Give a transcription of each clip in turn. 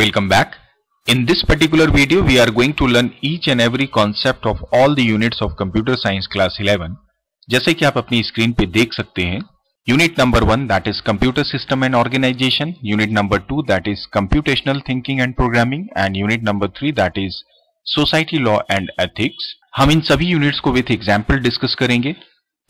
Welcome back. In this particular video, we are going to learn each and every concept of all the units of computer science class 11. जैसे कि आप अपनी screen पे देख सकते हैं unit number one that is computer system and organization unit number two that is computational thinking and programming and unit number three that is society law and ethics हम इन सभी यूनिट्स को विथ एग्जाम्पल डिस्कस करेंगे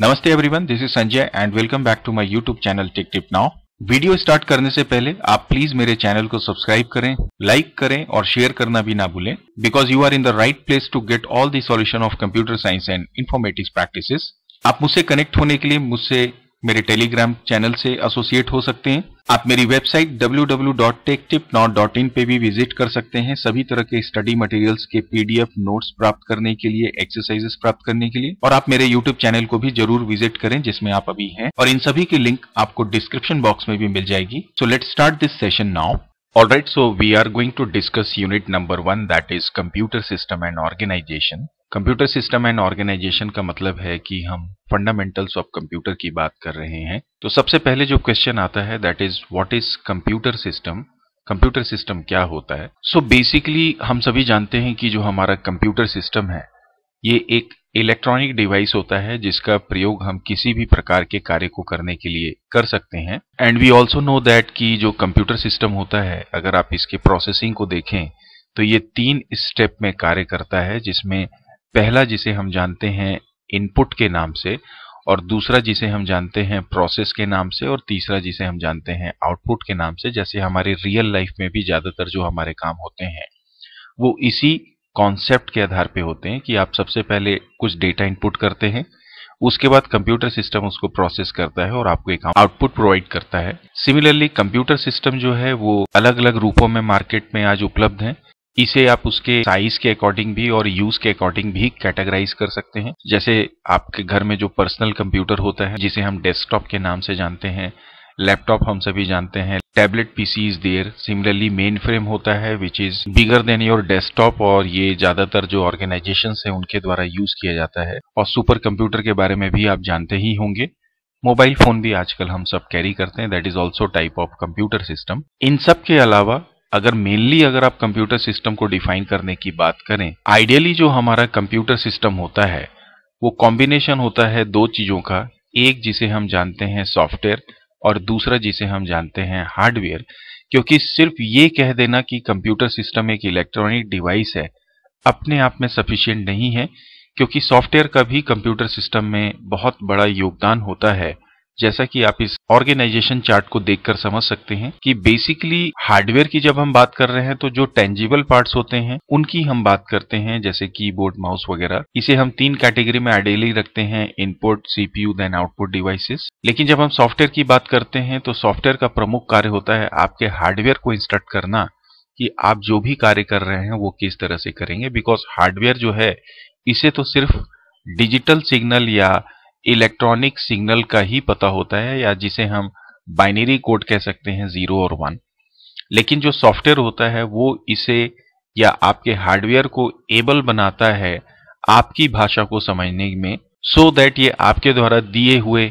नमस्ते everyone this is Sanjay and welcome back to my YouTube channel tick tip now video start करने से पहले आप प्लीज मेरे चैनल को सब्सक्राइब करें लाइक करें और शेयर करना भी ना भूलें because you are in the right place to get all the solution of computer science and informatics practices आप मुझसे कनेक्ट होने के लिए मुझसे मेरे टेलीग्राम चैनल से एसोसिएट हो सकते हैं आप मेरी वेबसाइट www.techtipnot.in पे भी विजिट कर सकते हैं सभी तरह के स्टडी मटेरियल्स के पीडीएफ नोट्स प्राप्त करने के लिए एक्सरसाइजेस प्राप्त करने के लिए और आप मेरे यूट्यूब चैनल को भी जरूर विजिट करें जिसमें आप अभी हैं और इन सभी की लिंक आपको डिस्क्रिप्शन बॉक्स में भी मिल जाएगी so let start this session now alright so we are going to discuss unit number one that is computer system and organization computer system and organization का मतलब है कि हम फंडामेंटल्स ऑफ कंप्यूटर की बात कर रहे हैं तो सबसे पहले जो क्वेश्चन आता है that is what is computer system computer system क्या होता है सो so बेसिकली हम सभी जानते हैं कि जो हमारा कंप्यूटर सिस्टम है ये एक इलेक्ट्रॉनिक डिवाइस होता है जिसका प्रयोग हम किसी भी प्रकार के कार्य को करने के लिए कर सकते हैं and we also know that कि जो कंप्यूटर सिस्टम होता है अगर आप इसके प्रोसेसिंग को देखें तो ये तीन स्टेप में कार्य करता है जिसमें पहला जिसे हम जानते हैं इनपुट के नाम से और दूसरा जिसे हम जानते हैं प्रोसेस के नाम से और तीसरा जिसे हम जानते हैं आउटपुट के नाम से जैसे हमारे रियल लाइफ में भी ज़्यादातर जो हमारे काम होते हैं वो इसी कॉन्सेप्ट के आधार पे होते हैं कि आप सबसे पहले कुछ डेटा इनपुट करते हैं उसके बाद कंप्यूटर सिस्टम उसको प्रोसेस करता है और आपको एक आउटपुट प्रोवाइड करता है सिमिलरली कंप्यूटर सिस्टम जो है वो अलग अलग रूपों में मार्केट में आज उपलब्ध हैं इसे आप उसके साइज के अकॉर्डिंग भी और यूज के अकॉर्डिंग भी कैटेगराइज कर सकते हैं जैसे आपके घर में जो पर्सनल कंप्यूटर होता है जिसे हम डेस्कटॉप के नाम से जानते हैं लैपटॉप हम सभी जानते हैं tablet PC is there similarly mainframe होता है which is bigger than your desktop और ये ज्यादातर जो ऑर्गेनाइजेशन है उनके द्वारा यूज किया जाता है और सुपर कंप्यूटर के बारे में भी आप जानते ही होंगे मोबाइल फोन भी आजकल हम सब कैरी करते हैं that is also type of computer system इन सब के अलावा अगर मेनली अगर आप कंप्यूटर सिस्टम को डिफाइन करने की बात करें आइडियली जो हमारा कंप्यूटर सिस्टम होता है वो कॉम्बिनेशन होता है दो चीज़ों का एक जिसे हम जानते हैं सॉफ्टवेयर और दूसरा जिसे हम जानते हैं हार्डवेयर क्योंकि सिर्फ ये कह देना कि कंप्यूटर सिस्टम एक इलेक्ट्रॉनिक डिवाइस है अपने आप में सफिशियंट नहीं है क्योंकि सॉफ्टवेयर का भी कंप्यूटर सिस्टम में बहुत बड़ा योगदान होता है जैसा कि आप इस ऑर्गेनाइजेशन चार्ट को देखकर समझ सकते हैं कि बेसिकली हार्डवेयर की जब हम बात कर रहे हैं तो जो टेंजिबल पार्ट्स होते हैं उनकी हम बात करते हैं जैसे कीबोर्ड माउस वगैरह इसे हम तीन कैटेगरी में आइडियली रखते हैं input CPU then output devices लेकिन जब हम सॉफ्टवेयर की बात करते हैं तो सॉफ्टवेयर का प्रमुख कार्य होता है आपके हार्डवेयर को इंस्ट्रक्ट करना कि आप जो भी कार्य कर रहे हैं वो किस तरह से करेंगे बिकॉज हार्डवेयर जो है इसे तो सिर्फ डिजिटल सिग्नल या इलेक्ट्रॉनिक सिग्नल का ही पता होता है या जिसे हम बाइनरी कोड कह सकते हैं जीरो और वन लेकिन जो सॉफ्टवेयर होता है वो इसे या आपके हार्डवेयर को एबल बनाता है आपकी भाषा को समझने में सो so दैट ये आपके द्वारा दिए हुए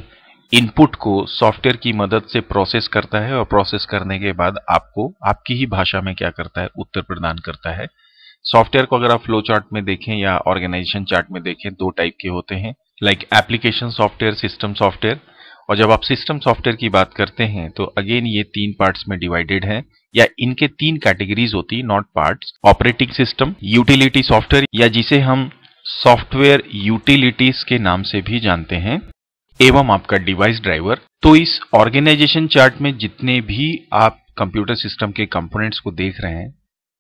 इनपुट को सॉफ्टवेयर की मदद से प्रोसेस करता है और प्रोसेस करने के बाद आपको आपकी ही भाषा में क्या करता है उत्तर प्रदान करता है सॉफ्टवेयर को अगर आप फ्लो चार्ट में देखें या ऑर्गेनाइजेशन चार्ट में देखें दो टाइप के होते हैं like application software system software और जब आप सिस्टम सॉफ्टवेयर की बात करते हैं तो अगेन ये तीन पार्ट्स में डिवाइडेड है या इनके तीन कैटेगरीज होती है not parts operating system utility software या जिसे हम सॉफ्टवेयर यूटिलिटीज के नाम से भी जानते हैं एवं आपका डिवाइस ड्राइवर तो इस ऑर्गेनाइजेशन चार्ट में जितने भी आप कंप्यूटर सिस्टम के कंपोनेंट्स को देख रहे हैं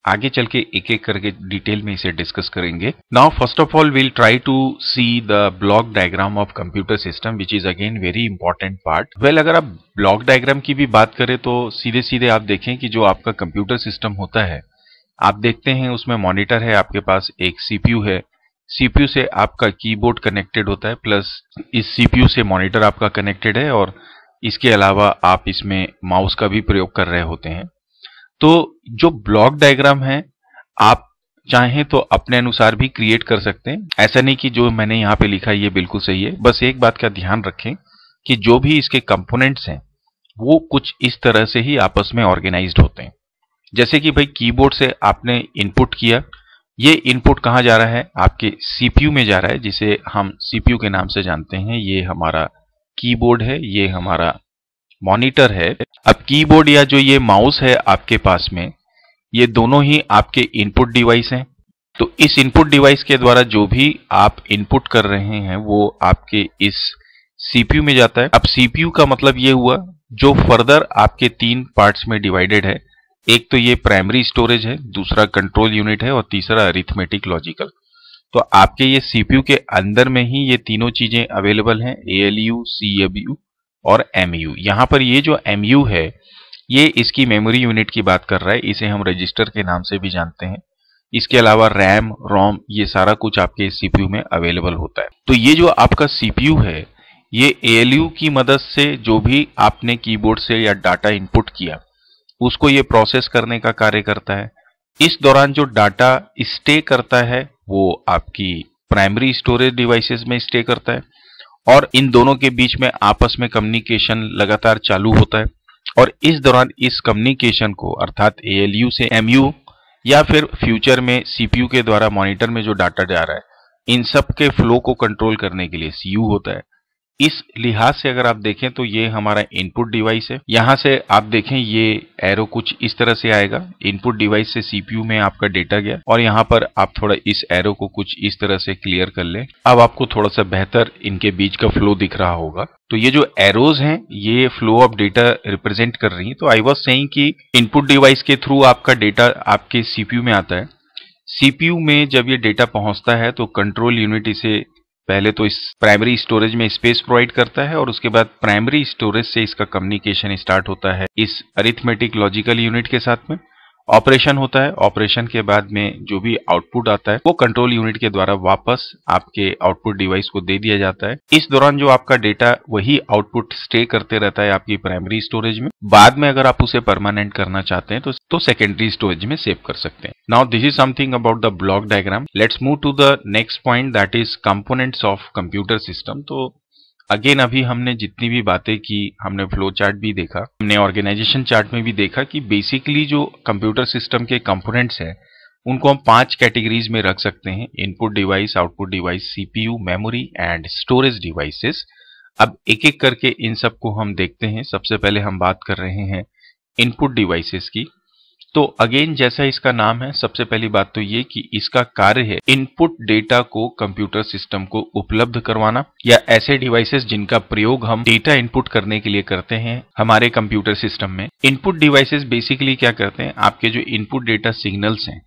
आगे चल के एक एक करके डिटेल में इसे डिस्कस करेंगे now first of all will try to see the block diagram of computer system which is again very important part well अगर आप ब्लॉक डायग्राम की भी बात करें तो सीधे सीधे आप देखें कि जो आपका कंप्यूटर सिस्टम होता है आप देखते हैं उसमें मॉनिटर है आपके पास एक सीपीयू है सीपीयू से आपका कीबोर्ड कनेक्टेड होता है प्लस इस सीपीयू से मॉनिटर आपका कनेक्टेड है और इसके अलावा आप इसमें माउस का भी प्रयोग कर रहे होते हैं तो जो ब्लॉक डायग्राम है आप चाहें तो अपने अनुसार भी क्रिएट कर सकते हैं ऐसा नहीं कि जो मैंने यहाँ पे लिखा ये बिल्कुल सही है बस एक बात का ध्यान रखें कि जो भी इसके कंपोनेंट्स हैं वो कुछ इस तरह से ही आपस में ऑर्गेनाइज्ड होते हैं जैसे कि भाई कीबोर्ड से आपने इनपुट किया ये इनपुट कहाँ जा रहा है आपके सीपीयू में जा रहा है जिसे हम सीपीयू के नाम से जानते हैं ये हमारा कीबोर्ड है ये हमारा मॉनिटर है अब कीबोर्ड या जो ये माउस है आपके पास में ये दोनों ही आपके इनपुट डिवाइस हैं तो इस इनपुट डिवाइस के द्वारा जो भी आप इनपुट कर रहे हैं वो आपके इस सीपीयू में जाता है अब सीपीयू का मतलब ये हुआ जो फर्दर आपके तीन पार्ट्स में डिवाइडेड है एक तो ये प्राइमरी स्टोरेज है दूसरा कंट्रोल यूनिट है और तीसरा अरिथमेटिक लॉजिकल तो आपके ये सीपीयू के अंदर में ही ये तीनों चीजें अवेलेबल हैं ए एल यू सी एब यू और एम यू यहाँ पर ये जो एम यू है ये इसकी मेमोरी यूनिट की बात कर रहा है इसे हम रजिस्टर के नाम से भी जानते हैं इसके अलावा रैम रोम ये सारा कुछ आपके सीपीयू में अवेलेबल होता है तो ये जो आपका सीपीयू है ये यू की मदद से जो भी आपने कीबोर्ड से या डाटा इनपुट किया उसको ये प्रोसेस करने का कार्य करता है इस दौरान जो डाटा स्टे करता है वो आपकी प्राइमरी स्टोरेज डिवाइसेस में स्टे करता है और इन दोनों के बीच में आपस में कम्युनिकेशन लगातार चालू होता है और इस दौरान इस कम्युनिकेशन को अर्थात ए से एम या फिर फ्यूचर में सीपीयू के द्वारा मॉनिटर में जो डाटा जा रहा है इन सब के फ्लो को कंट्रोल करने के लिए सीयू होता है इस लिहाज से अगर आप देखें तो ये हमारा इनपुट डिवाइस है यहाँ से आप देखें ये एरो कुछ इस तरह से आएगा इनपुट डिवाइस से सीपीयू में आपका डेटा गया और यहाँ पर आप थोड़ा इस एरो को कुछ इस तरह से क्लियर कर लें अब आपको थोड़ा सा बेहतर इनके बीच का फ्लो दिख रहा होगा तो ये जो एरोज हैं ये फ्लो ऑफ डेटा रिप्रेजेंट कर रही है तो आई वॉज सही की इनपुट डिवाइस के थ्रू आपका डेटा आपके सीपीयू में आता है सीपीयू में जब ये डेटा पहुंचता है तो कंट्रोल यूनिट इसे पहले तो इस प्राइमरी स्टोरेज में स्पेस प्रोवाइड करता है और उसके बाद प्राइमरी स्टोरेज से इसका कम्युनिकेशन स्टार्ट होता है इस अरिथमेटिक लॉजिकल यूनिट के साथ में ऑपरेशन होता है ऑपरेशन के बाद में जो भी आउटपुट आता है वो कंट्रोल यूनिट के द्वारा वापस आपके आउटपुट डिवाइस को दे दिया जाता है इस दौरान जो आपका डेटा वही आउटपुट स्टे करते रहता है आपकी प्राइमरी स्टोरेज में बाद में अगर आप उसे परमानेंट करना चाहते हैं तो, तो सेकेंडरी स्टोरेज में सेव कर सकते हैं now this is something about the block diagram let's move to the next point that is components of computer system तो अगेन अभी हमने जितनी भी बातें की हमने फ्लो चार्ट भी देखा हमने ऑर्गेनाइजेशन चार्ट में भी देखा कि बेसिकली जो कंप्यूटर सिस्टम के कंपोनेंट्स हैं उनको हम पांच कैटेगरीज में रख सकते हैं input device output device CPU memory and storage devices अब एक एक करके इन सबको हम देखते हैं सबसे पहले हम बात कर रहे हैं इनपुट डिवाइसेस की तो अगेन जैसा इसका नाम है सबसे पहली बात तो ये कि इसका कार्य है इनपुट डेटा को कंप्यूटर सिस्टम को उपलब्ध करवाना या ऐसे डिवाइसेस जिनका प्रयोग हम डेटा इनपुट करने के लिए करते हैं हमारे कंप्यूटर सिस्टम में इनपुट डिवाइसेस बेसिकली क्या करते हैं आपके जो इनपुट डेटा सिग्नल्स हैं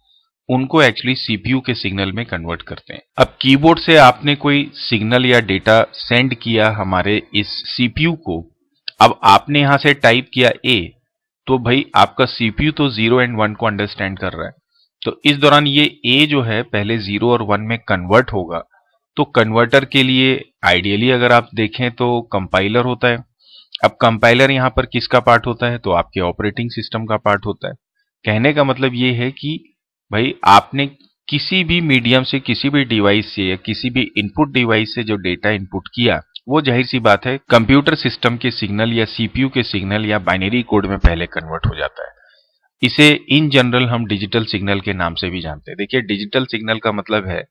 उनको एक्चुअली सीपीयू के सिग्नल में कन्वर्ट करते हैं अब कीबोर्ड से आपने कोई सिग्नल या डेटा सेंड किया हमारे इस सीपीयू को अब आपने यहां से टाइप किया ए तो भाई आपका सीपीयू तो जीरो एंड वन को अंडरस्टैंड कर रहा है तो इस दौरान ये ए जो है पहले जीरो और वन में कन्वर्ट होगा तो कन्वर्टर के लिए आइडियली अगर आप देखें तो कंपाइलर होता है अब कंपाइलर यहां पर किसका पार्ट होता है तो आपके ऑपरेटिंग सिस्टम का पार्ट होता है कहने का मतलब ये है कि भाई आपने किसी भी मीडियम से किसी भी डिवाइस से या किसी भी इनपुट डिवाइस से जो डेटा इनपुट किया वो जाहिर सी बात है कंप्यूटर सिस्टम के सिग्नल या सीपीयू के सिग्नल या बाइनरी कोड में पहले कन्वर्ट हो जाता है इसे इन जनरल हम डिजिटल सिग्नल के नाम से भी जानते हैं देखिए डिजिटल सिग्नल का मतलब है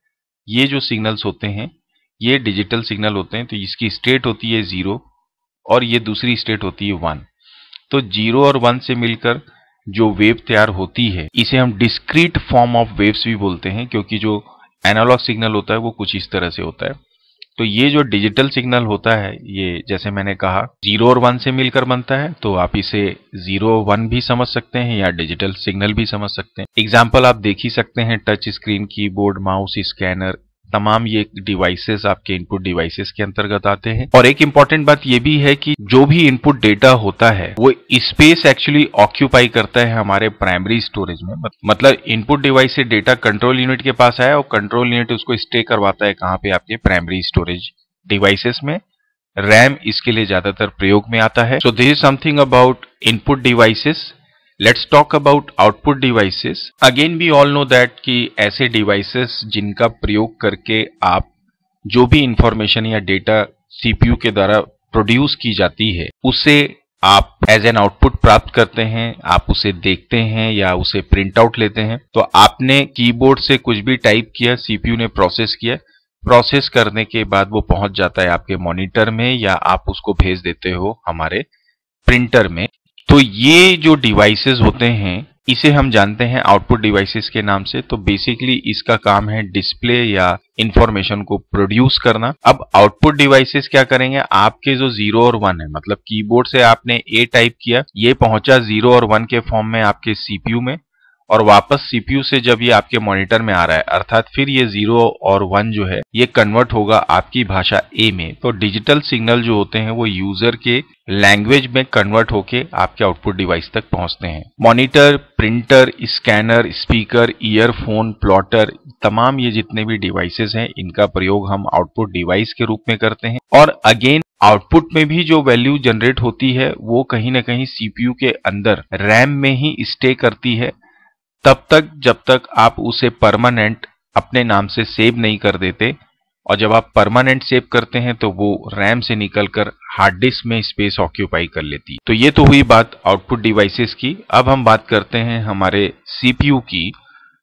ये जो सिग्नल्स होते हैं ये डिजिटल सिग्नल होते हैं तो इसकी स्टेट होती है ज़ीरो और ये दूसरी स्टेट होती है वन तो जीरो और वन से मिलकर जो वेव तैयार होती है इसे हम डिस्क्रीट फॉर्म ऑफ वेव्स भी बोलते हैं क्योंकि जो एनालॉग सिग्नल होता है वो कुछ इस तरह से होता है तो ये जो डिजिटल सिग्नल होता है ये जैसे मैंने कहा जीरो और वन से मिलकर बनता है तो आप इसे जीरो वन भी समझ सकते हैं या डिजिटल सिग्नल भी समझ सकते हैं एग्जाम्पल आप देख ही सकते हैं touch screen keyboard mouse scanner तमाम ये डिवाइसेस आपके इनपुट डिवाइसेस के अंतर्गत आते हैं और एक इंपॉर्टेंट बात यह भी है कि जो भी इनपुट डेटा होता है वो स्पेस एक्चुअली ऑक्यूपाई करता है हमारे प्राइमरी स्टोरेज में मतलब इनपुट डिवाइस से डेटा कंट्रोल यूनिट के पास आया और कंट्रोल यूनिट उसको स्टे करवाता है कहाँ पे आपके प्राइमरी स्टोरेज डिवाइसेस में रैम इसके लिए ज्यादातर प्रयोग में आता है so this is something about input devices let's talk about output devices again we all know that कि ऐसे डिवाइसेस जिनका प्रयोग करके आप जो भी इंफॉर्मेशन या डेटा सीपीयू के द्वारा प्रोड्यूस की जाती है उसे आप एज एन आउटपुट प्राप्त करते हैं आप उसे देखते हैं या उसे प्रिंट आउट लेते हैं तो आपने कीबोर्ड से कुछ भी टाइप किया सीपीयू ने प्रोसेस किया प्रोसेस करने के बाद वो पहुंच जाता है आपके मॉनिटर में या आप उसको भेज देते हो हमारे प्रिंटर में तो ये जो डिवाइसेस होते हैं इसे हम जानते हैं आउटपुट डिवाइसेस के नाम से तो बेसिकली इसका काम है डिस्प्ले या इंफॉर्मेशन को प्रोड्यूस करना अब आउटपुट डिवाइसेस क्या करेंगे आपके जो जीरो और वन है मतलब कीबोर्ड से आपने ए टाइप किया ये पहुंचा जीरो और वन के फॉर्म में आपके सीपीयू में और वापस सीपीयू से जब ये आपके मॉनिटर में आ रहा है अर्थात फिर ये जीरो और वन जो है ये कन्वर्ट होगा आपकी भाषा ए में तो डिजिटल सिग्नल जो होते हैं वो यूजर के लैंग्वेज में कन्वर्ट होके आपके आउटपुट डिवाइस तक पहुंचते हैं monitor printer scanner speaker earphone plotter तमाम ये जितने भी डिवाइसेस हैं इनका प्रयोग हम आउटपुट डिवाइस के रूप में करते हैं और अगेन आउटपुट में भी जो वैल्यू जनरेट होती है वो कहीं ना कहीं सीपीयू के अंदर रैम में ही स्टे करती है तब तक जब तक आप उसे परमानेंट अपने नाम से सेव नहीं कर देते और जब आप परमानेंट सेव करते हैं तो वो रैम से निकलकर हार्ड डिस्क में स्पेस ऑक्यूपाई कर लेती तो ये तो हुई बात आउटपुट डिवाइसेस की अब हम बात करते हैं हमारे सीपीयू की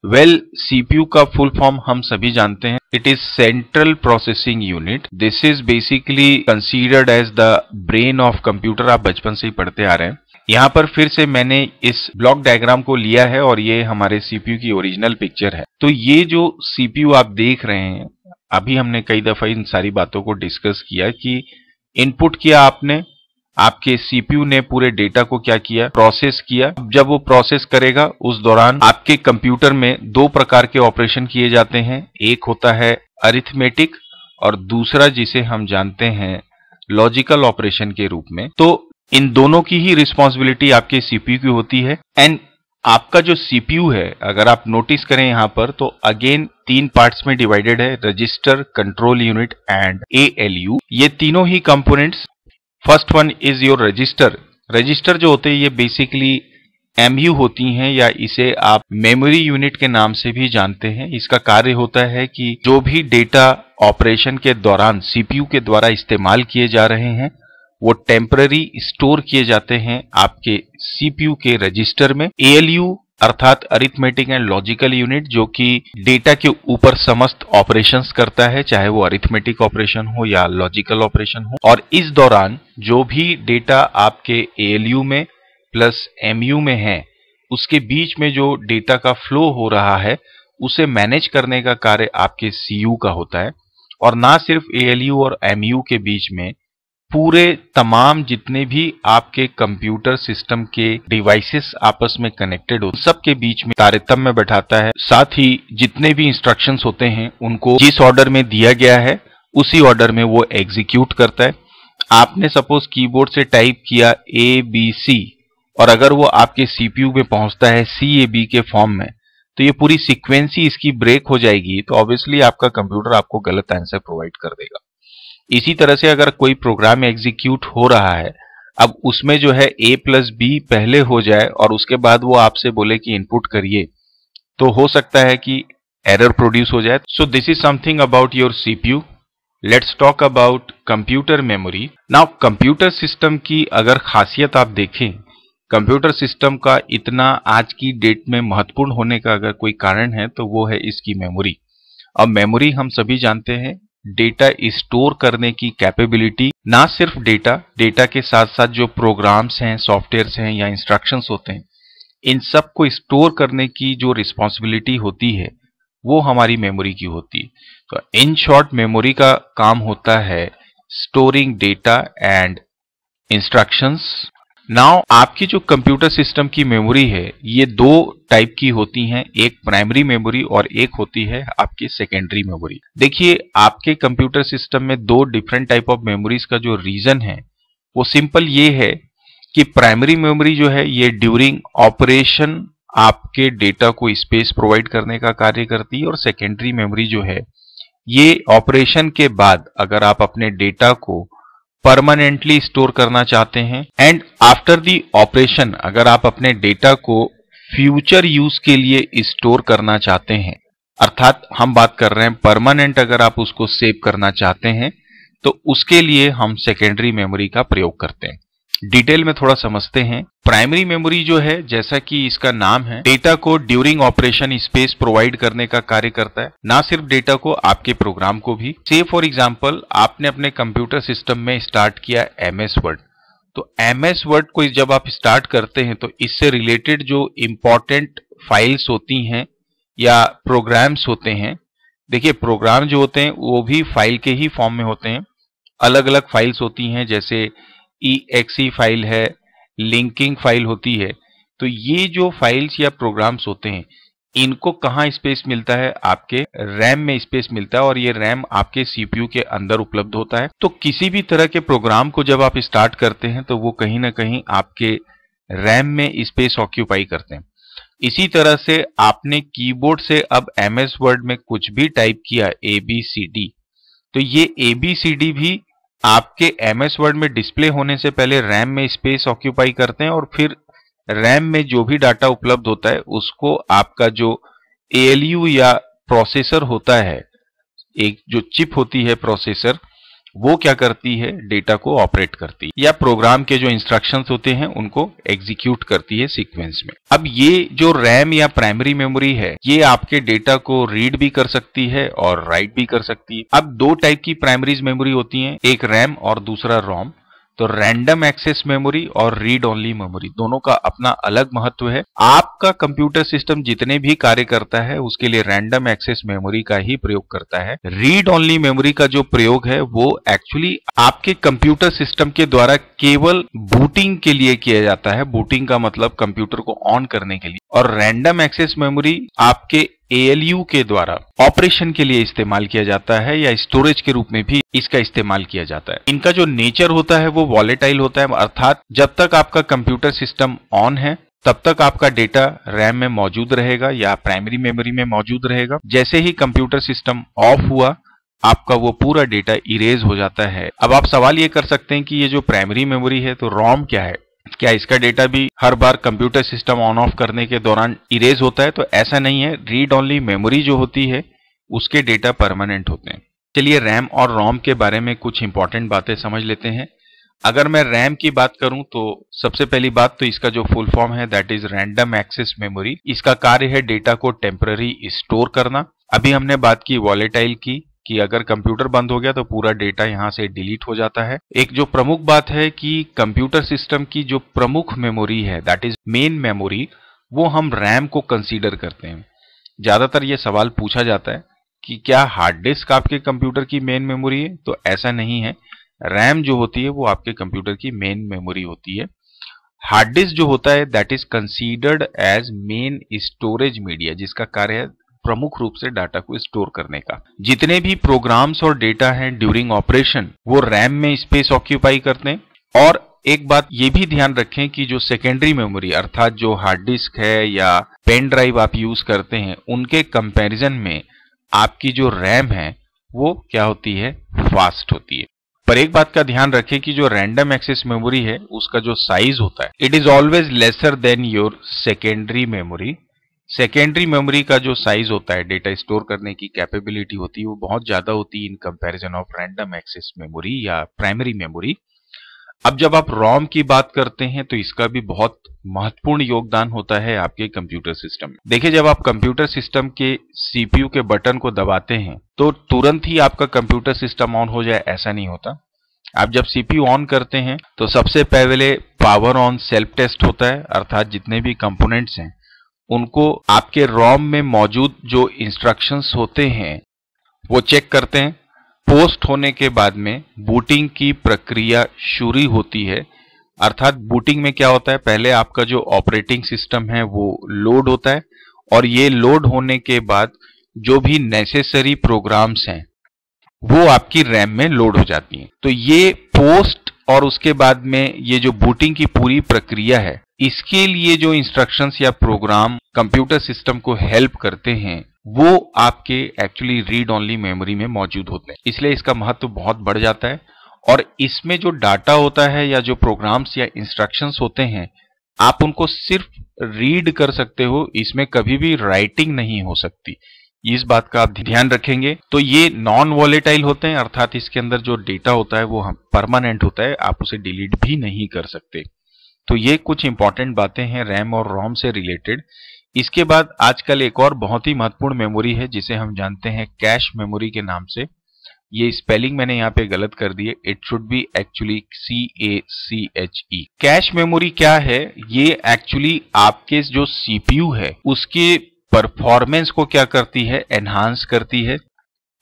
वेल well, सीपीयू का फुल फॉर्म हम सभी जानते हैं it is central processing unit this is basically considered as the brain of computer आप बचपन से ही पढ़ते आ रहे हैं यहाँ पर फिर से मैंने इस ब्लॉक डायग्राम को लिया है और ये हमारे सीपीयू की ओरिजिनल पिक्चर है तो ये जो सीपीयू आप देख रहे हैं अभी हमने कई दफा इन सारी बातों को डिस्कस किया कि इनपुट किया आपने आपके सीपीयू ने पूरे डेटा को क्या किया प्रोसेस किया जब वो प्रोसेस करेगा उस दौरान आपके कंप्यूटर में दो प्रकार के ऑपरेशन किए जाते हैं एक होता है अरिथमेटिक और दूसरा जिसे हम जानते हैं लॉजिकल ऑपरेशन के रूप में तो इन दोनों की ही रिस्पॉन्सिबिलिटी आपके सीपीयू की होती है एंड आपका जो सीपीयू है अगर आप नोटिस करें यहां पर तो अगेन तीन पार्ट्स में डिवाइडेड है रजिस्टर कंट्रोल यूनिट एंड यू ये तीनों ही components first one is your register register जो होते हैं ये बेसिकली एमयू होती हैं या इसे आप मेमोरी यूनिट के नाम से भी जानते हैं इसका कार्य होता है कि जो भी डेटा ऑपरेशन के दौरान सीपीयू के द्वारा इस्तेमाल किए जा रहे हैं वो टेम्पररी स्टोर किए जाते हैं आपके सीपीयू के रजिस्टर में एएलयू अर्थात अरिथमेटिक एंड लॉजिकल यूनिट जो कि डेटा के ऊपर समस्त ऑपरेशंस करता है चाहे वो अरिथमेटिक ऑपरेशन हो या लॉजिकल ऑपरेशन हो और इस दौरान जो भी डेटा आपके एएलयू में प्लस एमयू में है उसके बीच में जो डेटा का फ्लो हो रहा है उसे मैनेज करने का कार्य आपके सीयू का होता है और ना सिर्फ एएलयू और एमयू के बीच में पूरे तमाम जितने भी आपके कंप्यूटर सिस्टम के डिवाइसेस आपस में कनेक्टेड हो सबके बीच में तारतम्य बैठाता है साथ ही जितने भी इंस्ट्रक्शंस होते हैं उनको जिस ऑर्डर में दिया गया है उसी ऑर्डर में वो एग्जीक्यूट करता है आपने सपोज कीबोर्ड से टाइप किया ए बी सी और अगर वो आपके सीपीयू में पहुंचता है सी ए बी के फॉर्म में तो ये पूरी सिक्वेंस इसकी ब्रेक हो जाएगी तो ऑब्वियसली आपका कंप्यूटर आपको गलत आंसर प्रोवाइड कर देगा इसी तरह से अगर कोई प्रोग्राम एग्जीक्यूट हो रहा है अब उसमें जो है ए प्लस बी पहले हो जाए और उसके बाद वो आपसे बोले कि इनपुट करिए तो हो सकता है कि एरर प्रोड्यूस हो जाए so this is something about your CPU let's talk about computer memory now computer system की अगर खासियत आप देखें कंप्यूटर सिस्टम का इतना आज की डेट में महत्वपूर्ण होने का अगर कोई कारण है तो वो है इसकी मेमोरी अब मेमोरी हम सभी जानते हैं डेटा स्टोर करने की कैपेबिलिटी ना सिर्फ डेटा डेटा के साथ साथ जो प्रोग्राम्स हैं सॉफ्टवेयर्स हैं या इंस्ट्रक्शन होते हैं इन सब को स्टोर करने की जो रिस्पॉन्सिबिलिटी होती है वो हमारी मेमोरी की होती है तो इन शॉर्ट मेमोरी का काम होता है storing data and instructions now आपकी जो कंप्यूटर सिस्टम की मेमोरी है ये दो टाइप की होती हैं एक प्राइमरी मेमोरी और एक होती है आपकी सेकेंडरी मेमोरी देखिए आपके कंप्यूटर सिस्टम में दो डिफरेंट टाइप ऑफ मेमोरीज का जो रीजन है वो सिंपल ये है कि प्राइमरी मेमोरी जो है ये ड्यूरिंग ऑपरेशन आपके डेटा को स्पेस प्रोवाइड करने का कार्य करती है और सेकेंडरी मेमोरी जो है ये ऑपरेशन के बाद अगर आप अपने डेटा को परमानेंटली स्टोर करना चाहते हैं एंड आफ्टर दी ऑपरेशन अगर आप अपने डेटा को फ्यूचर यूज के लिए स्टोर करना चाहते हैं अर्थात हम बात कर रहे हैं परमानेंट अगर आप उसको सेव करना चाहते हैं तो उसके लिए हम सेकेंडरी मेमोरी का प्रयोग करते हैं डिटेल में थोड़ा समझते हैं प्राइमरी मेमोरी जो है जैसा कि इसका नाम है डेटा को ड्यूरिंग ऑपरेशन स्पेस प्रोवाइड करने का कार्य करता है ना सिर्फ डेटा को आपके प्रोग्राम को भी से फॉर एग्जाम्पल आपने अपने कंप्यूटर सिस्टम में स्टार्ट किया एम एस वर्ड तो एम एस वर्ड को जब आप स्टार्ट करते हैं तो इससे रिलेटेड जो इम्पोर्टेंट फाइल्स होती हैं या प्रोग्राम्स होते हैं देखिए प्रोग्राम जो होते हैं वो भी फाइल के ही फॉर्म में होते हैं अलग अलग फाइल्स होती हैं जैसे exe फाइल e है लिंकिंग फाइल होती है तो ये जो फाइल्स या प्रोग्राम्स होते हैं इनको कहाँ स्पेस मिलता है आपके रैम में स्पेस मिलता है और ये रैम आपके सीपीयू के अंदर उपलब्ध होता है तो किसी भी तरह के प्रोग्राम को जब आप स्टार्ट करते हैं तो वो कहीं ना कहीं आपके रैम में स्पेस ऑक्यूपाई करते हैं इसी तरह से आपने कीबोर्ड से अब एम एस वर्ड में कुछ भी टाइप किया ए बी सी डी तो ये ए बी सी डी भी आपके एम एस वर्ड में डिस्प्ले होने से पहले रैम में स्पेस ऑक्यूपाई करते हैं और फिर रैम में जो भी डाटा उपलब्ध होता है उसको आपका जो एलयू या प्रोसेसर होता है एक जो चिप होती है प्रोसेसर वो क्या करती है डेटा को ऑपरेट करती है या प्रोग्राम के जो इंस्ट्रक्शंस होते हैं उनको एग्जीक्यूट करती है सीक्वेंस में अब ये जो रैम या प्राइमरी मेमोरी है ये आपके डेटा को रीड भी कर सकती है और राइट भी कर सकती है अब दो टाइप की प्राइमरीज मेमोरी होती है एक रैम और दूसरा रोम तो रैंडम एक्सेस मेमोरी और रीड ओनली मेमोरी दोनों का अपना अलग महत्व है आपका कंप्यूटर सिस्टम जितने भी कार्य करता है उसके लिए रैंडम एक्सेस मेमोरी का ही प्रयोग करता है रीड ओनली मेमोरी का जो प्रयोग है वो एक्चुअली आपके कंप्यूटर सिस्टम के द्वारा केवल बूटिंग के लिए किया जाता है बूटिंग का मतलब कंप्यूटर को ऑन करने के लिए और रैंडम एक्सेस मेमोरी आपके एएलयू के द्वारा ऑपरेशन के लिए इस्तेमाल किया जाता है या स्टोरेज के रूप में भी इसका इस्तेमाल किया जाता है इनका जो नेचर होता है वो वॉलेटाइल होता है अर्थात जब तक आपका कंप्यूटर सिस्टम ऑन है तब तक आपका डेटा रैम में मौजूद रहेगा या प्राइमरी मेमोरी में मौजूद रहेगा जैसे ही कंप्यूटर सिस्टम ऑफ हुआ आपका वो पूरा डेटा इरेज हो जाता है अब आप सवाल ये कर सकते हैं कि ये जो प्राइमरी मेमोरी है तो रॉम क्या है क्या इसका डेटा भी हर बार कंप्यूटर सिस्टम ऑन ऑफ करने के दौरान इरेज होता है तो ऐसा नहीं है रीड ऑनली मेमोरी जो होती है उसके डेटा परमानेंट होते हैं चलिए रैम और रोम के बारे में कुछ इंपॉर्टेंट बातें समझ लेते हैं अगर मैं रैम की बात करूं तो सबसे पहली बात तो इसका जो फुल फॉर्म है that is random access memory इसका कार्य है डेटा को टेम्पररी स्टोर करना अभी हमने बात की वॉलेटाइल की कि अगर कंप्यूटर बंद हो गया तो पूरा डेटा यहाँ से डिलीट हो जाता है एक जो प्रमुख बात है कि कंप्यूटर सिस्टम की जो प्रमुख मेमोरी है दैट इज मेन मेमोरी वो हम रैम को कंसीडर करते हैं ज़्यादातर ये सवाल पूछा जाता है कि क्या हार्ड डिस्क आपके कंप्यूटर की मेन मेमोरी है तो ऐसा नहीं है रैम जो होती है वो आपके कंप्यूटर की मेन मेमोरी होती है हार्ड डिस्क जो होता है that is considered as main storage media जिसका कार्य है प्रमुख रूप से डाटा को स्टोर करने का जितने भी प्रोग्राम्स और डेटा हैं ड्यूरिंग ऑपरेशन वो रैम में स्पेस ऑक्यूपाई करते हैं और एक बात ये भी ध्यान रखें कि जो सेकेंडरी मेमोरी अर्थात जो हार्ड डिस्क है या पेन ड्राइव आप यूज करते हैं उनके कंपेरिजन में आपकी जो रैम है वो क्या होती है फास्ट होती है पर एक बात का ध्यान रखें कि जो रैंडम एक्सेस मेमोरी है उसका जो साइज होता है it is always lesser than your secondary memory secondary memory का जो साइज होता है डेटा स्टोर करने की कैपेबिलिटी होती है वो बहुत ज्यादा होती है in comparison of random access memory या प्राइमरी मेमोरी अब जब आप रोम की बात करते हैं तो इसका भी बहुत महत्वपूर्ण योगदान होता है आपके कंप्यूटर सिस्टम में देखिए जब आप कंप्यूटर सिस्टम के सीपीयू के बटन को दबाते हैं तो तुरंत ही आपका कंप्यूटर सिस्टम ऑन हो जाए ऐसा नहीं होता आप जब सीपीयू ऑन करते हैं तो सबसे पहले पावर ऑन सेल्फ टेस्ट होता है अर्थात जितने भी कंपोनेंट्स हैं उनको आपके रॉम में मौजूद जो इंस्ट्रक्शंस होते हैं वो चेक करते हैं पोस्ट होने के बाद में बूटिंग की प्रक्रिया शुरू होती है अर्थात बूटिंग में क्या होता है पहले आपका जो ऑपरेटिंग सिस्टम है वो लोड होता है और ये लोड होने के बाद जो भी नेसेसरी प्रोग्राम्स हैं वो आपकी रैम में लोड हो जाती हैं तो ये पोस्ट और उसके बाद में ये जो बूटिंग की पूरी प्रक्रिया है इसके लिए जो इंस्ट्रक्शंस या प्रोग्राम कंप्यूटर सिस्टम को हेल्प करते हैं वो आपके एक्चुअली रीड ओनली मेमोरी में मौजूद होते हैं इसलिए इसका महत्व तो बहुत बढ़ जाता है और इसमें जो डाटा होता है या जो प्रोग्राम्स या इंस्ट्रक्शंस होते हैं आप उनको सिर्फ रीड कर सकते हो इसमें कभी भी राइटिंग नहीं हो सकती इस बात का आप ध्यान रखेंगे तो ये नॉन वॉलेटाइल होते हैं अर्थात इसके अंदर जो डेटा होता है वो हम परमानेंट होता है आप उसे डिलीट भी नहीं कर सकते तो ये कुछ इंपॉर्टेंट बातें हैं रैम और रोम से रिलेटेड इसके बाद आजकल एक और बहुत ही महत्वपूर्ण मेमोरी है जिसे हम जानते हैं कैश मेमोरी के नाम से ये स्पेलिंग मैंने यहाँ पे गलत कर दी है it should be actually C A C H E cache memory क्या है ये एक्चुअली आपके जो सीपीयू है उसके परफॉर्मेंस को क्या करती है एनहांस करती है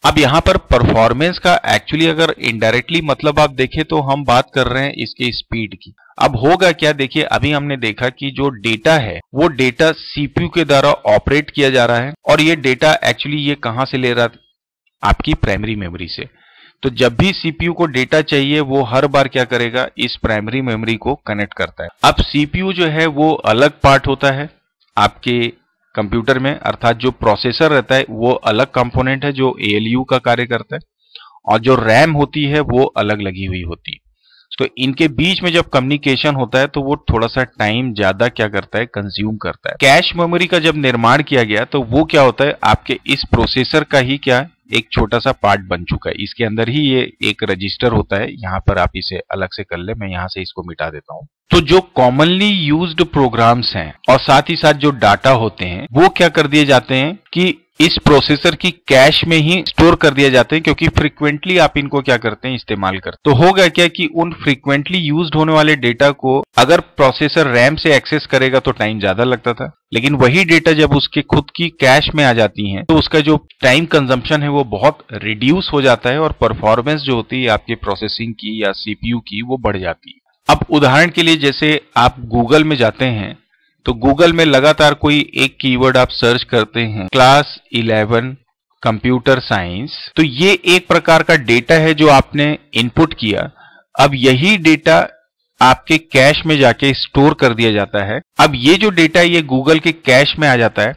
अब यहाँ पर परफॉर्मेंस का एक्चुअली अगर इनडायरेक्टली मतलब आप देखें तो हम बात कर रहे हैं इसके स्पीड की अब होगा क्या देखिए अभी हमने देखा कि जो डेटा है वो डेटा सीपीयू के द्वारा ऑपरेट किया जा रहा है और ये डेटा एक्चुअली ये कहां से ले रहा था आपकी प्राइमरी मेमोरी से तो जब भी सीपीयू को डेटा चाहिए वो हर बार क्या करेगा इस प्राइमरी मेमोरी को कनेक्ट करता है अब सीपीयू जो है वो अलग पार्ट होता है आपके कंप्यूटर में अर्थात जो प्रोसेसर रहता है वो अलग कंपोनेंट है जो एएलयू का कार्य करता है और जो रैम होती है वो अलग लगी हुई होती है तो इनके बीच में जब कम्युनिकेशन होता है तो वो थोड़ा सा टाइम ज्यादा क्या करता है कंज्यूम करता है कैश मेमोरी का जब निर्माण किया गया तो वो क्या होता है आपके इस प्रोसेसर का ही क्या एक छोटा सा पार्ट बन चुका है इसके अंदर ही ये एक रजिस्टर होता है यहाँ पर आप इसे अलग से कर ले मैं यहाँ से इसको मिटा देता हूँ तो जो कॉमनली यूज्ड प्रोग्राम्स हैं और साथ ही साथ जो डाटा होते हैं वो क्या कर दिए जाते हैं कि इस प्रोसेसर की कैश में ही स्टोर कर दिया जाते हैं क्योंकि फ्रीक्वेंटली आप इनको क्या करते हैं इस्तेमाल करते तो होगा क्या कि उन फ्रीक्वेंटली यूज होने वाले डेटा को अगर प्रोसेसर रैम से एक्सेस करेगा तो टाइम ज्यादा लगता था लेकिन वही डेटा जब उसके खुद की कैश में आ जाती है तो उसका जो टाइम कंजम्पशन है वो बहुत रिड्यूस हो जाता है और परफॉर्मेंस जो होती है आपके प्रोसेसिंग की या सीपीयू की वो बढ़ जाती है अब उदाहरण के लिए जैसे आप गूगल में जाते हैं तो गूगल में लगातार कोई एक कीवर्ड आप सर्च करते हैं क्लास इलेवन कंप्यूटर साइंस तो ये एक प्रकार का डेटा है जो आपने इनपुट किया अब यही डेटा आपके कैश में जाके स्टोर कर दिया जाता है अब ये जो डेटा ये गूगल के कैश में आ जाता है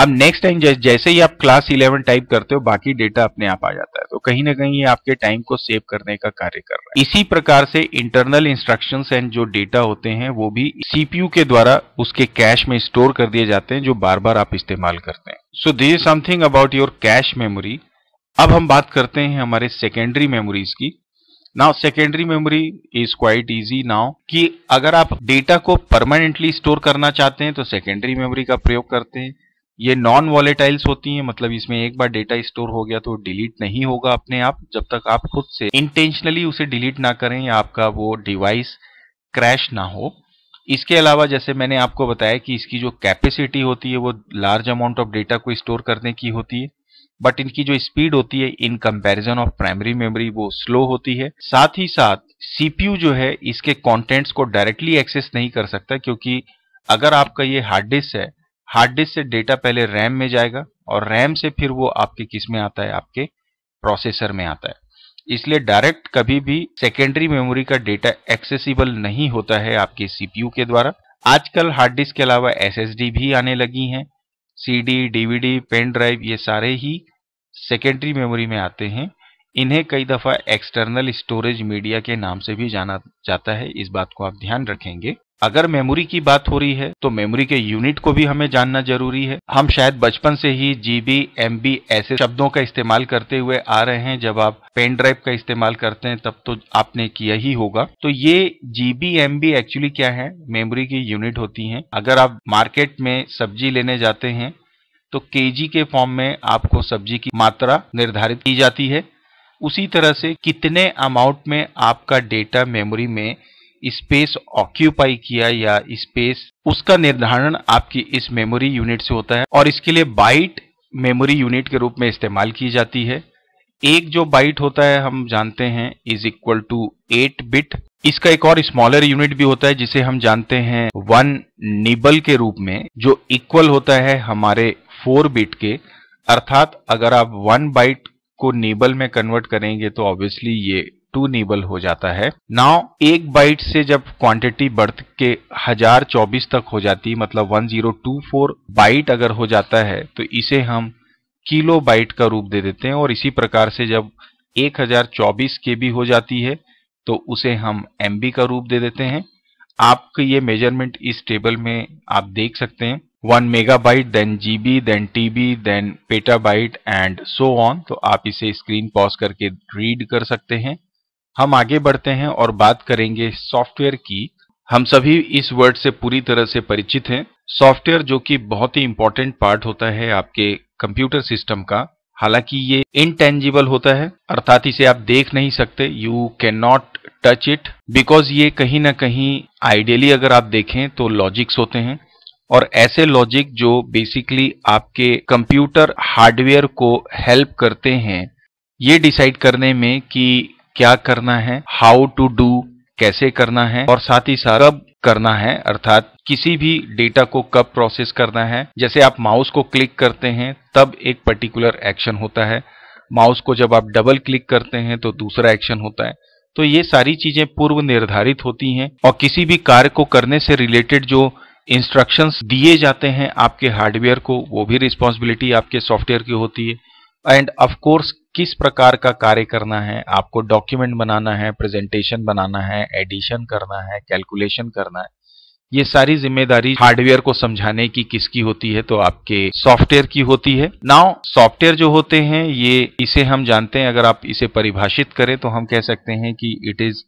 अब नेक्स्ट टाइम जैसे ही आप क्लास इलेवन टाइप करते हो बाकी डेटा अपने आप आ जाता है तो कहीं ना कहीं ये आपके टाइम को सेव करने का कार्य कर रहा है इसी प्रकार से इंटरनल इंस्ट्रक्शंस एंड जो डेटा होते हैं वो भी सीपीयू के द्वारा उसके कैश में स्टोर कर दिए जाते हैं जो बार बार आप इस्तेमाल करते हैं so this is something about your cache memory अब हम बात करते हैं हमारे सेकेंडरी मेमोरीज की now secondary memory is quite easy now कि अगर आप डेटा को परमानेंटली स्टोर करना चाहते हैं तो सेकेंडरी मेमोरी का प्रयोग करते हैं ये नॉन वॉलेटाइल्स होती हैं मतलब इसमें एक बार डेटा स्टोर हो गया तो डिलीट नहीं होगा अपने आप जब तक आप खुद से इंटेंशनली उसे डिलीट ना करें या आपका वो डिवाइस क्रैश ना हो इसके अलावा जैसे मैंने आपको बताया कि इसकी जो कैपेसिटी होती है वो लार्ज अमाउंट ऑफ डेटा को स्टोर करने की होती है बट इनकी जो स्पीड होती है in comparison of primary memory वो स्लो होती है साथ ही साथ सीपीयू जो है इसके कंटेंट्स को डायरेक्टली एक्सेस नहीं कर सकता क्योंकि अगर आपका ये हार्ड डिस्क है हार्ड डिस्क से डेटा पहले रैम में जाएगा और रैम से फिर वो आपके किस में आता है आपके प्रोसेसर में आता है इसलिए डायरेक्ट कभी भी सेकेंडरी मेमोरी का डेटा एक्सेसिबल नहीं होता है आपके सीपीयू के द्वारा आजकल हार्ड डिस्क के अलावा एसएसडी भी आने लगी हैं सीडी डीवीडी पेन ड्राइव ये सारे ही सेकेंडरी मेमोरी में आते हैं इन्हें कई दफ़ा एक्सटर्नल स्टोरेज मीडिया के नाम से भी जाना जाता है इस बात को आप ध्यान रखेंगे अगर मेमोरी की बात हो रही है तो मेमोरी के यूनिट को भी हमें जानना जरूरी है हम शायद बचपन से ही जीबी एमबी ऐसे शब्दों का इस्तेमाल करते हुए आ रहे हैं जब आप पेन ड्राइव का इस्तेमाल करते हैं तब तो आपने किया ही होगा तो ये जीबी एमबी एक्चुअली क्या है मेमोरी की यूनिट होती है अगर आप मार्केट में सब्जी लेने जाते हैं तो के के फॉर्म में आपको सब्जी की मात्रा निर्धारित की जाती है उसी तरह से कितने अमाउंट में आपका डेटा मेमोरी में स्पेस ऑक्यूपाई किया या स्पेस उसका निर्धारण आपकी इस मेमोरी यूनिट से होता है और इसके लिए बाइट मेमोरी यूनिट के रूप में इस्तेमाल की जाती है एक जो बाइट होता है हम जानते हैं is equal to eight bit इसका एक और स्मॉलर यूनिट भी होता है जिसे हम जानते हैं वन निबल के रूप में जो इक्वल होता है हमारे फोर बिट के अर्थात अगर आप वन बाइट को निबल में कन्वर्ट करेंगे तो ऑब्वियसली ये टू नेबल हो जाता है नाउ एक बाइट से जब क्वांटिटी बढ़ के हजार चौबीस तक हो जाती मतलब one zero two four byte अगर हो जाता है तो इसे हम किलो बाइट का रूप दे देते हैं और इसी प्रकार से जब एक हजार चौबीस के भी हो जाती है तो उसे हम एम का रूप दे देते हैं आपके ये मेजरमेंट इस टेबल में आप देख सकते हैं one megabyte then GB then TB then petabyte and so on तो आप इसे स्क्रीन पॉज करके रीड कर सकते हैं हम आगे बढ़ते हैं और बात करेंगे सॉफ्टवेयर की हम सभी इस वर्ड से पूरी तरह से परिचित हैं सॉफ्टवेयर जो कि बहुत ही इंपॉर्टेंट पार्ट होता है आपके कंप्यूटर सिस्टम का हालांकि ये इनटेंजिबल होता है अर्थात इसे आप देख नहीं सकते you can not touch it because ये कहीं ना कहीं आइडियली अगर आप देखें तो लॉजिक्स होते हैं और ऐसे लॉजिक जो बेसिकली आपके कंप्यूटर हार्डवेयर को हेल्प करते हैं ये डिसाइड करने में कि क्या करना है हाउ टू डू कैसे करना है और साथ ही साथ कब करना है अर्थात किसी भी डेटा को कब प्रोसेस करना है जैसे आप माउस को क्लिक करते हैं तब एक पर्टिकुलर एक्शन होता है माउस को जब आप डबल क्लिक करते हैं तो दूसरा एक्शन होता है तो ये सारी चीजें पूर्व निर्धारित होती हैं और किसी भी कार्य को करने से रिलेटेड जो इंस्ट्रक्शंस दिए जाते हैं आपके हार्डवेयर को वो भी रिस्पॉन्सिबिलिटी आपके सॉफ्टवेयर की होती है एंड ऑफ कोर्स किस प्रकार का कार्य करना है आपको डॉक्यूमेंट बनाना है प्रेजेंटेशन बनाना है एडिशन करना है कैलकुलेशन करना है ये सारी जिम्मेदारी हार्डवेयर को समझाने की किसकी होती है तो आपके सॉफ्टवेयर की होती है नाउ सॉफ्टवेयर जो होते हैं ये इसे हम जानते हैं अगर आप इसे परिभाषित करें तो हम कह सकते हैं कि it is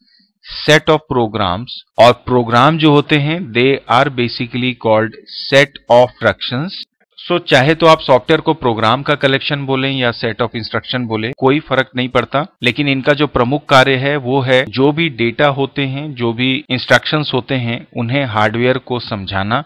set of programs और प्रोग्राम जो होते हैं they are basically called set of functions so so, चाहे तो आप सॉफ्टवेयर को प्रोग्राम का कलेक्शन बोले या सेट ऑफ इंस्ट्रक्शन बोले कोई फर्क नहीं पड़ता लेकिन इनका जो प्रमुख कार्य है वो है जो भी डेटा होते हैं जो भी इंस्ट्रक्शन होते हैं उन्हें हार्डवेयर को समझाना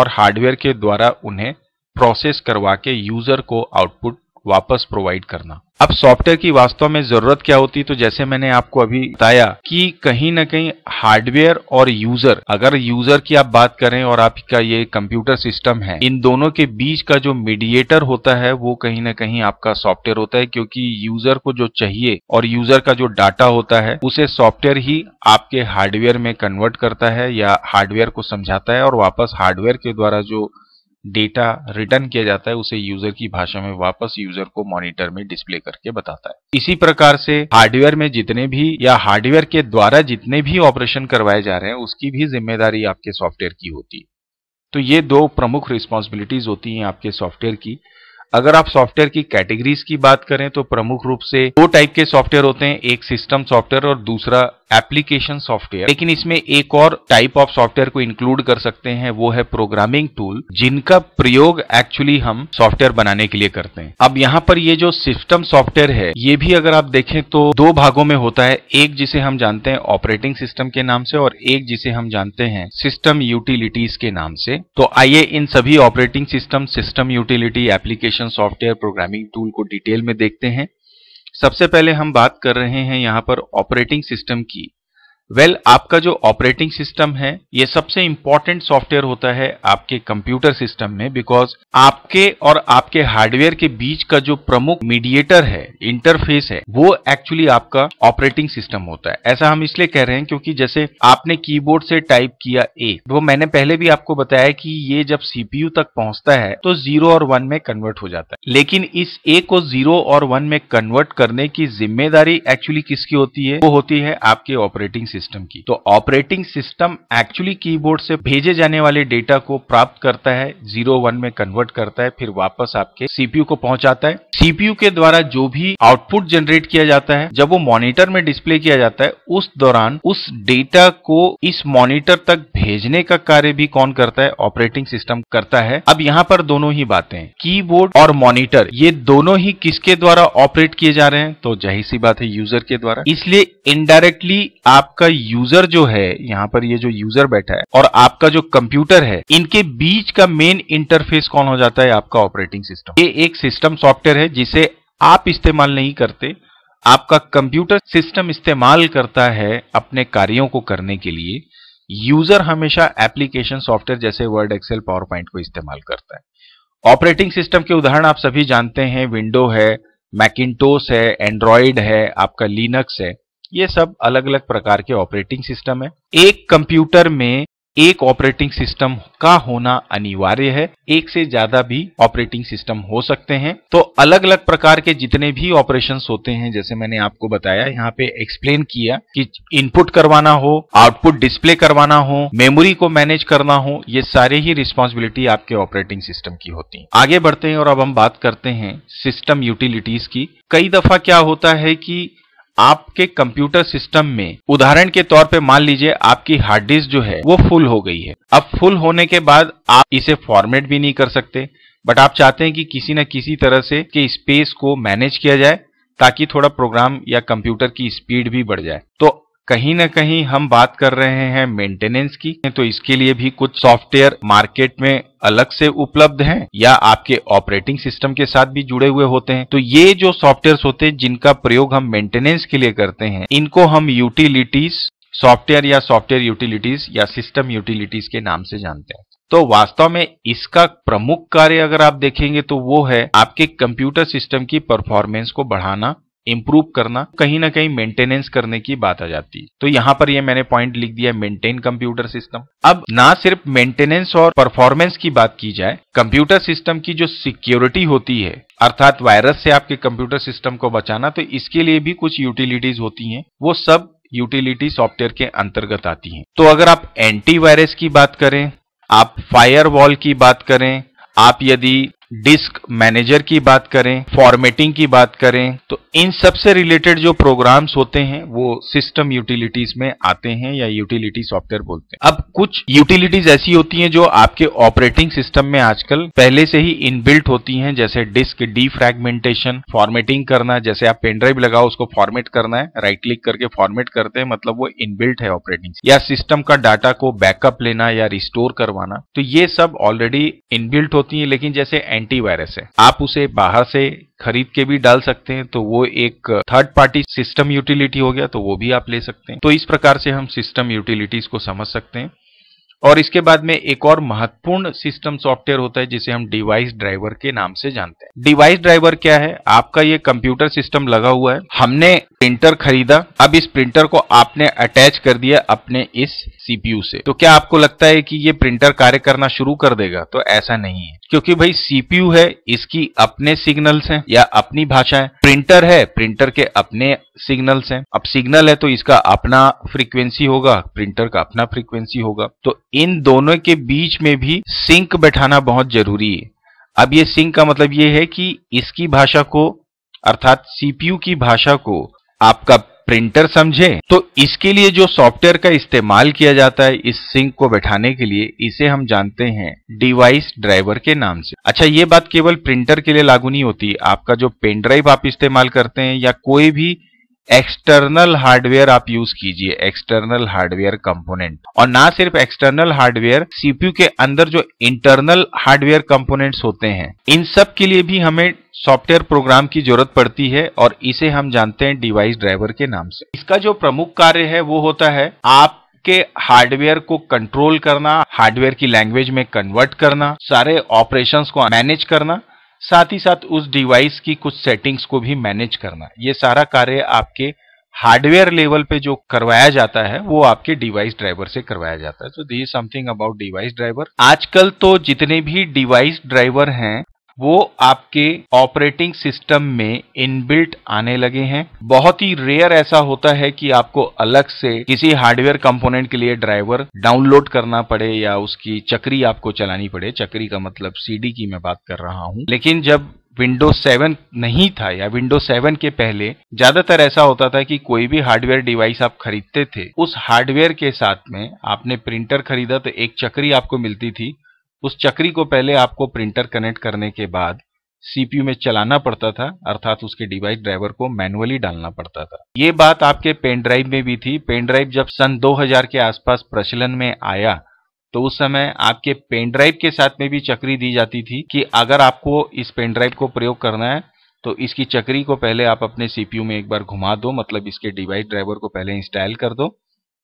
और हार्डवेयर के द्वारा उन्हें प्रोसेस करवा के यूजर को आउटपुट वापस प्रोवाइड करना अब सॉफ्टवेयर की वास्तव में जरूरत क्या होती तो जैसे मैंने आपको अभी बताया कि कहीं ना कहीं हार्डवेयर और यूजर अगर यूजर की आप बात करें और आपका ये कंप्यूटर सिस्टम है इन दोनों के बीच का जो मीडिएटर होता है वो कहीं ना कहीं आपका सॉफ्टवेयर होता है क्योंकि यूजर को जो चाहिए और यूजर का जो डाटा होता है उसे सॉफ्टवेयर ही आपके हार्डवेयर में कन्वर्ट करता है या हार्डवेयर को समझाता है और वापस हार्डवेयर के द्वारा जो डेटा रिटर्न किया जाता है उसे यूजर की भाषा में वापस यूजर को मॉनिटर में डिस्प्ले करके बताता है इसी प्रकार से हार्डवेयर में जितने भी या हार्डवेयर के द्वारा जितने भी ऑपरेशन करवाए जा रहे हैं उसकी भी जिम्मेदारी आपके सॉफ्टवेयर की होती है तो ये दो प्रमुख रिस्पॉन्सिबिलिटीज होती है आपके सॉफ्टवेयर की अगर आप सॉफ्टवेयर की कैटेगरीज की बात करें तो प्रमुख रूप से दो टाइप के सॉफ्टवेयर होते हैं एक सिस्टम सॉफ्टवेयर और दूसरा एप्लीकेशन सॉफ्टवेयर लेकिन इसमें एक और टाइप ऑफ सॉफ्टवेयर को इंक्लूड कर सकते हैं वो है प्रोग्रामिंग टूल जिनका प्रयोग एक्चुअली हम सॉफ्टवेयर बनाने के लिए करते हैं अब यहाँ पर ये जो सिस्टम सॉफ्टवेयर है ये भी अगर आप देखें तो दो भागों में होता है एक जिसे हम जानते हैं ऑपरेटिंग सिस्टम के नाम से और एक जिसे हम जानते हैं सिस्टम यूटिलिटीज के नाम से तो आइए इन सभी operating system system utility application software programming tool को डिटेल में देखते हैं सबसे पहले हम बात कर रहे हैं यहाँ पर ऑपरेटिंग सिस्टम की वेल well, आपका जो ऑपरेटिंग सिस्टम है ये सबसे इंपॉर्टेंट सॉफ्टवेयर होता है आपके कंप्यूटर सिस्टम में बिकॉज आपके और आपके हार्डवेयर के बीच का जो प्रमुख मीडिएटर है इंटरफेस है वो एक्चुअली आपका ऑपरेटिंग सिस्टम होता है ऐसा हम इसलिए कह रहे हैं क्योंकि जैसे आपने कीबोर्ड से टाइप किया ए वो मैंने पहले भी आपको बताया कि ये जब सीपीयू तक पहुंचता है तो जीरो और वन में कन्वर्ट हो जाता है लेकिन इस ए को जीरो और वन में कन्वर्ट करने की जिम्मेदारी एक्चुअली किसकी होती है वो होती है आपके ऑपरेटिंग सिस्टम सिस्टम की तो ऑपरेटिंग सिस्टम एक्चुअली कीबोर्ड से भेजे जाने वाले डेटा को प्राप्त करता है जीरो वन में कन्वर्ट करता है फिर वापस आपके सीपीयू को पहुंचाता है सीपीयू के द्वारा जो भी आउटपुट जनरेट किया जाता है जब वो मॉनिटर में डिस्प्ले किया जाता है उस दौरान उस डेटा को इस मॉनिटर तक भेजने का कार्य भी कौन करता है ऑपरेटिंग सिस्टम करता है अब यहाँ पर दोनों ही बातें कीबोर्ड और मॉनिटर ये दोनों ही किसके द्वारा ऑपरेट किए जा रहे हैं तो जाहिर सी बात है यूजर के द्वारा इसलिए इनडायरेक्टली आपका यूजर जो है यहाँ पर ये जो यूजर बैठा है और आपका जो कंप्यूटर है इनके बीच का मेन इंटरफेस कौन हो जाता है आपका ऑपरेटिंग सिस्टम ये एक सिस्टम सॉफ्टवेयर है जिसे आप इस्तेमाल नहीं करते आपका कंप्यूटर सिस्टम इस्तेमाल करता है अपने कार्यों को करने के लिए यूजर हमेशा एप्लीकेशन सॉफ्टवेयर जैसे वर्ड एक्सेल पावर पॉइंट को इस्तेमाल करता है ऑपरेटिंग सिस्टम के उदाहरण आप सभी जानते हैं विंडो है मैकिनटोस है एंड्रॉयड है आपका लिनक्स है ये सब अलग अलग प्रकार के ऑपरेटिंग सिस्टम है एक कंप्यूटर में एक ऑपरेटिंग सिस्टम का होना अनिवार्य है एक से ज्यादा भी ऑपरेटिंग सिस्टम हो सकते हैं तो अलग अलग प्रकार के जितने भी ऑपरेशन होते हैं जैसे मैंने आपको बताया यहाँ पे एक्सप्लेन किया कि इनपुट करवाना हो आउटपुट डिस्प्ले करवाना हो मेमोरी को मैनेज करना हो ये सारे ही रिस्पॉन्सिबिलिटी आपके ऑपरेटिंग सिस्टम की होती है आगे बढ़ते हैं और अब हम बात करते हैं सिस्टम यूटिलिटीज की कई दफा क्या होता है कि आपके कंप्यूटर सिस्टम में उदाहरण के तौर पे मान लीजिए आपकी हार्ड डिस्क जो है वो फुल हो गई है अब फुल होने के बाद आप इसे फॉर्मेट भी नहीं कर सकते बट आप चाहते हैं कि किसी न किसी तरह से के स्पेस को मैनेज किया जाए ताकि थोड़ा प्रोग्राम या कंप्यूटर की स्पीड भी बढ़ जाए तो कहीं ना कहीं हम बात कर रहे हैं मेंटेनेंस की तो इसके लिए भी कुछ सॉफ्टवेयर मार्केट में अलग से उपलब्ध हैं या आपके ऑपरेटिंग सिस्टम के साथ भी जुड़े हुए होते हैं तो ये जो सॉफ्टवेयर होते हैं जिनका प्रयोग हम मेंटेनेंस के लिए करते हैं इनको हम यूटिलिटीज सॉफ्टवेयर या सॉफ्टवेयर यूटिलिटीज या सिस्टम यूटिलिटीज के नाम से जानते हैं तो वास्तव में इसका प्रमुख कार्य अगर आप देखेंगे तो वो है आपके कंप्यूटर सिस्टम की परफॉर्मेंस को बढ़ाना इंप्रूव करना कहीं ना कहीं मेंटेनेंस करने की बात आ जाती है तो यहाँ पर ये मैंने पॉइंट लिख दिया मेंटेन कंप्यूटर सिस्टम अब ना सिर्फ मेंटेनेंस और परफॉर्मेंस की बात की जाए कंप्यूटर सिस्टम की जो सिक्योरिटी होती है अर्थात वायरस से आपके कंप्यूटर सिस्टम को बचाना तो इसके लिए भी कुछ यूटिलिटीज होती है वो सब यूटिलिटी सॉफ्टवेयर के अंतर्गत आती है तो अगर आप एंटीवायरस की बात करें आप फायर की बात करें आप यदि डिस्क मैनेजर की बात करें फॉर्मेटिंग की बात करें तो इन सबसे रिलेटेड जो प्रोग्राम्स होते हैं वो सिस्टम यूटिलिटीज में आते हैं या यूटिलिटी सॉफ्टवेयर बोलते हैं अब कुछ यूटिलिटीज ऐसी होती हैं जो आपके ऑपरेटिंग सिस्टम में आजकल पहले से ही इनबिल्ट होती हैं जैसे डिस्क डीफ्रैगमेंटेशन फॉर्मेटिंग करना जैसे आप पेनड्राइव लगाओ उसको फॉर्मेट करना है राइट क्लिक करके फॉर्मेट करते हैं मतलब वो इनबिल्ट है ऑपरेटिंग या सिस्टम का डाटा को बैकअप लेना या रिस्टोर करवाना तो ये सब ऑलरेडी इनबिल्ट होती है लेकिन जैसे एंटीवायरस है आप उसे बाहर से खरीद के भी डाल सकते हैं तो वो एक थर्ड पार्टी सिस्टम यूटिलिटी हो गया तो वो भी आप ले सकते हैं तो इस प्रकार से हम सिस्टम यूटिलिटीज को समझ सकते हैं और इसके बाद में एक और महत्वपूर्ण सिस्टम सॉफ्टवेयर होता है जिसे हम डिवाइस ड्राइवर के नाम से जानते हैं डिवाइस ड्राइवर क्या है आपका ये कंप्यूटर सिस्टम लगा हुआ है हमने प्रिंटर खरीदा अब इस प्रिंटर को आपने अटैच कर दिया अपने इस सीपीयू से तो क्या आपको लगता है कि ये प्रिंटर कार्य करना शुरू कर देगा तो ऐसा नहीं है क्योंकि भाई सीपीयू है इसकी अपने सिग्नल्स हैं या अपनी भाषा है प्रिंटर है प्रिंटर के अपने सिग्नल्स हैं अब सिग्नल है तो इसका अपना फ्रीक्वेंसी होगा प्रिंटर का अपना फ्रीक्वेंसी होगा तो इन दोनों के बीच में भी सिंक बैठाना बहुत जरूरी है अब ये सिंक का मतलब ये है कि इसकी भाषा को अर्थात सीपीयू की भाषा को आपका प्रिंटर समझे तो इसके लिए जो सॉफ्टवेयर का इस्तेमाल किया जाता है इस सिंक को बैठाने के लिए इसे हम जानते हैं डिवाइस ड्राइवर के नाम से अच्छा ये बात केवल प्रिंटर के लिए लागू नहीं होती आपका जो पेन ड्राइव आप इस्तेमाल करते हैं या कोई भी एक्सटर्नल हार्डवेयर आप यूज कीजिए एक्सटर्नल हार्डवेयर कंपोनेंट और ना सिर्फ एक्सटर्नल हार्डवेयर सीपीयू के अंदर जो इंटरनल हार्डवेयर कंपोनेंट्स होते हैं इन सब के लिए भी हमें सॉफ्टवेयर प्रोग्राम की जरूरत पड़ती है और इसे हम जानते हैं डिवाइस ड्राइवर के नाम से इसका जो प्रमुख कार्य है वो होता है आप के हार्डवेयर को कंट्रोल करना हार्डवेयर की लैंग्वेज में कन्वर्ट करना सारे ऑपरेशंस को मैनेज करना साथ ही साथ उस डिवाइस की कुछ सेटिंग्स को भी मैनेज करना ये सारा कार्य आपके हार्डवेयर लेवल पे जो करवाया जाता है वो आपके डिवाइस ड्राइवर से करवाया जाता है so this something about device driver आजकल तो जितने भी डिवाइस ड्राइवर हैं वो आपके ऑपरेटिंग सिस्टम में इनबिल्ट आने लगे हैं बहुत ही रेयर ऐसा होता है कि आपको अलग से किसी हार्डवेयर कंपोनेंट के लिए ड्राइवर डाउनलोड करना पड़े या उसकी चक्री आपको चलानी पड़े चक्री का मतलब सीडी की मैं बात कर रहा हूं लेकिन जब विंडोज 7 नहीं था या विंडोज 7 के पहले ज्यादातर ऐसा होता था कि कोई भी हार्डवेयर डिवाइस आप खरीदते थे उस हार्डवेयर के साथ में आपने प्रिंटर खरीदा तो एक चक्री आपको मिलती थी उस चक्री को पहले आपको प्रिंटर कनेक्ट करने के बाद सीपीयू में चलाना पड़ता था अर्थात उसके डिवाइस ड्राइवर को मैनुअली डालना पड़ता था ये बात आपके पेन ड्राइव में भी थी पेन ड्राइव जब सन 2000 के आसपास प्रचलन में आया तो उस समय आपके पेन ड्राइव के साथ में भी चक्री दी जाती थी कि अगर आपको इस पेन ड्राइव को प्रयोग करना है तो इसकी चक्री को पहले आप अपने सीपीयू में एक बार घुमा दो मतलब इसके डिवाइस ड्राइवर को पहले इंस्टॉल कर दो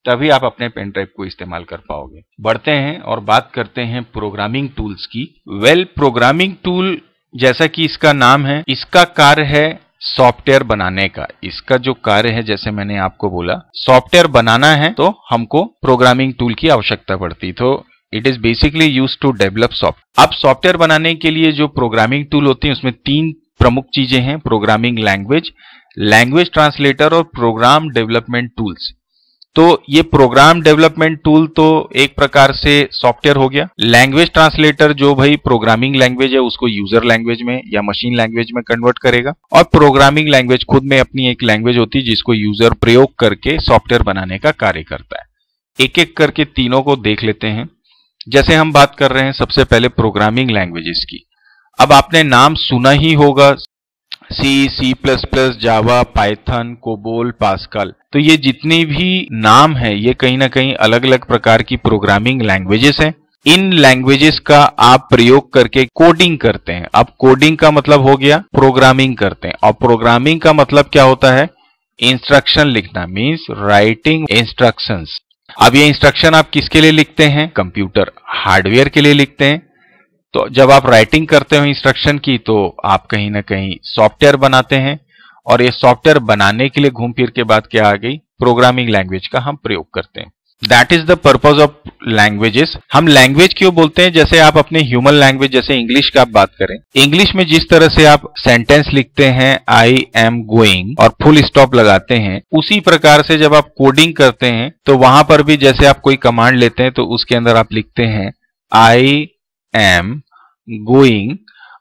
तभी आप अपने पेन ड्राइव को इस्तेमाल कर पाओगे बढ़ते हैं और बात करते हैं प्रोग्रामिंग टूल्स की वेल प्रोग्रामिंग टूल जैसा कि इसका नाम है इसका कार्य है सॉफ्टवेयर बनाने का इसका जो कार्य है जैसे मैंने आपको बोला सॉफ्टवेयर बनाना है तो हमको प्रोग्रामिंग टूल की आवश्यकता पड़ती तो it is basically use to develop soft अब सॉफ्टवेयर बनाने के लिए जो प्रोग्रामिंग टूल होती है उसमें तीन प्रमुख चीजें हैं प्रोग्रामिंग लैंग्वेज लैंग्वेज ट्रांसलेटर और प्रोग्राम डेवलपमेंट टूल्स तो ये प्रोग्राम डेवलपमेंट टूल तो एक प्रकार से सॉफ्टवेयर हो गया लैंग्वेज ट्रांसलेटर जो भाई प्रोग्रामिंग लैंग्वेज है उसको यूजर लैंग्वेज में या मशीन लैंग्वेज में कन्वर्ट करेगा और प्रोग्रामिंग लैंग्वेज खुद में अपनी एक लैंग्वेज होती है जिसको यूजर प्रयोग करके सॉफ्टवेयर बनाने का कार्य करता है एक एक करके तीनों को देख लेते हैं जैसे हम बात कर रहे हैं सबसे पहले प्रोग्रामिंग लैंग्वेजेस की अब आपने नाम सुना ही होगा C C plus plus Java Python COBOL Pascal तो ये जितने भी नाम है ये कहीं ना कहीं अलग अलग प्रकार की प्रोग्रामिंग लैंग्वेजेस हैं इन लैंग्वेजेस का आप प्रयोग करके कोडिंग करते हैं अब कोडिंग का मतलब हो गया प्रोग्रामिंग करते हैं और प्रोग्रामिंग का मतलब क्या होता है इंस्ट्रक्शन लिखना मीन्स राइटिंग इंस्ट्रक्शन अब ये इंस्ट्रक्शन आप किसके लिए लिखते हैं कंप्यूटर हार्डवेयर के लिए लिखते हैं तो जब आप राइटिंग करते हो इंस्ट्रक्शन की तो आप कहीं ना कहीं सॉफ्टवेयर बनाते हैं और ये सॉफ्टवेयर बनाने के लिए घूम फिर के बाद क्या आ गई प्रोग्रामिंग लैंग्वेज का हम प्रयोग करते हैं that is the purpose of languages हम लैंग्वेज क्यों बोलते हैं जैसे आप अपने ह्यूमन लैंग्वेज जैसे इंग्लिश का आप बात करें इंग्लिश में जिस तरह से आप सेंटेंस लिखते हैं आई एम गोइंग और फुल स्टॉप लगाते हैं उसी प्रकार से जब आप कोडिंग करते हैं तो वहां पर भी जैसे आप कोई कमांड लेते हैं तो उसके अंदर आप लिखते हैं आई एम गोइंग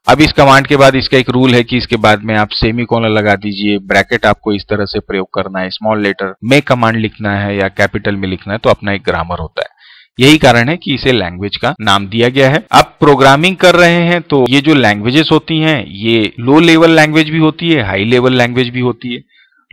अब इस कमांड के बाद इसका एक रूल है कि इसके बाद में आप सेमी कॉलर लगा दीजिए ब्रैकेट आपको इस तरह से प्रयोग करना है स्मॉल लेटर में कमांड लिखना है या कैपिटल में लिखना है तो अपना एक ग्रामर होता है यही कारण है कि इसे लैंग्वेज का नाम दिया गया है आप प्रोग्रामिंग कर रहे हैं तो ये जो लैंग्वेजेस होती हैं ये लो लेवल लैंग्वेज भी होती है हाई लेवल लैंग्वेज भी होती है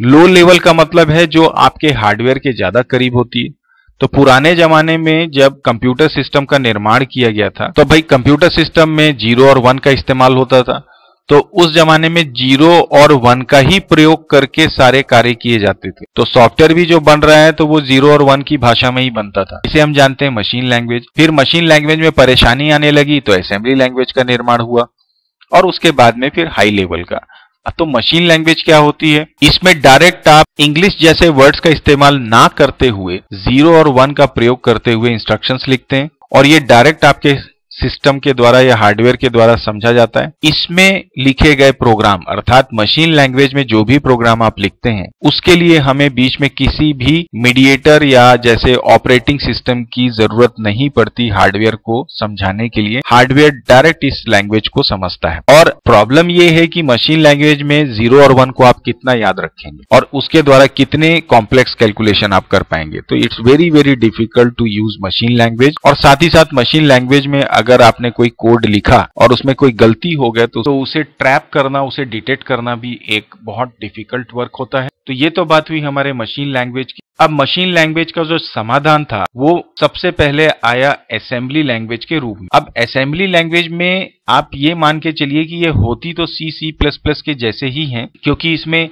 लो लेवल का मतलब है जो आपके हार्डवेयर के ज्यादा करीब होती है तो पुराने जमाने में जब कंप्यूटर सिस्टम का निर्माण किया गया था तो भाई कंप्यूटर सिस्टम में जीरो और वन का इस्तेमाल होता था तो उस जमाने में जीरो और वन का ही प्रयोग करके सारे कार्य किए जाते थे तो सॉफ्टवेयर भी जो बन रहा है तो वो जीरो और वन की भाषा में ही बनता था इसे हम जानते हैं मशीन लैंग्वेज फिर मशीन लैंग्वेज में परेशानी आने लगी तो असेंबली लैंग्वेज का निर्माण हुआ और उसके बाद में फिर हाई लेवल का तो मशीन लैंग्वेज क्या होती है इसमें डायरेक्ट आप इंग्लिश जैसे वर्ड्स का इस्तेमाल ना करते हुए जीरो और वन का प्रयोग करते हुए इंस्ट्रक्शंस लिखते हैं और ये डायरेक्ट आपके सिस्टम के द्वारा या हार्डवेयर के द्वारा समझा जाता है इसमें लिखे गए प्रोग्राम अर्थात मशीन लैंग्वेज में जो भी प्रोग्राम आप लिखते हैं उसके लिए हमें बीच में किसी भी मीडिएटर या जैसे ऑपरेटिंग सिस्टम की जरूरत नहीं पड़ती हार्डवेयर को समझाने के लिए हार्डवेयर डायरेक्ट इस लैंग्वेज को समझता है और प्रॉब्लम ये है कि मशीन लैंग्वेज में जीरो और वन को आप कितना याद रखेंगे और उसके द्वारा कितने कॉम्प्लेक्स कैलकुलेशन आप कर पाएंगे तो it's very very difficult to use machine language और साथ ही साथ मशीन लैंग्वेज में अगर आपने कोई कोड लिखा और उसमें कोई गलती हो गया तो, तो उसे ट्रैप करना उसे डिटेक्ट करना भी एक बहुत डिफिकल्ट वर्क होता है तो ये तो बात हुई हमारे मशीन लैंग्वेज की अब मशीन लैंग्वेज का जो समाधान था वो सबसे पहले आया असेंबली लैंग्वेज के रूप में अब असेंबली लैंग्वेज में आप ये मान के चलिए कि ये होती तो सी सी प्लस प्लस के जैसे ही हैं क्योंकि इसमें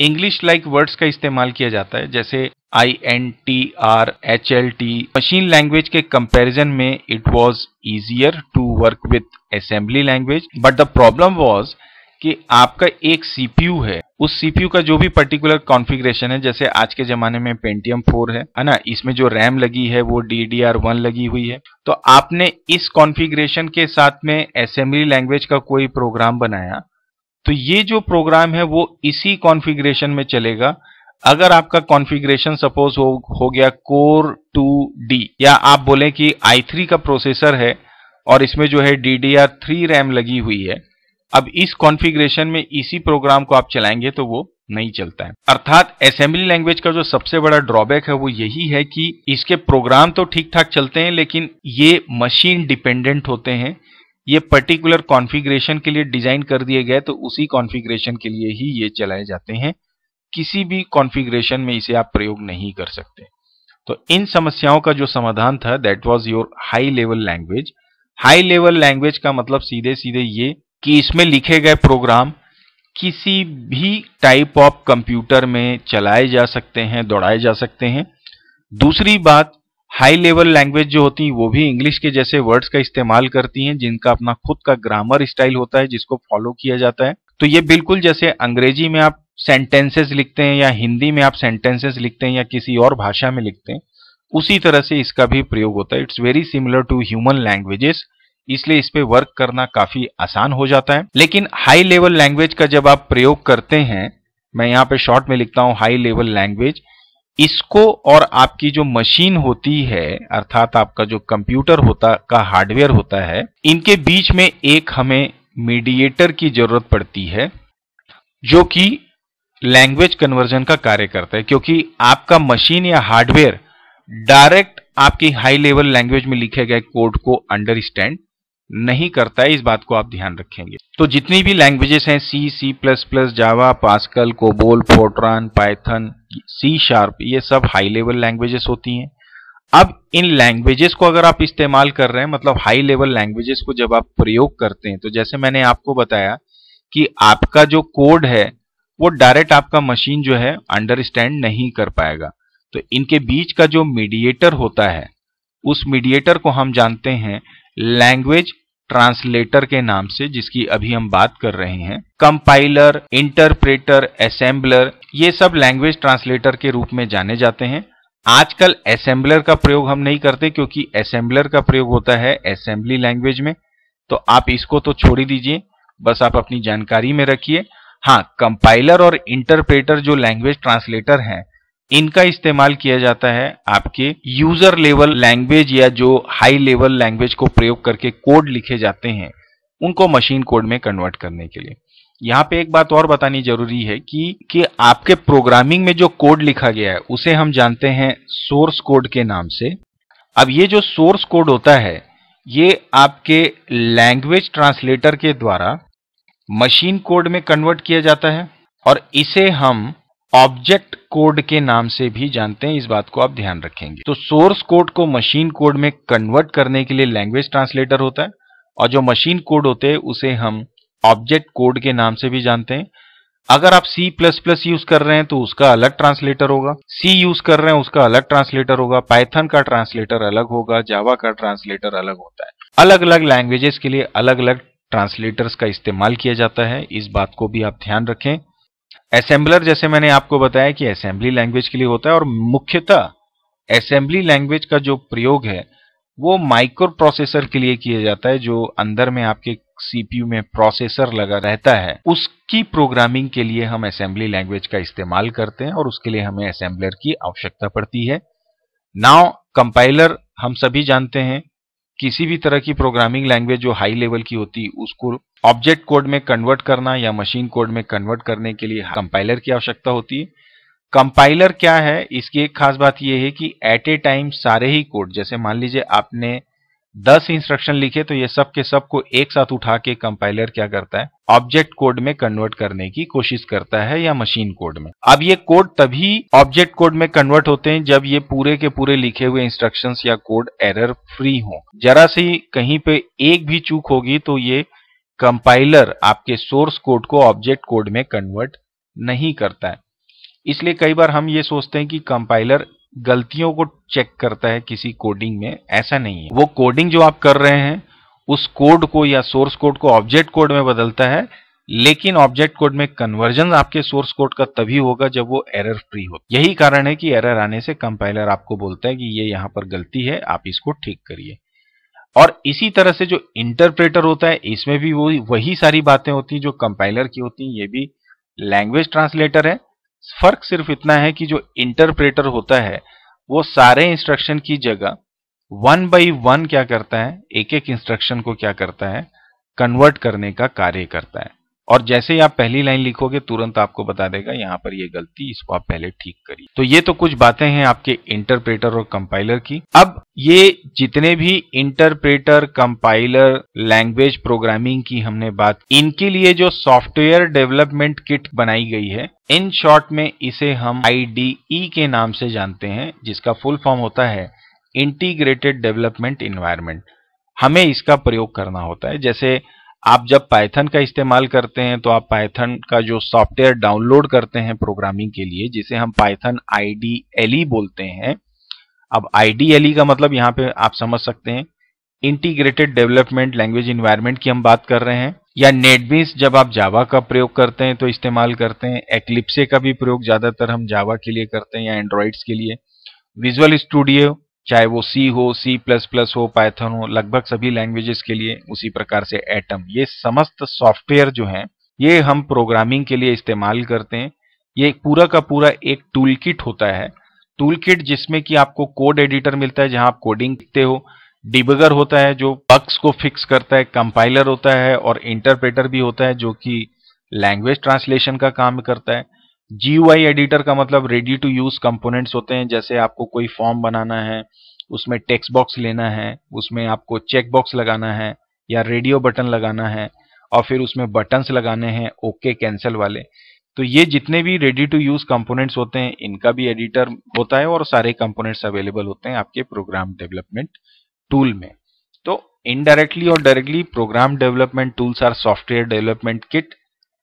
इंग्लिश लाइक वर्ड्स का इस्तेमाल किया जाता है जैसे I N T R H L T machine language के कंपेरिजन में it was easier to work with assembly language but the problem was कि आपका एक सीपीयू है उस सीपीयू का जो भी पर्टिकुलर कॉन्फ़िगरेशन है जैसे आज के ज़माने में पेंटियम फोर है है ना इसमें जो रैम लगी है वो डी डी आर वन लगी हुई है तो आपने इस कॉन्फ़िगरेशन के साथ में असेंबली लैंग्वेज का कोई प्रोग्राम बनाया तो ये जो प्रोग्राम है वो इसी कॉन्फ़िगरेशन में चलेगा अगर आपका कॉन्फ़िगरेशन सपोज हो हो गया कोर टू डी या आप बोले कि आई थ्री का प्रोसेसर है और इसमें जो है D D R three RAM लगी हुई है अब इस कॉन्फ़िगरेशन में इसी प्रोग्राम को आप चलाएंगे तो वो नहीं चलता है अर्थात असेंबली लैंग्वेज का जो सबसे बड़ा ड्रॉबैक है वो यही है कि इसके प्रोग्राम तो ठीक ठाक चलते हैं लेकिन ये मशीन डिपेंडेंट होते हैं ये पर्टिकुलर कॉन्फ़िगरेशन के लिए डिज़ाइन कर दिए गए तो उसी कॉन्फ़िगरेशन के लिए ही ये चलाए जाते हैं किसी भी कॉन्फ़िगरेशन में इसे आप प्रयोग नहीं कर सकते तो इन समस्याओं का जो समाधान था that was your high level language high level language का मतलब सीधे सीधे ये कि इसमें लिखे गए प्रोग्राम किसी भी टाइप ऑफ कंप्यूटर में चलाए जा सकते हैं दौड़ाए जा सकते हैं दूसरी बात हाई लेवल लैंग्वेज जो होती है वो भी इंग्लिश के जैसे वर्ड्स का इस्तेमाल करती हैं जिनका अपना खुद का ग्रामर स्टाइल होता है जिसको फॉलो किया जाता है तो ये बिल्कुल जैसे अंग्रेजी में आप सेंटेंसेस लिखते हैं या हिंदी में आप सेंटेंसेस लिखते हैं या किसी और भाषा में लिखते हैं उसी तरह से इसका भी प्रयोग होता है it's very similar to human languages इसलिए इस पर वर्क करना काफी आसान हो जाता है लेकिन हाई लेवल लैंग्वेज का जब आप प्रयोग करते हैं मैं यहाँ पे शॉर्ट में लिखता हूँ हाई लेवल लैंग्वेज इसको और आपकी जो मशीन होती है अर्थात आपका जो कंप्यूटर होता का हार्डवेयर होता है इनके बीच में एक हमें मीडिएटर की जरूरत पड़ती है जो कि लैंग्वेज कन्वर्जन का कार्य करता है क्योंकि आपका मशीन या हार्डवेयर डायरेक्ट आपकी हाई लेवल लैंग्वेज में लिखे गए कोड को अंडरस्टैंड नहीं करता है इस बात को आप ध्यान रखेंगे तो जितनी भी लैंग्वेजेस हैं C C plus plus Java Pascal COBOL Fortran Python C sharp ये सब हाई लेवल लैंग्वेजेस होती हैं अब इन लैंग्वेजेस को अगर आप इस्तेमाल कर रहे हैं मतलब हाई लेवल लैंग्वेजेस को जब आप प्रयोग करते हैं तो जैसे मैंने आपको बताया कि आपका जो कोड है वो डायरेक्ट आपका मशीन जो है अंडरस्टैंड नहीं कर पाएगा तो इनके बीच का जो मीडिएटर होता है उस मीडिएटर को हम जानते हैं लैंग्वेज ट्रांसलेटर के नाम से जिसकी अभी हम बात कर रहे हैं कंपाइलर इंटरप्रेटर असेंबलर ये सब लैंग्वेज ट्रांसलेटर के रूप में जाने जाते हैं आजकल असेंबलर का प्रयोग हम नहीं करते क्योंकि असेंबलर का प्रयोग होता है असेंबली लैंग्वेज में तो आप इसको तो छोड़ ही दीजिए बस आप अपनी जानकारी में रखिए हाँ कंपाइलर और इंटरप्रेटर जो लैंग्वेज ट्रांसलेटर हैं इनका इस्तेमाल किया जाता है आपके यूजर लेवल लैंग्वेज या जो हाई लेवल लैंग्वेज को प्रयोग करके कोड लिखे जाते हैं उनको मशीन कोड में कन्वर्ट करने के लिए यहाँ पे एक बात और बतानी जरूरी है कि कि आपके प्रोग्रामिंग में जो कोड लिखा गया है उसे हम जानते हैं सोर्स कोड के नाम से अब ये जो सोर्स कोड होता है ये आपके लैंग्वेज ट्रांसलेटर के द्वारा मशीन कोड में कन्वर्ट किया जाता है और इसे हम ऑब्जेक्ट कोड के नाम से भी जानते हैं इस बात को आप ध्यान रखेंगे तो सोर्स कोड को मशीन कोड में कन्वर्ट करने के लिए लैंग्वेज ट्रांसलेटर होता है और जो मशीन कोड होते हैं उसे हम ऑब्जेक्ट कोड के नाम से भी जानते हैं अगर आप C++ यूज कर रहे हैं तो उसका अलग ट्रांसलेटर होगा C यूज कर रहे हैं उसका अलग ट्रांसलेटर होगा पाइथन का ट्रांसलेटर अलग होगा जावा का ट्रांसलेटर अलग होता है अलग अलग लैंग्वेजेस के लिए अलग अलग ट्रांसलेटर्स का इस्तेमाल किया जाता है इस बात को भी आप ध्यान रखें असेंबलर जैसे मैंने आपको बताया कि असेंबली लैंग्वेज के लिए होता है और मुख्यतः असेंबली लैंग्वेज का जो प्रयोग है वो माइक्रो प्रोसेसर के लिए किया जाता है जो अंदर में आपके सीपीयू में प्रोसेसर लगा रहता है उसकी प्रोग्रामिंग के लिए हम असेंबली लैंग्वेज का इस्तेमाल करते हैं और उसके लिए हमें असेंबलर की आवश्यकता पड़ती है नाउ कंपाइलर हम सभी जानते हैं किसी भी तरह की प्रोग्रामिंग लैंग्वेज जो हाई लेवल की होती उसको ऑब्जेक्ट कोड में कन्वर्ट करना या मशीन कोड में कन्वर्ट करने के लिए कंपाइलर की आवश्यकता होती है कंपाइलर क्या है इसकी एक खास बात यह है कि एट ए टाइम सारे ही कोड जैसे मान लीजिए आपने 10 इंस्ट्रक्शन लिखे तो ये सब के सब को एक साथ उठा के कंपाइलर क्या करता है ऑब्जेक्ट कोड में कन्वर्ट करने की कोशिश करता है या मशीन कोड में अब ये कोड तभी ऑब्जेक्ट कोड में कन्वर्ट होते हैं जब ये पूरे के पूरे लिखे हुए इंस्ट्रक्शंस या कोड एरर फ्री हो जरा सी कहीं पे एक भी चूक होगी तो ये कंपाइलर आपके सोर्स कोड को ऑब्जेक्ट कोड में कन्वर्ट नहीं करता है इसलिए कई बार हम ये सोचते हैं कि कंपाइलर गलतियों को चेक करता है किसी कोडिंग में ऐसा नहीं है वो कोडिंग जो आप कर रहे हैं उस कोड को या सोर्स कोड को ऑब्जेक्ट कोड में बदलता है लेकिन ऑब्जेक्ट कोड में कन्वर्जन आपके सोर्स कोड का तभी होगा जब वो एरर फ्री हो यही कारण है कि एरर आने से कंपाइलर आपको बोलता है कि ये यहाँ पर गलती है आप इसको ठीक करिए और इसी तरह से जो इंटरप्रेटर होता है इसमें भी वो वही सारी बातें होती हैं जो कंपाइलर की होती हैं ये भी लैंग्वेज ट्रांसलेटर है फर्क सिर्फ इतना है कि जो इंटरप्रेटर होता है वो सारे इंस्ट्रक्शन की जगह वन बाई वन क्या करता है एक एक इंस्ट्रक्शन को क्या करता है कन्वर्ट करने का कार्य करता है और जैसे ही आप पहली लाइन लिखोगे तुरंत आपको बता देगा यहाँ पर ये गलती इसको आप पहले ठीक करिए तो ये तो कुछ बातें हैं आपके इंटरप्रेटर और कंपाइलर की अब ये जितने भी इंटरप्रेटर कंपाइलर लैंग्वेज प्रोग्रामिंग की हमने बात इनके लिए जो सॉफ्टवेयर डेवलपमेंट किट बनाई गई है इन शॉर्ट में इसे हम आई के नाम से जानते हैं जिसका फुल फॉर्म होता है इंटीग्रेटेड डेवलपमेंट इन्वायरमेंट हमें इसका प्रयोग करना होता है जैसे आप जब पाइथन का इस्तेमाल करते हैं तो आप पाइथन का जो सॉफ्टवेयर डाउनलोड करते हैं प्रोग्रामिंग के लिए जिसे हम पाइथन आई बोलते हैं अब आई का मतलब यहाँ पे आप समझ सकते हैं इंटीग्रेटेड डेवलपमेंट लैंग्वेज इन्वायरमेंट की हम बात कर रहे हैं या नेटबीस जब आप जावा का प्रयोग करते हैं तो इस्तेमाल करते हैं एक्लिप्से का भी प्रयोग ज़्यादातर हम जावा के लिए करते हैं या एंड्रॉइड्स के लिए विजुअल स्टूडियो चाहे वो सी हो सी प्लस प्लस हो पाइथन हो लगभग सभी लैंग्वेजेस के लिए उसी प्रकार से एटम ये समस्त सॉफ्टवेयर जो हैं ये हम प्रोग्रामिंग के लिए इस्तेमाल करते हैं ये पूरा का पूरा एक टूल किट होता है टूल किट जिसमें कि आपको कोड एडिटर मिलता है जहां आप कोडिंग लिखते हो डिबगर होता है जो पक्स को फिक्स करता है कंपाइलर होता है और इंटरप्रेटर भी होता है जो कि लैंग्वेज ट्रांसलेशन का काम करता है जी एडिटर का मतलब रेडी टू यूज कंपोनेंट्स होते हैं जैसे आपको कोई फॉर्म बनाना है उसमें टेक्स्ट बॉक्स लेना है उसमें आपको चेक बॉक्स लगाना है या रेडियो बटन लगाना है और फिर उसमें बटन्स लगाने हैं ओके कैंसिल वाले तो ये जितने भी रेडी टू यूज कंपोनेंट्स होते हैं इनका भी एडिटर होता है और सारे कंपोनेंट्स अवेलेबल होते हैं आपके प्रोग्राम डेवलपमेंट टूल में तो इनडायरेक्टली और directly program development tools or software development kit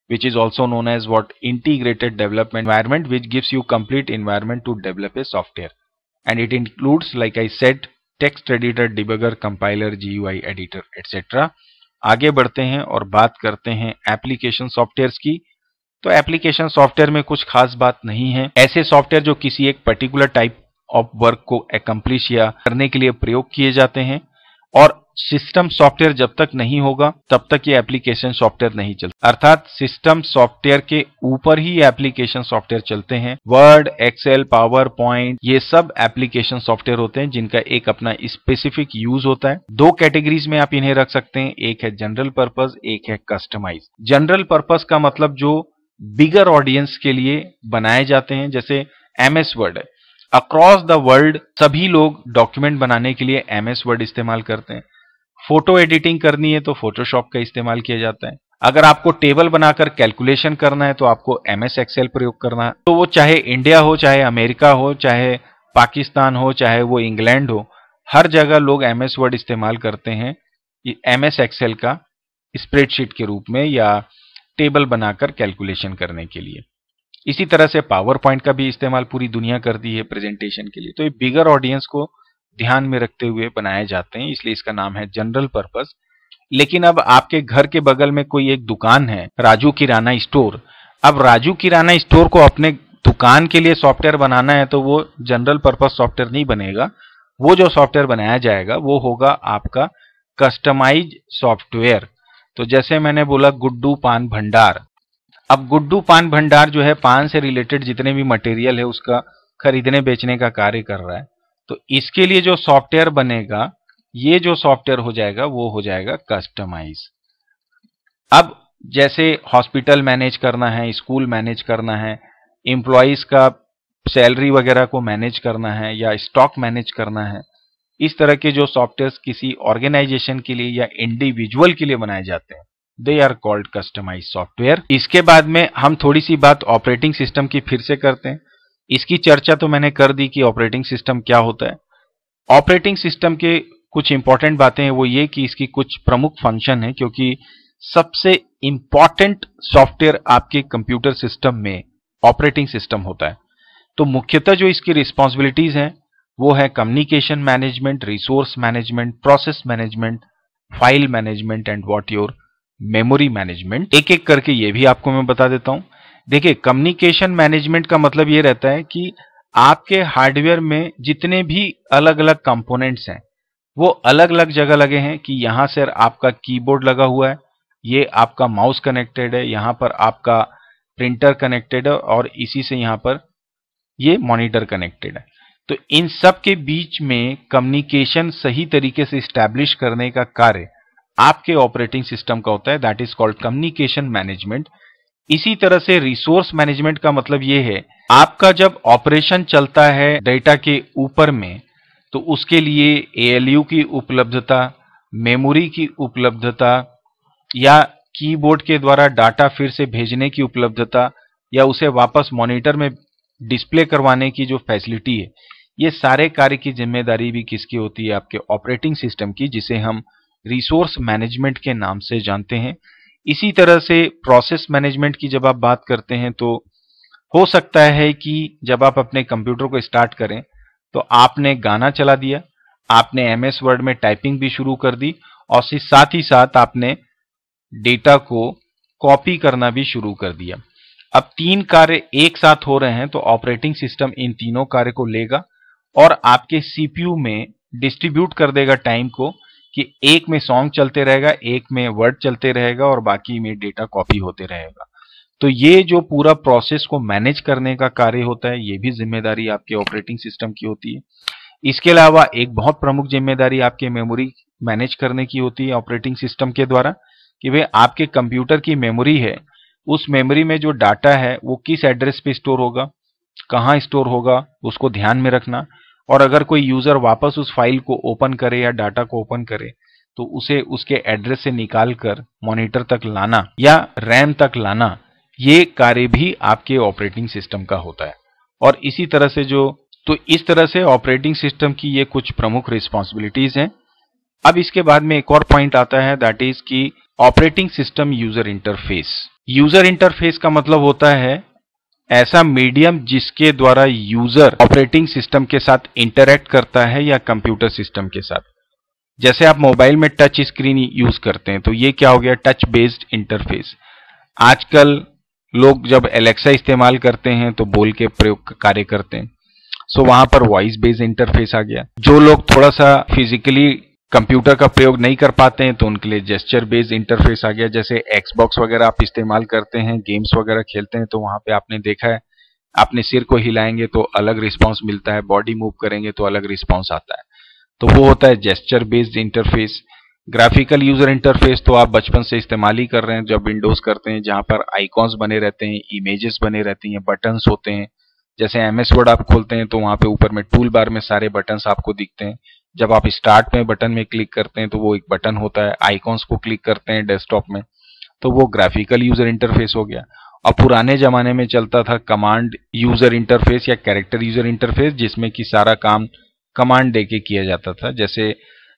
which is also known as what integrated development environment which gives you complete environment to develop a software and it includes like I said text editor debugger compiler GUI editor etcetera आगे बढ़ते हैं और बात करते हैं application softwares की तो application software में कुछ खास बात नहीं है ऐसे सॉफ्टवेयर जो किसी एक पर्टिकुलर टाइप ऑफ वर्क को एकम्प्लिश या करने के लिए प्रयोग किए जाते हैं और सिस्टम सॉफ्टवेयर जब तक नहीं होगा तब तक ये एप्लीकेशन सॉफ्टवेयर नहीं चलता अर्थात सिस्टम सॉफ्टवेयर के ऊपर ही एप्लीकेशन सॉफ्टवेयर चलते हैं वर्ड एक्सेल पावर पॉइंट ये सब एप्लीकेशन सॉफ्टवेयर होते हैं जिनका एक अपना स्पेसिफिक यूज होता है दो कैटेगरीज में आप इन्हें रख सकते हैं एक है जनरल पर्पज एक है कस्टमाइज जनरल पर्पज का मतलब जो बिगर ऑडियंस के लिए बनाए जाते हैं जैसे M S Word across the world सभी लोग डॉक्यूमेंट बनाने के लिए एम एस वर्ड इस्तेमाल करते हैं फोटो एडिटिंग करनी है तो फोटोशॉप का इस्तेमाल किया जाता है अगर आपको टेबल बनाकर कैलकुलेशन करना है तो आपको एम एस एक्सेल प्रयोग करना है तो वो चाहे इंडिया हो चाहे अमेरिका हो चाहे पाकिस्तान हो चाहे वो इंग्लैंड हो हर जगह लोग एम एस वर्ड इस्तेमाल करते हैं एम एस एक्सेल का स्प्रेडशीट के रूप में या टेबल बनाकर कैलकुलेशन करने के लिए इसी तरह से पावर पॉइंट का भी इस्तेमाल पूरी दुनिया करती है प्रेजेंटेशन के लिए तो ये बिगर ऑडियंस को ध्यान में रखते हुए बनाए जाते हैं इसलिए इसका नाम है जनरल पर्पज लेकिन अब आपके घर के बगल में कोई एक दुकान है राजू किराना स्टोर अब राजू किराना स्टोर को अपने दुकान के लिए सॉफ्टवेयर बनाना है तो वो जनरल पर्पज सॉफ्टवेयर नहीं बनेगा वो जो सॉफ्टवेयर बनाया जाएगा वो होगा आपका कस्टमाइज सॉफ्टवेयर तो जैसे मैंने बोला गुड्डू पान भंडार अब गुड्डू पान भंडार जो है पान से रिलेटेड जितने भी मटेरियल है उसका खरीदने बेचने का कार्य कर रहा है तो इसके लिए जो सॉफ्टवेयर बनेगा ये जो सॉफ्टवेयर हो जाएगा वो हो जाएगा कस्टमाइज अब जैसे हॉस्पिटल मैनेज करना है स्कूल मैनेज करना है एम्प्लॉयज का सैलरी वगैरह को मैनेज करना है या स्टॉक मैनेज करना है इस तरह के जो सॉफ्टवेयर किसी ऑर्गेनाइजेशन के लिए या इंडिविजुअल के लिए बनाए जाते हैं they are called customise software इसके बाद में हम थोड़ी सी बात ऑपरेटिंग सिस्टम की फिर से करते हैं इसकी चर्चा तो मैंने कर दी कि ऑपरेटिंग सिस्टम क्या होता है ऑपरेटिंग सिस्टम के कुछ इंपॉर्टेंट बातें हैं वो ये कि इसकी कुछ प्रमुख फंक्शन है क्योंकि सबसे इंपॉर्टेंट सॉफ्टवेयर आपके कंप्यूटर सिस्टम में ऑपरेटिंग सिस्टम होता है तो मुख्यतः जो इसकी रिस्पॉन्सिबिलिटीज हैं वो है communication management resource management process management file management and what your memory management एक एक करके ये भी आपको मैं बता देता हूं देखिए कम्युनिकेशन मैनेजमेंट का मतलब ये रहता है कि आपके हार्डवेयर में जितने भी अलग अलग कंपोनेंट्स हैं वो अलग अलग जगह लगे हैं कि यहाँ से आपका कीबोर्ड लगा हुआ है ये आपका माउस कनेक्टेड है यहाँ पर आपका प्रिंटर कनेक्टेड है और इसी से यहाँ पर ये मॉनिटर कनेक्टेड है तो इन सब के बीच में कम्युनिकेशन सही तरीके से स्टैब्लिश करने का कार्य आपके ऑपरेटिंग सिस्टम का होता है that is called communication management इसी तरह से रिसोर्स मैनेजमेंट का मतलब ये है आपका जब ऑपरेशन चलता है डेटा के ऊपर में तो उसके लिए ए की उपलब्धता मेमोरी की उपलब्धता या कीबोर्ड के द्वारा डाटा फिर से भेजने की उपलब्धता या उसे वापस मॉनिटर में डिस्प्ले करवाने की जो फैसिलिटी है ये सारे कार्य की जिम्मेदारी भी किसकी होती है आपके ऑपरेटिंग सिस्टम की जिसे हम रिसोर्स मैनेजमेंट के नाम से जानते हैं इसी तरह से प्रोसेस मैनेजमेंट की जब आप बात करते हैं तो हो सकता है कि जब आप अपने कंप्यूटर को स्टार्ट करें तो आपने गाना चला दिया आपने एम एस वर्ड में टाइपिंग भी शुरू कर दी और साथ ही साथ आपने डेटा को कॉपी करना भी शुरू कर दिया अब तीन कार्य एक साथ हो रहे हैं तो ऑपरेटिंग सिस्टम इन तीनों कार्य को लेगा और आपके सीपीयू में डिस्ट्रीब्यूट कर देगा टाइम को कि एक में सॉन्ग चलते रहेगा एक में वर्ड चलते रहेगा और बाकी में डेटा कॉपी होते रहेगा तो ये जो पूरा प्रोसेस को मैनेज करने का कार्य होता है ये भी जिम्मेदारी आपके ऑपरेटिंग सिस्टम की होती है इसके अलावा एक बहुत प्रमुख जिम्मेदारी आपके मेमोरी मैनेज करने की होती है ऑपरेटिंग सिस्टम के द्वारा कि भाई आपके कंप्यूटर की मेमोरी है उस मेमोरी में जो डाटा है वो किस एड्रेस पे स्टोर होगा कहाँ स्टोर होगा उसको ध्यान में रखना और अगर कोई यूज़र वापस उस फाइल को ओपन करे या डाटा को ओपन करे तो उसे उसके एड्रेस से निकाल कर मॉनिटर तक लाना या रैम तक लाना ये कार्य भी आपके ऑपरेटिंग सिस्टम का होता है और इसी तरह से जो तो इस तरह से ऑपरेटिंग सिस्टम की ये कुछ प्रमुख रिस्पॉन्सिबिलिटीज हैं अब इसके बाद में एक और पॉइंट आता है दैट इज की operating system user interface user interface का मतलब होता है ऐसा मीडियम जिसके द्वारा यूजर ऑपरेटिंग सिस्टम के साथ इंटरेक्ट करता है या कंप्यूटर सिस्टम के साथ जैसे आप मोबाइल में टच स्क्रीन यूज करते हैं तो ये क्या हो गया टच बेस्ड इंटरफेस आजकल लोग जब एलेक्सा इस्तेमाल करते हैं तो बोल के प्रयोग कार्य करते हैं सो वहां पर वॉइस बेस्ड इंटरफेस आ गया जो लोग थोड़ा सा फिजिकली कंप्यूटर का प्रयोग नहीं कर पाते हैं तो उनके लिए जेस्चर बेस्ड इंटरफेस आ गया जैसे एक्सबॉक्स वगैरह आप इस्तेमाल करते हैं गेम्स वगैरह खेलते हैं तो वहां पे आपने देखा है आपने सिर को हिलाएंगे तो अलग रिस्पॉन्स मिलता है बॉडी मूव करेंगे तो अलग रिस्पॉन्स आता है तो वो होता है gesture based interface graphical user interface तो आप बचपन से इस्तेमाल ही कर रहे हैं जब विंडोज करते हैं जहां पर आईकॉन्स बने रहते हैं इमेजेस बने रहती हैं बटन्स होते हैं जैसे एमएस वर्ड आप खोलते हैं तो वहां पे ऊपर में टूल बार में सारे बटन्स आपको दिखते हैं जब आप स्टार्ट में बटन में क्लिक करते हैं तो वो एक बटन होता है आइकॉन्स को क्लिक करते हैं डेस्कटॉप में तो वो ग्राफिकल यूजर इंटरफेस हो गया और पुराने जमाने में चलता था कमांड यूजर इंटरफेस या कैरेक्टर यूजर इंटरफेस जिसमें कि सारा काम कमांड दे के किया जाता था जैसे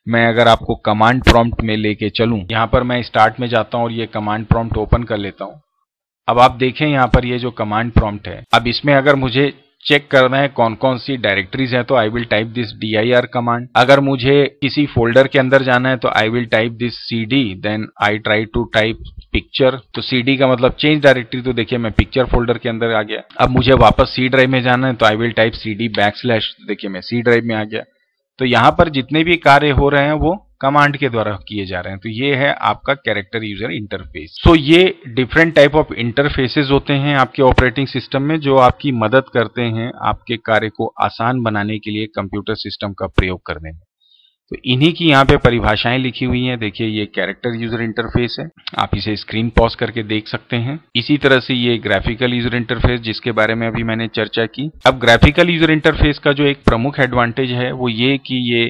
मैं अगर आपको कमांड प्रॉम्प्ट में लेके चलूं यहां पर मैं स्टार्ट में जाता हूँ और ये कमांड प्रॉम्प्ट ओपन कर लेता हूं अब आप देखें यहां पर ये जो कमांड प्रॉम्प्ट है अब इसमें अगर मुझे चेक करना है कौन कौन सी डायरेक्टरीज हैं तो I will type this D I R command अगर मुझे किसी फोल्डर के अंदर जाना है तो I will type this C D then I try to type picture तो सी डी का मतलब चेंज डायरेक्टरी तो देखिए मैं पिक्चर फोल्डर के अंदर आ गया अब मुझे वापस सी ड्राइव में जाना है तो I will type C D back slash देखिए मैं सी ड्राइव में आ गया तो यहाँ पर जितने भी कार्य हो रहे हैं वो कमांड के द्वारा किए जा रहे हैं तो ये है आपका कैरेक्टर यूजर इंटरफेस सो तो ये डिफरेंट टाइप ऑफ इंटरफेसेस होते हैं आपके ऑपरेटिंग सिस्टम में जो आपकी मदद करते हैं आपके कार्य को आसान बनाने के लिए कंप्यूटर सिस्टम का प्रयोग करने में तो इन्हीं की यहाँ पे परिभाषाएं लिखी हुई हैं देखिए ये कैरेक्टर यूजर इंटरफेस है आप इसे स्क्रीन पॉज करके देख सकते हैं इसी तरह से ये ग्राफिकल यूजर इंटरफेस जिसके बारे में अभी मैंने चर्चा की अब ग्राफिकल यूजर इंटरफेस का जो एक प्रमुख एडवांटेज है वो ये कि ये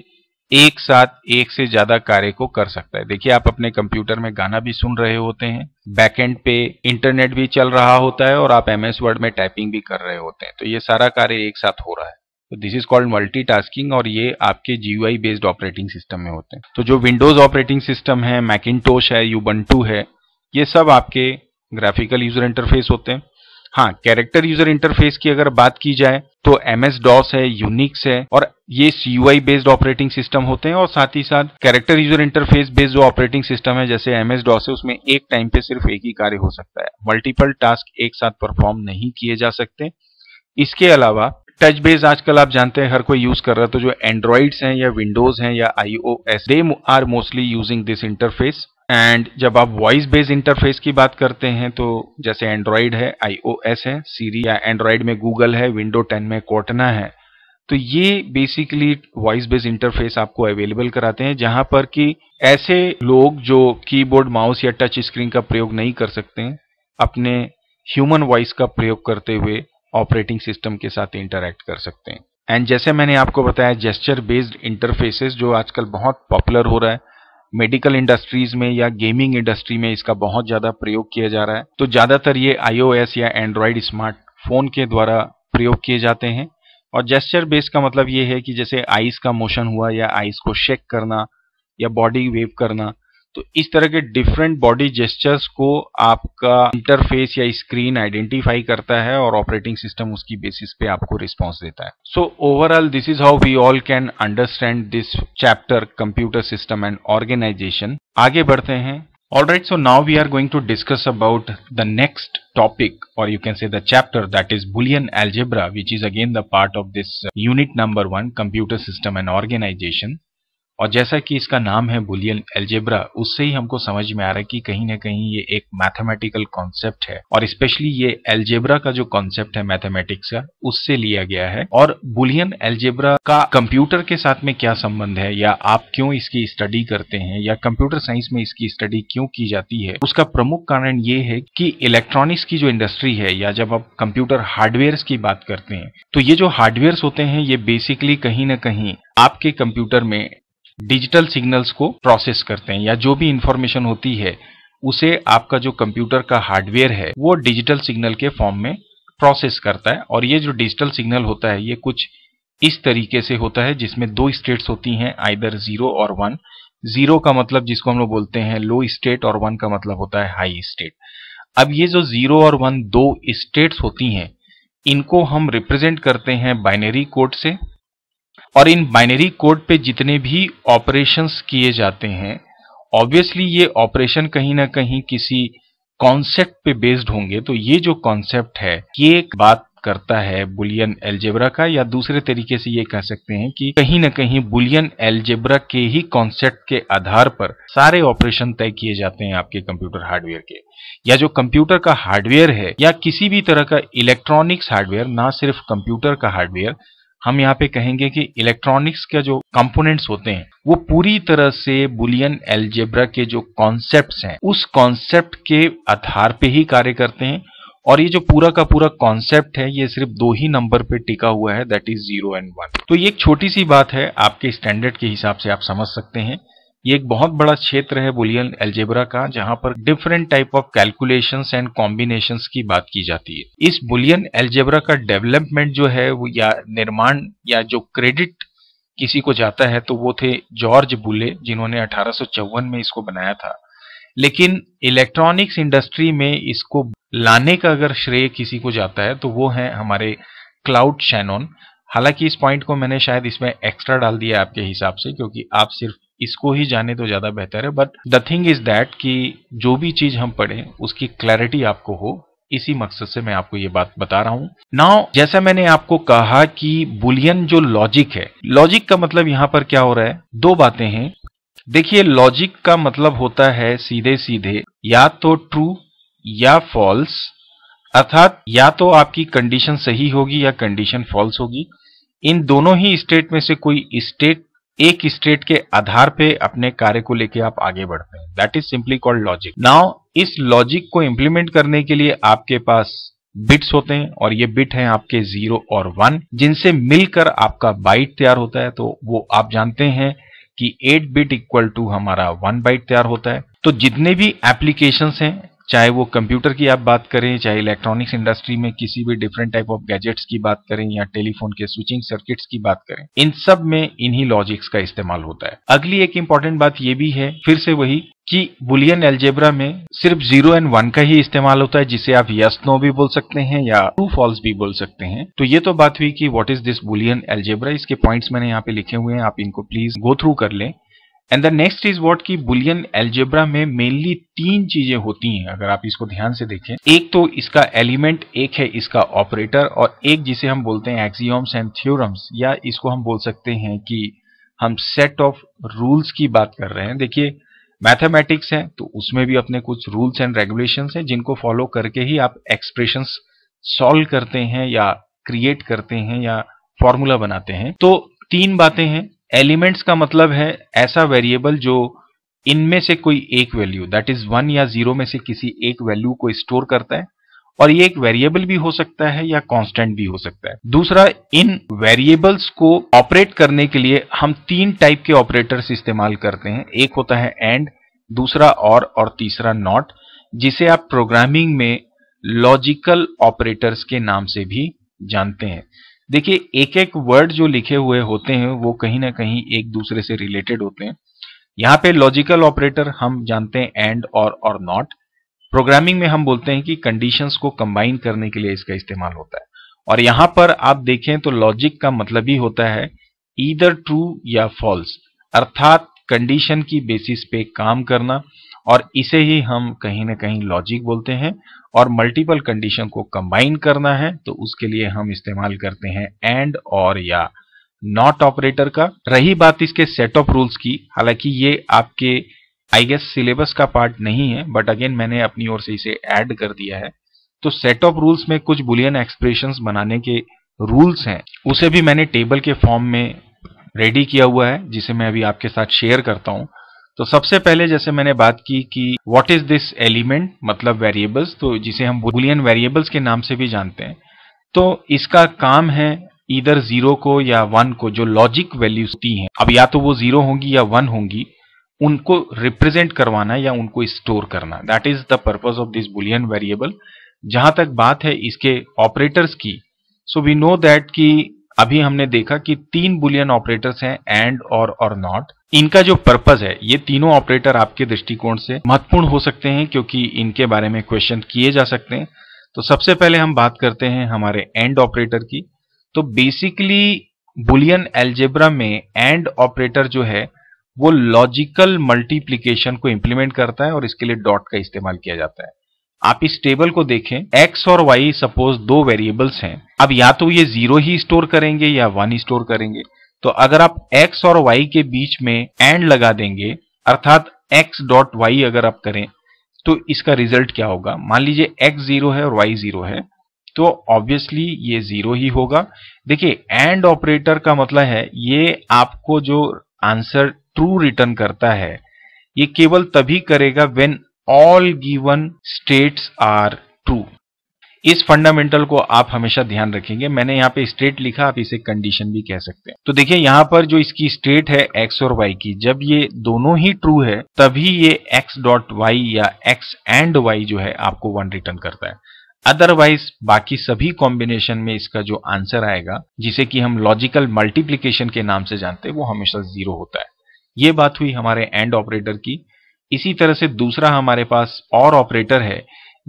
एक साथ एक से ज्यादा कार्य को कर सकता है देखिए आप अपने कंप्यूटर में गाना भी सुन रहे होते हैं बैकएंड पे इंटरनेट भी चल रहा होता है और आप एमएस वर्ड में टाइपिंग भी कर रहे होते हैं तो ये सारा कार्य एक साथ हो रहा है तो दिस इज कॉल्ड मल्टीटास्किंग और ये आपके जीयूआई बेस्ड ऑपरेटिंग सिस्टम में होते हैं तो जो विंडोज ऑपरेटिंग सिस्टम है मैकिनटोश है यूबन है ये सब आपके ग्राफिकल यूजर इंटरफेस होते हैं हाँ कैरेक्टर यूजर इंटरफेस की अगर बात की जाए तो एम एस डॉस है यूनिक्स है और ये सी बेस्ड ऑपरेटिंग सिस्टम होते हैं और साथ ही साथ कैरेक्टर यूजर इंटरफेस बेस्ड जो ऑपरेटिंग सिस्टम है जैसे एम एस डॉस है उसमें एक टाइम पे सिर्फ एक ही कार्य हो सकता है मल्टीपल टास्क एक साथ परफॉर्म नहीं किए जा सकते इसके अलावा टच बेस आजकल आप जानते हैं हर कोई यूज कर रहा है तो जो एंड्रॉइड्स हैं या विंडोज हैं या S they are mostly using this interface and जब आप वॉइस बेस्ड इंटरफेस की बात करते हैं तो जैसे एंड्रॉयड है आईओएस है सीरी या एंड्रॉयड में गूगल है विंडो 10 में कोटना है तो ये बेसिकली वॉइस बेस्ड इंटरफेस आपको अवेलेबल कराते हैं जहां पर कि ऐसे लोग जो कीबोर्ड माउस या टच स्क्रीन का प्रयोग नहीं कर सकते हैं अपने ह्यूमन वॉइस का प्रयोग करते हुए ऑपरेटिंग सिस्टम के साथ इंटरेक्ट कर सकते हैं एंड जैसे मैंने आपको बताया जेस्चर बेस्ड इंटरफेसेस जो आजकल बहुत पॉपुलर हो रहा है मेडिकल इंडस्ट्रीज में या गेमिंग इंडस्ट्री में इसका बहुत ज्यादा प्रयोग किया जा रहा है तो ज्यादातर ये आईओएस या एंड्रॉयड स्मार्टफोन के द्वारा प्रयोग किए जाते हैं और जेस्चर बेस का मतलब ये है कि जैसे आइस का मोशन हुआ या आइस को शेक करना या बॉडी वेव करना तो इस तरह के डिफरेंट बॉडी जेस्टर्स को आपका इंटरफेस या स्क्रीन आइडेंटिफाई करता है और ऑपरेटिंग सिस्टम उसकी बेसिस पे आपको रिस्पॉन्स देता है so overall this is how we all can understand this chapter computer system and organisation आगे बढ़ते हैं also now we are going to discuss about the next topic और you can say the chapter that is Boolean algebra which is again the part of this unit number one computer system and organisation और जैसा कि इसका नाम है Boolean algebra उससे ही हमको समझ में आ रहा है कि कहीं ना कहीं ये एक मैथमेटिकल कॉन्सेप्ट है और स्पेशली ये एल्जेब्रा का जो कॉन्सेप्ट है मैथमेटिक्स का उससे लिया गया है और बुलियन एल्जेब्रा का कंप्यूटर के साथ में क्या संबंध है या आप क्यों इसकी स्टडी करते हैं या कंप्यूटर साइंस में इसकी स्टडी क्यों की जाती है उसका प्रमुख कारण ये है कि इलेक्ट्रॉनिक्स की जो इंडस्ट्री है या जब आप कंप्यूटर हार्डवेयर की बात करते हैं तो ये जो हार्डवेयर होते हैं ये बेसिकली कहीं ना कहीं आपके कंप्यूटर में डिजिटल सिग्नल्स को प्रोसेस करते हैं या जो भी इंफॉर्मेशन होती है उसे आपका जो कंप्यूटर का हार्डवेयर है वो डिजिटल सिग्नल के फॉर्म में प्रोसेस करता है और ये जो डिजिटल सिग्नल होता है ये कुछ इस तरीके से होता है जिसमें दो स्टेट्स होती हैं आइदर जीरो और वन जीरो का मतलब जिसको हम लोग बोलते हैं लो स्टेट और वन का मतलब होता है हाई स्टेट अब ये जो जीरो और वन दो स्टेट्स होती हैं इनको हम रिप्रेजेंट करते हैं बाइनरी कोड से और इन बाइनरी कोड पे जितने भी ऑपरेशंस किए जाते हैं ऑब्वियसली ये ऑपरेशन कहीं ना कहीं किसी कॉन्सेप्ट पे बेस्ड होंगे तो ये जो कॉन्सेप्ट है ये एक बात करता है बुलियन एल्जेब्रा का या दूसरे तरीके से ये कह सकते हैं कि कहीं ना कहीं बुलियन एल्जेब्रा के ही कॉन्सेप्ट के आधार पर सारे ऑपरेशन तय किए जाते हैं आपके कंप्यूटर हार्डवेयर के या जो कंप्यूटर का हार्डवेयर है या किसी भी तरह का इलेक्ट्रॉनिक्स हार्डवेयर ना सिर्फ कंप्यूटर का हार्डवेयर हम यहाँ पे कहेंगे कि इलेक्ट्रॉनिक्स के जो कंपोनेंट्स होते हैं वो पूरी तरह से बुलियन एल्जेब्रा के जो कॉन्सेप्ट्स हैं उस कॉन्सेप्ट के आधार पे ही कार्य करते हैं और ये जो पूरा का पूरा कॉन्सेप्ट है ये सिर्फ दो ही नंबर पे टिका हुआ है that is zero and one तो ये एक छोटी सी बात है आपके स्टैंडर्ड के हिसाब से आप समझ सकते हैं ये एक बहुत बड़ा क्षेत्र है बुलियन एल्जेब्रा का जहां पर different type of calculation and combination की बात की जाती है इस बुलियन एल्जेब्रा का डेवलपमेंट जो है वो या निर्माण या जो क्रेडिट किसी को जाता है तो वो थे जॉर्ज बुले जिन्होंने अठारह में इसको बनाया था लेकिन इलेक्ट्रॉनिक्स इंडस्ट्री में इसको लाने का अगर श्रेय किसी को जाता है तो वो है हमारे क्लाउड शैनोन हालांकि इस पॉइंट को मैंने शायद इसमें एक्स्ट्रा डाल दिया आपके हिसाब से क्योंकि आप सिर्फ इसको ही जाने तो ज़्यादा बेहतर है but the thing is that कि जो भी चीज़ हम पढ़ें उसकी क्लैरिटी आपको हो इसी मकसद से मैं आपको ये बात बता रहा हूं नाउ जैसा मैंने आपको कहा कि बुलियन जो लॉजिक है लॉजिक का मतलब यहां पर क्या हो रहा है दो बातें हैं देखिए लॉजिक का मतलब होता है सीधे सीधे या तो ट्रू या फॉल्स अर्थात या तो आपकी कंडीशन सही होगी या कंडीशन फॉल्स होगी इन दोनों ही स्टेट में से कोई स्टेट एक स्टेट के आधार पे अपने कार्य को लेके आप आगे बढ़ते हैं that is simply called logic now इस लॉजिक को इंप्लीमेंट करने के लिए आपके पास बिट्स होते हैं और ये बिट हैं आपके जीरो और वन जिनसे मिलकर आपका बाइट तैयार होता है तो वो आप जानते हैं कि एट बिट इक्वल टू हमारा वन बाइट तैयार होता है तो जितने भी एप्लीकेशंस हैं चाहे वो कंप्यूटर की आप बात करें चाहे इलेक्ट्रॉनिक्स इंडस्ट्री में किसी भी डिफरेंट टाइप ऑफ गैजेट्स की बात करें या टेलीफोन के स्विचिंग सर्किट्स की बात करें इन सब में इन्हीं लॉजिक्स का इस्तेमाल होता है अगली एक इंपॉर्टेंट बात यह भी है फिर से वही कि बुलियन एल्जेब्रा में सिर्फ जीरो एंड वन का ही इस्तेमाल होता है जिसे आप यस नो भी बोल सकते हैं या ट्रू फॉल्स भी बोल सकते हैं तो ये तो बात हुई कि what is this Boolean algebra इसके पॉइंट्स मैंने यहाँ पे लिखे हुए हैं आप इनको प्लीज गो थ्रू कर लें and the next is what की बुलियन एल्जेब्रा में मेनली तीन चीजें होती हैं अगर आप इसको ध्यान से देखें एक तो इसका एलिमेंट एक है इसका ऑपरेटर और एक जिसे हम बोलते हैं एक्सियोम्स एंड थ्योरम्स या इसको हम बोल सकते हैं कि हम सेट ऑफ रूल्स की बात कर रहे हैं देखिए मैथमेटिक्स है तो उसमें भी अपने कुछ रूल्स एंड रेगुलेशन है जिनको फॉलो करके ही आप एक्सप्रेशन सॉल्व करते हैं या क्रिएट करते हैं या फॉर्मूला बनाते हैं तो तीन बातें हैं एलिमेंट्स का मतलब है ऐसा वेरिएबल जो इनमें से कोई एक वैल्यू दैट इज वन या जीरो में से किसी एक वैल्यू को स्टोर करता है और ये एक वेरिएबल भी हो सकता है या कांस्टेंट भी हो सकता है दूसरा इन वेरिएबल्स को ऑपरेट करने के लिए हम तीन टाइप के ऑपरेटर्स इस्तेमाल करते हैं एक होता है एंड दूसरा और और तीसरा नॉट जिसे आप प्रोग्रामिंग में लॉजिकल ऑपरेटर्स के नाम से भी जानते हैं देखिए एक एक वर्ड जो लिखे हुए होते हैं वो कहीं ना कहीं एक दूसरे से रिलेटेड होते हैं यहाँ पे लॉजिकल ऑपरेटर हम जानते हैं एंड और और नॉट प्रोग्रामिंग में हम बोलते हैं कि कंडीशंस को कंबाइन करने के लिए इसका इस्तेमाल होता है और यहाँ पर आप देखें तो लॉजिक का मतलब ही होता है ईदर ट्रू या फॉल्स अर्थात कंडीशन की बेसिस पे काम करना और इसे ही हम कहीं ना कहीं लॉजिक बोलते हैं और मल्टीपल कंडीशन को कंबाइन करना है तो उसके लिए हम इस्तेमाल करते हैं एंड और या नॉट ऑपरेटर का रही बात इसके सेट ऑफ रूल्स की हालांकि ये आपके आई गेस सिलेबस का पार्ट नहीं है बट अगेन मैंने अपनी ओर से इसे ऐड कर दिया है तो सेट ऑफ रूल्स में कुछ बुलियन एक्सप्रेशन बनाने के रूल्स हैं उसे भी मैंने टेबल के फॉर्म में रेडी किया हुआ है जिसे मैं अभी आपके साथ शेयर करता हूं तो सबसे पहले जैसे मैंने बात की कि व्हाट इज दिस एलिमेंट मतलब वेरिएबल्स तो जिसे हम बुलियन वेरिएबल्स के नाम से भी जानते हैं तो इसका काम है इधर जीरो को या वन को जो लॉजिक वैल्यूज दी हैं अब या तो वो जीरो होंगी या वन होंगी उनको रिप्रेजेंट करवाना या उनको स्टोर करना that is the purpose of this Boolean variable जहां तक बात है इसके ऑपरेटर्स की सो वी नो दैट कि अभी हमने देखा कि तीन बुलियन ऑपरेटर्स हैं एंड और और नॉट इनका जो पर्पज है ये तीनों ऑपरेटर आपके दृष्टिकोण से महत्वपूर्ण हो सकते हैं क्योंकि इनके बारे में क्वेश्चन किए जा सकते हैं तो सबसे पहले हम बात करते हैं हमारे एंड ऑपरेटर की तो बेसिकली बुलियन एल्जेब्रा में एंड ऑपरेटर जो है वो लॉजिकल मल्टीप्लीकेशन को इंप्लीमेंट करता है और इसके लिए डॉट का इस्तेमाल किया जाता है आप इस टेबल को देखें x और y सपोज दो वेरिएबल्स हैं अब या तो ये जीरो ही स्टोर करेंगे या वन स्टोर करेंगे तो अगर आप x और y के बीच में एंड लगा देंगे अर्थात x डॉट वाई अगर आप करें तो इसका रिजल्ट क्या होगा मान लीजिए x जीरो है और y जीरो है तो ऑब्वियसली ये जीरो ही होगा देखिए एंड ऑपरेटर का मतलब है ये आपको जो आंसर ट्रू रिटर्न करता है ये केवल तभी करेगा when all given states are true इस फंडामेंटल को आप हमेशा ध्यान रखेंगे मैंने यहाँ पे स्टेट लिखा आप इसे कंडीशन भी कह सकते हैं तो देखिए यहाँ पर जो इसकी स्टेट है एक्स और वाई की जब ये दोनों ही ट्रू है तभी ये x डॉट वाई या x एंड y जो है आपको वन रिटर्न करता है अदरवाइज बाकी सभी कॉम्बिनेशन में इसका जो आंसर आएगा जिसे कि हम लॉजिकल मल्टीप्लीकेशन के नाम से जानते हैं वो हमेशा जीरो होता है ये बात हुई हमारे एंड ऑपरेटर की इसी तरह से दूसरा हमारे पास और ऑपरेटर है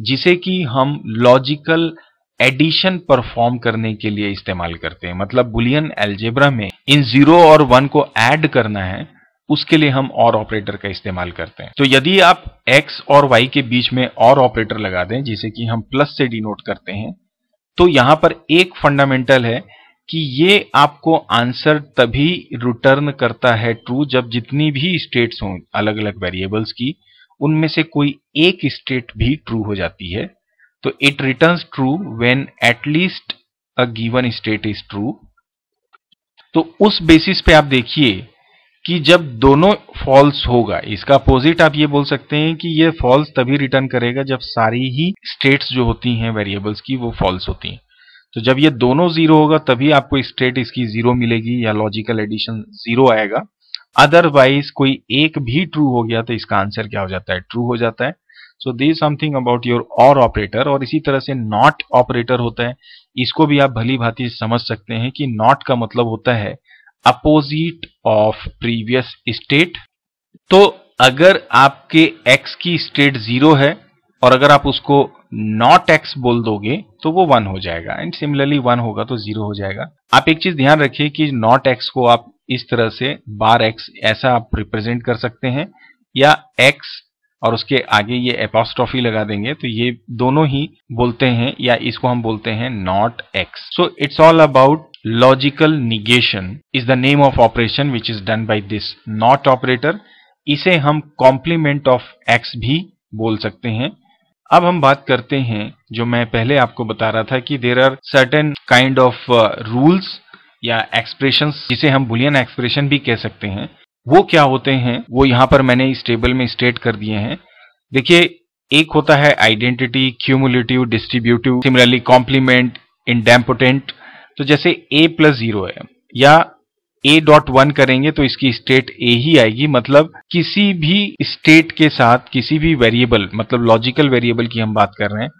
जिसे कि हम लॉजिकल एडिशन परफॉर्म करने के लिए इस्तेमाल करते हैं मतलब बुलियन एल्जेब्रा में इन जीरो और वन को ऐड करना है उसके लिए हम और ऑपरेटर का इस्तेमाल करते हैं तो यदि आप एक्स और वाई के बीच में और ऑपरेटर लगा दें जिसे कि हम प्लस से डिनोट करते हैं तो यहां पर एक फंडामेंटल है कि ये आपको आंसर तभी रिटर्न करता है ट्रू जब जितनी भी स्टेट्स हों अलग अलग वेरिएबल्स की उनमें से कोई एक स्टेट भी ट्रू हो जाती है तो it return true when at least a given state is true तो उस बेसिस पे आप देखिए कि जब दोनों फॉल्स होगा इसका अपोजिट आप ये बोल सकते हैं कि ये फॉल्स तभी रिटर्न करेगा जब सारी ही स्टेट्स जो होती हैं वेरिएबल्स की वो फॉल्स होती हैं तो जब ये दोनों जीरो होगा तभी आपको स्टेट इसकी जीरो मिलेगी या लॉजिकल एडिशन जीरो आएगा अदरवाइज कोई एक भी ट्रू हो गया तो इसका आंसर क्या हो जाता है ट्रू हो जाता है so they something about your or operator और इसी तरह से नॉट ऑपरेटर होता है इसको भी आप भली भांति समझ सकते हैं कि नॉट का मतलब होता है अपोजिट ऑफ प्रीवियस स्टेट तो अगर आपके एक्स की स्टेट जीरो है और अगर आप उसको नॉट एक्स बोल दोगे तो वो वन हो जाएगा एंड सिमिलरली वन होगा तो जीरो हो जाएगा आप एक चीज ध्यान रखिए कि नॉट एक्स को आप इस तरह से बार एक्स ऐसा आप रिप्रेजेंट कर सकते हैं या एक्स और उसके आगे ये एपोस्ट्रॉफी लगा देंगे तो ये दोनों ही बोलते हैं या इसको हम बोलते हैं not X so it's all about logical negation is the name of operation which is done by this not operator इसे हम कॉम्प्लीमेंट ऑफ एक्स भी बोल सकते हैं अब हम बात करते हैं जो मैं पहले आपको बता रहा था कि there are certain kind of rules या एक्सप्रेशन जिसे हम बुलियन एक्सप्रेशन भी कह सकते हैं वो क्या होते हैं वो यहां पर मैंने इस टेबल में स्टेट कर दिए हैं देखिए एक होता है identity cumulative distributive similarly complement idempotent तो जैसे ए प्लस जीरो है या ए डॉट वन करेंगे तो इसकी स्टेट ए ही आएगी मतलब किसी भी स्टेट के साथ किसी भी वेरिएबल मतलब लॉजिकल वेरिएबल की हम बात कर रहे हैं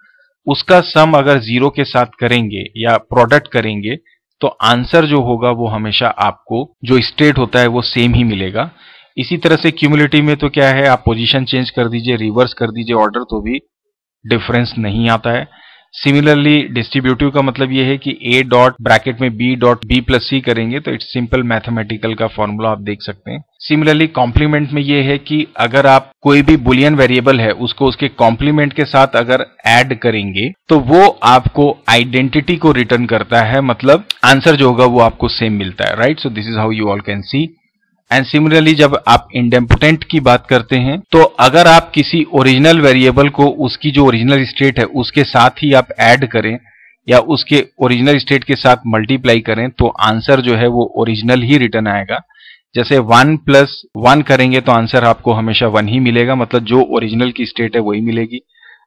उसका सम अगर जीरो के साथ करेंगे या प्रोडक्ट करेंगे तो आंसर जो होगा वो हमेशा आपको जो स्टेट होता है वो सेम ही मिलेगा इसी तरह से क्यूमुलेटिव में तो क्या है आप पोजीशन चेंज कर दीजिए रिवर्स कर दीजिए ऑर्डर तो भी डिफरेंस नहीं आता है सिमिलरली डिस्ट्रीब्यूटिव का मतलब ये है कि ए डॉट ब्रैकेट में B dot B plus C करेंगे तो इट्स सिंपल मैथमेटिकल का फॉर्मूला आप देख सकते हैं सिमिलरली कॉम्प्लीमेंट में ये है कि अगर आप कोई भी बुलियन वेरिएबल है उसको उसके कॉम्प्लीमेंट के साथ अगर एड करेंगे तो वो आपको आइडेंटिटी को रिटर्न करता है मतलब आंसर जो होगा वो आपको सेम मिलता है right so this is how you all can see and similarly जब आप इंडेम्पोटेंट की बात करते हैं तो अगर आप किसी ओरिजिनल वेरिएबल को उसकी जो ओरिजिनल स्टेट है उसके साथ ही आप ऐड करें या उसके ओरिजिनल स्टेट के साथ मल्टीप्लाई करें तो आंसर जो है वो ओरिजिनल ही रिटर्न आएगा जैसे वन प्लस वन करेंगे तो आंसर आपको हमेशा वन ही मिलेगा मतलब जो ओरिजिनल की स्टेट है वही मिलेगी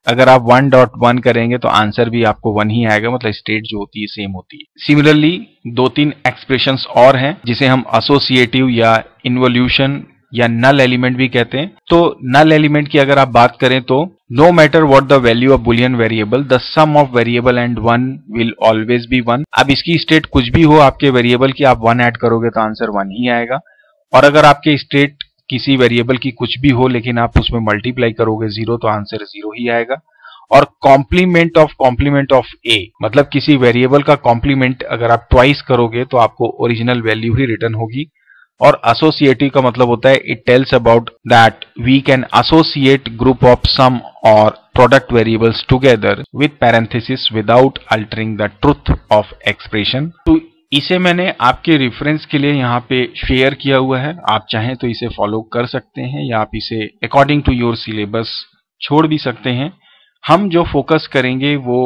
अगर आप वन डॉट वन करेंगे तो आंसर भी आपको वन ही आएगा मतलब स्टेट जो होती है सेम होती है सिमिलरली दो तीन एक्सप्रेशन और हैं जिसे हम एसोसिएटिव या इन्वोल्यूशन या नल एलिमेंट भी कहते हैं तो नल एलिमेंट की अगर आप बात करें तो no matter what the value of Boolean variable the sum of variable and one will always be one अब इसकी स्टेट कुछ भी हो आपके वेरिएबल की आप वन एड करोगे तो आंसर वन ही आएगा और अगर आपके स्टेट किसी वेरिएबल की कुछ भी हो लेकिन आप उसमें मल्टीप्लाई करोगे जीरो तो आंसर जीरो ही आएगा और complement of complement of A मतलब किसी वेरिएबल का कॉम्प्लीमेंट अगर आप ट्वाइस करोगे तो आपको ओरिजिनल वैल्यू ही रिटर्न होगी और एसोसिएटिव का मतलब होता है it tells about that we can associate group of sum और product variables together with parenthesis without altering the truth of expression to इसे मैंने आपके रेफरेंस के लिए यहाँ पे शेयर किया हुआ है आप चाहें तो इसे फॉलो कर सकते हैं या आप इसे अकॉर्डिंग टू योर सिलेबस छोड़ भी सकते हैं हम जो फोकस करेंगे वो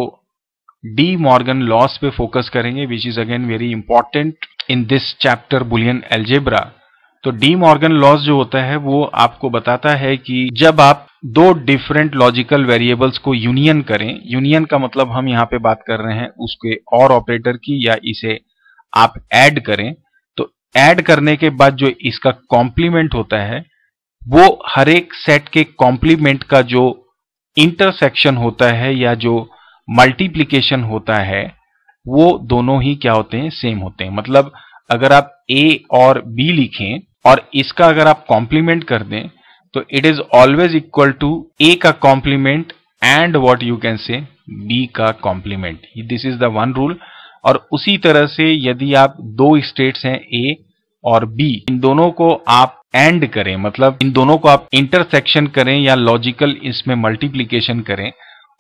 डी मॉर्गन लॉस पे फोकस करेंगे which is again very important in this chapter Boolean algebra तो डी मॉर्गन लॉस जो होता है वो आपको बताता है कि जब आप दो डिफरेंट लॉजिकल वेरिएबल्स को यूनियन करें यूनियन का मतलब हम यहाँ पे बात कर रहे हैं उसके और ऑपरेटर की या इसे आप ऐड करें तो ऐड करने के बाद जो इसका कॉम्प्लीमेंट होता है वो हर एक सेट के कॉम्प्लीमेंट का जो इंटरसेक्शन होता है या जो मल्टीप्लीकेशन होता है वो दोनों ही क्या होते हैं सेम होते हैं मतलब अगर आप ए और बी लिखें और इसका अगर आप कॉम्प्लीमेंट कर दें तो it is always equal to A का complement and what you can say B का complement this is the one rule और उसी तरह से यदि आप दो स्टेट्स हैं ए और बी इन दोनों को आप एंड करें मतलब इन दोनों को आप इंटरसेक्शन करें या लॉजिकल इसमें मल्टीप्लीकेशन करें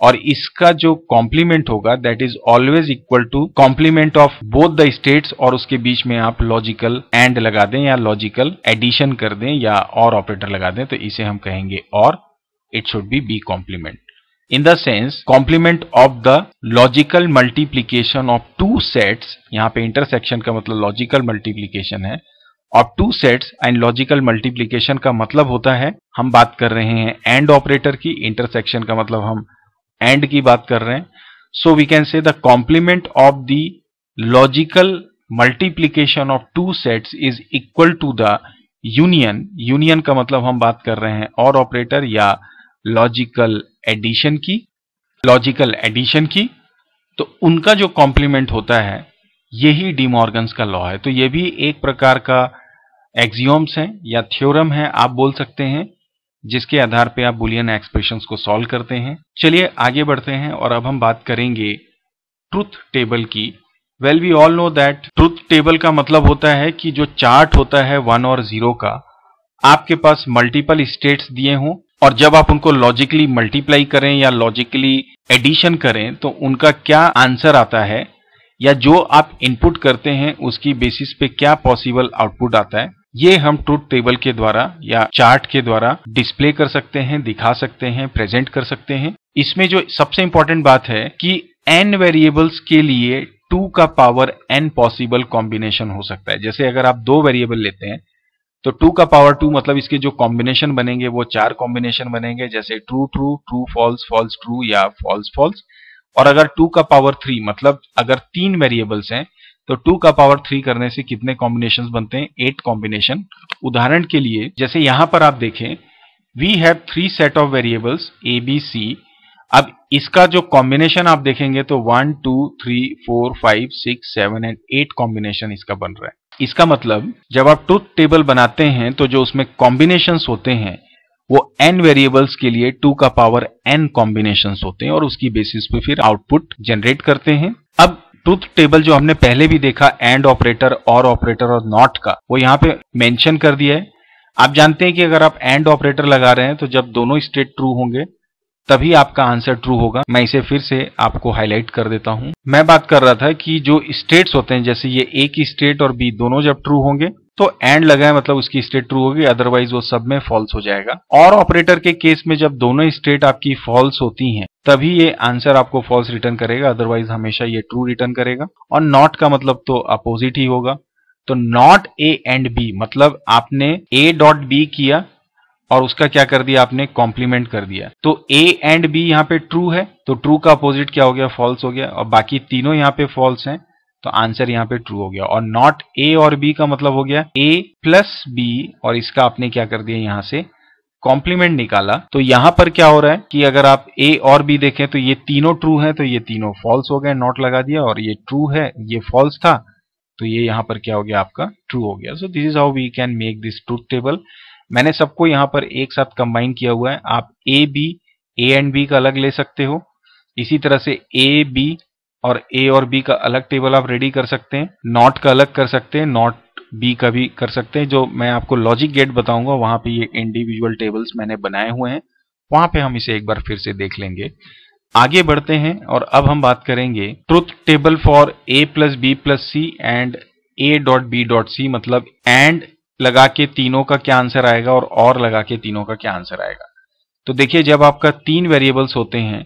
और इसका जो कॉम्प्लीमेंट होगा that is always equal to complement of both the states और उसके बीच में आप लॉजिकल एंड लगा दें या लॉजिकल एडिशन कर दें या और ऑपरेटर लगा दें तो इसे हम कहेंगे और it should be B complement in the sense complement of the logical multiplication of two sets यहाँ पे इंटरसेक्शन का मतलब लॉजिकल मल्टीप्लीकेशन है of two sets and logical multiplication का मतलब होता है हम बात कर रहे हैं एंड ऑपरेटर की इंटरसेक्शन का मतलब हम एंड की बात कर रहे हैं so we can say the complement of the logical multiplication of two sets is equal to the union union का मतलब हम बात कर रहे हैं और ऑपरेटर या लॉजिकल एडिशन की लॉजिकल एडिशन की तो उनका जो कॉम्प्लीमेंट होता है यही डीमॉर्गन्स का लॉ है तो ये भी एक प्रकार का एक्सियोम्स है या थ्योरम है आप बोल सकते हैं जिसके आधार पे आप बुलियन एक्सप्रेशंस को सॉल्व करते हैं चलिए आगे बढ़ते हैं और अब हम बात करेंगे ट्रुथ टेबल की well we all know that truth table का मतलब होता है कि जो चार्ट होता है वन और जीरो का आपके पास मल्टीपल स्टेट्स दिए हों और जब आप उनको लॉजिकली मल्टीप्लाई करें या लॉजिकली एडिशन करें तो उनका क्या आंसर आता है या जो आप इनपुट करते हैं उसकी बेसिस पे क्या पॉसिबल आउटपुट आता है ये हम ट्रूथ टेबल के द्वारा या चार्ट के द्वारा डिस्प्ले कर सकते हैं दिखा सकते हैं प्रेजेंट कर सकते हैं इसमें जो सबसे इंपॉर्टेंट बात है कि एन वेरिएबल्स के लिए टू का पावर एन पॉसिबल कॉम्बिनेशन हो सकता है जैसे अगर आप दो वेरिएबल लेते हैं तो टू का पावर टू मतलब इसके जो कॉम्बिनेशन बनेंगे वो चार कॉम्बिनेशन बनेंगे जैसे true true true false false true या फॉल्स फॉल्स और अगर टू का पावर थ्री मतलब अगर तीन वेरिएबल्स हैं तो टू का पावर थ्री करने से कितने कॉम्बिनेशन बनते हैं एट कॉम्बिनेशन उदाहरण के लिए जैसे यहां पर आप देखें we have three set of variables A B C अब इसका जो कॉम्बिनेशन आप देखेंगे तो one two three four five six seven and eight combination इसका बन रहा है इसका मतलब जब आप ट्रुथ टेबल बनाते हैं तो जो उसमें कॉम्बिनेशन होते हैं वो n वेरिएबल्स के लिए 2 का पावर n कॉम्बिनेशन होते हैं और उसकी बेसिस पे फिर आउटपुट जनरेट करते हैं अब ट्रूथ टेबल जो हमने पहले भी देखा एंड ऑपरेटर और ऑपरेटर और नॉट का वो यहाँ पे मेंशन कर दिया है आप जानते हैं कि अगर आप एंड ऑपरेटर लगा रहे हैं तो जब दोनों स्टेट ट्रू होंगे तभी आपका आंसर ट्रू होगा मैं इसे फिर से आपको हाईलाइट कर देता हूं मैं बात कर रहा था कि जो स्टेट्स होते हैं जैसे ये ए की स्टेट और बी दोनों जब ट्रू होंगे तो एंड लगाए मतलब उसकी स्टेट ट्रू होगी अदरवाइज वो सब में फॉल्स हो जाएगा और ऑपरेटर के केस में जब दोनों स्टेट आपकी फॉल्स होती हैं तभी ये आंसर आपको फॉल्स रिटर्न करेगा अदरवाइज हमेशा ये ट्रू रिटर्न करेगा और नॉट का मतलब तो अपोजिट ही होगा तो नॉट ए एंड बी मतलब आपने ए डॉट बी किया और उसका क्या कर दिया आपने कॉम्प्लीमेंट कर दिया तो ए एंड बी यहाँ पे ट्रू है तो ट्रू का अपोजिट क्या हो गया फॉल्स हो गया और बाकी तीनों यहाँ पे फॉल्स हैं तो आंसर यहाँ पे ट्रू हो गया और नॉट ए और बी का मतलब हो गया ए प्लस बी और इसका आपने क्या कर दिया यहाँ से कॉम्प्लीमेंट निकाला तो यहां पर क्या हो रहा है कि अगर आप ए और बी देखें तो ये तीनों ट्रू हैं तो ये तीनों फॉल्स हो गए नॉट लगा दिया और ये ट्रू है ये फॉल्स था तो ये यहाँ पर क्या हो गया आपका ट्रू हो गया so this is how we can make this truth table मैंने सबको यहाँ पर एक साथ कंबाइन किया हुआ है आप A B A and B का अलग ले सकते हो इसी तरह से ए बी और ए और बी का अलग टेबल आप रेडी कर सकते हैं नॉट का अलग कर सकते हैं नॉट बी का भी कर सकते हैं जो मैं आपको लॉजिक गेट बताऊंगा वहां पे ये इंडिविजुअल टेबल्स मैंने बनाए हुए हैं वहां पे हम इसे एक बार फिर से देख लेंगे आगे बढ़ते हैं और अब हम बात करेंगे truth table for A plus B plus C and A dot B dot C मतलब एंड लगा के तीनों का क्या आंसर आएगा और और लगा के तीनों का क्या आंसर आएगा तो देखिए जब आपका तीन वेरिएबल्स होते हैं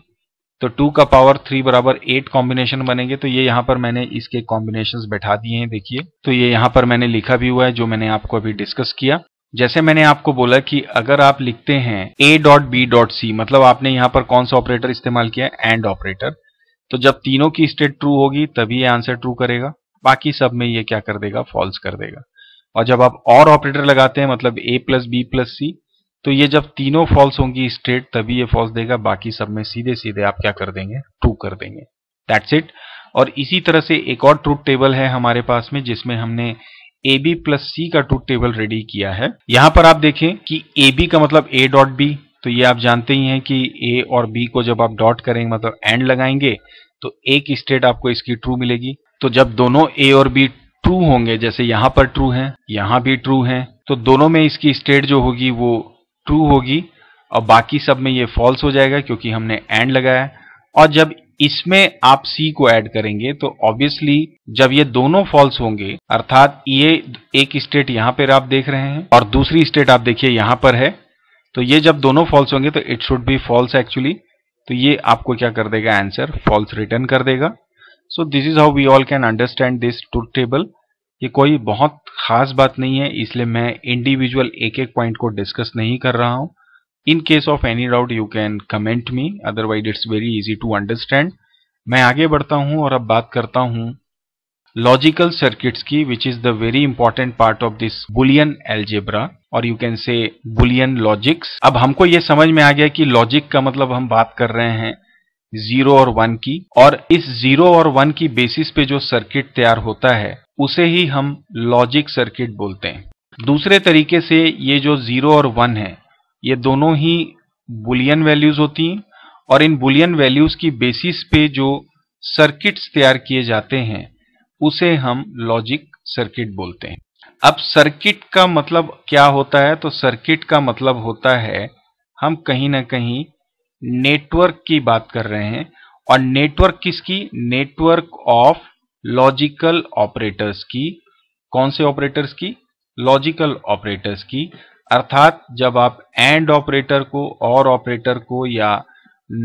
तो टू का पावर थ्री बराबर एट कॉम्बिनेशन बनेंगे तो ये यहां पर मैंने इसके कॉम्बिनेशन बैठा दिए हैं देखिए तो ये यहाँ पर मैंने लिखा भी हुआ है जो मैंने आपको अभी डिस्कस किया जैसे मैंने आपको बोला कि अगर आप लिखते हैं A dot B dot C मतलब आपने यहां पर कौन सा ऑपरेटर इस्तेमाल किया एंड ऑपरेटर तो जब तीनों की स्टेट ट्रू होगी तभी ये आंसर ट्रू करेगा बाकी सब में ये क्या कर देगा फॉल्स कर देगा और जब आप और ऑपरेटर लगाते हैं मतलब A plus B plus C तो ये जब तीनों फॉल्स होंगी स्ट्रेट तभी ये फॉल्स देगा बाकी सब में सीधे सीधे आप क्या कर देंगे ट्रू कर देंगे दैट्स इट और इसी तरह से एक और ट्रूथ टेबल है हमारे पास में जिसमें हमने ए बी प्लस सी का ट्रूथ टेबल रेडी किया है यहां पर आप देखें कि ए बी का मतलब ए डॉट बी तो ये आप जानते ही हैं कि ए और बी को जब आप डॉट करेंगे मतलब एंड लगाएंगे तो एक स्टेट आपको इसकी ट्रू मिलेगी तो जब दोनों ए और बी ट्रू होंगे जैसे यहां पर ट्रू है यहां भी ट्रू है तो दोनों में इसकी स्टेट जो होगी वो ट्रू होगी और बाकी सब में ये फॉल्स हो जाएगा क्योंकि हमने एंड लगाया और जब इसमें आप सी को ऐड करेंगे तो ऑब्वियसली जब ये दोनों फॉल्स होंगे अर्थात ये एक स्टेट यहां पर आप देख रहे हैं और दूसरी स्टेट आप देखिए यहां पर है तो ये जब दोनों फॉल्स होंगे तो it should be false actually तो ये आपको क्या कर देगा आंसर फॉल्स रिटर्न कर देगा so this is how we all can understand this truth table ये कोई बहुत खास बात नहीं है इसलिए मैं इंडिविजुअल एक एक पॉइंट को डिस्कस नहीं कर रहा हूं in case of any doubt you can comment me otherwise it's very easy to understand मैं आगे बढ़ता हूँ और अब बात करता हूँ लॉजिकल सर्किट्स की which is the very important part of this Boolean algebra और you can say Boolean logics अब हमको ये समझ में आ गया कि लॉजिक का मतलब हम बात कर रहे हैं जीरो और वन की और इस जीरो और वन की बेसिस पे जो सर्किट तैयार होता है उसे ही हम लॉजिक सर्किट बोलते हैं दूसरे तरीके से ये जो जीरो और वन है ये दोनों ही बुलियन वैल्यूज होती हैं और इन बुलियन वैल्यूज की बेसिस पे जो सर्किट्स तैयार किए जाते हैं उसे हम लॉजिक सर्किट बोलते हैं अब सर्किट का मतलब क्या होता है तो सर्किट का मतलब होता है हम कहीं ना कहीं नेटवर्क की बात कर रहे हैं और नेटवर्क किसकी नेटवर्क ऑफ लॉजिकल ऑपरेटर्स की कौन से ऑपरेटर्स की लॉजिकल ऑपरेटर्स की अर्थात जब आप एंड ऑपरेटर को और ऑपरेटर को या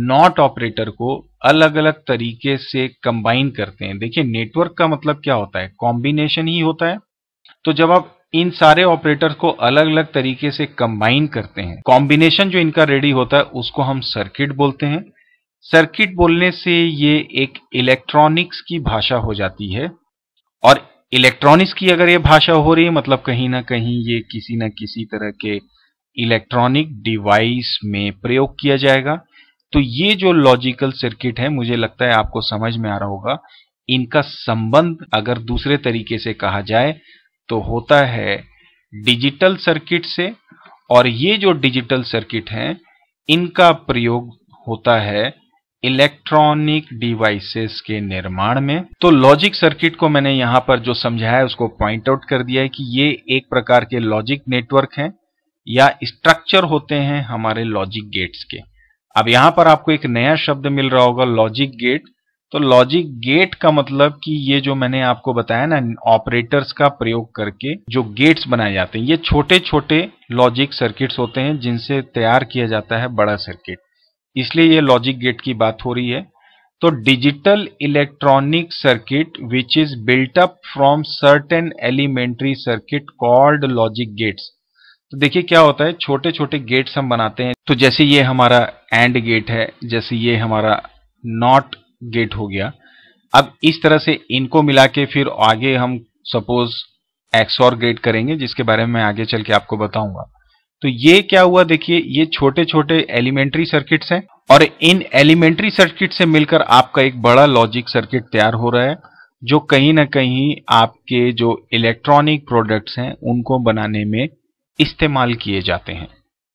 नॉट ऑपरेटर को अलग अलग तरीके से कंबाइन करते हैं देखिए नेटवर्क का मतलब क्या होता है कॉम्बिनेशन ही होता है तो जब आप इन सारे ऑपरेटर्स को अलग अलग तरीके से कंबाइन करते हैं कॉम्बिनेशन जो इनका रेडी होता है उसको हम सर्किट बोलते हैं सर्किट बोलने से ये एक इलेक्ट्रॉनिक्स की भाषा हो जाती है और इलेक्ट्रॉनिक्स की अगर ये भाषा हो रही है मतलब कहीं ना कहीं ये किसी ना किसी तरह के इलेक्ट्रॉनिक डिवाइस में प्रयोग किया जाएगा तो ये जो लॉजिकल सर्किट है मुझे लगता है आपको समझ में आ रहा होगा इनका संबंध अगर दूसरे तरीके से कहा जाए तो होता है डिजिटल सर्किट से और ये जो डिजिटल सर्किट हैं इनका प्रयोग होता है इलेक्ट्रॉनिक डिवाइसेस के निर्माण में तो लॉजिक सर्किट को मैंने यहां पर जो समझाया है उसको पॉइंट आउट कर दिया है कि ये एक प्रकार के लॉजिक नेटवर्क हैं या स्ट्रक्चर होते हैं हमारे लॉजिक गेट्स के अब यहां पर आपको एक नया शब्द मिल रहा होगा लॉजिक गेट तो लॉजिक गेट का मतलब कि ये जो मैंने आपको बताया ना ऑपरेटर्स का प्रयोग करके जो गेट्स बनाए जाते हैं ये छोटे छोटे लॉजिक सर्किट्स होते हैं जिनसे तैयार किया जाता है बड़ा सर्किट इसलिए ये लॉजिक गेट की बात हो रही है तो digital electronic circuit which is built up from certain elementary circuit called logic gates तो देखिए क्या होता है छोटे छोटे गेट्स हम बनाते हैं तो जैसे ये हमारा एंड गेट है जैसे ये हमारा नॉट गेट हो गया अब इस तरह से इनको मिला के फिर आगे हम सपोज एक्स और गेट करेंगे जिसके बारे में आगे चल के आपको बताऊंगा तो ये क्या हुआ देखिए ये छोटे छोटे एलिमेंट्री सर्किट्स हैं और इन एलिमेंट्री सर्किट से मिलकर आपका एक बड़ा लॉजिक सर्किट तैयार हो रहा है जो कहीं ना कहीं आपके जो इलेक्ट्रॉनिक प्रोडक्ट्स हैं उनको बनाने में इस्तेमाल किए जाते हैं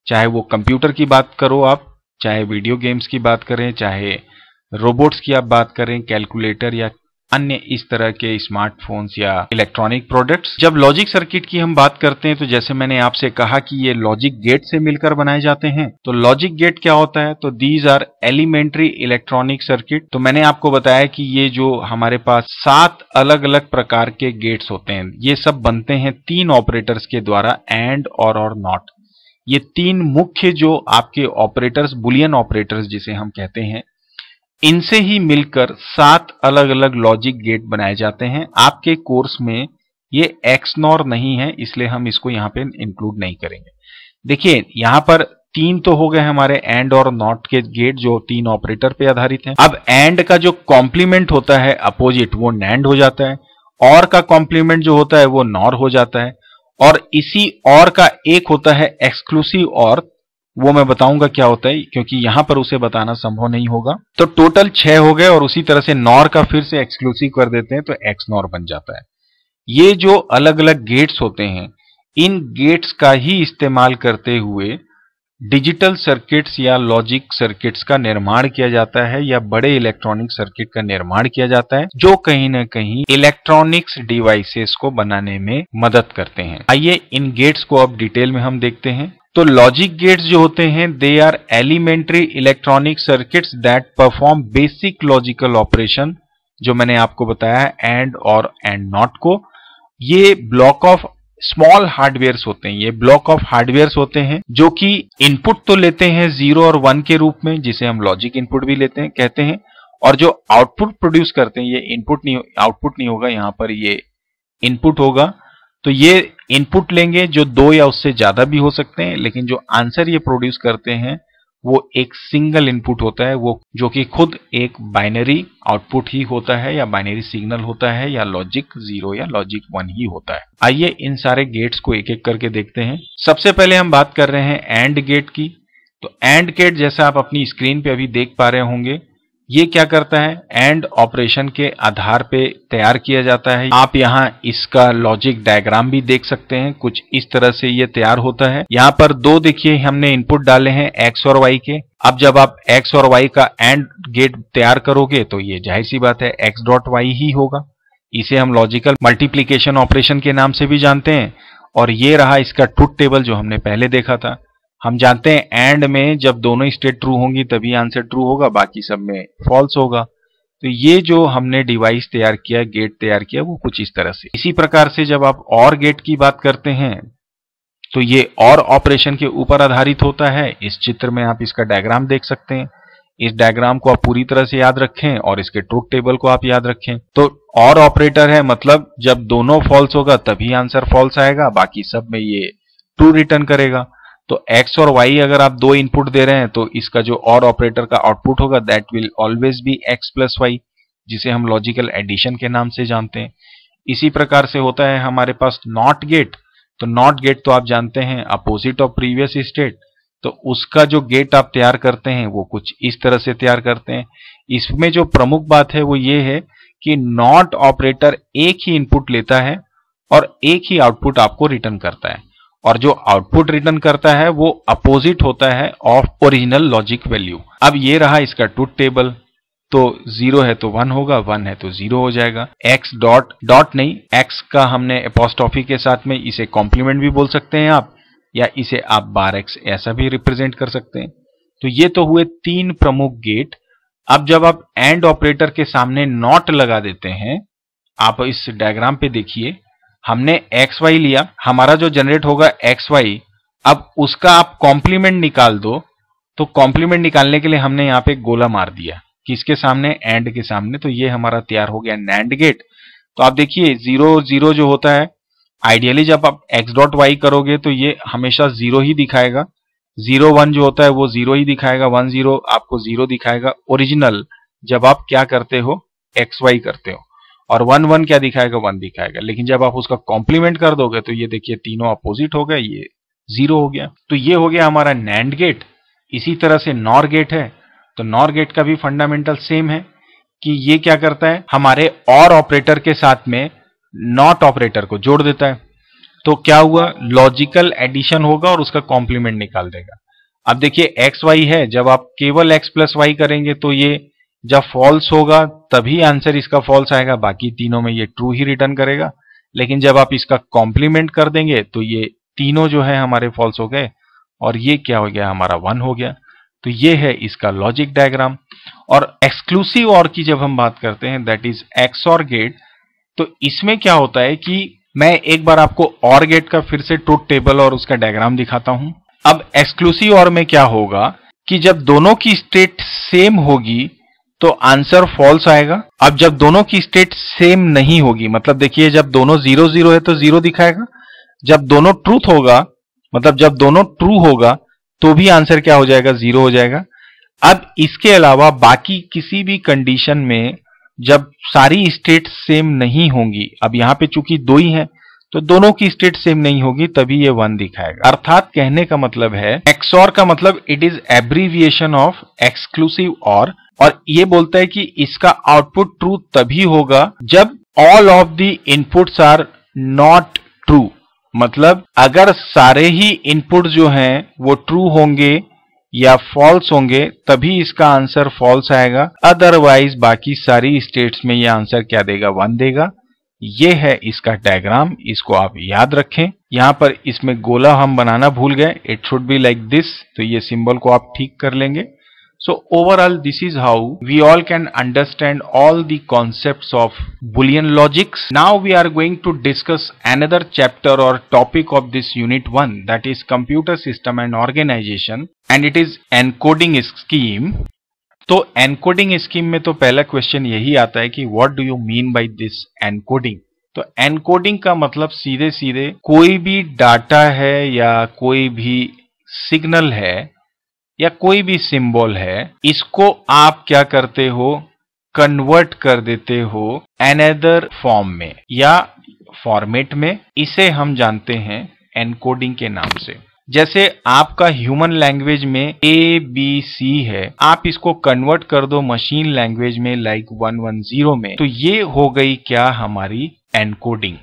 चाहे वो कंप्यूटर की बात करो आप चाहे वीडियो गेम्स की बात करें चाहे रोबोट्स की आप बात करें कैलकुलेटर या अन्य इस तरह के स्मार्टफोन्स या इलेक्ट्रॉनिक प्रोडक्ट्स जब लॉजिक सर्किट की हम बात करते हैं तो जैसे मैंने आपसे कहा कि ये लॉजिक गेट से मिलकर बनाए जाते हैं तो लॉजिक गेट क्या होता है तो these are elementary electronic circuit तो मैंने आपको बताया कि ये जो हमारे पास सात अलग अलग प्रकार के गेट्स होते हैं ये सब बनते हैं तीन ऑपरेटर्स के द्वारा एंड और और नॉट ये तीन मुख्य जो आपके ऑपरेटर्स बुलियन ऑपरेटर्स जिसे हम कहते हैं इनसे ही मिलकर सात अलग अलग लॉजिक गेट बनाए जाते हैं आपके कोर्स में ये एक्सनॉर नहीं है इसलिए हम इसको यहाँ पे इंक्लूड नहीं करेंगे देखिए यहाँ पर तीन तो हो गए हमारे एंड और नॉट के गेट जो तीन ऑपरेटर पे आधारित हैं अब एंड का जो कॉम्प्लीमेंट होता है अपोजिट वो नैंड हो जाता है और का कॉम्प्लीमेंट जो होता है वो नॉर हो जाता है और इसी और का एक होता है एक्सक्लूसिव और वो मैं बताऊंगा क्या होता है क्योंकि यहां पर उसे बताना संभव नहीं होगा तो टोटल छह हो गए और उसी तरह से नॉर का फिर से एक्सक्लूसिव कर देते हैं तो एक्स नॉर बन जाता है ये जो अलग अलग गेट्स होते हैं इन गेट्स का ही इस्तेमाल करते हुए डिजिटल सर्किट्स या लॉजिक सर्किट्स का निर्माण किया जाता है या बड़े इलेक्ट्रॉनिक सर्किट का निर्माण किया जाता है जो कहीं ना कहीं इलेक्ट्रॉनिक्स डिवाइसेस को बनाने में मदद करते हैं आइए इन गेट्स को अब डिटेल में हम देखते हैं तो लॉजिक गेट्स जो होते हैं they are elementary electronic circuits that perform basic logical operation जो मैंने आपको बताया एंड और एंड नॉट को ये ब्लॉक ऑफ स्मॉल हार्डवेयर होते हैं ये ब्लॉक ऑफ हार्डवेयर होते हैं जो कि इनपुट तो लेते हैं जीरो और वन के रूप में जिसे हम लॉजिक इनपुट भी लेते हैं कहते हैं और जो आउटपुट प्रोड्यूस करते हैं ये इनपुट नहीं आउटपुट नहीं होगा यहां पर ये इनपुट होगा तो ये इनपुट लेंगे जो दो या उससे ज्यादा भी हो सकते हैं लेकिन जो आंसर ये प्रोड्यूस करते हैं वो एक सिंगल इनपुट होता है वो जो कि खुद एक बाइनरी आउटपुट ही होता है या बाइनरी सिग्नल होता है या लॉजिक जीरो या लॉजिक वन ही होता है आइए इन सारे गेट्स को एक एक करके देखते हैं सबसे पहले हम बात कर रहे हैं एंड गेट की तो एंड गेट जैसा आप अपनी स्क्रीन पे अभी देख पा रहे होंगे ये क्या करता है एंड ऑपरेशन के आधार पे तैयार किया जाता है आप यहाँ इसका लॉजिक डायग्राम भी देख सकते हैं कुछ इस तरह से ये तैयार होता है यहाँ पर दो देखिए हमने इनपुट डाले हैं एक्स और वाई के अब जब आप एक्स और वाई का एंड गेट तैयार करोगे तो ये जाहिर सी बात है एक्स डॉट वाई ही होगा इसे हम लॉजिकल मल्टीप्लीकेशन ऑपरेशन के नाम से भी जानते हैं और ये रहा इसका ट्रुथ टेबल जो हमने पहले देखा था हम जानते हैं एंड में जब दोनों स्टेट ट्रू होंगी तभी आंसर ट्रू होगा बाकी सब में फॉल्स होगा तो ये जो हमने डिवाइस तैयार किया गेट तैयार किया वो कुछ इस तरह से इसी प्रकार से जब आप और गेट की बात करते हैं तो ये और ऑपरेशन के ऊपर आधारित होता है इस चित्र में आप इसका डायग्राम देख सकते हैं इस डायग्राम को आप पूरी तरह से याद रखें और इसके ट्रुक टेबल को आप याद रखें तो और ऑपरेटर है मतलब जब दोनों फॉल्स होगा तभी आंसर फॉल्स आएगा बाकी सब में ये ट्रू रिटर्न करेगा तो x और y अगर आप दो इनपुट दे रहे हैं तो इसका जो और ऑपरेटर का आउटपुट होगा that will always be x plus Y जिसे हम लॉजिकल एडिशन के नाम से जानते हैं इसी प्रकार से होता है हमारे पास नॉट गेट तो नॉट गेट तो आप जानते हैं अपोजिट ऑफ प्रीवियस स्टेट तो उसका जो गेट आप तैयार करते हैं वो कुछ इस तरह से तैयार करते हैं इसमें जो प्रमुख बात है वो ये है कि नॉट ऑपरेटर एक ही इनपुट लेता है और एक ही आउटपुट आपको रिटर्न करता है और जो आउटपुट रिटर्न करता है वो अपोजिट होता है ऑफ ओरिजिनल लॉजिक वैल्यू अब ये रहा इसका टूट टेबल तो जीरो है तो वन होगा वन है तो जीरो हो जाएगा एक्स डॉट डॉट नहीं एक्स का हमने एपोस्टॉफी के साथ में इसे कॉम्प्लीमेंट भी बोल सकते हैं आप या इसे आप बार एक्स ऐसा भी रिप्रेजेंट कर सकते हैं तो ये तो हुए तीन प्रमुख गेट अब जब आप एंड ऑपरेटर के सामने नॉट लगा देते हैं आप इस डायग्राम पे देखिए हमने एक्स वाई लिया हमारा जो जनरेट होगा एक्स वाई अब उसका आप कॉम्प्लीमेंट निकाल दो तो कॉम्प्लीमेंट निकालने के लिए हमने यहाँ पे गोला मार दिया किसके सामने एंड के सामने तो ये हमारा तैयार हो गया नैंड गेट तो आप देखिए जीरो जीरो जो होता है आइडियली जब आप एक्स डॉट वाई करोगे तो ये हमेशा जीरो ही दिखाएगा जीरो वन जो होता है वो जीरो ही दिखाएगा वन जीरो आपको जीरो दिखाएगा ओरिजिनल जब आप क्या करते हो एक्स वाई करते हो और वन वन क्या दिखाएगा वन दिखाएगा लेकिन जब आप उसका कॉम्प्लीमेंट कर दोगे तो ये देखिए तीनों अपोजिट हो गए ये जीरो हो गया तो ये हो गया हमारा नैंड गेट इसी तरह से नॉर गेट है तो नॉर गेट का भी फंडामेंटल सेम है कि ये क्या करता है हमारे और ऑपरेटर के साथ में नॉट ऑपरेटर को जोड़ देता है तो क्या हुआ लॉजिकल एडिशन होगा और उसका कॉम्प्लीमेंट निकाल देगा अब देखिए एक्स वाई है जब आप केवल एक्स प्लस वाई करेंगे तो ये जब फॉल्स होगा तभी आंसर इसका फॉल्स आएगा बाकी तीनों में ये ट्रू ही रिटर्न करेगा लेकिन जब आप इसका कॉम्प्लीमेंट कर देंगे तो ये तीनों जो है हमारे फॉल्स हो गए और ये क्या हो गया हमारा वन हो गया तो ये है इसका लॉजिक डायग्राम और एक्सक्लूसिव और की जब हम बात करते हैं that is XOR gate तो इसमें क्या होता है कि मैं एक बार आपको और गेट का फिर से टूट टेबल और उसका डायग्राम दिखाता हूं अब एक्सक्लूसिव और में क्या होगा कि जब दोनों की स्टेट सेम होगी तो आंसर फॉल्स आएगा अब जब दोनों की स्टेट सेम नहीं होगी मतलब देखिए जब दोनों जीरो जीरो है तो जीरो दिखाएगा जब दोनों ट्रूथ होगा मतलब जब दोनों ट्रू होगा तो भी आंसर क्या हो जाएगा जीरो हो जाएगा अब इसके अलावा बाकी किसी भी कंडीशन में जब सारी स्टेट सेम नहीं होंगी अब यहां पे चूंकि दो ही हैं तो दोनों की स्टेट सेम नहीं होगी तभी ये वन दिखाएगा अर्थात कहने का मतलब है एक्सॉर का मतलब it is abbreviation of exclusive or और ये बोलता है कि इसका आउटपुट ट्रू तभी होगा जब all of the inputs are not true मतलब अगर सारे ही इनपुट जो हैं वो ट्रू होंगे या फॉल्स होंगे तभी इसका आंसर फॉल्स आएगा अदरवाइज बाकी सारी स्टेट्स में ये आंसर क्या देगा वन देगा ये है इसका डायग्राम इसको आप याद रखें यहां पर इसमें गोला हम बनाना भूल गए it should be like this तो ये सिंबल को आप ठीक कर लेंगे So overall this is how we all can understand all the concepts of Boolean logics. Now we are going to discuss another chapter or topic of this unit 1 that is computer system and organization and it is encoding scheme. तो encoding scheme में तो पहला question यही आता है कि what do you mean by this encoding तो encoding का मतलब सीधे सीधे कोई भी डाटा है या कोई भी सिग्नल है या कोई भी सिंबल है इसको आप क्या करते हो कन्वर्ट कर देते हो एनदर फॉर्म में या फॉर्मेट में इसे हम जानते हैं एनकोडिंग के नाम से जैसे आपका ह्यूमन लैंग्वेज में ए बी सी है आप इसको कन्वर्ट कर दो मशीन लैंग्वेज में लाइक like 110 में तो ये हो गई क्या हमारी एनकोडिंग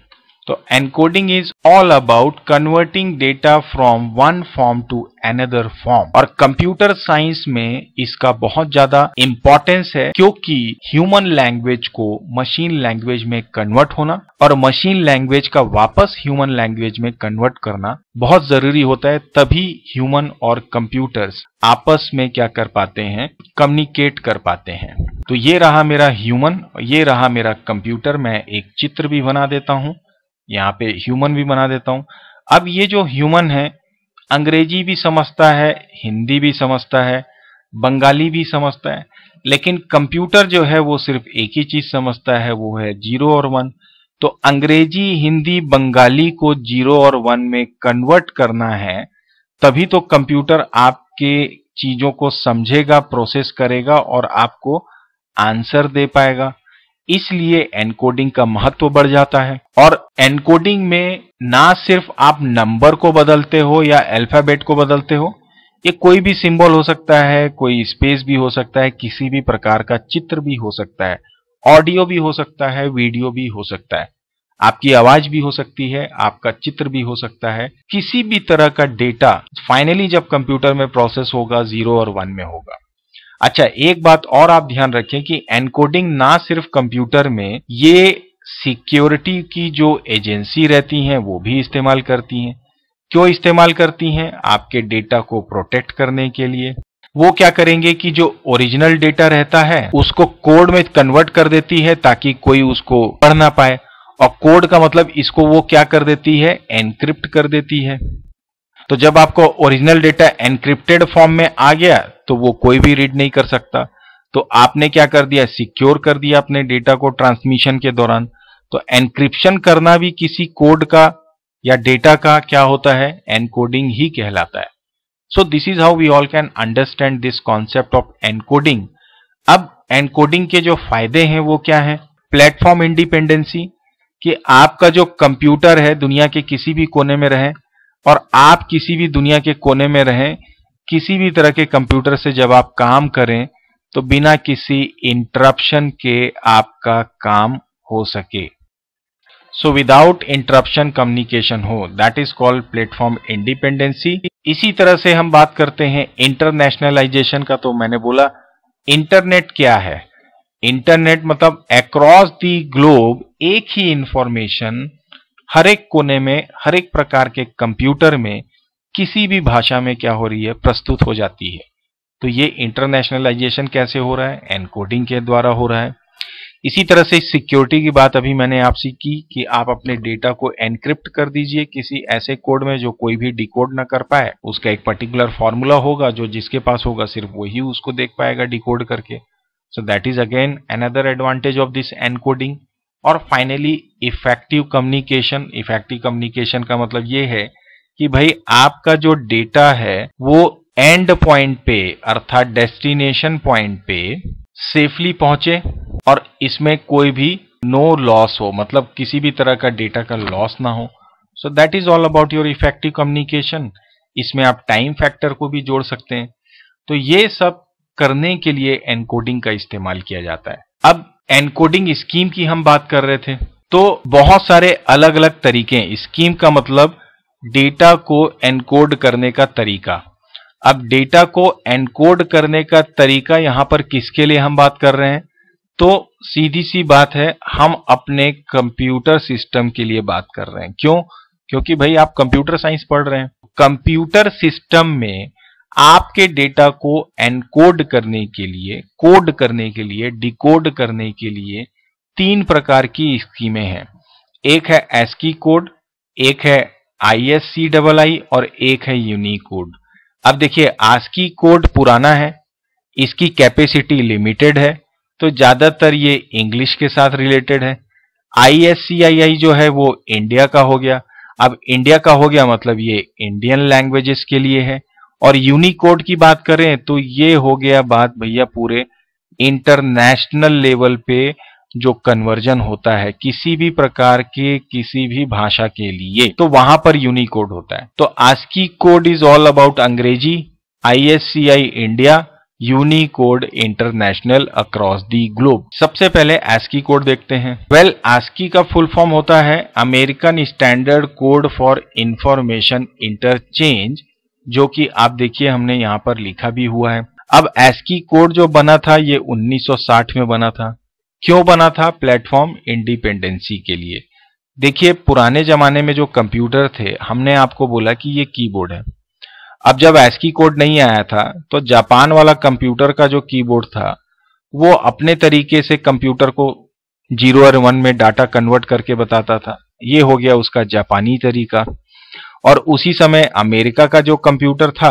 तो encoding is all about converting data from one form to another form और कंप्यूटर साइंस में इसका बहुत ज्यादा इंपॉर्टेंस है क्योंकि ह्यूमन लैंग्वेज को मशीन लैंग्वेज में कन्वर्ट होना और मशीन लैंग्वेज का वापस ह्यूमन लैंग्वेज में कन्वर्ट करना बहुत जरूरी होता है तभी ह्यूमन और कंप्यूटर्स आपस में क्या कर पाते हैं कम्युनिकेट कर पाते हैं तो ये रहा मेरा ह्यूमन ये रहा मेरा कंप्यूटर मैं एक चित्र भी बना देता हूँ यहाँ पे ह्यूमन भी बना देता हूँ अब ये जो ह्यूमन है अंग्रेजी भी समझता है हिंदी भी समझता है बंगाली भी समझता है लेकिन कंप्यूटर जो है वो सिर्फ एक ही चीज समझता है वो है जीरो और वन तो अंग्रेजी हिंदी बंगाली को जीरो और वन में कन्वर्ट करना है तभी तो कंप्यूटर आपके चीजों को समझेगा प्रोसेस करेगा और आपको आंसर दे पाएगा इसलिए एनकोडिंग का महत्व बढ़ जाता है और एनकोडिंग में ना सिर्फ आप नंबर को बदलते हो या अल्फाबेट को बदलते हो ये कोई भी सिंबल हो सकता है कोई स्पेस भी हो सकता है किसी भी प्रकार का चित्र भी हो सकता है ऑडियो भी हो सकता है वीडियो भी हो सकता है आपकी आवाज भी हो सकती है आपका चित्र भी हो सकता है किसी भी तरह का डेटा फाइनली जब कंप्यूटर में प्रोसेस होगा जीरो और वन में होगा अच्छा एक बात और आप ध्यान रखें कि एनकोडिंग ना सिर्फ कंप्यूटर में ये सिक्योरिटी की जो एजेंसी रहती हैं वो भी इस्तेमाल करती हैं क्यों इस्तेमाल करती हैं आपके डेटा को प्रोटेक्ट करने के लिए वो क्या करेंगे कि जो ओरिजिनल डेटा रहता है उसको कोड में कन्वर्ट कर देती है ताकि कोई उसको पढ़ ना पाए और कोड का मतलब इसको वो क्या कर देती है एनक्रिप्ट कर देती है तो जब आपको ओरिजिनल डेटा एनक्रिप्टेड फॉर्म में आ गया तो वो कोई भी रीड नहीं कर सकता तो आपने क्या कर दिया सिक्योर कर दिया अपने डेटा को ट्रांसमिशन के दौरान तो एनक्रिप्शन करना भी किसी कोड का या डेटा का क्या होता है एनकोडिंग ही कहलाता है so this is how we all can understand this concept of encoding अब एनकोडिंग के जो फायदे हैं वो क्या है प्लेटफॉर्म इंडिपेंडेंसी कि आपका जो कंप्यूटर है दुनिया के किसी भी कोने में रहे और आप किसी भी दुनिया के कोने में रहें किसी भी तरह के कंप्यूटर से जब आप काम करें तो बिना किसी इंटरप्शन के आपका काम हो सके सो विदाउट इंटरप्शन कम्युनिकेशन हो that is called platform independency इसी तरह से हम बात करते हैं इंटरनेशनलाइजेशन का तो मैंने बोला इंटरनेट क्या है इंटरनेट मतलब अक्रॉस द ग्लोब एक ही इंफॉर्मेशन हर एक कोने में हर एक प्रकार के कंप्यूटर में किसी भी भाषा में क्या हो रही है प्रस्तुत हो जाती है तो ये इंटरनेशनलाइजेशन कैसे हो रहा है एनकोडिंग के द्वारा हो रहा है इसी तरह से सिक्योरिटी की बात अभी मैंने आपसे की कि आप अपने डेटा को एनक्रिप्ट कर दीजिए किसी ऐसे कोड में जो कोई भी डिकोड ना कर पाए उसका एक पर्टिकुलर फॉर्मूला होगा जो जिसके पास होगा सिर्फ वही उसको देख पाएगा डिकोड करके so that is again another advantage of this encoding और finally effective communication effective communication का मतलब ये है कि भाई आपका जो डेटा है वो एंड पॉइंट पे अर्थात डेस्टिनेशन पॉइंट पे सेफली पहुंचे और इसमें कोई भी नो लॉस हो मतलब किसी भी तरह का डेटा का लॉस ना हो so that is all about your effective communication इसमें आप टाइम फैक्टर को भी जोड़ सकते हैं तो ये सब करने के लिए एनकोडिंग का इस्तेमाल किया जाता है अब एनकोडिंग स्कीम की हम बात कर रहे थे तो बहुत सारे अलग अलग तरीके स्कीम का मतलब डेटा को एनकोड करने का तरीका अब डेटा को एनकोड करने का तरीका यहां पर किसके लिए हम बात कर रहे हैं तो सीधी सी बात है हम अपने कंप्यूटर सिस्टम के लिए बात कर रहे हैं क्यों क्योंकि भाई आप कंप्यूटर साइंस पढ़ रहे हैं कंप्यूटर सिस्टम में आपके डेटा को एनकोड करने के लिए कोड करने के लिए डिकोड करने के लिए तीन प्रकार की स्कीमें हैं एक है एसकी कोड एक है आई एस सी डबल आई और एक है यूनिकोड अब देखिए आस्की कोड पुराना है इसकी कैपेसिटी लिमिटेड है तो ज़्यादातर ये इंग्लिश के साथ रिलेटेड है आई आई एस सी आई जो है वो इंडिया का हो गया अब इंडिया का हो गया मतलब ये इंडियन लैंग्वेजेस के लिए है और यूनिकोड की बात करें तो ये हो गया बात भैया पूरे इंटरनेशनल लेवल पे जो कन्वर्जन होता है किसी भी प्रकार के किसी भी भाषा के लिए तो वहां पर यूनिकोड होता है तो ASCII code is all about अंग्रेजी ISCII India Unicode international across the globe सबसे पहले एस्की कोड देखते हैं वेल well, आस्की का फुल फॉर्म होता है American standard code for information interchange जो कि आप देखिए हमने यहाँ पर लिखा भी हुआ है अब एसकी कोड जो बना था ये 1960 में बना था क्यों बना था प्लेटफॉर्म इंडिपेंडेंसी के लिए देखिए पुराने जमाने में जो कंप्यूटर थे हमने आपको बोला कि ये कीबोर्ड है अब जब एसकी कोड नहीं आया था तो जापान वाला कंप्यूटर का जो कीबोर्ड था वो अपने तरीके से कंप्यूटर को जीरो और वन में डाटा कन्वर्ट करके बताता था ये हो गया उसका जापानी तरीका और उसी समय अमेरिका का जो कंप्यूटर था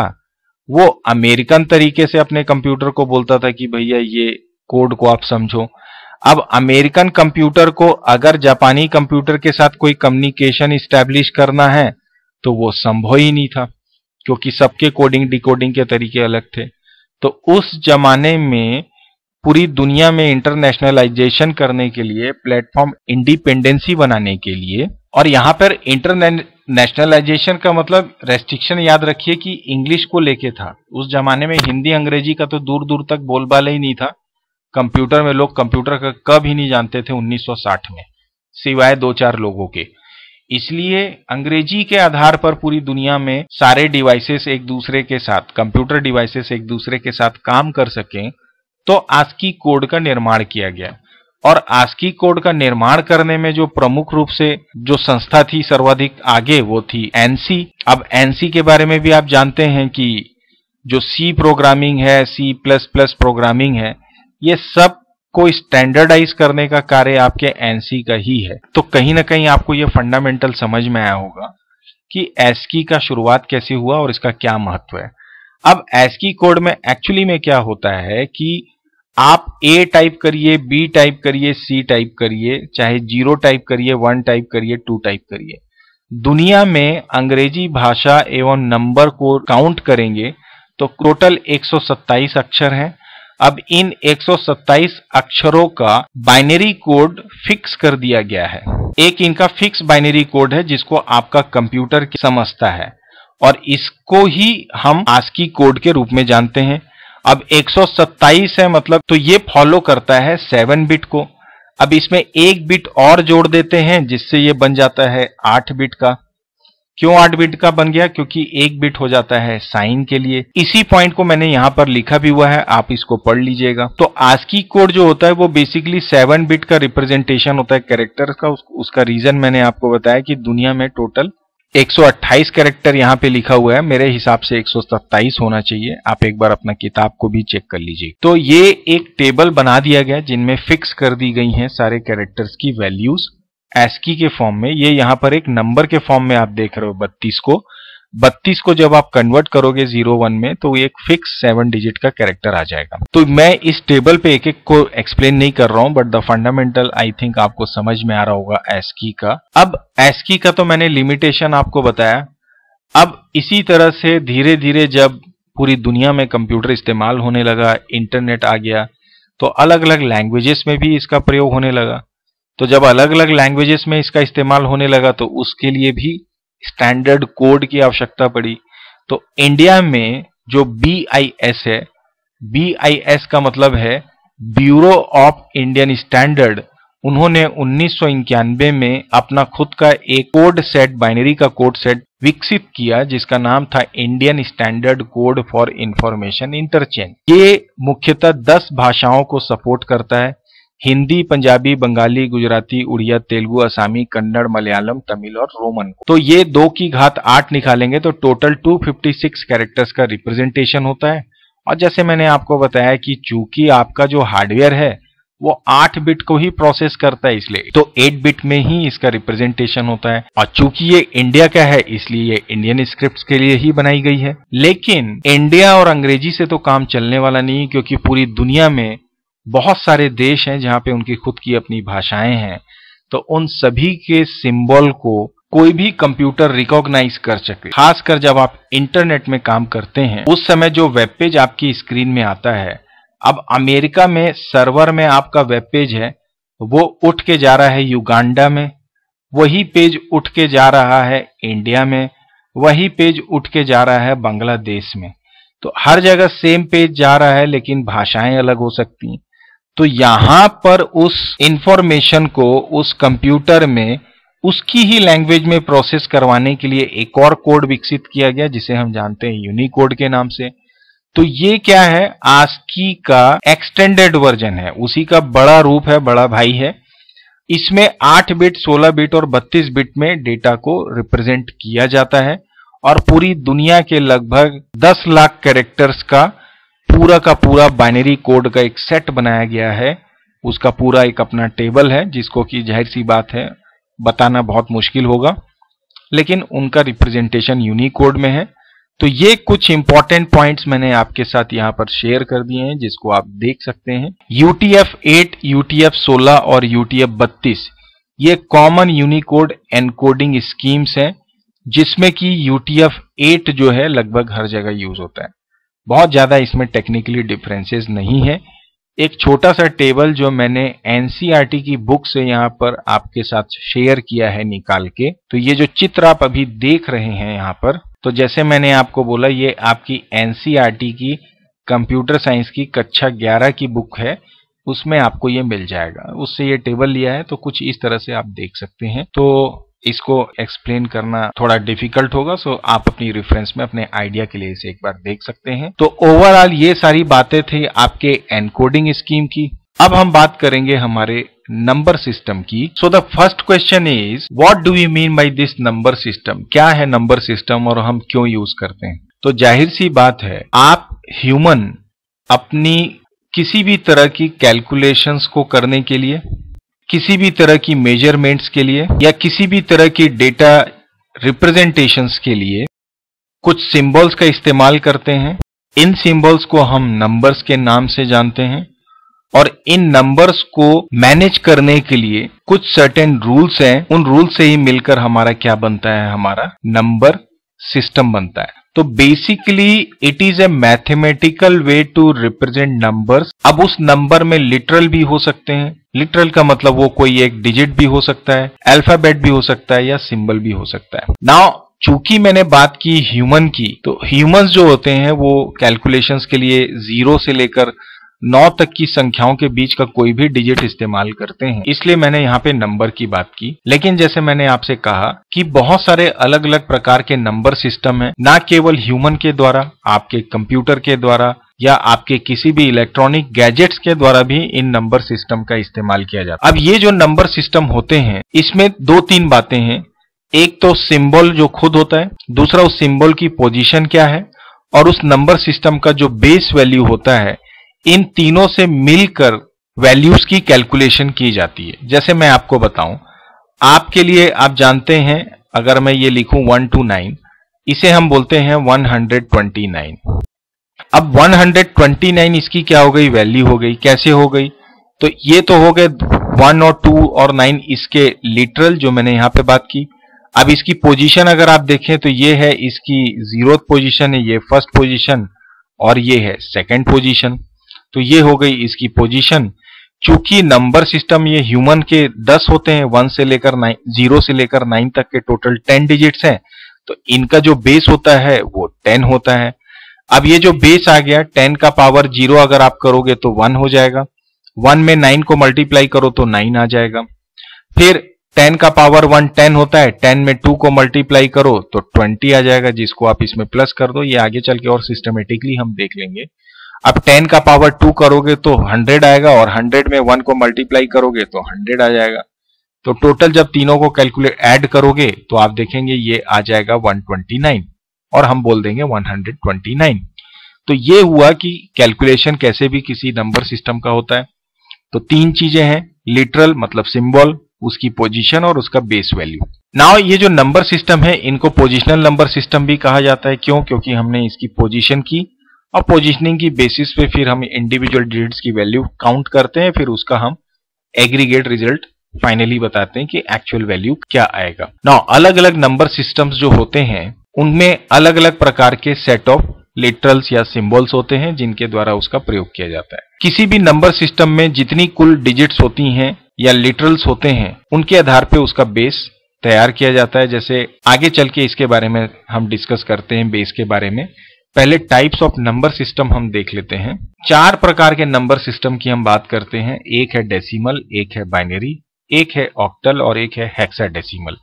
वो अमेरिकन तरीके से अपने कंप्यूटर को बोलता था कि भैया ये कोड को आप समझो अब अमेरिकन कंप्यूटर को अगर जापानी कंप्यूटर के साथ कोई कम्युनिकेशन स्टैब्लिश करना है तो वो संभव ही नहीं था क्योंकि सबके कोडिंग डिकोडिंग के तरीके अलग थे तो उस जमाने में पूरी दुनिया में इंटरनेशनलाइजेशन करने के लिए प्लेटफॉर्म इंडिपेंडेंसी बनाने के लिए और यहां पर इंटरनेट नेशनलाइजेशन का मतलब रेस्ट्रिक्शन याद रखिए कि इंग्लिश को लेके था उस जमाने में हिंदी अंग्रेजी का तो दूर दूर तक बोलबाला ही नहीं था कंप्यूटर में लोग कंप्यूटर का कब ही नहीं जानते थे 1960 में सिवाय दो चार लोगों के इसलिए अंग्रेजी के आधार पर पूरी दुनिया में सारे डिवाइसेस एक दूसरे के साथ कंप्यूटर डिवाइसेस एक दूसरे के साथ काम कर सकें तो आज की कोड का निर्माण किया गया और आस्की कोड का निर्माण करने में जो प्रमुख रूप से जो संस्था थी सर्वाधिक आगे वो थी एनसी अब एनसी के बारे में भी आप जानते हैं कि जो सी प्रोग्रामिंग है सी प्लस प्लस प्रोग्रामिंग है ये सब को स्टैंडर्डाइज करने का कार्य आपके एनसी का ही है तो कहीं ना कहीं आपको ये फंडामेंटल समझ में आया होगा कि एसकी का शुरुआत कैसे हुआ और इसका क्या महत्व है अब एसकी कोड में एक्चुअली में क्या होता है कि आप ए टाइप करिए बी टाइप करिए सी टाइप करिए चाहे जीरो टाइप करिए वन टाइप करिए टू टाइप करिए दुनिया में अंग्रेजी भाषा एवं नंबर को काउंट करेंगे तो टोटल 127 अक्षर हैं अब इन 127 अक्षरों का बाइनरी कोड फिक्स कर दिया गया है एक इनका फिक्स बाइनरी कोड है जिसको आपका कंप्यूटर समझता है और इसको ही हम आस्की कोड के रूप में जानते हैं अब 127 है मतलब तो ये फॉलो करता है सेवन बिट को अब इसमें एक बिट और जोड़ देते हैं जिससे ये बन जाता है आठ बिट का क्यों आठ बिट का बन गया क्योंकि एक बिट हो जाता है साइन के लिए इसी पॉइंट को मैंने यहां पर लिखा भी हुआ है आप इसको पढ़ लीजिएगा तो की कोड जो होता है वो बेसिकली सेवन बिट का रिप्रेजेंटेशन होता है कैरेक्टर का उसका रीजन मैंने आपको बताया कि दुनिया में टोटल 128 कैरेक्टर यहाँ पे लिखा हुआ है मेरे हिसाब से 127 होना चाहिए आप एक बार अपना किताब को भी चेक कर लीजिए तो ये एक टेबल बना दिया गया जिनमें फिक्स कर दी गई हैं सारे कैरेक्टर्स की वैल्यूज एस्की के फॉर्म में ये यहाँ पर एक नंबर के फॉर्म में आप देख रहे हो बत्तीस को बत्तीस को जब आप कन्वर्ट करोगे जीरो वन में तो एक फिक्स सेवन डिजिट का कैरेक्टर आ जाएगा तो मैं इस टेबल पे एक एक को एक्सप्लेन नहीं कर रहा हूं but the fundamental I think आपको समझ में आ रहा होगा एसकी का अब एसकी का तो मैंने लिमिटेशन आपको बताया अब इसी तरह से धीरे धीरे जब पूरी दुनिया में कंप्यूटर इस्तेमाल होने लगा इंटरनेट आ गया तो अलग अलग लैंग्वेजेस में भी इसका प्रयोग होने लगा तो जब अलग अलग लैंग्वेजेस में इसका इस्तेमाल होने लगा तो उसके लिए भी स्टैंडर्ड कोड की आवश्यकता पड़ी तो इंडिया में जो बी है बी का मतलब है ब्यूरो ऑफ इंडियन स्टैंडर्ड उन्होंने उन्नीस में अपना खुद का एक कोड सेट बाइनरी का कोड सेट विकसित किया जिसका नाम था Indian standard code for information interchange ये मुख्यतः 10 भाषाओं को सपोर्ट करता है हिंदी पंजाबी बंगाली गुजराती उड़िया तेलुगु असामी कन्नड़ मलयालम तमिल और रोमन तो ये दो की घात आठ निकालेंगे तो टोटल 256 कैरेक्टर्स का रिप्रेजेंटेशन होता है और जैसे मैंने आपको बताया कि चूंकि आपका जो हार्डवेयर है वो आठ बिट को ही प्रोसेस करता है इसलिए तो एट बिट में ही इसका रिप्रेजेंटेशन होता है और चूंकि ये इंडिया का है इसलिए ये इंडियन स्क्रिप्ट के लिए ही बनाई गई है लेकिन इंडिया और अंग्रेजी से तो काम चलने वाला नहीं क्योंकि पूरी दुनिया में बहुत सारे देश हैं जहां पे उनकी खुद की अपनी भाषाएं हैं तो उन सभी के सिंबल को कोई भी कंप्यूटर रिकॉग्नाइज कर सके खासकर जब आप इंटरनेट में काम करते हैं उस समय जो वेब पेज आपकी स्क्रीन में आता है अब अमेरिका में सर्वर में आपका वेब पेज है वो उठ के जा रहा है युगांडा में वही पेज उठ के जा रहा है इंडिया में वही पेज उठ के जा रहा है बांग्लादेश में तो हर जगह सेम पेज जा रहा है लेकिन भाषाएं अलग हो सकती हैं तो यहां पर उस इंफॉर्मेशन को उस कंप्यूटर में उसकी ही लैंग्वेज में प्रोसेस करवाने के लिए एक और कोड विकसित किया गया जिसे हम जानते हैं यूनिकोड के नाम से तो ये क्या है आस्की का एक्सटेंडेड वर्जन है उसी का बड़ा रूप है बड़ा भाई है इसमें 8 बिट 16 बिट और 32 बिट में डेटा को रिप्रेजेंट किया जाता है और पूरी दुनिया के लगभग 10 लाख कैरेक्टर्स का पूरा का पूरा बाइनरी कोड का एक सेट बनाया गया है उसका पूरा एक अपना टेबल है जिसको कि जाहिर सी बात है बताना बहुत मुश्किल होगा लेकिन उनका रिप्रेजेंटेशन यूनिकोड में है तो ये कुछ इंपॉर्टेंट पॉइंट्स मैंने आपके साथ यहाँ पर शेयर कर दिए हैं जिसको आप देख सकते हैं UTF 8, UTF 16 और UTF 32 ये कॉमन यूनिकोड एनकोडिंग स्कीम्स हैं जिसमें कि UTF 8 जो है लगभग हर जगह यूज होता है बहुत ज़्यादा इसमें टेक्निकली डिफरेंसेस नहीं है एक छोटा सा टेबल जो मैंने एन e की बुक से यहाँ पर आपके साथ शेयर किया है निकाल के तो ये जो चित्र आप अभी देख रहे हैं यहाँ पर तो जैसे मैंने आपको बोला ये आपकी एनसीआरटी e की कंप्यूटर साइंस की कक्षा ग्यारह की बुक है उसमें आपको ये मिल जाएगा उससे ये टेबल लिया है तो कुछ इस तरह से आप देख सकते हैं तो इसको एक्सप्लेन करना थोड़ा डिफिकल्ट होगा सो आप अपनी रेफरेंस में अपने आइडिया के लिए इसे एक बार देख सकते हैं तो ओवरऑल ये सारी बातें थी आपके एनकोडिंग स्कीम की अब हम बात करेंगे हमारे नंबर सिस्टम की so the first question is what do you mean by this number system क्या है नंबर सिस्टम और हम क्यों यूज करते हैं तो जाहिर सी बात है आप ह्यूमन अपनी किसी भी तरह की कैलकुलेशंस को करने के लिए किसी भी तरह की मेजरमेंट्स के लिए या किसी भी तरह की डेटा रिप्रेजेंटेशंस के लिए कुछ सिंबल्स का इस्तेमाल करते हैं इन सिंबल्स को हम नंबर्स के नाम से जानते हैं और इन नंबर्स को मैनेज करने के लिए कुछ सर्टेन रूल्स हैं उन रूल से ही मिलकर हमारा क्या बनता है हमारा नंबर सिस्टम बनता है तो basically it is a mathematical way to represent numbers अब उस नंबर में लिटरल भी हो सकते हैं लिटरल का मतलब वो कोई एक डिजिट भी हो सकता है अल्फाबेट भी हो सकता है या सिंबल भी हो सकता है नाउ चूंकि मैंने बात की ह्यूमन की तो ह्यूमंस जो होते हैं वो कैलकुलेशंस के लिए जीरो से लेकर नौ तक की संख्याओं के बीच का कोई भी डिजिट इस्तेमाल करते हैं इसलिए मैंने यहाँ पे नंबर की बात की लेकिन जैसे मैंने आपसे कहा कि बहुत सारे अलग अलग प्रकार के नंबर सिस्टम हैं ना केवल ह्यूमन के द्वारा आपके कंप्यूटर के द्वारा या आपके किसी भी इलेक्ट्रॉनिक गैजेट्स के द्वारा भी इन नंबर सिस्टम का इस्तेमाल किया जाता है अब ये जो नंबर सिस्टम होते हैं इसमें दो तीन बातें हैं एक तो सिंबल जो खुद होता है दूसरा उस सिंबल की पोजीशन क्या है और उस नंबर सिस्टम का जो बेस वैल्यू होता है इन तीनों से मिलकर वैल्यूज की कैलकुलेशन की जाती है जैसे मैं आपको बताऊं आपके लिए आप जानते हैं अगर मैं ये लिखूं वन टू नाइन इसे हम बोलते हैं वन हंड्रेड ट्वेंटी नाइन अब वन हंड्रेड ट्वेंटी नाइन इसकी क्या हो गई वैल्यू हो गई कैसे हो गई तो ये तो हो गए वन और टू और नाइन इसके लिटरल जो मैंने यहां पे बात की अब इसकी पोजीशन अगर आप देखें तो ये है इसकी जीरो पोजीशन है ये फर्स्ट पोजीशन और ये है सेकंड पोजीशन तो ये हो गई इसकी पोजीशन चूंकि नंबर सिस्टम ये ह्यूमन के 10 होते हैं वन से लेकर नाइन जीरो से लेकर नाइन तक के टोटल 10 डिजिट्स हैं तो इनका जो बेस होता है वो 10 होता है अब ये जो बेस आ गया 10 का पावर जीरो अगर आप करोगे तो वन हो जाएगा वन में नाइन को मल्टीप्लाई करो तो नाइन आ जाएगा फिर टेन का पावर वन टेन होता है टेन में टू को मल्टीप्लाई करो तो ट्वेंटी आ जाएगा जिसको आप इसमें प्लस कर दो ये आगे चल के और सिस्टमेटिकली हम देख लेंगे अब 10 का पावर 2 करोगे तो 100 आएगा और 100 में 1 को मल्टीप्लाई करोगे तो 100 आ जाएगा तो टोटल जब तीनों को कैलकुलेट ऐड करोगे तो आप देखेंगे ये आ जाएगा 129 और हम बोल देंगे 129 तो ये हुआ कि कैलकुलेशन कैसे भी किसी नंबर सिस्टम का होता है तो तीन चीजें हैं लिटरल मतलब सिंबल उसकी पोजिशन और उसका बेस वैल्यू नाउ ये जो नंबर सिस्टम है इनको पोजिशनल नंबर सिस्टम भी कहा जाता है क्यों क्योंकि हमने इसकी पोजिशन की और पोजिशनिंग की बेसिस पे फिर हम इंडिविजुअल डिजिट्स की वैल्यू काउंट करते हैं फिर उसका हम एग्रीगेट रिजल्ट फाइनली बताते हैं कि एक्चुअल वैल्यू क्या आएगा ना अलग अलग नंबर सिस्टम्स जो होते हैं उनमें अलग अलग प्रकार के सेट ऑफ लिटरल्स या सिंबल्स होते हैं जिनके द्वारा उसका प्रयोग किया जाता है किसी भी नंबर सिस्टम में जितनी कुल डिजिट्स होती हैं या लिटरल्स होते हैं उनके आधार पे उसका बेस तैयार किया जाता है जैसे आगे चल के इसके बारे में हम डिस्कस करते हैं बेस के बारे में पहले टाइप्स ऑफ नंबर सिस्टम हम देख लेते हैं चार प्रकार के नंबर सिस्टम की हम बात करते हैं एक है डेसिमल एक है बाइनरी एक है ऑक्टल और एक है हेक्साडेसिमल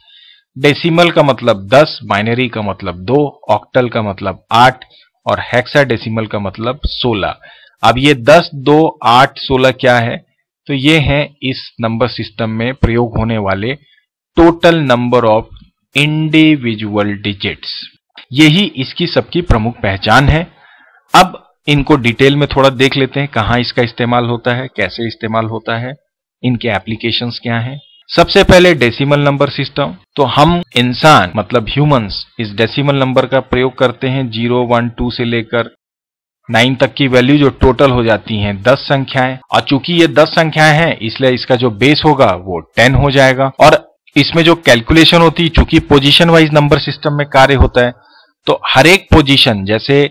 डेसिमल का मतलब 10 बाइनरी का मतलब 2 ऑक्टल का मतलब 8 और हेक्साडेसिमल का मतलब 16 अब ये 10 2 8 16 क्या है तो ये हैं इस नंबर सिस्टम में प्रयोग होने वाले total number of individual digits यही इसकी सबकी प्रमुख पहचान है अब इनको डिटेल में थोड़ा देख लेते हैं कहां इसका इस्तेमाल होता है कैसे इस्तेमाल होता है इनके एप्लीकेशन क्या है सबसे पहले डेसिमल नंबर सिस्टम तो हम इंसान मतलब ह्यूमंस इस डेसिमल नंबर का प्रयोग करते हैं जीरो वन टू से लेकर नाइन तक की वैल्यू जो टोटल हो जाती हैं दस संख्याएं और चूंकि ये दस संख्याएं हैं इसलिए इसका जो बेस होगा वो टेन हो जाएगा और इसमें जो कैलकुलेशन होती है चूंकि पोजीशन वाइज नंबर सिस्टम में कार्य होता है तो हर एक पोजीशन जैसे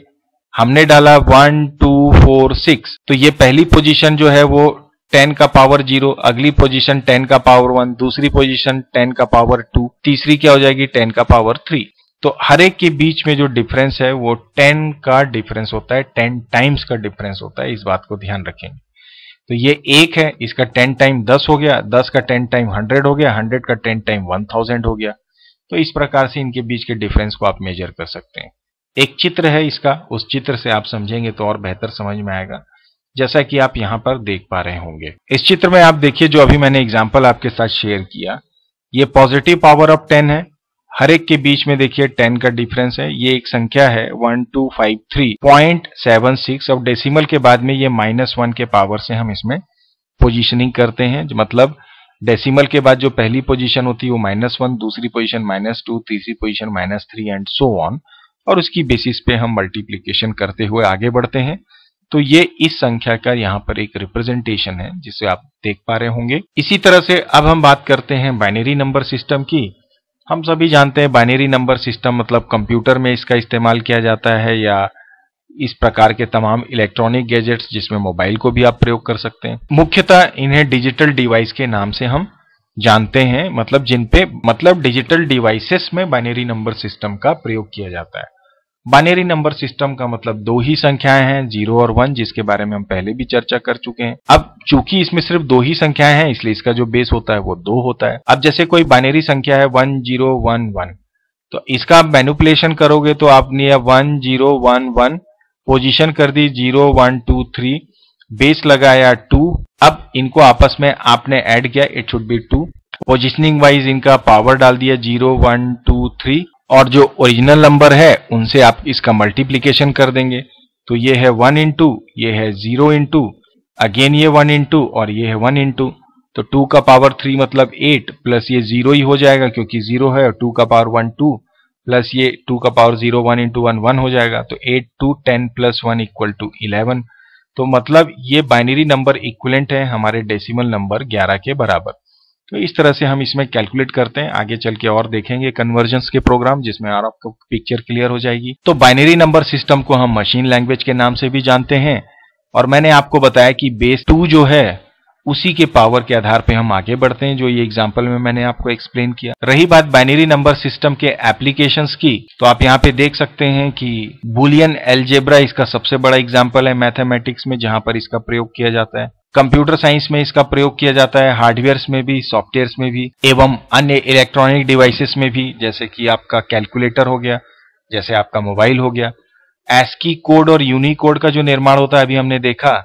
हमने डाला वन टू फोर सिक्स तो ये पहली पोजीशन जो है वो टेन का पावर जीरो अगली पोजीशन टेन का पावर वन दूसरी पोजीशन टेन का पावर टू तीसरी क्या हो जाएगी टेन का पावर थ्री तो हर एक के बीच में जो डिफरेंस है वो टेन का डिफरेंस होता है टेन टाइम्स का डिफरेंस होता है इस बात को ध्यान रखेंगे तो ये एक है इसका टेन टाइम दस हो गया दस का टेन टाइम हंड्रेड हो गया हंड्रेड का टेन टाइम वन थाउजेंड हो गया तो इस प्रकार से इनके बीच के डिफरेंस को आप मेजर कर सकते हैं एक चित्र है इसका उस चित्र से आप समझेंगे तो और बेहतर समझ में आएगा जैसा कि आप यहां पर देख पा रहे होंगे इस चित्र में आप देखिए जो अभी मैंने एग्जाम्पल आपके साथ शेयर किया ये पॉजिटिव पावर ऑफ टेन है हर एक के बीच में देखिए टेन का डिफरेंस है ये एक संख्या है one two five three point seven six और डेसिमल के बाद में ये माइनस वन के पावर से हम इसमें पोजीशनिंग करते हैं जो मतलब डेसिमल के बाद जो पहली पोजीशन होती है वो माइनस वन दूसरी पोजीशन माइनस टू तीसरी position minus three and so on और उसकी बेसिस पे हम मल्टीप्लीकेशन करते हुए आगे बढ़ते हैं तो ये इस संख्या का यहाँ पर एक रिप्रेजेंटेशन है जिसे आप देख पा रहे होंगे इसी तरह से अब हम बात करते हैं बाइनरी नंबर सिस्टम की हम सभी जानते हैं बाइनरी नंबर सिस्टम मतलब कंप्यूटर में इसका इस्तेमाल किया जाता है या इस प्रकार के तमाम इलेक्ट्रॉनिक गैजेट्स जिसमें मोबाइल को भी आप प्रयोग कर सकते हैं मुख्यतः इन्हें डिजिटल डिवाइस के नाम से हम जानते हैं मतलब जिन पे मतलब डिजिटल डिवाइसेस में बाइनरी नंबर सिस्टम का प्रयोग किया जाता है बाइनरी नंबर सिस्टम का मतलब दो ही संख्याएं हैं जीरो और वन जिसके बारे में हम पहले भी चर्चा कर चुके हैं अब चूंकि इसमें सिर्फ दो ही संख्याएं हैं इसलिए इसका जो बेस होता है वो दो होता है अब जैसे कोई बाइनरी संख्या है वन जीरो वन वन तो इसका आप मैनुपुलेशन करोगे तो आपने यह one zero one one position कर दी zero one two three base लगाया टू अब इनको आपस में आपने एड किया it should be two positioning wise इनका पावर डाल दिया जीरो वन टू थ्री और जो ओरिजिनल नंबर है उनसे आप इसका मल्टीप्लीकेशन कर देंगे तो ये है वन इंटू ये है जीरो इंटू अगेन ये वन इंटू और ये है वन इंटू तो टू का पावर थ्री मतलब एट प्लस ये जीरो ही हो जाएगा क्योंकि जीरो है और टू का पावर वन टू प्लस ये टू का power zero one into one one हो जाएगा तो eight two ten plus one equal to eleven तो मतलब ये बाइनरी नंबर इक्वलेंट है हमारे डेसिमल नंबर ग्यारह के बराबर तो इस तरह से हम इसमें कैलकुलेट करते हैं आगे चल के और देखेंगे कन्वर्जेंस के प्रोग्राम जिसमें और आपको पिक्चर क्लियर हो जाएगी तो बाइनरी नंबर सिस्टम को हम मशीन लैंग्वेज के नाम से भी जानते हैं और मैंने आपको बताया कि बेस टू जो है उसी के पावर के आधार पे हम आगे बढ़ते हैं जो ये एग्जांपल में मैंने आपको एक्सप्लेन किया रही बात बाइनरी नंबर सिस्टम के एप्लीकेशंस की तो आप यहाँ पे देख सकते हैं कि बुलियन एलजेब्रा इसका सबसे बड़ा एग्जांपल है मैथमेटिक्स में जहां पर इसका प्रयोग किया जाता है कंप्यूटर साइंस में इसका प्रयोग किया जाता है हार्डवेयर्स में भी सॉफ्टवेयर्स में भी एवं अन्य इलेक्ट्रॉनिक डिवाइसेस में भी जैसे कि आपका कैलकुलेटर हो गया जैसे आपका मोबाइल हो गया एसकी कोड और यूनिकोड कोड का जो निर्माण होता है अभी हमने देखा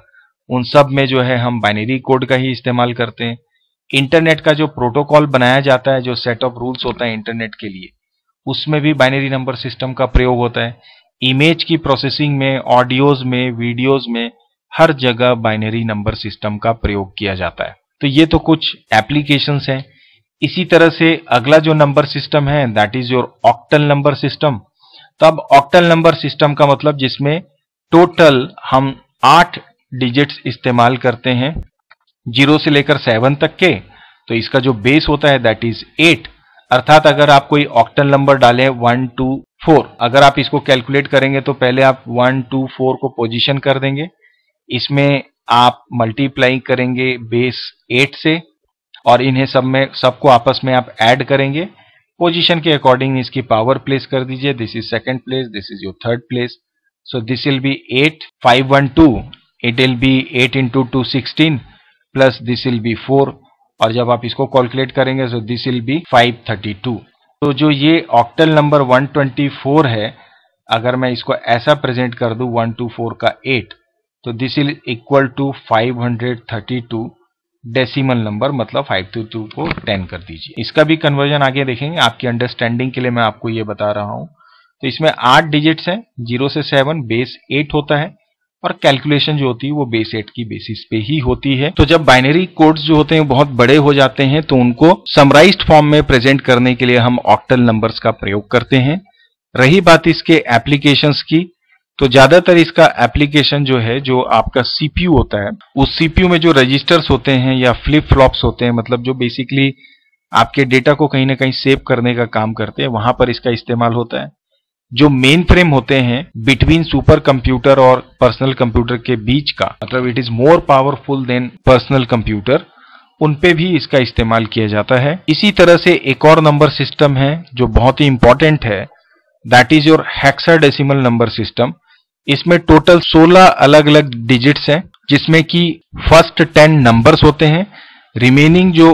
उन सब में जो है हम बाइनरी कोड का ही इस्तेमाल करते हैं इंटरनेट का जो प्रोटोकॉल बनाया जाता है जो सेट ऑफ रूल्स होता है इंटरनेट के लिए उसमें भी बाइनरी नंबर सिस्टम का प्रयोग होता है इमेज की प्रोसेसिंग में ऑडियोज में वीडियोज में हर जगह बाइनरी नंबर सिस्टम का प्रयोग किया जाता है तो ये तो कुछ एप्लीकेशंस हैं इसी तरह से अगला जो नंबर सिस्टम है that is your octal number system तो अब ऑक्टल नंबर सिस्टम का मतलब जिसमें टोटल हम आठ डिजिट्स इस्तेमाल करते हैं जीरो से लेकर सेवन तक के तो इसका जो बेस होता है दैट इज एट अर्थात अगर आप कोई ऑक्टल नंबर डालें वन टू फोर अगर आप इसको कैलकुलेट करेंगे तो पहले आप वन टू फोर को पोजीशन कर देंगे इसमें आप मल्टीप्लाई करेंगे बेस एट से और इन्हें सब में सबको आपस में आप ऐड करेंगे पोजीशन के अकॉर्डिंग इसकी पावर प्लेस कर दीजिए this is second place this is your third place so this will be eight five one two it will be eight into two sixteen plus this will be four और जब आप इसको calculate करेंगे so this will be five thirty two तो जो ये octal number one twenty four है अगर मैं इसको ऐसा प्रेजेंट कर दू वन टू फोर का एट तो this is equal to 532 decimal number मतलब 522 को 10 कर दीजिए इसका भी कन्वर्जन आगे देखेंगे आपकी अंडरस्टैंडिंग के लिए मैं आपको ये बता रहा हूँ तो इसमें आठ डिजिट है जीरो से सेवन बेस एट होता है और कैलकुलेशन जो होती है वो बेस एट की बेसिस पे ही होती है तो जब बाइनरी कोड्स जो होते हैं बहुत बड़े हो जाते हैं तो उनको समराइज्ड फॉर्म में प्रेजेंट करने के लिए हम ऑक्टल नंबर्स का प्रयोग करते हैं रही बात इसके एप्लीकेशंस की तो ज्यादातर इसका एप्लीकेशन जो है जो आपका सीपीयू होता है उस सीपीयू में जो रजिस्टर्स होते हैं या फ्लिप फ्लॉप्स होते हैं मतलब जो बेसिकली आपके डेटा को कहीं ना कहीं सेव करने का काम करते हैं वहां पर इसका इस्तेमाल होता है जो मेन फ्रेम होते हैं बिटवीन सुपर कंप्यूटर और पर्सनल कंप्यूटर के बीच का मतलब it is more powerful than personal computer उन पे भी इसका इस्तेमाल किया जाता है इसी तरह से एक और नंबर सिस्टम है जो बहुत ही इंपॉर्टेंट है that is your hexadecimal number system इसमें टोटल 16 अलग अलग डिजिट्स हैं जिसमें कि फर्स्ट 10 नंबर्स होते हैं रिमेनिंग जो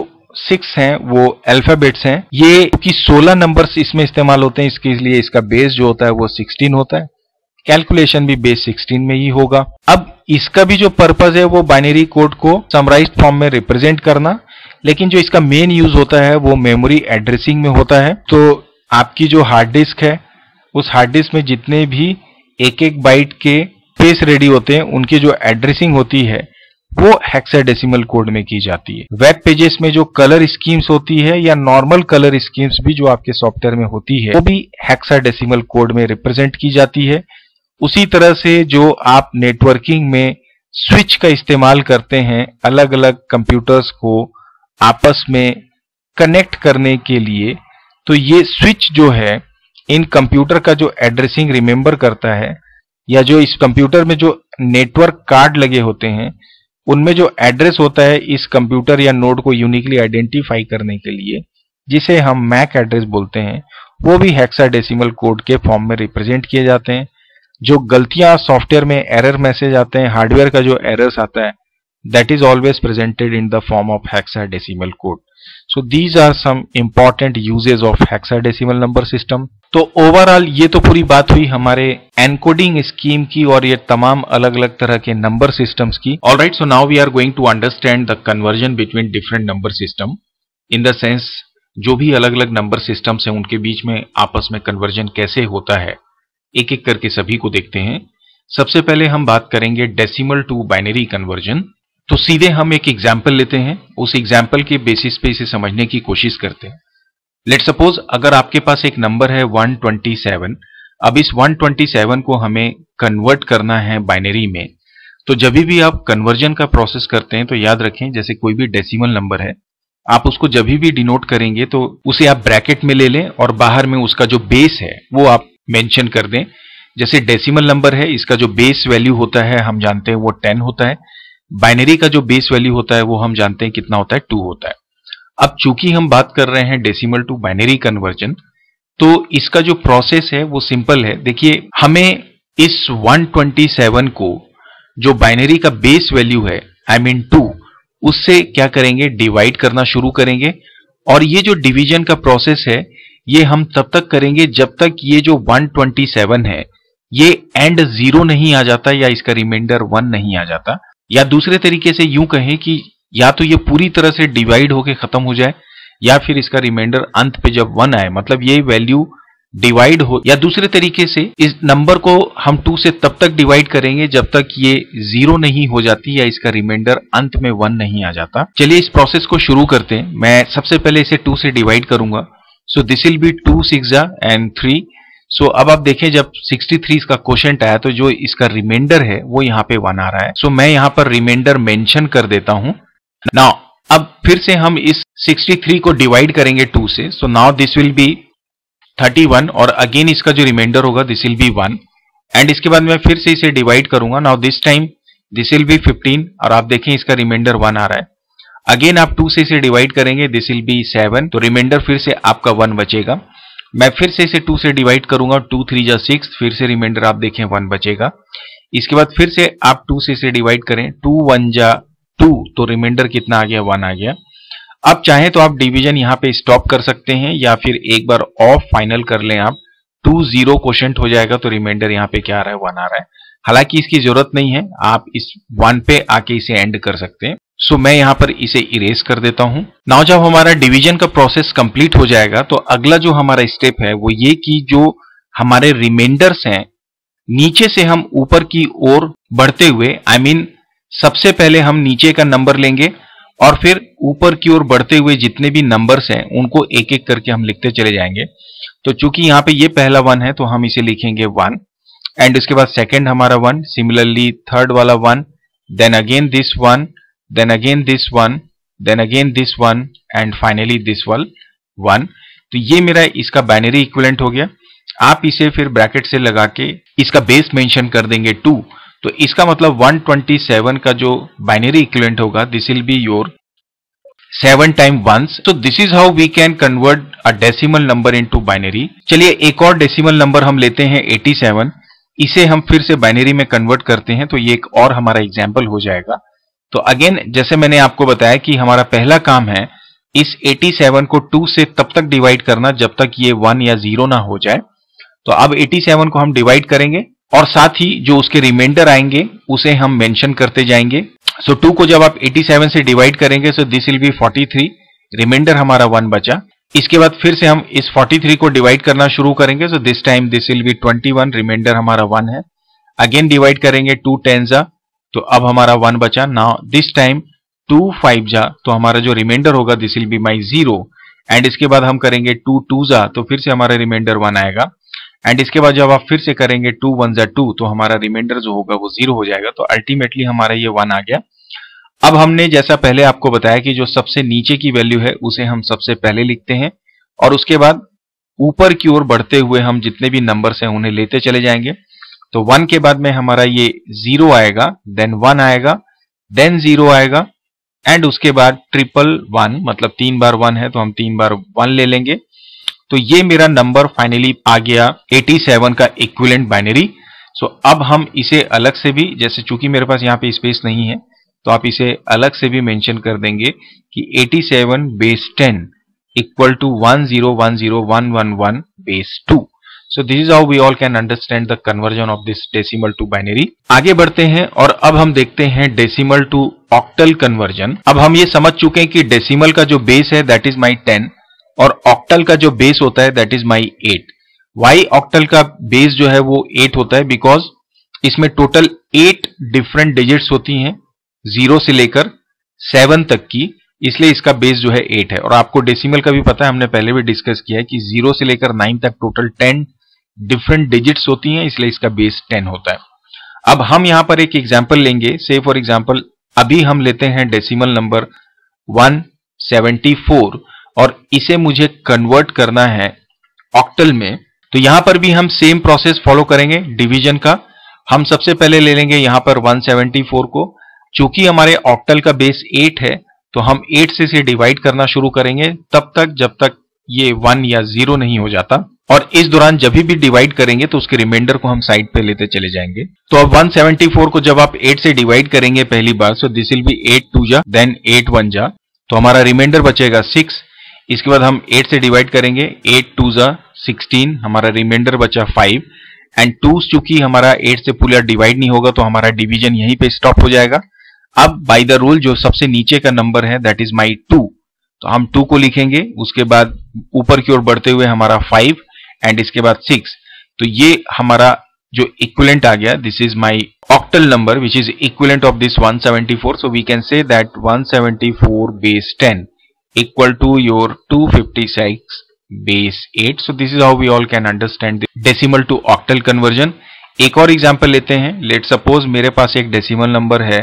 सिक्स हैं वो अल्फाबेट्स हैं ये कि 16 नंबर्स इसमें इस्तेमाल होते हैं इसके लिए इसका बेस जो होता है वो 16 होता है कैलकुलेशन भी बेस 16 में ही होगा अब इसका भी जो पर्पज है वो बाइनरी कोड को समराइज फॉर्म में रिप्रेजेंट करना लेकिन जो इसका मेन यूज होता है वो मेमोरी एड्रेसिंग में होता है तो आपकी जो हार्ड डिस्क है उस हार्ड डिस्क में जितने भी एक एक बाइट के पेस रेडी होते हैं उनकी जो एड्रेसिंग होती है वो हेक्साडेसिमल कोड में की जाती है वेब पेजेस में जो कलर स्कीम्स होती है या नॉर्मल कलर स्कीम्स भी जो आपके सॉफ्टवेयर में होती है वो भी हेक्साडेसिमल कोड में रिप्रेजेंट की जाती है उसी तरह से जो आप नेटवर्किंग में स्विच का इस्तेमाल करते हैं अलग अलग कंप्यूटर्स को आपस में कनेक्ट करने के लिए तो ये स्विच जो है इन कंप्यूटर का जो एड्रेसिंग रिमेंबर करता है या जो इस कंप्यूटर में जो नेटवर्क कार्ड लगे होते हैं उनमें जो एड्रेस होता है इस कंप्यूटर या नोड को यूनिकली आइडेंटिफाई करने के लिए जिसे हम मैक एड्रेस बोलते हैं वो भी हेक्साडेसिमल कोड के फॉर्म में रिप्रेजेंट किए जाते हैं जो गलतियां सॉफ्टवेयर में एरर मैसेज आते हैं हार्डवेयर का जो एरर्स आता है that is always presented in the form of hexadecimal code so these are some important usages of hexadecimal number system तो ओवरऑल ये तो पूरी बात हुई हमारे एनकोडिंग स्कीम की और ये तमाम अलग अलग तरह के नंबर सिस्टम्स की all right so now we are going to understand the conversion between different number system in the sense जो भी अलग अलग नंबर सिस्टम्स हैं उनके बीच में आपस में कन्वर्जन कैसे होता है एक एक करके सभी को देखते हैं सबसे पहले हम बात करेंगे डेसिमल टू बाइनरी कन्वर्जन तो सीधे हम एक एग्जाम्पल लेते हैं उस एग्जाम्पल के बेसिस पे इसे समझने की कोशिश करते हैं लेट सपोज अगर आपके पास एक नंबर है 127 अब इस 127 को हमें कन्वर्ट करना है बाइनरी में तो जब भी आप कन्वर्जन का प्रोसेस करते हैं तो याद रखें जैसे कोई भी डेसिमल नंबर है आप उसको जब भी डिनोट करेंगे तो उसे आप ब्रैकेट में ले लें और बाहर में उसका जो बेस है वो आप मेंशन कर दें जैसे डेसिमल नंबर है इसका जो बेस वैल्यू होता है हम जानते हैं वो टेन होता है बाइनरी का जो बेस वैल्यू होता है वो हम जानते हैं कितना होता है टू होता है अब चूंकि हम बात कर रहे हैं डेसिमल टू बाइनरी कन्वर्जन तो इसका जो प्रोसेस है वो सिंपल है देखिए हमें इस 127 को जो बाइनरी का बेस वैल्यू है आई मीन टू उससे क्या करेंगे डिवाइड करना शुरू करेंगे और ये जो डिवीजन का प्रोसेस है ये हम तब तक करेंगे जब तक ये जो 127 है ये एंड जीरो नहीं आ जाता या इसका रिमाइंडर वन नहीं आ जाता या दूसरे तरीके से यूं कहें कि या तो ये पूरी तरह से डिवाइड होके खत्म हो जाए या फिर इसका रिमाइंडर अंत पे जब वन आए मतलब ये वैल्यू डिवाइड हो या दूसरे तरीके से इस नंबर को हम टू से तब तक डिवाइड करेंगे जब तक ये जीरो नहीं हो जाती या इसका रिमाइंडर अंत में वन नहीं आ जाता चलिए इस प्रोसेस को शुरू करते हैं मैं सबसे पहले इसे टू से डिवाइड करूंगा so this will be two six and three सो अब आप देखें जब 63 इसका क्वेश्चन आया तो जो इसका रिमाइंडर है वो यहाँ पे वन आ रहा है सो so, मैं यहाँ पर रिमाइंडर मेंशन कर देता हूँ नाउ अब फिर से हम इस 63 को डिवाइड करेंगे 2 से so now this will be 31 और अगेन इसका जो रिमाइंडर होगा दिस विल बी 1 एंड इसके बाद मैं फिर से इसे डिवाइड करूंगा now this time this will be 15 और आप देखें इसका रिमाइंडर 1 आ रहा है अगेन आप 2 से इसे डिवाइड करेंगे दिस विल बी 7 तो रिमाइंडर फिर से आपका वन बचेगा मैं फिर से इसे टू से डिवाइड करूंगा टू थ्री या सिक्स फिर से रिमाइंडर आप देखें वन बचेगा इसके बाद फिर से आप टू से इसे डिवाइड करें टू वन जा टू तो रिमाइंडर कितना आ गया वन आ गया अब चाहे तो आप डिवीजन यहाँ पे स्टॉप कर सकते हैं या फिर एक बार ऑफ फाइनल कर लें आप टू जीरो क्वेश्चन हो जाएगा तो रिमाइंडर यहाँ पे क्या आ रहा है वन आ रहा है हालांकि इसकी जरूरत नहीं है आप इस वन पे आके इसे एंड कर सकते हैं सो मैं यहाँ पर इसे इरेज कर देता हूं नाउ जब हमारा डिवीजन का प्रोसेस कंप्लीट हो जाएगा तो अगला जो हमारा स्टेप है वो ये कि जो हमारे रिमाइंडर्स हैं नीचे से हम ऊपर की ओर बढ़ते हुए आई I मीन mean, सबसे पहले हम नीचे का नंबर लेंगे और फिर ऊपर की ओर बढ़ते हुए जितने भी नंबर्स हैं उनको एक एक करके हम लिखते चले जाएंगे तो चूंकि यहाँ पे ये पहला वन है तो हम इसे लिखेंगे वन एंड उसके बाद सेकेंड हमारा वन सिमिलरली थर्ड वाला one then again this one then again this one then again this one and finally this one one तो ये मेरा इसका बाइनरी इक्विलेंट हो गया आप इसे फिर ब्रैकेट से लगा के इसका बेस मेंशन कर देंगे टू तो इसका मतलब 127 का जो बाइनरी इक्विवेलेंट होगा this will be your seven time ones तो this is how we can convert a decimal number into binary चलिए एक और डेसिमल नंबर हम लेते हैं 87 इसे हम फिर से बाइनरी में कन्वर्ट करते हैं तो ये एक और हमारा एग्जाम्पल हो जाएगा तो अगेन जैसे मैंने आपको बताया कि हमारा पहला काम है इस 87 को 2 से तब तक डिवाइड करना जब तक ये 1 या 0 ना हो जाए तो अब 87 को हम डिवाइड करेंगे और साथ ही जो उसके रिमाइंडर आएंगे उसे हम मेंशन करते जाएंगे सो so, 2 को जब आप 87 से डिवाइड करेंगे so this will be 43 remainder हमारा 1 बचा इसके बाद फिर से हम इस 43 को डिवाइड करना शुरू करेंगे so this time this will be 21 remainder हमारा 1 है अगेन डिवाइड करेंगे 2 टेन जा तो अब हमारा 1 बचा ना दिस टाइम 2 फाइव जा तो हमारा जो रिमाइंडर होगा this will be my zero and इसके बाद हम करेंगे टू टू जा तो फिर से हमारा रिमाइंडर वन आएगा एंड इसके बाद जब आप फिर से करेंगे टू वन जै टू तो हमारा रिमाइंडर जो होगा वो जीरो हो जाएगा तो अल्टीमेटली हमारा ये वन आ गया अब हमने जैसा पहले आपको बताया कि जो सबसे नीचे की वैल्यू है उसे हम सबसे पहले लिखते हैं और उसके बाद ऊपर की ओर बढ़ते हुए हम जितने भी नंबर्स हैं उन्हें लेते चले जाएंगे तो वन के बाद में हमारा ये जीरो आएगा देन वन आएगा देन जीरो आएगा एंड उसके बाद ट्रिपल वन मतलब तीन बार वन है तो हम तीन बार वन ले लेंगे तो ये मेरा नंबर फाइनली आ गया 87 का इक्विलेंट बाइनरी सो अब हम इसे अलग से भी जैसे चूंकि मेरे पास यहाँ पे स्पेस नहीं है तो आप इसे अलग से भी मेंशन कर देंगे कि 87 seven base ten equal to one base two so this is how we all can understand the conversion of this decimal to binary आगे बढ़ते हैं और अब हम देखते हैं डेसिमल टू ऑक्टल कन्वर्जन अब हम ये समझ चुके हैं कि डेसिमल का जो बेस है दैट इज माई टेन और ऑक्टल का जो बेस होता है that is my eight why octal का बेस जो है वो एट होता है बिकॉज इसमें टोटल एट डिफरेंट डिजिट्स होती हैं जीरो से लेकर सेवन तक की इसलिए इसका बेस जो है एट है और आपको डेसिमल का भी पता है हमने पहले भी डिस्कस किया है कि जीरो से लेकर नाइन तक टोटल टेन डिफरेंट डिजिट्स होती हैं इसलिए इसका बेस टेन होता है अब हम यहां पर एक एग्जाम्पल लेंगे से फॉर एग्जाम्पल अभी हम लेते हैं decimal number one seventy four और इसे मुझे कन्वर्ट करना है ऑक्टल में तो यहां पर भी हम सेम प्रोसेस फॉलो करेंगे डिवीजन का हम सबसे पहले ले लेंगे यहां पर 174 को चूंकि हमारे ऑक्टल का बेस 8 है तो हम 8 से इसे डिवाइड करना शुरू करेंगे तब तक जब तक ये 1 या 0 नहीं हो जाता और इस दौरान जब भी डिवाइड करेंगे तो उसके रिमाइंडर को हम साइड पे लेते चले जाएंगे तो अब 174 को जब आप 8 से डिवाइड करेंगे पहली बार so this will be 8 two जा देन 8 वन जा तो हमारा रिमाइंडर बचेगा सिक्स इसके बाद हम 8 से डिवाइड करेंगे 8 टू ज़ा सिक्सटीन हमारा रिमाइंडर बचा 5 एंड टू चूंकि हमारा 8 से पूरा डिवाइड नहीं होगा तो हमारा डिवीजन यहीं पे स्टॉप हो जाएगा अब बाय द रूल जो सबसे नीचे का नंबर है दैट इज माई टू तो हम टू को लिखेंगे उसके बाद ऊपर की ओर बढ़ते हुए हमारा फाइव एंड इसके बाद सिक्स तो ये हमारा जो इक्वलेंट आ गया this is my octal number which is equivalent of this one so we can say that one base ten equal to your 256 base 8 so this is how we all can understand the decimal to octal conversion एक और example लेते हैं let suppose मेरे पास एक decimal number है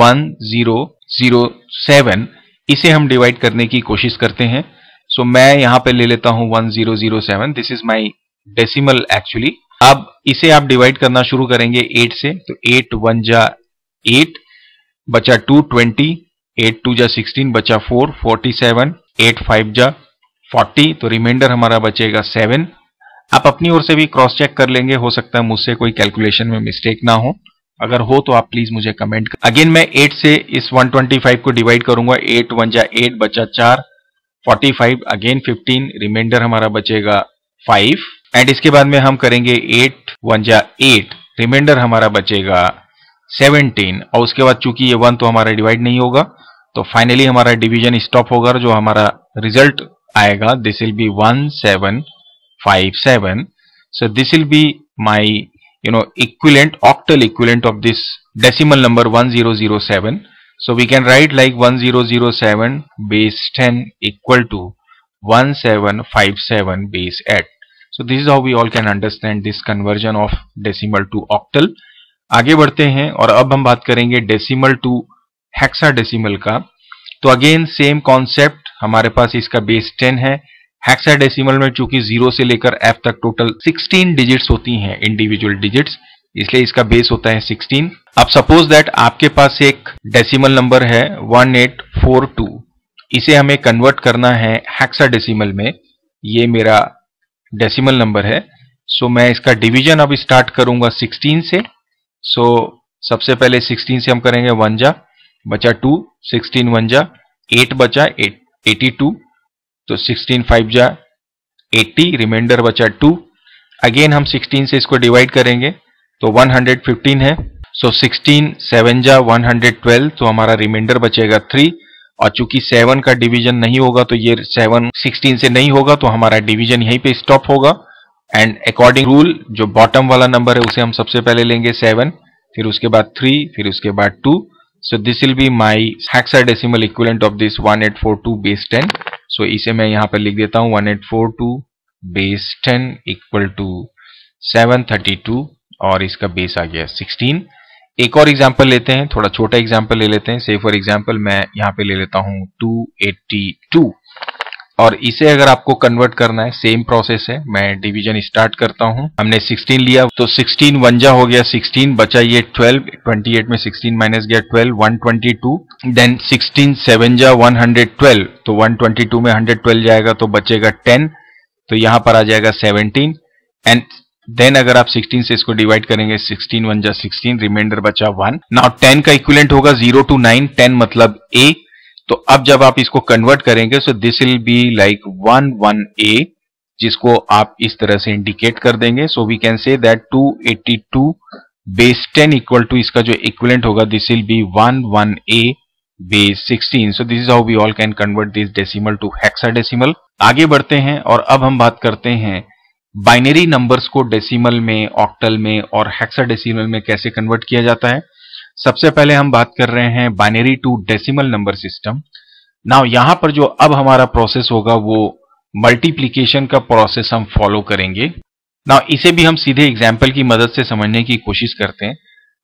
1007 इसे हम डिवाइड करने की कोशिश करते हैं सो so, मैं यहाँ पे ले लेता हूँ 1007 this is my decimal actually अब इसे आप डिवाइड करना शुरू करेंगे 8 से तो 8 वन जा एट बचा 220 एट टू जा सिक्सटीन बचा four forty seven eight five जा फोर्टी तो रिमाइंडर हमारा बचेगा सेवन आप अपनी ओर से भी क्रॉस चेक कर लेंगे हो सकता है मुझसे कोई कैलकुलेशन में मिस्टेक ना हो अगर हो तो आप प्लीज मुझे कमेंट कर अगेन मैं 8 से इस 125 को डिवाइड करूंगा 8 वन जा एट बचा चार 45 अगेन 15 रिमाइंडर हमारा बचेगा 5 एंड इसके बाद में हम करेंगे 8 वन जा एट रिमाइंडर हमारा बचेगा 17 और उसके बाद चूंकि ये वन तो हमारा डिवाइड नहीं होगा तो फाइनली हमारा डिवीजन स्टॉप होगा जो हमारा रिजल्ट आएगा this will be seven so this will be my you know equivalent octal equivalent of this decimal number 1007 so we can write like one zero zero seven base ten equal to one seven five seven base eight so this is how we all can understand this conversion of decimal to octal आगे बढ़ते हैं और अब हम बात करेंगे decimal to hexadecimal decimal का तो अगेन सेम कॉन्सेप्ट हमारे पास इसका बेस टेन है हेक्साडेसिमल में चूंकि जीरो से लेकर एफ तक टोटल सिक्सटीन डिजिट्स होती हैं इंडिविजुअल डिजिट्स इसलिए इसका बेस होता है 16 अब सपोज दैट आपके पास एक डेसिमल नंबर है 1842 इसे हमें कन्वर्ट करना है हेक्साडेसिमल में ये मेरा डेसिमल नंबर है सो so, मैं इसका डिवीजन अब स्टार्ट करूंगा 16 से सो so, सबसे पहले 16 से हम करेंगे वन जा बचा टू सिक्सटीन वन जा एट बचा एट एटी टू तो सिक्सटीन फाइव जा एट्टी रिमाइंडर बचा टू अगेन हम सिक्सटीन से इसको डिवाइड करेंगे तो वन हंड्रेड फिफ्टीन है सो सिक्सटीन सेवन जा वन हंड्रेड ट्वेल्व तो हमारा रिमाइंडर बचेगा थ्री और चूंकि सेवन का डिवीजन नहीं होगा तो ये सेवन सिक्सटीन से नहीं होगा तो हमारा डिवीजन यहीं पे स्टॉप होगा एंड अकॉर्डिंग रूल जो बॉटम वाला नंबर है उसे हम सबसे पहले लेंगे सेवन फिर उसके बाद थ्री फिर उसके बाद two so this will be my hexadecimal equivalent of this 1842 base 10 सो इसे मैं यहाँ पर लिख देता हूं 1842 बेस 10 इक्वल टू 732 और इसका बेस आ गया 16 एक और एग्जाम्पल लेते हैं थोड़ा छोटा एग्जाम्पल ले लेते हैं से फॉर एग्जाम्पल मैं यहाँ पे ले लेता हूँ 282 और इसे अगर आपको कन्वर्ट करना है सेम प्रोसेस है मैं डिवीजन स्टार्ट करता हूं हमने 16 लिया तो 16 वंजा हो गया 16 बचा ये 12 28 में 16 माइनस गया 12 122 देन 16 सेवन जा 112 तो 122 में 112 जाएगा तो बचेगा 10 तो यहां पर आ जाएगा 17 एंड देन अगर आप 16 से इसको डिवाइड करेंगे 16 वन जा सिक्सटीन रिमाइंडर बचा 1 नाउ 10 का इक्विलेंट होगा 0 टू 9 10 मतलब ए तो अब जब आप इसको कन्वर्ट करेंगे so this will be like one one A जिसको आप इस तरह से इंडिकेट कर देंगे so we can say that two base ten equal to इसका जो इक्वलेंट होगा this will be one one A base sixteen so this is how we all can convert this decimal to decimal आगे बढ़ते हैं और अब हम बात करते हैं बाइनरी नंबर्स को डेसिमल में ऑक्टल में और डेसिमल में कैसे कन्वर्ट किया जाता है सबसे पहले हम बात कर रहे हैं binary to decimal number system now यहां पर जो अब हमारा प्रोसेस होगा वो मल्टीप्लीकेशन का प्रोसेस हम फॉलो करेंगे नाउ इसे भी हम सीधे एग्जाम्पल की मदद से समझने की कोशिश करते हैं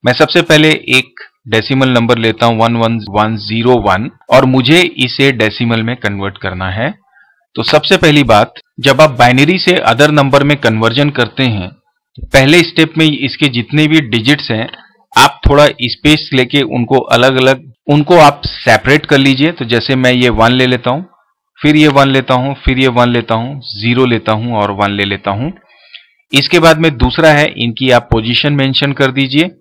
मैं सबसे पहले एक डेसिमल नंबर लेता हूं one one one zero one और मुझे इसे डेसिमल में कन्वर्ट करना है तो सबसे पहली बात जब आप बाइनरी से अदर नंबर में कन्वर्जन करते हैं तो पहले स्टेप में इसके जितने भी डिजिट्स हैं आप थोड़ा स्पेस लेके उनको अलग अलग उनको आप सेपरेट कर लीजिए तो जैसे मैं ये वन ले लेता हूं फिर ये वन लेता हूं फिर ये वन लेता हूं जीरो लेता हूं और वन ले लेता हूं इसके बाद में दूसरा है इनकी आप पोजीशन मेंशन कर दीजिए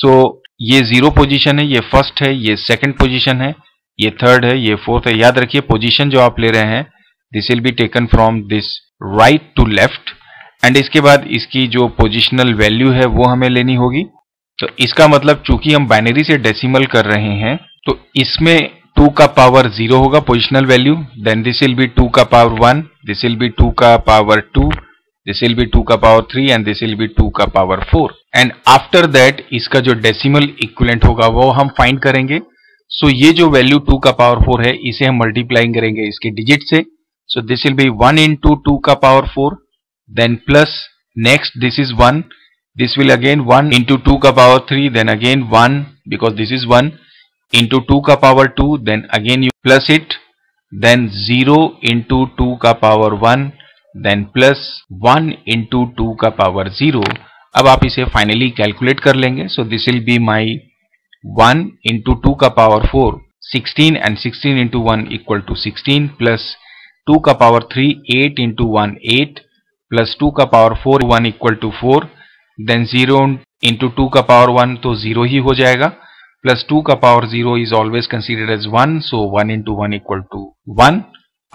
सो ये जीरो पोजीशन है ये फर्स्ट है ये सेकंड पोजीशन है ये थर्ड है ये फोर्थ है याद रखिए पोजीशन जो आप ले रहे हैं this will be taken from this right to left and इसके बाद इसकी जो पोजिशनल वैल्यू है वो हमें लेनी होगी तो इसका मतलब चूंकि हम बाइनरी से डेसिमल कर रहे हैं तो इसमें टू का पावर जीरो होगा positional value then this will be two का power one this will be two का power two this will be two का power three and this will be two का power four and after that इसका जो decimal equivalent होगा वो हम find करेंगे सो so ये जो वैल्यू टू का पावर फोर है इसे हम मल्टीप्लाइंग करेंगे इसके डिजिट से so this will be one into two का power four then plus next this is one this will again 1 into 2 ka power 3 then again 1 because this is 1 into 2 ka power 2 then again you plus it then 0 into 2 ka power 1 then plus 1 into 2 ka power 0 ab aap ise finally calculate kar lenge so this will be my 1 into 2 ka power 4 16 and 16 into 1 equal to 16 plus 2 ka power 3 8 into 1 8 plus 2 ka power 4 1 equal to 4 then zero into two का power one तो zero ही हो जाएगा plus two का power zero is always considered as one so one into one equal to one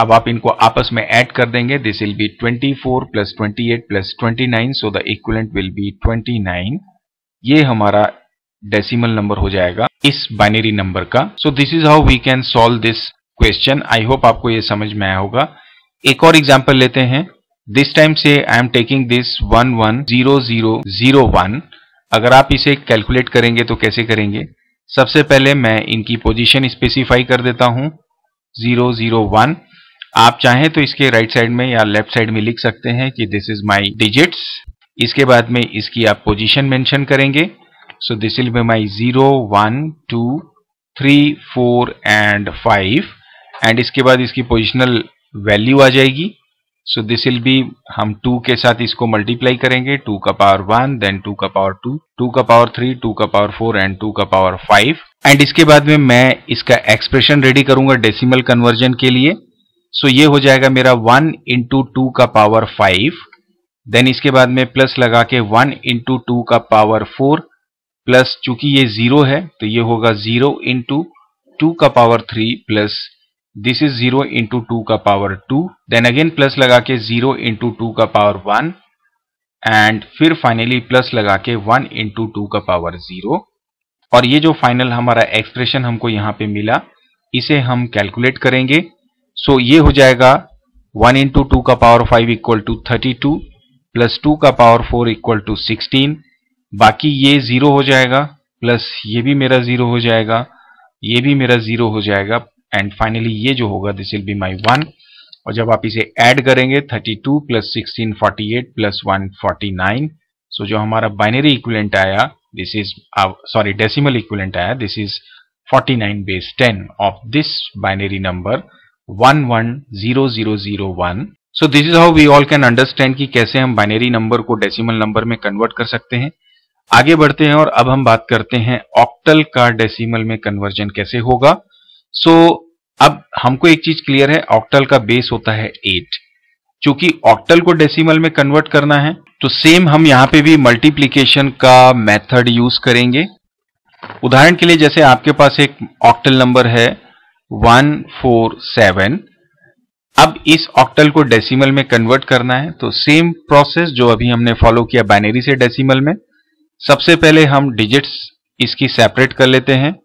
अब आप इनको आपस में ऐड कर देंगे this will be twenty four plus twenty eight plus twenty nine so the equivalent will be twenty nine ये हमारा decimal number हो जाएगा इस बाइनरी नंबर का so this is how we can solve this question I hope आपको ये समझ में आया होगा एक और एग्जाम्पल लेते हैं दिस टाइम से I am taking this one one zero zero zero one अगर आप इसे कैलकुलेट करेंगे तो कैसे करेंगे सबसे पहले मैं इनकी पोजीशन स्पेसिफाई कर देता हूं जीरो जीरो वन आप चाहें तो इसके राइट right साइड में या लेफ्ट साइड में लिख सकते हैं कि दिस इज माई डिजिट्स इसके बाद में इसकी आप पोजिशन मैंशन करेंगे so this will be my zero one two three four and five and इसके बाद इसकी पोजिशनल वैल्यू आ जाएगी सो दिस विल बी हम टू के साथ इसको मल्टीप्लाई करेंगे टू का पावर वन देन टू का पावर टू टू का पावर थ्री टू का पावर फोर एंड टू का पावर फाइव एंड इसके बाद में मैं इसका एक्सप्रेशन रेडी करूंगा डेसिमल कन्वर्जन के लिए सो so ये हो जाएगा मेरा वन इंटू टू का पावर फाइव देन इसके बाद में प्लस लगा के वन इंटू टू का पावर फोर प्लस चूंकि ये जीरो है तो ये होगा जीरो इंटू टू का power three plus this is zero into two का power two then again plus लगा के जीरो इंटू टू का पावर वन एंड फिर फाइनली प्लस लगा के वन इंटू टू का पावर जीरो और ये जो फाइनल हमारा एक्सप्रेशन हमको यहाँ पे मिला इसे हम कैलकुलेट करेंगे सो so ये हो जाएगा वन इंटू टू का power five equal to thirty two plus two का power four equal to sixteen बाकी ये जीरो हो जाएगा प्लस ये भी मेरा जीरो हो जाएगा ये भी मेरा जीरो हो जाएगा एंड फाइनली ये जो होगा this will be my one और जब आप इसे ऐड करेंगे 32 two plus sixteen forty eight plus one forty nine so जो हमारा बाइनरी इक्वलेंट आया this is sorry decimal equivalent आया this is 49 base 10 of this binary number 110001 so this is how we all can understand कि कैसे हम binary number को decimal number में convert कर सकते हैं आगे बढ़ते हैं और अब हम बात करते हैं ऑक्टल का डेसिमल में कन्वर्जन कैसे होगा सो so, अब हमको एक चीज क्लियर है ऑक्टल का बेस होता है एट चूंकि ऑक्टल को डेसिमल में कन्वर्ट करना है तो सेम हम यहां पे भी मल्टीप्लीकेशन का मेथड यूज करेंगे उदाहरण के लिए जैसे आपके पास एक ऑक्टल नंबर है वन फोर सेवन अब इस ऑक्टल को डेसिमल में कन्वर्ट करना है तो सेम प्रोसेस जो अभी हमने फॉलो किया बाइनरी से डेसिमल में सबसे पहले हम डिजिट्स इसकी सेपरेट कर लेते हैं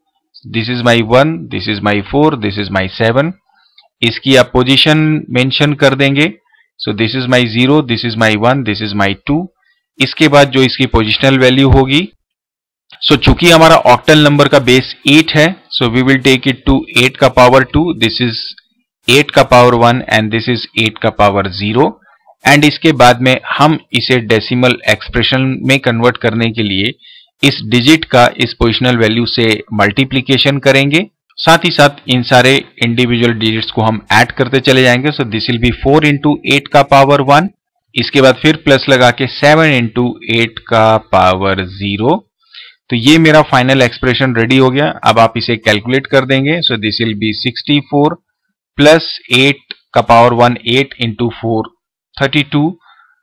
this is my one this is my four this is my seven इसकी आप पोजिशन मैंशन कर देंगे so this is my zero this is my one this is my two इसके बाद जो इसकी पोजिशनल वैल्यू होगी सो so, चूंकि हमारा ऑक्टल नंबर का बेस एट है so we will take it to eight का power two this is eight का power one and this is eight का पावर जीरो एंड इसके बाद में हम इसे डेसिमल एक्सप्रेशन में कन्वर्ट करने के लिए इस डिजिट का इस पोजिशनल वैल्यू से मल्टीप्लीकेशन करेंगे साथ ही साथ इन सारे इंडिविजुअल डिजिट्स को हम ऐड करते चले जाएंगे so this will be four into eight का पावर वन इसके बाद फिर प्लस लगा के सेवन इंटू एट का पावर जीरो तो ये मेरा फाइनल एक्सप्रेशन रेडी हो गया अब आप इसे कैलकुलेट कर देंगे so this will be sixty four plus eight का power one eight into four thirty two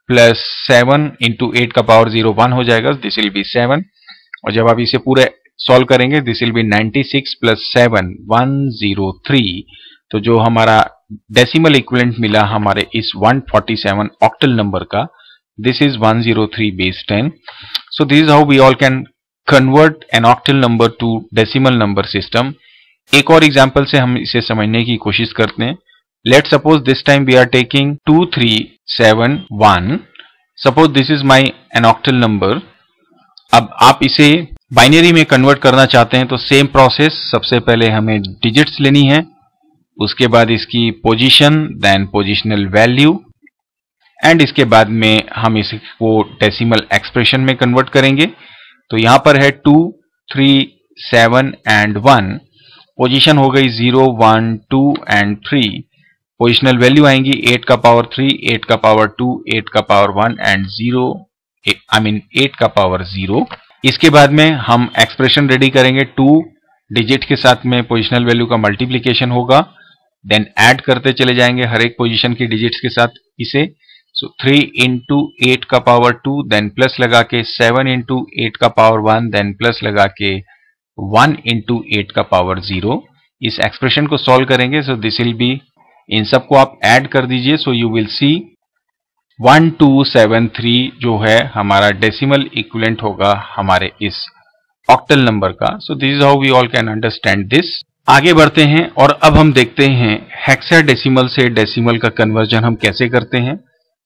plus seven into eight का पावर जीरो वन हो जाएगा दिस विल बी सेवन और जब आप इसे पूरे सॉल्व करेंगे this will be 96 six plus seven one zero three तो जो हमारा डेसिमल इक्वलेंट मिला हमारे इस 147 ऑक्टल नंबर का this is 103 base ten so this is how we all can convert an octal number to decimal number system एक और example से हम इसे समझने की कोशिश करते हैं let suppose this time we are taking two three one suppose this is my an octal number अब आप इसे बाइनरी में कन्वर्ट करना चाहते हैं तो सेम प्रोसेस सबसे पहले हमें डिजिट्स लेनी है उसके बाद इसकी position then positional value and इसके बाद में हम इसको डेसिमल एक्सप्रेशन में कन्वर्ट करेंगे तो यहां पर है two three seven and one position हो गई zero one two and three positional value आएंगी एट का पावर थ्री एट का पावर टू एट का power one and zero I mean eight का पावर जीरो इसके बाद में हम एक्सप्रेशन रेडी करेंगे टू डिजिट के साथ में पोजिशनल वैल्यू का मल्टीप्लीकेशन होगा देन एड करते चले जाएंगे हर एक पोजिशन के डिजिट के साथ इसे सो थ्री इंटू एट का पावर टू देन प्लस लगा के सेवन इंटू एट का पावर वन देन प्लस लगा के वन इंटू एट का पावर जीरो इस एक्सप्रेशन को सॉल्व करेंगे सो दिस विल बी इन सबको आप एड कर दीजिए so you will see one two seven three जो है हमारा डेसिमल इक्विलेंट होगा हमारे इस ऑक्टल नंबर का so this is how we all can understand this आगे बढ़ते हैं और अब हम देखते हैं हेक्साडेसिमल से डेसिमल का कन्वर्जन हम कैसे करते हैं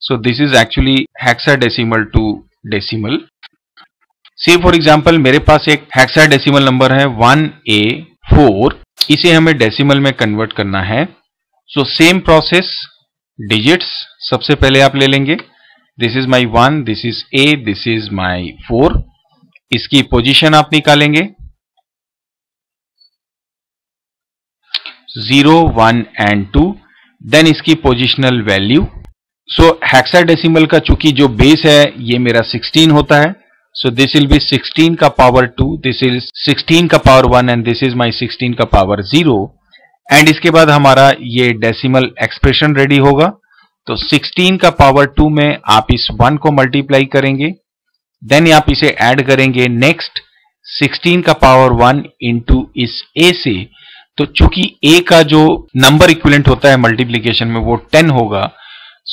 so this is actually hexadecimal to decimal से फॉर एग्जांपल मेरे पास एक हेक्साडेसिमल नंबर है वन ए फोर इसे हमें डेसिमल में कन्वर्ट करना है सो सेम प्रोसेस डिजिट्स सबसे पहले आप ले लेंगे this is my one this is A this is my four इसकी पोजिशन आप निकालेंगे zero one and two then इसकी पोजिशनल वैल्यू सो डेसिमल का चूंकि जो बेस है ये मेरा 16 होता है सो दिस विल बी 16 का पावर टू दिस इज 16 का power one and this is my 16 का पावर जीरो एंड इसके बाद हमारा ये डेसिमल एक्सप्रेशन रेडी होगा तो 16 का पावर 2 में आप इस 1 को मल्टीप्लाई करेंगे देन आप इसे ऐड करेंगे नेक्स्ट 16 का पावर 1 इंटू इस ए से तो चूंकि ए का जो नंबर इक्विलेंट होता है मल्टीप्लीकेशन में वो 10 होगा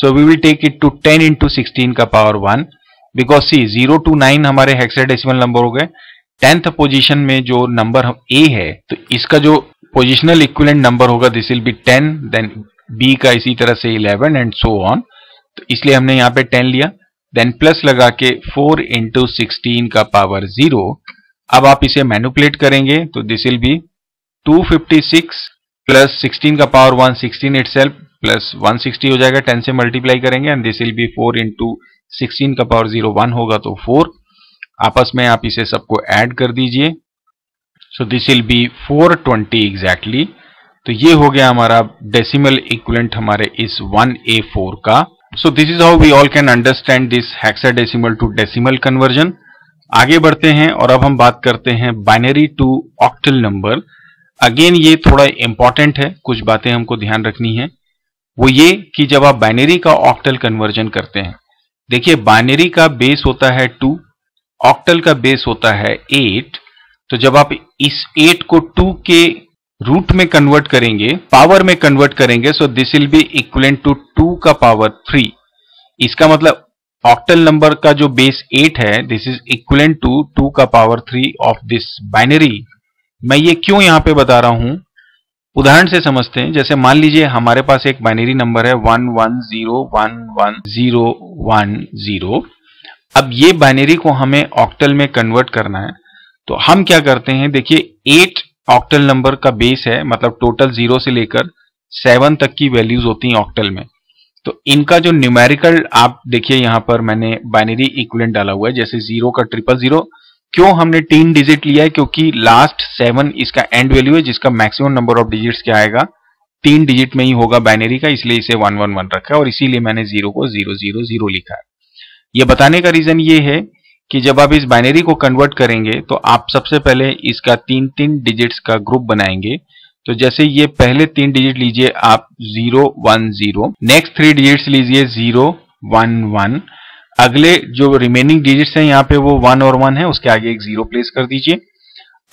so we will take it to 10 into sixteen का power 1 because see zero to nine हमारे हेक्सा नंबर हो गए टेंथ पोजिशन में जो नंबर ए है तो इसका जो पोजिशनल इक्विलेंट नंबर होगा this will be ten then B का इसी तरह से इलेवन एंड सो ऑन तो इसलिए हमने यहाँ पे टेन लिया देन प्लस लगा के फोर इंटू सिक्सटीन का पावर जीरो अब आप इसे मैनुपुलेट करेंगे तो this will be two fifty six plus sixteen का power one sixteen itself plus one sixty हो जाएगा टेन से मल्टीप्लाई करेंगे and this will be four into sixteen का पावर जीरो वन होगा तो फोर आपस में आप इसे सबको ऐड कर दीजिए so this will be 420 exactly तो ये हो गया हमारा डेसिमल इक्वलेंट हमारे इस 1A4 का so this is how we all can understand this hexadecimal to decimal conversion आगे बढ़ते हैं और अब हम बात करते हैं binary to octal number again ये थोड़ा इंपॉर्टेंट है कुछ बातें हमको ध्यान रखनी है वो ये कि जब आप बाइनरी का ऑक्टल कन्वर्जन करते हैं देखिए बाइनरी का बेस होता है टू ऑक्टल का बेस होता है एट तो जब आप इस एट को टू के रूट में कन्वर्ट करेंगे पावर में कन्वर्ट करेंगे so this will be equivalent to two का पावर थ्री इसका मतलब ऑक्टल नंबर का जो बेस एट है this is equivalent to two का power three of this binary मैं ये क्यों यहां पे बता रहा हूं उदाहरण से समझते हैं जैसे मान लीजिए हमारे पास एक बाइनरी नंबर है one one zero one one zero one zero अब ये बाइनरी को हमें ऑक्टल में कन्वर्ट करना है तो हम क्या करते हैं देखिए एट ऑक्टल नंबर का बेस है मतलब टोटल जीरो से लेकर सेवन तक की वैल्यूज होती हैं ऑक्टल में तो इनका जो न्यूमेरिकल आप देखिए यहां पर मैंने बाइनरी इक्वलेंट डाला हुआ है जैसे जीरो का ट्रिपल जीरो क्यों हमने तीन डिजिट लिया है क्योंकि लास्ट सेवन इसका एंड वैल्यू है जिसका मैक्सिमम नंबर ऑफ डिजिट क्या आएगा तीन डिजिट में ही होगा बाइनरी का इसलिए इसे वन वन वन रखा है और इसीलिए मैंने जीरो को जीरो जीरो जीरो लिखा है यह बताने का रीजन ये है कि जब आप इस बाइनरी को कन्वर्ट करेंगे तो आप सबसे पहले इसका तीन तीन डिजिट्स का ग्रुप बनाएंगे तो जैसे ये पहले तीन डिजिट लीजिए आप zero one zero next three digits लीजिए जीरो वन वन अगले जो रिमेनिंग डिजिट्स हैं यहाँ पे वो वन और वन है उसके आगे एक जीरो प्लेस कर दीजिए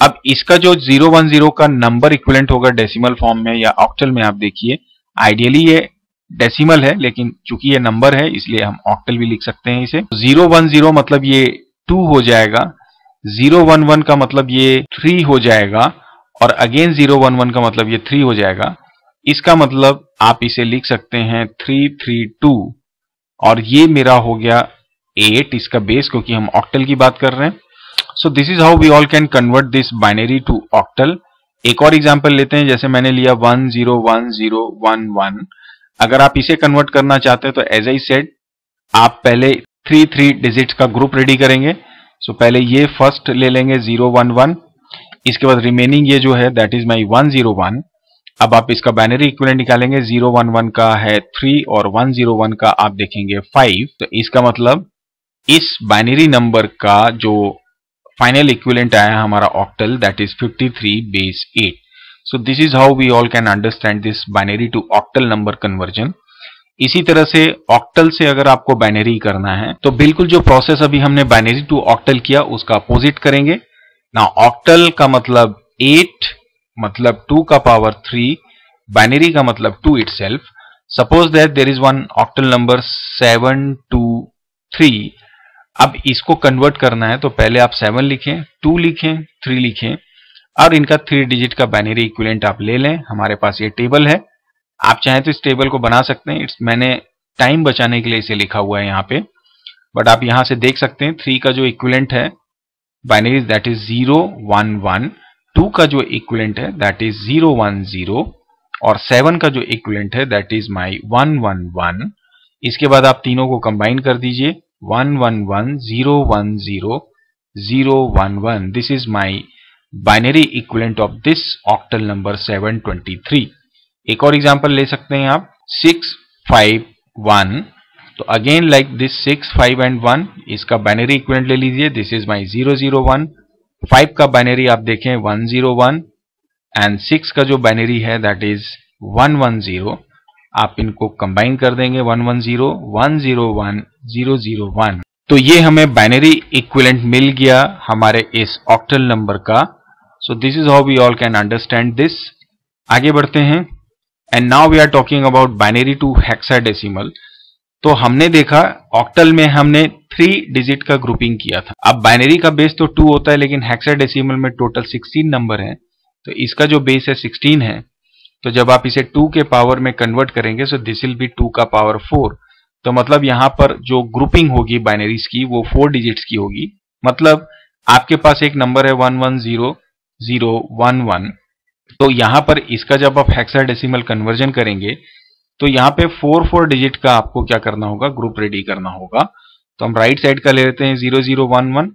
अब इसका जो जीरो वन जीरो का नंबर इक्वलेंट होगा डेसिमल फॉर्म में या ऑक्टल में आप देखिए आइडियली ये डेसिमल है लेकिन चूंकि ये नंबर है इसलिए हम ऑक्टल भी लिख सकते हैं इसे जीरो वन जीरो मतलब ये टू हो जाएगा जीरो वन वन का मतलब ये थ्री हो जाएगा और अगेन जीरो वन वन का मतलब ये थ्री हो जाएगा इसका मतलब आप इसे लिख सकते हैं थ्री थ्री टू और ये मेरा हो गया एट इसका बेस क्योंकि हम ऑक्टल की बात कर रहे हैं so this is how we all can convert this binary to octal एक और एग्जाम्पल लेते हैं जैसे मैंने लिया one zero one zero one one अगर आप इसे कन्वर्ट करना चाहते हैं तो एज आई सेट आप पहले थ्री थ्री डिजिट का ग्रुप रेडी करेंगे सो so, पहले ये फर्स्ट ले लेंगे जीरो वन वन इसके बाद रिमेनिंग ये जो है that is my one zero one अब आप इसका बाइनरी इक्विलेंट निकालेंगे जीरो वन वन का है थ्री और वन जीरो वन का आप देखेंगे फाइव तो इसका मतलब इस बाइनरी नंबर का जो फाइनल इक्विलेंट आया हमारा octal that is fifty three base eight so this is how we all can understand this binary to octal number conversion इसी तरह से ऑक्टल से अगर आपको बाइनरी करना है तो बिल्कुल जो प्रोसेस अभी हमने बाइनरी टू ऑक्टल किया उसका अपोजिट करेंगे ना ऑक्टल का मतलब एट मतलब टू का पावर थ्री बाइनरी का मतलब two itself suppose that there is one octal number seven two three अब इसको कन्वर्ट करना है तो पहले आप सेवन लिखें टू लिखें थ्री लिखें और इनका थ्री डिजिट का बाइनरी इक्विलेंट आप ले लें हमारे पास ये टेबल है आप चाहें तो इस टेबल को बना सकते हैं इट्स मैंने टाइम बचाने के लिए इसे लिखा हुआ है यहाँ पे बट आप यहाँ से देख सकते हैं थ्री का जो इक्विलेंट है binaries that is zero one one two का जो इक्विलेंट है that is zero one zero और सेवन का जो इक्विलेंट है that is my one one one इसके बाद आप तीनों को कंबाइन कर दीजिए one one one zero one zero zero one one this is my binary equivalent of this octal number seven twenty three एक और एग्जाम्पल ले सकते हैं आप सिक्स फाइव वन तो again like this six five and one इसका binary equivalent ले लीजिए this is my zero zero one five का बाइनरी आप देखें one zero one and six का जो बाइनरी है that is one one zero आप इनको कंबाइन कर देंगे one one zero one zero one zero zero one तो ये हमें बाइनरी इक्वलेंट मिल गया हमारे इस ऑक्टल नंबर का so this is how we all can understand this आगे बढ़ते हैं and now we are talking about binary to hexadecimal तो हमने देखा ऑक्टल में हमने थ्री डिजिट का ग्रुपिंग किया था अब बाइनरी का बेस तो टू होता है लेकिन हेक्साडेसिमल में टोटल सिक्सटीन नंबर है तो इसका जो बेस है सिक्सटीन है तो जब आप इसे टू के पावर में कन्वर्ट करेंगे so this will be two का पावर फोर तो मतलब यहां पर जो ग्रुपिंग होगी बाइनरीज की वो फोर डिजिट्स की होगी मतलब आपके पास एक नंबर है one one zero zero one one तो यहाँ पर इसका जब आप हेक्साडेसिमल कन्वर्जन करेंगे तो यहाँ पे फोर फोर डिजिट का आपको क्या करना होगा ग्रुप रेडी करना होगा तो हम राइट साइड का ले लेते हैं zero zero one one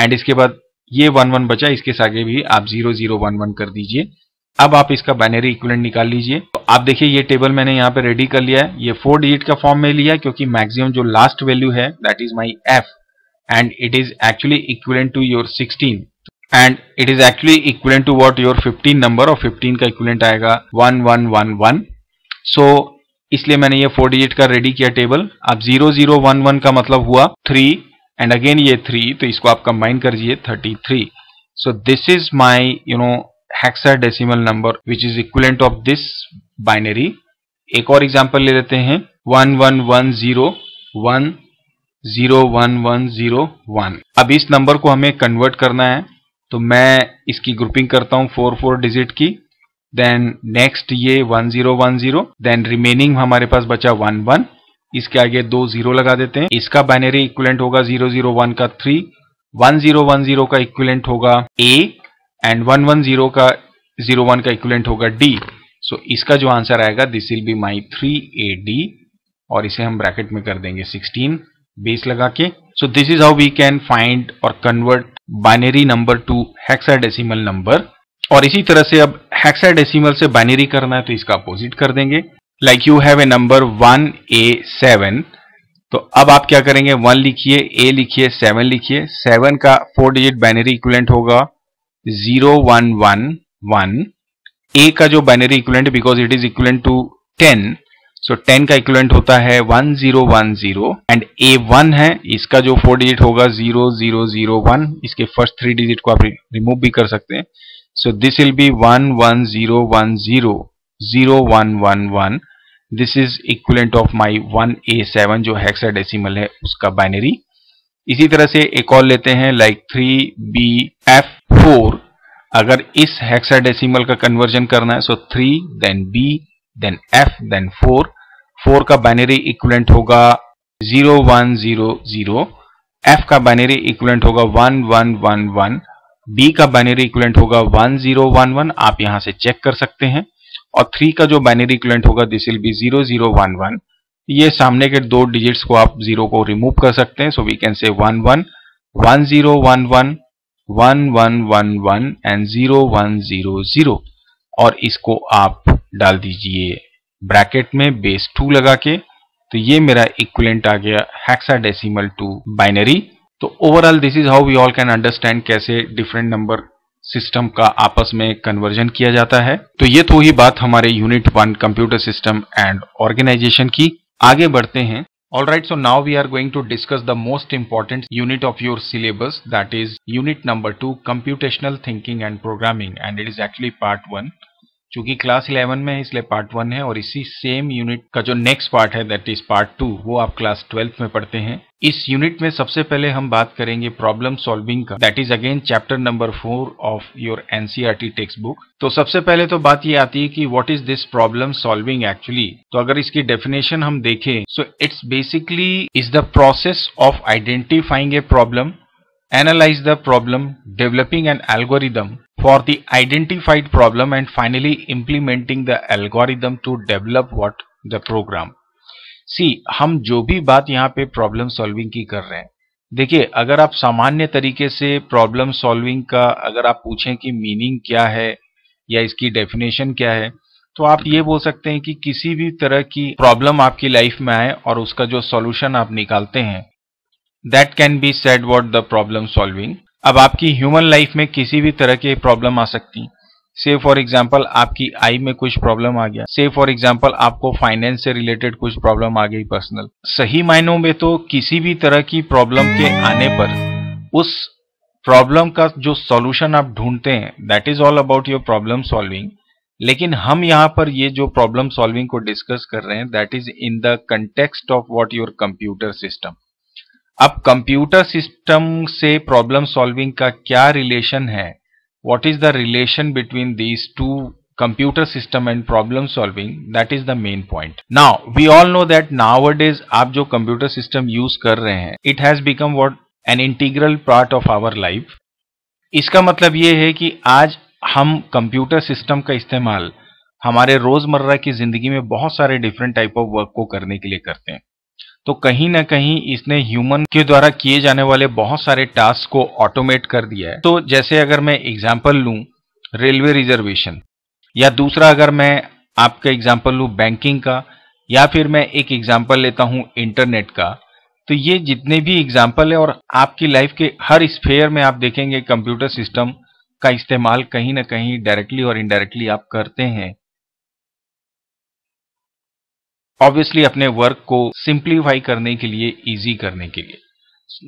and इसके बाद ये वन वन बचा इसके आगे भी आप जीरो जीरो वन वन कर दीजिए अब आप इसका बाइनरी इक्वलेंट निकाल लीजिए तो आप देखिए ये टेबल मैंने यहाँ पे रेडी कर लिया है ये फोर डिजिट का फॉर्म में लिया क्योंकि मैक्सिमम जो लास्ट वैल्यू है that is my F and it is actually equivalent to your sixteen and it is actually equivalent to what your 15 number और 15 का इक्वलेंट आएगा 1111 सो so, इसलिए मैंने ये फोर डिजिट का रेडी किया टेबल अब जीरो जीरो वन वन का मतलब हुआ थ्री एंड अगेन ये थ्री तो इसको आप कंबाइन कर दीजिए thirty three so this is my you know hexadecimal number which is equivalent of this binary एक और एग्जाम्पल ले लेते हैं one one one zero one zero one one zero one अब इस नंबर को हमें कन्वर्ट करना है तो मैं इसकी ग्रुपिंग करता हूँ फोर फोर डिजिट की देन नेक्स्ट ये one zero one zero then remaining हमारे पास बचा वन वन इसके आगे दो जीरो लगा देते हैं इसका बाइनरी इक्वलेंट होगा जीरो जीरो वन का three one zero one zero का इक्विलेंट होगा A and one one zero का जीरो वन का इक्वलेंट होगा डी सो इसका जो आंसर आएगा this will be my three A D और इसे हम ब्रैकेट में कर देंगे सिक्सटीन बेस लगा के so this is how we can find और convert binary number to hexadecimal number और इसी तरह से अब हेक्साडेसिमल से बाइनरी करना है तो इसका अपोजिट कर देंगे like you have a number one A seven तो अब आप क्या करेंगे वन लिखिए ए लिखिए सेवन लिखिए सेवन का फोर डिजिट बाइनरी इक्वलेंट होगा zero one one one A का जो binary equivalent because it is equivalent to ten so so, 10 का इक्वलेंट होता है 1010 एंड वन है इसका जो फोर डिजिट होगा 0001 इसके फर्स्ट थ्री डिजिट को आप रिमूव भी कर सकते हैं so this will be one this is equivalent of my 1A7 जो हेक्साडेसिमल है उसका बाइनरी इसी तरह से एक और लेते हैं like three B F four अगर इस हेक्साडेसिमल का कन्वर्जन करना है so three then B then F then four four का बाइनरी इक्वलेंट होगा zero one zero zero F का बाइनरी इक्वलेंट होगा one one one one B का बाइनरी इक्वलेंट होगा वन जीरो वन वन आप यहां से चेक कर सकते हैं और थ्री का जो बाइनरी इक्वलेंट होगा this will be zero zero one one ये सामने के दो डिजिट्स को आप जीरो को रिमूव कर सकते हैं so we can say one one one zero one one one one one one and zero one zero zero और इसको आप डाल दीजिए ब्रैकेट में बेस टू लगा के तो ये मेरा इक्वलेंट आ गया हेक्साडेसिमल टू बाइनरी तो overall this is how we all can understand कैसे डिफरेंट नंबर सिस्टम का आपस में कन्वर्जन किया जाता है तो ये तो ही बात हमारे unit one computer system and organization की आगे बढ़ते हैं all right so now we are going to discuss the most important unit of your syllabus that is unit number two computational thinking and programming and it is actually part one चूंकि class eleven में इसलिए part one है और इसी same unit का जो next part है that is part two वो आप क्लास ट्वेल्थ में पढ़ते हैं इस यूनिट में सबसे पहले हम बात करेंगे प्रॉब्लम सॉल्विंग का that is again chapter number four of your T textbook तो सबसे पहले तो बात ये आती है कि what is this problem solving actually तो अगर इसकी डेफिनेशन हम देखें so it's basically is the process of identifying a problem analyze the problem, developing an algorithm for the identified problem and finally implementing the algorithm to develop what the program. see hum jo bhi baat yahan pe problem solving ki kar rahe hain देखिए अगर आप सामान्य तरीके से problem solving का अगर आप पूछें कि मीनिंग क्या है या इसकी डेफिनेशन क्या है तो आप ये बोल सकते हैं कि किसी भी तरह की प्रॉब्लम आपकी लाइफ में आए और उसका जो सॉल्यूशन आप निकालते हैं that can be said what the problem solving अब आपकी ह्यूमन लाइफ में किसी भी तरह की प्रॉब्लम आ सकती से फॉर एग्जाम्पल आपकी आई में कुछ प्रॉब्लम आ गया से फॉर एग्जाम्पल आपको फाइनेंस से रिलेटेड कुछ प्रॉब्लम आ गई पर्सनल सही मायनों में तो किसी भी तरह की प्रॉब्लम के आने पर उस प्रॉब्लम का जो सॉल्यूशन आप ढूंढते हैं that is all about your problem solving लेकिन हम यहाँ पर ये जो प्रॉब्लम सॉल्विंग को डिस्कस कर रहे हैं that is in the context of what your computer system अब कंप्यूटर सिस्टम से प्रॉब्लम सॉल्विंग का क्या रिलेशन है what is the relation between these two computer system and problem solving that is the main point now we all know that now is आप जो computer system use कर रहे हैं it has become what an integral part of our life इसका मतलब ये है कि आज हम कंप्यूटर सिस्टम का इस्तेमाल हमारे रोजमर्रा की जिंदगी में बहुत सारे डिफरेंट टाइप ऑफ वर्क को करने के लिए करते हैं तो कहीं ना कहीं इसने ह्यूमन के द्वारा किए जाने वाले बहुत सारे टास्क को ऑटोमेट कर दिया है तो जैसे अगर मैं एग्जाम्पल लू रेलवे रिजर्वेशन या दूसरा अगर मैं आपका एग्जाम्पल लू बैंकिंग का या फिर मैं एक एग्जाम्पल लेता हूं इंटरनेट का तो ये जितने भी एग्जाम्पल है और आपकी लाइफ के हर स्फेयर में आप देखेंगे कंप्यूटर सिस्टम का इस्तेमाल कहीं ना कहीं डायरेक्टली और इनडायरेक्टली आप करते हैं ऑब्वियसली अपने वर्क को सिंप्लीफाई करने के लिए इजी करने के लिए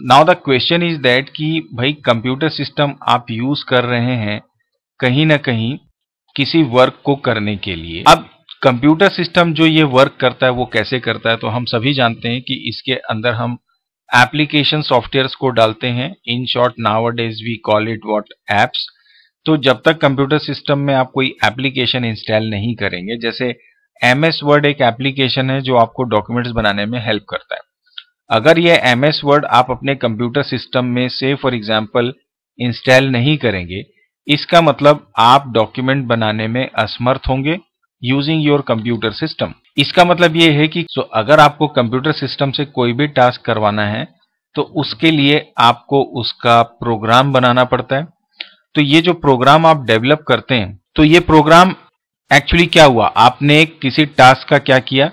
now the question is that कि भाई कंप्यूटर सिस्टम आप यूज कर रहे हैं कहीं ना कहीं किसी वर्क को करने के लिए अब कंप्यूटर सिस्टम जो ये वर्क करता है वो कैसे करता है तो हम सभी जानते हैं कि इसके अंदर हम एप्लीकेशन सॉफ्टवेयर को डालते हैं in short nowadays we call it what apps तो जब तक कंप्यूटर सिस्टम में आप कोई एप्लीकेशन इंस्टॉल नहीं करेंगे जैसे एम एस वर्ड एक एप्लीकेशन है जो आपको डॉक्यूमेंट्स बनाने में हेल्प करता है अगर यह एम एस वर्ड आप अपने कंप्यूटर सिस्टम में से फॉर एग्जाम्पल इंस्टॉल नहीं करेंगे इसका मतलब आप डॉक्यूमेंट बनाने में असमर्थ होंगे यूजिंग योर कंप्यूटर सिस्टम इसका मतलब ये है कि तो अगर आपको कंप्यूटर सिस्टम से कोई भी टास्क करवाना है तो उसके लिए आपको उसका प्रोग्राम बनाना पड़ता है तो ये जो प्रोग्राम आप डेवलप करते हैं तो ये प्रोग्राम एक्चुअली क्या हुआ आपने किसी टास्क का क्या किया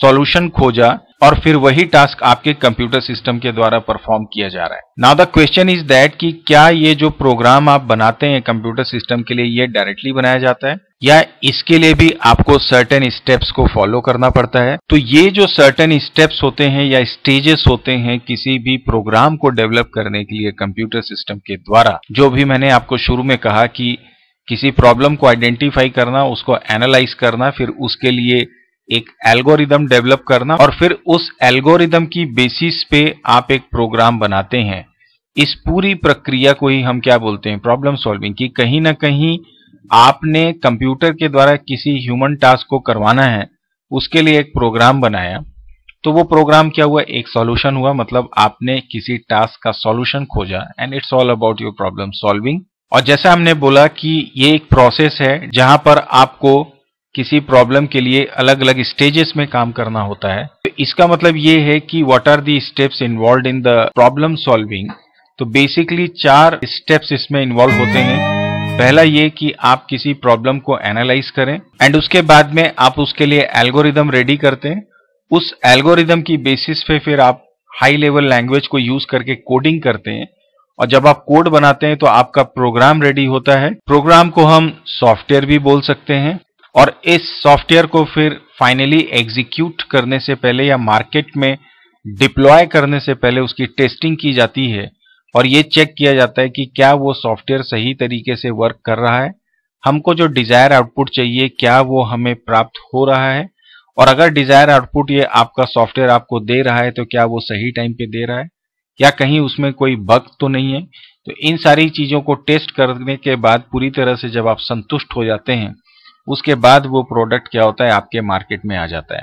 सॉल्यूशन खोजा और फिर वही टास्क आपके कंप्यूटर सिस्टम के द्वारा परफॉर्म किया जा रहा है now the question is that कि क्या ये जो प्रोग्राम आप बनाते हैं कंप्यूटर सिस्टम के लिए ये डायरेक्टली बनाया जाता है या इसके लिए भी आपको सर्टेन स्टेप्स को फॉलो करना पड़ता है तो ये जो सर्टेन स्टेप्स होते हैं या स्टेजेस होते हैं किसी भी प्रोग्राम को डेवलप करने के लिए कंप्यूटर सिस्टम के द्वारा जो भी मैंने आपको शुरू में कहा कि किसी प्रॉब्लम को आइडेंटिफाई करना उसको एनालाइज करना फिर उसके लिए एक एल्गोरिदम डेवलप करना और फिर उस एल्गोरिदम की बेसिस पे आप एक प्रोग्राम बनाते हैं इस पूरी प्रक्रिया को ही हम क्या बोलते हैं प्रॉब्लम सॉल्विंग की कहीं ना कहीं आपने कंप्यूटर के द्वारा किसी ह्यूमन टास्क को करवाना है उसके लिए एक प्रोग्राम बनाया तो वो प्रोग्राम क्या हुआ एक सॉल्यूशन हुआ मतलब आपने किसी टास्क का सॉल्यूशन खोजा and it's all about your problem solving और जैसा हमने बोला कि ये एक प्रोसेस है जहां पर आपको किसी प्रॉब्लम के लिए अलग अलग स्टेजेस में काम करना होता है तो इसका मतलब ये है कि what are the steps involve in the problem solving तो बेसिकली चार स्टेप्स इसमें इन्वॉल्व होते हैं पहला ये कि आप किसी प्रॉब्लम को एनालाइज करें एंड उसके बाद में आप उसके लिए एल्गोरिदम रेडी करते हैं उस एल्गोरिदम की बेसिस पे फिर आप हाई लेवल लैंग्वेज को यूज करके कोडिंग करते हैं और जब आप कोड बनाते हैं तो आपका प्रोग्राम रेडी होता है प्रोग्राम को हम सॉफ्टवेयर भी बोल सकते हैं और इस सॉफ्टवेयर को फिर फाइनली एग्जीक्यूट करने से पहले या मार्केट में डिप्लॉय करने से पहले उसकी टेस्टिंग की जाती है और ये चेक किया जाता है कि क्या वो सॉफ्टवेयर सही तरीके से वर्क कर रहा है हमको जो डिजायर आउटपुट चाहिए क्या वो हमें प्राप्त हो रहा है और अगर डिजायर आउटपुट ये आपका सॉफ्टवेयर आपको दे रहा है तो क्या वो सही टाइम पे दे रहा है क्या कहीं उसमें कोई बग तो नहीं है तो इन सारी चीज़ों को टेस्ट करने के बाद पूरी तरह से जब आप संतुष्ट हो जाते हैं उसके बाद वो प्रोडक्ट क्या होता है आपके मार्केट में आ जाता है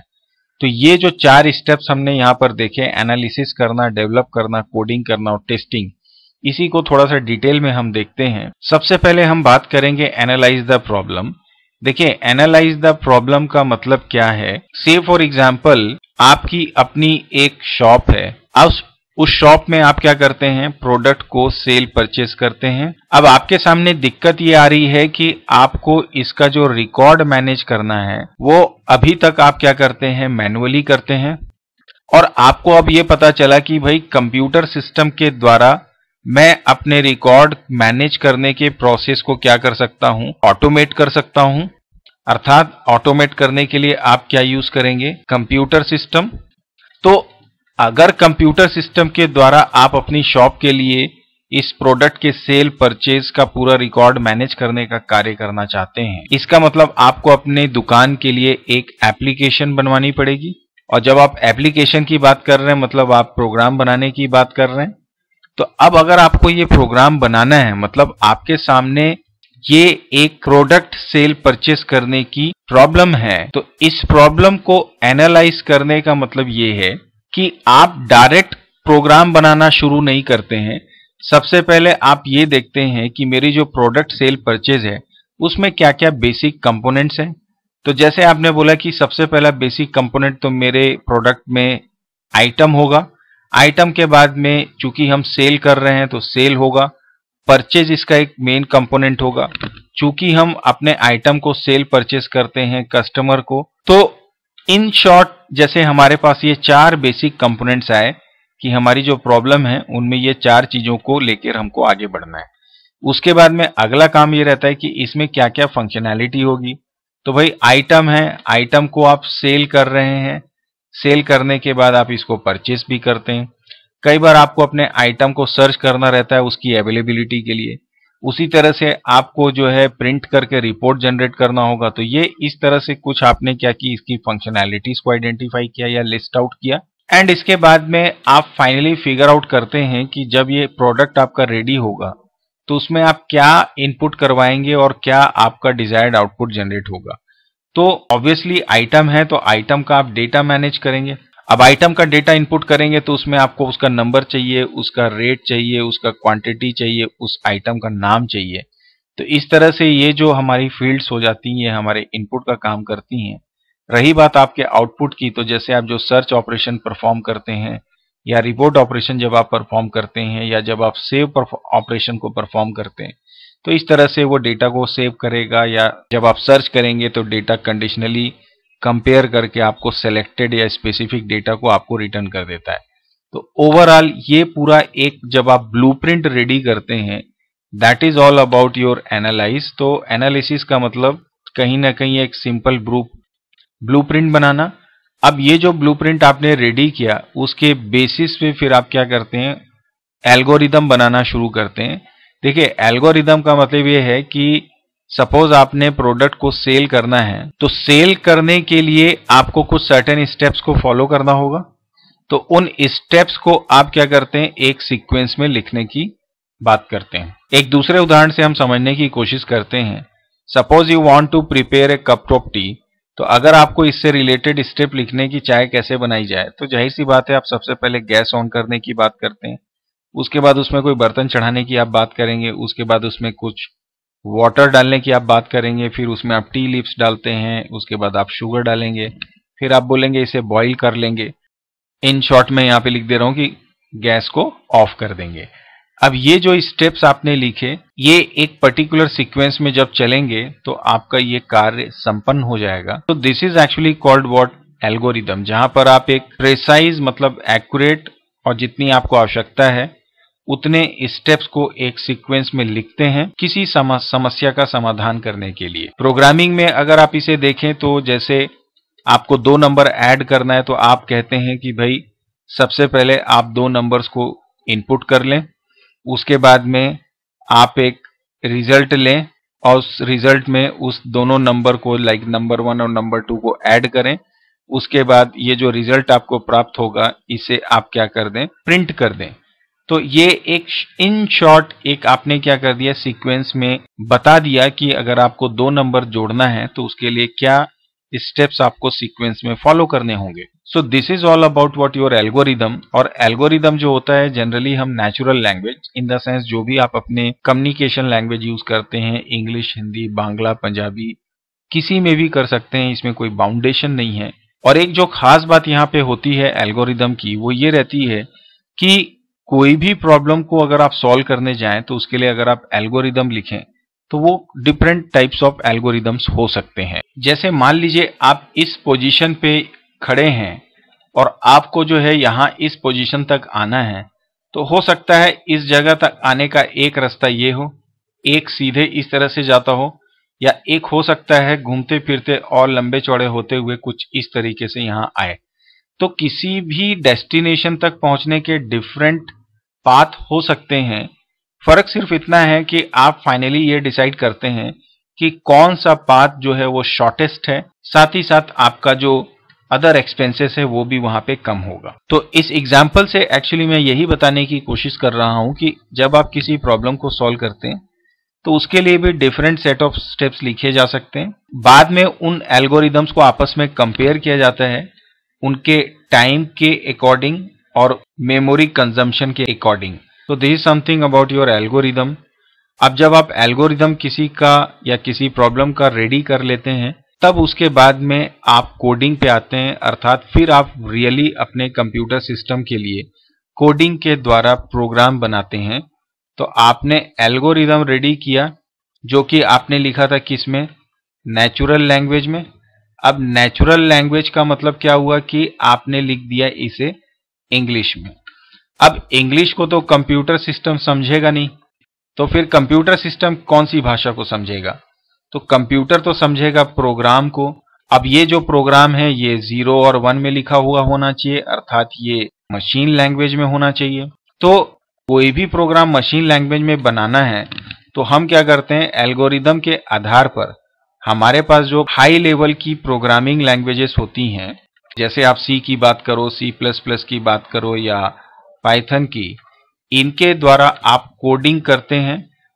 तो ये जो चार स्टेप्स हमने यहाँ पर देखे एनालिसिस करना डेवलप करना कोडिंग करना और टेस्टिंग इसी को थोड़ा सा डिटेल में हम देखते हैं सबसे पहले हम बात करेंगे एनालाइज द प्रॉब्लम देखिए एनालाइज द प्रॉब्लम का मतलब क्या है से फॉर एग्जाम्पल आपकी अपनी एक शॉप है उस उस शॉप में आप क्या करते हैं प्रोडक्ट को सेल परचेस करते हैं अब आपके सामने दिक्कत ये आ रही है कि आपको इसका जो रिकॉर्ड मैनेज करना है वो अभी तक आप क्या करते हैं मैनुअली करते हैं और आपको अब ये पता चला कि भाई कंप्यूटर सिस्टम के द्वारा मैं अपने रिकॉर्ड मैनेज करने के प्रोसेस को क्या कर सकता हूं ऑटोमेट कर सकता हूं अर्थात ऑटोमेट करने के लिए आप क्या यूज करेंगे कंप्यूटर सिस्टम तो अगर कंप्यूटर सिस्टम के द्वारा आप अपनी शॉप के लिए इस प्रोडक्ट के सेल परचेज का पूरा रिकॉर्ड मैनेज करने का कार्य करना चाहते हैं इसका मतलब आपको अपने दुकान के लिए एक एप्लीकेशन बनवानी पड़ेगी और जब आप एप्लीकेशन की बात कर रहे हैं मतलब आप प्रोग्राम बनाने की बात कर रहे हैं तो अब अगर आपको ये प्रोग्राम बनाना है मतलब आपके सामने ये एक प्रोडक्ट सेल परचेस करने की प्रॉब्लम है तो इस प्रॉब्लम को एनालाइज करने का मतलब ये है कि आप डायरेक्ट प्रोग्राम बनाना शुरू नहीं करते हैं सबसे पहले आप ये देखते हैं कि मेरी जो प्रोडक्ट सेल परचेज है उसमें क्या क्या बेसिक कंपोनेंट्स हैं तो जैसे आपने बोला कि सबसे पहला बेसिक कंपोनेंट तो मेरे प्रोडक्ट में आइटम होगा आइटम के बाद में चूंकि हम सेल कर रहे हैं तो सेल होगा परचेज इसका एक मेन कंपोनेंट होगा चूंकि हम अपने आइटम को सेल परचेज करते हैं कस्टमर को तो इन शॉर्ट जैसे हमारे पास ये चार बेसिक कंपोनेंट्स आए कि हमारी जो प्रॉब्लम है उनमें ये चार चीज़ों को लेकर हमको आगे बढ़ना है उसके बाद में अगला काम ये रहता है कि इसमें क्या क्या फंक्शनैलिटी होगी तो भाई आइटम है आइटम को आप सेल कर रहे हैं सेल करने के बाद आप इसको परचेस भी करते हैं कई बार आपको अपने आइटम को सर्च करना रहता है उसकी अवेलेबिलिटी के लिए उसी तरह से आपको जो है प्रिंट करके रिपोर्ट जनरेट करना होगा तो ये इस तरह से कुछ आपने क्या की इसकी फंक्शनैलिटीज को आइडेंटिफाई किया या लिस्ट आउट किया एंड इसके बाद में आप फाइनली फिगर आउट करते हैं कि जब ये प्रोडक्ट आपका रेडी होगा तो उसमें आप क्या इनपुट करवाएंगे और क्या आपका डिजायर्ड आउटपुट जनरेट होगा तो ऑब्वियसली आइटम है तो आइटम का आप डेटा मैनेज करेंगे अब आइटम का डेटा इनपुट करेंगे तो उसमें आपको उसका नंबर चाहिए उसका रेट चाहिए उसका क्वांटिटी चाहिए उस आइटम का नाम चाहिए तो इस तरह से ये जो हमारी फील्ड्स हो जाती हैं ये हमारे इनपुट का काम करती हैं रही बात आपके आउटपुट की तो जैसे आप जो सर्च ऑपरेशन परफॉर्म करते हैं या रिपोर्ट ऑपरेशन जब आप परफॉर्म करते हैं या जब आप सेव ऑपरेशन को परफॉर्म करते हैं तो इस तरह से वो डेटा को सेव करेगा या जब आप सर्च करेंगे तो डेटा कंडीशनली कंपेयर करके आपको सेलेक्टेड या स्पेसिफिक डेटा को आपको रिटर्न कर देता है तो ओवरऑल ये पूरा एक जब आप ब्लूप्रिंट रेडी करते हैं that is all about your analyze तो एनालिसिस का मतलब कहीं ना कहीं एक सिंपल ब्लू प्रिंट बनाना अब ये जो ब्लू आपने रेडी किया उसके बेसिस पे फिर आप क्या करते हैं एल्गोरिदम बनाना शुरू करते हैं देखिए एल्गोरिदम का मतलब ये है कि सपोज आपने प्रोडक्ट को सेल करना है तो सेल करने के लिए आपको कुछ सर्टेन स्टेप्स को फॉलो करना होगा तो उन स्टेप्स को आप क्या करते हैं एक सीक्वेंस में लिखने की बात करते हैं एक दूसरे उदाहरण से हम समझने की कोशिश करते हैं suppose you want to prepare a cup top tea तो अगर आपको इससे रिलेटेड स्टेप लिखने की चाय कैसे बनाई जाए तो जाहिर सी बात है आप सबसे पहले गैस ऑन करने की बात करते हैं उसके बाद उसमें कोई बर्तन चढ़ाने की आप बात करेंगे उसके बाद उसमें कुछ वाटर डालने की आप बात करेंगे फिर उसमें आप टी लिप्स डालते हैं उसके बाद आप शुगर डालेंगे फिर आप बोलेंगे इसे बॉईल कर लेंगे इन शॉर्ट में यहाँ पे लिख दे रहा हूँ कि गैस को ऑफ कर देंगे अब ये जो स्टेप्स आपने लिखे ये एक पर्टिकुलर सीक्वेंस में जब चलेंगे तो आपका ये कार्य संपन्न हो जाएगा तो this is actually called what algorithm जहां पर आप एक प्रेसाइज मतलब एक्यूरेट और जितनी आपको आवश्यकता है उतने स्टेप्स को एक सीक्वेंस में लिखते हैं किसी समस्या का समाधान करने के लिए प्रोग्रामिंग में अगर आप इसे देखें तो जैसे आपको दो नंबर ऐड करना है तो आप कहते हैं कि भाई सबसे पहले आप दो नंबर्स को इनपुट कर लें उसके बाद में आप एक रिजल्ट लें और उस रिजल्ट में उस दोनों नंबर को लाइक नंबर वन और नंबर टू को ऐड करें उसके बाद ये जो रिजल्ट आपको प्राप्त होगा इसे आप क्या कर दें प्रिंट कर दें तो ये एक इन शॉर्ट एक आपने क्या कर दिया सीक्वेंस में बता दिया कि अगर आपको दो नंबर जोड़ना है तो उसके लिए क्या स्टेप्स आपको सीक्वेंस में फॉलो करने होंगे so this is all about what your algorithm और एल्गोरिदम जो होता है जनरली हम natural language in the sense जो भी आप अपने कम्युनिकेशन लैंग्वेज यूज करते हैं इंग्लिश हिंदी बांग्ला पंजाबी किसी में भी कर सकते हैं इसमें कोई बाउंडेशन नहीं है और एक जो खास बात यहाँ पे होती है एल्गोरिदम की वो ये रहती है कि कोई भी प्रॉब्लम को अगर आप सॉल्व करने जाएं तो उसके लिए अगर आप एल्गोरिदम लिखें तो वो डिफरेंट टाइप्स ऑफ एल्गोरिदम्स हो सकते हैं जैसे मान लीजिए आप इस पोजीशन पे खड़े हैं और आपको जो है यहाँ इस पोजीशन तक आना है तो हो सकता है इस जगह तक आने का एक रास्ता ये हो एक सीधे इस तरह से जाता हो या एक हो सकता है घूमते फिरते और लंबे चौड़े होते हुए कुछ इस तरीके से यहाँ आए तो किसी भी डेस्टिनेशन तक पहुंचने के डिफरेंट पाथ हो सकते हैं फर्क सिर्फ इतना है कि आप फाइनली ये डिसाइड करते हैं कि कौन सा पाथ जो है वो शॉर्टेस्ट है साथ ही साथ आपका जो अदर एक्सपेंसेस है वो भी वहां पे कम होगा तो इस एग्जाम्पल से एक्चुअली मैं यही बताने की कोशिश कर रहा हूं कि जब आप किसी प्रॉब्लम को सॉल्व करते हैं तो उसके लिए भी डिफरेंट सेट ऑफ स्टेप्स लिखे जा सकते हैं बाद में उन एल्गोरिदम्स को आपस में कंपेयर किया जाता है उनके टाइम के अकॉर्डिंग और मेमोरी कंजम्पशन के अकॉर्डिंग तो this something about your algorithm अब जब आप एल्गोरिदम किसी का या किसी प्रॉब्लम का रेडी कर लेते हैं तब उसके बाद में आप कोडिंग पे आते हैं अर्थात फिर आप रियली अपने कंप्यूटर सिस्टम के लिए कोडिंग के द्वारा प्रोग्राम बनाते हैं तो आपने एल्गोरिदम रेडी किया जो कि आपने लिखा था किस में नेचुरल लैंग्वेज में अब नेचुरल लैंग्वेज का मतलब क्या हुआ कि आपने लिख दिया इसे इंग्लिश में अब इंग्लिश को तो कंप्यूटर सिस्टम समझेगा नहीं तो फिर कंप्यूटर सिस्टम कौन सी भाषा को समझेगा तो कंप्यूटर तो समझेगा प्रोग्राम को अब ये जो प्रोग्राम है ये जीरो और वन में लिखा हुआ होना चाहिए अर्थात ये मशीन लैंग्वेज में होना चाहिए तो कोई भी प्रोग्राम मशीन लैंग्वेज में बनाना है तो हम क्या करते हैं एल्गोरिदम के आधार पर हमारे पास जो हाई लेवल की प्रोग्रामिंग लैंग्वेजेस होती हैं जैसे आप सी की बात करो सी प्लस प्लस की बात करो या पाइथन की इनके द्वारा आप कोडिंग करते हैं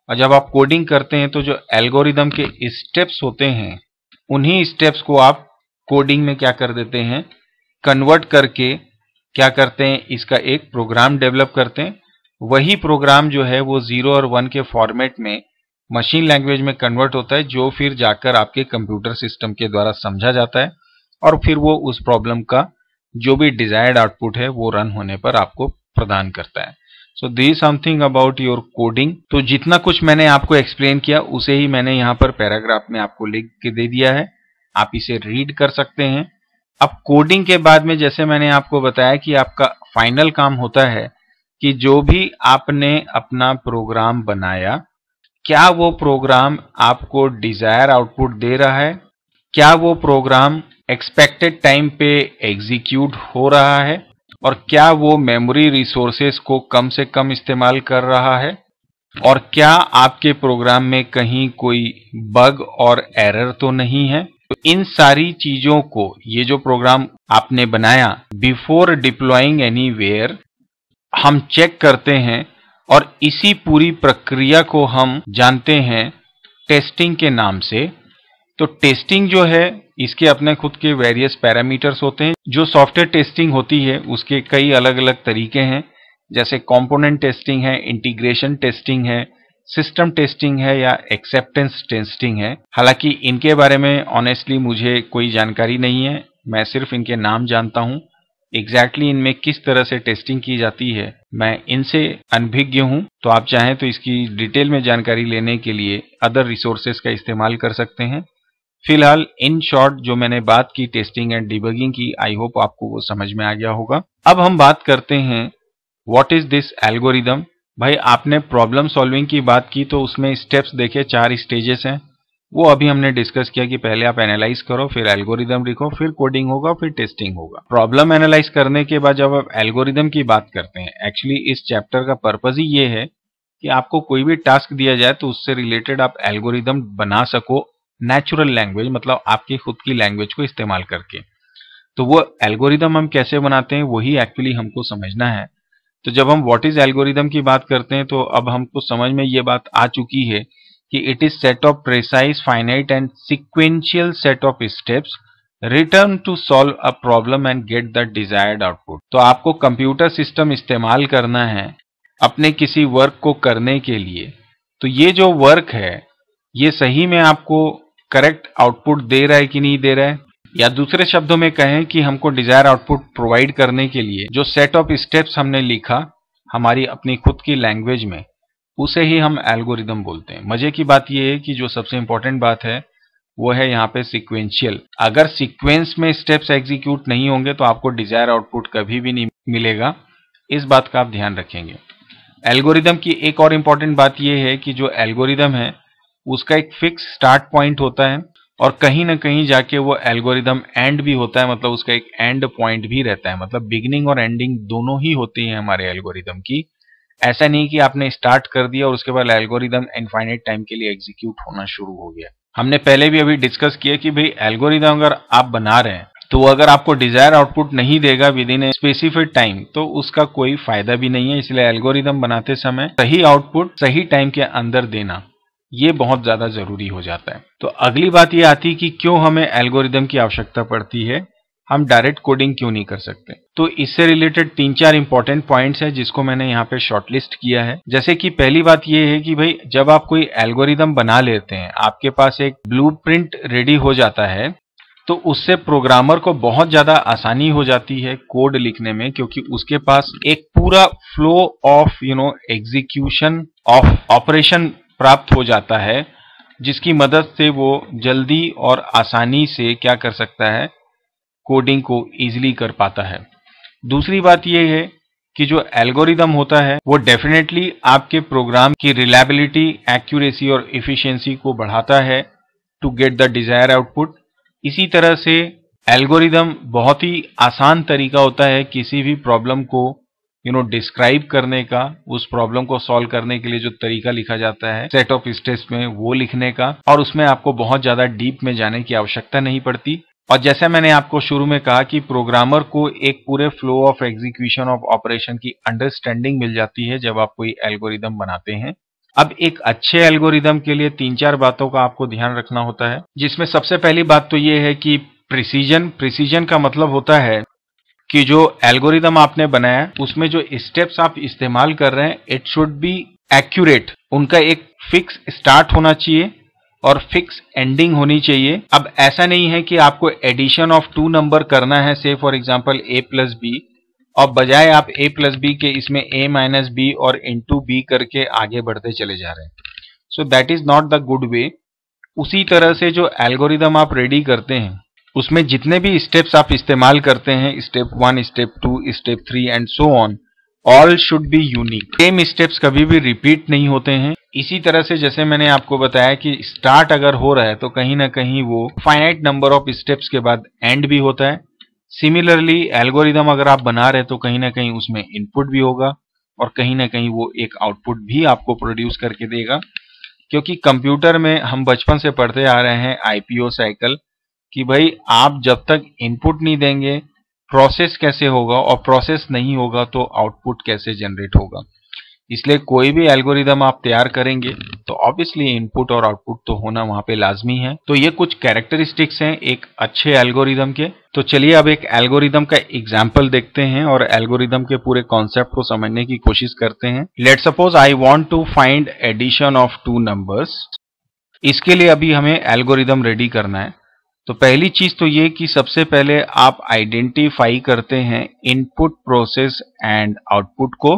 और जब आप कोडिंग करते हैं तो जो एल्गोरिदम के स्टेप्स होते हैं उन्हीं स्टेप्स को आप कोडिंग में क्या कर देते हैं कन्वर्ट करके क्या करते हैं इसका एक प्रोग्राम डेवलप करते हैं वही प्रोग्राम जो है वो जीरो और वन के फॉर्मेट में मशीन लैंग्वेज में कन्वर्ट होता है जो फिर जाकर आपके कंप्यूटर सिस्टम के द्वारा समझा जाता है और फिर वो उस प्रॉब्लम का जो भी डिजायर्ड आउटपुट है वो रन होने पर आपको प्रदान करता है so the something about your coding तो जितना कुछ मैंने आपको एक्सप्लेन किया उसे ही मैंने यहाँ पर पैराग्राफ में आपको लिख के दे दिया है आप इसे रीड कर सकते हैं अब कोडिंग के बाद में जैसे मैंने आपको बताया कि आपका फाइनल काम होता है कि जो भी आपने अपना प्रोग्राम बनाया क्या वो प्रोग्राम आपको डिजायर आउटपुट दे रहा है क्या वो प्रोग्राम एक्सपेक्टेड टाइम पे एग्जीक्यूट हो रहा है और क्या वो मेमोरी रिसोर्सेस को कम से कम इस्तेमाल कर रहा है और क्या आपके प्रोग्राम में कहीं कोई बग और एरर तो नहीं है तो इन सारी चीजों को ये जो प्रोग्राम आपने बनाया बिफोर डिप्लॉइंग एनी हम चेक करते हैं और इसी पूरी प्रक्रिया को हम जानते हैं टेस्टिंग के नाम से तो टेस्टिंग जो है इसके अपने खुद के वेरियस पैरामीटर्स होते हैं जो सॉफ्टवेयर टेस्टिंग होती है उसके कई अलग अलग तरीके हैं जैसे कंपोनेंट टेस्टिंग है इंटीग्रेशन टेस्टिंग है सिस्टम टेस्टिंग है या एक्सेप्टेंस टेस्टिंग है हालांकि इनके बारे में ऑनेस्टली मुझे कोई जानकारी नहीं है मैं सिर्फ इनके नाम जानता हूँ एग्जैक्टली exactly इनमें किस तरह से टेस्टिंग की जाती है मैं इनसे अनभिज्ञ हूँ तो आप चाहें तो इसकी डिटेल में जानकारी लेने के लिए अदर रिसोर्सेज का इस्तेमाल कर सकते हैं फिलहाल इन शॉर्ट जो मैंने बात की टेस्टिंग एंड डिबगिंग की आई होप आपको वो समझ में आ गया होगा अब हम बात करते हैं व्हाट इज दिस एल्गोरिदम भाई आपने प्रॉब्लम सॉल्विंग की बात की तो उसमें स्टेप्स देखे चार स्टेजेस हैं वो अभी हमने डिस्कस किया कि पहले आप एनालाइज करो फिर एल्गोरिदम लिखो फिर कोडिंग होगा फिर टेस्टिंग होगा प्रॉब्लम एनालाइज करने के बाद जब आप एल्गोरिदम की बात करते हैं एक्चुअली इस चैप्टर का पर्पज ही ये है कि आपको कोई भी टास्क दिया जाए तो उससे रिलेटेड आप एल्गोरिदम बना सको नेचुरल लैंग्वेज मतलब आपकी खुद की लैंग्वेज को इस्तेमाल करके तो वो एल्गोरिदम हम कैसे बनाते हैं वही एक्चुअली हमको समझना है तो जब हम व्हाट इज एल्गोरिदम की बात करते हैं तो अब हमको समझ में ये बात आ चुकी है कि it is set of precise finite and sequential set of steps written to solve a problem and get the desired output तो आपको कंप्यूटर सिस्टम इस्तेमाल करना है अपने किसी वर्क को करने के लिए तो ये जो वर्क है ये सही में आपको करेक्ट आउटपुट दे रहा है कि नहीं दे रहा है या दूसरे शब्दों में कहें कि हमको डिजायर आउटपुट प्रोवाइड करने के लिए जो सेट ऑफ स्टेप्स हमने लिखा हमारी अपनी खुद की लैंग्वेज में उसे ही हम एल्गोरिदम बोलते हैं मजे की बात यह है कि जो सबसे इंपॉर्टेंट बात है वो है यहाँ पे सिक्वेंशियल अगर सिक्वेंस में स्टेप्स एग्जीक्यूट नहीं होंगे तो आपको डिजायर आउटपुट कभी भी नहीं मिलेगा इस बात का आप ध्यान रखेंगे एल्गोरिदम की एक और इंपॉर्टेंट बात यह है कि जो एल्गोरिदम है उसका एक फिक्स स्टार्ट पॉइंट होता है और कहीं ना कहीं जाके वो एल्गोरिदम एंड भी होता है मतलब उसका एक एंड पॉइंट भी रहता है मतलब बिगनिंग और एंडिंग दोनों ही होती है हमारे एल्गोरिदम की ऐसा नहीं कि आपने स्टार्ट कर दिया और उसके बाद एल्गोरिदम इनफाइनेट टाइम के लिए एग्जीक्यूट होना शुरू हो गया हमने पहले भी अभी डिस्कस किया कि भाई एल्गोरिदम अगर आप बना रहे हैं तो अगर आपको डिजायर आउटपुट नहीं देगा within a specific time तो उसका कोई फायदा भी नहीं है इसलिए एल्गोरिदम बनाते समय सही आउटपुट सही टाइम के अंदर देना ये बहुत ज़्यादा ज़रूरी हो जाता है तो अगली बात ये आती है कि क्यों हमें एल्गोरिदम की आवश्यकता पड़ती है हम डायरेक्ट कोडिंग क्यों नहीं कर सकते तो इससे रिलेटेड तीन चार इंपॉर्टेंट पॉइंट्स हैं जिसको मैंने यहाँ पे शॉर्टलिस्ट किया है जैसे कि पहली बात यह है कि भाई जब आप कोई एल्गोरिदम बना लेते हैं आपके पास एक ब्लू रेडी हो जाता है तो उससे प्रोग्रामर को बहुत ज्यादा आसानी हो जाती है कोड लिखने में क्योंकि उसके पास एक पूरा flow of you know execution of operation प्राप्त हो जाता है जिसकी मदद से वो जल्दी और आसानी से क्या कर सकता है कोडिंग को ईजिली कर पाता है दूसरी बात यह है कि जो एल्गोरिदम होता है वो डेफिनेटली आपके प्रोग्राम की रिलायबिलिटी एक्यूरेसी और इफिशियंसी को बढ़ाता है to get the desire output इसी तरह से एल्गोरिदम बहुत ही आसान तरीका होता है किसी भी प्रॉब्लम को यू नो डिस्क्राइब करने का उस प्रॉब्लम को सॉल्व करने के लिए जो तरीका लिखा जाता है सेट ऑफ स्टेप्स में वो लिखने का और उसमें आपको बहुत ज्यादा डीप में जाने की आवश्यकता नहीं पड़ती और जैसे मैंने आपको शुरू में कहा कि प्रोग्रामर को एक पूरे flow of execution of operation की अंडरस्टैंडिंग मिल जाती है जब आप कोई एल्गोरिदम बनाते हैं अब एक अच्छे एल्गोरिदम के लिए तीन चार बातों का आपको ध्यान रखना होता है जिसमें सबसे पहली बात तो ये है कि प्रिसीजन प्रिसीजन का मतलब होता है कि जो एल्गोरिदम आपने बनाया उसमें जो स्टेप्स आप इस्तेमाल कर रहे हैं इट शुड बी एक्यूरेट उनका एक फिक्स स्टार्ट होना चाहिए और फिक्स एंडिंग होनी चाहिए अब ऐसा नहीं है कि आपको एडिशन ऑफ टू नंबर करना है say for example A plus B और बजाय आप ए प्लस बी के इसमें ए माइनस बी और इन टू बी करके आगे बढ़ते चले जा रहे हैं so that is not the good way उसी तरह से जो एल्गोरिदम आप रेडी करते हैं उसमें जितने भी स्टेप्स आप इस्तेमाल करते हैं step one step two step three and so on all should be unique same steps कभी भी रिपीट नहीं होते हैं इसी तरह से जैसे मैंने आपको बताया कि स्टार्ट अगर हो रहा है तो कहीं ना कहीं वो फाइनाइट नंबर ऑफ स्टेप्स के बाद एंड भी होता है सिमिलरली एल्गोरिदम अगर आप बना रहे तो कहीं ना कहीं उसमें इनपुट भी होगा और कहीं ना कहीं वो एक आउटपुट भी आपको प्रोड्यूस करके देगा क्योंकि कंप्यूटर में हम बचपन से पढ़ते आ रहे हैं आईपीओ साइकिल कि भाई आप जब तक इनपुट नहीं देंगे प्रोसेस कैसे होगा और प्रोसेस नहीं होगा तो आउटपुट कैसे जनरेट होगा इसलिए कोई भी एल्गोरिदम आप तैयार करेंगे तो ऑब्वियसली इनपुट और आउटपुट तो होना वहां पे लाजमी है तो ये कुछ कैरेक्टरिस्टिक्स हैं एक अच्छे एल्गोरिदम के तो चलिए अब एक एल्गोरिदम का एग्जाम्पल देखते हैं और एल्गोरिदम के पूरे कॉन्सेप्ट को समझने की कोशिश करते हैं let suppose I want to find addition of two numbers इसके लिए अभी हमें एल्गोरिदम रेडी करना है तो पहली चीज तो ये कि सबसे पहले आप आइडेंटिफाई करते हैं इनपुट प्रोसेस एंड आउटपुट को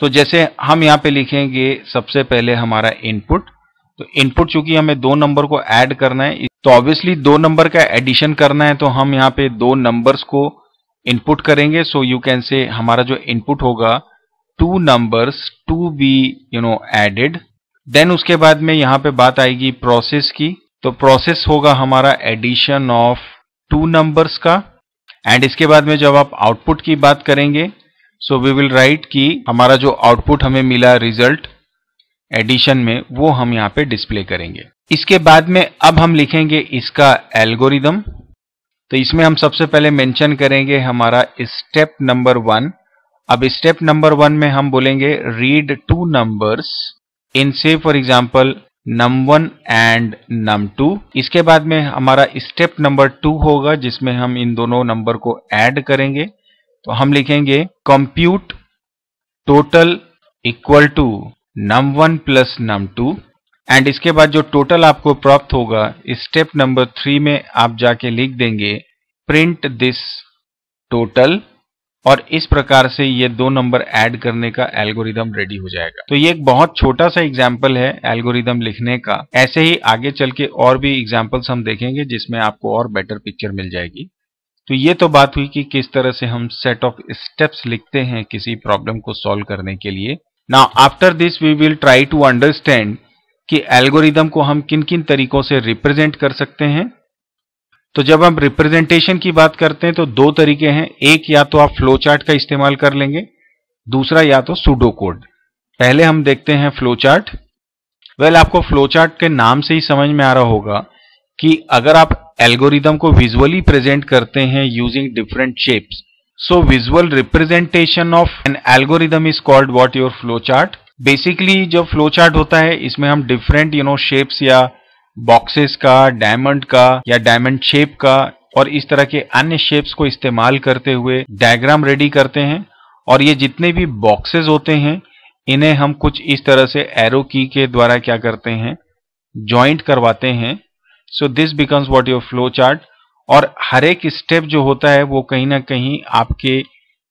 तो जैसे हम यहां पे लिखेंगे सबसे पहले हमारा इनपुट तो इनपुट चूंकि हमें दो नंबर को ऐड करना है तो ऑब्वियसली दो नंबर का एडिशन करना है तो हम यहां पे दो नंबर्स को इनपुट करेंगे सो यू कैन से हमारा जो इनपुट होगा two numbers to be you know added then उसके बाद में यहां पे बात आएगी प्रोसेस की तो प्रोसेस होगा हमारा एडिशन ऑफ टू नंबर्स का एंड इसके बाद में जब आप आउटपुट की बात करेंगे सो वी विल राइट कि हमारा जो आउटपुट हमें मिला रिजल्ट एडिशन में वो हम यहाँ पे डिस्प्ले करेंगे इसके बाद में अब हम लिखेंगे इसका एल्गोरिदम तो इसमें हम सबसे पहले मेंशन करेंगे हमारा स्टेप नंबर वन अब स्टेप नंबर वन में हम बोलेंगे read two numbers in say for example num one and num two इसके बाद में हमारा स्टेप नंबर टू होगा जिसमें हम इन दोनों नंबर को ऐड करेंगे तो हम लिखेंगे compute total equal to num one plus num two and इसके बाद जो टोटल आपको प्राप्त होगा स्टेप नंबर थ्री में आप जाके लिख देंगे प्रिंट दिस टोटल और इस प्रकार से ये दो नंबर ऐड करने का एल्गोरिदम रेडी हो जाएगा तो ये एक बहुत छोटा सा एग्जाम्पल है एल्गोरिदम लिखने का ऐसे ही आगे चल के और भी एग्जाम्पल्स हम देखेंगे जिसमें आपको और बेटर पिक्चर मिल जाएगी तो ये तो बात हुई कि किस तरह से हम सेट ऑफ स्टेप्स लिखते हैं किसी प्रॉब्लम को सॉल्व करने के लिए now after this we will try to understand कि एल्गोरिदम को हम किन किन तरीकों से रिप्रेजेंट कर सकते हैं तो जब हम रिप्रेजेंटेशन की बात करते हैं तो दो तरीके हैं एक या तो आप फ्लो चार्ट का इस्तेमाल कर लेंगे दूसरा या तो सुडो कोड पहले हम देखते हैं फ्लो चार्ट वेल आपको फ्लो चार्ट के नाम से ही समझ में आ रहा होगा कि अगर आप एल्गोरिदम को विजुअली प्रेजेंट करते हैं using different shapes so visual representation of an algorithm is called what your flow chart basically जो फ्लो चार्ट होता है इसमें हम डिफरेंट यू नो शेप्स या बॉक्सेस का डायमंड का या डायमंड शेप का और इस तरह के अन्य शेप्स को इस्तेमाल करते हुए डायग्राम रेडी करते हैं और ये जितने भी बॉक्सेस होते हैं इन्हें हम कुछ इस तरह से एरो की के द्वारा क्या करते हैं ज्वाइंट करवाते हैं so this becomes what your flow chart और हर एक स्टेप जो होता है वो कहीं ना कहीं आपके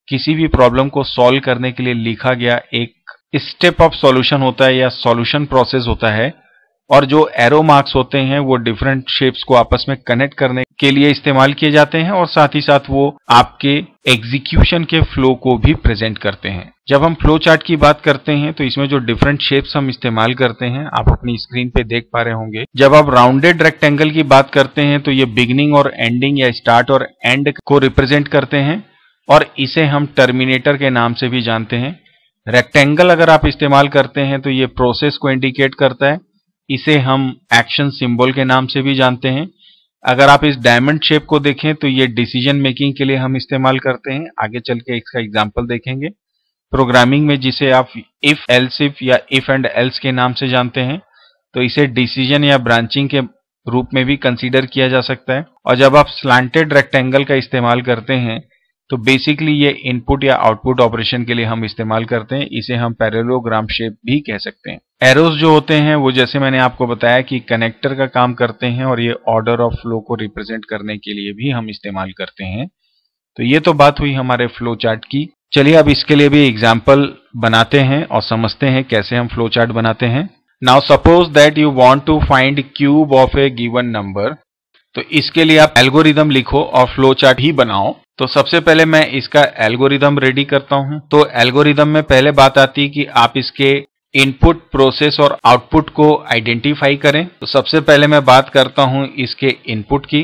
किसी भी प्रॉब्लम को सॉल्व करने के लिए लिखा गया एक स्टेप ऑफ सॉल्यूशन होता है या सॉल्यूशन प्रोसेस होता है और जो एरो मार्क्स होते हैं वो डिफरेंट शेप्स को आपस में कनेक्ट करने के लिए इस्तेमाल किए जाते हैं और साथ ही साथ वो आपके एग्जीक्यूशन के फ्लो को भी प्रेजेंट करते हैं जब हम फ्लो चार्ट की बात करते हैं तो इसमें जो डिफरेंट शेप्स हम इस्तेमाल करते हैं आप अपनी स्क्रीन पे देख पा रहे होंगे जब आप राउंडेड रेक्टेंगल की बात करते हैं तो ये बिगनिंग और एंडिंग या स्टार्ट और एंड को रिप्रेजेंट करते हैं और इसे हम टर्मिनेटर के नाम से भी जानते हैं रेक्टेंगल अगर आप इस्तेमाल करते हैं तो ये प्रोसेस को इंडिकेट करता है इसे हम एक्शन सिंबल के नाम से भी जानते हैं अगर आप इस डायमंड शेप को देखें तो ये डिसीजन मेकिंग के लिए हम इस्तेमाल करते हैं आगे चल के इसका एग्जाम्पल देखेंगे प्रोग्रामिंग में जिसे आप इफ एल्स इफ या इफ एंड एल्स के नाम से जानते हैं तो इसे डिसीजन या ब्रांचिंग के रूप में भी कंसीडर किया जा सकता है और जब आप स्लांटेड रेक्टेंगल का इस्तेमाल करते हैं तो बेसिकली ये इनपुट या आउटपुट ऑपरेशन के लिए हम इस्तेमाल करते हैं इसे हम पैरेलोग्राम शेप भी कह सकते हैं एरोज जो होते हैं वो जैसे मैंने आपको बताया कि कनेक्टर का काम करते हैं और ये ऑर्डर ऑफ फ्लो को रिप्रेजेंट करने के लिए भी हम इस्तेमाल करते हैं तो ये तो बात हुई हमारे फ्लो चार्ट की चलिए अब इसके लिए भी एग्जाम्पल बनाते हैं और समझते हैं कैसे हम फ्लो चार्ट बनाते हैं now suppose that you want to find cube of a given number तो इसके लिए आप एल्गोरिदम लिखो और फ्लो चार्ट ही बनाओ तो सबसे पहले मैं इसका एल्गोरिदम रेडी करता हूं तो एल्गोरिदम में पहले बात आती है कि आप इसके इनपुट प्रोसेस और आउटपुट को आइडेंटिफाई करें तो सबसे पहले मैं बात करता हूं इसके इनपुट की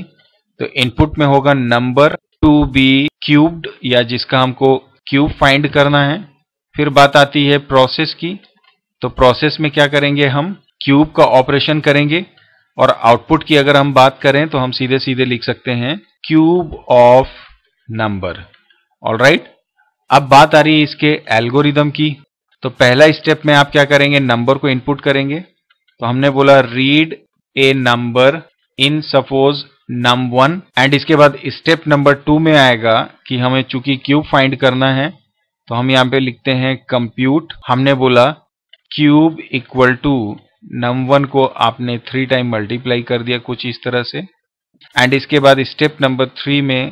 तो इनपुट में होगा नंबर टू बी क्यूब्ड या जिसका हमको क्यूब फाइंड करना है फिर बात आती है प्रोसेस की तो प्रोसेस में क्या करेंगे हम क्यूब का ऑपरेशन करेंगे और आउटपुट की अगर हम बात करें तो हम सीधे सीधे लिख सकते हैं cube of number all right अब बात आ रही है इसके एल्गोरिदम की तो पहला स्टेप में आप क्या करेंगे नंबर को इनपुट करेंगे तो हमने बोला read a number in suppose num one and इसके बाद स्टेप नंबर टू में आएगा कि हमें चूंकि क्यूब फाइंड करना है तो हम यहां पे लिखते हैं कंप्यूट हमने बोला cube equal to num one को आपने थ्री टाइम मल्टीप्लाई कर दिया कुछ इस तरह से एंड इसके बाद स्टेप नंबर थ्री में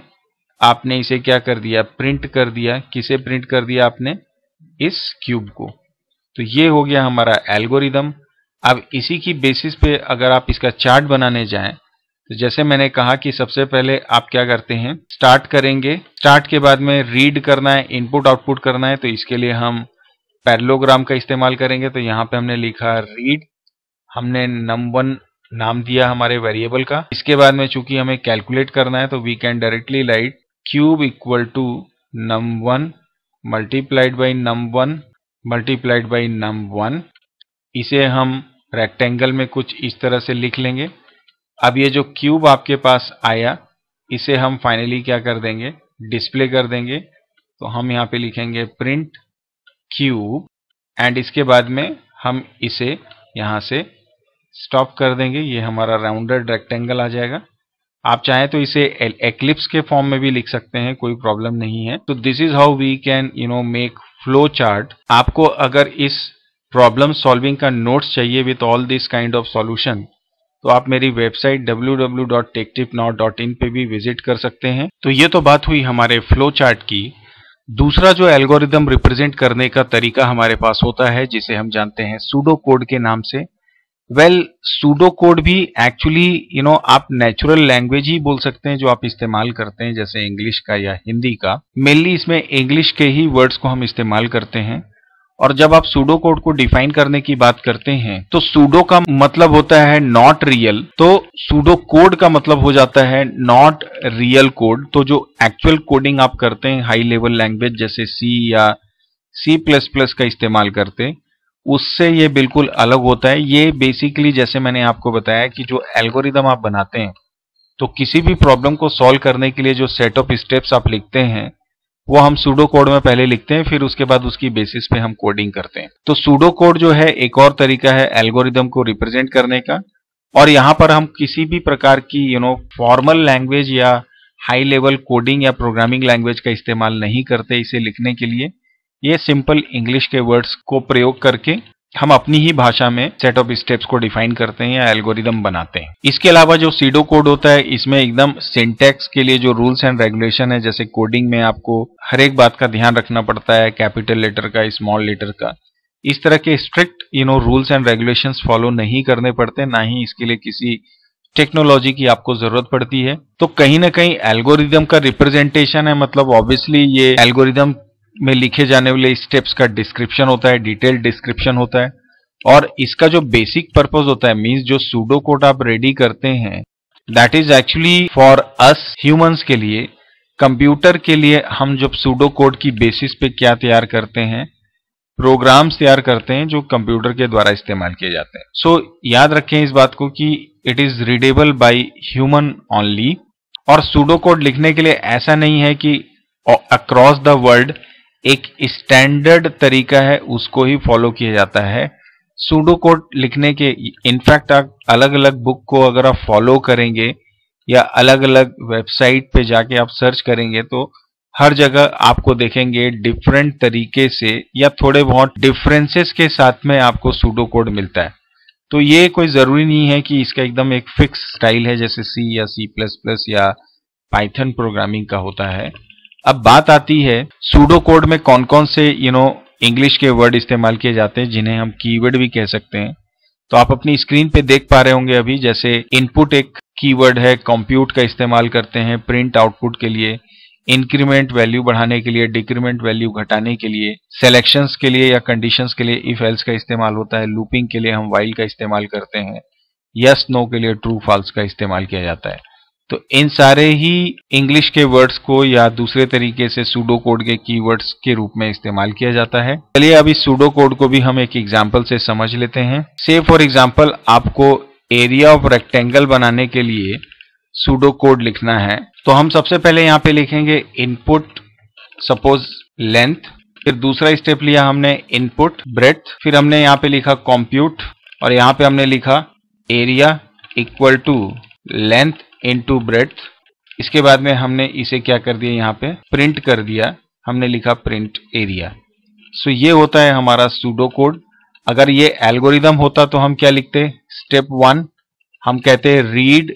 आपने इसे क्या कर दिया प्रिंट कर दिया किसे प्रिंट कर दिया आपने इस क्यूब को तो ये हो गया हमारा एल्गोरिदम अब इसी की बेसिस पे अगर आप इसका चार्ट बनाने जाएं तो जैसे मैंने कहा कि सबसे पहले आप क्या करते हैं स्टार्ट करेंगे स्टार्ट के बाद में रीड करना है इनपुट आउटपुट करना है तो इसके लिए हम पैरलोग्राम का इस्तेमाल करेंगे तो यहाँ पे हमने लिखा रीड हमने नम वन नाम दिया हमारे वेरिएबल का इसके बाद में चूंकि हमें कैलकुलेट करना है तो we can directly write cube equal to num one multiplied by num one multiplied by num one इसे हम रेक्टेंगल में कुछ इस तरह से लिख लेंगे अब ये जो क्यूब आपके पास आया इसे हम फाइनली क्या कर देंगे डिस्प्ले कर देंगे तो हम यहाँ पे लिखेंगे प्रिंट क्यूब एंड इसके बाद में हम इसे यहाँ से स्टॉप कर देंगे ये हमारा राउंडेड रेक्टेंगल आ जाएगा आप चाहें तो इसे एक्लिप्स के फॉर्म में भी लिख सकते हैं कोई प्रॉब्लम नहीं है तो this is how we can you know make flow chart आपको अगर इस प्रॉब्लम सॉल्विंग का नोट्स चाहिए with all this kind of solution तो आप मेरी वेबसाइट www.techtipnow.in पे भी विजिट कर सकते हैं तो ये तो बात हुई हमारे फ्लो चार्ट की दूसरा जो एल्गोरिदम रिप्रेजेंट करने का तरीका हमारे पास होता है जिसे हम जानते हैं सूडो कोड के नाम से वेल सूडो कोड भी एक्चुअली यू नो आप नेचुरल लैंग्वेज ही बोल सकते हैं जो आप इस्तेमाल करते हैं जैसे इंग्लिश का या हिंदी का मेनली इसमें इंग्लिश के ही वर्ड्स को हम इस्तेमाल करते हैं और जब आप सूडो कोड को डिफाइन करने की बात करते हैं तो सूडो का मतलब होता है नॉट रियल तो सूडो कोड का मतलब हो जाता है नॉट रियल कोड तो जो एक्चुअल कोडिंग आप करते हैं हाई लेवल लैंग्वेज जैसे सी या सी प्लस प्लस का इस्तेमाल करते हैं उससे ये बिल्कुल अलग होता है ये बेसिकली जैसे मैंने आपको बताया कि जो एल्गोरिदम आप बनाते हैं तो किसी भी प्रॉब्लम को सॉल्व करने के लिए जो सेट ऑफ स्टेप्स आप लिखते हैं वो हम सूडो कोड में पहले लिखते हैं फिर उसके बाद उसकी बेसिस पे हम कोडिंग करते हैं तो सूडो कोड जो है एक और तरीका है एल्गोरिदम को रिप्रेजेंट करने का और यहाँ पर हम किसी भी प्रकार की यू नो फॉर्मल लैंग्वेज या हाई लेवल कोडिंग या प्रोग्रामिंग लैंग्वेज का इस्तेमाल नहीं करते इसे लिखने के लिए ये सिंपल इंग्लिश के वर्ड्स को प्रयोग करके हम अपनी ही भाषा में सेट ऑफ स्टेप्स को डिफाइन करते हैं या एल्गोरिदम बनाते हैं इसके अलावा जो सीडो कोड होता है इसमें एकदम सिंटेक्स के लिए जो रूल्स एंड रेगुलेशन है जैसे कोडिंग में आपको हर एक बात का ध्यान रखना पड़ता है कैपिटल लेटर का स्मॉल लेटर का इस तरह के strict you know rules and regulation follow नहीं करने पड़ते ना ही इसके लिए किसी टेक्नोलॉजी की आपको जरूरत पड़ती है तो कहीं ना कहीं एल्गोरिदम का रिप्रेजेंटेशन है मतलब ऑब्वियसली ये एल्गोरिदम में लिखे जाने वाले स्टेप्स का डिस्क्रिप्शन होता है डिटेल डिस्क्रिप्शन होता है और इसका जो बेसिक पर्पज होता है मीन्स जो सूडो कोड आप रेडी करते हैं that is actually for us humans के लिए कंप्यूटर के लिए हम जब सूडो कोड की बेसिस पे क्या तैयार करते हैं प्रोग्राम्स तैयार करते हैं जो कंप्यूटर के द्वारा इस्तेमाल किए जाते हैं सो so, याद रखें इस बात को कि it is readable by human only और सूडो कोड लिखने के लिए ऐसा नहीं है कि अक्रॉस द वर्ल्ड एक स्टैंडर्ड तरीका है उसको ही फॉलो किया जाता है सूडो कोड लिखने के इनफैक्ट आप अलग अलग बुक को अगर आप फॉलो करेंगे या अलग अलग वेबसाइट पे जाके आप सर्च करेंगे तो हर जगह आपको देखेंगे डिफरेंट तरीके से या थोड़े बहुत डिफरेंसेस के साथ में आपको सूडो कोड मिलता है तो ये कोई ज़रूरी नहीं है कि इसका एकदम एक फिक्स स्टाइल है जैसे सी या सी प्लस प्लस या पाइथन प्रोग्रामिंग का होता है अब बात आती है सूडो कोड में कौन कौन से यू नो इंग्लिश के वर्ड इस्तेमाल किए जाते हैं जिन्हें हम कीवर्ड भी कह सकते हैं तो आप अपनी स्क्रीन पे देख पा रहे होंगे अभी जैसे इनपुट एक कीवर्ड है कंप्यूट का इस्तेमाल करते हैं प्रिंट आउटपुट के लिए इंक्रीमेंट वैल्यू बढ़ाने के लिए डिक्रीमेंट वैल्यू घटाने के लिए सेलेक्शंस के लिए या कंडीशंस के लिए इफ एल्स का इस्तेमाल होता है लूपिंग के लिए हम वाइल का इस्तेमाल करते हैं यस yes, नो no के लिए ट्रू फॉल्स का इस्तेमाल किया जाता है तो इन सारे ही इंग्लिश के वर्ड्स को या दूसरे तरीके से सूडो कोड के कीवर्ड्स के रूप में इस्तेमाल किया जाता है चलिए अब इस सूडो कोड को भी हम एक एग्जाम्पल से समझ लेते हैं से फॉर एग्जाम्पल आपको एरिया ऑफ रेक्टेंगल बनाने के लिए सूडो कोड लिखना है तो हम सबसे पहले यहाँ पे लिखेंगे इनपुट सपोज लेंथ फिर दूसरा स्टेप लिया हमने इनपुट ब्रेथ फिर हमने यहाँ पे लिखा कॉम्प्यूट और यहाँ पे हमने लिखा area equal to length into breadth इसके बाद में हमने इसे क्या कर दिया यहाँ पे प्रिंट कर दिया हमने लिखा प्रिंट एरिया सो ये होता है हमारा सूडो कोड अगर ये एल्गोरिदम होता तो हम क्या लिखते स्टेप वन हम कहते रीड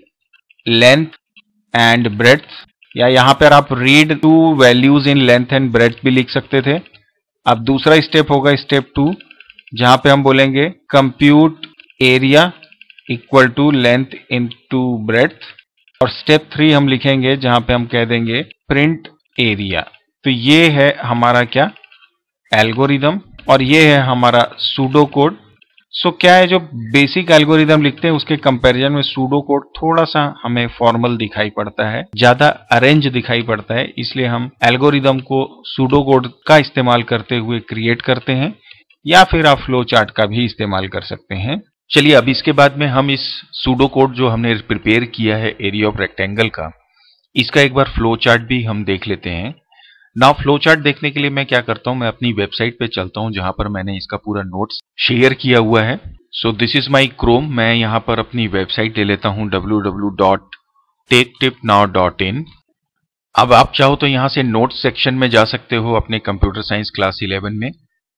लेंथ एंड ब्रेथ या यहाँ पर आप read two values in length and breadth भी लिख सकते थे अब दूसरा स्टेप होगा स्टेप टू जहां पे हम बोलेंगे compute area equal to length into breadth और स्टेप थ्री हम लिखेंगे जहां पे हम कह देंगे प्रिंट एरिया तो ये है हमारा क्या एल्गोरिदम और ये है हमारा सूडो कोड सो क्या है जो बेसिक एल्गोरिदम लिखते हैं उसके कंपैरिजन में सूडो कोड थोड़ा सा हमें फॉर्मल दिखाई पड़ता है ज्यादा अरेंज दिखाई पड़ता है इसलिए हम एल्गोरिदम को सूडो कोड का इस्तेमाल करते हुए क्रिएट करते हैं या फिर आप फ्लो चार्ट का भी इस्तेमाल कर सकते हैं चलिए अब इसके बाद में हम इस सूडो कोड जो हमने प्रिपेयर किया है एरिया ऑफ रेक्टेंगल का इसका एक बार फ्लो चार्ट भी हम देख लेते हैं नाउ फ्लो चार्ट देखने के लिए मैं क्या करता हूं मैं अपनी वेबसाइट पे चलता हूं जहां पर मैंने इसका पूरा नोट्स शेयर किया हुआ है so this is my Chrome मैं यहां पर अपनी वेबसाइट ले लेता हूं डब्ल्यू अब आप चाहो तो यहां से नोट्स सेक्शन में जा सकते हो अपने कंप्यूटर साइंस क्लास 11 में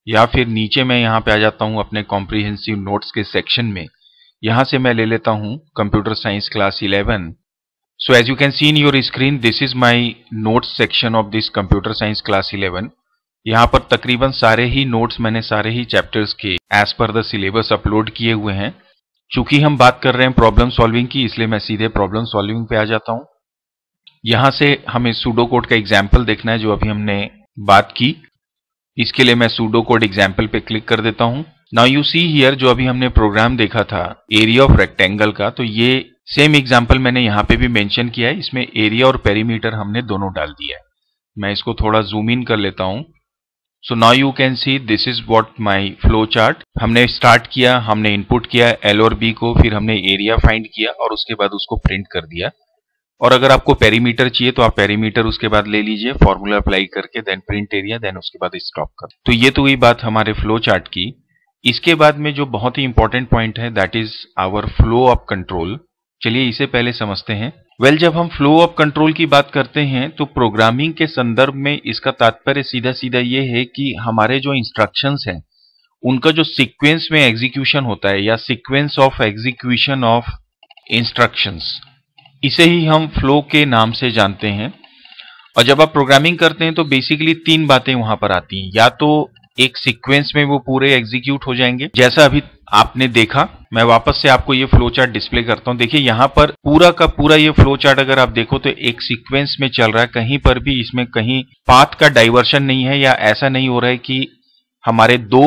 या फिर नीचे मैं यहाँ पे आ जाता हूँ अपने कॉम्प्रीहेंसिव नोट्स के सेक्शन में यहाँ से मैं ले लेता हूँ computer science class eleven so as you can see in your screen this is my notes section of this computer science class eleven यहाँ पर तकरीबन सारे ही नोट्स मैंने सारे ही चैप्टर्स के as per the syllabus upload किए हुए हैं चूंकि हम बात कर रहे हैं प्रॉब्लम सॉल्विंग की इसलिए मैं सीधे प्रॉब्लम सॉल्विंग पे आ जाता हूँ यहाँ से हमें सूडो कोड का एग्जाम्पल देखना है जो अभी हमने बात की इसके लिए मैं सूडो कोड एग्जाम्पल पे क्लिक कर देता हूँ नाउ यू सी हियर जो अभी हमने प्रोग्राम देखा था एरिया ऑफ रेक्टेंगल का तो ये सेम एग्जाम्पल मैंने यहाँ पे भी मेंशन किया है इसमें एरिया और पेरीमीटर हमने दोनों डाल दिया है मैं इसको थोड़ा जूम इन कर लेता हूँ so now you can see this is what my flow chart हमने स्टार्ट किया हमने इनपुट किया एल और बी को फिर हमने एरिया फाइंड किया और उसके बाद उसको प्रिंट कर दिया और अगर आपको पेरीमीटर चाहिए तो आप पेरीमीटर उसके बाद ले लीजिए फॉर्मूला अप्लाई करके देन प्रिंट एरिया देन उसके बाद स्टॉप कर तो ये तो हुई बात हमारे फ्लो चार्ट की इसके बाद में जो बहुत ही इंपॉर्टेंट पॉइंट है that is our flow of control चलिए इसे पहले समझते हैं वेल well, जब हम फ्लो ऑफ कंट्रोल की बात करते हैं तो प्रोग्रामिंग के संदर्भ में इसका तात्पर्य सीधा सीधा ये है कि हमारे जो इंस्ट्रक्शंस हैं उनका जो सीक्वेंस में एग्जीक्यूशन होता है या sequence of execution of instructions इसे ही हम फ्लो के नाम से जानते हैं और जब आप प्रोग्रामिंग करते हैं तो बेसिकली तीन बातें वहां पर आती हैं या तो एक सीक्वेंस में वो पूरे एग्जीक्यूट हो जाएंगे जैसा अभी आपने देखा मैं वापस से आपको ये फ्लो चार्ट डिस्प्ले करता हूं देखिए यहां पर पूरा का पूरा ये फ्लो चार्ट अगर आप देखो तो एक सीक्वेंस में चल रहा है कहीं पर भी इसमें कहीं पाथ का डाइवर्शन नहीं है या ऐसा नहीं हो रहा है कि हमारे दो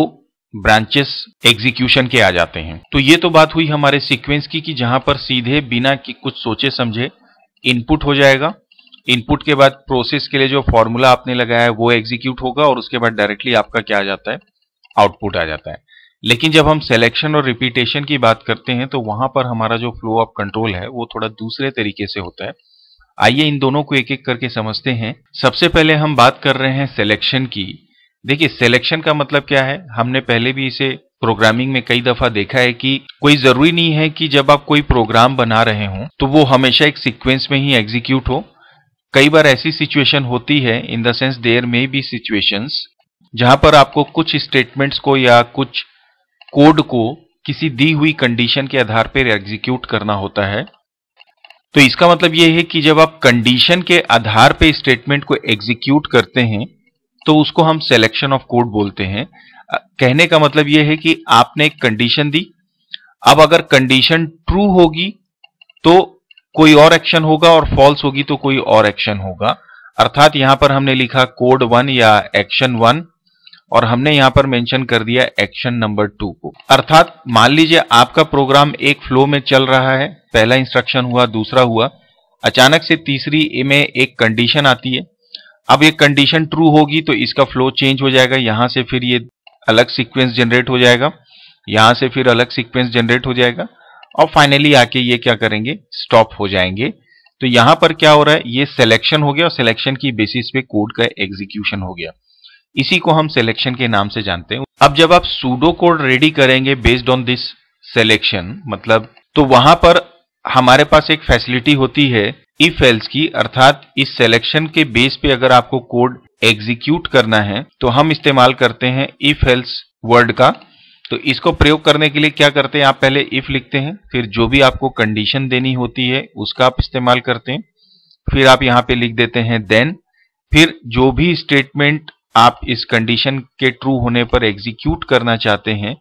ब्रांचेस एग्जीक्यूशन के आ जाते हैं तो ये तो बात हुई हमारे सीक्वेंस की कि जहां पर सीधे बिना कि कुछ सोचे समझे इनपुट हो जाएगा इनपुट के बाद प्रोसेस के लिए जो फॉर्मूला आपने लगाया है वो एग्जीक्यूट होगा और उसके बाद डायरेक्टली आपका क्या आ जाता है आउटपुट आ जाता है लेकिन जब हम सेलेक्शन और रिपीटेशन की बात करते हैं तो वहां पर हमारा जो फ्लो ऑफ कंट्रोल है वो थोड़ा दूसरे तरीके से होता है आइए इन दोनों को एक एक करके समझते हैं सबसे पहले हम बात कर रहे हैं सिलेक्शन की देखिए सिलेक्शन का मतलब क्या है हमने पहले भी इसे प्रोग्रामिंग में कई दफा देखा है कि कोई जरूरी नहीं है कि जब आप कोई प्रोग्राम बना रहे हो तो वो हमेशा एक सीक्वेंस में ही एग्जीक्यूट हो कई बार ऐसी सिचुएशन होती है in the sense there may be situations जहां पर आपको कुछ स्टेटमेंट्स को या कुछ कोड को किसी दी हुई कंडीशन के आधार पर एग्जीक्यूट करना होता है तो इसका मतलब यह है कि जब आप कंडीशन के आधार पर स्टेटमेंट को एग्जीक्यूट करते हैं तो उसको हम सिलेक्शन ऑफ कोड बोलते हैं कहने का मतलब यह है कि आपने एक कंडीशन दी अब अगर कंडीशन ट्रू होगी तो कोई और एक्शन होगा और फॉल्स होगी तो कोई और एक्शन होगा अर्थात यहां पर हमने लिखा कोड वन या एक्शन वन और हमने यहां पर मेंशन कर दिया एक्शन नंबर टू को अर्थात मान लीजिए आपका प्रोग्राम एक फ्लो में चल रहा है पहला इंस्ट्रक्शन हुआ दूसरा हुआ अचानक से तीसरी में एक कंडीशन आती है अब ये कंडीशन ट्रू होगी तो इसका फ्लो चेंज हो जाएगा यहां से फिर ये अलग सीक्वेंस जनरेट हो जाएगा यहां से फिर अलग सीक्वेंस जनरेट हो जाएगा और फाइनली आके ये क्या करेंगे स्टॉप हो जाएंगे तो यहां पर क्या हो रहा है ये सिलेक्शन हो गया और सिलेक्शन की बेसिस पे कोड का एग्जीक्यूशन हो गया इसी को हम सिलेक्शन के नाम से जानते हैं अब जब आप सूडो कोड रेडी करेंगे बेस्ड ऑन दिस सिलेक्शन मतलब तो वहां पर हमारे पास एक फैसिलिटी होती है इफ एल्स की अर्थात इस सिलेक्शन के बेस पे अगर आपको कोड एग्जीक्यूट करना है तो हम इस्तेमाल करते हैं इफ एल्स वर्ड का तो इसको प्रयोग करने के लिए क्या करते हैं आप पहले इफ लिखते हैं फिर जो भी आपको कंडीशन देनी होती है उसका आप इस्तेमाल करते हैं फिर आप यहाँ पे लिख देते हैं देन फिर जो भी स्टेटमेंट आप इस कंडीशन के ट्रू होने पर एग्जीक्यूट करना चाहते हैं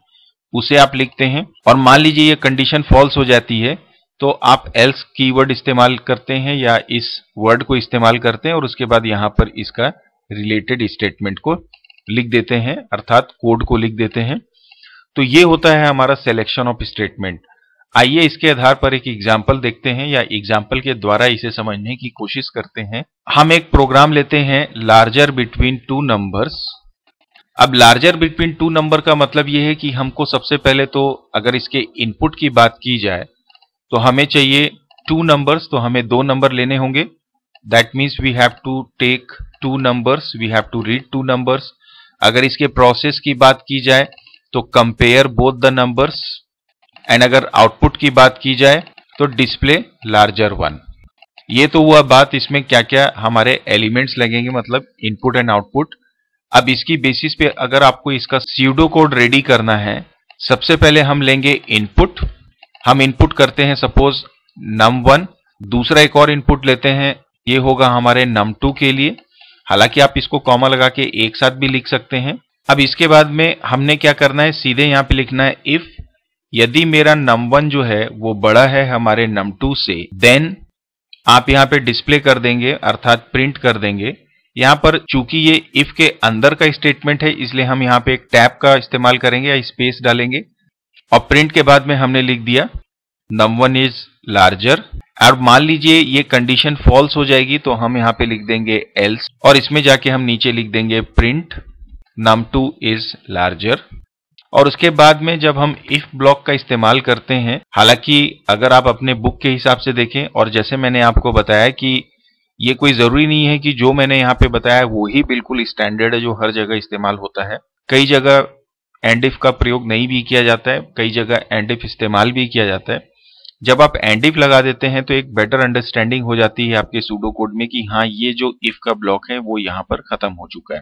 उसे आप लिखते हैं और मान लीजिए ये कंडीशन फॉल्स हो जाती है तो आप एल्स कीवर्ड इस्तेमाल करते हैं या इस वर्ड को इस्तेमाल करते हैं और उसके बाद यहां पर इसका रिलेटेड स्टेटमेंट को लिख देते हैं अर्थात कोड को लिख देते हैं तो ये होता है हमारा सिलेक्शन ऑफ स्टेटमेंट आइए इसके आधार पर एक एग्जाम्पल देखते हैं या एग्जाम्पल के द्वारा इसे समझने की कोशिश करते हैं हम एक प्रोग्राम लेते हैं लार्जर बिटवीन टू नंबर्स अब लार्जर बिटवीन टू नंबर का मतलब यह है कि हमको सबसे पहले तो अगर इसके इनपुट की बात की जाए तो हमें चाहिए टू नंबर्स तो हमें दो नंबर लेने होंगे that means we have to take two numbers we have to read two numbers अगर इसके प्रोसेस की बात की जाए तो compare both the numbers and अगर आउटपुट की बात की जाए तो डिस्प्ले लार्जर वन ये तो हुआ बात इसमें क्या क्या हमारे एलिमेंट्स लगेंगे मतलब इनपुट एंड आउटपुट अब इसकी बेसिस पे अगर आपको इसका सीडो कोड रेडी करना है सबसे पहले हम लेंगे इनपुट हम इनपुट करते हैं सपोज नम वन दूसरा एक और इनपुट लेते हैं ये होगा हमारे नम टू के लिए हालांकि आप इसको कॉमा लगा के एक साथ भी लिख सकते हैं अब इसके बाद में हमने क्या करना है सीधे यहाँ पे लिखना है इफ यदि मेरा नम वन जो है वो बड़ा है हमारे नम टू से देन आप यहाँ पे डिस्प्ले कर देंगे अर्थात प्रिंट कर देंगे यहाँ पर चूंकि ये इफ के अंदर का स्टेटमेंट है इसलिए हम यहाँ पे एक टैप का इस्तेमाल करेंगे या स्पेस डालेंगे और प्रिंट के बाद में हमने लिख दिया नम वन इज लार्जर और मान लीजिए ये कंडीशन फॉल्स हो जाएगी तो हम यहाँ पे लिख देंगे एल्स और इसमें जाके हम नीचे लिख देंगे print num two is larger और उसके बाद में जब हम इफ ब्लॉक का इस्तेमाल करते हैं हालांकि अगर आप अपने बुक के हिसाब से देखें और जैसे मैंने आपको बताया कि ये कोई जरूरी नहीं है कि जो मैंने यहाँ पे बताया वो ही बिल्कुल स्टैंडर्ड है जो हर जगह इस्तेमाल होता है कई जगह एंड इफ का प्रयोग नहीं भी किया जाता है कई जगह एंड इफ इस्तेमाल भी किया जाता है जब आप एंड इफ लगा देते हैं तो एक बेटर अंडरस्टैंडिंग हो जाती है आपके सूडो कोड में कि हाँ ये जो इफ का ब्लॉक है वो यहाँ पर खत्म हो चुका है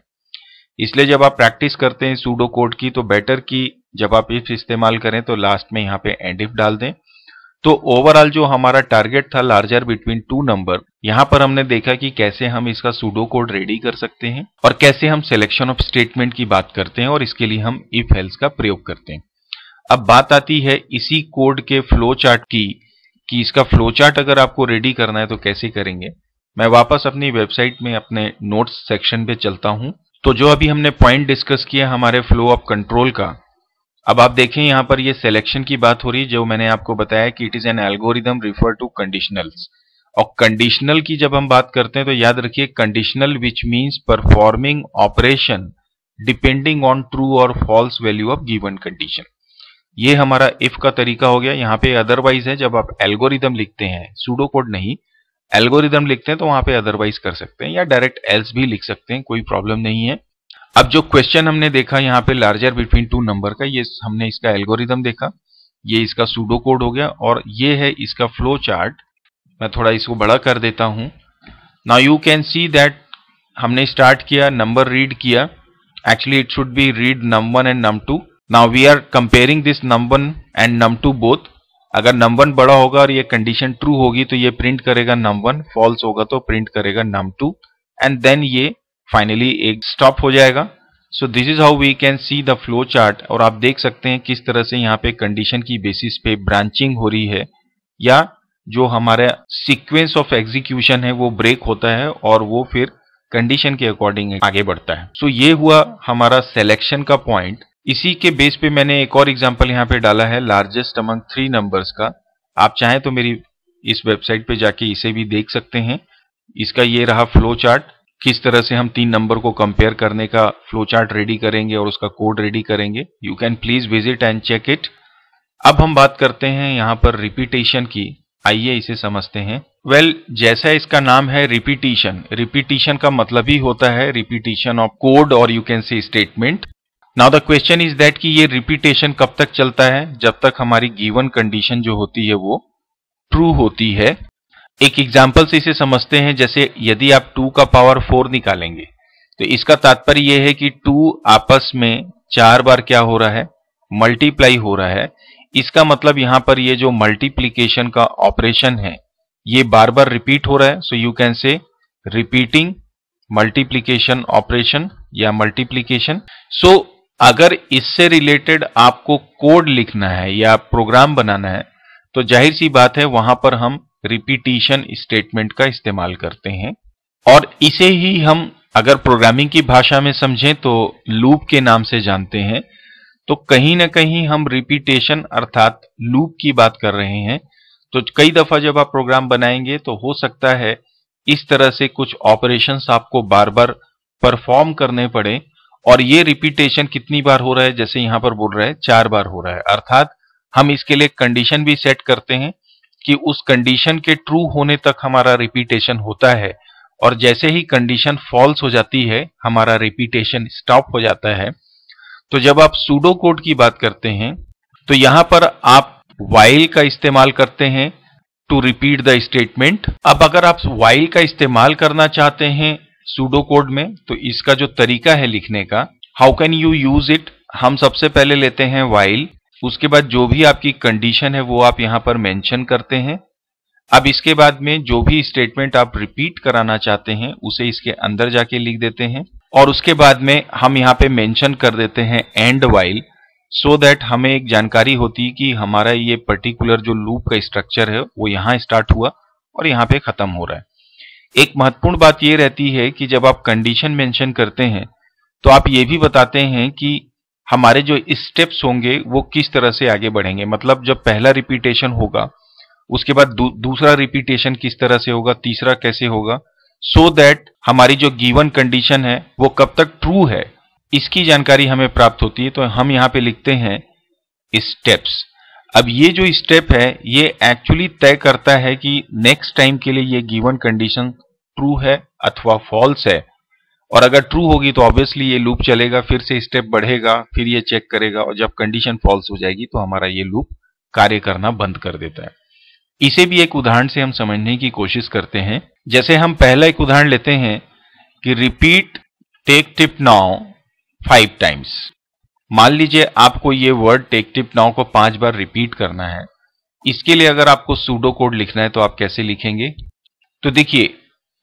इसलिए जब आप प्रैक्टिस करते हैं सूडो कोड की तो बेटर की जब आप इफ इस्तेमाल करें तो लास्ट में यहाँ पे एंड इफ डाल दें तो ओवरऑल जो हमारा टारगेट था लार्जर बिटवीन टू नंबर यहाँ पर हमने देखा कि कैसे हम इसका सूडो कोड रेडी कर सकते हैं और कैसे हम सिलेक्शन ऑफ स्टेटमेंट की बात करते हैं और इसके लिए हम इफ हेल्स का प्रयोग करते हैं अब बात आती है इसी कोड के फ्लो चार्ट की कि इसका फ्लो चार्ट अगर आपको रेडी करना है तो कैसे करेंगे मैं वापस अपनी वेबसाइट में अपने नोट्स सेक्शन पे चलता हूँ तो जो अभी हमने पॉइंट डिस्कस किया हमारे फ्लो ऑफ कंट्रोल का अब आप देखें यहां पर ये सिलेक्शन की बात हो रही है जो मैंने आपको बताया कि it is an algorithm refer to conditionals और कंडीशनल की जब हम बात करते हैं तो याद रखिए conditional which means performing operation depending on true और false value of given condition ये हमारा इफ का तरीका हो गया यहाँ पे अदरवाइज है जब आप एल्गोरिदम लिखते हैं सूडो कोड नहीं एल्गोरिदम लिखते हैं तो वहां पे अदरवाइज कर सकते हैं या डायरेक्ट एल्स भी लिख सकते हैं कोई प्रॉब्लम नहीं है अब जो क्वेश्चन हमने देखा यहाँ पे लार्जर बिटवीन टू नंबर का ये हमने इसका एल्गोरिदम देखा ये इसका सूडो कोड हो गया और ये है इसका फ्लो चार्ट मैं थोड़ा इसको बड़ा कर देता हूं now you can see that हमने स्टार्ट किया नंबर रीड किया actually it should read num one and num two now we are comparing this num one and num two both अगर वन बड़ा होगा और ये कंडीशन ट्रू होगी तो ये प्रिंट करेगा नम वन फॉल्स होगा तो प्रिंट करेगा नम टू एंड देन ये फाइनली एक स्टॉप हो जाएगा so this is how we can see the flow chart और आप देख सकते हैं किस तरह से यहाँ पे कंडीशन की बेसिस पे ब्रांचिंग हो रही है या जो हमारा सीक्वेंस ऑफ एग्जीक्यूशन है वो ब्रेक होता है और वो फिर कंडीशन के अकॉर्डिंग आगे बढ़ता है सो so ये हुआ हमारा सेलेक्शन का पॉइंट इसी के बेस पे मैंने एक और एग्जांपल यहाँ पे डाला है लार्जेस्ट अमंग थ्री नंबर्स का आप चाहें तो मेरी इस वेबसाइट पे जाके इसे भी देख सकते हैं इसका ये रहा फ्लो चार्ट किस तरह से हम तीन नंबर को कंपेयर करने का फ्लो चार्ट रेडी करेंगे और उसका कोड रेडी करेंगे you can please visit and check it अब हम बात करते हैं यहां पर रिपीटेशन की आइए इसे समझते हैं वेल well, जैसा इसका नाम है रिपीटिशन रिपीटिशन का मतलब ही होता है रिपीटिशन ऑफ कोड और you can say statement now the question is that कि ये रिपीटेशन कब तक चलता है जब तक हमारी गिवन कंडीशन जो होती है वो ट्रू होती है एक एग्जाम्पल से इसे समझते हैं जैसे यदि आप टू का पावर फोर निकालेंगे तो इसका तात्पर्य यह है कि टू आपस में चार बार क्या हो रहा है मल्टीप्लाई हो रहा है इसका मतलब यहां पर ये जो मल्टीप्लीकेशन का ऑपरेशन है ये बार बार रिपीट हो रहा है so you can say repeating multiplication operation या मल्टीप्लीकेशन सो अगर इससे रिलेटेड आपको कोड लिखना है या प्रोग्राम बनाना है तो जाहिर सी बात है वहां पर हम रिपीटिशन स्टेटमेंट का इस्तेमाल करते हैं और इसे ही हम अगर प्रोग्रामिंग की भाषा में समझें तो लूप के नाम से जानते हैं तो कहीं ना कहीं हम रिपीटेशन अर्थात लूप की बात कर रहे हैं तो कई दफा जब आप प्रोग्राम बनाएंगे तो हो सकता है इस तरह से कुछ ऑपरेशन आपको बार बार परफॉर्म करने पड़े और ये रिपीटेशन कितनी बार हो रहा है जैसे यहां पर बोल रहा है चार बार हो रहा है अर्थात हम इसके लिए कंडीशन भी सेट करते हैं कि उस कंडीशन के ट्रू होने तक हमारा रिपीटेशन होता है और जैसे ही कंडीशन फॉल्स हो जाती है हमारा रिपीटेशन स्टॉप हो जाता है तो जब आप सूडो कोड की बात करते हैं तो यहां पर आप वाइल का इस्तेमाल करते हैं टू रिपीट द स्टेटमेंट अब अगर आप वाइल का इस्तेमाल करना चाहते हैं सूडो कोड में तो इसका जो तरीका है लिखने का how can you use it हम सबसे पहले लेते हैं वाइल उसके बाद जो भी आपकी कंडीशन है वो आप यहां पर मेंशन करते हैं अब इसके बाद में जो भी स्टेटमेंट आप रिपीट कराना चाहते हैं उसे इसके अंदर जाके लिख देते हैं और उसके बाद में हम यहाँ पे मेंशन कर देते हैं एंड वाइल सो दैट हमें एक जानकारी होती कि हमारा ये पर्टिकुलर जो लूप का स्ट्रक्चर है वो यहां स्टार्ट हुआ और यहाँ पे खत्म हो रहा है एक महत्वपूर्ण बात ये रहती है कि जब आप कंडीशन मेंशन करते हैं तो आप ये भी बताते हैं कि हमारे जो स्टेप्स होंगे वो किस तरह से आगे बढ़ेंगे मतलब जब पहला रिपीटेशन होगा उसके बाद दू, दूसरा रिपीटेशन किस तरह से होगा तीसरा कैसे होगा सो so दैट हमारी जो गिवन कंडीशन है वो कब तक ट्रू है इसकी जानकारी हमें प्राप्त होती है तो हम यहाँ पे लिखते हैं स्टेप्स अब ये जो स्टेप है ये एक्चुअली तय करता है कि नेक्स्ट टाइम के लिए ये गिवन कंडीशन ट्रू है अथवा फॉल्स है और अगर ट्रू होगी तो ऑब्वियसली ये लूप चलेगा फिर से स्टेप बढ़ेगा फिर ये चेक करेगा और जब कंडीशन फॉल्स हो जाएगी तो हमारा ये लूप कार्य करना बंद कर देता है इसे भी एक उदाहरण से हम समझने की कोशिश करते हैं जैसे हम पहला एक उदाहरण लेते हैं कि repeat take tip now five times मान लीजिए आपको ये वर्ड टेक टिप नाउ को पांच बार रिपीट करना है इसके लिए अगर आपको सूडो कोड लिखना है तो आप कैसे लिखेंगे तो देखिए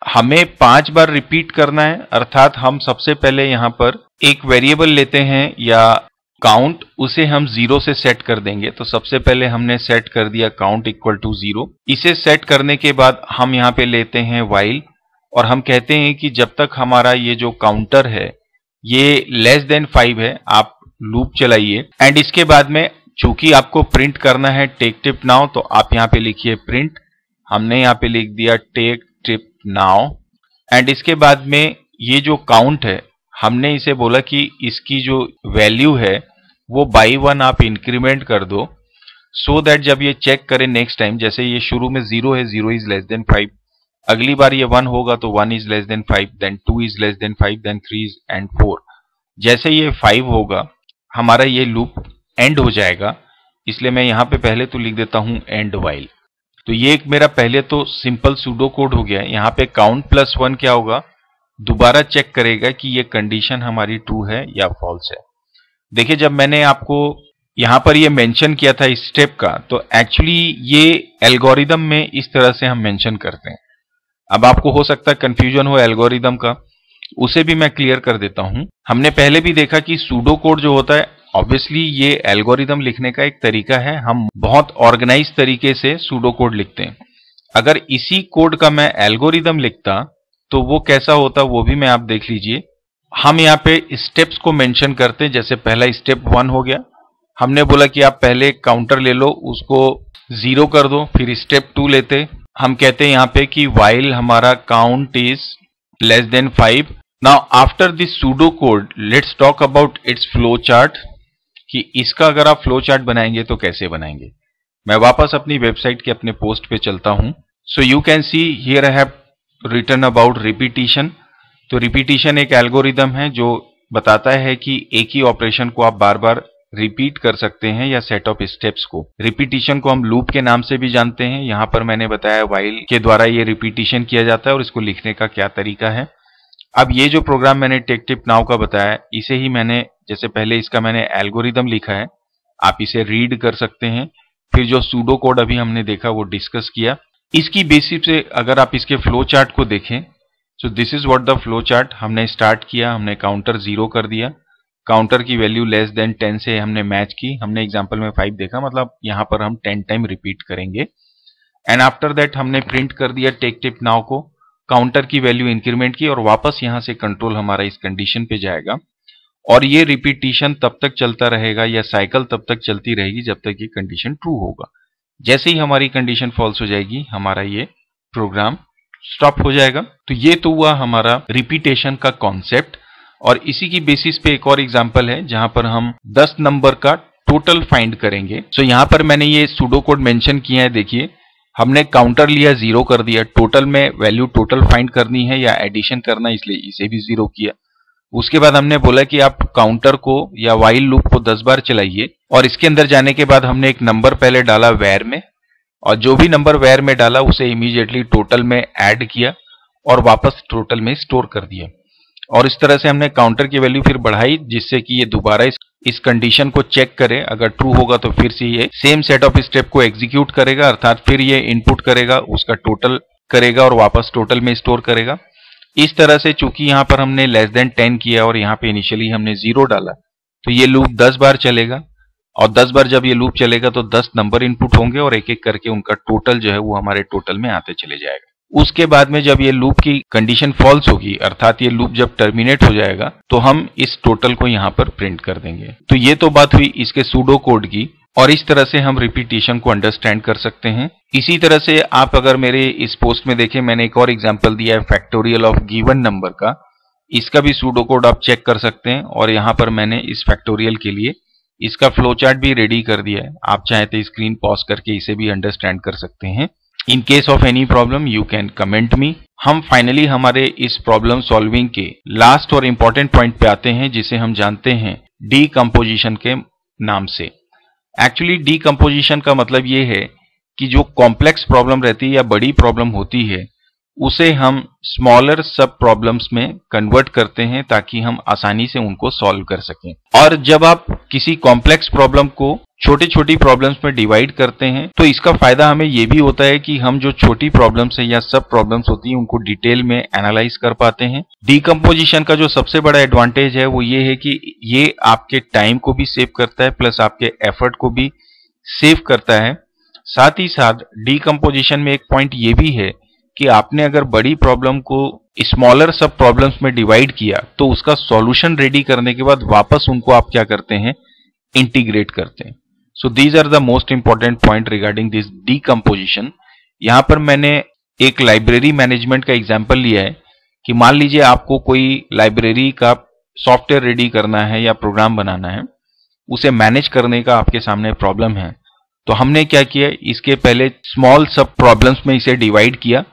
हमें पांच बार रिपीट करना है अर्थात हम सबसे पहले यहां पर एक वेरिएबल लेते हैं या काउंट उसे हम जीरो से सेट कर देंगे तो सबसे पहले हमने सेट कर दिया काउंट इक्वल टू जीरो इसे सेट करने के बाद हम यहां पे लेते हैं वाइल और हम कहते हैं कि जब तक हमारा ये जो काउंटर है ये लेस देन फाइव है आप लूप चलाइए एंड इसके बाद में चूंकि आपको प्रिंट करना है टेक टिप नाउ तो आप यहां पे लिखिए प्रिंट हमने यहाँ पे लिख दिया टेक नाउ एंड इसके बाद में ये जो काउंट है हमने इसे बोला कि इसकी जो वैल्यू है वो बाई वन आप इंक्रीमेंट कर दो सो so दैट जब ये चेक करें नेक्स्ट टाइम जैसे ये शुरू में जीरो है zero is less than five अगली बार ये वन होगा तो one is less than five then two is less than five then three is and four जैसे ये फाइव होगा हमारा ये लूप एंड हो जाएगा इसलिए मैं यहां पे पहले तो लिख देता हूं एंड वाइल तो ये एक मेरा पहले तो सिंपल सूडो कोड हो गया यहाँ पे काउंट प्लस वन क्या होगा दोबारा चेक करेगा कि ये कंडीशन हमारी ट्रू है या फॉल्स है देखिए जब मैंने आपको यहाँ पर ये मेंशन किया था इस स्टेप का तो एक्चुअली ये एल्गोरिदम में इस तरह से हम मेंशन करते हैं अब आपको हो सकता है कंफ्यूजन हो एल्गोरिदम का उसे भी मैं क्लियर कर देता हूं हमने पहले भी देखा कि सूडो कोड जो होता है ऑब्वियसली ये एल्गोरिदम लिखने का एक तरीका है हम बहुत ऑर्गेनाइज तरीके से सूडो कोड लिखते हैं अगर इसी कोड का मैं एल्गोरिदम लिखता तो वो कैसा होता वो भी मैं आप देख लीजिए हम यहाँ पे स्टेप्स को मेंशन करते जैसे पहला स्टेप वन हो गया हमने बोला कि आप पहले काउंटर ले लो उसको जीरो कर दो फिर स्टेप टू लेते हम कहते हैं यहाँ पे कि वाइल हमारा count is less than five now after this pseudo code let's talk about its flow chart कि इसका अगर आप फ्लो चार्ट बनाएंगे तो कैसे बनाएंगे मैं वापस अपनी वेबसाइट के अपने पोस्ट पे चलता हूं so you can see here I have written about repetition तो रिपीटिशन एक एल्गोरिदम है जो बताता है कि एक ही ऑपरेशन को आप बार बार रिपीट कर सकते हैं या सेट ऑफ स्टेप्स को रिपीटिशन को हम लूप के नाम से भी जानते हैं यहाँ पर मैंने बताया वाइल के द्वारा ये रिपीटिशन किया जाता है और इसको लिखने का क्या तरीका है अब ये जो प्रोग्राम मैंने टेक टिप नाव का बताया इसे ही मैंने जैसे पहले इसका मैंने एल्गोरिदम लिखा है आप इसे रीड कर सकते हैं फिर जो सूडो कोड अभी हमने देखा वो डिस्कस किया इसकी बेसिस से अगर आप इसके फ्लो चार्ट को देखें so this is what the flow chart हमने स्टार्ट किया हमने काउंटर जीरो कर दिया काउंटर की वैल्यू लेस देन टेन से हमने मैच की हमने एग्जाम्पल में फाइव देखा मतलब यहाँ पर हम टेन टाइम रिपीट करेंगे एंड आफ्टर दैट हमने प्रिंट कर दिया टेक टिप नाव को काउंटर की वैल्यू इंक्रीमेंट की और वापस यहाँ से कंट्रोल हमारा इस कंडीशन पे जाएगा और ये रिपीटिशन तब तक चलता रहेगा या साइकिल तब तक चलती रहेगी जब तक ये कंडीशन ट्रू होगा जैसे ही हमारी कंडीशन फॉल्स हो जाएगी हमारा ये प्रोग्राम स्टॉप हो जाएगा तो ये तो हुआ हमारा रिपीटेशन का कॉन्सेप्ट और इसी की बेसिस पे एक और एग्जाम्पल है जहां पर हम दस नंबर का टोटल फाइंड करेंगे सो so, यहां पर मैंने ये सूडो कोड मेंशन किया है देखिए हमने काउंटर लिया जीरो कर दिया टोटल में वैल्यू टोटल फाइंड करनी है या एडिशन करना इसलिए इसे भी जीरो किया उसके बाद हमने बोला कि आप काउंटर को या वाइल लूप को दस बार चलाइए और इसके अंदर जाने के बाद हमने एक नंबर पहले डाला वेर में और जो भी नंबर वेर में डाला उसे इमीजिएटली टोटल में ऐड किया और वापस टोटल में स्टोर कर दिया और इस तरह से हमने काउंटर की वैल्यू फिर बढ़ाई जिससे कि ये दोबारा इस इस कंडीशन को चेक करें अगर ट्रू होगा तो फिर से ये सेम सेट ऑफ स्टेप को एग्जीक्यूट करेगा अर्थात फिर ये इनपुट करेगा उसका टोटल करेगा और वापस टोटल में स्टोर करेगा इस तरह से चूंकि यहां पर हमने लेस देन टेन किया और यहां पे इनिशियली हमने जीरो डाला तो ये लूप दस बार चलेगा और दस बार जब ये लूप चलेगा तो दस नंबर इनपुट होंगे और एक एक करके उनका टोटल जो है वो हमारे टोटल में आते चले जाएगा उसके बाद में जब ये लूप की कंडीशन फॉल्स होगी अर्थात ये लूप जब टर्मिनेट हो जाएगा तो हम इस टोटल को यहाँ पर प्रिंट कर देंगे तो ये तो बात हुई इसके सूडो कोड की और इस तरह से हम रिपीटेशन को अंडरस्टैंड कर सकते हैं इसी तरह से आप अगर मेरे इस पोस्ट में देखें मैंने एक और एग्जाम्पल दिया है फैक्टोरियल ऑफ गिवन नंबर का इसका भी सूडो कोड आप चेक कर सकते हैं और यहाँ पर मैंने इस फैक्टोरियल के लिए इसका फ्लो चार्ट भी रेडी कर दिया है आप चाहे तो स्क्रीन पॉज करके इसे भी अंडरस्टैंड कर सकते हैं in case of any problem you can comment me हम फाइनली हमारे इस प्रॉब्लम सॉल्विंग के लास्ट और इम्पोर्टेंट पॉइंट पे आते हैं जिसे हम जानते हैं डी कम्पोजिशन के नाम से एक्चुअली डी कम्पोजिशन का मतलब ये है कि जो कॉम्प्लेक्स प्रॉब्लम रहती है या बड़ी प्रॉब्लम होती है उसे हम स्मॉलर सब प्रॉब्लम्स में कन्वर्ट करते हैं ताकि हम आसानी से उनको सॉल्व कर सकें और जब आप किसी कॉम्प्लेक्स प्रॉब्लम को छोटी छोटी प्रॉब्लम्स में डिवाइड करते हैं तो इसका फायदा हमें ये भी होता है कि हम जो छोटी प्रॉब्लम्स है या सब प्रॉब्लम्स होती हैं उनको डिटेल में एनालाइज कर पाते हैं डीकम्पोजिशन का जो सबसे बड़ा एडवांटेज है वो ये है कि ये आपके टाइम को भी सेव करता है प्लस आपके एफर्ट को भी सेव करता है साथ ही साथ डीकम्पोजिशन में एक पॉइंट ये भी है कि आपने अगर बड़ी प्रॉब्लम को स्मॉलर सब प्रॉब्लम्स में डिवाइड किया तो उसका सॉल्यूशन रेडी करने के बाद वापस उनको आप क्या करते हैं इंटीग्रेट करते हैं so these are the most important point regarding this decomposition यहां पर मैंने एक लाइब्रेरी मैनेजमेंट का एग्जाम्पल लिया है कि मान लीजिए आपको कोई लाइब्रेरी का सॉफ्टवेयर रेडी करना है या प्रोग्राम बनाना है उसे मैनेज करने का आपके सामने प्रॉब्लम है तो हमने क्या किया इसके पहले स्मॉल सब प्रॉब्लम्स में इसे डिवाइड किया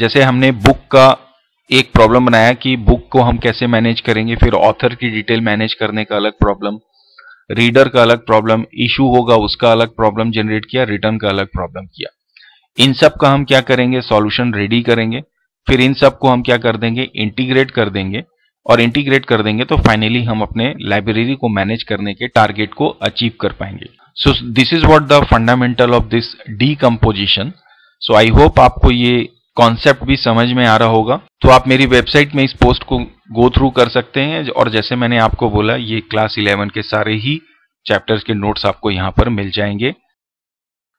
जैसे हमने बुक का एक प्रॉब्लम बनाया कि बुक को हम कैसे मैनेज करेंगे फिर ऑथर की डिटेल मैनेज करने का अलग प्रॉब्लम रीडर का अलग प्रॉब्लम इशू होगा उसका अलग प्रॉब्लम जनरेट किया रिटर्न का अलग प्रॉब्लम किया इन सब का हम क्या करेंगे सॉल्यूशन रेडी करेंगे फिर इन सब को हम क्या कर देंगे इंटीग्रेट कर देंगे और इंटीग्रेट कर देंगे तो फाइनली हम अपने लाइब्रेरी को मैनेज करने के टारगेट को अचीव कर पाएंगे so this is what the fundamental of this decomposition so I hope आपको ये कॉन्सेप्ट भी समझ में आ रहा होगा तो आप मेरी वेबसाइट में इस पोस्ट को गो थ्रू कर सकते हैं और जैसे मैंने आपको बोला ये क्लास इलेवन के सारे ही चैप्टर्स के नोट्स आपको यहाँ पर मिल जाएंगे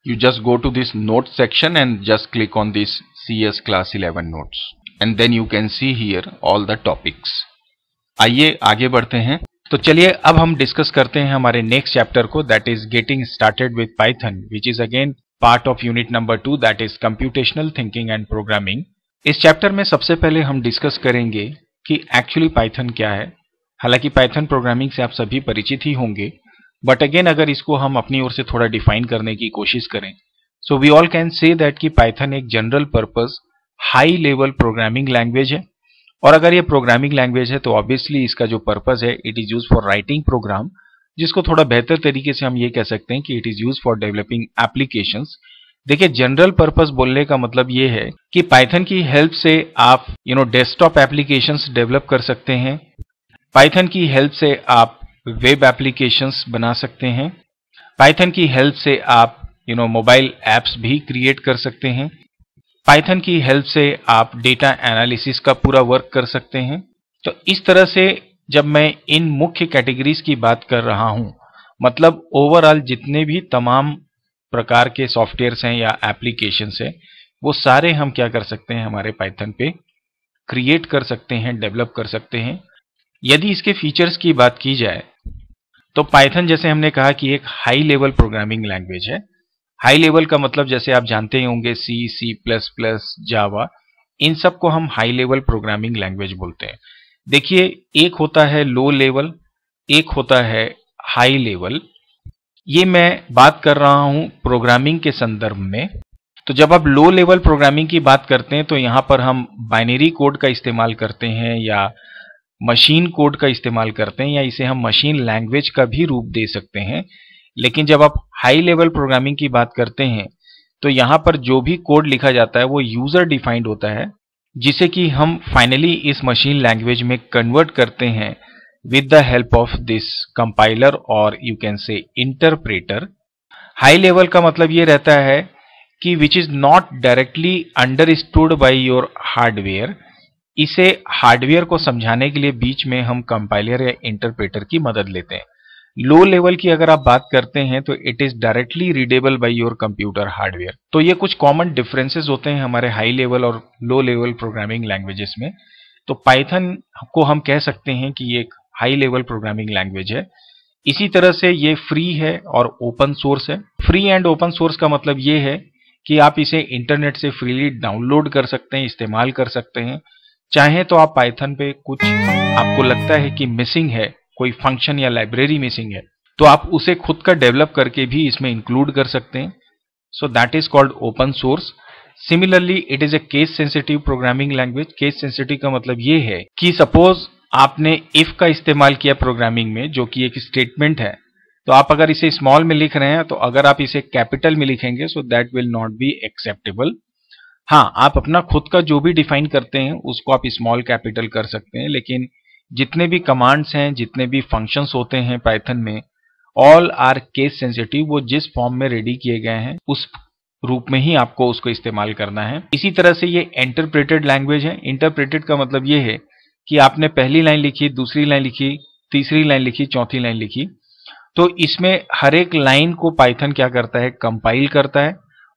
you just go to this note section and just click on this C S class 11 notes and then you can see here all the topics आइए आगे बढ़ते हैं तो चलिए अब हम डिस्कस करते हैं हमारे नेक्स्ट चैप्टर को that is getting started with Python which is again part of unit number two that is computational thinking and programming इस चैप्टर में सबसे पहले हम डिस्कस करेंगे कि एक्चुअली पाइथन क्या है हालांकि पाइथन प्रोग्रामिंग से आप सभी परिचित ही होंगे बट अगेन अगर इसको हम अपनी ओर से थोड़ा डिफाइन करने की कोशिश करें so we all can say that कि पाइथन एक general purpose high level programming language है और अगर ये प्रोग्रामिंग लैंग्वेज है तो ऑब्वियसली इसका जो पर्पज है it is use for writing program जिसको थोड़ा बेहतर तरीके से हम ये कह सकते हैं कि it is use for developing applications देखिए जनरल पर्पस बोलने का मतलब ये है कि पाइथन की हेल्प से आप you know desktop applications develop कर सकते हैं पाइथन की हेल्प से आप वेब एप्लीकेशंस बना सकते हैं पाइथन की हेल्प से आप यू नो मोबाइल एप्स भी क्रिएट कर सकते हैं पाइथन की हेल्प से आप डेटा एनालिसिस का पूरा वर्क कर सकते हैं तो इस तरह से जब मैं इन मुख्य कैटेगरीज की बात कर रहा हूं मतलब ओवरऑल जितने भी तमाम प्रकार के सॉफ्टवेयर्स हैं या एप्लीकेशन है वो सारे हम क्या कर सकते हैं हमारे पाइथन पे क्रिएट कर सकते हैं डेवलप कर सकते हैं यदि इसके फीचर्स की बात की जाए तो पाइथन जैसे हमने कहा कि एक हाई लेवल प्रोग्रामिंग लैंग्वेज है हाई लेवल का मतलब जैसे आप जानते ही होंगे सी सी प्लस प्लस जावा इन सब को हम हाई लेवल प्रोग्रामिंग लैंग्वेज बोलते हैं देखिए एक होता है लो लेवल एक होता है हाई लेवल ये मैं बात कर रहा हूं प्रोग्रामिंग के संदर्भ में तो जब आप लो लेवल प्रोग्रामिंग की बात करते हैं तो यहां पर हम बाइनरी कोड का इस्तेमाल करते हैं या मशीन कोड का इस्तेमाल करते हैं या इसे हम मशीन लैंग्वेज का भी रूप दे सकते हैं लेकिन जब आप हाई लेवल प्रोग्रामिंग की बात करते हैं तो यहाँ पर जो भी कोड लिखा जाता है वो यूज़र डिफाइंड होता है जिसे कि हम फाइनली इस मशीन लैंग्वेज में कन्वर्ट करते हैं with the help of this compiler or you can say interpreter high level का मतलब ये रहता है कि which is not directly understood by your hardware इसे हार्डवेयर को समझाने के लिए बीच में हम कंपाइलर या इंटरप्रेटर की मदद लेते हैं लो लेवल की अगर आप बात करते हैं तो it is directly readable by your computer hardware तो ये कुछ कॉमन डिफरेंसेस होते हैं हमारे हाई लेवल और लो लेवल प्रोग्रामिंग लैंग्वेजेस में तो पाइथन को हम कह सकते हैं कि ये एक हाई लेवल प्रोग्रामिंग लैंग्वेज है इसी तरह से ये फ्री है और ओपन सोर्स है फ्री एंड ओपन सोर्स का मतलब ये है कि आप इसे इंटरनेट से फ्रीली डाउनलोड कर सकते हैं इस्तेमाल कर सकते हैं चाहे तो आप पाइथन पे कुछ आपको लगता है कि मिसिंग है कोई फंक्शन या लाइब्रेरी मिसिंग है तो आप उसे खुद का डेवलप करके भी इसमें इंक्लूड कर सकते हैं so that is called open source similarly it is a case sensitive programming language case sensitive का मतलब ये है कि सपोज आपने इफ़ का इस्तेमाल किया प्रोग्रामिंग में जो कि एक स्टेटमेंट है तो आप अगर इसे स्मॉल में लिख रहे हैं तो अगर आप इसे कैपिटल में लिखेंगे so that will not be acceptable हाँ आप अपना खुद का जो भी डिफाइन करते हैं उसको आप स्मॉल कैपिटल कर सकते हैं लेकिन जितने भी कमांड्स हैं जितने भी फंक्शंस होते हैं पाइथन में ऑल आर केस सेंसिटिव वो जिस फॉर्म में रेडी किए गए हैं उस रूप में ही आपको उसको इस्तेमाल करना है इसी तरह से ये इंटरप्रेटेड लैंग्वेज है इंटरप्रेटेड का मतलब ये है कि आपने पहली लाइन लिखी दूसरी लाइन लिखी तीसरी लाइन लिखी चौथी लाइन लिखी तो इसमें हर एक लाइन को पाइथन क्या करता है कंपाइल करता है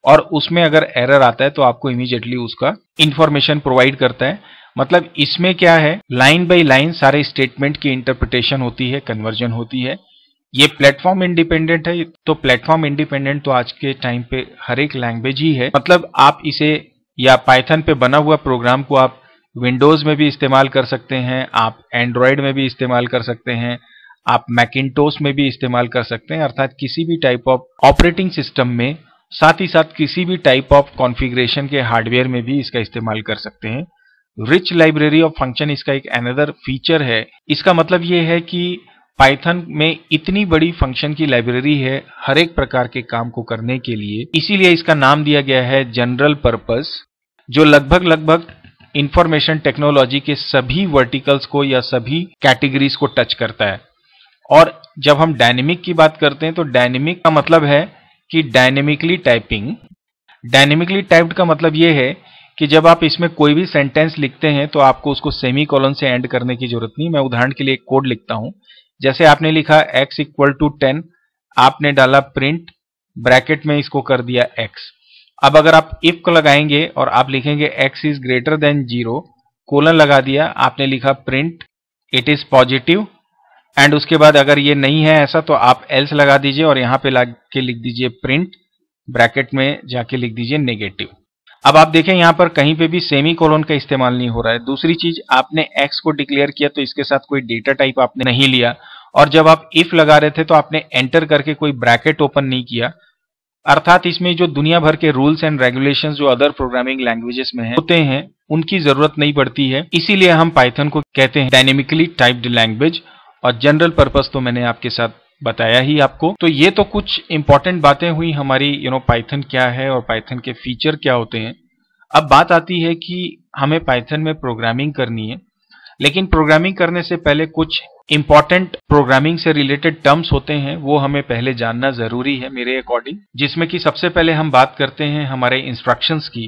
और उसमें अगर एरर आता है तो आपको इमीजिएटली उसका इंफॉर्मेशन प्रोवाइड करता है मतलब इसमें क्या है लाइन बाई लाइन सारे स्टेटमेंट की इंटरप्रिटेशन होती है कन्वर्जन होती है ये प्लेटफॉर्म इंडिपेंडेंट है तो प्लेटफॉर्म इंडिपेंडेंट तो आज के टाइम पे हर एक लैंग्वेज ही है मतलब आप इसे या पाइथन पे बना हुआ प्रोग्राम को आप विंडोज़ में भी इस्तेमाल कर सकते हैं आप एंड्रॉयड में भी इस्तेमाल कर सकते हैं आप मैकिनटोस में भी इस्तेमाल कर सकते हैं अर्थात किसी भी टाइप ऑफ ऑपरेटिंग सिस्टम में साथ ही साथ किसी भी टाइप ऑफ कॉन्फ़िगरेशन के हार्डवेयर में भी इसका इस्तेमाल कर सकते हैं रिच लाइब्रेरी ऑफ फंक्शन इसका एक अनदर फीचर है इसका मतलब ये है कि पाइथन में इतनी बड़ी फंक्शन की लाइब्रेरी है हर एक प्रकार के काम को करने के लिए इसीलिए इसका नाम दिया गया है जनरल पर्पज जो लगभग लगभग इंफॉर्मेशन टेक्नोलॉजी के सभी वर्टिकल्स को या सभी कैटेगरीज को टच करता है और जब हम डायनेमिक की बात करते हैं तो डायनेमिक का मतलब है कि डायनेमिकली टाइपिंग डायनेमिकली टाइप्ड का मतलब यह है कि जब आप इसमें कोई भी सेंटेंस लिखते हैं तो आपको उसको सेमी कॉलन से एंड करने की जरूरत नहीं मैं उदाहरण के लिए एक कोड लिखता हूं जैसे आपने लिखा x इक्वल टू टेन आपने डाला प्रिंट ब्रैकेट में इसको कर दिया x अब अगर आप इफ को लगाएंगे और आप लिखेंगे X is greater than zero colon लगा दिया आपने लिखा print it is positive and उसके बाद अगर ये नहीं है ऐसा तो आप एल्स लगा दीजिए और यहाँ पे लग के लिख दीजिए प्रिंट ब्रैकेट में जाके लिख दीजिए नेगेटिव अब आप देखें यहाँ पर कहीं पे भी सेमी कोलोन का इस्तेमाल नहीं हो रहा है दूसरी चीज आपने एक्स को डिक्लेयर किया तो इसके साथ कोई डेटा टाइप आपने नहीं लिया और जब आप इफ लगा रहे थे तो आपने एंटर करके कोई ब्रैकेट ओपन नहीं किया अर्थात इसमें जो दुनिया भर के रूल्स एंड रेगुलेशंस जो अदर प्रोग्रामिंग लैंग्वेजेस में होते हैं उनकी जरूरत नहीं पड़ती है इसीलिए हम पाइथन को कहते हैं डायनेमिकली टाइप्ड लैंग्वेज और जनरल पर्पज तो मैंने आपके साथ बताया ही आपको तो ये तो कुछ इंपॉर्टेंट बातें हुई हमारी यू नो पाइथन क्या है और पाइथन के फीचर क्या होते हैं अब बात आती है कि हमें पाइथन में प्रोग्रामिंग करनी है लेकिन प्रोग्रामिंग करने से पहले कुछ इंपॉर्टेंट प्रोग्रामिंग से रिलेटेड टर्म्स होते हैं वो हमें पहले जानना जरूरी है मेरे अकॉर्डिंग जिसमें कि सबसे पहले हम बात करते हैं हमारे इंस्ट्रक्शंस की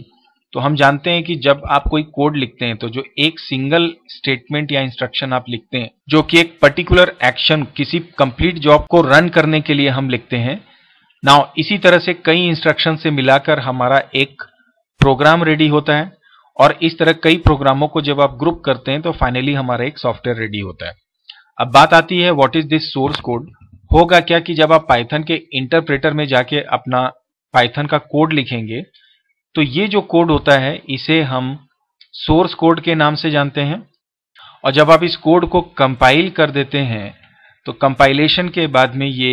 तो हम जानते हैं कि जब आप कोई कोड लिखते हैं तो जो एक सिंगल स्टेटमेंट या इंस्ट्रक्शन आप लिखते हैं जो कि एक पर्टिकुलर एक्शन किसी कंप्लीट जॉब को रन करने के लिए हम लिखते हैं नाउ इसी तरह से कई इंस्ट्रक्शन से मिलाकर हमारा एक प्रोग्राम रेडी होता है और इस तरह कई प्रोग्रामों को जब आप ग्रुप करते हैं तो फाइनली हमारा एक सॉफ्टवेयर रेडी होता है अब बात आती है what is this source code होगा क्या कि जब आप पाइथन के इंटरप्रेटर में जाके अपना पाइथन का कोड लिखेंगे तो ये जो कोड होता है इसे हम सोर्स कोड के नाम से जानते हैं और जब आप इस कोड को कंपाइल कर देते हैं तो कंपाइलेशन के बाद में ये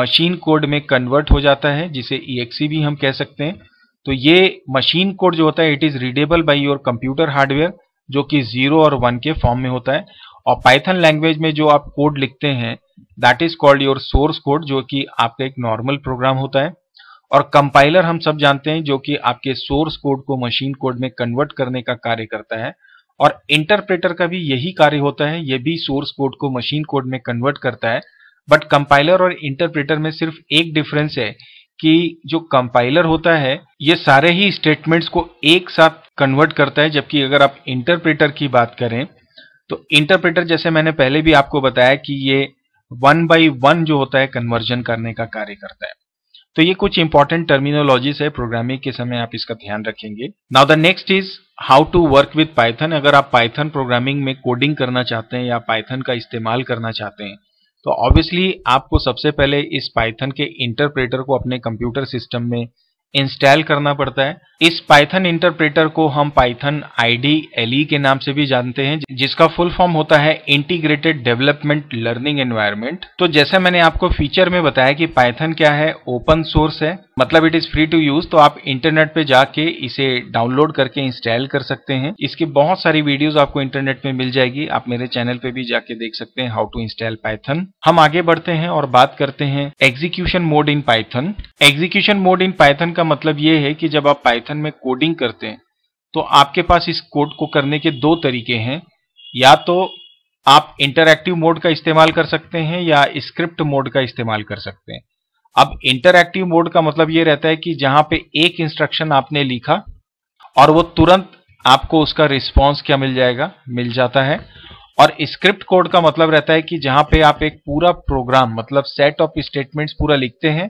मशीन कोड में कन्वर्ट हो जाता है जिसे ई भी हम कह सकते हैं तो ये मशीन कोड जो होता है it is readable by your computer hardware जो कि जीरो और वन के फॉर्म में होता है और पाइथन लैंग्वेज में जो आप कोड लिखते हैं that is called your source code जो कि आपका एक नॉर्मल प्रोग्राम होता है और कंपाइलर हम सब जानते हैं जो कि आपके सोर्स कोड को मशीन कोड में कन्वर्ट करने का कार्य करता है और इंटरप्रेटर का भी यही कार्य होता है ये भी सोर्स कोड को मशीन कोड में कन्वर्ट करता है बट कंपाइलर और इंटरप्रेटर में सिर्फ एक डिफरेंस है कि जो कंपाइलर होता है ये सारे ही स्टेटमेंट्स को एक साथ कन्वर्ट करता है जबकि अगर आप इंटरप्रेटर की बात करें तो इंटरप्रेटर जैसे मैंने पहले भी आपको बताया कि ये वन बाई वन जो होता है कन्वर्जन करने का कार्य करता है तो ये कुछ इंपॉर्टेंट टर्मिनोलॉजीज है प्रोग्रामिंग के समय आप इसका ध्यान रखेंगे now the next is how to work with Python अगर आप पाइथन प्रोग्रामिंग में कोडिंग करना चाहते हैं या पाइथन का इस्तेमाल करना चाहते हैं तो ऑब्वियसली आपको सबसे पहले इस पाइथन के इंटरप्रेटर को अपने कंप्यूटर सिस्टम में इंस्टॉल करना पड़ता है इस पाइथन इंटरप्रेटर को हम पाइथन आईडी एलई के नाम से भी जानते हैं जिसका फुल फॉर्म होता है इंटीग्रेटेड डेवलपमेंट लर्निंग एनवायरमेंट तो जैसे मैंने आपको फीचर में बताया कि पाइथन क्या है ओपन सोर्स है मतलब it is free to use तो आप इंटरनेट पे जाके इसे डाउनलोड करके इंस्टॉल कर सकते हैं इसकी बहुत सारी वीडियोज आपको इंटरनेट में मिल जाएगी आप मेरे चैनल पे भी जाके देख सकते हैं हाउ टू इंस्टॉल पाइथन हम आगे बढ़ते हैं और बात करते हैं execution mode in Python execution mode in Python का मतलब ये है कि जब आप पाइथन में कोडिंग करते हैं तो आपके पास इस कोड को करने के दो तरीके हैं या तो आप इंटरैक्टिव मोड का इस्तेमाल कर सकते हैं या स्क्रिप्ट मोड का इस्तेमाल कर सकते हैं अब इंटरैक्टिव मोड का मतलब ये रहता है कि जहां पे एक इंस्ट्रक्शन आपने लिखा और वो तुरंत आपको उसका रिस्पॉन्स क्या मिल जाएगा मिल जाता है और स्क्रिप्ट कोड का मतलब रहता है कि जहां पे आप एक पूरा प्रोग्राम मतलब सेट ऑफ स्टेटमेंट्स पूरा लिखते हैं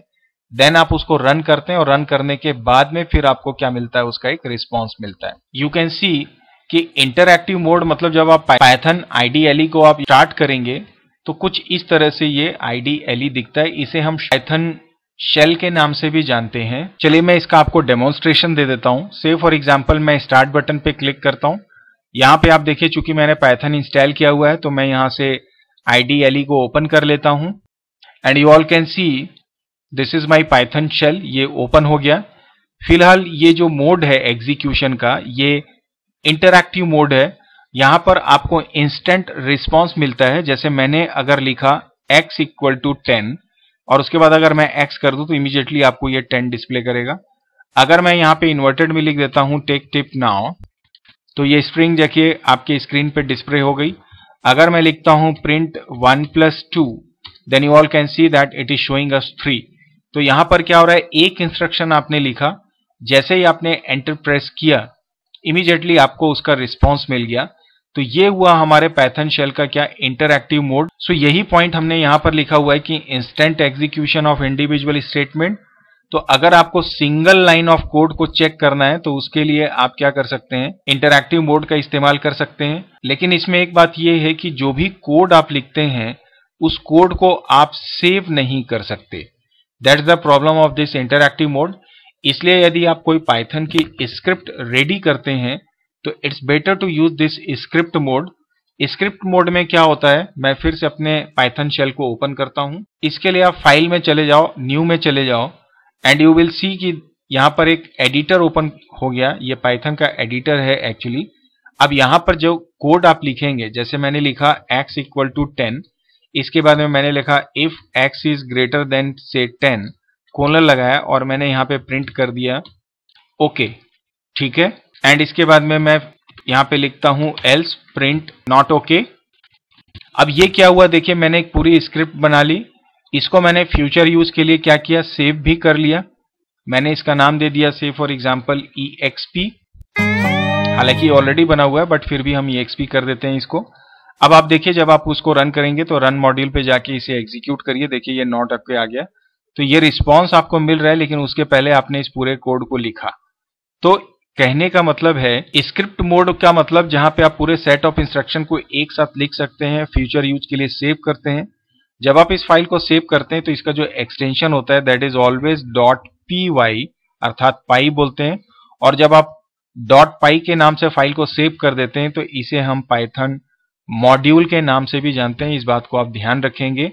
देन आप उसको रन करते हैं और रन करने के बाद में फिर आपको क्या मिलता है उसका एक रिस्पॉन्स मिलता है यू कैन सी कि इंटरएक्टिव मोड मतलब जब आप पैथन आई को आप स्टार्ट करेंगे तो कुछ इस तरह से ये आई दिखता है इसे हम पैथन शेल के नाम से भी जानते हैं चलिए मैं इसका आपको डेमोन्स्ट्रेशन दे देता हूँ से फॉर एग्जाम्पल मैं स्टार्ट बटन पे क्लिक करता हूँ यहाँ पे आप देखिए चूंकि मैंने पैथन इंस्टॉल किया हुआ है तो मैं यहाँ से आई को ओपन कर लेता हूँ and you all can see this is my Python shell ये ओपन हो गया फिलहाल ये जो मोड है एग्जीक्यूशन का ये इंटरक्टिव मोड है यहां पर आपको इंस्टेंट रिस्पॉन्स मिलता है जैसे मैंने अगर लिखा x इक्वल टू टेन और उसके बाद अगर मैं x कर दू तो इमीजिएटली आपको ये 10 डिस्प्ले करेगा अगर मैं यहां पे इन्वर्टेड में लिख देता हूं टेक टिप नाउ तो ये स्प्रिंग देखिए आपके स्क्रीन पे डिस्प्ले हो गई अगर मैं लिखता हूँ print one plus two then you all can see that it is showing us three तो यहां पर क्या हो रहा है एक इंस्ट्रक्शन आपने लिखा जैसे ही आपने एंटर प्रेस किया इमीजिएटली आपको उसका रिस्पॉन्स मिल गया तो ये हुआ हमारे पैथन शेल का क्या इंटरएक्टिव मोड सो यही पॉइंट हमने यहां पर लिखा हुआ है कि instant execution of individual statement तो अगर आपको सिंगल लाइन ऑफ कोड को चेक करना है तो उसके लिए आप क्या कर सकते हैं इंटरक्टिव मोड का इस्तेमाल कर सकते हैं लेकिन इसमें एक बात यह है कि जो भी कोड आप लिखते हैं उस कोड को आप सेव नहीं कर सकते that is the problem of this interactive mode इसलिए यदि आप कोई पाइथन की स्क्रिप्ट रेडी करते हैं तो it's better to use this script mode script mode में क्या होता है मैं फिर से अपने पाइथन शेल को ओपन करता हूं इसके लिए आप फाइल में चले जाओ न्यू में चले जाओ एंड यू विल सी कि यहाँ पर एक एडिटर ओपन हो गया ये पाइथन का एडिटर है एक्चुअली अब यहां पर जो कोड आप लिखेंगे जैसे मैंने लिखा x इक्वल टू टेन इसके बाद में मैंने लिखा if x is greater than से 10 कोलन लगाया और मैंने यहाँ पे प्रिंट कर दिया ओके okay, ठीक है एंड इसके बाद में मैं यहाँ पे लिखता हूँ एल्स प्रिंट नॉट ओके अब ये क्या हुआ देखिए मैंने एक पूरी स्क्रिप्ट बना ली इसको मैंने फ्यूचर यूज के लिए क्या किया सेव भी कर लिया मैंने इसका नाम दे दिया सेव फॉर एग्जाम्पल ई हालांकि ऑलरेडी बना हुआ है बट फिर भी हम ई e कर देते हैं इसको अब आप देखिए जब आप उसको रन करेंगे तो रन मॉड्यूल पे जाके इसे एग्जीक्यूट करिए देखिए ये नॉट आपके आ गया तो ये रिस्पॉन्स आपको मिल रहा है लेकिन उसके पहले आपने इस पूरे कोड को लिखा तो कहने का मतलब है स्क्रिप्ट मोड का मतलब जहां पे आप पूरे सेट ऑफ इंस्ट्रक्शन को एक साथ लिख सकते हैं फ्यूचर यूज के लिए सेव करते हैं जब आप इस फाइल को सेव करते हैं तो इसका जो एक्सटेंशन होता है that is always dot P Y अर्थात पाई बोलते हैं और जब आप डॉट पाई के नाम से फाइल को सेव कर देते हैं तो इसे हम पाइथन मॉड्यूल के नाम से भी जानते हैं इस बात को आप ध्यान रखेंगे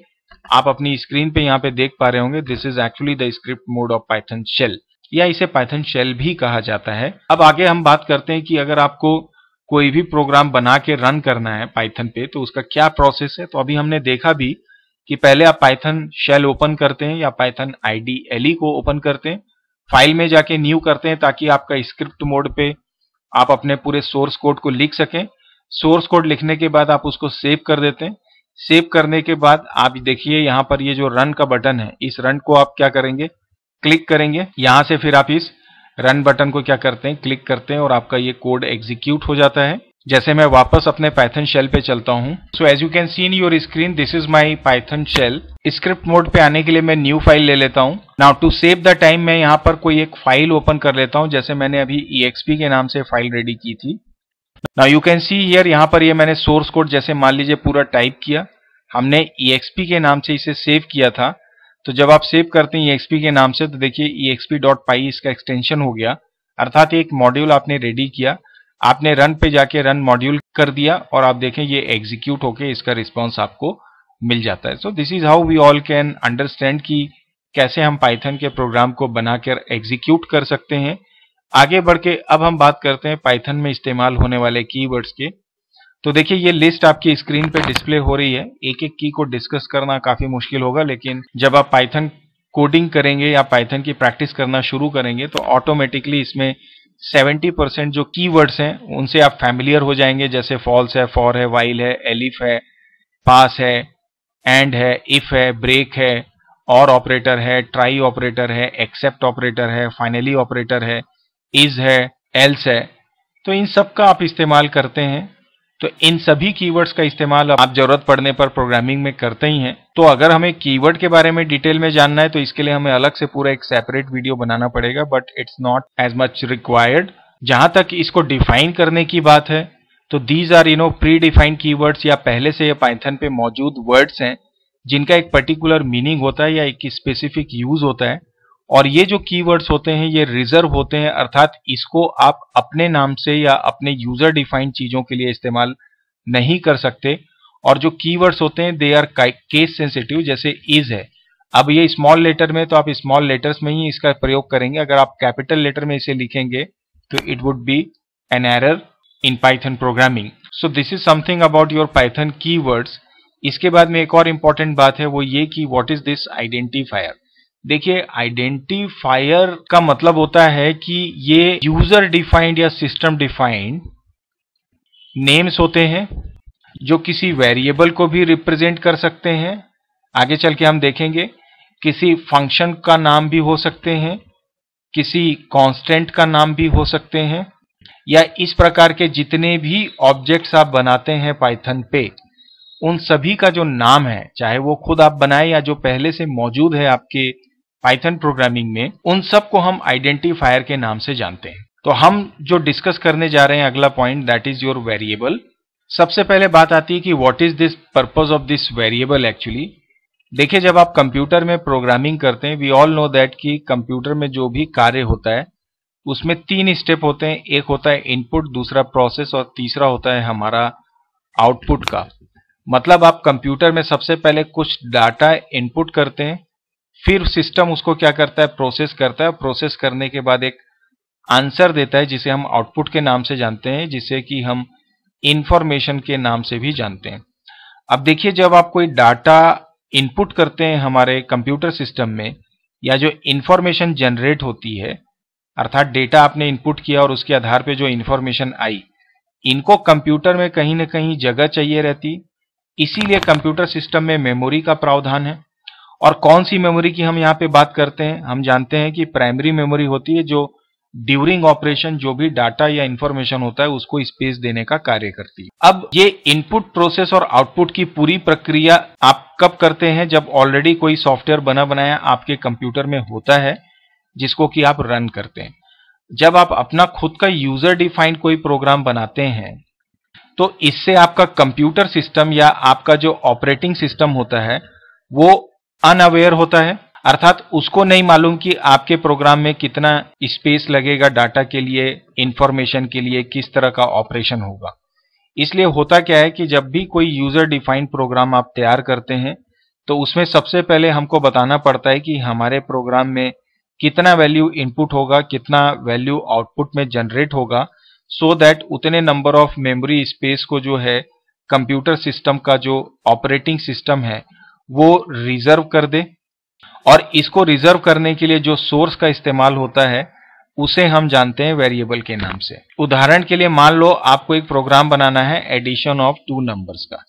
आप अपनी स्क्रीन पे यहाँ पे देख पा रहे होंगे this is actually the script mode of Python shell या इसे पाइथन शेल भी कहा जाता है अब आगे हम बात करते हैं कि अगर आपको कोई भी प्रोग्राम बना के रन करना है पाइथन पे तो उसका क्या प्रोसेस है तो अभी हमने देखा भी कि पहले आप पाइथन शेल ओपन करते हैं या पाइथन आईडी एलई को ओपन करते हैं फाइल में जाके न्यू करते हैं ताकि आपका स्क्रिप्ट मोड पे आप अपने पूरे सोर्स कोड को लिख सकें सोर्स कोड लिखने के बाद आप उसको सेव कर देते हैं सेव करने के बाद आप देखिए यहाँ पर ये जो रन का बटन है इस रन को आप क्या करेंगे क्लिक करेंगे यहाँ से फिर आप इस रन बटन को क्या करते हैं क्लिक करते हैं और आपका ये कोड एग्जीक्यूट हो जाता है जैसे मैं वापस अपने पाइथन शेल पे चलता हूँ so as you can seen your screen this is my Python shell script mode पे आने के लिए मैं न्यू फाइल ले लेता हूँ now to save the time मैं यहाँ पर कोई एक फाइल ओपन कर लेता हूँ जैसे मैंने अभी ई e के नाम से फाइल रेडी की थी ना यू कैन सी हियर यहाँ पर ये मैंने सोर्स कोड जैसे मान लीजिए पूरा टाइप किया हमने exp के नाम से इसे सेव किया था तो जब आप सेव करते हैं exp के नाम से तो देखिए पाई इसका एक्सटेंशन हो गया अर्थात एक मॉड्यूल आपने रेडी किया आपने रन पे जाके रन मॉड्यूल कर दिया और आप देखें ये एग्जीक्यूट होके इसका रिस्पॉन्स आपको मिल जाता है so this is how we all can understand कि कैसे हम पाइथन के प्रोग्राम को बनाकर एग्जीक्यूट कर सकते हैं आगे बढ़ के अब हम बात करते हैं पाइथन में इस्तेमाल होने वाले कीवर्ड्स के तो देखिए ये लिस्ट आपकी स्क्रीन पे डिस्प्ले हो रही है एक एक की को डिस्कस करना काफी मुश्किल होगा लेकिन जब आप पाइथन कोडिंग करेंगे या पाइथन की प्रैक्टिस करना शुरू करेंगे तो ऑटोमेटिकली इसमें 70 परसेंट जो कीवर्ड्स हैं उनसे आप फैमिलियर हो जाएंगे जैसे फॉल्स है फॉर है वाइल है एलिफ है पास है एंड है इफ है ब्रेक है और ऑपरेटर है ट्राई ऑपरेटर है एक्सेप्ट ऑपरेटर है फाइनली ऑपरेटर है इज़ है एल्स है तो इन सब का आप इस्तेमाल करते हैं तो इन सभी कीवर्ड्स का इस्तेमाल आप जरूरत पड़ने पर प्रोग्रामिंग में करते ही हैं तो अगर हमें कीवर्ड के बारे में डिटेल में जानना है तो इसके लिए हमें अलग से पूरा एक सेपरेट वीडियो बनाना पड़ेगा but it's not as much required जहां तक इसको डिफाइन करने की बात है तो these are you know pre defined की या पहले से पाइथन पे मौजूद वर्ड्स हैं जिनका एक पर्टिकुलर मीनिंग होता है या एक स्पेसिफिक यूज होता है और ये जो कीवर्ड्स होते हैं ये रिजर्व होते हैं अर्थात इसको आप अपने नाम से या अपने यूजर डिफाइंड चीजों के लिए इस्तेमाल नहीं कर सकते और जो कीवर्ड्स होते हैं दे आर केस सेंसिटिव जैसे इज है अब ये स्मॉल लेटर में तो आप स्मॉल लेटर्स में ही इसका प्रयोग करेंगे अगर आप कैपिटल लेटर में इसे लिखेंगे तो it would be an error in Python programming so this is something about your Python keywords इसके बाद में एक और इंपॉर्टेंट बात है वो ये कि व्हाट इज दिस आइडेंटिफायर देखिए आइडेंटिफायर का मतलब होता है कि ये यूजर डिफाइंड या सिस्टम डिफाइंड नेम्स होते हैं जो किसी वेरिएबल को भी रिप्रेजेंट कर सकते हैं आगे चल के हम देखेंगे किसी फंक्शन का नाम भी हो सकते हैं किसी कांस्टेंट का नाम भी हो सकते हैं या इस प्रकार के जितने भी ऑब्जेक्ट्स आप बनाते हैं पाइथन पे उन सभी का जो नाम है चाहे वो खुद आप बनाए या जो पहले से मौजूद है आपके पाइथन प्रोग्रामिंग में उन सब को हम आइडेंटिफायर के नाम से जानते हैं तो हम जो डिस्कस करने जा रहे हैं अगला point that is your variable सबसे पहले बात आती है कि what is this purpose of this variable actually देखिए जब आप कंप्यूटर में प्रोग्रामिंग करते हैं वी ऑल नो दैट कि कंप्यूटर में जो भी कार्य होता है उसमें तीन स्टेप होते हैं एक होता है इनपुट दूसरा प्रोसेस और तीसरा होता है हमारा आउटपुट का मतलब आप कंप्यूटर में सबसे पहले कुछ डाटा इनपुट करते हैं फिर सिस्टम उसको क्या करता है प्रोसेस करता है प्रोसेस करने के बाद एक आंसर देता है जिसे हम आउटपुट के नाम से जानते हैं जिसे कि हम इंफॉर्मेशन के नाम से भी जानते हैं अब देखिए जब आप कोई डाटा इनपुट करते हैं हमारे कंप्यूटर सिस्टम में या जो इंफॉर्मेशन जनरेट होती है अर्थात डेटा आपने इनपुट किया और उसके आधार पर जो इन्फॉर्मेशन आई इनको कंप्यूटर में कहीं ना कहीं जगह चाहिए रहती इसीलिए कंप्यूटर सिस्टम में मेमोरी का प्रावधान है और कौन सी मेमोरी की हम यहाँ पे बात करते हैं हम जानते हैं कि प्राइमरी मेमोरी होती है जो ड्यूरिंग ऑपरेशन जो भी डाटा या इंफॉर्मेशन होता है उसको स्पेस देने का कार्य करती है अब ये इनपुट प्रोसेस और आउटपुट की पूरी प्रक्रिया आप कब करते हैं जब ऑलरेडी कोई सॉफ्टवेयर बना बनाया आपके कंप्यूटर में होता है जिसको कि आप रन करते हैं जब आप अपना खुद का यूजर डिफाइंड कोई प्रोग्राम बनाते हैं तो इससे आपका कंप्यूटर सिस्टम या आपका जो ऑपरेटिंग सिस्टम होता है वो अनअवेयर होता है अर्थात उसको नहीं मालूम कि आपके प्रोग्राम में कितना स्पेस लगेगा डाटा के लिए इंफॉर्मेशन के लिए किस तरह का ऑपरेशन होगा इसलिए होता क्या है कि जब भी कोई यूजर डिफाइंड प्रोग्राम आप तैयार करते हैं तो उसमें सबसे पहले हमको बताना पड़ता है कि हमारे प्रोग्राम में कितना वैल्यू इनपुट होगा कितना वैल्यू आउटपुट में जनरेट होगा सो दैट उतने नंबर ऑफ मेमोरी स्पेस को जो है कंप्यूटर सिस्टम का जो ऑपरेटिंग सिस्टम है वो रिजर्व कर दे और इसको रिजर्व करने के लिए जो सोर्स का इस्तेमाल होता है उसे हम जानते हैं वेरिएबल के नाम से उदाहरण के लिए मान लो आपको एक प्रोग्राम बनाना है एडिशन ऑफ टू नंबर्स का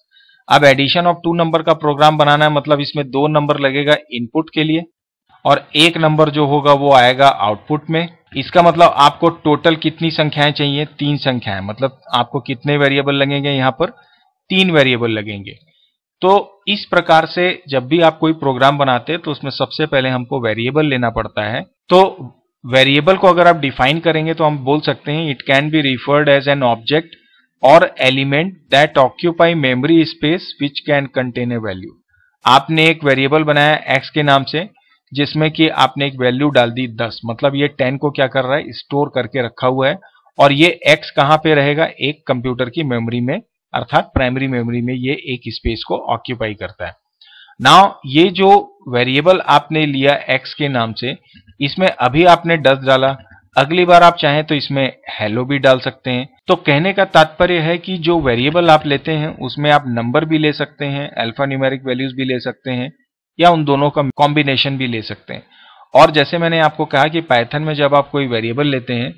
अब एडिशन ऑफ टू नंबर का प्रोग्राम बनाना है मतलब इसमें दो नंबर लगेगा इनपुट के लिए और एक नंबर जो होगा वो आएगा आउटपुट में इसका मतलब आपको टोटल कितनी संख्याएं चाहिए तीन संख्याएं मतलब आपको कितने वेरिएबल लगेंगे यहाँ पर तीन वेरिएबल लगेंगे तो इस प्रकार से जब भी आप कोई प्रोग्राम बनाते हैं तो उसमें सबसे पहले हमको वेरिएबल लेना पड़ता है तो वेरिएबल को अगर आप डिफाइन करेंगे तो हम बोल सकते हैं it can be referred as an object और element that occupy memory space which can contain a value आपने एक वेरिएबल बनाया एक्स के नाम से जिसमें कि आपने एक वैल्यू डाल दी दस मतलब ये टेन को क्या कर रहा है स्टोर करके रखा हुआ है और ये एक्स कहाँ पे रहेगा एक कंप्यूटर की मेमोरी में अर्थात प्राइमरी मेमोरी में ये एक स्पेस को ऑक्यूपाई करता है नाउ ये जो वेरिएबल आपने लिया एक्स के नाम से इसमें अभी आपने 10 डाला अगली बार आप चाहें तो इसमें हेलो भी डाल सकते हैं तो कहने का तात्पर्य है कि जो वेरिएबल आप लेते हैं उसमें आप नंबर भी ले सकते हैं अल्फा न्यूमेरिक वैल्यूज भी ले सकते हैं या उन दोनों का कॉम्बिनेशन भी ले सकते हैं और जैसे मैंने आपको कहा कि पाइथन में जब आप कोई वेरिएबल लेते हैं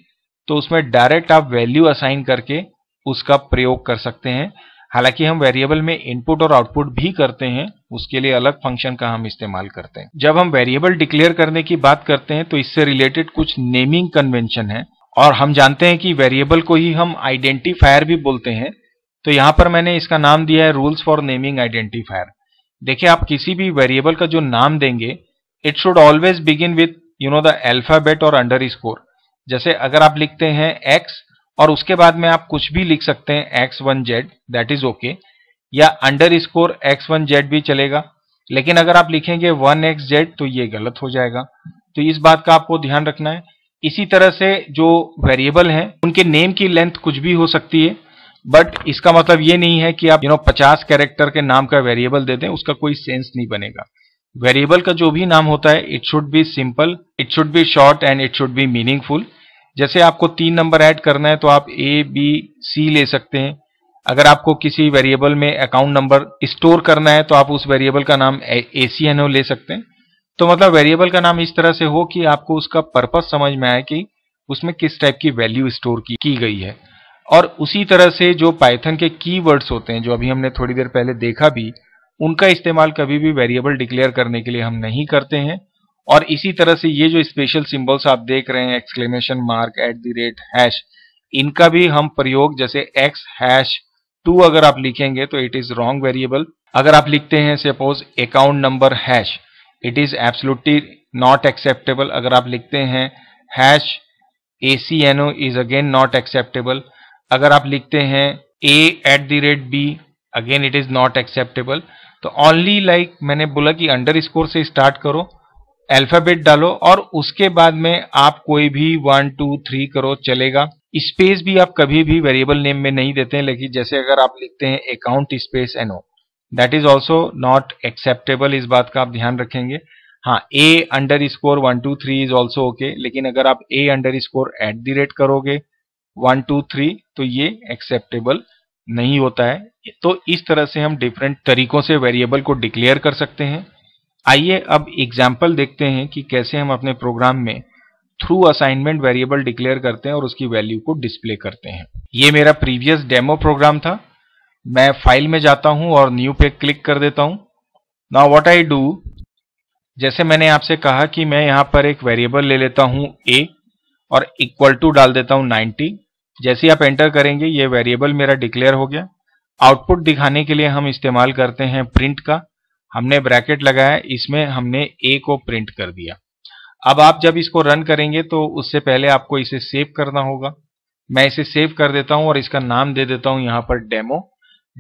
तो उसमें डायरेक्ट आप वैल्यू असाइन करके उसका प्रयोग कर सकते हैं हालांकि हम वेरिएबल में इनपुट और आउटपुट भी करते हैं उसके लिए अलग फंक्शन का हम इस्तेमाल करते हैं जब हम वेरिएबल डिक्लेयर करने की बात करते हैं तो इससे रिलेटेड कुछ नेमिंग कन्वेंशन है और हम जानते हैं कि वेरिएबल को ही हम आइडेंटिफायर भी बोलते हैं तो यहां पर मैंने इसका नाम दिया है रूल्स फॉर नेमिंग आइडेंटिफायर देखिए आप किसी भी वेरिएबल का जो नाम देंगे it should always begin with you know the alphabet और अंडर स्कोर जैसे अगर आप लिखते हैं एक्स और उसके बाद में आप कुछ भी लिख सकते हैं X one Z that is okay या underscore X one Z भी चलेगा लेकिन अगर आप लिखेंगे वन एक्स जेड तो ये गलत हो जाएगा तो इस बात का आपको ध्यान रखना है इसी तरह से जो वेरिएबल हैं उनके नेम की लेंथ कुछ भी हो सकती है बट इसका मतलब ये नहीं है कि आप यू नो पचास कैरेक्टर के नाम का वेरिएबल दे दें उसका कोई सेंस नहीं बनेगा वेरिएबल का जो भी नाम होता है it should be simple it should be short and it should be meaningful जैसे आपको तीन नंबर ऐड करना है तो आप ए बी सी ले सकते हैं अगर आपको किसी वेरिएबल में अकाउंट नंबर स्टोर करना है तो आप उस वेरिएबल का नाम ए सी एन ओ ले सकते हैं तो मतलब वेरिएबल का नाम इस तरह से हो कि आपको उसका पर्पस समझ में आए कि उसमें किस टाइप की वैल्यू स्टोर की, की गई है और उसी तरह से जो पाइथन के कीवर्ड्स होते हैं जो अभी हमने थोड़ी देर पहले देखा भी उनका इस्तेमाल कभी भी वेरिएबल डिक्लेयर करने के लिए हम नहीं करते हैं और इसी तरह से ये जो स्पेशल सिंबल्स आप देख रहे हैं exclamation mark at the rate hash इनका भी हम प्रयोग जैसे एक्स हैश टू अगर आप लिखेंगे तो इट इज रॉन्ग वेरिएबल अगर आप लिखते हैं suppose account number hash it is absolutely not acceptable अगर आप लिखते हैं hash A C N O is again not acceptable अगर आप लिखते हैं A at the rate B again it is not acceptable तो ओनली लाइक like मैंने बोला कि अंडर स्कोर से स्टार्ट करो अल्फाबेट डालो और उसके बाद में आप कोई भी वन टू थ्री करो चलेगा स्पेस भी आप कभी भी वेरिएबल नेम में नहीं देते हैं लेकिन जैसे अगर आप लिखते हैं account space N O that is also not acceptable इस बात का आप ध्यान रखेंगे हाँ A underscore one two three is also okay लेकिन अगर आप A underscore at the rate करोगे वन टू थ्री तो ये एक्सेप्टेबल नहीं होता है तो इस तरह से हम डिफरेंट तरीकों से वेरिएबल को डिक्लेयर कर सकते हैं आइए अब एग्जाम्पल देखते हैं कि कैसे हम अपने प्रोग्राम में थ्रू असाइनमेंट वेरिएबल डिक्लेयर करते हैं और उसकी वैल्यू को डिस्प्ले करते हैं ये मेरा प्रीवियस डेमो प्रोग्राम था मैं फाइल में जाता हूं और न्यू पे क्लिक कर देता हूं ना व्हाट आई डू जैसे मैंने आपसे कहा कि मैं यहां पर एक वेरिएबल ले लेता हूं ए और इक्वल टू डाल देता हूं 90 जैसे आप एंटर करेंगे ये वेरिएबल मेरा डिक्लेयर हो गया आउटपुट दिखाने के लिए हम इस्तेमाल करते हैं प्रिंट का हमने ब्रैकेट लगाया इसमें हमने ए को प्रिंट कर दिया अब आप जब इसको रन करेंगे तो उससे पहले आपको इसे सेव करना होगा मैं इसे सेव कर देता हूं और इसका नाम दे देता हूं यहां पर डेमो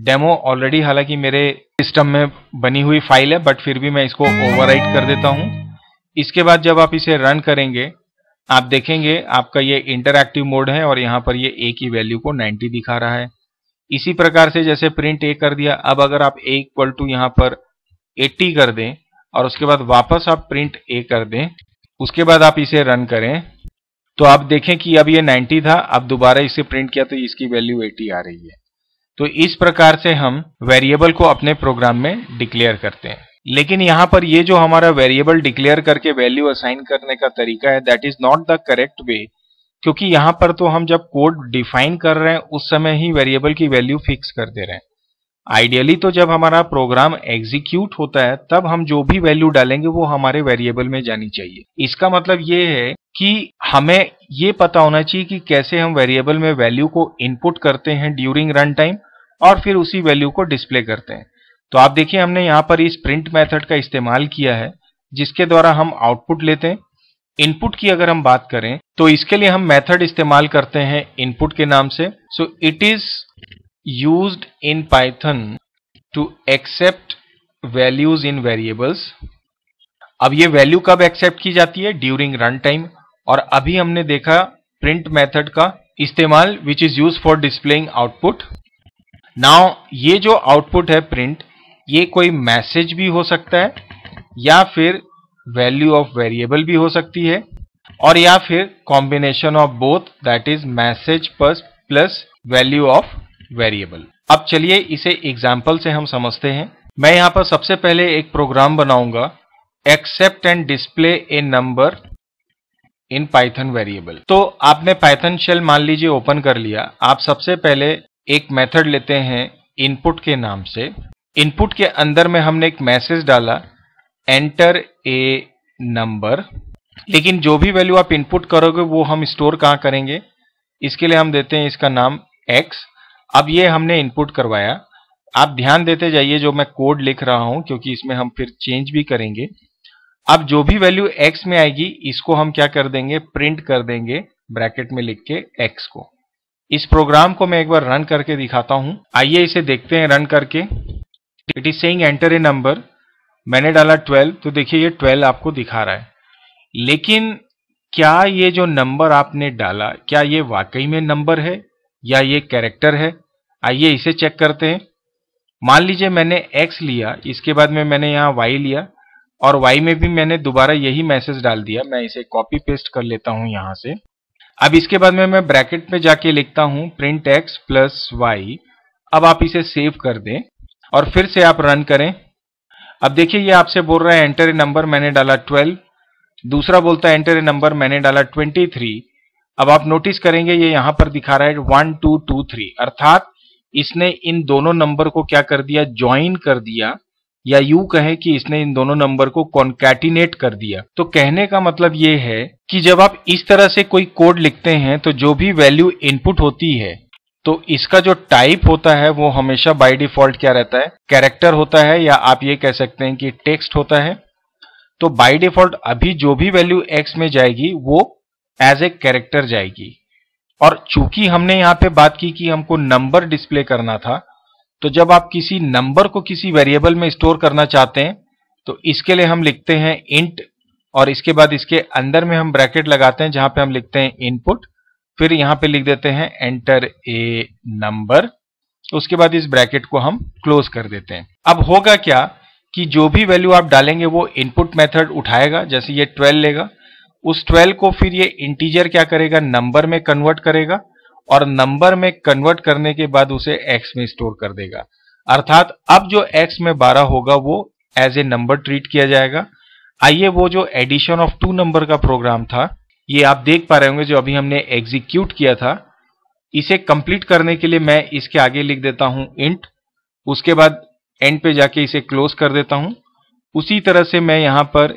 डेमो ऑलरेडी हालांकि मेरे सिस्टम में बनी हुई फाइल है बट फिर भी मैं इसको ओवरराइट कर देता हूं इसके बाद जब आप इसे रन करेंगे आप देखेंगे आपका ये इंटरक्टिव मोड है और यहाँ पर ये ए की वैल्यू को 90 दिखा रहा है इसी प्रकार से जैसे प्रिंट ए कर दिया अब अगर आप ए इक्वल टू यहाँ पर 80 कर दें और उसके बाद वापस आप प्रिंट ए कर दें उसके बाद आप इसे रन करें तो आप देखें कि अब ये 90 था अब दोबारा इसे प्रिंट किया तो इसकी वैल्यू 80 आ रही है तो इस प्रकार से हम वेरिएबल को अपने प्रोग्राम में डिक्लेयर करते हैं लेकिन यहाँ पर ये जो हमारा वेरिएबल डिक्लेयर करके वैल्यू असाइन करने का तरीका है that is not the correct way क्योंकि यहाँ पर तो हम जब कोड डिफाइन कर रहे हैं उस समय ही वेरिएबल की वैल्यू फिक्स कर दे रहे हैं आइडियली तो जब हमारा प्रोग्राम एग्जीक्यूट होता है तब हम जो भी वैल्यू डालेंगे वो हमारे वेरिएबल में जानी चाहिए इसका मतलब ये है कि हमें ये पता होना चाहिए कि कैसे हम वेरिएबल में वैल्यू को इनपुट करते हैं ड्यूरिंग रन टाइम और फिर उसी वैल्यू को डिस्प्ले करते हैं तो आप देखिए हमने यहाँ पर इस प्रिंट मेथड का इस्तेमाल किया है जिसके द्वारा हम आउटपुट लेते हैं इनपुट की अगर हम बात करें तो इसके लिए हम मेथड इस्तेमाल करते हैं इनपुट के नाम से so it is used in Python to accept values in variables अब ये वैल्यू कब एक्सेप्ट की जाती है ड्यूरिंग रन टाइम और अभी हमने देखा प्रिंट मेथड का इस्तेमाल which is use for displaying output now ये जो आउटपुट है प्रिंट ये कोई मैसेज भी हो सकता है या फिर वैल्यू ऑफ वेरिएबल भी हो सकती है और या फिर combination of both that is message plus plus value of variable अब चलिए इसे एग्जाम्पल से हम समझते हैं मैं यहाँ पर सबसे पहले एक प्रोग्राम बनाऊंगा accept and display a number in Python variable तो आपने पाइथन शेल मान लीजिए ओपन कर लिया आप सबसे पहले एक मेथड लेते हैं इनपुट के नाम से इनपुट के अंदर में हमने एक मैसेज डाला एंटर ए नंबर लेकिन जो भी वैल्यू आप इनपुट करोगे वो हम स्टोर कहाँ करेंगे इसके लिए हम देते हैं इसका नाम एक्स अब ये हमने इनपुट करवाया आप ध्यान देते जाइए जो मैं कोड लिख रहा हूं क्योंकि इसमें हम फिर चेंज भी करेंगे अब जो भी वैल्यू एक्स में आएगी इसको हम क्या कर देंगे प्रिंट कर देंगे ब्रैकेट में लिख के एक्स को इस प्रोग्राम को मैं एक बार रन करके दिखाता हूं आइए इसे देखते हैं रन करके it is saying enter a number मैंने डाला ट्वेल्व तो देखिए ये ट्वेल्व आपको दिखा रहा है लेकिन क्या ये जो नंबर आपने डाला क्या ये वाकई में नंबर है या ये कैरेक्टर है आइए इसे चेक करते हैं मान लीजिए मैंने x लिया इसके बाद में मैंने यहाँ y लिया और y में भी मैंने दोबारा यही मैसेज डाल दिया मैं इसे कॉपी पेस्ट कर लेता हूँ यहाँ से अब इसके बाद में मैं ब्रैकेट में जाके लिखता हूँ प्रिंट एक्स प्लस वाई अब आप इसे सेव कर दें और फिर से आप रन करें अब देखिए ये आपसे बोल रहा है एंटर ए नंबर मैंने डाला ट्वेल्व दूसरा बोलता है एंटर ए नंबर मैंने डाला ट्वेंटी थ्री अब आप नोटिस करेंगे ये यहां पर दिखा रहा है वन टू टू थ्री अर्थात इसने इन दोनों नंबर को क्या कर दिया ज्वाइन कर दिया या यू कहें कि इसने इन दोनों नंबर को कॉन्कैटिनेट कर दिया तो कहने का मतलब ये है कि जब आप इस तरह से कोई कोड लिखते हैं तो जो भी वैल्यू इनपुट होती है तो इसका जो टाइप होता है वो हमेशा बाय डिफॉल्ट क्या रहता है कैरेक्टर होता है या आप ये कह सकते हैं कि टेक्स्ट होता है तो बाय डिफॉल्ट अभी जो भी वैल्यू एक्स में जाएगी वो एज ए कैरेक्टर जाएगी और चूंकि हमने यहां पे बात की कि हमको नंबर डिस्प्ले करना था तो जब आप किसी नंबर को किसी वेरिएबल में स्टोर करना चाहते हैं तो इसके लिए हम लिखते हैं इंट और इसके बाद इसके अंदर में हम ब्रैकेट लगाते हैं जहां पे हम लिखते हैं इनपुट फिर यहां पे लिख देते हैं एंटर ए नंबर उसके बाद इस ब्रैकेट को हम क्लोज कर देते हैं अब होगा क्या कि जो भी वैल्यू आप डालेंगे वो इनपुट मेथड उठाएगा जैसे ये 12 लेगा उस 12 को फिर ये इंटीजर क्या करेगा नंबर में कन्वर्ट करेगा और नंबर में कन्वर्ट करने के बाद उसे एक्स में स्टोर कर देगा अर्थात अब जो एक्स में बारह होगा वो एज ए नंबर ट्रीट किया जाएगा आइए वो जो एडिशन ऑफ टू नंबर का प्रोग्राम था ये आप देख पा रहे होंगे जो अभी हमने एग्जीक्यूट किया था इसे कंप्लीट करने के लिए मैं इसके आगे लिख देता हूं इंट उसके बाद एंड पे जाके इसे क्लोज कर देता हूं उसी तरह से मैं यहां पर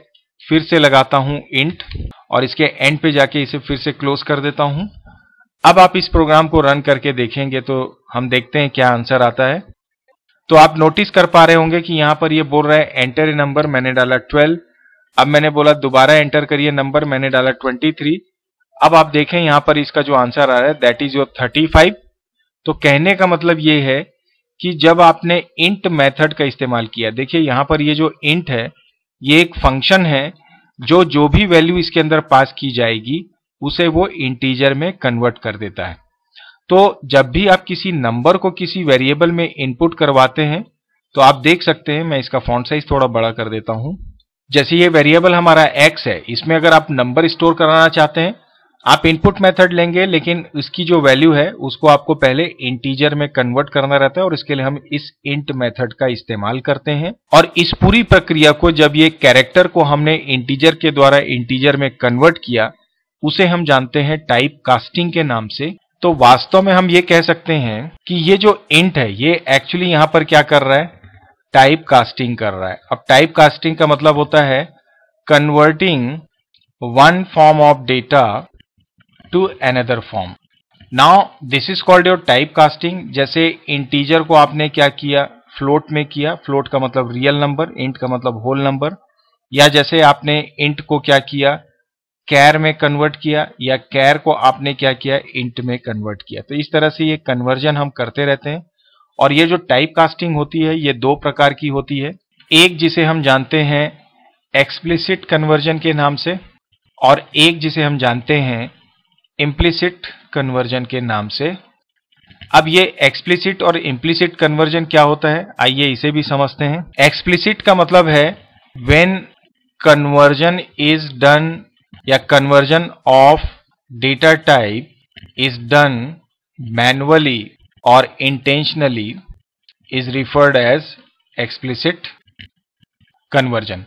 फिर से लगाता हूं इंट और इसके एंड पे जाके इसे फिर से क्लोज कर देता हूं अब आप इस प्रोग्राम को रन करके देखेंगे तो हम देखते हैं क्या आंसर आता है तो आप नोटिस कर पा रहे होंगे कि यहाँ पर ये बोल रहा है एंटर ए नंबर मैंने डाला ट्वेल्व अब मैंने बोला दोबारा एंटर करिए नंबर मैंने डाला ट्वेंटी थ्री अब आप देखें यहां पर इसका जो आंसर आ रहा है that is your thirty five तो कहने का मतलब ये है कि जब आपने इंट मेथड का इस्तेमाल किया देखिए यहां पर ये जो इंट है ये एक फंक्शन है जो जो भी वैल्यू इसके अंदर पास की जाएगी उसे वो इंटीजर में कन्वर्ट कर देता है तो जब भी आप किसी नंबर को किसी वेरिएबल में इनपुट करवाते हैं तो आप देख सकते हैं मैं इसका फॉन्ट साइज थोड़ा बड़ा कर देता हूं जैसे ये वेरिएबल हमारा x है इसमें अगर आप नंबर स्टोर कराना चाहते हैं आप इनपुट मेथड लेंगे लेकिन इसकी जो वैल्यू है उसको आपको पहले इंटीजर में कन्वर्ट करना रहता है और इसके लिए हम इस इंट मेथड का इस्तेमाल करते हैं और इस पूरी प्रक्रिया को जब ये कैरेक्टर को हमने इंटीजर के द्वारा इंटीजर में कन्वर्ट किया उसे हम जानते हैं टाइप कास्टिंग के नाम से तो वास्तव में हम ये कह सकते हैं कि ये जो इंट है ये एक्चुअली यहाँ पर क्या कर रहा है टाइप कास्टिंग कर रहा है अब टाइप कास्टिंग का मतलब होता है converting one form of data to another form now this is called your type casting जैसे इंटीजर को आपने क्या किया फ्लोट में किया फ्लोट का मतलब रियल नंबर इंट का मतलब होल नंबर या जैसे आपने इंट को क्या किया कैर में कन्वर्ट किया या कैर को आपने क्या किया इंट में कन्वर्ट किया तो इस तरह से ये कन्वर्जन हम करते रहते हैं और ये जो टाइप कास्टिंग होती है ये दो प्रकार की होती है एक जिसे हम जानते हैं एक्सप्लिसिट कन्वर्जन के नाम से और एक जिसे हम जानते हैं इम्प्लिसिट कन्वर्जन के नाम से अब ये एक्सप्लिसिट और इम्प्लिसिट कन्वर्जन क्या होता है आइए इसे भी समझते हैं एक्सप्लिसिट का मतलब है वेन कन्वर्जन इज डन या conversion of data type is done manually or intentionally is referred as explicit conversion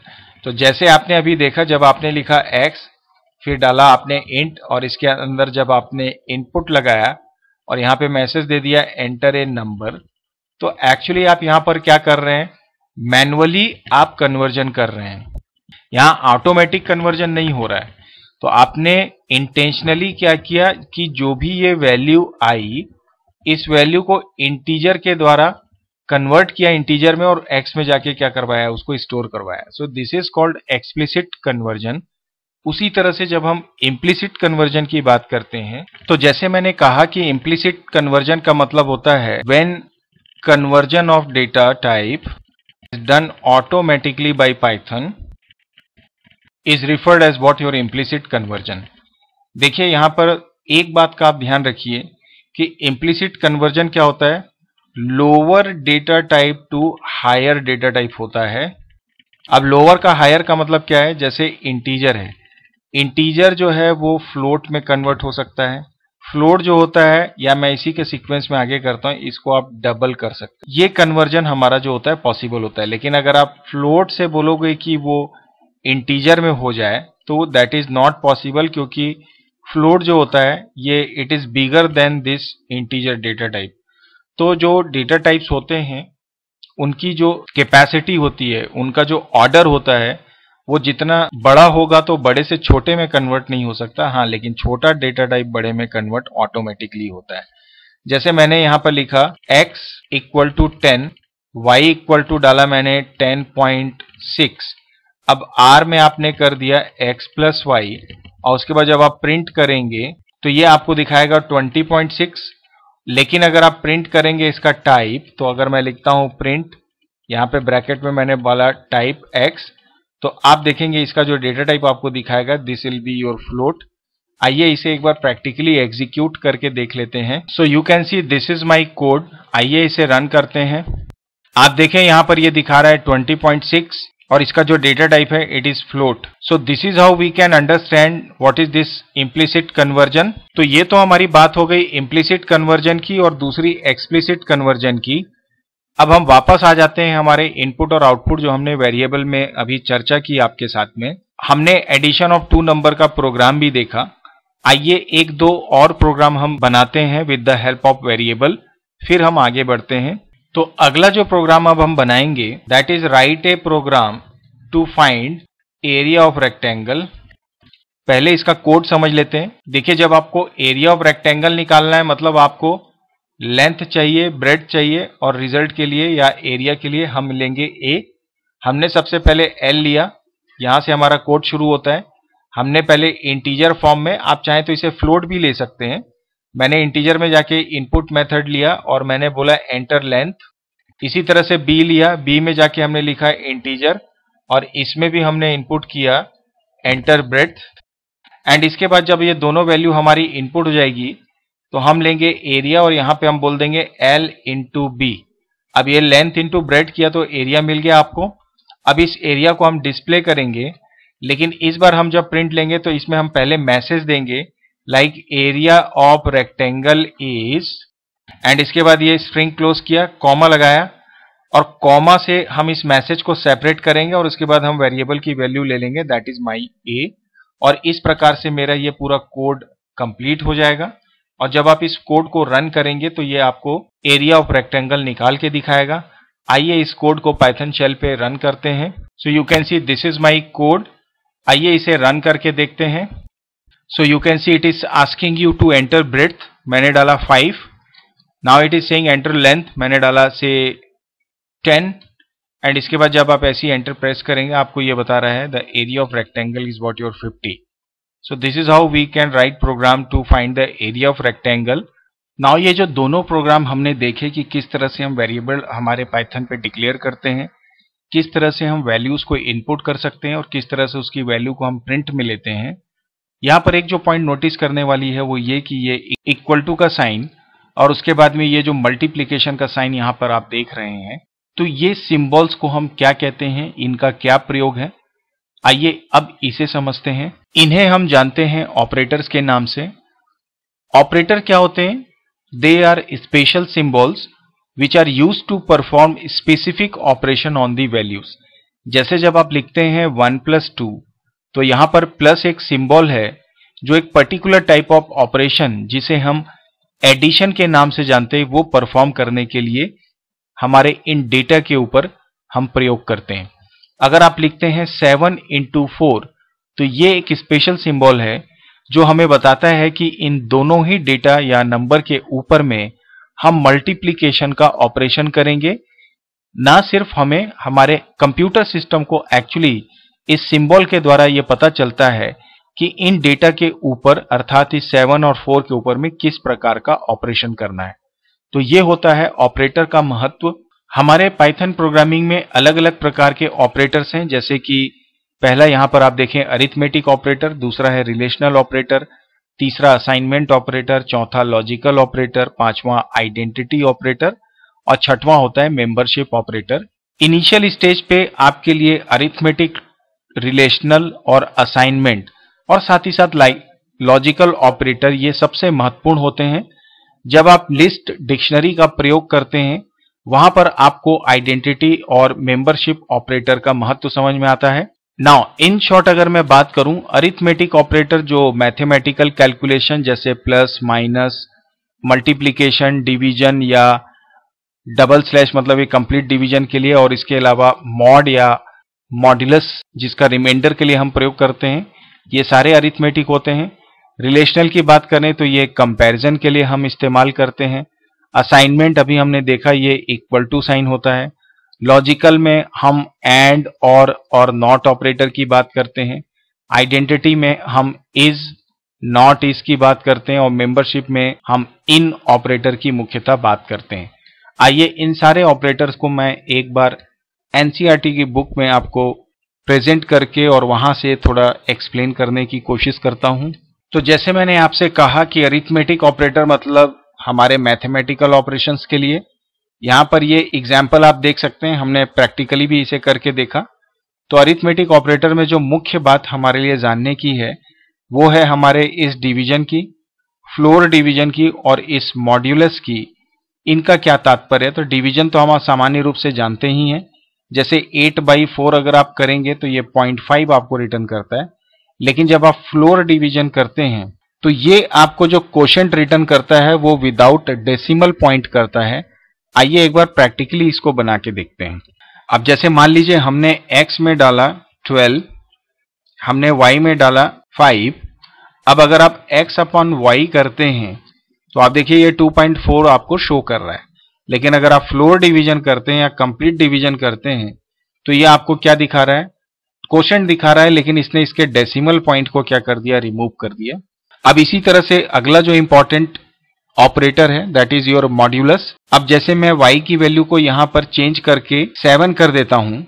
तो जैसे आपने अभी देखा जब आपने लिखा x फिर डाला आपने int और इसके अंदर जब आपने इनपुट लगाया और यहां पे मैसेज दे दिया एंटर ए नंबर तो एक्चुअली आप यहां पर क्या कर रहे हैं मैनुअली आप कन्वर्जन कर रहे हैं यहां ऑटोमेटिक कन्वर्जन नहीं हो रहा है तो आपने इंटेंशनली क्या किया कि जो भी ये वैल्यू आई इस वैल्यू को इंटीजर के द्वारा कन्वर्ट किया इंटीजर में और एक्स में जाके क्या करवाया उसको स्टोर करवाया so this is called explicit conversion उसी तरह से जब हम इम्प्लिसिट कन्वर्जन की बात करते हैं तो जैसे मैंने कहा कि इम्प्लिसिट कन्वर्जन का मतलब होता है when conversion of data type done automatically by Python is referred as what your implicit conversion देखिए यहां पर एक बात का आप ध्यान रखिए कि इम्प्लिसिट कन्वर्जन क्या होता है lower data type to higher data type होता है अब लोअर का हायर का मतलब क्या है जैसे इंटीजर है इंटीजर जो है वो फ्लोट में कन्वर्ट हो सकता है फ्लोट जो होता है या मैं इसी के सीक्वेंस में आगे करता हूं इसको आप डबल कर सकते ये कन्वर्जन हमारा जो होता है पॉसिबल होता है लेकिन अगर आप फ्लोट से बोलोगे कि वो इंटीजर में हो जाए तो दैट इज नॉट पॉसिबल क्योंकि फ्लोट जो होता है ये it is bigger than this integer data type तो जो डेटा टाइप्स होते हैं उनकी जो कैपेसिटी होती है उनका जो ऑर्डर होता है वो जितना बड़ा होगा तो बड़े से छोटे में कन्वर्ट नहीं हो सकता हाँ लेकिन छोटा डेटा टाइप बड़े में कन्वर्ट ऑटोमेटिकली होता है जैसे मैंने यहां पर लिखा x equal to ten y equal to डाला मैंने टेन पॉइंट सिक्स अब r में आपने कर दिया x प्लस वाई और उसके बाद जब आप प्रिंट करेंगे तो ये आपको दिखाएगा 20.6 लेकिन अगर आप प्रिंट करेंगे इसका टाइप तो अगर मैं लिखता हूं प्रिंट यहाँ पे ब्रैकेट में मैंने बोला टाइप एक्स तो आप देखेंगे इसका जो डेटा टाइप आपको दिखाएगा this will be your float आइए इसे एक बार प्रैक्टिकली एग्जीक्यूट करके देख लेते हैं so you can see this is my code आइए इसे रन करते हैं आप देखें यहां पर ये दिखा रहा है 20.6 और इसका जो डेटा टाइप है it is float so this is how we can understand what is this implicit conversion तो ये तो हमारी बात हो गई इम्प्लिसिट कन्वर्जन की और दूसरी एक्सप्लिसिट कन्वर्जन की अब हम वापस आ जाते हैं हमारे इनपुट और आउटपुट जो हमने वेरिएबल में अभी चर्चा की आपके साथ में हमने एडिशन ऑफ टू नंबर का प्रोग्राम भी देखा आइए एक दो और प्रोग्राम हम बनाते हैं with the help of variable फिर हम आगे बढ़ते हैं तो अगला जो प्रोग्राम अब हम बनाएंगे that is write a program to find area of rectangle पहले इसका कोड समझ लेते हैं देखिए जब आपको एरिया ऑफ रेक्टेंगल निकालना है मतलब आपको लेंथ चाहिए ब्रेड चाहिए और रिजल्ट के लिए या एरिया के लिए हम लेंगे ए हमने सबसे पहले एल लिया यहां से हमारा कोड शुरू होता है हमने पहले इंटीजर फॉर्म में आप चाहें तो इसे फ्लोट भी ले सकते हैं मैंने इंटीजर में जाके इनपुट मेथड लिया और मैंने बोला एंटर लेंथ इसी तरह से बी लिया बी में जाके हमने लिखा इंटीजर और इसमें भी हमने इनपुट किया एंटर ब्रेथ एंड इसके बाद जब ये दोनों वैल्यू हमारी इनपुट हो जाएगी तो हम लेंगे एरिया और यहाँ पे हम बोल देंगे एल इंटू बी अब ये लेंथ इंटू ब्रेड किया तो एरिया मिल गया आपको अब इस एरिया को हम डिस्प्ले करेंगे लेकिन इस बार हम जब प्रिंट लेंगे तो इसमें हम पहले मैसेज देंगे like area of rectangle is and इसके बाद ये स्ट्रिंग क्लोज किया कॉमा लगाया और कॉमा से हम इस मैसेज को सेपरेट करेंगे और उसके बाद हम वेरिएबल की वैल्यू ले लेंगे दैट इज माई ए और इस प्रकार से मेरा ये पूरा कोड कंप्लीट हो जाएगा और जब आप इस कोड को रन करेंगे तो ये आपको एरिया ऑफ रेक्टेंगल निकाल के दिखाएगा आइए इस कोड को पाइथन शेल पे रन करते हैं so you can see this is my code आइए इसे रन करके देखते हैं so you can see it is asking you to enter breadth मैंने डाला 5 now it is saying enter length मैंने डाला से 10 एंड इसके बाद जब आप ऐसी एंटर प्रेस करेंगे आपको ये बता रहा है the area of rectangle is what your 50 so this is how we can write program to find the area of rectangle now ये जो दोनों प्रोग्राम हमने देखे कि किस तरह से हम वेरिएबल हमारे पाइथन पे डिक्लेयर करते हैं किस तरह से हम वैल्यूज को इनपुट कर सकते हैं और किस तरह से उसकी वैल्यू को हम प्रिंट में लेते हैं यहां पर एक जो पॉइंट नोटिस करने वाली है वो ये कि ये इक्वल टू का साइन और उसके बाद में ये जो मल्टीप्लीकेशन का साइन यहां पर आप देख रहे हैं तो ये सिंबल्स को हम क्या कहते हैं इनका क्या प्रयोग है आइए अब इसे समझते हैं इन्हें हम जानते हैं ऑपरेटर्स के नाम से ऑपरेटर क्या होते हैं they are special symbols which are use to perform specific operation on the values जैसे जब आप लिखते हैं वन प्लस टू तो यहां पर प्लस एक सिंबल है जो एक पर्टिकुलर टाइप ऑफ ऑपरेशन जिसे हम एडिशन के नाम से जानते हैं वो परफॉर्म करने के लिए हमारे इन डेटा के ऊपर हम प्रयोग करते हैं अगर आप लिखते हैं सेवन इंटू फोर तो ये एक स्पेशल सिंबल है जो हमें बताता है कि इन दोनों ही डेटा या नंबर के ऊपर में हम मल्टीप्लीकेशन का ऑपरेशन करेंगे ना सिर्फ हमें हमारे कंप्यूटर सिस्टम को एक्चुअली इस सिंबल के द्वारा यह पता चलता है कि इन डेटा के ऊपर अर्थात इस सेवन और फोर के ऊपर में किस प्रकार का ऑपरेशन करना है तो ये होता है ऑपरेटर का महत्व हमारे पाइथन प्रोग्रामिंग में अलग अलग प्रकार के ऑपरेटर्स हैं जैसे कि पहला यहाँ पर आप देखें अरिथमेटिक ऑपरेटर दूसरा है रिलेशनल ऑपरेटर तीसरा असाइनमेंट ऑपरेटर चौथा लॉजिकल ऑपरेटर पांचवा आइडेंटिटी ऑपरेटर और छठवां होता है मेंबरशिप ऑपरेटर इनिशियल स्टेज पे आपके लिए अरिथमेटिक रिलेशनल और असाइनमेंट और साथ ही साथ लॉजिकल ऑपरेटर ये सबसे महत्वपूर्ण होते हैं जब आप लिस्ट डिक्शनरी का प्रयोग करते हैं वहां पर आपको आइडेंटिटी और मेंबरशिप ऑपरेटर का महत्व समझ में आता है नाउ इन शॉर्ट अगर मैं बात करूं अरिथमेटिक ऑपरेटर जो मैथमेटिकल कैलकुलेशन जैसे प्लस माइनस मल्टीप्लीकेशन डिवीजन या डबल स्लैश मतलब ये कंप्लीट डिवीजन के लिए और इसके अलावा मॉड या मॉड्यूलस जिसका रिमाइंडर के लिए हम प्रयोग करते हैं ये सारे अरिथमेटिक होते हैं रिलेशनल की बात करें तो ये कंपैरिजन के लिए हम इस्तेमाल करते हैं असाइनमेंट अभी हमने देखा ये इक्वल टू साइन होता है लॉजिकल में हम एंड और और नॉट ऑपरेटर की बात करते हैं आइडेंटिटी में हम इज नॉट इज की बात करते हैं और मेंबरशिप में हम इन ऑपरेटर की मुख्यतः बात करते हैं आइए इन सारे ऑपरेटर्स को मैं एक बार एनसीईआरटी e की बुक में आपको प्रेजेंट करके और वहां से थोड़ा एक्सप्लेन करने की कोशिश करता हूं तो जैसे मैंने आपसे कहा कि अरिथमेटिक ऑपरेटर मतलब हमारे मैथमेटिकल ऑपरेशंस के लिए यहाँ पर ये एग्जाम्पल आप देख सकते हैं हमने प्रैक्टिकली भी इसे करके देखा तो अरिथमेटिक ऑपरेटर में जो मुख्य बात हमारे लिए जानने की है वो है हमारे इस डिवीजन की फ्लोर डिवीजन की और इस मॉड्यूलस की इनका क्या तात्पर्य तो डिवीजन तो हम सामान्य रूप से जानते ही हैं जैसे एट बाई फोर अगर आप करेंगे तो ये पॉइंट फाइव आपको रिटर्न करता है लेकिन जब आप फ्लोर डिवीजन करते हैं तो ये आपको जो क्वेश्चन रिटर्न करता है वो विदाउट डेसिमल पॉइंट करता है आइए एक बार प्रैक्टिकली इसको बना के देखते हैं अब जैसे मान लीजिए हमने x में डाला 12 हमने y में डाला 5 अब अगर आप x अपॉन वाई करते हैं तो आप देखिए ये 2.4 आपको शो कर रहा है लेकिन अगर आप फ्लोर डिवीजन करते हैं या कंप्लीट डिवीजन करते हैं तो ये आपको क्या दिखा रहा है क्वेश्चन दिखा रहा है लेकिन इसने इसके डेसिमल पॉइंट को क्या कर दिया रिमूव कर दिया अब इसी तरह से अगला जो इंपॉर्टेंट ऑपरेटर है दैट इज योर मॉड्यूलस अब जैसे मैं y की वैल्यू को यहां पर चेंज करके सेवन कर देता हूं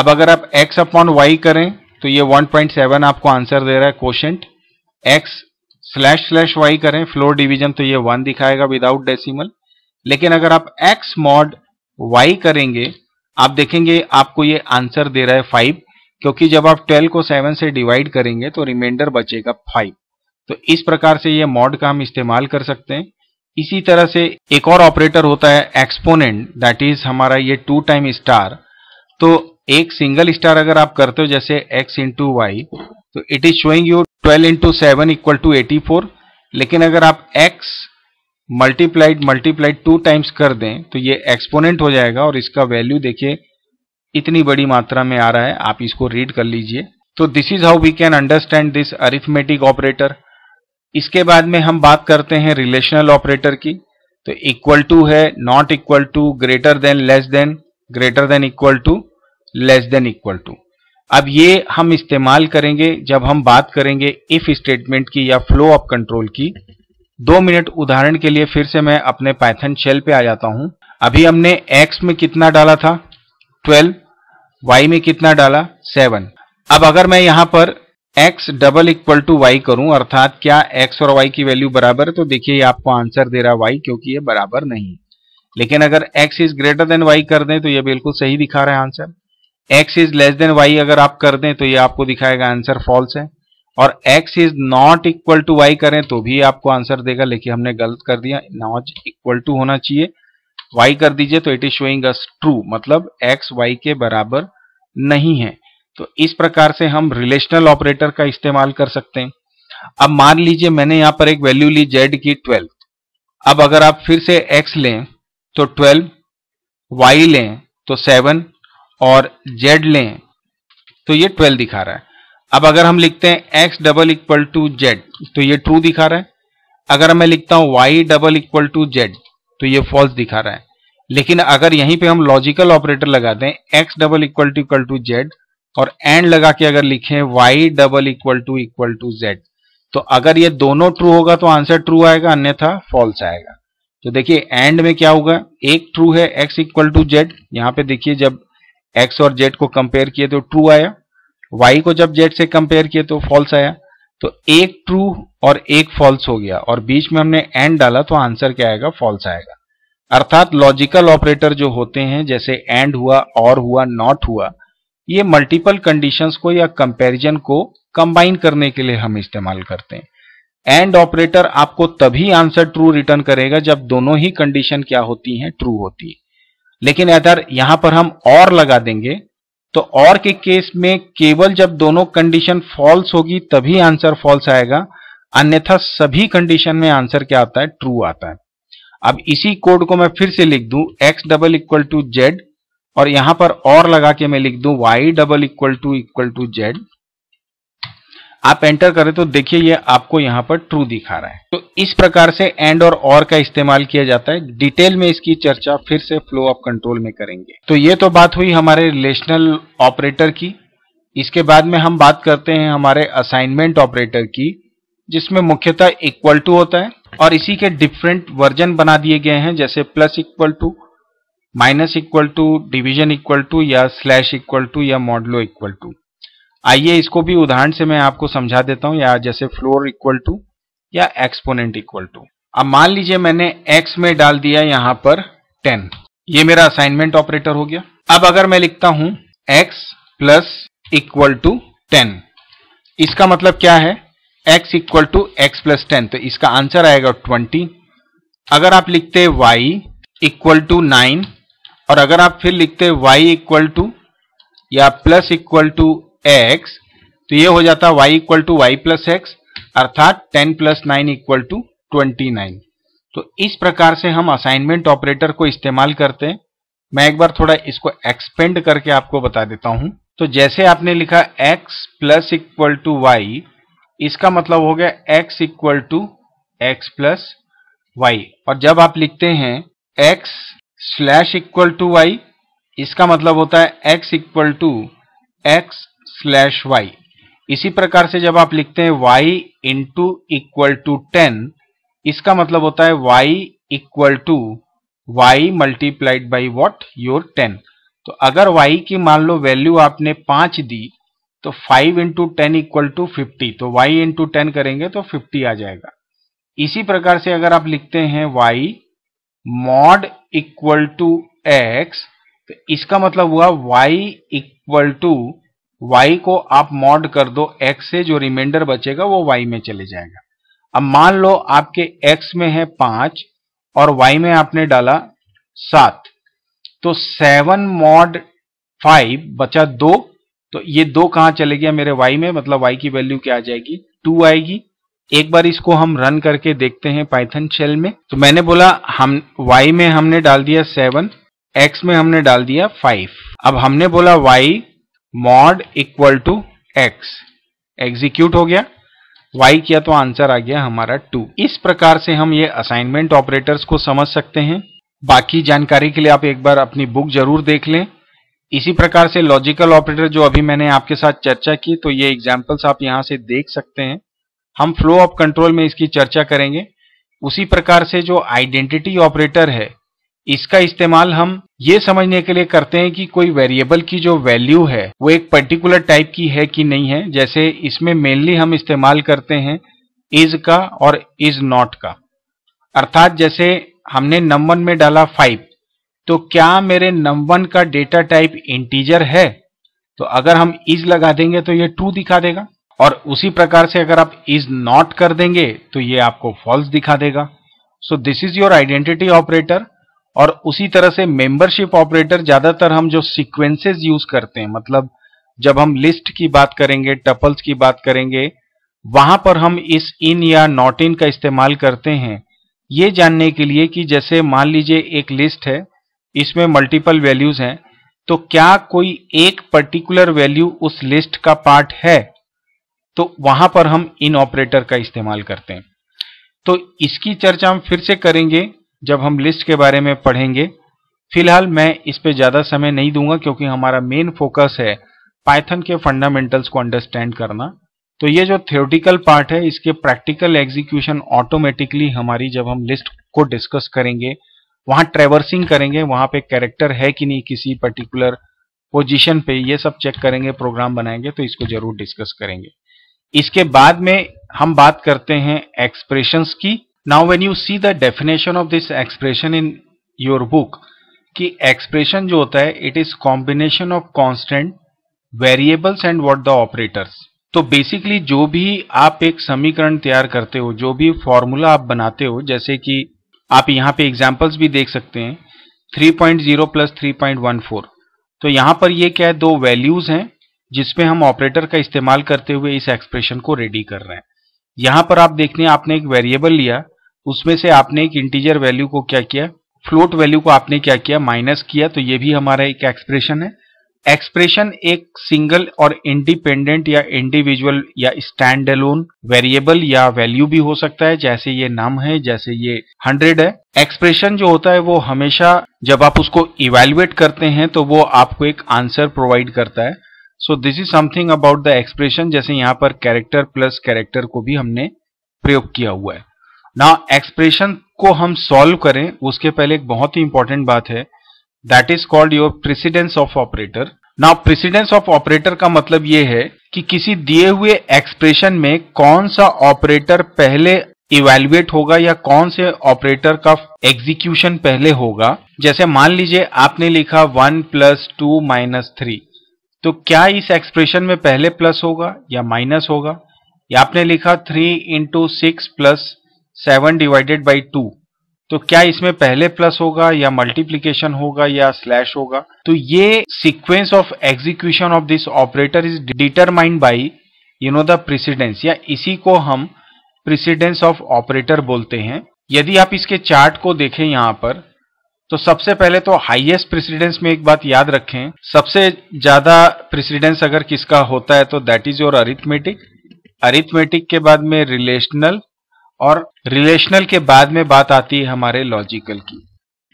अब अगर आप x अपॉन वाई करें तो ये 1.7 आपको आंसर दे रहा है question x slash slash y करें फ्लोर डिवीजन तो ये वन दिखाएगा विदाउट डेसिमल लेकिन अगर आप x मॉड y करेंगे आप देखेंगे आपको ये आंसर दे रहा है फाइव क्योंकि जब आप ट्वेल्व को सेवन से डिवाइड करेंगे तो रिमाइंडर बचेगा फाइव तो इस प्रकार से ये मॉड का हम इस्तेमाल कर सकते हैं इसी तरह से एक और ऑपरेटर होता है एक्सपोनेंट दैट इज हमारा ये टू टाइम स्टार तो एक सिंगल स्टार अगर आप करते हो जैसे x इंटू वाई तो it is showing you 12 into seven equal to eighty लेकिन अगर आप x multiplied multiplied two times कर दें तो ये एक्सपोनेंट हो जाएगा और इसका वैल्यू देखिए इतनी बड़ी मात्रा में आ रहा है आप इसको रीड कर लीजिए तो this is how we can understand this arithmetic operator इसके बाद में हम बात करते हैं रिलेशनल ऑपरेटर की तो इक्वल टू है not equal to greater than less than greater than equal to less than equal to अब ये हम इस्तेमाल करेंगे जब हम बात करेंगे इफ स्टेटमेंट की या फ्लो ऑफ कंट्रोल की दो मिनट उदाहरण के लिए फिर से मैं अपने पैथन शेल पे आ जाता हूं अभी हमने एक्स में कितना डाला था ट्वेल्व वाई में कितना डाला सेवन अब अगर मैं यहां पर x double equal to y करूं अर्थात क्या एक्स और वाई की वैल्यू बराबर है तो देखिए आपको आंसर दे रहा वाई क्योंकि ये बराबर नहीं लेकिन अगर x is greater than y कर दें तो ये बिल्कुल सही दिखा रहा है answer x is less than y अगर आप कर दें तो ये आपको दिखाएगा आंसर फॉल्स है और x is not equal to y करें तो भी आपको आंसर देगा लेकिन हमने गलत कर दिया नॉट इक्वल टू होना चाहिए y कर दीजिए तो it is showing us true मतलब x y के बराबर नहीं है तो इस प्रकार से हम रिलेशनल ऑपरेटर का इस्तेमाल कर सकते हैं अब मान लीजिए मैंने यहां पर एक वैल्यू ली z की 12 अब अगर आप फिर से x लें तो 12 y लें तो 7 और z लें तो ये 12 दिखा रहा है अब अगर हम लिखते हैं x double equal to z तो ये ट्रू दिखा रहा है अगर मैं लिखता हूं y double equal to z तो ये फॉल्स दिखा रहा है लेकिन अगर यहीं पे हम लॉजिकल ऑपरेटर लगाते हैं x double equal to equal to z और एंड लगा के अगर लिखें y double equal to equal to z तो अगर ये दोनों ट्रू होगा तो आंसर ट्रू आएगा अन्यथा फॉल्स आएगा तो देखिए एंड में क्या होगा एक ट्रू है x इक्वल टू जेड यहां पर देखिए जब x और z को कंपेयर किए तो ट्रू आया y को जब z से कंपेयर किया तो फॉल्स आया तो एक ट्रू और एक फॉल्स हो गया और बीच में हमने एंड डाला तो आंसर क्या आएगा फॉल्स आएगा अर्थात लॉजिकल ऑपरेटर जो होते हैं जैसे एंड हुआ और हुआ नॉट हुआ ये मल्टीपल कंडीशंस को या कंपैरिजन को कंबाइन करने के लिए हम इस्तेमाल करते हैं एंड ऑपरेटर आपको तभी आंसर ट्रू रिटर्न करेगा जब दोनों ही कंडीशन क्या होती हैं ट्रू होती है लेकिन अगर यहां पर हम और लगा देंगे तो और के केस में केवल जब दोनों कंडीशन फॉल्स होगी तभी आंसर फॉल्स आएगा अन्यथा सभी कंडीशन में आंसर क्या आता है ट्रू आता है अब इसी कोड को मैं फिर से लिख दू x double equal to z और यहां पर और लगा के मैं लिख दू y double equal to equal to z आप एंटर करें तो देखिए ये आपको यहाँ पर ट्रू दिखा रहा है तो इस प्रकार से एंड और और का इस्तेमाल किया जाता है डिटेल में इसकी चर्चा फिर से फ्लो ऑफ कंट्रोल में करेंगे तो ये तो बात हुई हमारे रिलेशनल ऑपरेटर की इसके बाद में हम बात करते हैं हमारे असाइनमेंट ऑपरेटर की जिसमें मुख्यतः इक्वल टू होता है और इसी के डिफरेंट वर्जन बना दिए गए हैं जैसे plus equal to minus equal to division equal to या स्लैश इक्वल टू या मॉडलो इक्वल टू आइए इसको भी उदाहरण से मैं आपको समझा देता हूं या जैसे फ्लोर इक्वल टू या एक्सपोनेंट इक्वल टू अब मान लीजिए मैंने x में डाल दिया यहां पर 10 ये मेरा असाइनमेंट ऑपरेटर हो गया अब अगर मैं लिखता हूं x plus equal to ten इसका मतलब क्या है x equal to x plus ten तो इसका आंसर आएगा ट्वेंटी अगर आप लिखते y इक्वल टू नाइन और अगर आप फिर लिखते y इक्वल टू या प्लस इक्वल टू एक्स तो ये हो जाता है y equal to y plus x अर्थात ten plus nine equal to twenty nine तो इस प्रकार से हम असाइनमेंट ऑपरेटर को इस्तेमाल करते हैं मैं एक बार थोड़ा इसको एक्सपेंड करके आपको बता देता हूं तो जैसे आपने लिखा x plus equal to y इसका मतलब हो गया x equal to x plus y और जब आप लिखते हैं x slash equal to y इसका मतलब होता है x equal to x slash y इसी प्रकार से जब आप लिखते हैं y into equal to ten इसका मतलब होता है y equal to y multiplied by what your ten तो अगर वाई की मान लो वैल्यू आपने पांच दी तो five into ten equal to fifty तो वाई इंटू टेन करेंगे तो फिफ्टी आ जाएगा इसी प्रकार से अगर आप लिखते हैं y mod equal to x तो इसका मतलब हुआ वाई इक्वल टू y को आप मॉड कर दो x से जो रिमाइंडर बचेगा वो y में चले जाएगा अब मान लो आपके x में है पांच और y में आपने डाला सात तो सेवन मॉड फाइव बचा दो तो ये दो कहां चले गया मेरे y में मतलब y की वैल्यू क्या आ जाएगी टू आएगी एक बार इसको हम रन करके देखते हैं पाइथन शेल में तो मैंने बोला हम y में हमने डाल दिया सेवन x में हमने डाल दिया फाइव अब हमने बोला y mod equal to x execute हो गया वाई किया तो आंसर आ गया हमारा टू इस प्रकार से हम ये असाइनमेंट ऑपरेटर्स को समझ सकते हैं बाकी जानकारी के लिए आप एक बार अपनी बुक जरूर देख लें इसी प्रकार से लॉजिकल ऑपरेटर जो अभी मैंने आपके साथ चर्चा की तो ये एग्जाम्पल्स आप यहाँ से देख सकते हैं हम फ्लो ऑफ कंट्रोल में इसकी चर्चा करेंगे उसी प्रकार से जो आइडेंटिटी ऑपरेटर है इसका इस्तेमाल हम ये समझने के लिए करते हैं कि कोई वेरिएबल की जो वैल्यू है वो एक पर्टिकुलर टाइप की है कि नहीं है जैसे इसमें मेनली हम इस्तेमाल करते हैं इज का और इज नॉट का अर्थात जैसे हमने नम वन में डाला फाइव तो क्या मेरे नम वन का डेटा टाइप इंटीजर है तो अगर हम इज लगा देंगे तो ये टू दिखा देगा और उसी प्रकार से अगर आप इज नॉट कर देंगे तो ये आपको फॉल्स दिखा देगा so this is your identity operator और उसी तरह से मेंबरशिप ऑपरेटर ज्यादातर हम जो सीक्वेंसेस यूज करते हैं मतलब जब हम लिस्ट की बात करेंगे टपल्स की बात करेंगे वहां पर हम इस इन या नॉट इन का इस्तेमाल करते हैं ये जानने के लिए कि जैसे मान लीजिए एक लिस्ट है इसमें मल्टीपल वैल्यूज हैं तो क्या कोई एक पर्टिकुलर वैल्यू उस लिस्ट का पार्ट है तो वहां पर हम इन ऑपरेटर का इस्तेमाल करते हैं तो इसकी चर्चा हम फिर से करेंगे जब हम लिस्ट के बारे में पढ़ेंगे फिलहाल मैं इस पर ज़्यादा समय नहीं दूंगा क्योंकि हमारा मेन फोकस है पाइथन के फंडामेंटल्स को अंडरस्टैंड करना तो ये जो थ्योरेटिकल पार्ट है इसके प्रैक्टिकल एग्जीक्यूशन ऑटोमेटिकली हमारी जब हम लिस्ट को डिस्कस करेंगे वहां ट्रेवर्सिंग करेंगे वहां पे कैरेक्टर है कि नहीं किसी पर्टिकुलर पोजिशन पे ये सब चेक करेंगे प्रोग्राम बनाएंगे तो इसको जरूर डिस्कस करेंगे इसके बाद में हम बात करते हैं एक्सप्रेशंस की now when you see the definition of this expression in your book कि एक्सप्रेशन जो होता है it is combination of constant variables and what the operators तो बेसिकली जो भी आप एक समीकरण तैयार करते हो जो भी फॉर्मूला आप बनाते हो जैसे कि आप यहाँ पे एग्जाम्पल्स भी देख सकते हैं 3.0 प्लस फोर तो यहाँ पर ये क्या है दो वैल्यूज हैं जिसपे हम ऑपरेटर का इस्तेमाल करते हुए इस एक्सप्रेशन को रेडी कर रहे हैं यहाँ पर आप देखते हैं आपने एक वेरिएबल लिया उसमें से आपने एक इंटीजर वैल्यू को क्या किया फ्लोट वैल्यू को आपने क्या किया माइनस किया तो ये भी हमारा एक एक्सप्रेशन है एक्सप्रेशन एक सिंगल और इंडिपेंडेंट या इंडिविजुअल या स्टैंड अलोन वेरिएबल या वैल्यू भी हो सकता है जैसे ये नाम है जैसे ये हंड्रेड है एक्सप्रेशन जो होता है वो हमेशा जब आप उसको इवेल्युएट करते हैं तो वो आपको एक आंसर प्रोवाइड करता है so this is something about the expression जैसे यहाँ पर कैरेक्टर प्लस कैरेक्टर को भी हमने प्रयोग किया हुआ है ना एक्सप्रेशन को हम सॉल्व करें उसके पहले एक बहुत ही इंपॉर्टेंट बात है that is called your precedence of operator ना प्रेसिडेंस ऑफ ऑपरेटर का मतलब यह है कि किसी दिए हुए एक्सप्रेशन में कौन सा ऑपरेटर पहले इवेल्युएट होगा या कौन से ऑपरेटर का एग्जीक्यूशन पहले होगा जैसे मान लीजिए आपने लिखा one plus two minus three तो क्या इस एक्सप्रेशन में पहले प्लस होगा या माइनस होगा या आपने लिखा three into six plus seven divided by two तो क्या इसमें पहले प्लस होगा या मल्टीप्लीकेशन होगा या स्लैश होगा तो ये sequence of execution of this operator is determined by you know the precedence या इसी को हम प्रिसिडेंस ऑफ ऑपरेटर बोलते हैं यदि आप इसके चार्ट को देखें यहां पर तो सबसे पहले तो हाईएस्ट प्रेसिडेंस में एक बात याद रखें सबसे ज्यादा प्रेसिडेंस अगर किसका होता है तो that is your arithmetic arithmetic के बाद में रिलेशनल और रिलेशनल के बाद में बात आती है हमारे लॉजिकल की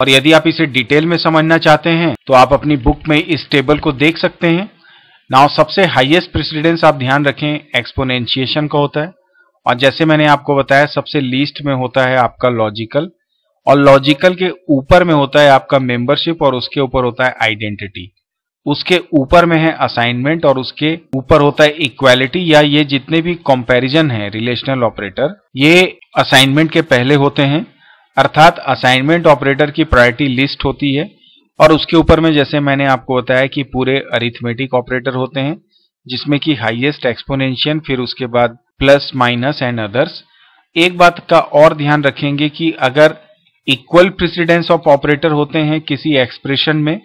और यदि आप इसे डिटेल में समझना चाहते हैं तो आप अपनी बुक में इस टेबल को देख सकते हैं नाउ सबसे हाईएस्ट प्रेसिडेंस आप ध्यान रखें एक्सपोनेंशिएशन का होता है और जैसे मैंने आपको बताया सबसे लीस्ट में होता है आपका लॉजिकल और लॉजिकल के ऊपर में होता है आपका मेंबरशिप और उसके ऊपर होता है आइडेंटिटी उसके ऊपर में है असाइनमेंट और उसके ऊपर होता है इक्वालिटी या ये जितने भी कंपैरिजन है रिलेशनल ऑपरेटर ये असाइनमेंट के पहले होते हैं अर्थात असाइनमेंट ऑपरेटर की प्रायोरिटी लिस्ट होती है और उसके ऊपर में जैसे मैंने आपको बताया कि पूरे अरिथमेटिक ऑपरेटर होते हैं जिसमें कि हाइएस्ट एक्सपोनेंशियल फिर उसके बाद प्लस माइनस एंड अदर्स एक बात का और ध्यान रखेंगे कि अगर इक्वल प्रेसिडेंस ऑफ ऑपरेटर होते हैं किसी एक्सप्रेशन में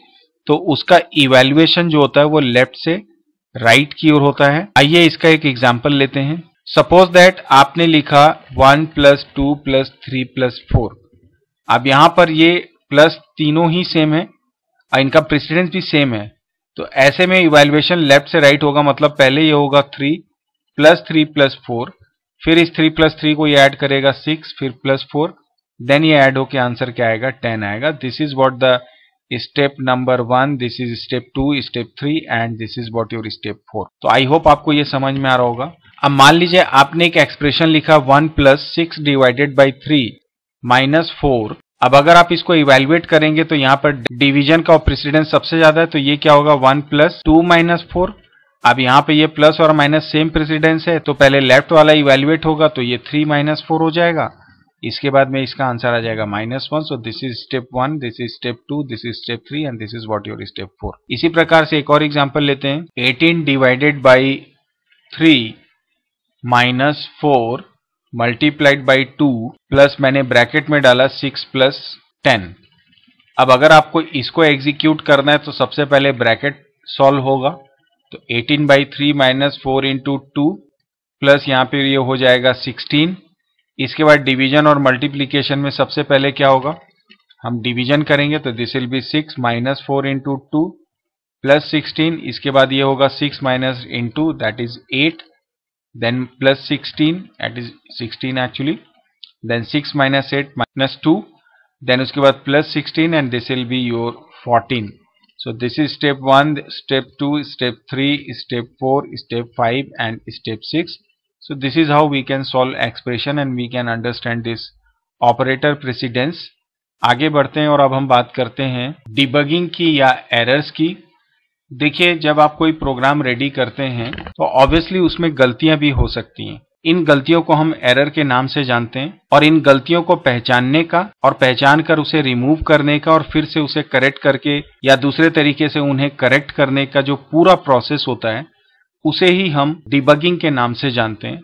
तो उसका इवेल्युएशन जो होता है वो लेफ्ट से राइट की ओर होता है आइए इसका एक एग्जाम्पल लेते हैं सपोज दैट आपने लिखा one plus two plus three plus four अब यहां पर ये प्लस तीनों ही सेम है और इनका प्रेसिडेंस भी सेम है तो ऐसे में इवेल्युएशन लेफ्ट से राइट होगा मतलब पहले ये होगा three plus three plus four फिर इस थ्री प्लस थ्री को ये ऐड करेगा सिक्स फिर प्लस फोर देन ये ऐड होके आंसर क्या आएगा टेन आएगा this is what the step number one this is step two step three and this is what your step four तो आई होप आपको ये समझ में आ रहा होगा अब मान लीजिए आपने एक एक्सप्रेशन लिखा one plus six divided by three minus four अब अगर आप इसको इवेल्युएट करेंगे तो यहाँ पर डिवीजन का प्रेसिडेंस सबसे ज्यादा है तो ये क्या होगा one plus two minus four अब यहाँ पे ये प्लस और माइनस सेम प्रेसिडेंस है तो पहले लेफ्ट वाला इवेल्युएट होगा तो ये थ्री माइनस फोर हो जाएगा इसके बाद में इसका आंसर आ जाएगा minus one so this is step one this is step two this is step three and this is what your step four इसी प्रकार से एक और एग्जाम्पल लेते हैं eighteen divided by three minus four multiplied by two plus मैंने bracket में डाला सिक्स प्लस टेन अब अगर आपको इसको एग्जीक्यूट करना है तो सबसे पहले ब्रैकेट सॉल्व होगा तो 18 by three minus four into two plus यहाँ पे ये हो जाएगा सिक्सटीन इसके बाद डिवीजन और मल्टीप्लीकेशन में सबसे पहले क्या होगा हम डिवीजन करेंगे तो this will be six minus four into two plus sixteen इसके बाद ये होगा six minus into that is eight then plus sixteen that is sixteen actually then six minus eight minus two then उसके बाद plus sixteen and this will be your fourteen so this is step one step two step three step four step five and step six So this is how we can solve expression and we can understand this operator precedence. आगे बढ़ते हैं और अब हम बात करते हैं debugging की या एरर्स की देखिए जब आप कोई प्रोग्राम रेडी करते हैं तो ऑब्वियसली उसमें गलतियां भी हो सकती हैं इन गलतियों को हम एरर के नाम से जानते हैं और इन गलतियों को पहचानने का और पहचान कर उसे रिमूव करने का और फिर से उसे करेक्ट करके या दूसरे तरीके से उन्हें करेक्ट करने का जो पूरा प्रोसेस होता है उसे ही हम डिबगिंग के नाम से जानते हैं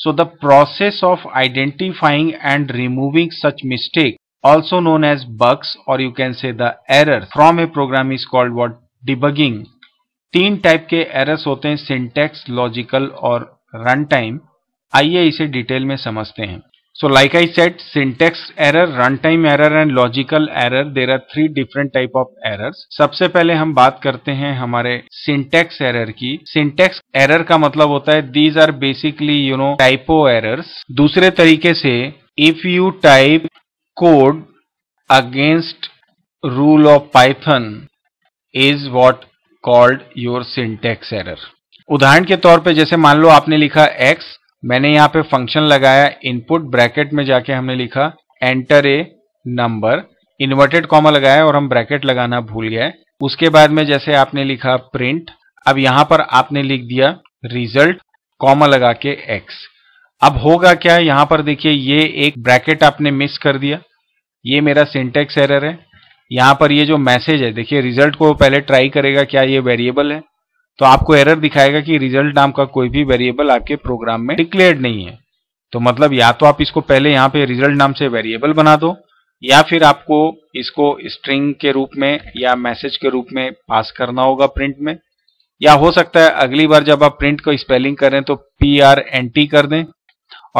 so the process of identifying and removing such mistake also known as bugs और you can say the error from a program is called what debugging तीन टाइप के एरर्स होते हैं सिंटेक्स लॉजिकल और रन टाइम आइए इसे detail में समझते हैं So like I said, syntax error, runtime error and logical error, there are three different type of errors. sabse pehle hum baat karte hain hamare syntax error ki syntax error ka matlab hota hai these are basically you know typo errors. dusre tarike se if you type code against rule of python is what called your syntax error. उदाहरण के तौर पे जैसे मान लो आपने लिखा x मैंने यहाँ पे फंक्शन लगाया इनपुट ब्रैकेट में जाके हमने लिखा enter a number inverted comma लगाया और हम ब्रैकेट लगाना भूल गए उसके बाद में जैसे आपने लिखा प्रिंट अब यहाँ पर आपने लिख दिया रिजल्ट कॉमा लगा के एक्स अब होगा क्या यहाँ पर देखिए ये एक ब्रैकेट आपने मिस कर दिया ये मेरा सिंटेक्स एरर है यहाँ पर ये जो मैसेज है देखिए रिजल्ट को पहले ट्राई करेगा क्या ये वेरिएबल है तो आपको एरर दिखाएगा कि रिजल्ट नाम का कोई भी वेरिएबल आपके प्रोग्राम में डिक्लेयर्ड नहीं है तो मतलब या तो आप इसको पहले यहाँ पे रिजल्ट नाम से वेरिएबल बना दो या फिर आपको इसको स्ट्रिंग के रूप में या मैसेज के रूप में पास करना होगा प्रिंट में या हो सकता है अगली बार जब आप प्रिंट को स्पेलिंग करें तो पी आर एन टी कर दें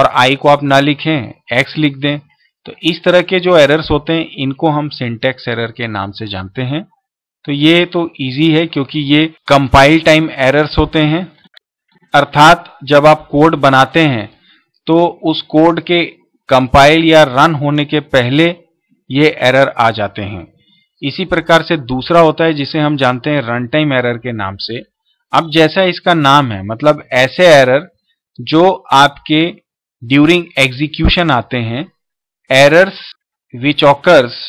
और आई को आप ना लिखें एक्स लिख दें तो इस तरह के जो एरर्स होते हैं इनको हम सिंटेक्स एरर के नाम से जानते हैं तो ये तो इजी है क्योंकि ये कंपाइल टाइम एरर्स होते हैं अर्थात जब आप कोड बनाते हैं तो उस कोड के कंपाइल या रन होने के पहले ये एरर आ जाते हैं इसी प्रकार से दूसरा होता है जिसे हम जानते हैं रन टाइम एरर के नाम से अब जैसा इसका नाम है मतलब ऐसे एरर जो आपके ड्यूरिंग एग्जीक्यूशन आते हैं errors which occurs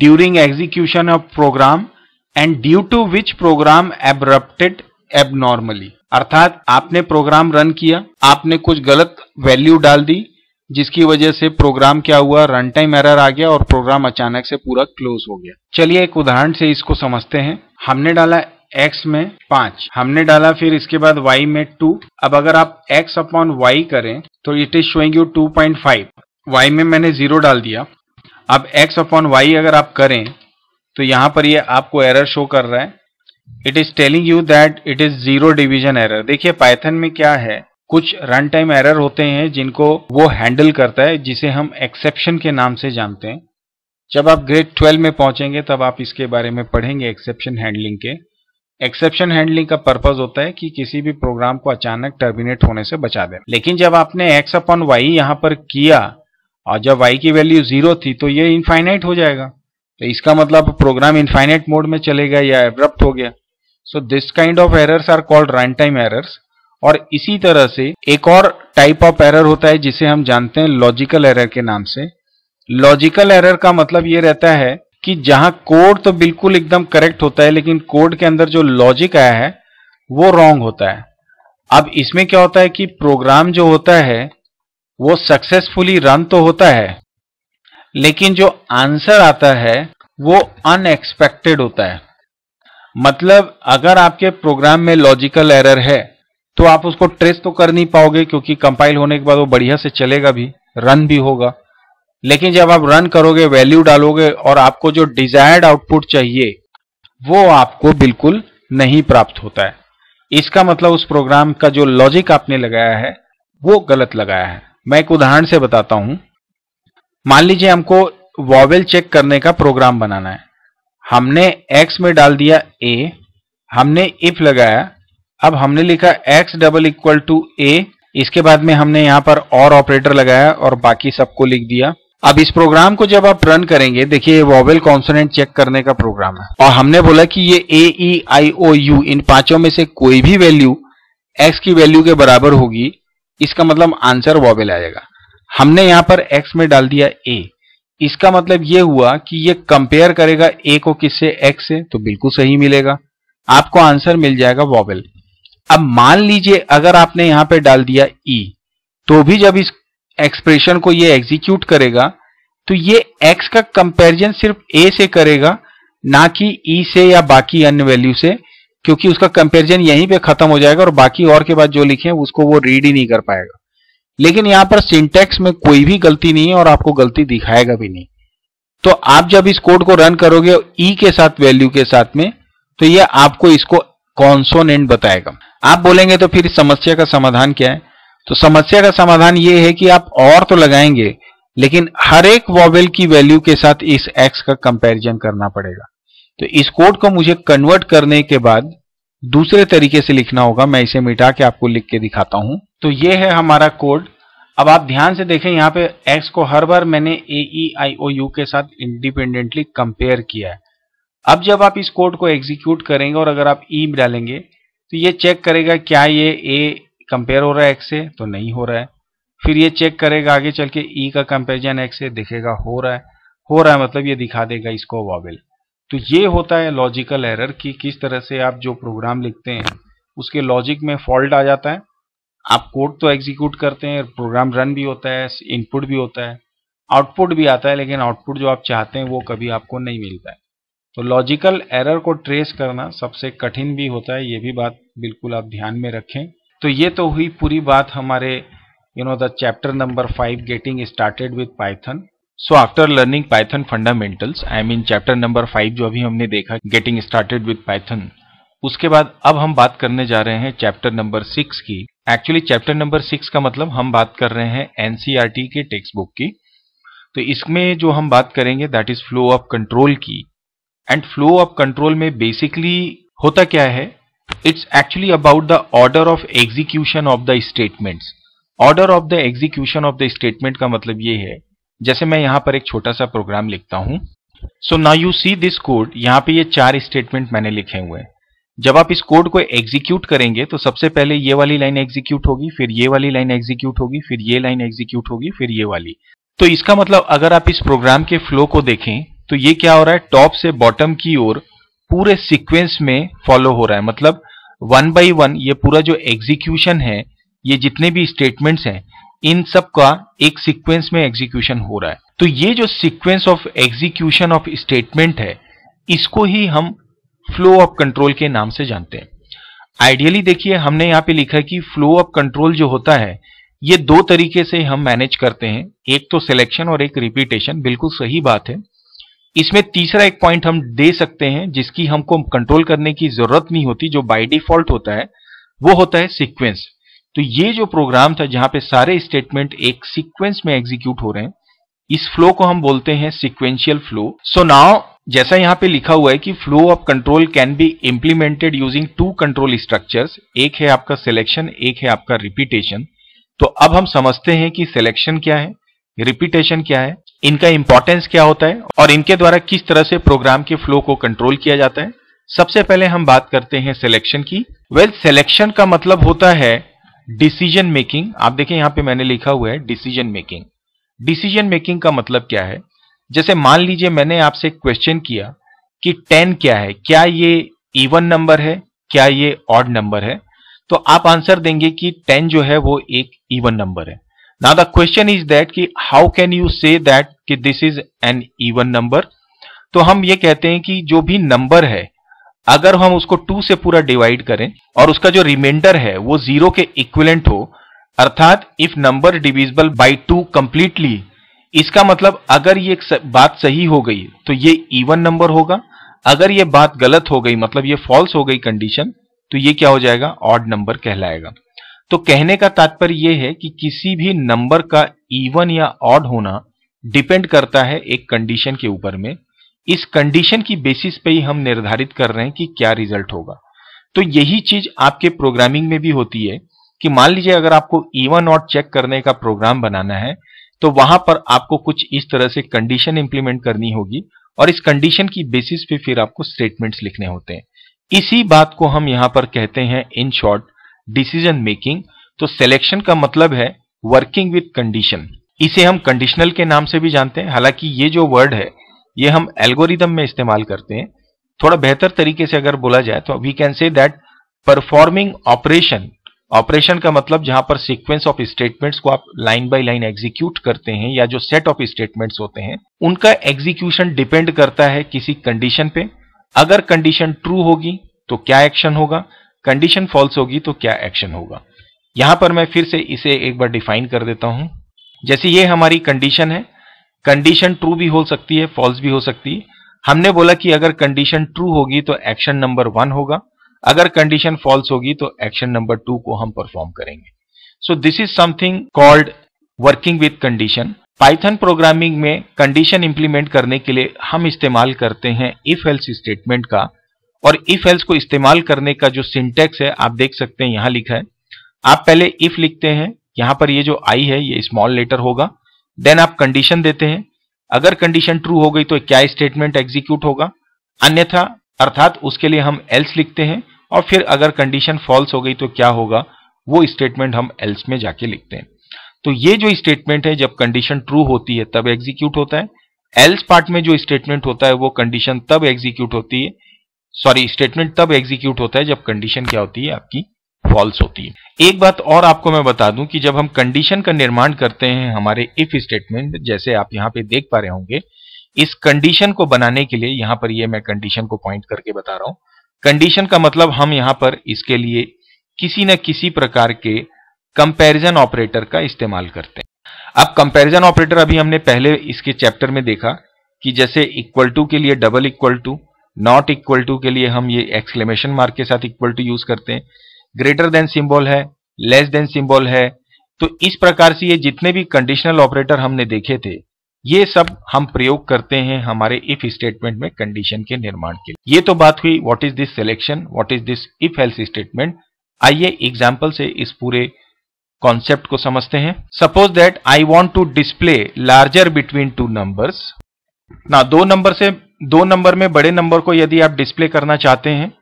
during execution of program and due to which program abrupted abnormally अर्थात आपने प्रोग्राम रन किया आपने कुछ गलत वैल्यू डाल दी जिसकी वजह से प्रोग्राम क्या हुआ रन टाइम एरर आ गया और प्रोग्राम अचानक से पूरा क्लोज हो गया चलिए एक उदाहरण से इसको समझते हैं हमने डाला x में पांच हमने डाला फिर इसके बाद y में टू अब अगर आप x अपॉन वाई करें तो it is showing you two point five y में मैंने जीरो डाल दिया अब x अपॉन वाई अगर आप करें तो यहां पर ये आपको एरर शो कर रहा है it is telling you that it is zero division error देखिए पाइथन में क्या है कुछ रन टाइम एरर होते हैं जिनको वो हैंडल करता है जिसे हम एक्सेप्शन के नाम से जानते हैं जब आप ग्रेड ट्वेल्व में पहुंचेंगे तब आप इसके बारे में पढ़ेंगे एक्सेप्शन हैंडलिंग के एक्सेप्शन हैंडलिंग का पर्पज होता है कि किसी भी प्रोग्राम को अचानक टर्मिनेट होने से बचा दे लेकिन जब आपने एक्स अपॉन वाई यहां पर किया और जब y की वैल्यू जीरो थी तो ये इनफाइनाइट हो जाएगा तो इसका मतलब प्रोग्राम इनफाइनाइट मोड में चलेगा या एब्रप्ट हो गया so this kind of errors are called run time errors और इसी तरह से एक और टाइप ऑफ एरर होता है जिसे हम जानते हैं लॉजिकल एरर के नाम से लॉजिकल एरर का मतलब ये रहता है कि जहां कोड तो बिल्कुल एकदम करेक्ट होता है लेकिन कोड के अंदर जो लॉजिक आया है वो रॉन्ग होता है अब इसमें क्या होता है कि प्रोग्राम जो होता है वो सक्सेसफुली रन तो होता है लेकिन जो आंसर आता है वो अनएक्सपेक्टेड होता है मतलब अगर आपके प्रोग्राम में लॉजिकल एरर है तो आप उसको ट्रेस तो कर नहीं पाओगे क्योंकि कंपाइल होने के बाद वो बढ़िया से चलेगा भी रन भी होगा लेकिन जब आप रन करोगे वैल्यू डालोगे और आपको जो डिजायर्ड आउटपुट चाहिए वो आपको बिल्कुल नहीं प्राप्त होता है इसका मतलब उस प्रोग्राम का जो लॉजिक आपने लगाया है वो गलत लगाया है मैं एक उदाहरण से बताता हूं मान लीजिए हमको वॉवेल चेक करने का प्रोग्राम बनाना है हमने x में डाल दिया a हमने इफ लगाया अब हमने लिखा x double equal to a इसके बाद में हमने यहां पर और ऑपरेटर लगाया और बाकी सबको लिख दिया अब इस प्रोग्राम को जब आप रन करेंगे देखिए वॉवेल कॉन्सोनेंट चेक करने का प्रोग्राम है और हमने बोला कि ये ए ई आई ओ यू इन पांचों में से कोई भी वैल्यू एक्स की वैल्यू के बराबर होगी इसका मतलब आंसर वॉवेल आएगा हमने यहां पर एक्स में डाल दिया ए इसका मतलब यह हुआ कि यह कंपेयर करेगा ए को किससे एक्स से तो बिल्कुल सही मिलेगा आपको आंसर मिल जाएगा वॉवेल अब मान लीजिए अगर आपने यहां पर डाल दिया ई e, तो भी जब इस एक्सप्रेशन को ये एग्जीक्यूट करेगा तो ये एक्स का कंपैरिजन सिर्फ ए से करेगा ना कि ई e से या बाकी अन्य वैल्यू से क्योंकि उसका कंपेरिजन यहीं पे खत्म हो जाएगा और बाकी और के बाद जो लिखे हैं उसको वो रीड ही नहीं कर पाएगा लेकिन यहां पर सिंटेक्स में कोई भी गलती नहीं है और आपको गलती दिखाएगा भी नहीं तो आप जब इस कोड को रन करोगे ई e के साथ वैल्यू के साथ में तो ये आपको इसको कॉन्सोनेंट बताएगा आप बोलेंगे तो फिर समस्या का समाधान क्या है तो समस्या का समाधान ये है कि आप और तो लगाएंगे लेकिन हर एक वॉवेल की वैल्यू के साथ इस एक्स का कंपैरिजन करना पड़ेगा तो इस कोड को मुझे कन्वर्ट करने के बाद दूसरे तरीके से लिखना होगा मैं इसे मिटा के आपको लिख के दिखाता हूं तो ये है हमारा कोड अब आप ध्यान से देखें यहाँ पे x को हर बार मैंने ए ई आई ओ यू के साथ इंडिपेंडेंटली कंपेयर किया है अब जब आप इस कोड को एग्जीक्यूट करेंगे और अगर आप ई e डालेंगे तो ये चेक करेगा क्या ये ए कंपेयर हो रहा है एक्स से तो नहीं हो रहा है फिर ये चेक करेगा आगे चल के ई e का कंपेरिजन एक्स से दिखेगा हो रहा है हो रहा है मतलब ये दिखा देगा इसको वॉबल तो ये होता है लॉजिकल एरर कि किस तरह से आप जो प्रोग्राम लिखते हैं उसके लॉजिक में फॉल्ट आ जाता है आप कोड तो एग्जीक्यूट करते हैं प्रोग्राम रन भी होता है इनपुट भी होता है आउटपुट भी आता है लेकिन आउटपुट जो आप चाहते हैं वो कभी आपको नहीं मिलता है तो लॉजिकल एरर को ट्रेस करना सबसे कठिन भी होता है ये भी बात बिल्कुल आप ध्यान में रखें तो ये तो हुई पूरी बात हमारे you know the chapter number five getting started with Python so after learning Python fundamentals I mean chapter number five जो अभी हमने देखा गेटिंग स्टार्टेड विद पाइथन उसके बाद अब हम बात करने जा रहे हैं चैप्टर नंबर सिक्स की एक्चुअली चैप्टर नंबर सिक्स का मतलब हम बात कर रहे हैं एनसीआरटी e के टेक्स्ट बुक की तो इसमें जो हम बात करेंगे that is flow of control की एंड फ्लो ऑफ कंट्रोल में बेसिकली होता क्या है it's actually about the order of execution of the statements order of the execution of the statement का मतलब ये है जैसे मैं यहाँ पर एक छोटा सा प्रोग्राम लिखता हूँ so now you see this code यहाँ पे ये चार स्टेटमेंट मैंने लिखे हुए हैं जब आप इस कोड को एग्जीक्यूट करेंगे तो सबसे पहले ये वाली लाइन एग्जीक्यूट होगी फिर ये वाली लाइन एग्जीक्यूट होगी फिर ये लाइन एग्जीक्यूट होगी फिर ये वाली तो इसका मतलब अगर आप इस प्रोग्राम के फ्लो को देखें तो ये क्या हो रहा है टॉप से बॉटम की ओर पूरे सिक्वेंस में फॉलो हो रहा है मतलब वन बाई वन ये पूरा जो एग्जीक्यूशन है ये जितने भी स्टेटमेंट्स हैं इन सब का एक सीक्वेंस में एग्जीक्यूशन हो रहा है तो ये जो sequence of execution of statement है इसको ही हम फ्लो ऑफ कंट्रोल के नाम से जानते हैं आइडियली देखिए हमने यहाँ पे लिखा है कि फ्लो ऑफ कंट्रोल जो होता है ये दो तरीके से हम मैनेज करते हैं एक तो सिलेक्शन और एक रिपीटेशन बिल्कुल सही बात है इसमें तीसरा एक पॉइंट हम दे सकते हैं जिसकी हमको कंट्रोल करने की जरूरत नहीं होती जो बाय डिफॉल्ट होता है वो होता है सीक्वेंस तो ये जो प्रोग्राम था जहां पे सारे स्टेटमेंट एक सीक्वेंस में एग्जीक्यूट हो रहे हैं इस फ्लो को हम बोलते हैं सिक्वेंशियल फ्लो सो नाउ जैसा यहाँ पे लिखा हुआ है कि flow of control can be implemented using two control structure एक है आपका सिलेक्शन एक है आपका रिपीटेशन तो अब हम समझते हैं कि सिलेक्शन क्या है रिपीटेशन क्या है इनका इंपॉर्टेंस क्या होता है और इनके द्वारा किस तरह से प्रोग्राम के फ्लो को कंट्रोल किया जाता है सबसे पहले हम बात करते हैं सिलेक्शन की वेल well, सिलेक्शन का मतलब होता है डिसीजन मेकिंग आप देखें यहां पे मैंने लिखा हुआ है डिसीजन मेकिंग डिसीजन मेकिंग का मतलब क्या है जैसे मान लीजिए मैंने आपसे क्वेश्चन किया कि टेन क्या है क्या ये इवन नंबर है क्या ये ऑड नंबर है तो आप आंसर देंगे कि टेन जो है वो एक इवन नंबर है ना द क्वेश्चन इज दैट कि how can you say that कि this is an even number तो हम ये कहते हैं कि जो भी नंबर है अगर हम उसको टू से पूरा डिवाइड करें और उसका जो रिमाइंडर है वो जीरो के इक्विलेंट हो अर्थात if number divisible by two completely इसका मतलब अगर ये बात सही हो गई तो ये इवन नंबर होगा अगर ये बात गलत हो गई मतलब ये फॉल्स हो गई कंडीशन तो ये क्या हो जाएगा ऑड नंबर कहलाएगा तो कहने का तात्पर्य यह है कि किसी भी नंबर का इवन या ऑड होना डिपेंड करता है एक कंडीशन के ऊपर में इस कंडीशन की बेसिस पे ही हम निर्धारित कर रहे हैं कि क्या रिजल्ट होगा तो यही चीज आपके प्रोग्रामिंग में भी होती है कि मान लीजिए अगर आपको इवन ऑट चेक करने का प्रोग्राम बनाना है तो वहां पर आपको कुछ इस तरह से कंडीशन इंप्लीमेंट करनी होगी और इस कंडीशन की बेसिस पे फिर आपको स्टेटमेंट्स लिखने होते हैं इसी बात को हम यहां पर कहते हैं इन शॉर्ट डिसीजन मेकिंग तो सिलेक्शन का मतलब है वर्किंग विथ कंडीशन इसे हम कंडीशनल के नाम से भी जानते हैं हालांकि ये जो वर्ड है ये हम एल्गोरिदम में इस्तेमाल करते हैं थोड़ा बेहतर तरीके से अगर बोला जाए तो we can say that performing operation operation का मतलब जहां पर सीक्वेंस ऑफ स्टेटमेंट्स को आप लाइन बाय लाइन एग्जीक्यूट करते हैं या जो सेट ऑफ स्टेटमेंट्स होते हैं उनका एग्जीक्यूशन डिपेंड करता है किसी कंडीशन पे अगर कंडीशन ट्रू होगी तो क्या एक्शन होगा कंडीशन फॉल्स होगी तो क्या एक्शन होगा यहां पर मैं फिर से इसे एक बार डिफाइन कर देता हूं जैसे ये हमारी कंडीशन है कंडीशन ट्रू भी हो सकती है फॉल्स भी हो सकती है हमने बोला कि अगर कंडीशन ट्रू होगी तो एक्शन नंबर वन होगा अगर कंडीशन फॉल्स होगी तो एक्शन नंबर टू को हम परफॉर्म करेंगे so this is something called working with condition Python programming में कंडीशन इंप्लीमेंट करने के लिए हम इस्तेमाल करते हैं इफ एल्स स्टेटमेंट का और इफ एल्स को इस्तेमाल करने का जो सिंटेक्स है आप देख सकते हैं यहां लिखा है आप पहले इफ लिखते हैं यहां पर ये जो आई है ये स्मॉल लेटर होगा देन आप कंडीशन देते हैं अगर कंडीशन ट्रू हो गई तो क्या स्टेटमेंट एग्जीक्यूट होगा अन्यथा अर्थात उसके लिए हम एल्स लिखते हैं और फिर अगर कंडीशन फॉल्स हो गई तो क्या होगा वो स्टेटमेंट हम एल्स में जाके लिखते हैं तो ये जो स्टेटमेंट है जब कंडीशन ट्रू होती है तब एग्जीक्यूट होता है एल्स पार्ट में जो स्टेटमेंट होता है वो कंडीशन तब एग्जीक्यूट होती है सॉरी स्टेटमेंट तब एग्जीक्यूट होता है जब कंडीशन क्या होती है आपकी फॉल्स होती है एक बात और आपको मैं बता दूं कि जब हम कंडीशन का निर्माण करते हैं हमारे इफ स्टेटमेंट जैसे आप यहाँ पे देख पा रहे होंगे इस कंडीशन को बनाने के लिए यहाँ पर ये यह मैं कंडीशन को पॉइंट करके बता रहा हूँ कंडीशन का मतलब हम यहाँ पर इसके लिए किसी न किसी प्रकार के कंपैरिजन ऑपरेटर का इस्तेमाल करते हैं अब कंपैरिजन ऑपरेटर अभी हमने पहले इसके चैप्टर में देखा कि जैसे इक्वल टू के लिए double equal to not equal to के लिए हम ये एक्सक्लेमेशन मार्क के साथ इक्वल टू यूज करते हैं ग्रेटर देन सिंबल है लेस देन सिंबल है तो इस प्रकार से ये जितने भी कंडीशनल ऑपरेटर हमने देखे थे ये सब हम प्रयोग करते हैं हमारे इफ स्टेटमेंट में कंडीशन के निर्माण के लिए ये तो बात हुई what is this selection what is this if else statement आइए एग्जाम्पल से इस पूरे कॉन्सेप्ट को समझते हैं suppose that I want to display larger between two numbers ना दो नंबर से दो नंबर में बड़े नंबर को यदि आप डिस्प्ले करना चाहते हैं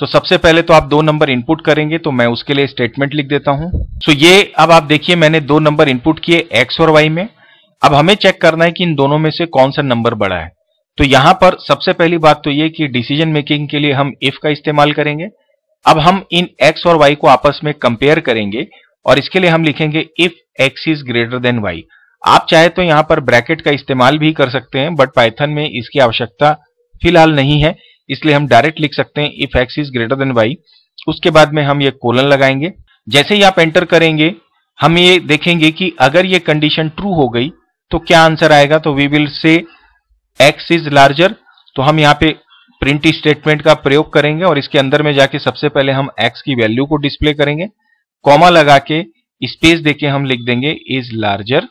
तो सबसे पहले तो आप दो नंबर इनपुट करेंगे तो मैं उसके लिए स्टेटमेंट लिख देता हूं सो so ये अब आप देखिए मैंने दो नंबर इनपुट किए एक्स और वाई में अब हमें चेक करना है कि इन दोनों में से कौन सा नंबर बड़ा है तो यहां पर सबसे पहली बात तो ये कि डिसीजन मेकिंग के लिए हम इफ का इस्तेमाल करेंगे अब हम इन एक्स और वाई को आपस में कंपेयर करेंगे और इसके लिए हम लिखेंगे if x is greater than y आप चाहे तो यहां पर ब्रैकेट का इस्तेमाल भी कर सकते हैं बट पाइथन में इसकी आवश्यकता फिलहाल नहीं है इसलिए हम डायरेक्ट लिख सकते हैं if x is greater than y उसके बाद में हम ये कोलन लगाएंगे जैसे ही आप एंटर करेंगे हम ये देखेंगे कि अगर ये कंडीशन ट्रू हो गई तो क्या आंसर आएगा तो we will say x is larger तो हम यहाँ पे प्रिंट स्टेटमेंट का प्रयोग करेंगे और इसके अंदर में जाके सबसे पहले हम एक्स की वैल्यू को डिस्प्ले करेंगे कॉमा लगा के स्पेस देके हम लिख देंगे इज लार्जर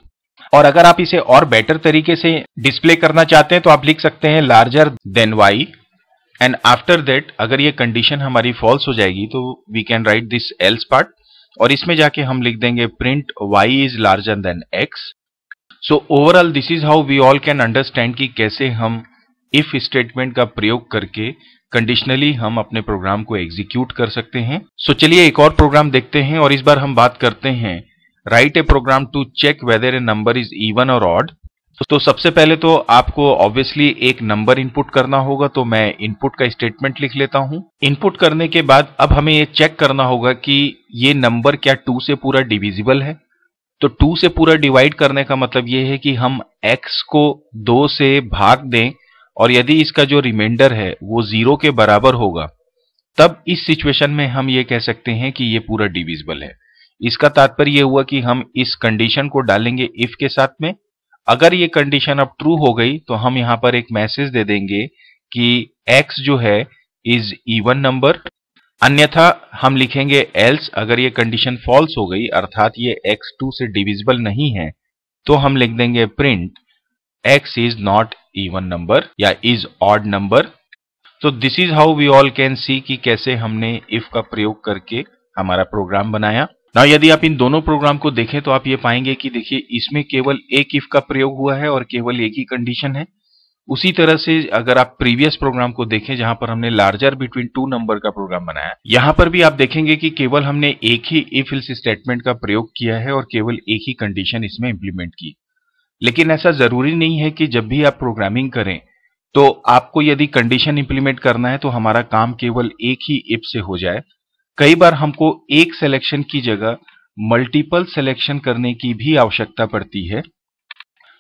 और अगर आप इसे और बेटर तरीके से डिस्प्ले करना चाहते हैं तो आप लिख सकते हैं larger than y and after that अगर ये कंडीशन हमारी फॉल्स हो जाएगी तो we can write this else part और इसमें जाके हम लिख देंगे print y is larger than x so overall this is how we all can understand कि कैसे हम इफ स्टेटमेंट का प्रयोग करके कंडीशनली हम अपने प्रोग्राम को एग्जीक्यूट कर सकते हैं सो so, चलिए एक और प्रोग्राम देखते हैं और इस बार हम बात करते हैं write a program to check whether a number is even और ऑड तो सबसे पहले तो आपको ऑब्वियसली एक नंबर इनपुट करना होगा तो मैं इनपुट का स्टेटमेंट लिख लेता हूं इनपुट करने के बाद अब हमें ये चेक करना होगा कि ये नंबर क्या टू से पूरा डिविजिबल है तो टू से पूरा डिवाइड करने का मतलब ये है कि हम एक्स को दो से भाग दें और यदि इसका जो रिमाइंडर है वो जीरो के बराबर होगा तब इस सिचुएशन में हम ये कह सकते हैं कि ये पूरा डिविजिबल है इसका तात्पर्य यह हुआ कि हम इस कंडीशन को डालेंगे इफ के साथ में अगर ये कंडीशन अब ट्रू हो गई तो हम यहां पर एक मैसेज दे देंगे कि x जो है इज इवन नंबर अन्यथा हम लिखेंगे एल्स अगर ये कंडीशन फॉल्स हो गई अर्थात ये x2 से डिविजिबल नहीं है तो हम लिख देंगे print x is not even number या इज ऑड नंबर तो this is how we all can see कि कैसे हमने इफ का प्रयोग करके हमारा प्रोग्राम बनाया ना यदि आप इन दोनों प्रोग्राम को देखें तो आप ये पाएंगे कि देखिए इसमें केवल एक इफ का प्रयोग हुआ है और केवल एक ही कंडीशन है उसी तरह से अगर आप प्रीवियस प्रोग्राम को देखें जहां पर हमने लार्जर बिटवीन टू नंबर का प्रोग्राम बनाया यहां पर भी आप देखेंगे कि केवल हमने एक ही इफ इल्स स्टेटमेंट का प्रयोग किया है और केवल एक ही कंडीशन इसमें इंप्लीमेंट की लेकिन ऐसा जरूरी नहीं है कि जब भी आप प्रोग्रामिंग करें तो आपको यदि कंडीशन इंप्लीमेंट करना है तो हमारा काम केवल एक ही इफ से हो जाए कई बार हमको एक सिलेक्शन की जगह मल्टीपल सिलेक्शन करने की भी आवश्यकता पड़ती है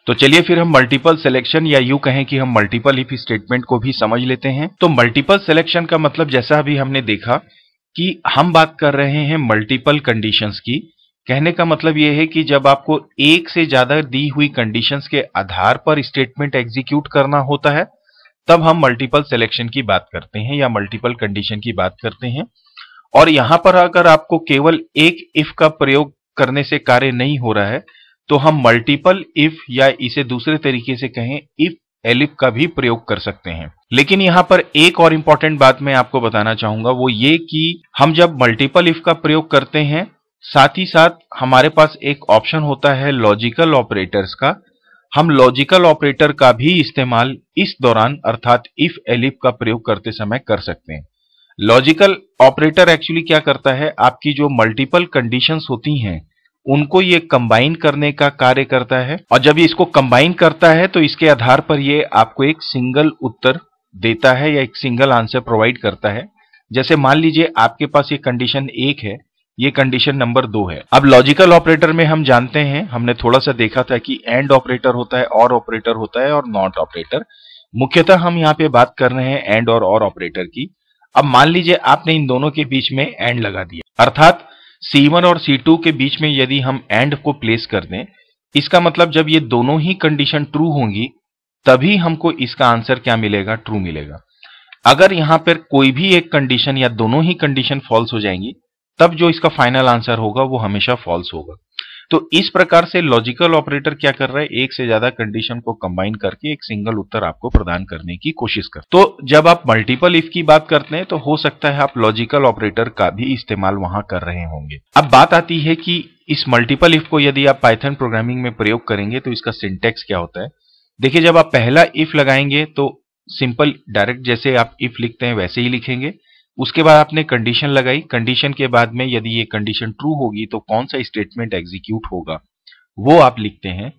तो चलिए फिर हम मल्टीपल सिलेक्शन या यू कहें कि हम मल्टीपल इफ स्टेटमेंट को भी समझ लेते हैं तो मल्टीपल सिलेक्शन का मतलब जैसा अभी हमने देखा कि हम बात कर रहे हैं मल्टीपल कंडीशंस की कहने का मतलब यह है कि जब आपको एक से ज्यादा दी हुई कंडीशंस के आधार पर स्टेटमेंट एग्जीक्यूट करना होता है तब हम मल्टीपल सिलेक्शन की बात करते हैं या मल्टीपल कंडीशन की बात करते हैं और यहां पर अगर आपको केवल एक इफ का प्रयोग करने से कार्य नहीं हो रहा है तो हम मल्टीपल इफ या इसे दूसरे तरीके से कहें इफ एलिफ का भी प्रयोग कर सकते हैं लेकिन यहां पर एक और इंपॉर्टेंट बात मैं आपको बताना चाहूंगा वो ये कि हम जब मल्टीपल इफ का प्रयोग करते हैं साथ ही साथ हमारे पास एक ऑप्शन होता है लॉजिकल ऑपरेटर्स का हम लॉजिकल ऑपरेटर का भी इस्तेमाल इस दौरान अर्थात इफ एलिफ का प्रयोग करते समय कर सकते हैं लॉजिकल ऑपरेटर एक्चुअली क्या करता है आपकी जो मल्टीपल कंडीशंस होती हैं उनको ये कंबाइन करने का कार्य करता है और जब ये इसको कंबाइन करता है तो इसके आधार पर ये आपको एक सिंगल उत्तर देता है या एक सिंगल आंसर प्रोवाइड करता है जैसे मान लीजिए आपके पास ये कंडीशन एक है ये कंडीशन नंबर दो है अब लॉजिकल ऑपरेटर में हम जानते हैं हमने थोड़ा सा देखा था कि एंड ऑपरेटर होता है और ऑपरेटर होता है और नॉट ऑपरेटर मुख्यतः हम यहाँ पे बात कर रहे हैं एंड और और ऑपरेटर की अब मान लीजिए आपने इन दोनों के बीच में एंड लगा दिया अर्थात C1 और C2 के बीच में यदि हम एंड को प्लेस कर दें इसका मतलब जब ये दोनों ही कंडीशन ट्रू होंगी तभी हमको इसका आंसर क्या मिलेगा ट्रू मिलेगा अगर यहां पर कोई भी एक कंडीशन या दोनों ही कंडीशन फॉल्स हो जाएंगी तब जो इसका फाइनल आंसर होगा वो हमेशा फॉल्स होगा तो इस प्रकार से लॉजिकल ऑपरेटर क्या कर रहा है एक से ज्यादा कंडीशन को कंबाइन करके एक सिंगल उत्तर आपको प्रदान करने की कोशिश कर तो जब आप मल्टीपल इफ की बात करते हैं तो हो सकता है आप लॉजिकल ऑपरेटर का भी इस्तेमाल वहां कर रहे होंगे अब बात आती है कि इस मल्टीपल इफ को यदि आप पाइथन प्रोग्रामिंग में प्रयोग करेंगे तो इसका सिंटेक्स क्या होता है देखिए जब आप पहला इफ लगाएंगे तो सिंपल डायरेक्ट जैसे आप इफ लिखते हैं वैसे ही लिखेंगे उसके बाद आपने कंडीशन लगाई कंडीशन के बाद में यदि ये कंडीशन ट्रू होगी तो कौन सा स्टेटमेंट एग्जीक्यूट होगा वो आप लिखते हैं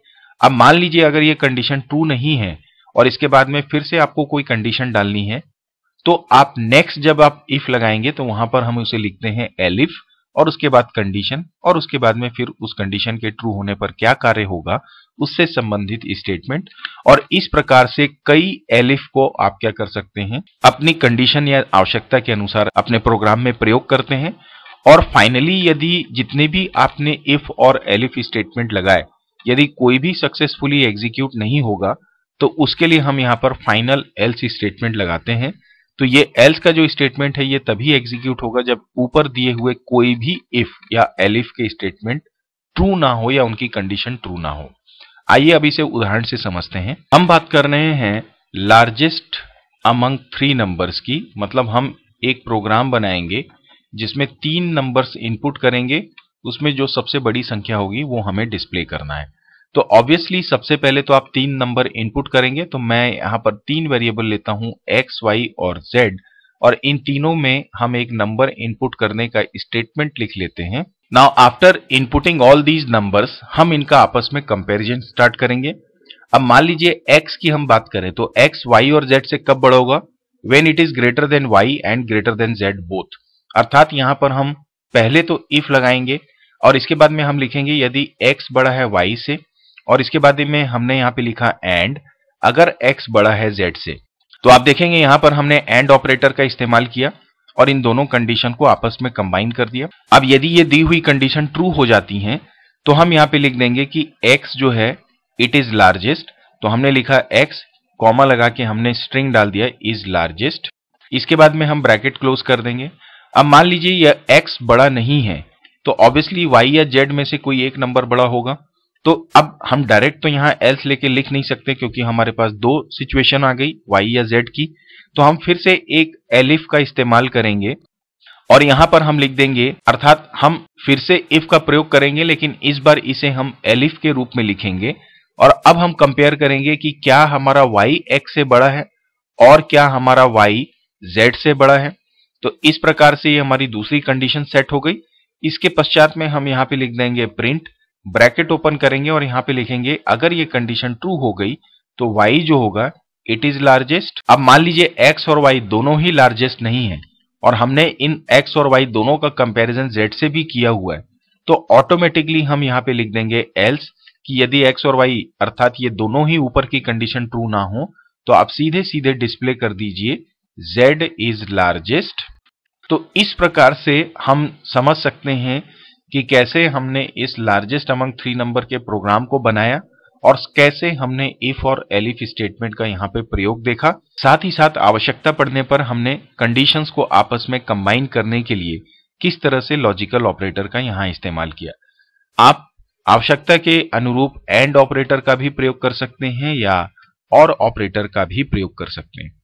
अब मान लीजिए अगर ये कंडीशन ट्रू नहीं है और इसके बाद में फिर से आपको कोई कंडीशन डालनी है तो आप नेक्स्ट जब आप इफ लगाएंगे तो वहां पर हम उसे लिखते हैं एलिफ और उसके बाद कंडीशन और उसके बाद में फिर उस कंडीशन के ट्रू होने पर क्या कार्य होगा उससे संबंधित स्टेटमेंट और इस प्रकार से कई एलिफ को आप क्या कर सकते हैं अपनी कंडीशन या आवश्यकता के अनुसार अपने प्रोग्राम में प्रयोग करते हैं और फाइनली यदि जितने भी आपने इफ और एलिफ स्टेटमेंट लगाए यदि कोई भी सक्सेसफुली एग्जीक्यूट नहीं होगा तो उसके लिए हम यहाँ पर फाइनल एल्स स्टेटमेंट लगाते हैं तो ये एल्स का जो स्टेटमेंट है ये तभी एग्जीक्यूट होगा जब ऊपर दिए हुए कोई भी इफ या एलिफ के स्टेटमेंट ट्रू ना हो या उनकी कंडीशन ट्रू ना हो आइए अब इसे उदाहरण से समझते हैं हम बात कर रहे हैं लार्जेस्ट अमंग थ्री नंबर्स की मतलब हम एक प्रोग्राम बनाएंगे जिसमें तीन नंबर्स इनपुट करेंगे उसमें जो सबसे बड़ी संख्या होगी वो हमें डिस्प्ले करना है तो ऑब्वियसली सबसे पहले तो आप तीन नंबर इनपुट करेंगे तो मैं यहां पर तीन वेरिएबल लेता हूं एक्स वाई और जेड और इन तीनों में हम एक नंबर इनपुट करने का स्टेटमेंट लिख लेते हैं now after inputting all these numbers हम इनका आपस में कंपेरिजन स्टार्ट करेंगे अब मान लीजिए एक्स की हम बात करें तो एक्स वाई और जेड से कब बड़ा होगा when it is greater than y and greater than z both अर्थात यहां पर हम पहले तो इफ लगाएंगे और इसके बाद में हम लिखेंगे यदि x बड़ा है y से और इसके बाद में हमने यहाँ पे लिखा एंड अगर एक्स बड़ा है जेड से तो आप देखेंगे यहाँ पर हमने एंड ऑपरेटर का इस्तेमाल किया और इन दोनों कंडीशन को आपस में कंबाइन कर दिया अब यदि ये दी हुई कंडीशन ट्रू हो जाती हैं तो हम यहाँ पे लिख देंगे कि x जो है इट इज लार्जेस्ट तो हमने लिखा x कॉमा लगा के हमने स्ट्रिंग डाल दिया इज लार्जेस्ट इसके बाद में हम ब्रैकेट क्लोज कर देंगे अब मान लीजिए यह एक्स बड़ा नहीं है तो ऑब्वियसली वाई या जेड में से कोई एक नंबर बड़ा होगा तो अब हम डायरेक्ट तो यहाँ एल्स लेके लिख नहीं सकते क्योंकि हमारे पास दो सिचुएशन आ गई वाई या जेड की तो हम फिर से एक एलिफ का इस्तेमाल करेंगे और यहां पर हम लिख देंगे अर्थात हम फिर से इफ का प्रयोग करेंगे लेकिन इस बार इसे हम एलिफ के रूप में लिखेंगे और अब हम कंपेयर करेंगे कि क्या हमारा वाई एक्स से बड़ा है और क्या हमारा वाई जेड से बड़ा है तो इस प्रकार से ये हमारी दूसरी कंडीशन सेट हो गई इसके पश्चात में हम यहाँ पे लिख देंगे प्रिंट ब्रैकेट ओपन करेंगे और यहाँ पे लिखेंगे अगर ये कंडीशन ट्रू हो गई तो y जो होगा इट इज लार्जेस्ट अब मान लीजिए एक्स और वाई दोनों ही लार्जेस्ट नहीं है और हमने इन एक्स और वाई दोनों का कंपेरिजन जेड से भी किया हुआ है तो ऑटोमेटिकली हम यहाँ पे लिख देंगे एल्स कि यदि एक्स और वाई अर्थात ये दोनों ही ऊपर की कंडीशन ट्रू ना हो तो आप सीधे सीधे डिस्प्ले कर दीजिए जेड इज लार्जेस्ट तो इस प्रकार से हम समझ सकते हैं कि कैसे हमने इस लार्जेस्ट अमंग थ्री नंबर के प्रोग्राम को बनाया और कैसे हमने इफ और एलिफ स्टेटमेंट का यहाँ पे प्रयोग देखा साथ ही साथ आवश्यकता पड़ने पर हमने कंडीशंस को आपस में कंबाइन करने के लिए किस तरह से लॉजिकल ऑपरेटर का यहाँ इस्तेमाल किया आप आवश्यकता के अनुरूप एंड ऑपरेटर का भी प्रयोग कर सकते हैं या और ऑपरेटर का भी प्रयोग कर सकते हैं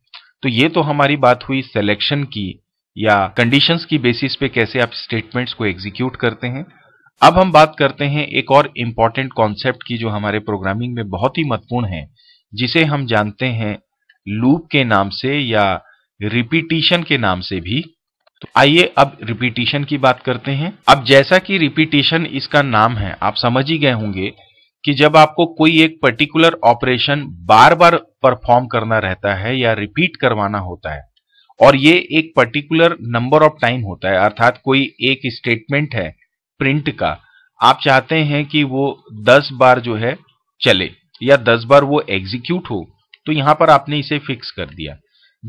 तो ये तो हमारी बात हुई सिलेक्शन की या कंडीशंस की बेसिस पे कैसे आप स्टेटमेंट्स को एग्जीक्यूट करते हैं अब हम बात करते हैं एक और इम्पॉर्टेंट कॉन्सेप्ट की जो हमारे प्रोग्रामिंग में बहुत ही महत्वपूर्ण है जिसे हम जानते हैं लूप के नाम से या रिपीटिशन के नाम से भी तो आइए अब रिपीटिशन की बात करते हैं अब जैसा कि रिपीटिशन इसका नाम है आप समझ ही गए होंगे कि जब आपको कोई एक पर्टिकुलर ऑपरेशन बार बार परफॉर्म करना रहता है या रिपीट करवाना होता है और ये एक पर्टिकुलर नंबर ऑफ टाइम होता है अर्थात कोई एक स्टेटमेंट है प्रिंट का आप चाहते हैं कि वो दस बार जो है चले या दस बार वो एग्जीक्यूट हो तो यहां पर आपने इसे फिक्स कर दिया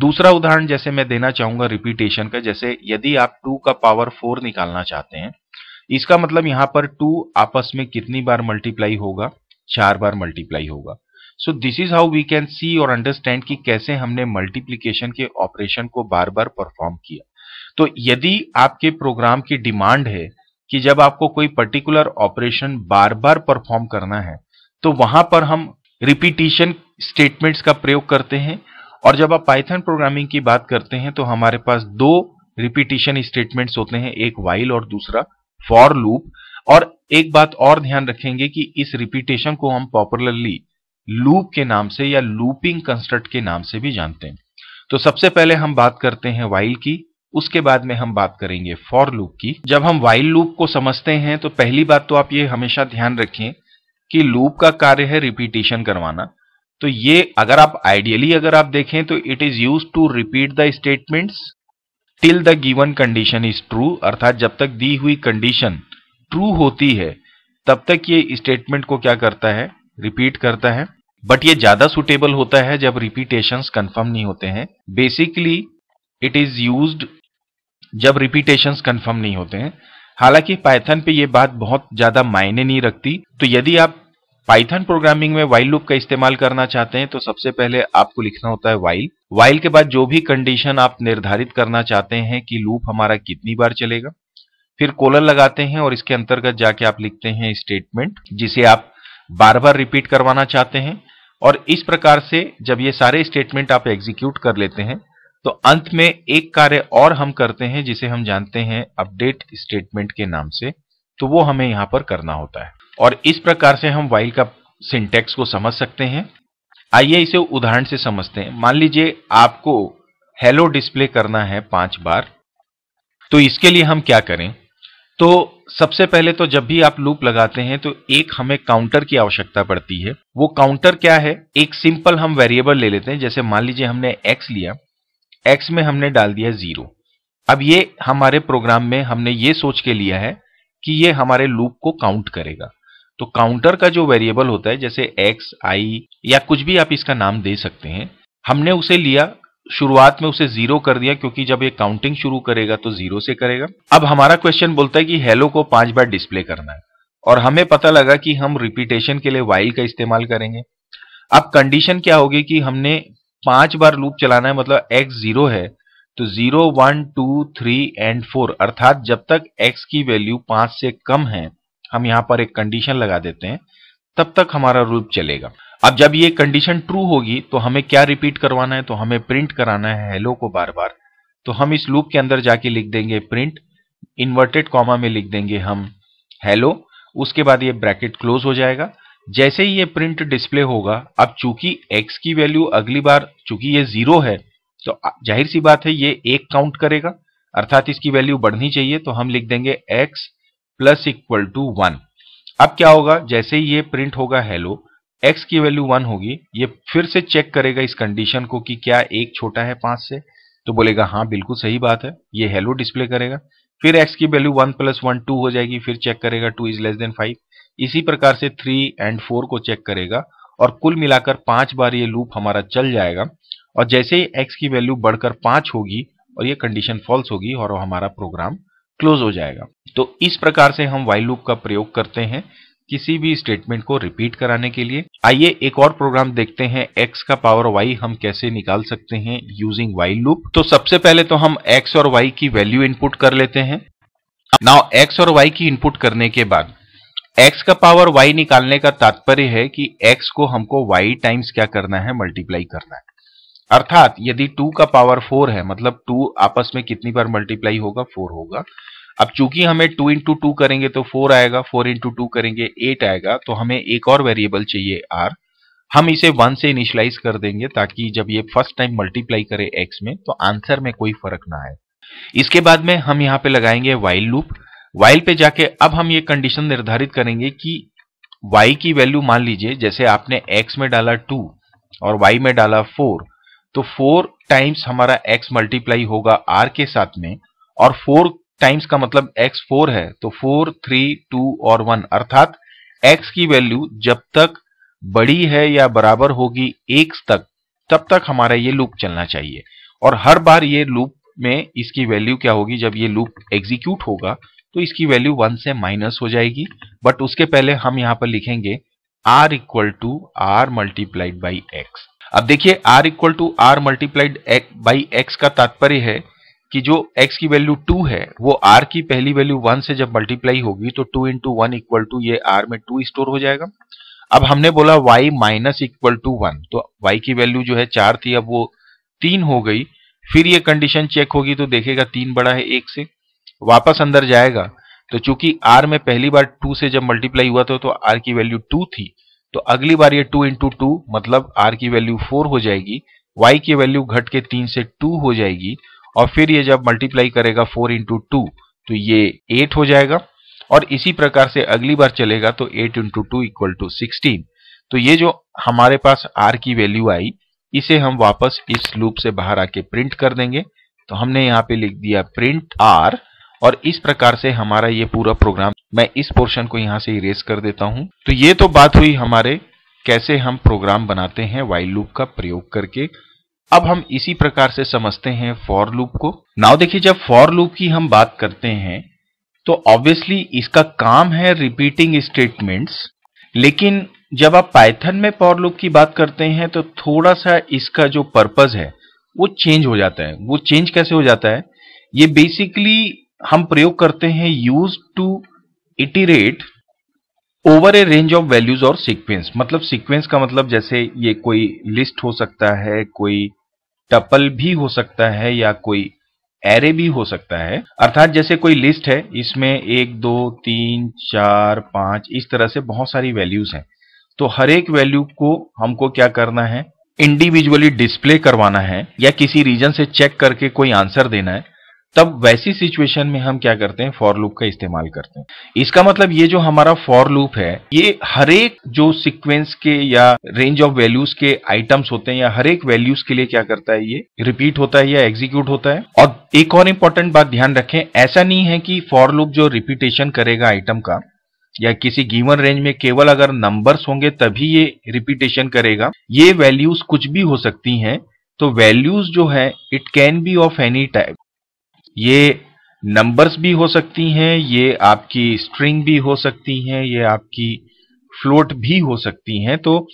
दूसरा उदाहरण जैसे मैं देना चाहूंगा रिपीटेशन का जैसे यदि आप टू का पावर फोर निकालना चाहते हैं इसका मतलब यहां पर टू आपस में कितनी बार मल्टीप्लाई होगा चार बार मल्टीप्लाई होगा so this is how we can see और अंडरस्टैंड कि कैसे हमने मल्टीप्लीकेशन के ऑपरेशन को बार बार परफॉर्म किया तो यदि आपके प्रोग्राम की डिमांड है कि जब आपको कोई पर्टिकुलर ऑपरेशन बार बार परफॉर्म करना है तो वहां पर हम रिपीटिशन स्टेटमेंट्स का प्रयोग करते हैं और जब आप पाइथन प्रोग्रामिंग की बात करते हैं तो हमारे पास दो रिपीटिशन स्टेटमेंट्स होते हैं एक वाइल और दूसरा फॉर लूप और एक बात और ध्यान रखेंगे कि इस रिपीटेशन को हम पॉपुलरली लूप के नाम से या लूपिंग कंस्ट्रक्ट के नाम से भी जानते हैं तो सबसे पहले हम बात करते हैं वाइल की उसके बाद में हम बात करेंगे फॉर लूप की जब हम वाइल लूप को समझते हैं तो पहली बात तो आप ये हमेशा ध्यान रखें कि लूप का कार्य है रिपीटेशन करवाना तो ये अगर आप आइडियली अगर आप देखें तो it is use to repeat the statements till the given condition is true अर्थात जब तक दी हुई कंडीशन ट्रू होती है तब तक ये स्टेटमेंट को क्या करता है रिपीट करता है बट ये ज्यादा सुटेबल होता है जब रिपीटेशन कंफर्म नहीं होते हैं बेसिकली इट इज यूज जब रिपीटेशन कंफर्म नहीं होते हैं हालांकि पाइथन पे ये बात बहुत ज्यादा मायने नहीं रखती तो यदि आप पाइथन प्रोग्रामिंग में वाइल लूप का इस्तेमाल करना चाहते हैं तो सबसे पहले आपको लिखना होता है वाइल वाइल के बाद जो भी कंडीशन आप निर्धारित करना चाहते हैं कि लूप हमारा कितनी बार चलेगा फिर कोलर लगाते हैं और इसके अंतर्गत जाके आप लिखते हैं स्टेटमेंट जिसे आप बार बार रिपीट करवाना चाहते हैं और इस प्रकार से जब ये सारे स्टेटमेंट आप एग्जीक्यूट कर लेते हैं तो अंत में एक कार्य और हम करते हैं जिसे हम जानते हैं अपडेट स्टेटमेंट के नाम से तो वो हमें यहां पर करना होता है और इस प्रकार से हम वाइल का सिंटेक्स को समझ सकते हैं आइए इसे उदाहरण से समझते हैं मान लीजिए आपको हेलो डिस्प्ले करना है पांच बार तो इसके लिए हम क्या करें तो सबसे पहले तो जब भी आप लूप लगाते हैं तो एक हमें काउंटर की आवश्यकता पड़ती है वो काउंटर क्या है एक सिंपल हम वेरिएबल ले लेते हैं जैसे मान लीजिए हमने एक्स लिया एक्स में हमने डाल दिया जीरो अब ये हमारे प्रोग्राम में हमने ये सोच के लिया है कि ये हमारे लूप को काउंट करेगा तो काउंटर का जो वेरिएबल होता है जैसे एक्स आई या कुछ भी आप इसका नाम दे सकते हैं हमने उसे लिया शुरुआत में उसे जीरो कर दिया क्योंकि जब ये काउंटिंग शुरू करेगा तो जीरो से करेगा अब हमारा क्वेश्चन बोलता है कि हेलो को पांच बार डिस्प्ले करना है और हमें पता लगा कि हम रिपीटेशन के लिए वाइल का इस्तेमाल करेंगे अब कंडीशन क्या होगी कि हमने पांच बार लूप चलाना है मतलब एक्स जीरो है तो zero one two three and four अर्थात जब तक एक्स की वैल्यू पांच से कम है हम यहां पर एक कंडीशन लगा देते हैं तब तक हमारा रूप चलेगा अब जब ये कंडीशन ट्रू होगी तो हमें क्या रिपीट करवाना है तो हमें प्रिंट कराना है हेलो को बार बार तो हम इस लूप के अंदर जाके लिख देंगे प्रिंट इन्वर्टेड कॉमा में लिख देंगे हम हेलो उसके बाद ये ब्रैकेट क्लोज हो जाएगा जैसे ही ये प्रिंट डिस्प्ले होगा अब चूंकि x की वैल्यू अगली बार चूंकि ये जीरो है तो जाहिर सी बात है ये एक काउंट करेगा अर्थात इसकी वैल्यू बढ़नी चाहिए तो हम लिख देंगे x plus equal to one अब क्या होगा जैसे ही ये प्रिंट होगा हेलो एक्स की वैल्यू वन होगी ये फिर से चेक करेगा इस कंडीशन को कि क्या एक छोटा है पांच से तो बोलेगा हाँ बिल्कुल सही बात है ये हेलो डिस्प्ले करेगा फिर एक्स की value one plus one two हो जाएगी फिर चेक करेगा two is less than five इसी प्रकार से थ्री एंड फोर को चेक करेगा और कुल मिलाकर पांच बार ये लूप हमारा चल जाएगा और जैसे ही एक्स की वैल्यू बढ़कर पांच होगी और ये कंडीशन फॉल्स होगी और हमारा प्रोग्राम क्लोज हो जाएगा तो इस प्रकार से हम वाइल लूप का प्रयोग करते हैं किसी भी स्टेटमेंट को रिपीट कराने के लिए आइए एक और प्रोग्राम देखते हैं x का पावर y हम कैसे निकाल सकते हैं यूजिंग वाइल लूप तो सबसे पहले तो हम x और y की वैल्यू इनपुट कर लेते हैं नाउ x और y की इनपुट करने के बाद x का पावर y निकालने का तात्पर्य है कि x को हमको y टाइम्स क्या करना है मल्टीप्लाई करना है अर्थात यदि टू का पावर फोर है मतलब टू आपस में कितनी बार मल्टीप्लाई होगा फोर होगा अब चूंकि हमें टू इंटू टू करेंगे तो फोर आएगा फोर इंटू टू करेंगे एट आएगा तो हमें एक और वेरिएबल चाहिए आर हम इसे वन से इनिशलाइज कर देंगे ताकि जब ये फर्स्ट टाइम मल्टीप्लाई करे एक्स में तो आंसर में कोई फर्क ना आए इसके बाद में हम यहाँ पे लगाएंगे वाइल लूप वाइल पे जाके अब हम ये कंडीशन निर्धारित करेंगे कि वाई की वैल्यू मान लीजिए जैसे आपने एक्स में डाला टू और वाई में डाला फोर तो फोर टाइम्स हमारा एक्स मल्टीप्लाई होगा आर के साथ में और फोर टाइम्स का मतलब x 4 है तो 4, 3, 2 और 1 अर्थात x की वैल्यू जब तक बड़ी है या बराबर होगी एक तक तब तक हमारा ये लूप चलना चाहिए और हर बार ये लूप में इसकी वैल्यू क्या होगी जब ये लूप एग्जीक्यूट होगा तो इसकी वैल्यू वन से माइनस हो जाएगी बट उसके पहले हम यहां पर लिखेंगे r equal to r multiplied by x अब देखिए r equal to r multiplied by x का तात्पर्य है कि जो x की वैल्यू टू है वो r की पहली वैल्यू वन से जब मल्टीप्लाई होगी तो two into one equal to ये r में टू स्टोर हो जाएगा अब हमने बोला y minus equal to one तो y की वैल्यू जो है चार थी अब वो तीन हो गई फिर ये कंडीशन चेक होगी तो देखेगा तीन बड़ा है एक से वापस अंदर जाएगा तो चूंकि r में पहली बार टू से जब मल्टीप्लाई हुआ था तो r की वैल्यू टू थी तो अगली बार ये टू इंटू टू मतलब r की वैल्यू फोर हो जाएगी y की वैल्यू घट के तीन से टू हो जाएगी और फिर ये जब मल्टीप्लाई करेगा फोर इंटू टू तो ये एट हो जाएगा और इसी प्रकार से अगली बार चलेगा तो eight into two equal to sixteen तो ये जो हमारे पास आर की वैल्यू आई इसे हम वापस इस लूप से बाहर आके प्रिंट कर देंगे तो हमने यहाँ पे लिख दिया प्रिंट आर और इस प्रकार से हमारा ये पूरा प्रोग्राम मैं इस पोर्शन को यहाँ से इरेज कर देता हूँ तो ये तो बात हुई हमारे कैसे हम प्रोग्राम बनाते हैं वाइल लूप का प्रयोग करके अब हम इसी प्रकार से समझते हैं फॉर लूप को नाउ देखिए जब फॉर लूप की हम बात करते हैं तो ऑब्वियसली इसका काम है रिपीटिंग स्टेटमेंट्स लेकिन जब आप पाइथन में फॉर लूप की बात करते हैं तो थोड़ा सा इसका जो पर्पज है वो चेंज हो जाता है वो चेंज कैसे हो जाता है ये बेसिकली हम प्रयोग करते हैं use to iterate over a range of values और सीक्वेंस मतलब सीक्वेंस का मतलब जैसे ये कोई लिस्ट हो सकता है कोई टपल भी हो सकता है या कोई एरे भी हो सकता है अर्थात जैसे कोई लिस्ट है इसमें एक दो तीन चार पांच इस तरह से बहुत सारी वैल्यूज हैं तो हर एक वैल्यू को हमको क्या करना है इंडिविजुअली डिस्प्ले करवाना है या किसी रीजन से चेक करके कोई आंसर देना है तब वैसी सिचुएशन में हम क्या करते हैं फॉर लूप का इस्तेमाल करते हैं इसका मतलब ये जो हमारा फॉर लूप है ये हर एक जो सीक्वेंस के या रेंज ऑफ वैल्यूज के आइटम्स होते हैं या हर एक वैल्यूज के लिए क्या करता है ये रिपीट होता है या एग्जीक्यूट होता है और एक और इंपॉर्टेंट बात ध्यान रखें ऐसा नहीं है कि फॉर लूप जो रिपीटेशन करेगा आइटम का या किसी गिवन रेंज में केवल अगर नंबर्स होंगे तभी ये रिपीटेशन करेगा ये वैल्यूज कुछ भी हो सकती हैं तो वैल्यूज जो है it can be of any type ये नंबर्स भी हो सकती हैं ये आपकी स्ट्रिंग भी हो सकती हैं ये आपकी फ्लोट भी हो सकती हैं तो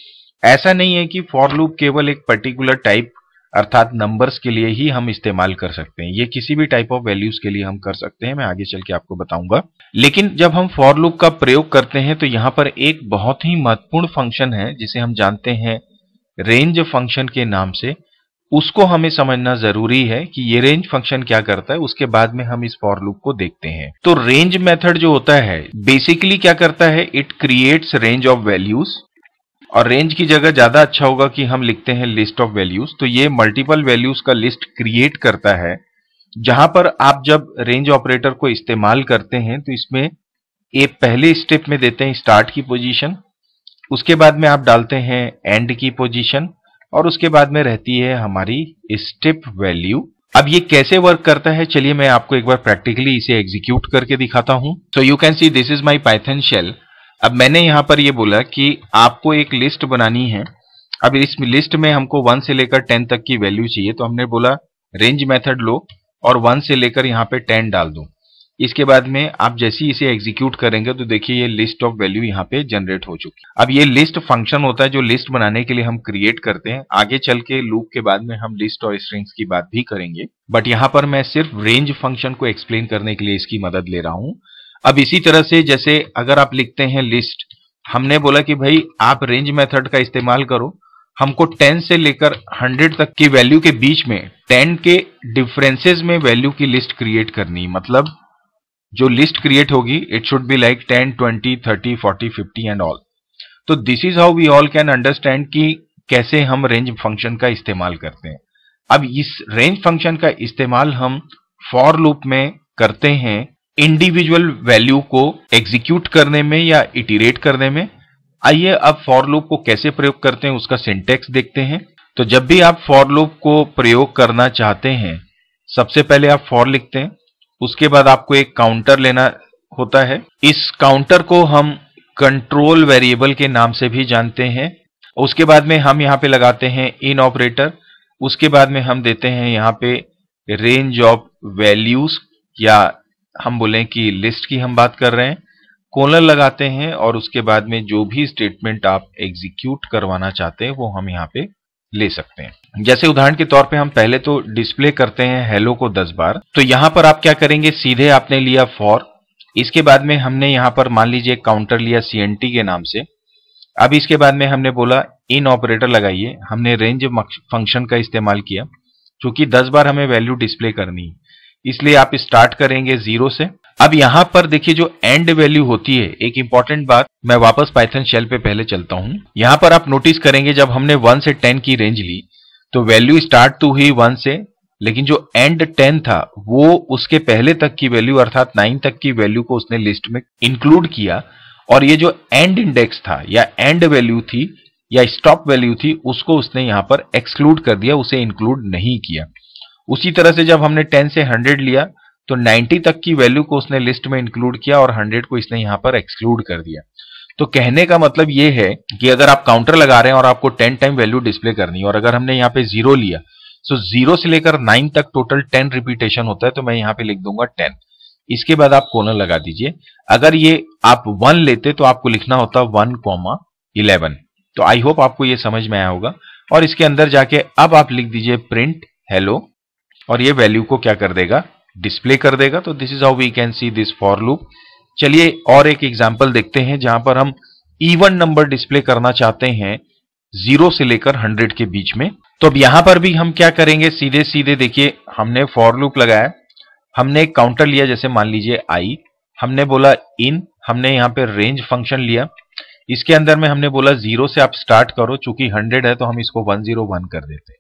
ऐसा नहीं है कि फॉर लूप केवल एक पर्टिकुलर टाइप अर्थात नंबर्स के लिए ही हम इस्तेमाल कर सकते हैं ये किसी भी टाइप ऑफ वैल्यूज के लिए हम कर सकते हैं मैं आगे चल के आपको बताऊंगा लेकिन जब हम फॉर लूप का प्रयोग करते हैं तो यहाँ पर एक बहुत ही महत्वपूर्ण फंक्शन है जिसे हम जानते हैं रेंज फंक्शन के नाम से उसको हमें समझना जरूरी है कि ये रेंज फंक्शन क्या करता है उसके बाद में हम इस फॉर लूप को देखते हैं तो रेंज मेथड जो होता है बेसिकली क्या करता है it creates range of values और रेंज की जगह ज्यादा अच्छा होगा कि हम लिखते हैं लिस्ट ऑफ वैल्यूज तो ये मल्टीपल वैल्यूज का लिस्ट क्रिएट करता है जहां पर आप जब रेंज ऑपरेटर को इस्तेमाल करते हैं तो इसमें एक पहले स्टेप में देते हैं स्टार्ट की पोजीशन उसके बाद में आप डालते हैं एंड की पोजीशन और उसके बाद में रहती है हमारी स्टेप वैल्यू अब ये कैसे वर्क करता है चलिए मैं आपको एक बार प्रैक्टिकली इसे एग्जीक्यूट करके दिखाता हूं so you can see this is my Python shell अब मैंने यहां पर यह बोला कि आपको एक लिस्ट बनानी है अब इस लिस्ट में हमको वन से लेकर टेन तक की वैल्यू चाहिए तो हमने बोला रेंज मेथड लो और वन से लेकर यहाँ पे टेन डाल दो इसके बाद में आप जैसे ही इसे एग्जीक्यूट करेंगे तो देखिए ये लिस्ट ऑफ वैल्यू यहाँ पे जनरेट हो चुकी अब ये लिस्ट फंक्शन होता है जो लिस्ट बनाने के लिए हम क्रिएट करते हैं आगे चल के लूप के बाद में हम लिस्ट और स्ट्रिंग्स की बात भी करेंगे बट यहाँ पर मैं सिर्फ रेंज फंक्शन को एक्सप्लेन करने के लिए इसकी मदद ले रहा हूं अब इसी तरह से जैसे अगर आप लिखते हैं लिस्ट हमने बोला कि भाई आप रेंज मेथड का इस्तेमाल करो हमको 10 से लेकर 100 तक की वैल्यू के बीच में 10 के डिफरेंसेस में वैल्यू की लिस्ट क्रिएट करनी मतलब जो लिस्ट क्रिएट होगी it should be like ten twenty thirty forty fifty and all तो this is how we all can understand कि कैसे हम रेंज फंक्शन का इस्तेमाल करते हैं अब इस रेंज फंक्शन का इस्तेमाल हम फॉर लूप में करते हैं इंडिविजुअल वैल्यू को एग्जीक्यूट करने में या इटिरेट करने में आइए अब फॉर लूप को कैसे प्रयोग करते हैं उसका सिंटेक्स देखते हैं तो जब भी आप फॉर लूप को प्रयोग करना चाहते हैं सबसे पहले आप फॉर लिखते हैं उसके बाद आपको एक काउंटर लेना होता है इस काउंटर को हम कंट्रोल वेरिएबल के नाम से भी जानते हैं उसके बाद में हम यहाँ पे लगाते हैं इन ऑपरेटर उसके बाद में हम देते हैं यहाँ पे रेंज ऑफ वैल्यूज या हम बोलें कि लिस्ट की हम बात कर रहे हैं कोलर लगाते हैं और उसके बाद में जो भी स्टेटमेंट आप एग्जीक्यूट करवाना चाहते हैं वो हम यहाँ पे ले सकते हैं जैसे उदाहरण के तौर पे हम पहले तो डिस्प्ले करते हैं हेलो को 10 बार तो यहां पर आप क्या करेंगे सीधे आपने लिया फॉर इसके बाद में हमने यहाँ पर मान लीजिए काउंटर लिया सी के नाम से अब इसके बाद में हमने बोला इन ऑपरेटर लगाइए हमने रेंज फंक्शन का इस्तेमाल किया क्योंकि 10 बार हमें वैल्यू डिस्प्ले करनी है इसलिए आप स्टार्ट करेंगे जीरो से अब यहां पर देखिए जो एंड वैल्यू होती है एक इंपॉर्टेंट बात मैं वापस पाइथन शेल पे पहले चलता हूं यहाँ पर आप नोटिस करेंगे जब हमने वन से टेन की रेंज ली तो वैल्यू स्टार्ट तो हुई वन से लेकिन जो एंड टेन था वो उसके पहले तक की वैल्यू अर्थात नाइन तक की वैल्यू को उसने लिस्ट में इंक्लूड किया और ये जो एंड इंडेक्स था या एंड वैल्यू थी या स्टॉप वैल्यू थी उसको उसने यहां पर एक्सक्लूड कर दिया उसे इंक्लूड नहीं किया उसी तरह से जब हमने 10 से 100 लिया तो 90 तक की वैल्यू को उसने लिस्ट में इंक्लूड किया और 100 को इसने यहाँ पर एक्सक्लूड कर दिया तो कहने का मतलब ये है कि अगर आप काउंटर लगा रहे हैं और आपको टेन टाइम वैल्यू डिस्प्ले करनी है और अगर हमने यहाँ पे जीरो लिया सो जीरो से लेकर नाइन तक टोटल टेन रिपीटेशन होता है तो मैं यहाँ पे लिख दूंगा टेन इसके बाद आप कोलन लगा दीजिए अगर ये आप वन लेते तो आपको लिखना होता वन कॉमा इलेवन तो आई होप आपको ये समझ में आया होगा और इसके अंदर जाके अब आप लिख दीजिए प्रिंट हेलो और ये वैल्यू को क्या कर देगा डिस्प्ले कर देगा तो this is how we can see this for loop चलिए और एक एग्जाम्पल देखते हैं जहां पर हम इवन नंबर डिस्प्ले करना चाहते हैं जीरो से लेकर हंड्रेड के बीच में तो अब यहां पर भी हम क्या करेंगे सीधे सीधे देखिए हमने फॉर लूप लगाया हमने एक काउंटर लिया जैसे मान लीजिए आई हमने बोला इन हमने यहां पर रेंज फंक्शन लिया इसके अंदर में हमने बोला जीरो से आप स्टार्ट करो चूंकि हंड्रेड है तो हम इसको वन जीरो वन कर देते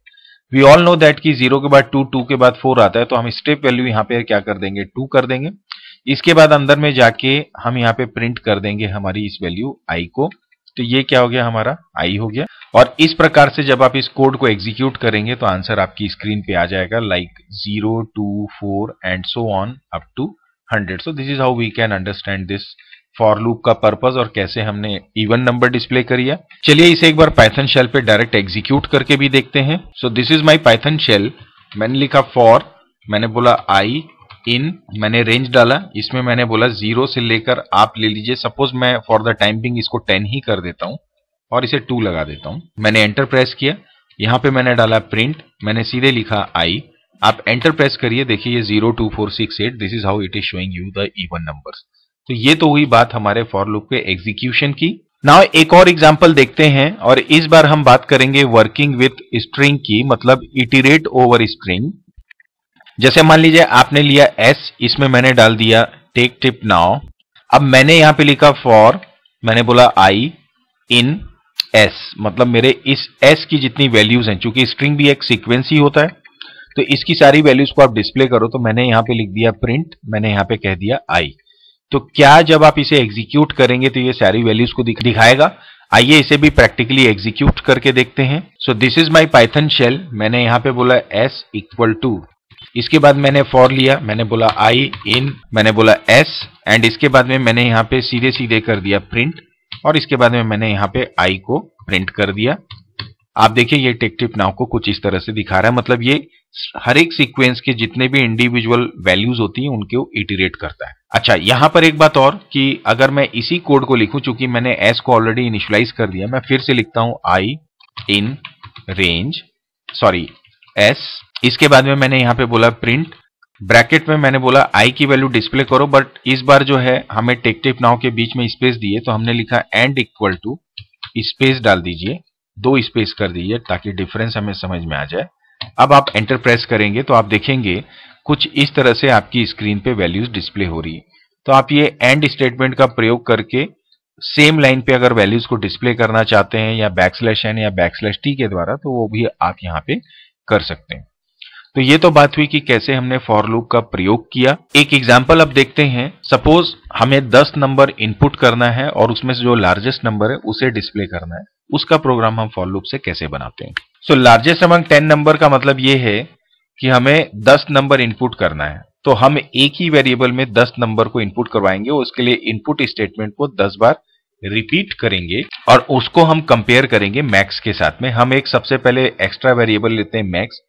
वी ऑल नो दैट कि जीरो के बाद टू टू के बाद फोर आता है तो हम स्टेप वैल्यू यहां पर क्या कर देंगे टू कर देंगे इसके बाद अंदर में जाके हम यहाँ पे प्रिंट कर देंगे हमारी इस वैल्यू आई को तो ये क्या हो गया हमारा आई हो गया और इस प्रकार से जब आप इस कोड को एग्जीक्यूट करेंगे तो आंसर आपकी स्क्रीन पे आ जाएगा like zero two four and so on up to hundred so this is how we can understand this for loop का पर्पज और कैसे हमने इवन नंबर डिस्प्ले करी है चलिए इसे एक बार पाइथन शेल पे डायरेक्ट एग्जीक्यूट करके भी देखते हैं so this is my Python shell मैंने लिखा फॉर मैंने बोला आई इन मैंने रेंज डाला इसमें मैंने बोला जीरो से लेकर आप ले लीजिए सपोज मैं फॉर द टाइम बिंग इसको टेन ही कर देता हूँ और इसे टू लगा देता हूँ मैंने एंटर प्रेस किया यहाँ पे मैंने डाला प्रिंट मैंने सीधे लिखा आई आप एंटर प्रेस करिए देखिए ये zero two four six eight this is how it is showing you the even number तो ये तो हुई बात हमारे फॉर लुक के एग्जीक्यूशन की नाउ एक और एग्जाम्पल देखते हैं और इस बार हम बात करेंगे वर्किंग विथ स्ट्रिंग की मतलब इटिरेट ओवर स्ट्रिंग जैसे मान लीजिए आपने लिया एस इसमें मैंने डाल दिया टेक टिप नाउ अब मैंने यहां पे लिखा फॉर मैंने बोला आई इन एस मतलब मेरे इस एस की जितनी वैल्यूज हैं चूंकि स्ट्रिंग भी एक सिक्वेंस ही होता है तो इसकी सारी वैल्यूज को आप डिस्प्ले करो तो मैंने यहाँ पे लिख दिया प्रिंट मैंने यहाँ पे कह दिया आई तो क्या जब आप इसे एग्जीक्यूट करेंगे तो ये सारी वैल्यूज को दिखाएगा आइए इसे भी प्रैक्टिकली एग्जीक्यूट करके देखते हैं so this is my Python shell मैंने यहाँ पे बोला एस इक्वल टू इसके बाद मैंने फॉर लिया मैंने बोला आई इन मैंने बोला एस एंड इसके बाद में मैंने यहाँ पे सीधे सीधे कर दिया प्रिंट और इसके बाद में मैंने यहाँ पे आई को प्रिंट कर दिया आप देखिए ये टेक्टिप नाव को कुछ इस तरह से दिखा रहा है मतलब ये हर एक सीक्वेंस के जितने भी इंडिविजुअल वैल्यूज होती हैं उनके इटिरेट करता है अच्छा यहां पर एक बात और कि अगर मैं इसी कोड को लिखूं चूंकि मैंने एस को ऑलरेडी इनिशियलाइज कर दिया मैं फिर से लिखता हूं I in range sorry S इसके बाद में मैंने यहाँ पे बोला प्रिंट ब्रैकेट में मैंने बोला आई की वैल्यू डिस्प्ले करो बट इस बार जो है हमें टेक्टिव नाव के बीच में स्पेस दिए तो हमने लिखा एंड इक्वल टू स्पेस डाल दीजिए दो स्पेस कर दीजिए ताकि डिफरेंस हमें समझ में आ जाए अब आप एंटर प्रेस करेंगे तो आप देखेंगे कुछ इस तरह से आपकी स्क्रीन पे वैल्यूज डिस्प्ले हो रही है तो आप ये एंड स्टेटमेंट का प्रयोग करके सेम लाइन पे अगर वैल्यूज को डिस्प्ले करना चाहते हैं या स्लैश एन या बैक स्लैश टी के द्वारा तो वो भी आप यहाँ पे कर सकते हैं तो ये तो बात हुई कि कैसे हमने फॉर लूप का प्रयोग किया एक एग्जाम्पल अब देखते हैं सपोज हमें 10 नंबर इनपुट करना है और उसमें से जो लार्जेस्ट नंबर है उसे डिस्प्ले करना है उसका प्रोग्राम हम फॉर लूप से कैसे बनाते हैं सो लार्जेस्ट अमंग 10 नंबर का मतलब ये है कि हमें 10 नंबर इनपुट करना है तो हम एक ही वेरिएबल में दस नंबर को इनपुट करवाएंगे और उसके लिए इनपुट स्टेटमेंट को दस बार रिपीट करेंगे और उसको हम कंपेयर करेंगे मैक्स के साथ में हम एक सबसे पहले एक्स्ट्रा वेरिएबल लेते हैं मैक्स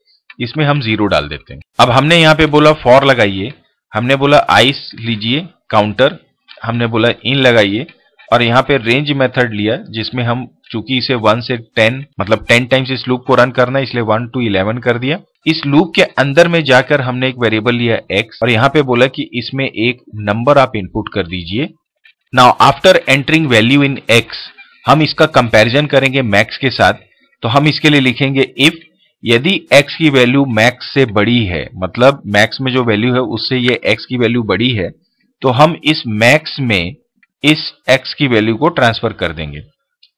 इसमें हम जीरो डाल देते हैं अब हमने यहाँ पे बोला फॉर लगाइए हमने बोला आइस लीजिए काउंटर हमने बोला इन लगाइए और यहाँ पे रेंज मेथड लिया जिसमें हम चूंकि इसे वन से टेन मतलब टेन टाइम्स इस लूप को रन करना है इसलिए वन टू इलेवन कर दिया इस लूप के अंदर में जाकर हमने एक वेरिएबल लिया एक्स और यहाँ पे बोला कि इसमें एक नंबर आप इनपुट कर दीजिए now after entering value in X हम इसका कंपेरिजन करेंगे मैक्स के साथ तो हम इसके लिए लिखेंगे इफ यदि x की वैल्यू मैक्स से बड़ी है मतलब मैक्स में जो वैल्यू है उससे ये x की वैल्यू बड़ी है तो हम इस मैक्स में इस x की वैल्यू को ट्रांसफर कर देंगे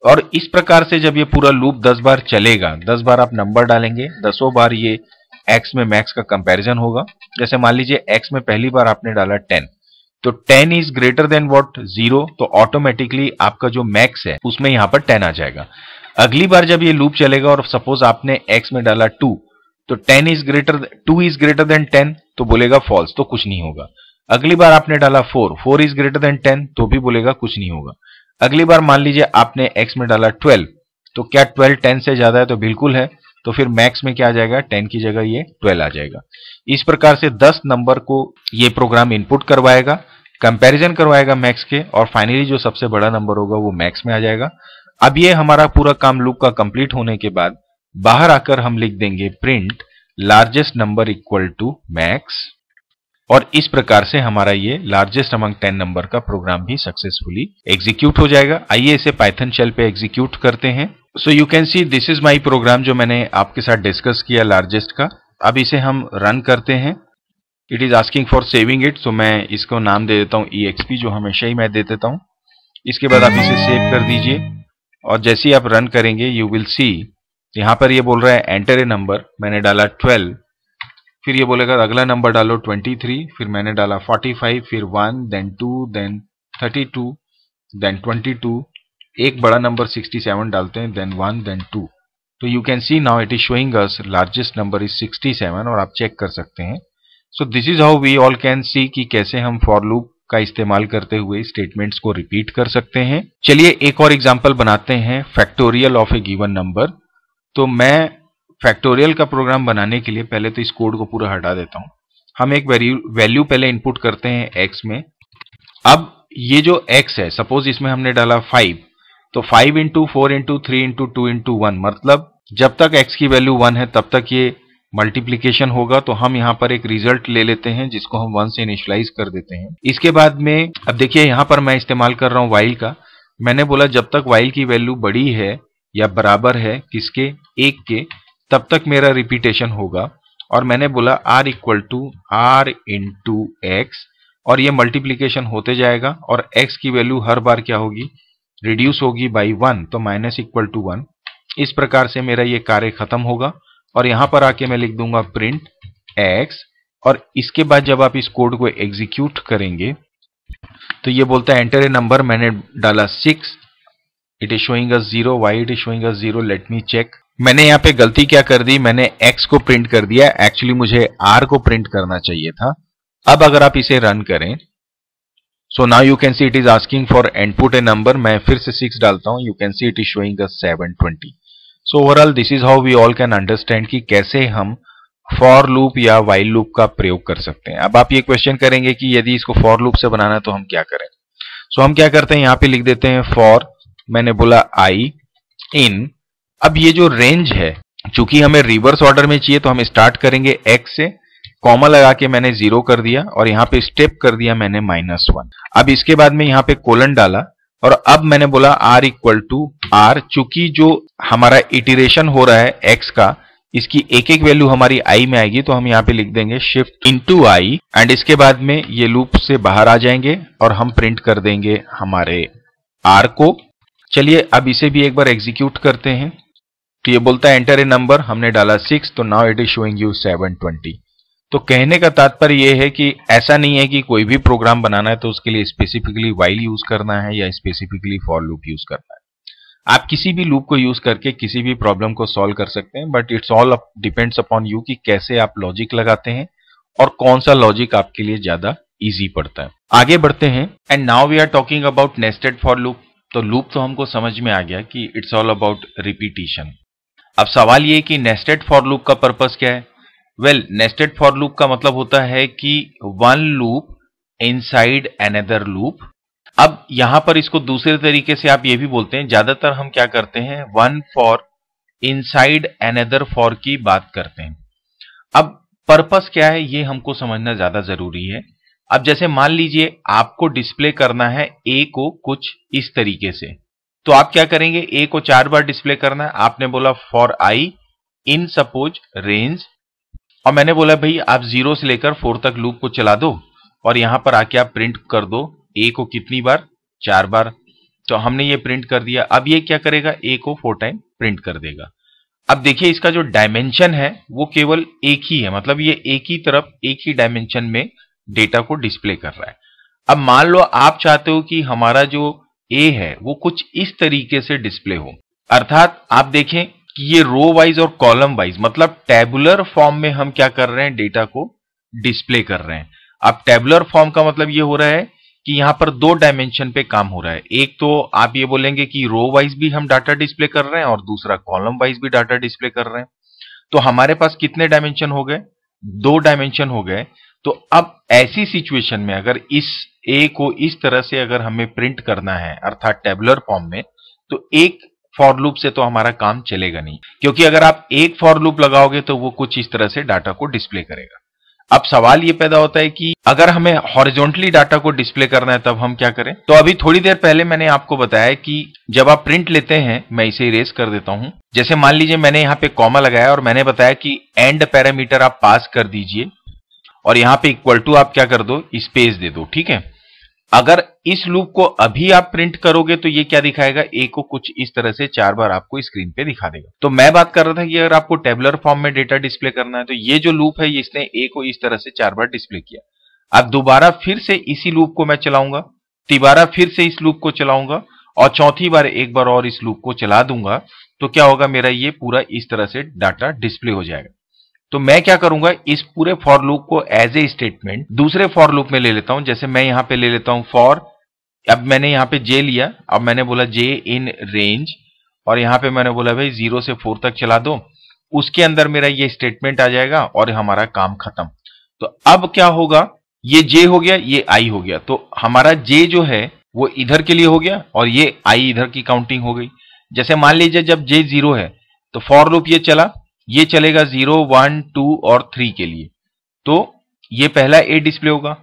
और इस प्रकार से जब ये पूरा लूप 10 बार चलेगा 10 बार आप नंबर डालेंगे दसों बार ये x में मैक्स का कंपैरिजन होगा जैसे मान लीजिए x में पहली बार आपने डाला 10 तो 10 is greater than what zero तो ऑटोमेटिकली आपका जो मैक्स है उसमें यहां पर 10 आ जाएगा अगली बार जब ये लूप चलेगा और सपोज आपने एक्स में डाला टू तो ten is greater two is greater than ten तो बोलेगा फॉल्स तो कुछ नहीं होगा अगली बार आपने डाला four four is greater than ten तो भी बोलेगा कुछ नहीं होगा अगली बार मान लीजिए आपने एक्स में डाला ट्वेल्व तो क्या ट्वेल्व टेन से ज्यादा है तो बिल्कुल है तो फिर मैक्स में क्या आ जाएगा टेन की जगह ये ट्वेल्व आ जाएगा इस प्रकार से दस नंबर को ये प्रोग्राम इनपुट करवाएगा कंपैरिजन करवाएगा मैक्स के और फाइनली जो सबसे बड़ा नंबर होगा वो मैक्स में आ जाएगा अब ये हमारा पूरा काम लूप का कंप्लीट होने के बाद बाहर आकर हम लिख देंगे print largest number equal to max और इस प्रकार से हमारा ये लार्जेस्ट अमंग टेन नंबर का प्रोग्राम भी सक्सेसफुली एग्जीक्यूट हो जाएगा आइए इसे पाइथन शेल पे एग्जीक्यूट करते हैं so you can see this is my program जो मैंने आपके साथ डिस्कस किया लार्जेस्ट का अब इसे हम रन करते हैं it is asking for saving it so मैं इसको नाम दे देता हूँ ई जो हमेशा ही मैं दे देता हूँ इसके बाद आप इसे सेव कर दीजिए और जैसे ही आप रन करेंगे यू विल सी यहां पर ये बोल रहा है एंटर ए नंबर मैंने डाला 12 फिर ये बोलेगा अगला नंबर डालो 23 फिर मैंने डाला 45 फिर 1 देन 2 देन 32 देन 22 एक बड़ा नंबर 67 डालते हैं देन 1 देन 2 तो you can see now it is showing us largest number is 67 और आप चेक कर सकते हैं so this is how we all can see कि कैसे हम फॉर लूप का इस्तेमाल करते हुए स्टेटमेंट्स को रिपीट कर सकते हैं चलिए एक और एग्जाम्पल बनाते हैं factorial of a given number तो मैं फैक्टोरियल का प्रोग्राम बनाने के लिए पहले तो इस कोड को पूरा हटा देता हूं हम एक वैल्यू पहले इनपुट करते हैं एक्स में अब ये जो एक्स है सपोज इसमें हमने डाला फाइव तो five into four into three into two into one मतलब जब तक एक्स की वैल्यू वन है तब तक ये मल्टीप्लीकेशन होगा तो हम यहाँ पर एक रिजल्ट ले लेते हैं जिसको हम वन से इनिशलाइज कर देते हैं इसके बाद में अब देखिए यहाँ पर मैं इस्तेमाल कर रहा हूँ वाइल का मैंने बोला जब तक वाइल की वैल्यू बड़ी है या बराबर है किसके एक के तब तक मेरा रिपीटेशन होगा और मैंने बोला R equal to R into X और ये मल्टीप्लीकेशन होते जाएगा और एक्स की वैल्यू हर बार क्या होगी रिड्यूस होगी बाई वन तो माइनस इक्वल टू वन इस प्रकार से मेरा ये कार्य खत्म होगा और यहां पर आके मैं लिख दूंगा प्रिंट एक्स और इसके बाद जब आप इस कोड को एग्जीक्यूट करेंगे तो ये बोलता है एंटर ए नंबर मैंने डाला six it is showing a zero why it is showing a zero let me check मैंने यहाँ पे गलती क्या कर दी मैंने एक्स को प्रिंट कर दिया एक्चुअली मुझे आर को प्रिंट करना चाहिए था अब अगर आप इसे रन करें so now you can see it is asking for input a number मैं फिर से सिक्स डालता हूं you can see it is showing a twenty so overall this is how we all can understand कि कैसे हम for loop या while loop का प्रयोग कर सकते हैं अब आप ये क्वेश्चन करेंगे कि यदि इसको फॉर लूप से बनाना तो हम क्या करें सो so, हम क्या करते हैं यहां पे लिख देते हैं फॉर मैंने बोला आई इन अब ये जो रेंज है चूंकि हमें रिवर्स ऑर्डर में चाहिए तो हम स्टार्ट करेंगे एक्स से कॉमा लगा के मैंने जीरो कर दिया और यहां पे स्टेप कर दिया मैंने माइनस वन अब इसके बाद में यहां पे कोलन डाला और अब मैंने बोला r इक्वल टू आर चूंकि जो हमारा इटिरेशन हो रहा है x का इसकी एक एक वैल्यू हमारी आई में आएगी तो हम यहाँ पे लिख देंगे शिफ्ट इंटू आई एंड इसके बाद में ये लूप से बाहर आ जाएंगे और हम प्रिंट कर देंगे हमारे आर को चलिए अब इसे भी एक बार एग्जीक्यूट करते हैं तो ये बोलता है एंटर ए नंबर हमने डाला सिक्स तो now it is showing you seven twenty तो कहने का तात्पर्य यह है कि ऐसा नहीं है कि कोई भी प्रोग्राम बनाना है तो उसके लिए स्पेसिफिकली वाइल यूज करना है या स्पेसिफिकली फॉर लूप यूज करना है आप किसी भी लूप को यूज करके किसी भी प्रॉब्लम को सॉल्व कर सकते हैं but it's all depends upon you कि कैसे आप लॉजिक लगाते हैं और कौन सा लॉजिक आपके लिए ज्यादा ईजी पड़ता है आगे बढ़ते हैं and now we are talking about nested for loop तो लूप तो हमको समझ में आ गया कि इट्स ऑल अबाउट रिपीटिशन अब सवाल ये कि नेस्टेड फॉर लूप का पर्पज क्या है वेल नेस्टेड फॉर लूप का मतलब होता है कि one loop inside other loop अब यहां पर इसको दूसरे तरीके से आप ये भी बोलते हैं ज्यादातर हम क्या करते हैं one for inside other for की बात करते हैं अब पर्पस क्या है ये हमको समझना ज्यादा जरूरी है अब जैसे मान लीजिए आपको डिस्प्ले करना है ए को कुछ इस तरीके से तो आप क्या करेंगे ए को चार बार डिस्प्ले करना है आपने बोला for I in suppose range और मैंने बोला भाई आप जीरो से लेकर फोर तक लूप को चला दो और यहां पर आके आप प्रिंट कर दो ए को कितनी बार चार बार तो हमने ये प्रिंट कर दिया अब ये क्या करेगा ए को फोर टाइम प्रिंट कर देगा अब देखिए इसका जो डायमेंशन है वो केवल एक ही है मतलब ये एक ही तरफ एक ही डायमेंशन में डेटा को डिस्प्ले कर रहा है अब मान लो आप चाहते हो कि हमारा जो ए है वो कुछ इस तरीके से डिस्प्ले हो अर्थात आप देखें कि ये रो वाइज और कॉलम वाइज मतलब टेबुलर फॉर्म में हम क्या कर रहे हैं डेटा को डिस्प्ले कर रहे हैं अब टेबुलर फॉर्म का मतलब ये हो रहा है कि यहां पर दो डायमेंशन पे काम हो रहा है एक तो आप ये बोलेंगे कि रो वाइज भी हम डाटा डिस्प्ले कर रहे हैं और दूसरा कॉलम वाइज भी डाटा डिस्प्ले कर रहे हैं तो हमारे पास कितने डायमेंशन हो गए दो डायमेंशन हो गए तो अब ऐसी सिचुएशन में अगर इस ए को इस तरह से अगर हमें प्रिंट करना है अर्थात टेबुलर फॉर्म में तो एक फॉर लूप से तो हमारा काम चलेगा नहीं क्योंकि अगर आप एक फॉर लूप लगाओगे तो वो कुछ इस तरह से डाटा को डिस्प्ले करेगा अब सवाल ये पैदा होता है कि अगर हमें हॉरिजॉन्टली डाटा को डिस्प्ले करना है तब हम क्या करें तो अभी थोड़ी देर पहले मैंने आपको बताया कि जब आप प्रिंट लेते हैं मैं इसे इरेज कर देता हूं जैसे मान लीजिए मैंने यहाँ पे कॉमा लगाया और मैंने बताया कि एंड पैरामीटर आप पास कर दीजिए और यहाँ पे इक्वल टू आप क्या कर दो स्पेस दे दो ठीक है अगर इस लूप को अभी आप प्रिंट करोगे तो ये क्या दिखाएगा ए को कुछ इस तरह से चार बार आपको स्क्रीन पे दिखा देगा तो मैं बात कर रहा था कि अगर आपको टेबलर फॉर्म में डेटा डिस्प्ले करना है तो ये जो लूप है इसने ए को इस तरह से चार बार डिस्प्ले किया अब दोबारा फिर से इसी लूप को मैं चलाऊंगा तिबारा फिर से इस लूप को चलाऊंगा और चौथी बार एक बार और इस लूप को चला दूंगा तो क्या होगा मेरा ये पूरा इस तरह से डाटा डिस्प्ले हो जाएगा तो मैं क्या करूंगा इस पूरे फॉर लूप को एज ए स्टेटमेंट दूसरे फॉर लूप में ले लेता हूं जैसे मैं यहां पे ले लेता हूं फॉर अब मैंने यहां पे जे लिया अब मैंने बोला जे इन रेंज और यहां पे मैंने बोला भाई जीरो से फोर तक चला दो उसके अंदर मेरा ये स्टेटमेंट आ जाएगा और हमारा काम खत्म तो अब क्या होगा ये जे हो गया ये आई हो गया तो हमारा जे जो है वो इधर के लिए हो गया और ये आई इधर की काउंटिंग हो गई जैसे मान लीजिए जब जे जीरो है तो फॉर लूप ये चला ये चलेगा जीरो वन टू और थ्री के लिए तो ये पहला ए डिस्प्ले होगा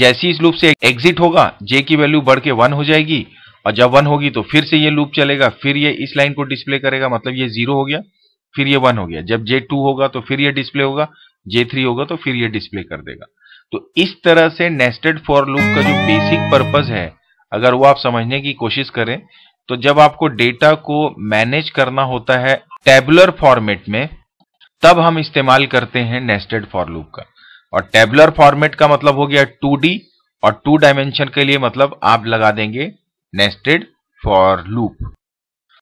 जैसी इस लूप से एग्जिट होगा जे की वैल्यू बढ़ के वन हो जाएगी और जब वन होगी तो फिर से ये लूप चलेगा फिर ये इस लाइन को डिस्प्ले करेगा मतलब ये जीरो हो गया फिर ये वन हो गया जब जे टू होगा तो फिर ये डिस्प्ले होगा जे थ्री होगा तो फिर ये डिस्प्ले कर देगा तो इस तरह से नेस्टेड फॉर लूप का जो बेसिक पर्पज है अगर वो आप समझने की कोशिश करें तो जब आपको डेटा को मैनेज करना होता है टेबुलर फॉर्मेट में तब हम इस्तेमाल करते हैं नेस्टेड फॉर लूप का और टेबलर फॉर्मेट का मतलब हो गया टू और टू डायमेंशन के लिए मतलब आप लगा देंगे नेस्टेड फॉर लूप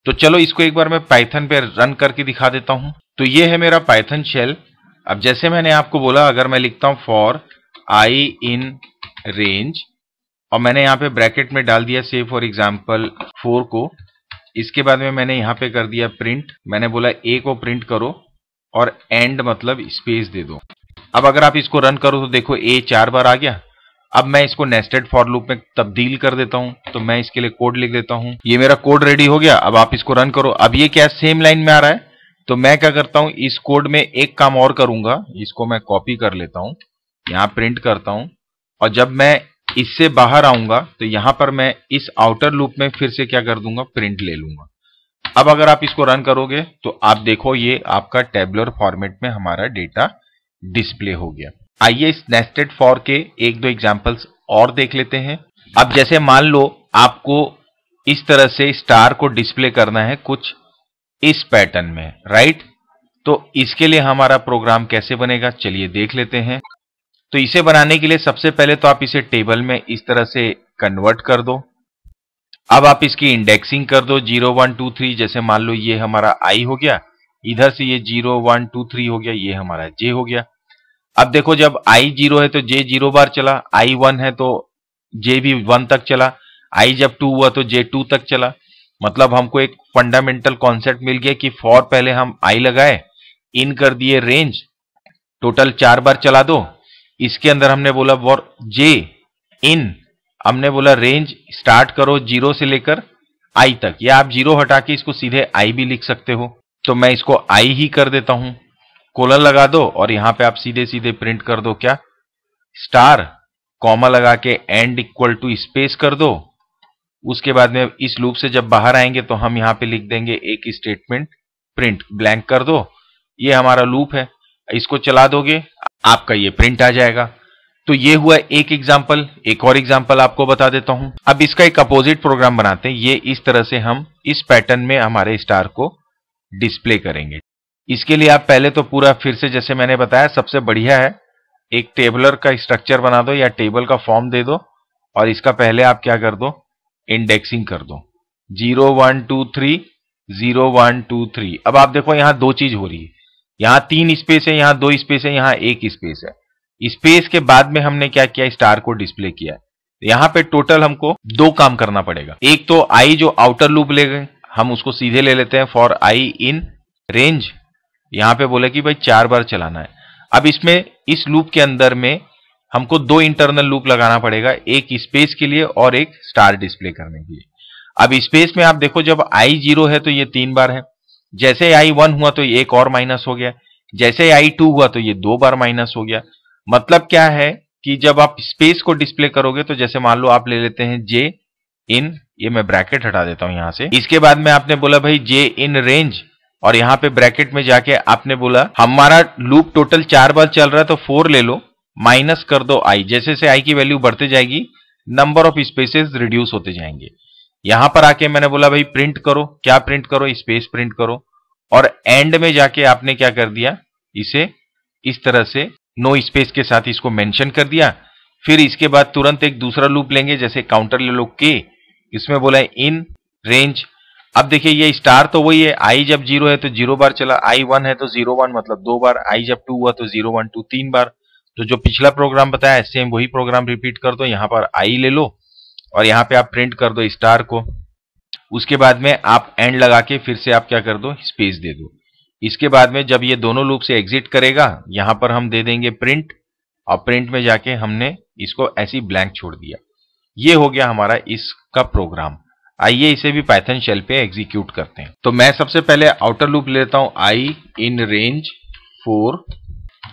तो चलो इसको एक बार मैं पाइथन पे रन करके दिखा देता हूं तो ये है मेरा पाइथन शेल अब जैसे मैंने आपको बोला अगर मैं लिखता हूं फॉर आई इन रेंज और मैंने यहां पे ब्रैकेट में डाल दिया से फॉर एग्जाम्पल फोर को इसके बाद में मैंने यहां पे कर दिया प्रिंट मैंने बोला ए को प्रिंट करो और एंड मतलब स्पेस दे दो अब अगर आप इसको रन करो तो देखो ए चार बार आ गया अब मैं इसको नेस्टेड फॉर लूप में तब्दील कर देता हूं तो मैं इसके लिए कोड लिख देता हूं ये मेरा कोड रेडी हो गया अब आप इसको रन करो अब ये क्या सेम लाइन में आ रहा है तो मैं क्या करता हूं इस कोड में एक काम और करूंगा इसको मैं कॉपी कर लेता हूं यहां प्रिंट करता हूं और जब मैं इससे बाहर आऊंगा तो यहां पर मैं इस आउटर लूप में फिर से क्या कर दूंगा प्रिंट ले लूंगा अब अगर आप इसको रन करोगे तो आप देखो ये आपका टेबलर फॉर्मेट में हमारा डेटा डिस्प्ले हो गया आइए इस नेस्टेड फॉर के एक दो एग्जाम्पल्स और देख लेते हैं अब जैसे मान लो आपको इस तरह से स्टार को डिस्प्ले करना है कुछ इस पैटर्न में राइट तो इसके लिए हमारा प्रोग्राम कैसे बनेगा चलिए देख लेते हैं तो इसे बनाने के लिए सबसे पहले तो आप इसे टेबल में इस तरह से कन्वर्ट कर दो अब आप इसकी इंडेक्सिंग कर दो जीरो वन टू थ्री जैसे मान लो ये हमारा आई हो गया इधर से ये जीरो वन टू थ्री हो गया ये हमारा जे हो गया अब देखो जब आई जीरो है तो जे जीरो बार चला आई वन है तो जे भी वन तक चला आई जब टू हुआ तो जे टू तक चला मतलब हमको एक फंडामेंटल कॉन्सेप्ट मिल गया कि फॉर पहले हम आई लगाए इन कर दिए रेंज टोटल चार बार चला दो इसके अंदर हमने बोला वॉर जे इन हमने बोला रेंज स्टार्ट करो जीरो से लेकर आई तक या आप जीरो हटा के इसको सीधे आई भी लिख सकते हो तो मैं इसको आई ही कर देता हूं कोलन लगा दो और यहां पे आप सीधे सीधे प्रिंट कर दो क्या स्टार कॉमा लगा के एंड इक्वल टू स्पेस कर दो उसके बाद में इस लूप से जब बाहर आएंगे तो हम यहां पे लिख देंगे एक स्टेटमेंट प्रिंट ब्लैंक कर दो ये हमारा लूप है इसको चला दोगे आपका ये प्रिंट आ जाएगा तो ये हुआ एक एग्जाम्पल एक और एग्जाम्पल आपको बता देता हूं अब इसका एक अपोजिट प्रोग्राम बनाते हैं ये इस तरह से हम इस पैटर्न में हमारे स्टार को डिस्प्ले करेंगे इसके लिए आप पहले तो पूरा फिर से जैसे मैंने बताया सबसे बढ़िया है एक टेबलर का स्ट्रक्चर बना दो या टेबल का फॉर्म दे दो और इसका पहले आप क्या कर दो इंडेक्सिंग कर दो zero one two three zero one two three अब आप देखो यहां दो चीज हो रही है यहां तीन स्पेस है यहां दो स्पेस है यहां एक स्पेस है स्पेस के बाद में हमने क्या किया स्टार को डिस्प्ले किया यहां पे टोटल हमको दो काम करना पड़ेगा एक तो आई जो आउटर लूप ले गए हम उसको सीधे ले लेते हैं फॉर आई इन रेंज यहां पे बोले कि भाई चार बार चलाना है अब इसमें इस लूप के अंदर में हमको दो इंटरनल लूप लगाना पड़ेगा एक स्पेस के लिए और एक स्टार डिस्प्ले करने के लिए अब स्पेस में आप देखो जब आई जीरो है तो ये तीन बार है जैसे आई वन हुआ तो एक और माइनस हो गया जैसे आई टू हुआ तो ये दो बार माइनस हो गया मतलब क्या है कि जब आप स्पेस को डिस्प्ले करोगे तो जैसे मान लो आप ले लेते हैं जे इन ये मैं ब्रैकेट हटा देता हूं यहां से इसके बाद में आपने बोला भाई जे इन रेंज और यहां पे ब्रैकेट में जाके आपने बोला हमारा लूप टोटल चार बार चल रहा है तो फोर ले लो माइनस कर दो आई जैसे जैसे आई की वैल्यू बढ़ते जाएगी नंबर ऑफ स्पेसेस रिड्यूस होते जाएंगे यहां पर आके मैंने बोला भाई प्रिंट करो क्या प्रिंट करो स्पेस प्रिंट करो और एंड में जाके आपने क्या कर दिया इसे इस तरह से नो no स्पेस के साथ इसको मेंशन कर दिया फिर इसके बाद तुरंत एक दूसरा लूप लेंगे जैसे काउंटर ले लो के इसमें बोला है इन रेंज अब देखिए ये स्टार तो वही है आई जब जीरो है तो जीरो बार चला आई वन है तो जीरो वन मतलब दो बार आई जब टू हुआ तो जीरो वन टू तीन बार तो जो पिछला प्रोग्राम बताया सेम वही प्रोग्राम रिपीट कर दो यहाँ पर आई ले लो और यहाँ पे आप प्रिंट कर दो स्टार को उसके बाद में आप एंड लगा के फिर से आप क्या कर दो स्पेस दे दो इसके बाद में जब ये दोनों लूप से एग्जिट करेगा यहां पर हम दे देंगे प्रिंट और प्रिंट में जाके हमने इसको ऐसी ब्लैंक छोड़ दिया ये हो गया हमारा इसका प्रोग्राम आइए इसे भी पाइथन शेल पे एग्जीक्यूट करते हैं तो मैं सबसे पहले आउटर लूप लेता हूं आई इन रेंज फोर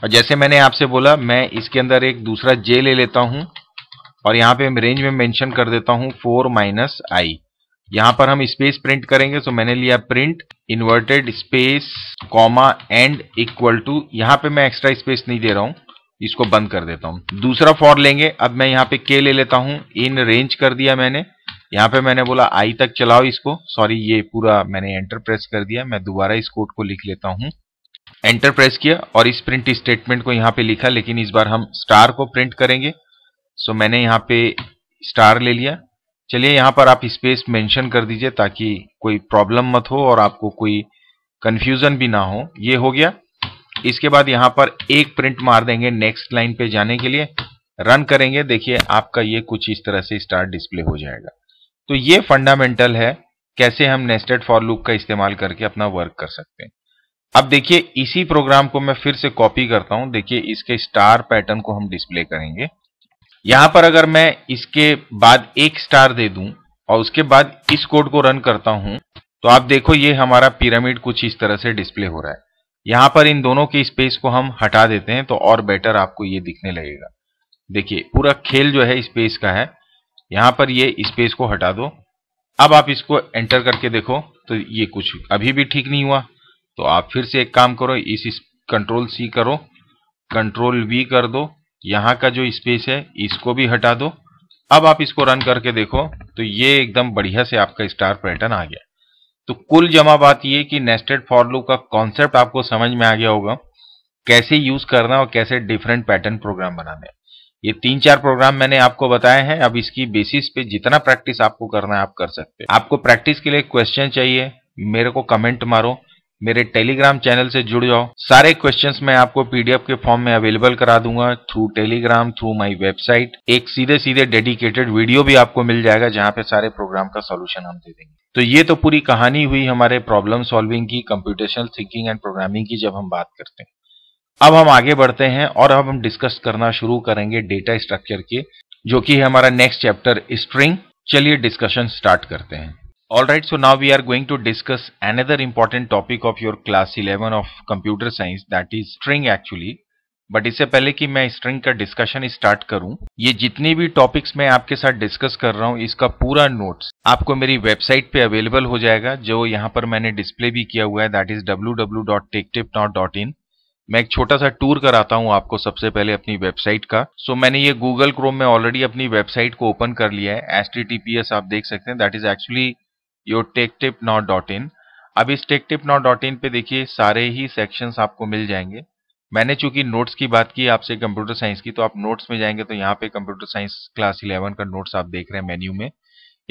और जैसे मैंने आपसे बोला मैं इसके अंदर एक दूसरा जे ले लेता हूं और यहां पे रेंज में मेंशन कर देता हूं फोर माइनस आई यहां पर हम स्पेस प्रिंट करेंगे सो मैंने लिया print inverted space comma end equal to यहां पे मैं एक्स्ट्रा स्पेस नहीं दे रहा हूं इसको बंद कर देता हूं दूसरा फॉर लेंगे अब मैं यहाँ पे के ले लेता हूं इन रेंज कर दिया मैंने यहाँ पे मैंने बोला आई तक चलाओ इसको सॉरी ये पूरा मैंने एंटर प्रेस कर दिया मैं दोबारा इस कोड को लिख लेता हूं एंटर प्रेस किया और इस प्रिंट स्टेटमेंट को यहाँ पे लिखा लेकिन इस बार हम स्टार को प्रिंट करेंगे सो मैंने यहाँ पे स्टार ले लिया चलिए यहाँ पर आप स्पेस मेंशन कर दीजिए ताकि कोई प्रॉब्लम मत हो और आपको कोई कंफ्यूजन भी ना हो ये हो गया इसके बाद यहाँ पर एक प्रिंट मार देंगे नेक्स्ट लाइन पे जाने के लिए रन करेंगे देखिए आपका ये कुछ इस तरह से स्टार डिस्प्ले हो जाएगा तो ये फंडामेंटल है कैसे हम नेस्टेड फॉर लूप का इस्तेमाल करके अपना वर्क कर सकते हैं अब देखिए इसी प्रोग्राम को मैं फिर से कॉपी करता हूं देखिए इसके स्टार पैटर्न को हम डिस्प्ले करेंगे यहां पर अगर मैं इसके बाद एक स्टार दे दूं और उसके बाद इस कोड को रन करता हूं तो आप देखो ये हमारा पिरामिड कुछ इस तरह से डिस्प्ले हो रहा है यहां पर इन दोनों के स्पेस को हम हटा देते हैं तो और बेटर आपको ये दिखने लगेगा देखिए पूरा खेल जो है स्पेस का है यहां पर ये स्पेस को हटा दो अब आप इसको एंटर करके देखो तो ये कुछ अभी भी ठीक नहीं हुआ तो आप फिर से एक काम करो इस, इस कंट्रोल सी करो कंट्रोल वी कर दो यहाँ का जो स्पेस है इसको भी हटा दो अब आप इसको रन करके देखो तो ये एकदम बढ़िया से आपका स्टार पैटर्न आ गया तो कुल जमा बात ये कि नेस्टेड फॉर लूप का कॉन्सेप्ट आपको समझ में आ गया होगा कैसे यूज करना और कैसे डिफरेंट पैटर्न प्रोग्राम बनाने ये तीन चार प्रोग्राम मैंने आपको बताए हैं अब इसकी बेसिस पे जितना प्रैक्टिस आपको करना है आप कर सकते हैं आपको प्रैक्टिस के लिए क्वेश्चन चाहिए मेरे को कमेंट मारो मेरे टेलीग्राम चैनल से जुड़ जाओ सारे क्वेश्चंस मैं आपको पीडीएफ के फॉर्म में अवेलेबल करा दूंगा through Telegram through my website एक सीधे सीधे डेडिकेटेड वीडियो भी आपको मिल जाएगा जहां पे सारे प्रोग्राम का सोल्यूशन हम दे देंगे तो ये तो पूरी कहानी हुई हमारे प्रॉब्लम सॉल्विंग की कंप्यूटेशनल थिंकिंग एंड प्रोग्रामिंग की जब हम बात करते हैं अब हम आगे बढ़ते हैं और अब हम डिस्कस करना शुरू करेंगे डेटा स्ट्रक्चर के जो की हमारा नेक्स्ट चैप्टर स्ट्रिंग चलिए डिस्कशन स्टार्ट करते हैं Alright, so now we are going to discuss another important topic of your class 11 of computer science that is string actually. But इससे पहले कि मैं स्ट्रिंग का डिस्कशन स्टार्ट करूं ये जितने भी टॉपिक्स मैं आपके साथ डिस्कस कर रहा हूं इसका पूरा नोट्स आपको मेरी वेबसाइट पे अवेलेबल हो जाएगा जो यहाँ पर मैंने डिस्प्ले भी किया हुआ है दैट इज www.techtip.in मैं एक छोटा सा टूर कराता हूँ आपको सबसे पहले अपनी वेबसाइट का सो so, मैंने ये गूगल क्रोम में ऑलरेडी अपनी वेबसाइट को ओपन कर लिया है एस आप देख सकते हैं that is actually your tech tip not dot in अब इस tech tip not dot in पे देखिए सारे ही सेक्शंस आपको मिल जाएंगे मैंने चूंकि नोट्स की बात की आपसे कंप्यूटर साइंस की तो आप नोट्स में जाएंगे तो यहाँ पे कंप्यूटर साइंस क्लास इलेवन का नोट्स आप देख रहे हैं मेन्यू में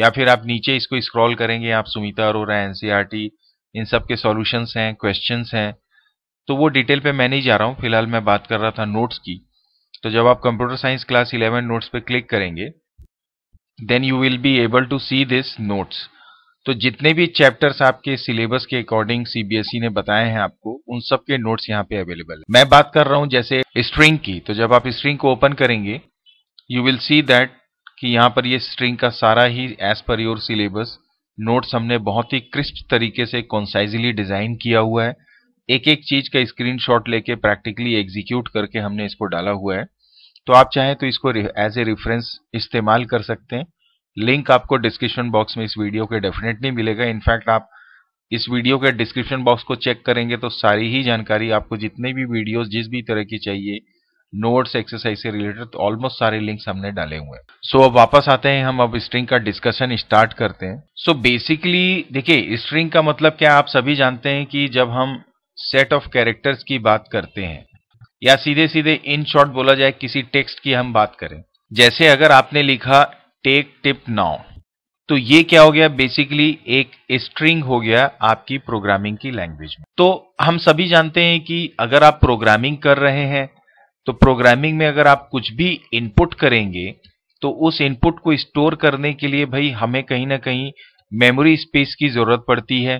या फिर आप नीचे इसको स्क्रॉल करेंगे आप सुमिता अरोरा टी e इन सब के सोल्यूशन हैं क्वेश्चन हैं तो वो डिटेल पे मैं नहीं जा रहा हूँ फिलहाल मैं बात कर रहा था नोट्स की तो जब आप computer science class eleven notes पे क्लिक करेंगे then you will be able to see this notes तो जितने भी चैप्टर्स आपके सिलेबस के अकॉर्डिंग सीबीएसई e ने बताए हैं आपको उन सब के नोट्स यहाँ पे अवेलेबल है मैं बात कर रहा हूँ जैसे स्ट्रिंग की तो जब आप स्ट्रिंग को ओपन करेंगे यू विल सी दैट कि यहाँ पर ये स्ट्रिंग का सारा ही as per your syllabus notes हमने बहुत ही क्रिस्प तरीके से कॉन्साइजली डिजाइन किया हुआ है एक एक चीज का स्क्रीन लेके प्रैक्टिकली एग्जीक्यूट करके हमने इसको डाला हुआ है तो आप चाहें तो इसको एज ए रेफरेंस इस्तेमाल कर सकते हैं लिंक आपको डिस्क्रिप्शन बॉक्स में इस वीडियो के डेफिनेटली मिलेगा इनफैक्ट आप इस वीडियो के डिस्क्रिप्शन बॉक्स को चेक करेंगे तो सारी ही जानकारी आपको जितने भी वीडियोस जिस भी तरह की चाहिए नोट्स एक्सरसाइज से रिलेटेड ऑलमोस्ट सारे लिंक्स हमने डाले हुए हैं सो अब वापस आते हैं हम अब स्ट्रिंग का डिस्कशन स्टार्ट करते हैं सो बेसिकली देखिए स्ट्रिंग का मतलब क्या आप सभी जानते हैं कि जब हम सेट ऑफ कैरेक्टर्स की बात करते हैं या सीधे सीधे इन शॉर्ट बोला जाए किसी टेक्स्ट की हम बात करें जैसे अगर आपने लिखा टेक टिप नाउ तो ये क्या हो गया बेसिकली एक स्ट्रिंग हो गया आपकी प्रोग्रामिंग की लैंग्वेज में तो हम सभी जानते हैं कि अगर आप प्रोग्रामिंग कर रहे हैं तो प्रोग्रामिंग में अगर आप कुछ भी इनपुट करेंगे तो उस इनपुट को स्टोर करने के लिए भाई हमें कहीं ना कहीं मेमोरी स्पेस की जरूरत पड़ती है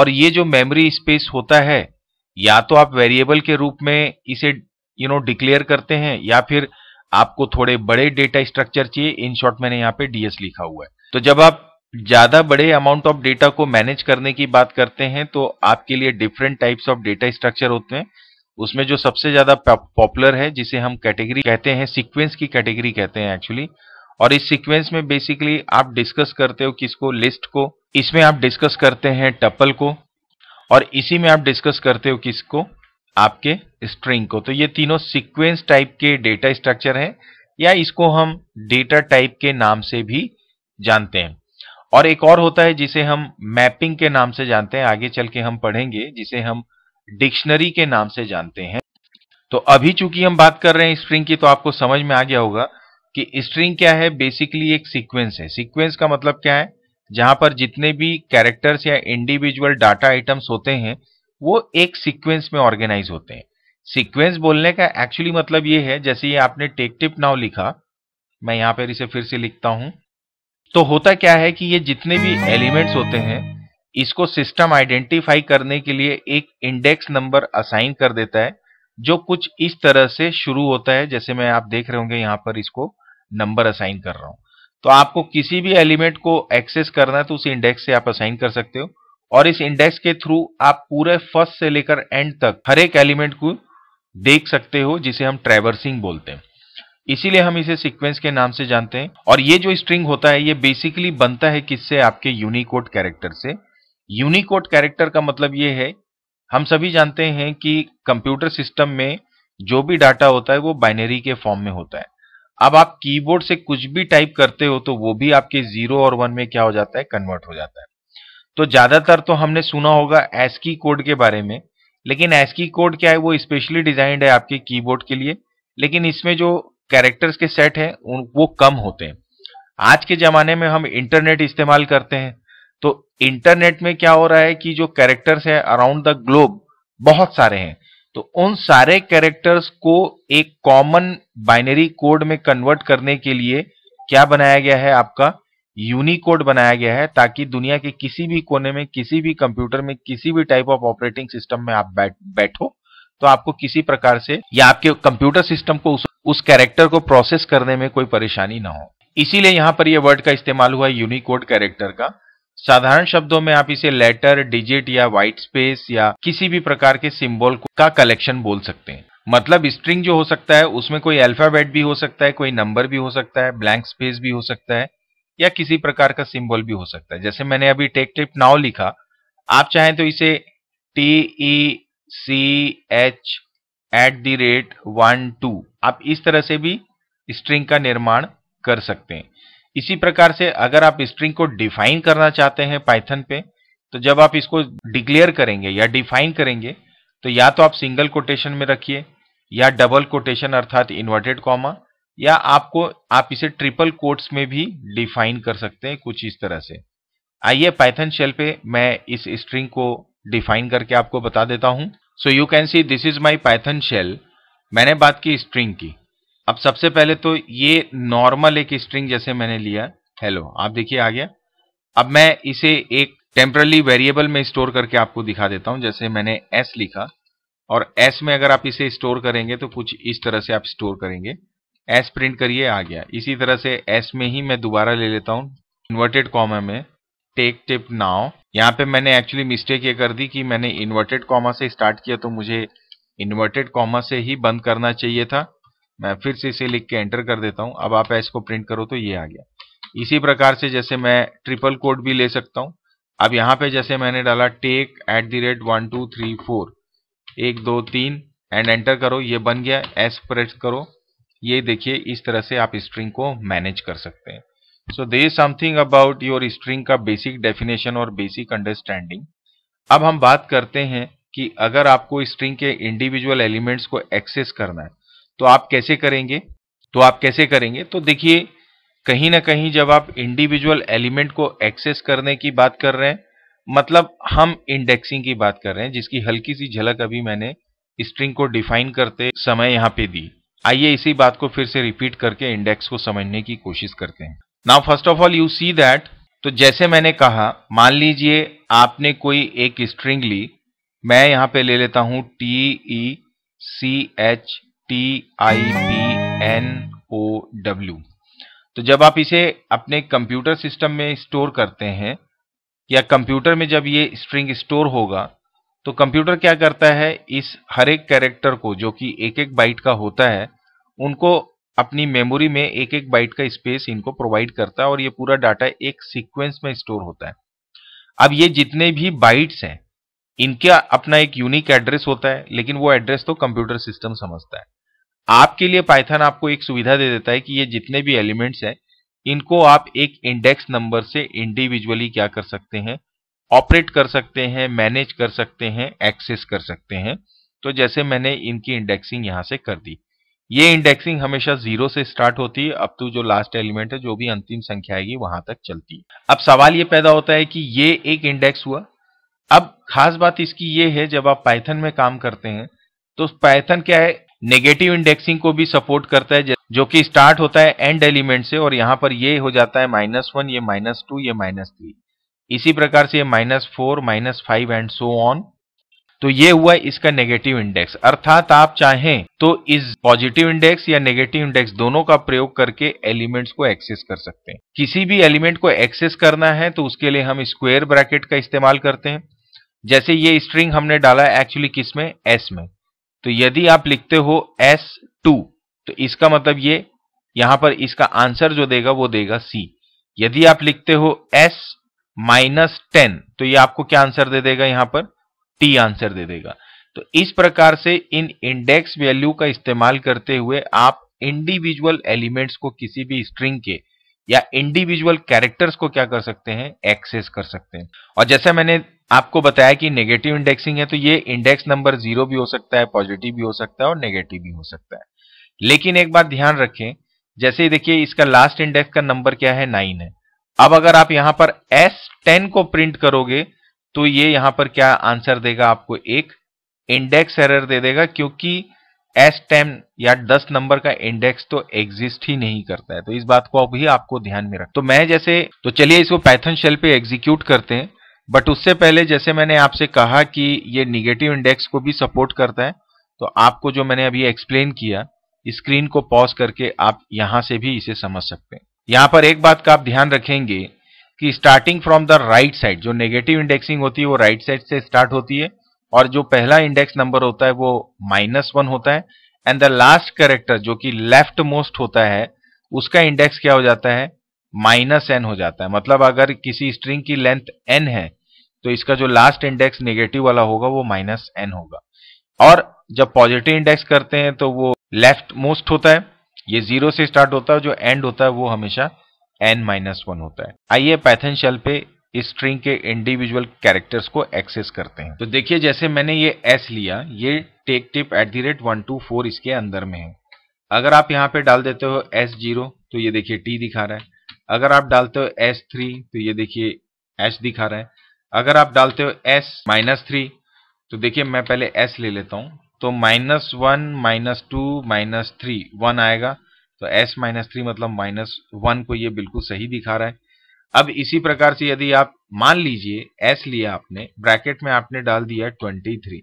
और ये जो मेमोरी स्पेस होता है या तो आप वेरिएबल के रूप में इसे यू नो डिक्लेयर करते हैं या फिर आपको थोड़े बड़े डेटा स्ट्रक्चर चाहिए इन शॉर्ट मैंने यहाँ पे डीएस लिखा हुआ है तो जब आप ज्यादा बड़े अमाउंट ऑफ डेटा को मैनेज करने की बात करते हैं तो आपके लिए different types of data structure होते हैं उसमें जो सबसे ज्यादा पॉपुलर है जिसे हम कैटेगरी कहते हैं सिक्वेंस की कैटेगरी कहते हैं एक्चुअली और इस सिक्वेंस में बेसिकली आप डिस्कस करते हो किसको लिस्ट को इसमें आप डिस्कस करते हैं टपल को और इसी में आप डिस्कस करते हो किसको आपके स्ट्रिंग को तो ये तीनों सीक्वेंस टाइप के डेटा स्ट्रक्चर हैं या इसको हम डेटा टाइप के नाम से भी जानते हैं और एक और होता है जिसे हम मैपिंग के नाम से जानते हैं आगे चल के हम पढ़ेंगे जिसे हम डिक्शनरी के नाम से जानते हैं तो अभी चूंकि हम बात कर रहे हैं स्ट्रिंग की तो आपको समझ में आ गया होगा कि स्ट्रिंग क्या है बेसिकली एक सीक्वेंस है सीक्वेंस का मतलब क्या है जहां पर जितने भी कैरेक्टर्स या इंडिविजुअल डाटा आइटम्स होते हैं वो एक सीक्वेंस में ऑर्गेनाइज होते हैं सीक्वेंस बोलने का एक्चुअली मतलब ये है जैसे ये आपने टेक टिप नाउ लिखा मैं यहाँ पर इसे फिर से लिखता हूं तो होता क्या है कि ये जितने भी एलिमेंट्स होते हैं इसको सिस्टम आइडेंटिफाई करने के लिए एक इंडेक्स नंबर असाइन कर देता है जो कुछ इस तरह से शुरू होता है जैसे मैं आप देख रहे होंगे यहां पर इसको नंबर असाइन कर रहा हूं तो आपको किसी भी एलिमेंट को एक्सेस करना है तो उसी इंडेक्स से आप असाइन कर सकते हो और इस इंडेक्स के थ्रू आप पूरे फर्स्ट से लेकर एंड तक हर एक एलिमेंट को देख सकते हो जिसे हम ट्रेवर्सिंग बोलते हैं इसीलिए हम इसे सीक्वेंस के नाम से जानते हैं और ये जो स्ट्रिंग होता है ये बेसिकली बनता है किससे आपके यूनिकोड कैरेक्टर से यूनिकोड कैरेक्टर का मतलब ये है हम सभी जानते हैं कि कंप्यूटर सिस्टम में जो भी डाटा होता है वो बाइनरी के फॉर्म में होता है अब आप कीबोर्ड से कुछ भी टाइप करते हो तो वो भी आपके जीरो और वन में क्या हो जाता है कन्वर्ट हो जाता है तो ज्यादातर तो हमने सुना होगा एसकी कोड के बारे में लेकिन एसकी कोड क्या है वो स्पेशली डिजाइंड है आपके कीबोर्ड के लिए लेकिन इसमें जो कैरेक्टर्स के सेट हैं वो कम होते हैं आज के जमाने में हम इंटरनेट इस्तेमाल करते हैं तो इंटरनेट में क्या हो रहा है कि जो कैरेक्टर्स है अराउंड द ग्लोब बहुत सारे हैं तो उन सारे कैरेक्टर्स को एक कॉमन बाइनरी कोड में कन्वर्ट करने के लिए क्या बनाया गया है आपका यूनिकोड बनाया गया है ताकि दुनिया के किसी भी कोने में किसी भी कंप्यूटर में किसी भी टाइप ऑफ ऑपरेटिंग सिस्टम में आप बैठ बैठो तो आपको किसी प्रकार से या आपके कंप्यूटर सिस्टम को उस, उस कैरेक्टर को प्रोसेस करने में कोई परेशानी ना हो इसीलिए यहाँ पर यह वर्ड का इस्तेमाल हुआ यूनिकोड कैरेक्टर का साधारण शब्दों में आप इसे लेटर डिजिट या व्हाइट स्पेस या किसी भी प्रकार के सिंबल का कलेक्शन बोल सकते हैं मतलब स्ट्रिंग जो हो सकता है उसमें कोई अल्फाबेट भी हो सकता है कोई नंबर भी हो सकता है ब्लैंक स्पेस भी हो सकता है या किसी प्रकार का सिंबल भी हो सकता है जैसे मैंने अभी टेक टिप नाउ लिखा आप चाहें तो इसे T E C H at the rate one two आप इस तरह से भी स्ट्रिंग का निर्माण कर सकते हैं इसी प्रकार से अगर आप स्ट्रिंग को डिफाइन करना चाहते हैं पाइथन पे तो जब आप इसको डिक्लेयर करेंगे या डिफाइन करेंगे तो या तो आप सिंगल कोटेशन में रखिए या डबल कोटेशन अर्थात इन्वर्टेड कॉमा या आपको आप इसे ट्रिपल कोट्स में भी डिफाइन कर सकते हैं कुछ इस तरह से आइए पाइथन शेल पे मैं इस स्ट्रिंग को डिफाइन करके आपको बता देता हूं so you can see this is my Python shell मैंने बात की स्ट्रिंग की अब सबसे पहले तो ये नॉर्मल एक स्ट्रिंग जैसे मैंने लिया हेलो आप देखिए आ गया अब मैं इसे एक टेम्परली वेरिएबल में स्टोर करके आपको दिखा देता हूं जैसे मैंने एस लिखा और एस में अगर आप इसे स्टोर करेंगे तो कुछ इस तरह से आप स्टोर करेंगे एस प्रिंट करिए आ गया इसी तरह से एस में ही मैं दोबारा ले लेता हूँ इन्वर्टेड कॉमा में टेक टिप नाउ यहाँ पे मैंने एक्चुअली मिस्टेक ये कर दी कि मैंने इन्वर्टेड कॉमा से स्टार्ट किया तो मुझे इन्वर्टेड कॉमा से ही बंद करना चाहिए था मैं फिर से इसे लिख के एंटर कर देता हूँ अब आप एस को प्रिंट करो तो ये आ गया इसी प्रकार से जैसे मैं ट्रिपल कोड भी ले सकता हूँ अब यहाँ पे जैसे मैंने डाला tech at the rate one two three four एक दो तीन एंड एंटर करो ये बन गया एस प्रेस करो ये देखिए इस तरह से आप स्ट्रिंग को मैनेज कर सकते हैं so they is something about your string का बेसिक डेफिनेशन और बेसिक अंडरस्टैंडिंग अब हम बात करते हैं कि अगर आपको स्ट्रिंग के इंडिविजुअल एलिमेंट्स को एक्सेस करना है तो आप कैसे करेंगे तो आप कैसे करेंगे तो देखिए कहीं ना कहीं जब आप इंडिविजुअल एलिमेंट को एक्सेस करने की बात कर रहे हैं मतलब हम इंडेक्सिंग की बात कर रहे हैं जिसकी हल्की सी झलक अभी मैंने स्ट्रिंग को डिफाइन करते समय यहाँ पे दी आइए इसी बात को फिर से रिपीट करके इंडेक्स को समझने की कोशिश करते हैं now first of all you see that तो जैसे मैंने कहा मान लीजिए आपने कोई एक स्ट्रिंग ली मैं यहां पे ले लेता हूं T E C H T I P N O W तो जब आप इसे अपने कंप्यूटर सिस्टम में स्टोर करते हैं या कंप्यूटर में जब ये स्ट्रिंग स्टोर होगा तो कंप्यूटर क्या करता है इस हर एक कैरेक्टर को जो कि एक एक बाइट का होता है उनको अपनी मेमोरी में एक एक बाइट का स्पेस इनको प्रोवाइड करता है और ये पूरा डाटा एक सीक्वेंस में स्टोर होता है अब ये जितने भी बाइट्स हैं इनका अपना एक यूनिक एड्रेस होता है लेकिन वो एड्रेस तो कंप्यूटर सिस्टम समझता है आपके लिए पाइथन आपको एक सुविधा दे देता है कि ये जितने भी एलिमेंट्स हैं इनको आप एक इंडेक्स नंबर से इंडिविजुअली क्या कर सकते हैं ऑपरेट कर सकते हैं मैनेज कर सकते हैं एक्सेस कर सकते हैं तो जैसे मैंने इनकी इंडेक्सिंग यहां से कर दी ये इंडेक्सिंग हमेशा जीरो से स्टार्ट होती है अब तो जो लास्ट एलिमेंट है जो भी अंतिम संख्या आएगी वहां तक चलती है अब सवाल ये पैदा होता है कि ये एक इंडेक्स हुआ अब खास बात इसकी ये है जब आप पाइथन में काम करते हैं तो पाइथन क्या है नेगेटिव इंडेक्सिंग को भी सपोर्ट करता है जो कि स्टार्ट होता है एंड एलिमेंट से और यहाँ पर ये हो जाता है माइनस वन ये माइनस टू ये माइनस थ्री इसी प्रकार से ये minus four minus five and so on तो ये हुआ इसका नेगेटिव इंडेक्स अर्थात आप चाहें तो इस पॉजिटिव इंडेक्स या नेगेटिव इंडेक्स दोनों का प्रयोग करके एलिमेंट्स को एक्सेस कर सकते हैं किसी भी एलिमेंट को एक्सेस करना है तो उसके लिए हम स्क्वेयर ब्रैकेट का इस्तेमाल करते हैं जैसे ये स्ट्रिंग हमने डाला एक्चुअली किस में एस में तो यदि आप लिखते हो एस टू तो इसका मतलब ये यहां पर इसका आंसर जो देगा वो देगा सी यदि आप लिखते हो एस माइनस टेन तो ये आपको क्या आंसर दे देगा यहां पर टी आंसर दे देगा तो इस प्रकार से इन इंडेक्स वैल्यू का इस्तेमाल करते हुए आप इंडिविजुअल एलिमेंट्स को किसी भी स्ट्रिंग के या इंडिविजुअल कैरेक्टर्स को क्या कर सकते हैं एक्सेस कर सकते हैं और जैसा मैंने आपको बताया कि नेगेटिव इंडेक्सिंग है तो ये इंडेक्स नंबर जीरो भी हो सकता है पॉजिटिव भी हो सकता है और नेगेटिव भी हो सकता है लेकिन एक बात ध्यान रखें जैसे देखिए इसका लास्ट इंडेक्स का नंबर क्या है नाइन है अब अगर आप यहां पर एस टेन को प्रिंट करोगे तो ये यहां पर क्या आंसर देगा आपको एक इंडेक्स एरर दे देगा क्योंकि एस टेन या दस नंबर का इंडेक्स तो एग्जिस्ट ही नहीं करता है तो इस बात को भी आपको ध्यान में रख तो मैं जैसे तो चलिए इसको पैथन शेल पे एग्जीक्यूट करते हैं बट उससे पहले जैसे मैंने आपसे कहा कि ये निगेटिव इंडेक्स को भी सपोर्ट करता है तो आपको जो मैंने अभी एक्सप्लेन किया स्क्रीन को पॉज करके आप यहां से भी इसे समझ सकते हैं यहां पर एक बात का आप ध्यान रखेंगे कि starting from the right side जो नेगेटिव इंडेक्सिंग होती है वो राइट right साइड से स्टार्ट होती है और जो पहला इंडेक्स नंबर होता है वो माइनस वन होता है एंड द लास्ट कैरेक्टर जो कि लेफ्ट मोस्ट होता है उसका इंडेक्स क्या हो जाता है माइनस एन हो जाता है मतलब अगर किसी स्ट्रिंग की लेंथ एन है तो इसका जो लास्ट इंडेक्स नेगेटिव वाला होगा वो माइनस एन होगा और जब पॉजिटिव इंडेक्स करते हैं तो वो लेफ्ट मोस्ट होता है ये जीरो से स्टार्ट होता है जो एंड होता है वो हमेशा एन माइनस वन होता है आइए पैथन शेल पे इस स्ट्रिंग के इंडिविजुअल कैरेक्टर्स को एक्सेस करते हैं तो देखिए जैसे मैंने ये एस लिया ये tech tip at the rate one two four इसके अंदर में है अगर आप यहाँ पे डाल देते हो एस जीरो तो ये देखिए टी दिखा रहा है अगर आप डालते हो एस थ्री तो ये देखिए एच दिखा रहा है अगर आप डालते हो एस माइनस थ्री तो देखिए मैं पहले एस ले लेता हूँ तो minus one minus two minus three one आएगा तो एस माइनस थ्री मतलब माइनस वन को ये बिल्कुल सही दिखा रहा है अब इसी प्रकार से यदि आप मान लीजिए एस लिया आपने ब्रैकेट में आपने डाल दिया ट्वेंटी थ्री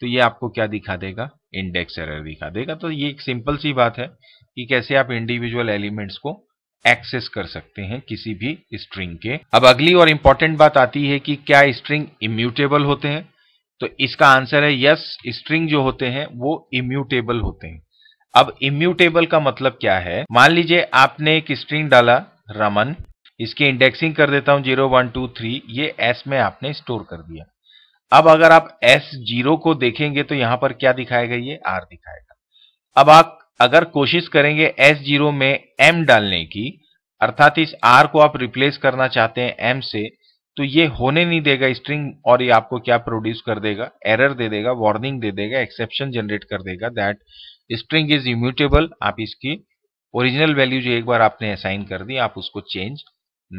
तो ये आपको क्या दिखा देगा इंडेक्स एरर दिखा देगा तो ये एक सिंपल सी बात है कि कैसे आप इंडिविजुअल एलिमेंट्स को एक्सेस कर सकते हैं किसी भी स्ट्रिंग के अब अगली और इंपॉर्टेंट बात आती है कि क्या स्ट्रिंग इम्यूटेबल होते हैं तो इसका आंसर है यस स्ट्रिंग जो होते हैं वो इम्यूटेबल होते हैं अब इम्यूटेबल का मतलब क्या है मान लीजिए आपने एक स्ट्रिंग डाला रमन इसकी इंडेक्सिंग कर देता हूं जीरो वन टू थ्री ये एस में आपने स्टोर कर दिया अब अगर आप एस जीरो को देखेंगे तो यहां पर क्या दिखाएगा ये आर दिखाएगा अब आप अगर कोशिश करेंगे एस जीरो में एम डालने की अर्थात इस आर को आप रिप्लेस करना चाहते हैं एम से तो ये होने नहीं देगा स्ट्रिंग और ये आपको क्या प्रोड्यूस कर देगा एरर दे देगा वार्निंग दे देगा एक्सेप्शन जनरेट कर देगा दैट स्ट्रिंग इज इम्यूटेबल आप इसकी ओरिजिनल वैल्यू जो एक बार आपने असाइन कर दी आप उसको चेंज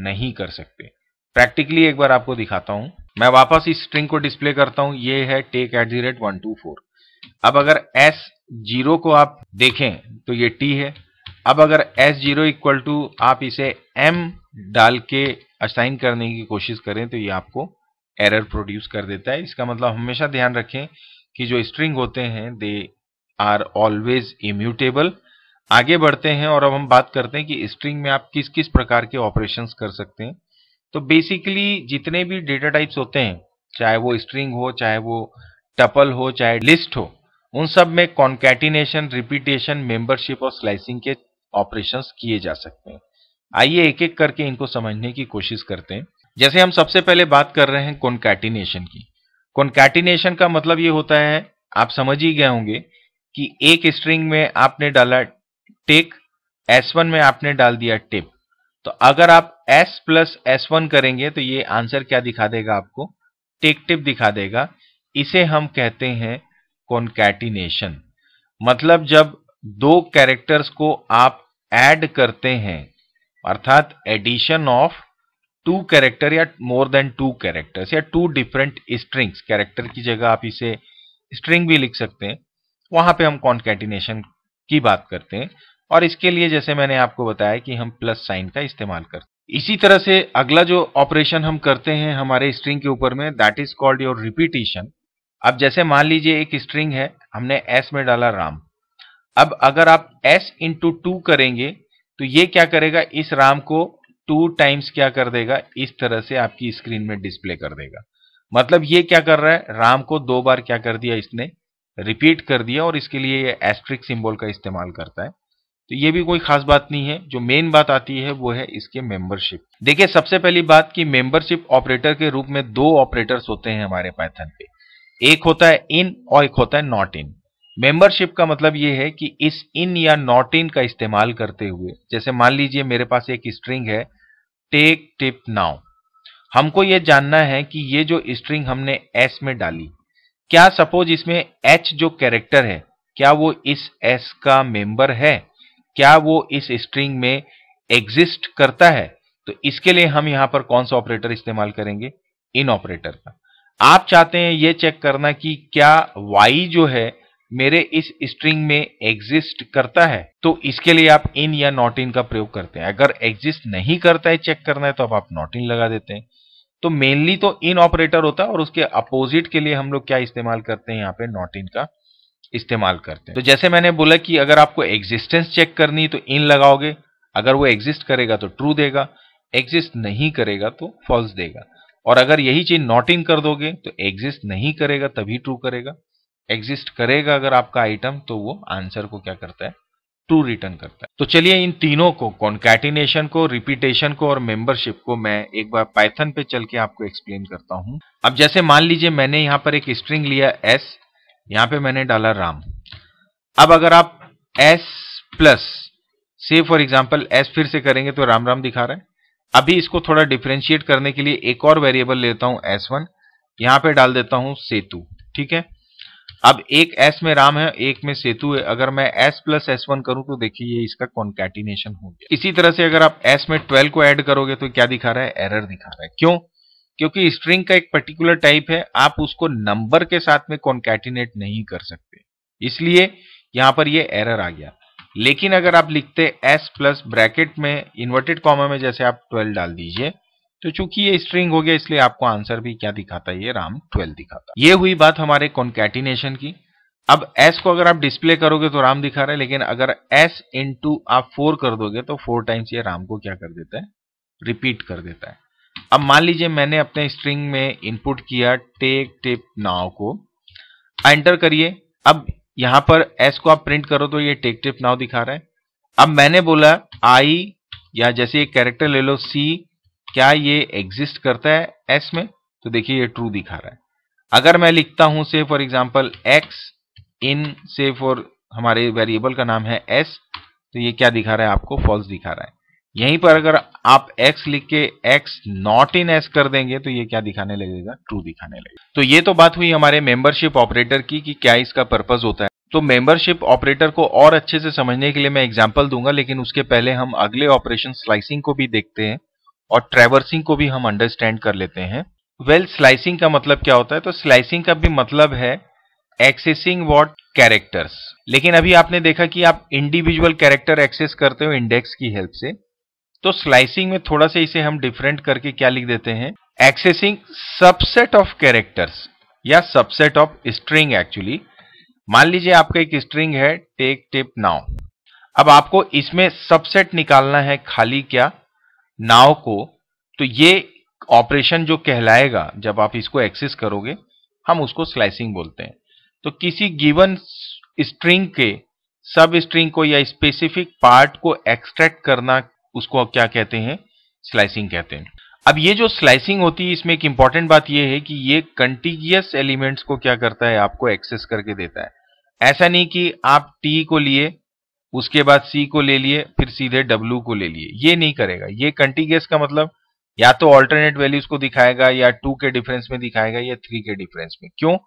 नहीं कर सकते प्रैक्टिकली एक बार आपको दिखाता हूं मैं वापस इस स्ट्रिंग को डिस्प्ले करता हूं ये है tech at the rate one two four अब अगर एस जीरो को आप देखें तो ये टी है अब अगर एस जीरो इक्वल टू आप इसे एम डाल के असाइन करने की कोशिश करें तो ये आपको एरर प्रोड्यूस कर देता है इसका मतलब हमेशा ध्यान रखें कि जो स्ट्रिंग होते हैं दे आर ऑलवेज इम्यूटेबल आगे बढ़ते हैं और अब हम बात करते हैं कि स्ट्रिंग में आप किस किस प्रकार के ऑपरेशंस कर सकते हैं तो बेसिकली जितने भी डेटा टाइप्स होते हैं चाहे वो स्ट्रिंग हो चाहे वो टपल हो चाहे लिस्ट हो उन सब में कॉन्कैटिनेशन रिपीटेशन मेंबरशिप और स्लाइसिंग के ऑपरेशंस किए जा सकते हैं आइए एक एक करके इनको समझने की कोशिश करते हैं जैसे हम सबसे पहले बात कर रहे हैं कॉन्कैटिनेशन की कॉन्कैटिनेशन का मतलब ये होता है आप समझ ही गए होंगे कि एक स्ट्रिंग में आपने डाला टेक एस वन में आपने डाल दिया टिप तो अगर आप एस प्लस एस वन करेंगे तो ये आंसर क्या दिखा देगा आपको टेक टिप दिखा देगा इसे हम कहते हैं कॉन्कैटिनेशन मतलब जब दो कैरेक्टर्स को आप ऐड करते हैं अर्थात एडिशन ऑफ टू कैरेक्टर या मोर देन टू कैरेक्टर्स या टू डिफरेंट स्ट्रिंग्स कैरेक्टर की जगह आप इसे स्ट्रिंग भी लिख सकते हैं वहां पे हम कॉन्केटिनेशन की बात करते हैं और इसके लिए जैसे मैंने आपको बताया कि हम प्लस साइन का इस्तेमाल करते हैं इसी तरह से अगला जो ऑपरेशन हम करते हैं हमारे स्ट्रिंग के ऊपर में that is called your repetition अब जैसे मान लीजिए एक स्ट्रिंग है हमने एस में डाला राम अब अगर आप एस इंटू टू करेंगे तो ये क्या करेगा इस राम को टू टाइम्स क्या कर देगा इस तरह से आपकी स्क्रीन में डिस्प्ले कर देगा मतलब ये क्या कर रहा है राम को दो बार क्या कर दिया इसने रिपीट कर दिया और इसके लिए ये एस्ट्रिक सिंबल का इस्तेमाल करता है तो ये भी कोई खास बात नहीं है जो मेन बात आती है वो है इसके मेंबरशिप देखिए सबसे पहली बात कि मेंबरशिप ऑपरेटर के रूप में दो ऑपरेटर्स होते हैं हमारे पैथन पे एक होता है इन और एक होता है नॉट इन मेंबरशिप का मतलब ये है कि इस इन या नॉट इन का इस्तेमाल करते हुए जैसे मान लीजिए मेरे पास एक स्ट्रिंग है टेक टिप नाउ हमको ये जानना है कि ये जो स्ट्रिंग हमने एस में डाली क्या सपोज इसमें एच जो कैरेक्टर है क्या वो इस एस का मेंबर है क्या वो इस स्ट्रिंग में एग्जिस्ट करता है तो इसके लिए हम यहां पर कौन सा ऑपरेटर इस्तेमाल करेंगे इन ऑपरेटर का आप चाहते हैं ये चेक करना कि क्या वाई जो है मेरे इस स्ट्रिंग में एग्जिस्ट करता है तो इसके लिए आप इन या नॉट इन का प्रयोग करते हैं अगर एग्जिस्ट नहीं करता है चेक करना है तो आप नॉट इन लगा देते हैं तो मेनली तो इन ऑपरेटर होता है और उसके अपोजिट के लिए हम लोग क्या इस्तेमाल करते हैं यहाँ पे नॉट इन का इस्तेमाल करते हैं तो जैसे मैंने बोला कि अगर आपको एग्जिस्टेंस चेक करनी तो इन लगाओगे अगर वो एग्जिस्ट करेगा तो ट्रू देगा एग्जिस्ट नहीं करेगा तो फॉल्स देगा और अगर यही चीज नॉट इन कर दोगे तो एग्जिस्ट नहीं करेगा तभी ट्रू करेगा एग्जिस्ट करेगा अगर आपका आइटम तो वो आंसर को क्या करता है टू रिटर्न करता है तो चलिए इन तीनों को कॉन्कैटिनेशन को रिपीटेशन को और मेंबरशिप को मैं एक बार पाइथन पे चल के आपको एक्सप्लेन करता हूं अब जैसे मान लीजिए मैंने यहां पर एक स्ट्रिंग लिया एस यहां पे मैंने डाला राम अब अगर आप एस प्लस से फॉर एग्जाम्पल एस फिर से करेंगे तो राम राम दिखा रहे हैं अभी इसको थोड़ा डिफ्रेंशिएट करने के लिए एक और वेरिएबल लेता हूं एस वन यहां पर डाल देता हूं सेतु ठीक है अब एक एस में राम है एक में सेतु है अगर मैं एस प्लस एस वन करूं तो देखिए ये इसका कॉन्कैटिनेशन हो गया इसी तरह से अगर आप एस में ट्वेल्व को ऐड करोगे तो क्या दिखा रहा है एरर दिखा रहा है क्यों क्योंकि स्ट्रिंग का एक पर्टिकुलर टाइप है आप उसको नंबर के साथ में कॉन्कैटिनेट नहीं कर सकते इसलिए यहां पर ये एरर आ गया लेकिन अगर आप लिखते एस प्लस ब्रैकेट में इन्वर्टेड कॉमा में जैसे आप ट्वेल्व डाल दीजिए तो चूंकि ये स्ट्रिंग हो गया इसलिए आपको आंसर भी क्या दिखाता है ये राम ट्वेल्व दिखाता है ये हुई बात हमारे कॉन्कैटिनेशन की अब एस को अगर आप डिस्प्ले करोगे तो राम दिखा रहा है लेकिन अगर एस इंटू आप फोर कर दोगे तो फोर टाइम्स ये राम को क्या कर देता है रिपीट कर देता है अब मान लीजिए मैंने अपने स्ट्रिंग में इनपुट किया टेक टिप नाव को एंटर करिए अब यहां पर एस को आप प्रिंट करो तो ये टेक टिप नाव दिखा रहा है अब मैंने बोला आई या जैसे एक कैरेक्टर ले लो सी क्या ये एग्जिस्ट करता है एस में तो देखिए ये ट्रू दिखा रहा है अगर मैं लिखता हूं से for example x in say for हमारे वेरिएबल का नाम है एस तो ये क्या दिखा रहा है आपको फॉल्स दिखा रहा है यहीं पर अगर आप x लिख के x नॉट इन s कर देंगे तो ये क्या दिखाने लगेगा ट्रू दिखाने लगेगा तो ये तो बात हुई हमारे मेंबरशिप ऑपरेटर की कि क्या इसका पर्पज होता है तो मेंबरशिप ऑपरेटर को और अच्छे से समझने के लिए मैं एग्जाम्पल दूंगा लेकिन उसके पहले हम अगले ऑपरेशन स्लाइसिंग को भी देखते हैं और ट्रेवर्सिंग को भी हम अंडरस्टैंड कर लेते हैं वेल well, स्लाइसिंग का मतलब क्या होता है तो स्लाइसिंग का भी मतलब है एक्सेसिंग वॉट कैरेक्टर्स लेकिन अभी आपने देखा कि आप इंडिविजुअल कैरेक्टर एक्सेस करते हो इंडेक्स की हेल्प से तो स्लाइसिंग में थोड़ा सा इसे हम डिफरेंट करके क्या लिख देते हैं एक्सेसिंग सबसेट ऑफ कैरेक्टर्स या सबसेट ऑफ स्ट्रिंग एक्चुअली मान लीजिए आपका एक स्ट्रिंग है टेक टिप नाउ अब आपको इसमें सबसेट निकालना है खाली क्या नाव को तो ये ऑपरेशन जो कहलाएगा जब आप इसको एक्सेस करोगे हम उसको स्लाइसिंग बोलते हैं तो किसी गिवन स्ट्रिंग के सब स्ट्रिंग को या स्पेसिफिक पार्ट को एक्सट्रैक्ट करना उसको क्या कहते हैं स्लाइसिंग कहते हैं अब ये जो स्लाइसिंग होती है इसमें एक इंपॉर्टेंट बात यह है कि ये कंटिग्यूस एलिमेंट्स को क्या करता है आपको एक्सेस करके देता है ऐसा नहीं कि आप टी को लिए उसके बाद सी को ले लिए फिर सीधे डब्ल्यू को ले लिए ये नहीं करेगा ये कंटिगेस का मतलब या तो ऑल्टरनेट वैल्यूज को दिखाएगा या टू के डिफरेंस में दिखाएगा या थ्री के डिफरेंस में क्यों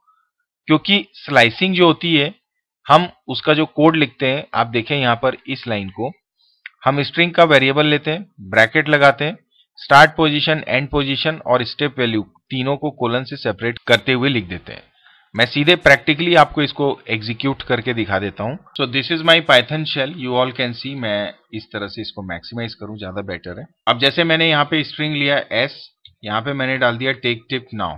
क्योंकि स्लाइसिंग जो होती है हम उसका जो कोड लिखते हैं आप देखें यहां पर इस लाइन को हम स्ट्रिंग का वेरिएबल लेते हैं ब्रैकेट लगाते हैं स्टार्ट पोजिशन एंड पोजिशन और स्टेप वैल्यू तीनों को कोलन से सेपरेट करते हुए लिख देते हैं मैं सीधे प्रैक्टिकली आपको इसको एग्जीक्यूट करके दिखा देता हूँ so this is my Python shell you all can see मैं इस तरह से इसको मैक्सिमाइज करूँ ज्यादा बेटर है अब जैसे मैंने यहाँ पे स्ट्रिंग लिया एस यहाँ पे मैंने डाल दिया टेक टिप नाउ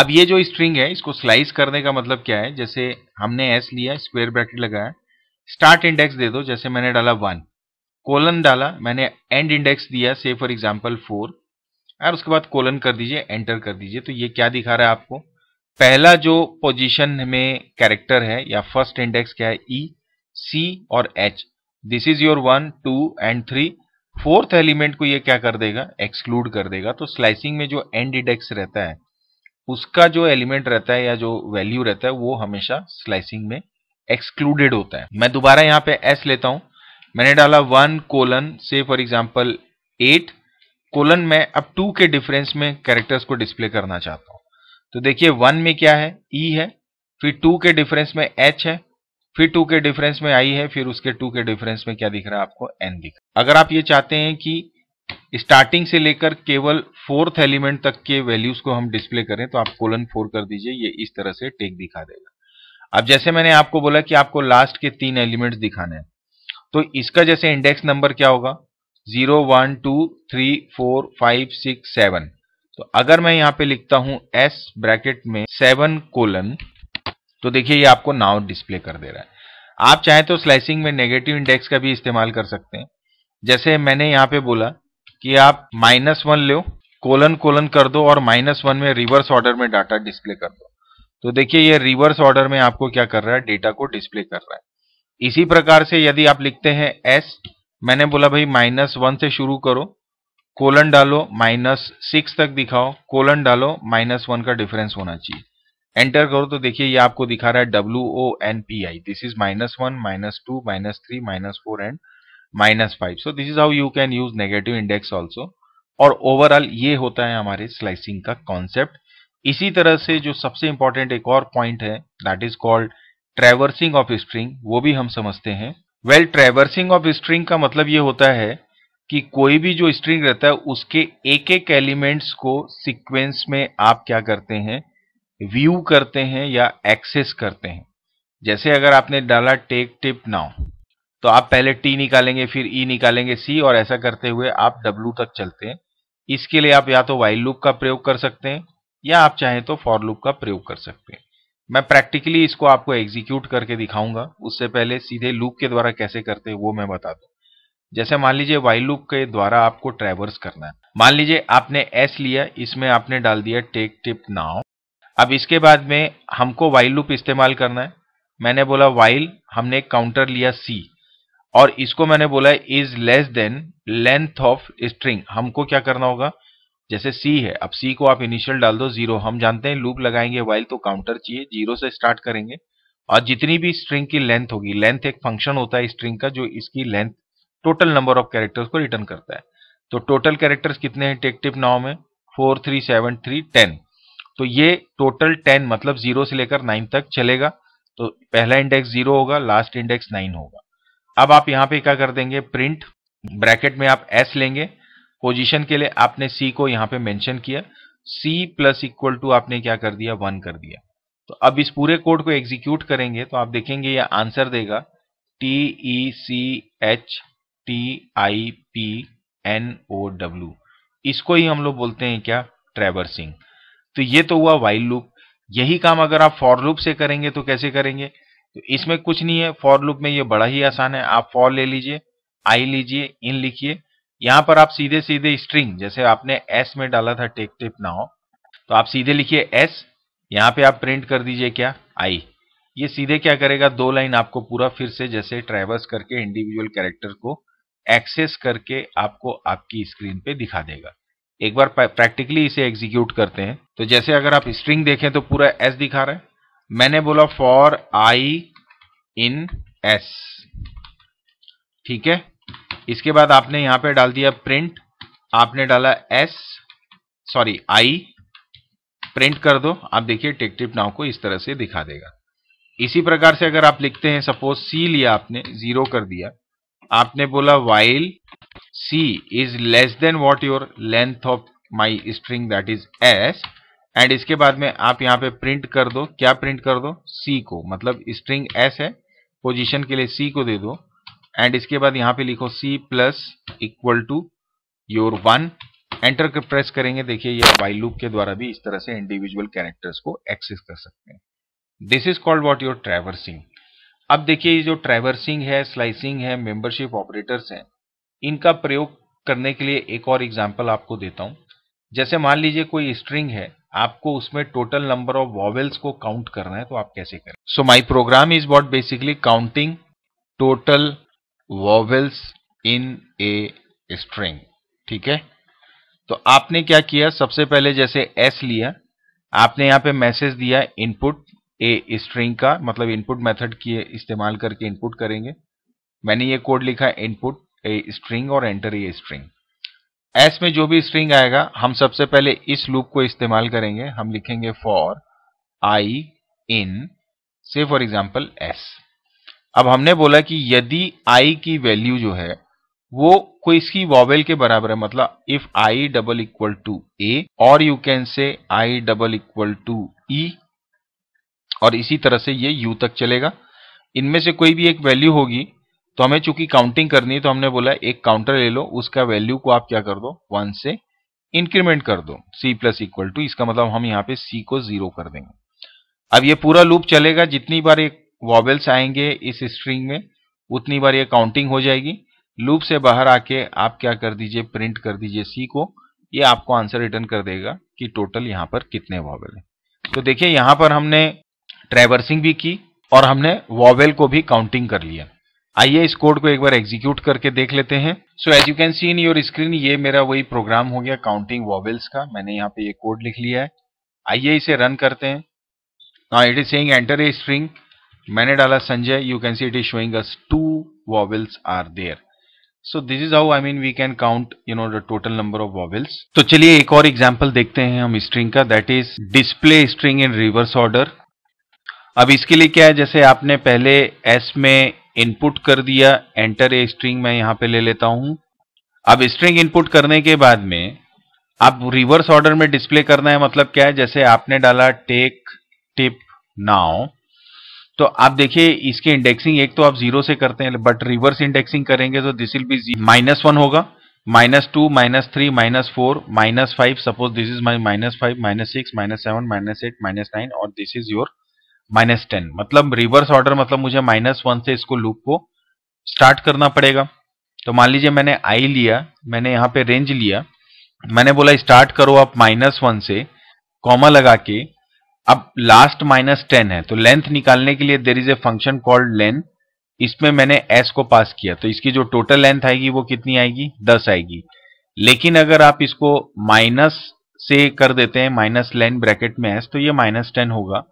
अब ये जो स्ट्रिंग है इसको स्लाइस करने का मतलब क्या है जैसे हमने एस लिया स्क्वेयर ब्रैकेट लगाया स्टार्ट इंडेक्स दे दो जैसे मैंने डाला वन कोलन डाला मैंने एंड इंडेक्स दिया से फॉर एग्जाम्पल फोर और उसके बाद कोलन कर दीजिए एंटर कर दीजिए तो ये क्या दिखा रहा है आपको पहला जो पोजीशन में कैरेक्टर है या फर्स्ट इंडेक्स क्या है ई e, सी और H this is your one two and three fourth element को ये क्या कर देगा एक्सक्लूड कर देगा तो स्लाइसिंग में जो एंड इंडेक्स रहता है उसका जो एलिमेंट रहता है या जो वैल्यू रहता है वो हमेशा स्लाइसिंग में एक्सक्लूडेड होता है मैं दोबारा यहाँ पे एस लेता हूँ मैंने डाला वन कोलन से फॉर एग्जाम्पल एट कोलन में अब टू के डिफरेंस में कैरेक्टर्स को डिस्प्ले करना चाहता हूं तो देखिए वन में क्या है ई e है फिर टू के डिफरेंस में एच है फिर टू के डिफरेंस में आई है फिर उसके टू के डिफरेंस में क्या दिख रहा है आपको एन दिख रहा है अगर आप ये चाहते हैं कि स्टार्टिंग से लेकर केवल फोर्थ एलिमेंट तक के वैल्यूज को हम डिस्प्ले करें तो आप कोलन फोर कर दीजिए ये इस तरह से टेक दिखा देगा अब जैसे मैंने आपको बोला कि आपको लास्ट के तीन एलिमेंट्स दिखाने हैं तो इसका जैसे इंडेक्स नंबर क्या होगा zero one two three four five six seven तो अगर मैं यहां पे लिखता हूं एस ब्रैकेट में सेवन कोलन तो देखिए ये आपको नाव डिस्प्ले कर दे रहा है आप चाहे तो स्लाइसिंग में नेगेटिव इंडेक्स का भी इस्तेमाल कर सकते हैं जैसे मैंने यहां पे बोला कि आप माइनस वन लो कोलन कोलन कर दो और माइनस वन में रिवर्स ऑर्डर में डाटा डिस्प्ले कर दो तो देखिए ये रिवर्स ऑर्डर में आपको क्या कर रहा है डेटा को डिस्प्ले कर रहा है इसी प्रकार से यदि आप लिखते हैं एस मैंने बोला भाई माइनस वन से शुरू करो कोलन डालो माइनस सिक्स तक दिखाओ कोलन डालो माइनस वन का डिफरेंस होना चाहिए एंटर करो तो देखिए ये आपको दिखा रहा है W O N P I this is minus one minus two minus three minus four and minus five so this is how you can use negative index also और ओवरऑल ये होता है हमारे स्लाइसिंग का कॉन्सेप्ट इसी तरह से जो सबसे इंपॉर्टेंट एक और पॉइंट है that is called traversing of string वो भी हम समझते हैं वेल ट्रेवर्सिंग ऑफ स्ट्रिंग का मतलब ये होता है कि कोई भी जो स्ट्रिंग रहता है उसके एक एक एलिमेंट्स को सीक्वेंस में आप क्या करते हैं व्यू करते हैं या एक्सेस करते हैं जैसे अगर आपने डाला टेक टिप नाउ तो आप पहले टी निकालेंगे फिर ई e निकालेंगे सी और ऐसा करते हुए आप डब्लू तक चलते हैं इसके लिए आप या तो वाइल लूप का प्रयोग कर सकते हैं या आप चाहें तो फॉर लूप का प्रयोग कर सकते हैं मैं प्रैक्टिकली इसको आपको एग्जीक्यूट करके दिखाऊंगा उससे पहले सीधे लूप के द्वारा कैसे करते हैं वो मैं बता दू जैसे मान लीजिए वाई लूप के द्वारा आपको ट्रेवर्स करना है मान लीजिए आपने एस लिया इसमें आपने डाल दिया टेक टिप नाउ अब इसके बाद में हमको वाई लूप इस्तेमाल करना है मैंने बोला वाइल हमने काउंटर लिया सी और इसको मैंने बोला is less than length of string हमको क्या करना होगा जैसे सी है अब सी को आप इनिशियल डाल दो जीरो हम जानते हैं लूप लगाएंगे वाइल तो काउंटर चाहिए जीरो से स्टार्ट करेंगे और जितनी भी स्ट्रिंग की लेंथ होगी लेंथ एक फंक्शन होता है स्ट्रिंग का जो इसकी length total number of characters को रिटर्न करता है तो टोटल कैरेक्टर्स कितने हैं टेक टिप नाव में four three seven three ten तो ये टोटल टेन मतलब जीरो से लेकर नाइन तक चलेगा तो पहला इंडेक्स जीरो होगा लास्ट इंडेक्स नाइन होगा अब आप यहाँ पे क्या कर देंगे प्रिंट ब्रैकेट में आप एस लेंगे पोजीशन के लिए आपने सी को यहाँ पे मेंशन किया सी प्लस इक्वल टू आपने क्या कर दिया वन कर दिया तो अब इस पूरे कोड को एग्जीक्यूट करेंगे तो आप देखेंगे ये आंसर देगा T E C H T I P N O W इसको ही हम लोग बोलते हैं क्या ट्रेवर्सिंग तो ये तो हुआ वाइल लूप यही काम अगर आप फॉर लूप से करेंगे तो कैसे करेंगे तो इसमें कुछ नहीं है फॉर लूप में ये बड़ा ही आसान है आप फॉर ले लीजिए आई लीजिए इन लिखिए यहाँ पर आप सीधे सीधे स्ट्रिंग जैसे आपने एस में डाला था टेक टिप ना हो तो आप सीधे लिखिए एस यहाँ पे आप प्रिंट कर दीजिए क्या आई ये सीधे क्या करेगा दो लाइन आपको पूरा फिर से जैसे ट्रेवर्स करके इंडिविजुअल कैरेक्टर को एक्सेस करके आपको आपकी स्क्रीन पे दिखा देगा एक बार प्रैक्टिकली इसे एग्जीक्यूट करते हैं तो जैसे अगर आप स्ट्रिंग देखें तो पूरा एस दिखा रहा है मैंने बोला फॉर आई इन एस ठीक है इसके बाद आपने यहां पे डाल दिया प्रिंट आपने डाला एस सॉरी आई प्रिंट कर दो आप देखिए टिप नाव को इस तरह से दिखा देगा इसी प्रकार से अगर आप लिखते हैं सपोज सी लिया आपने जीरो कर दिया आपने बोला while C is less than what your length of my string that is S and इसके बाद में आप यहाँ पे प्रिंट कर दो क्या प्रिंट कर दो सी को मतलब स्ट्रिंग एस है पोजिशन के लिए सी को दे दो एंड इसके बाद यहाँ पे लिखो C plus equal to your one enter कर प्रेस करेंगे देखिए ये वाइल लूप के द्वारा भी इस तरह से इंडिविजुअल कैरेक्टर्स को एक्सेस कर सकते हैं this is called what your traversing अब देखिए ये जो ट्रैवर्सिंग है स्लाइसिंग है मेंबरशिप ऑपरेटर्स हैं इनका प्रयोग करने के लिए एक और एग्जाम्पल आपको देता हूँ जैसे मान लीजिए कोई स्ट्रिंग है आपको उसमें टोटल नंबर ऑफ वॉवेल्स को काउंट करना है तो आप कैसे करें so my program is what basically counting total vowels in a string ठीक है तो आपने क्या किया सबसे पहले जैसे एस लिया आपने यहाँ पे मैसेज दिया इनपुट ए स्ट्रिंग का मतलब इनपुट मेथड की इस्तेमाल करके इनपुट करेंगे मैंने ये कोड लिखा है इनपुट ए स्ट्रिंग और एंटर ए स्ट्रिंग एस में जो भी स्ट्रिंग आएगा हम सबसे पहले इस लूप को इस्तेमाल करेंगे हम लिखेंगे for I in say for example S अब हमने बोला कि यदि आई की वैल्यू जो है वो कोई इसकी वॉवेल के बराबर है मतलब if I double equal to A और you can say I double equal to E और इसी तरह से ये यू तक चलेगा इनमें से कोई भी एक वैल्यू होगी तो हमें चूंकि काउंटिंग करनी है तो हमने बोला एक काउंटर ले लो उसका वैल्यू को आप क्या कर दो वन से इंक्रीमेंट कर दो सी प्लस इक्वल टू इसका मतलब हम यहाँ पे सी को जीरो कर देंगे अब ये पूरा लूप चलेगा जितनी बार ये वॉबल्स आएंगे इस स्ट्रिंग में उतनी बार ये काउंटिंग हो जाएगी लूप से बाहर आके आप क्या कर दीजिए प्रिंट कर दीजिए सी को ये आपको आंसर रिटर्न कर देगा कि टोटल यहाँ पर कितने वॉबल है तो देखिए यहां पर हमने ट्रेवर्सिंग भी की और हमने वॉवेल को भी काउंटिंग कर लिया आइए इस कोड को एक बार एग्जीक्यूट करके देख लेते हैं so as you can see in your screen ये मेरा वही प्रोग्राम हो गया काउंटिंग वॉवेल्स का मैंने यहाँ पे ये कोड लिख लिया है आइए इसे रन करते हैं now it is saying enter a string मैंने डाला Sanjay you can see it is showing us two vowels are there so this is how I mean we can count you know the total number of vowels तो चलिए एक और example देखते हैं हम string का that is display string in reverse order अब इसके लिए क्या है जैसे आपने पहले एस में इनपुट कर दिया एंटर ए स्ट्रिंग मैं यहां पे ले लेता हूं अब स्ट्रिंग इनपुट करने के बाद में आप रिवर्स ऑर्डर में डिस्प्ले करना है मतलब क्या है जैसे आपने डाला टेक टिप नाउ तो आप देखिए इसके इंडेक्सिंग एक तो आप जीरो से करते हैं बट रिवर्स इंडेक्सिंग करेंगे तो this will be minus one होगा minus two minus three minus four minus five suppose this is my minus five minus six minus seven minus eight minus nine और this is your minus ten मतलब reverse order मतलब मुझे minus one से इसको loop को start करना पड़ेगा तो मान लीजिए मैंने आई लिया मैंने यहाँ पे रेंज लिया मैंने बोला स्टार्ट करो आप माइनस वन से कॉमा लगा के अब लास्ट माइनस टेन है तो लेंथ निकालने के लिए there is a function called length इसमें मैंने एस को पास किया तो इसकी जो टोटल लेंथ आएगी वो कितनी आएगी दस आएगी लेकिन अगर आप इसको माइनस से कर देते हैं माइनस लेंथ ब्रैकेट में एस तो ये माइनस टेन होगा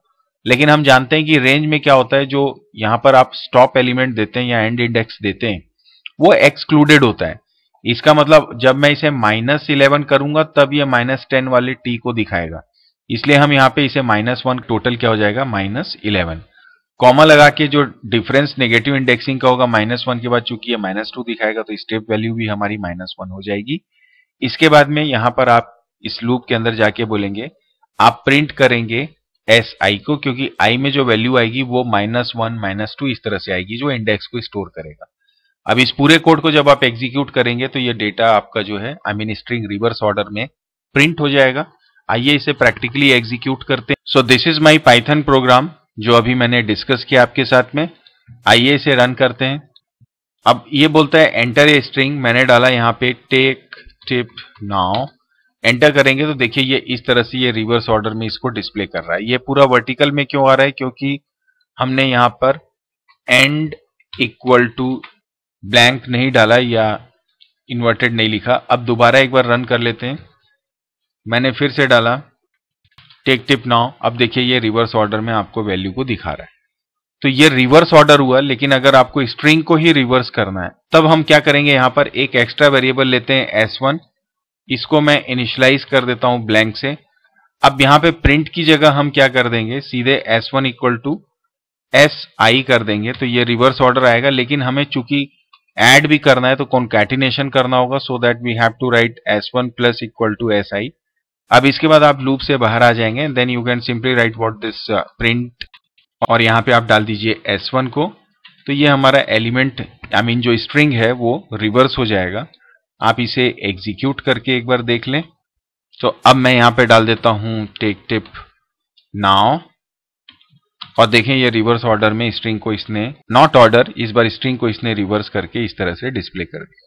लेकिन हम जानते हैं कि रेंज में क्या होता है जो यहां पर आप स्टॉप एलिमेंट देते हैं या एंड इंडेक्स देते हैं वो एक्सक्लूडेड होता है इसका मतलब जब मैं इसे माइनस इलेवन करूंगा तब ये माइनस टेन वाले टी को दिखाएगा इसलिए हम यहाँ पे इसे माइनस वन टोटल क्या हो जाएगा माइनस इलेवन कॉमा लगा के जो डिफरेंस नेगेटिव इंडेक्सिंग का होगा माइनस वन के बाद चूंकि ये माइनस टू दिखाएगा तो स्टेप वैल्यू भी हमारी माइनस वन हो जाएगी इसके बाद में यहां पर आप इस लूप के अंदर जाके बोलेंगे आप प्रिंट करेंगे एस आई को क्योंकि आई में जो वैल्यू आएगी वो माइनस वन माइनस टू इस तरह से आएगी जो इंडेक्स को स्टोर करेगा अब इस पूरे कोड को जब आप एग्जीक्यूट करेंगे तो ये डेटा आपका जो है I mean string reverse order में प्रिंट हो जाएगा आइए इसे प्रैक्टिकली एग्जीक्यूट करते हैं so this is my Python program जो अभी मैंने डिस्कस किया आपके साथ में आइए इसे रन करते हैं अब ये बोलता है एंटर ए स्ट्रिंग मैंने डाला यहाँ पे टेक टिप नाउ एंटर करेंगे तो देखिए ये इस तरह से ये रिवर्स ऑर्डर में इसको डिस्प्ले कर रहा है ये पूरा वर्टिकल में क्यों आ रहा है क्योंकि हमने यहां पर एंड इक्वल टू ब्लैंक नहीं डाला या इन्वर्टेड नहीं लिखा अब दोबारा एक बार रन कर लेते हैं मैंने फिर से डाला टेक टिप नाउ अब देखिए ये रिवर्स ऑर्डर में आपको वैल्यू को दिखा रहा है तो ये रिवर्स ऑर्डर हुआ लेकिन अगर आपको स्ट्रिंग को ही रिवर्स करना है तब हम क्या करेंगे यहां पर एक एक्स्ट्रा वेरिएबल लेते हैं एस वन इसको मैं इनिशलाइज कर देता हूं ब्लैंक से अब यहां पे प्रिंट की जगह हम क्या कर देंगे सीधे S one equal to S I कर देंगे तो ये रिवर्स ऑर्डर आएगा लेकिन हमें चूंकि एड भी करना है तो कॉन्कैटिनेशन करना होगा so that we have to write S one plus equal to S I अब इसके बाद आप लूप से बाहर आ जाएंगे then you can simply write what this print और यहाँ पे आप डाल दीजिए एस वन को तो ये हमारा एलिमेंट आई मीन जो स्ट्रिंग है वो रिवर्स हो जाएगा आप इसे एग्जीक्यूट करके एक बार देख लें तो अब मैं यहां पे डाल देता हूं टेक टिप नाव और देखें ये रिवर्स ऑर्डर में स्ट्रिंग को इसने नॉट ऑर्डर इस बार स्ट्रिंग को इसने रिवर्स करके इस तरह से डिस्प्ले कर दिया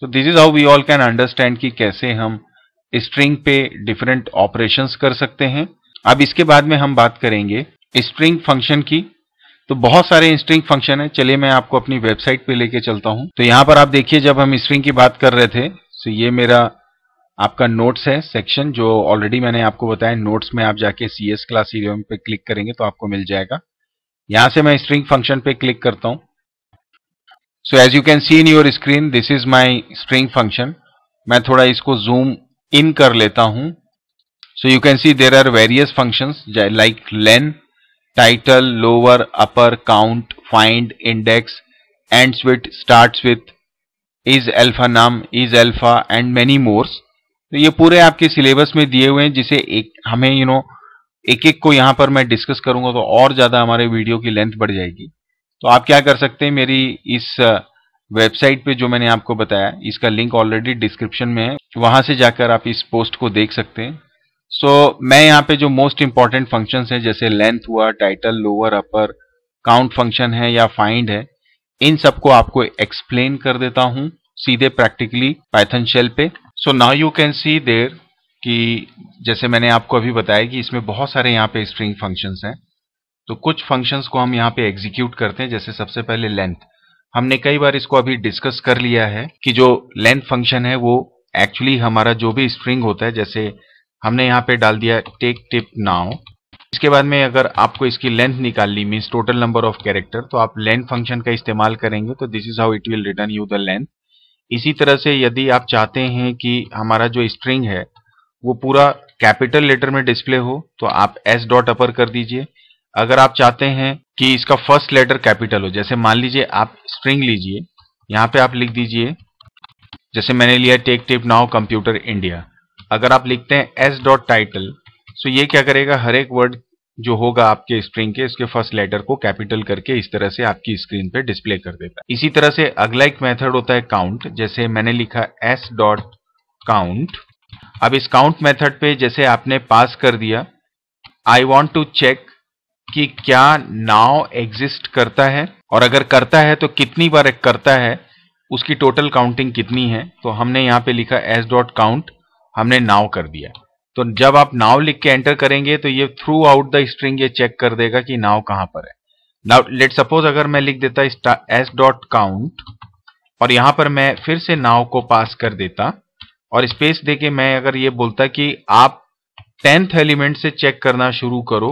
so this is how we all can understand कि कैसे हम स्ट्रिंग पे डिफरेंट ऑपरेशंस कर सकते हैं अब इसके बाद में हम बात करेंगे स्ट्रिंग फंक्शन की तो बहुत सारे स्ट्रिंग फंक्शन है चलिए मैं आपको अपनी वेबसाइट पे लेके चलता हूं तो यहाँ पर आप देखिए जब हम स्ट्रिंग की बात कर रहे थे तो ये मेरा आपका नोट्स है सेक्शन जो ऑलरेडी मैंने आपको बताया नोट्स में आप जाके सी एस क्लास इलेवन पे क्लिक करेंगे तो आपको मिल जाएगा यहां से मैं स्ट्रिंग फंक्शन पे क्लिक करता हूँ so as you can see in your screen this is my string function मैं थोड़ा इसको जूम इन कर लेता हूँ so you can see there are various functions like length title lower upper count find index ends with start with is alpha num is alpha and many mores तो ये पूरे आपके सिलेबस में दिए हुए हैं जिसे एक हमें यू नो एक एक को यहाँ पर मैं डिस्कस करूंगा तो और ज़्यादा हमारे वीडियो की लेंथ बढ़ जाएगी तो आप क्या कर सकते हैं मेरी इस वेबसाइट uh, पे जो मैंने आपको बताया इसका लिंक ऑलरेडी डिस्क्रिप्शन में है वहां से जाकर आप इस पोस्ट को देख सकते हैं सो so, मैं यहाँ पे जो मोस्ट इंपॉर्टेंट फंक्शन है जैसे लेंथ हुआ title lower upper count function है या फाइंड है इन सबको आपको एक्सप्लेन कर देता हूं सीधे प्रैक्टिकली पाइथन शेल पे so now you can see there कि जैसे मैंने आपको अभी बताया कि इसमें बहुत सारे यहाँ पे स्ट्रिंग फंक्शंस हैं तो कुछ फंक्शंस को हम यहाँ पे एग्जीक्यूट करते हैं जैसे सबसे पहले लेंथ हमने कई बार इसको अभी डिस्कस कर लिया है कि जो लेंथ फंक्शन है वो एक्चुअली हमारा जो भी स्ट्रिंग होता है जैसे हमने यहाँ पे डाल दिया टेक टिप नाउ इसके बाद में अगर आपको इसकी लेंथ निकालनी means total number of character तो आप लेंथ फंक्शन का इस्तेमाल करेंगे तो this is how it will return you the length इसी तरह से यदि आप चाहते हैं कि हमारा जो स्ट्रिंग है वो पूरा कैपिटल लेटर में डिस्प्ले हो तो आप एस डॉट अपर कर दीजिए अगर आप चाहते हैं कि इसका फर्स्ट लेटर कैपिटल हो जैसे मान लीजिए आप स्ट्रिंग लीजिए यहाँ पे आप लिख दीजिए जैसे मैंने लिया take tip now computer India अगर आप लिखते हैं एस डॉट टाइटल सो ये क्या करेगा हर एक वर्ड जो होगा आपके स्ट्रिंग के इसके फर्स्ट लेटर को कैपिटल करके इस तरह से आपकी स्क्रीन पे डिस्प्ले कर देता है इसी तरह से अगला एक मेथड होता है काउंट जैसे मैंने लिखा एस डॉट काउंट अब इस काउंट मेथड पे जैसे आपने पास कर दिया आई वॉन्ट टू चेक कि क्या नाव एग्जिस्ट करता है और अगर करता है तो कितनी बार करता है उसकी टोटल काउंटिंग कितनी है तो हमने यहाँ पे लिखा एस डॉट काउंट हमने नाव कर दिया तो जब आप नाव लिख के एंटर करेंगे तो ये थ्रू आउट द स्ट्रिंग ये चेक कर देगा कि नाव कहां पर है नाउ लेट सपोज अगर मैं लिख देता एस डॉट काउंट और यहां पर मैं फिर से नाव को पास कर देता और स्पेस के मैं अगर ये बोलता कि आप टेंथ एलिमेंट से चेक करना शुरू करो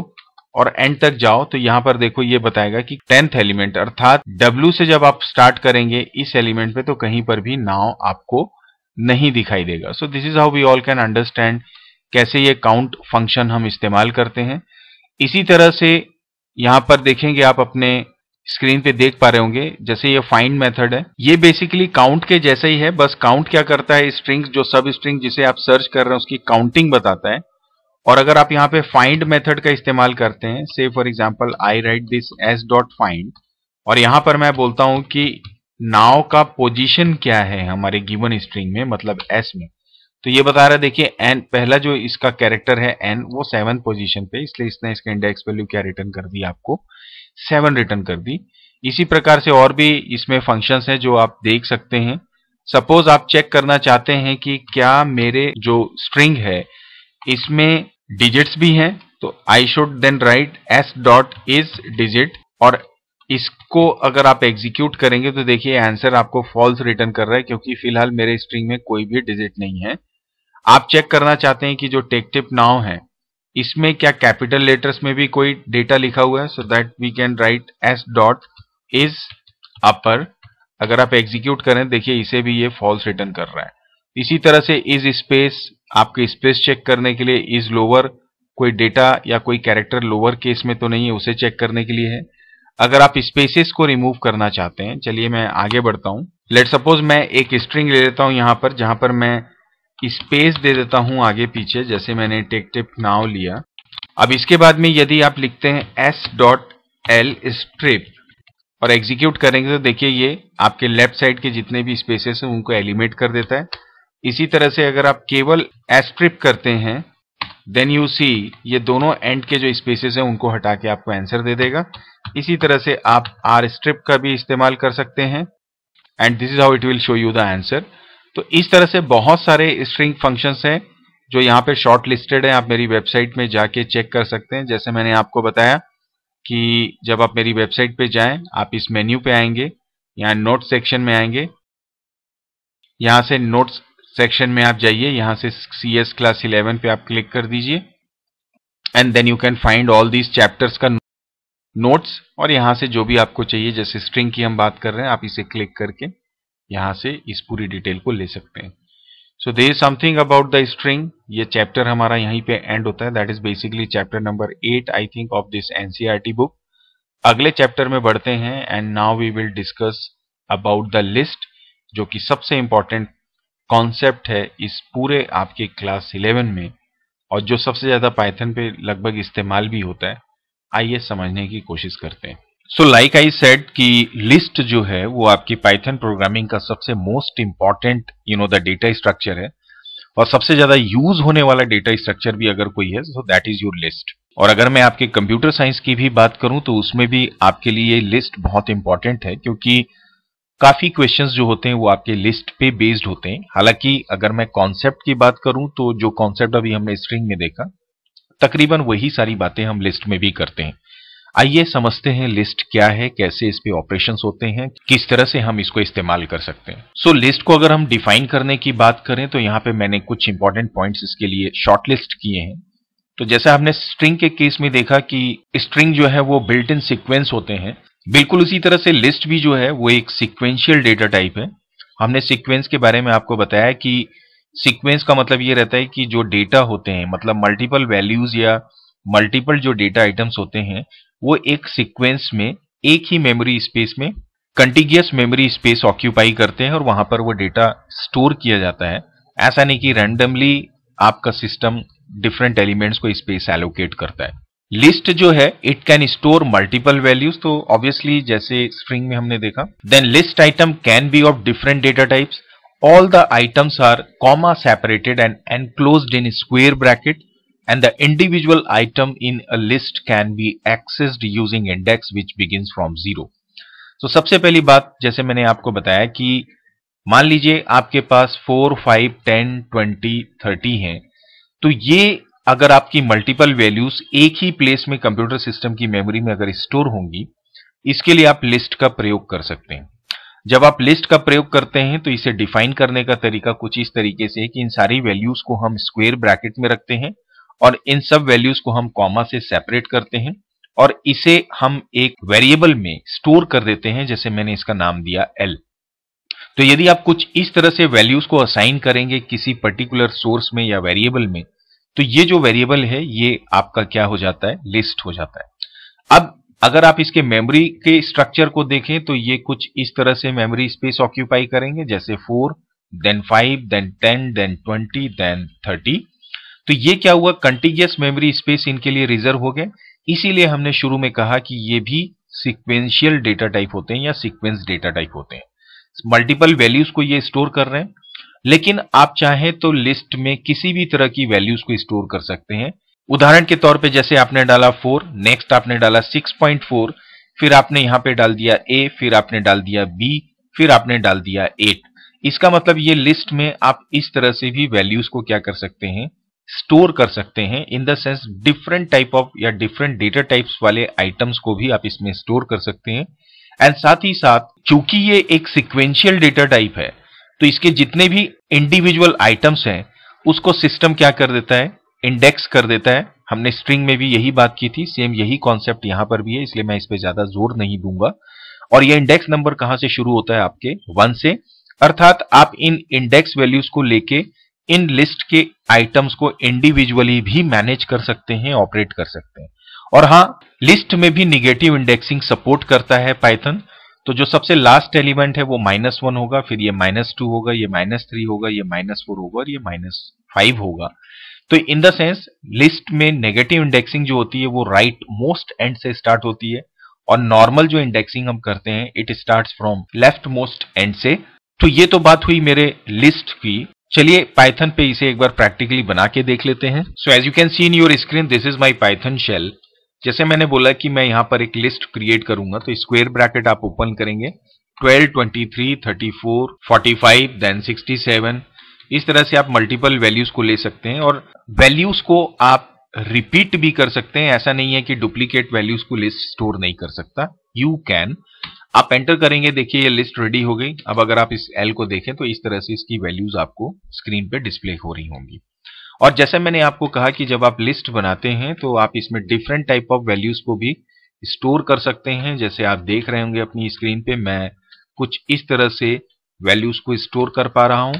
और एंड तक जाओ तो यहां पर देखो ये बताएगा कि टेंथ एलिमेंट अर्थात W से जब आप स्टार्ट करेंगे इस एलिमेंट पे तो कहीं पर भी नाव आपको नहीं दिखाई देगा so this is how we all can understand कैसे ये काउंट फंक्शन हम इस्तेमाल करते हैं इसी तरह से यहां पर देखेंगे आप अपने स्क्रीन पे देख पा रहे होंगे जैसे ये फाइंड मेथड है ये बेसिकली काउंट के जैसा ही है बस काउंट क्या करता है स्ट्रिंग जो सब स्ट्रिंग जिसे आप सर्च कर रहे हैं उसकी काउंटिंग बताता है और अगर आप यहाँ पे फाइंड मेथड का इस्तेमाल करते हैं से for example I write this S dot find और यहां पर मैं बोलता हूं कि नाव का पोजीशन क्या है हमारे गिवन स्ट्रिंग में मतलब एस में तो ये बता रहा है देखिए एन पहला जो इसका कैरेक्टर है एन वो सेवन पोजीशन पे इसलिए इसने इसका इंडेक्स वैल्यू क्या रिटर्न कर दी आपको सेवन रिटर्न कर दी इसी प्रकार से और भी इसमें फंक्शन है जो आप देख सकते हैं सपोज आप चेक करना चाहते हैं कि क्या मेरे जो स्ट्रिंग है इसमें डिजिट्स भी हैं तो I should then write S dot is digit और इसको अगर आप एग्जीक्यूट करेंगे तो देखिए आंसर आपको फॉल्स रिटर्न कर रहा है क्योंकि फिलहाल मेरे स्ट्रिंग में कोई भी डिजिट नहीं है आप चेक करना चाहते हैं कि जो टेकटिप नाव है इसमें क्या कैपिटल लेटर्स में भी कोई डेटा लिखा हुआ है so that we can write S dot is upper अगर आप एग्जीक्यूट करें देखिए इसे भी ये फॉल्स रिटर्न कर रहा है इसी तरह से इज स्पेस आपके स्पेस चेक करने के लिए इज लोअर कोई डेटा या कोई कैरेक्टर लोअर केस में तो नहीं है उसे चेक करने के लिए है अगर आप स्पेसेस को रिमूव करना चाहते हैं चलिए मैं आगे बढ़ता हूँ लेट सपोज मैं एक स्ट्रिंग ले लेता हूँ यहाँ पर जहां पर मैं स्पेस दे देता हूँ आगे पीछे जैसे मैंने टेक टिप नाव लिया अब इसके बाद में यदि आप लिखते हैं एस डॉट एल स्ट्रिप और एग्जीक्यूट करेंगे तो देखिए ये आपके लेफ्ट साइड के जितने भी स्पेसेस हैं उनको एलिमेट कर देता है इसी तरह से अगर आप केवल एस्ट्रिप करते हैं देन यू सी ये दोनों एंड के जो स्पेसेस हैं उनको हटा के आपको आंसर दे देगा इसी तरह से आप आर स्ट्रिप का भी इस्तेमाल कर सकते हैं and this is how it will show you the answer तो इस तरह से बहुत सारे स्ट्रिंग फंक्शंस हैं जो यहाँ पे शॉर्ट लिस्टेड है आप मेरी वेबसाइट में जाके चेक कर सकते हैं जैसे मैंने आपको बताया कि जब आप मेरी वेबसाइट पे जाएं आप इस मेन्यू पे आएंगे या नोट सेक्शन में आएंगे यहां से नोट्स सेक्शन में आप जाइए यहाँ से सी एस क्लास इलेवन पे आप क्लिक कर दीजिए and then you can find all these chapters का नोट्स और यहाँ से जो भी आपको चाहिए जैसे स्ट्रिंग की हम बात कर रहे हैं आप इसे क्लिक करके यहाँ से इस पूरी डिटेल को ले सकते हैं so they is something about the string ये चैप्टर हमारा यहीं पे एंड होता है that is basically chapter number eight I think of this NCERT book अगले चैप्टर में बढ़ते हैं and now we will discuss about the list जो कि सबसे इंपॉर्टेंट कॉन्सेप्ट है इस पूरे आपके क्लास इलेवन में और जो सबसे ज़्यादा पाइथन पे लगभग इस्तेमाल भी होता है आइए समझने की कोशिश करते हैं सो लाइक आई सेड कि लिस्ट जो है वो आपकी पाइथन प्रोग्रामिंग का सबसे most important you know the data structure है और सबसे ज़्यादा यूज होने वाला डेटा स्ट्रक्चर भी अगर कोई है so that is your list और अगर मैं आपके कंप्यूटर साइंस की भी बात करूं तो उसमें भी आपके लिए लिस्ट बहुत इंपॉर्टेंट है क्योंकि काफ़ी क्वेश्चंस जो होते हैं वो आपके लिस्ट पे बेस्ड होते हैं हालांकि अगर मैं कॉन्सेप्ट की बात करूं तो जो कॉन्सेप्ट अभी हमने स्ट्रिंग में देखा तकरीबन वही सारी बातें हम लिस्ट में भी करते हैं आइए समझते हैं लिस्ट क्या है कैसे इस पे ऑपरेशंस होते हैं किस तरह से हम इसको इस्तेमाल कर सकते हैं सो so, लिस्ट को अगर हम डिफाइन करने की बात करें तो यहाँ पे मैंने कुछ इंपॉर्टेंट पॉइंट्स इसके लिए शॉर्ट लिस्ट किए हैं तो जैसे हमने स्ट्रिंग के केस में देखा कि स्ट्रिंग जो है वो बिल्ट इन सिक्वेंस होते हैं बिल्कुल उसी तरह से लिस्ट भी जो है वो एक सिक्वेंशियल डेटा टाइप है हमने सिक्वेंस के बारे में आपको बताया कि सिक्वेंस का मतलब ये रहता है कि जो डेटा होते हैं मतलब मल्टीपल वैल्यूज या मल्टीपल जो डेटा आइटम्स होते हैं वो एक सिक्वेंस में एक ही मेमोरी स्पेस में कंटिग्यूस मेमोरी स्पेस ऑक्यूपाई करते हैं और वहां पर वो डेटा स्टोर किया जाता है ऐसा नहीं कि रैंडमली आपका सिस्टम डिफरेंट एलिमेंट्स को स्पेस एलोकेट करता है लिस्ट जो है it can store multiple values तो ऑब्वियसली जैसे स्ट्रिंग में हमने देखा then list item can be of different data types all the items are comma separated and enclose in square bracket and the individual item in a list can be accessed using index which begin from zero तो सबसे पहली बात जैसे मैंने आपको बताया कि मान लीजिए आपके पास four five ten twenty thirty है तो ये अगर आपकी मल्टीपल वैल्यूज एक ही प्लेस में कंप्यूटर सिस्टम की मेमोरी में अगर स्टोर होंगी इसके लिए आप लिस्ट का प्रयोग कर सकते हैं जब आप लिस्ट का प्रयोग करते हैं तो इसे डिफाइन करने का तरीका कुछ इस तरीके से है कि इन सारी वैल्यूज को हम स्क्वेयर ब्रैकेट में रखते हैं और इन सब वैल्यूज को हम कॉमा से सेपरेट करते हैं और इसे हम एक वेरिएबल में स्टोर कर देते हैं जैसे मैंने इसका नाम दिया एल तो यदि आप कुछ इस तरह से वैल्यूज को असाइन करेंगे किसी पर्टिकुलर सोर्स में या वेरिएबल में तो ये जो वेरिएबल है ये आपका क्या हो जाता है लिस्ट हो जाता है अब अगर आप इसके मेमोरी के स्ट्रक्चर को देखें तो ये कुछ इस तरह से मेमोरी स्पेस ऑक्यूपाई करेंगे जैसे four then five then ten then twenty then thirty तो ये क्या हुआ कंटिग्यस मेमोरी स्पेस इनके लिए रिजर्व हो गए इसीलिए हमने शुरू में कहा कि ये भी सिक्वेंशियल डेटा टाइप होते हैं या सिक्वेंस डेटा टाइप होते हैं मल्टीपल वैल्यूज को ये स्टोर कर रहे हैं लेकिन आप चाहें तो लिस्ट में किसी भी तरह की वैल्यूज को स्टोर कर सकते हैं उदाहरण के तौर पे जैसे आपने डाला फोर नेक्स्ट आपने डाला सिक्स पॉइंट फोर फिर आपने यहाँ पे डाल दिया ए फिर आपने डाल दिया बी फिर आपने डाल दिया एट इसका मतलब ये लिस्ट में आप इस तरह से भी वैल्यूज को क्या कर सकते हैं स्टोर कर सकते हैं in the sense different type of या डिफरेंट डेटा टाइप्स वाले आइटम्स को भी आप इसमें स्टोर कर सकते हैं एंड साथ ही साथ चूंकि ये एक सिक्वेंशियल डेटा टाइप है तो इसके जितने भी इंडिविजुअल आइटम्स हैं उसको सिस्टम क्या कर देता है इंडेक्स कर देता है हमने स्ट्रिंग में भी यही बात की थी सेम यही कॉन्सेप्ट यहां पर भी है इसलिए मैं इस पर ज्यादा जोर नहीं दूंगा और यह इंडेक्स नंबर कहां से शुरू होता है आपके वन से अर्थात आप इन इंडेक्स वैल्यूज को लेके इन लिस्ट के आइटम्स को इंडिविजुअली भी मैनेज कर सकते हैं ऑपरेट कर सकते हैं और हाँ लिस्ट में भी निगेटिव इंडेक्सिंग सपोर्ट करता है पाइथन तो जो सबसे लास्ट एलिमेंट है वो माइनस वन होगा फिर ये माइनस टू होगा ये माइनस थ्री होगा ये माइनस फोर होगा और ये माइनस फाइव होगा तो इन द सेंस लिस्ट में नेगेटिव इंडेक्सिंग जो होती है वो राइट मोस्ट एंड से स्टार्ट होती है और नॉर्मल जो इंडेक्सिंग हम करते हैं it start from left most end से तो ये तो बात हुई मेरे लिस्ट की चलिए पाइथन पे इसे एक बार प्रैक्टिकली बना के देख लेते हैं so as you can see in your screen this is my Python shell जैसे मैंने बोला कि मैं यहाँ पर एक लिस्ट क्रिएट करूंगा तो स्क्वेयर ब्रैकेट आप ओपन करेंगे 12, 23, 34, 45, देन 67 इस तरह से आप मल्टीपल वैल्यूज को ले सकते हैं और वैल्यूज को आप रिपीट भी कर सकते हैं ऐसा नहीं है कि डुप्लीकेट वैल्यूज को लिस्ट स्टोर नहीं कर सकता यू कैन आप एंटर करेंगे देखिए ये लिस्ट रेडी हो गई अब अगर आप इस एल को देखें तो इस तरह से इसकी वैल्यूज आपको स्क्रीन पे डिस्प्ले हो रही होंगी और जैसे मैंने आपको कहा कि जब आप लिस्ट बनाते हैं तो आप इसमें डिफरेंट टाइप ऑफ वैल्यूज को भी स्टोर कर सकते हैं जैसे आप देख रहे होंगे अपनी स्क्रीन पे मैं कुछ इस तरह से वैल्यूज को स्टोर कर पा रहा हूं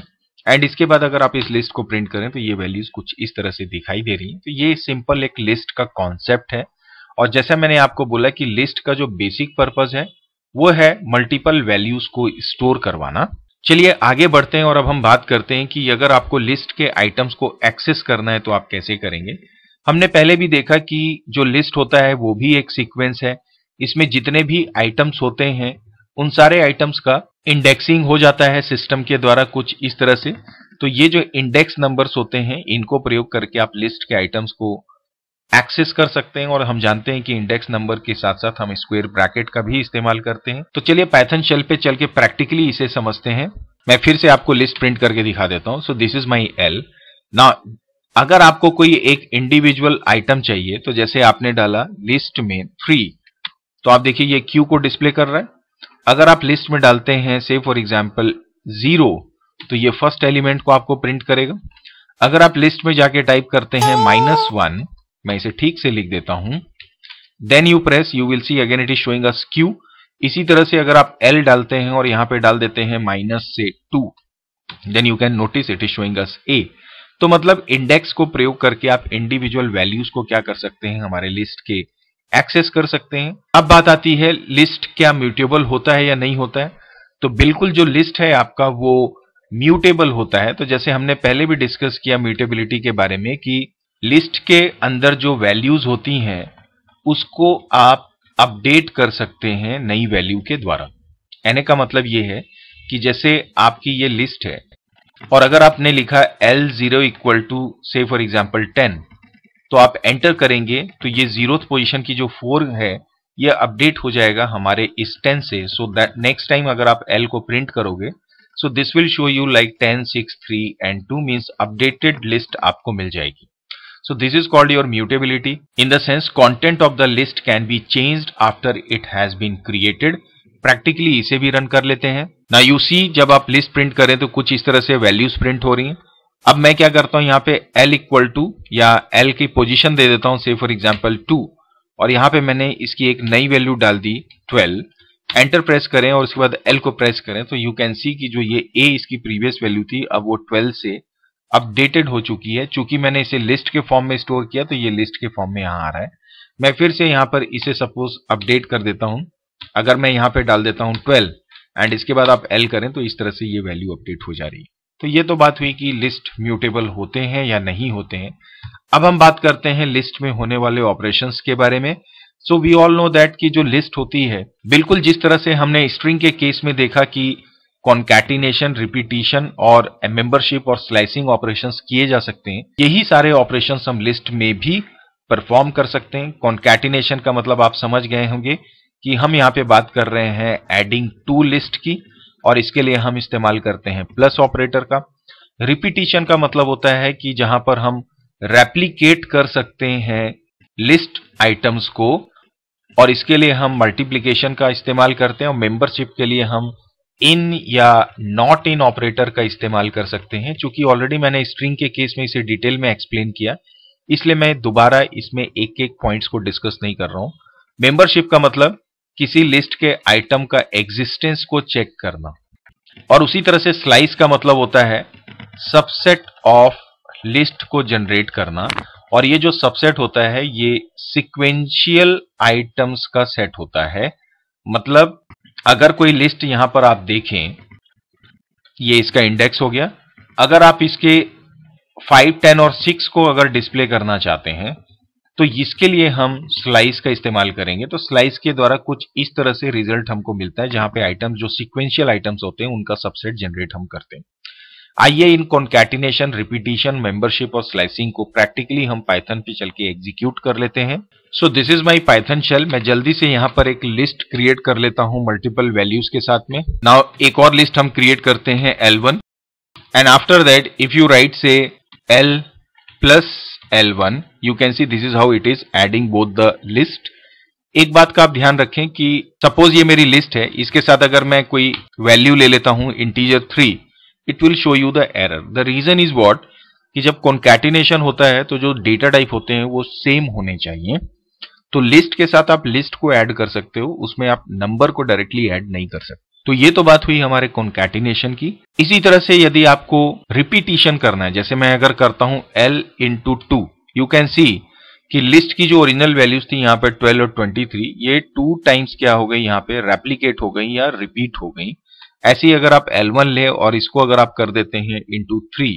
एंड इसके बाद अगर आप इस लिस्ट को प्रिंट करें तो ये वैल्यूज कुछ इस तरह से दिखाई दे रही है तो ये सिंपल एक लिस्ट का कॉन्सेप्ट है और जैसा मैंने आपको बोला कि लिस्ट का जो बेसिक पर्पज है वो है मल्टीपल वैल्यूज को स्टोर करवाना चलिए आगे बढ़ते हैं और अब हम बात करते हैं कि अगर आपको लिस्ट के आइटम्स को एक्सेस करना है तो आप कैसे करेंगे हमने पहले भी देखा कि जो लिस्ट होता है वो भी एक सीक्वेंस है इसमें जितने भी आइटम्स होते हैं उन सारे आइटम्स का इंडेक्सिंग हो जाता है सिस्टम के द्वारा कुछ इस तरह से तो ये जो इंडेक्स नंबर्स होते हैं इनको प्रयोग करके आप लिस्ट के आइटम्स को एक्सेस कर सकते हैं और हम जानते हैं कि इंडेक्स नंबर के साथ साथ हम स्क्वेयर ब्रैकेट का भी इस्तेमाल करते हैं तो चलिए पैथन शेल पे चल के प्रैक्टिकली इसे समझते हैं मैं फिर से आपको लिस्ट प्रिंट करके दिखा देता हूं so this is my L ना अगर आपको कोई एक इंडिविजुअल आइटम चाहिए तो जैसे आपने डाला लिस्ट में थ्री तो आप देखिए ये क्यू को डिस्प्ले कर रहा है अगर आप लिस्ट में डालते हैं से फॉर एग्जाम्पल जीरो तो ये फर्स्ट एलिमेंट को आपको प्रिंट करेगा अगर आप लिस्ट में जाके टाइप करते हैं माइनस वन मैं इसे ठीक से लिख देता हूं then you press you will see again it is showing us Q इसी तरह से अगर आप एल डालते हैं और यहां पे डाल देते हैं माइनस से two then you can notice it is showing us A तो मतलब इंडेक्स को प्रयोग करके आप इंडिविजुअल वैल्यूज को क्या कर सकते हैं हमारे लिस्ट के एक्सेस कर सकते हैं अब बात आती है लिस्ट क्या म्यूटेबल होता है या नहीं होता है तो बिल्कुल जो लिस्ट है आपका वो म्यूटेबल होता है तो जैसे हमने पहले भी डिस्कस किया म्यूटेबिलिटी के बारे में कि लिस्ट के अंदर जो वैल्यूज होती हैं उसको आप अपडेट कर सकते हैं नई वैल्यू के द्वारा एने का मतलब ये है कि जैसे आपकी ये लिस्ट है और अगर आपने लिखा एल जीरो इक्वल टू से फॉर एग्जाम्पल टेन तो आप एंटर करेंगे तो ये जीरो पोजिशन की जो फोर है ये अपडेट हो जाएगा हमारे इस टेन से सो दैट नेक्स्ट टाइम अगर आप एल को प्रिंट करोगे so this will show you like ten six three and two means updated list आपको मिल जाएगी So this is called your mutability. In the sense content of the list can be changed after it has been created. Practically इसे भी run कर लेते हैं ना you see जब आप लिस्ट प्रिंट करें तो कुछ इस तरह से वैल्यूज प्रिंट हो रही हैं अब मैं क्या करता हूं यहाँ पे L इक्वल टू या L की पोजीशन दे देता हूं से फॉर एग्जांपल 2 और यहाँ पे मैंने इसकी एक नई वैल्यू डाल दी 12 एंटर प्रेस करें और उसके बाद L को प्रेस करें तो यू कैन सी कि जो ये A इसकी प्रीवियस वैल्यू थी अब वो 12 से अपडेटेड हो चुकी है चूंकि मैंने इसे लिस्ट के फॉर्म में स्टोर किया तो ये लिस्ट के फॉर्म में यहां आ रहा है मैं फिर से यहां पर इसे सपोज अपडेट कर देता हूं अगर मैं यहां पर डाल देता हूं ट्वेल्व एंड इसके बाद आप एल करें तो इस तरह से ये वैल्यू अपडेट हो जा रही है तो ये तो बात हुई कि लिस्ट म्यूटेबल होते हैं या नहीं होते हैं अब हम बात करते हैं लिस्ट में होने वाले ऑपरेशन के बारे में so we all know that कि जो लिस्ट होती है बिल्कुल जिस तरह से हमने स्ट्रिंग के केस में देखा कि कॉन्कैटिनेशन रिपीटिशन और मेंबरशिप और स्लाइसिंग ऑपरेशन किए जा सकते हैं यही सारे ऑपरेशन हम लिस्ट में भी परफॉर्म कर सकते हैं कॉन्कैटिनेशन का मतलब आप समझ गए होंगे कि हम यहाँ पे बात कर रहे हैं एडिंग टू लिस्ट की और इसके लिए हम इस्तेमाल करते हैं प्लस ऑपरेटर का रिपीटिशन का मतलब होता है कि जहां पर हम रेप्लीकेट कर सकते हैं लिस्ट आइटम्स को और इसके लिए हम मल्टीप्लीकेशन का इस्तेमाल करते हैं और मेंबरशिप के लिए हम इन या नॉट इन ऑपरेटर का इस्तेमाल कर सकते हैं चूंकि ऑलरेडी मैंने स्ट्रिंग के केस में इसे डिटेल में एक्सप्लेन किया इसलिए मैं दोबारा इसमें एक एक पॉइंट्स को डिस्कस नहीं कर रहा हूं मेंबरशिप का मतलब किसी लिस्ट के आइटम का एग्जिस्टेंस को चेक करना और उसी तरह से स्लाइस का मतलब होता है सबसेट ऑफ लिस्ट को जनरेट करना और ये जो सबसेट होता है ये सिक्वेंशियल आइटम्स का सेट होता है मतलब अगर कोई लिस्ट यहां पर आप देखें ये इसका इंडेक्स हो गया अगर आप इसके फाइव टेन और सिक्स को अगर डिस्प्ले करना चाहते हैं तो इसके लिए हम स्लाइस का इस्तेमाल करेंगे तो स्लाइस के द्वारा कुछ इस तरह से रिजल्ट हमको मिलता है जहां पे आइटम्स जो सीक्वेंशियल आइटम्स होते हैं उनका सबसेट जनरेट हम करते हैं आइए इन कॉन्कैटिनेशन रिपीटेशन मेंबरशिप और स्लाइसिंग को प्रैक्टिकली हम पाइथन पे चल के एग्जीक्यूट कर लेते हैं so this is my Python shell मैं जल्दी से यहाँ पर एक लिस्ट क्रिएट कर लेता हूँ मल्टीपल वैल्यूज के साथ में नाउ एक और लिस्ट हम क्रिएट करते हैं L one and after that if you write से L plus L one you can see this is how it is adding both the list एक बात का आप ध्यान रखें कि सपोज ये मेरी लिस्ट है इसके साथ अगर मैं कोई वैल्यू ले लेता हूं integer three it will show you the error the reason is what कि जब कॉन्कैटिनेशन होता है तो जो डेटा टाइप होते हैं वो सेम होने चाहिए तो लिस्ट के साथ आप लिस्ट को ऐड कर सकते हो उसमें आप नंबर को डायरेक्टली ऐड नहीं कर सकते तो ये तो बात हुई हमारे कॉन्कैटिनेशन की इसी तरह से यदि आपको रिपीटिशन करना है जैसे मैं अगर करता हूं L into two you can see कि लिस्ट की जो ओरिजिनल वैल्यूज थी यहां पे 12 और 23 ये टू टाइम्स क्या हो गई यहां पे रेप्लीकेट हो गई या रिपीट हो गई ऐसी अगर आप L1 ले और इसको अगर आप कर देते हैं into three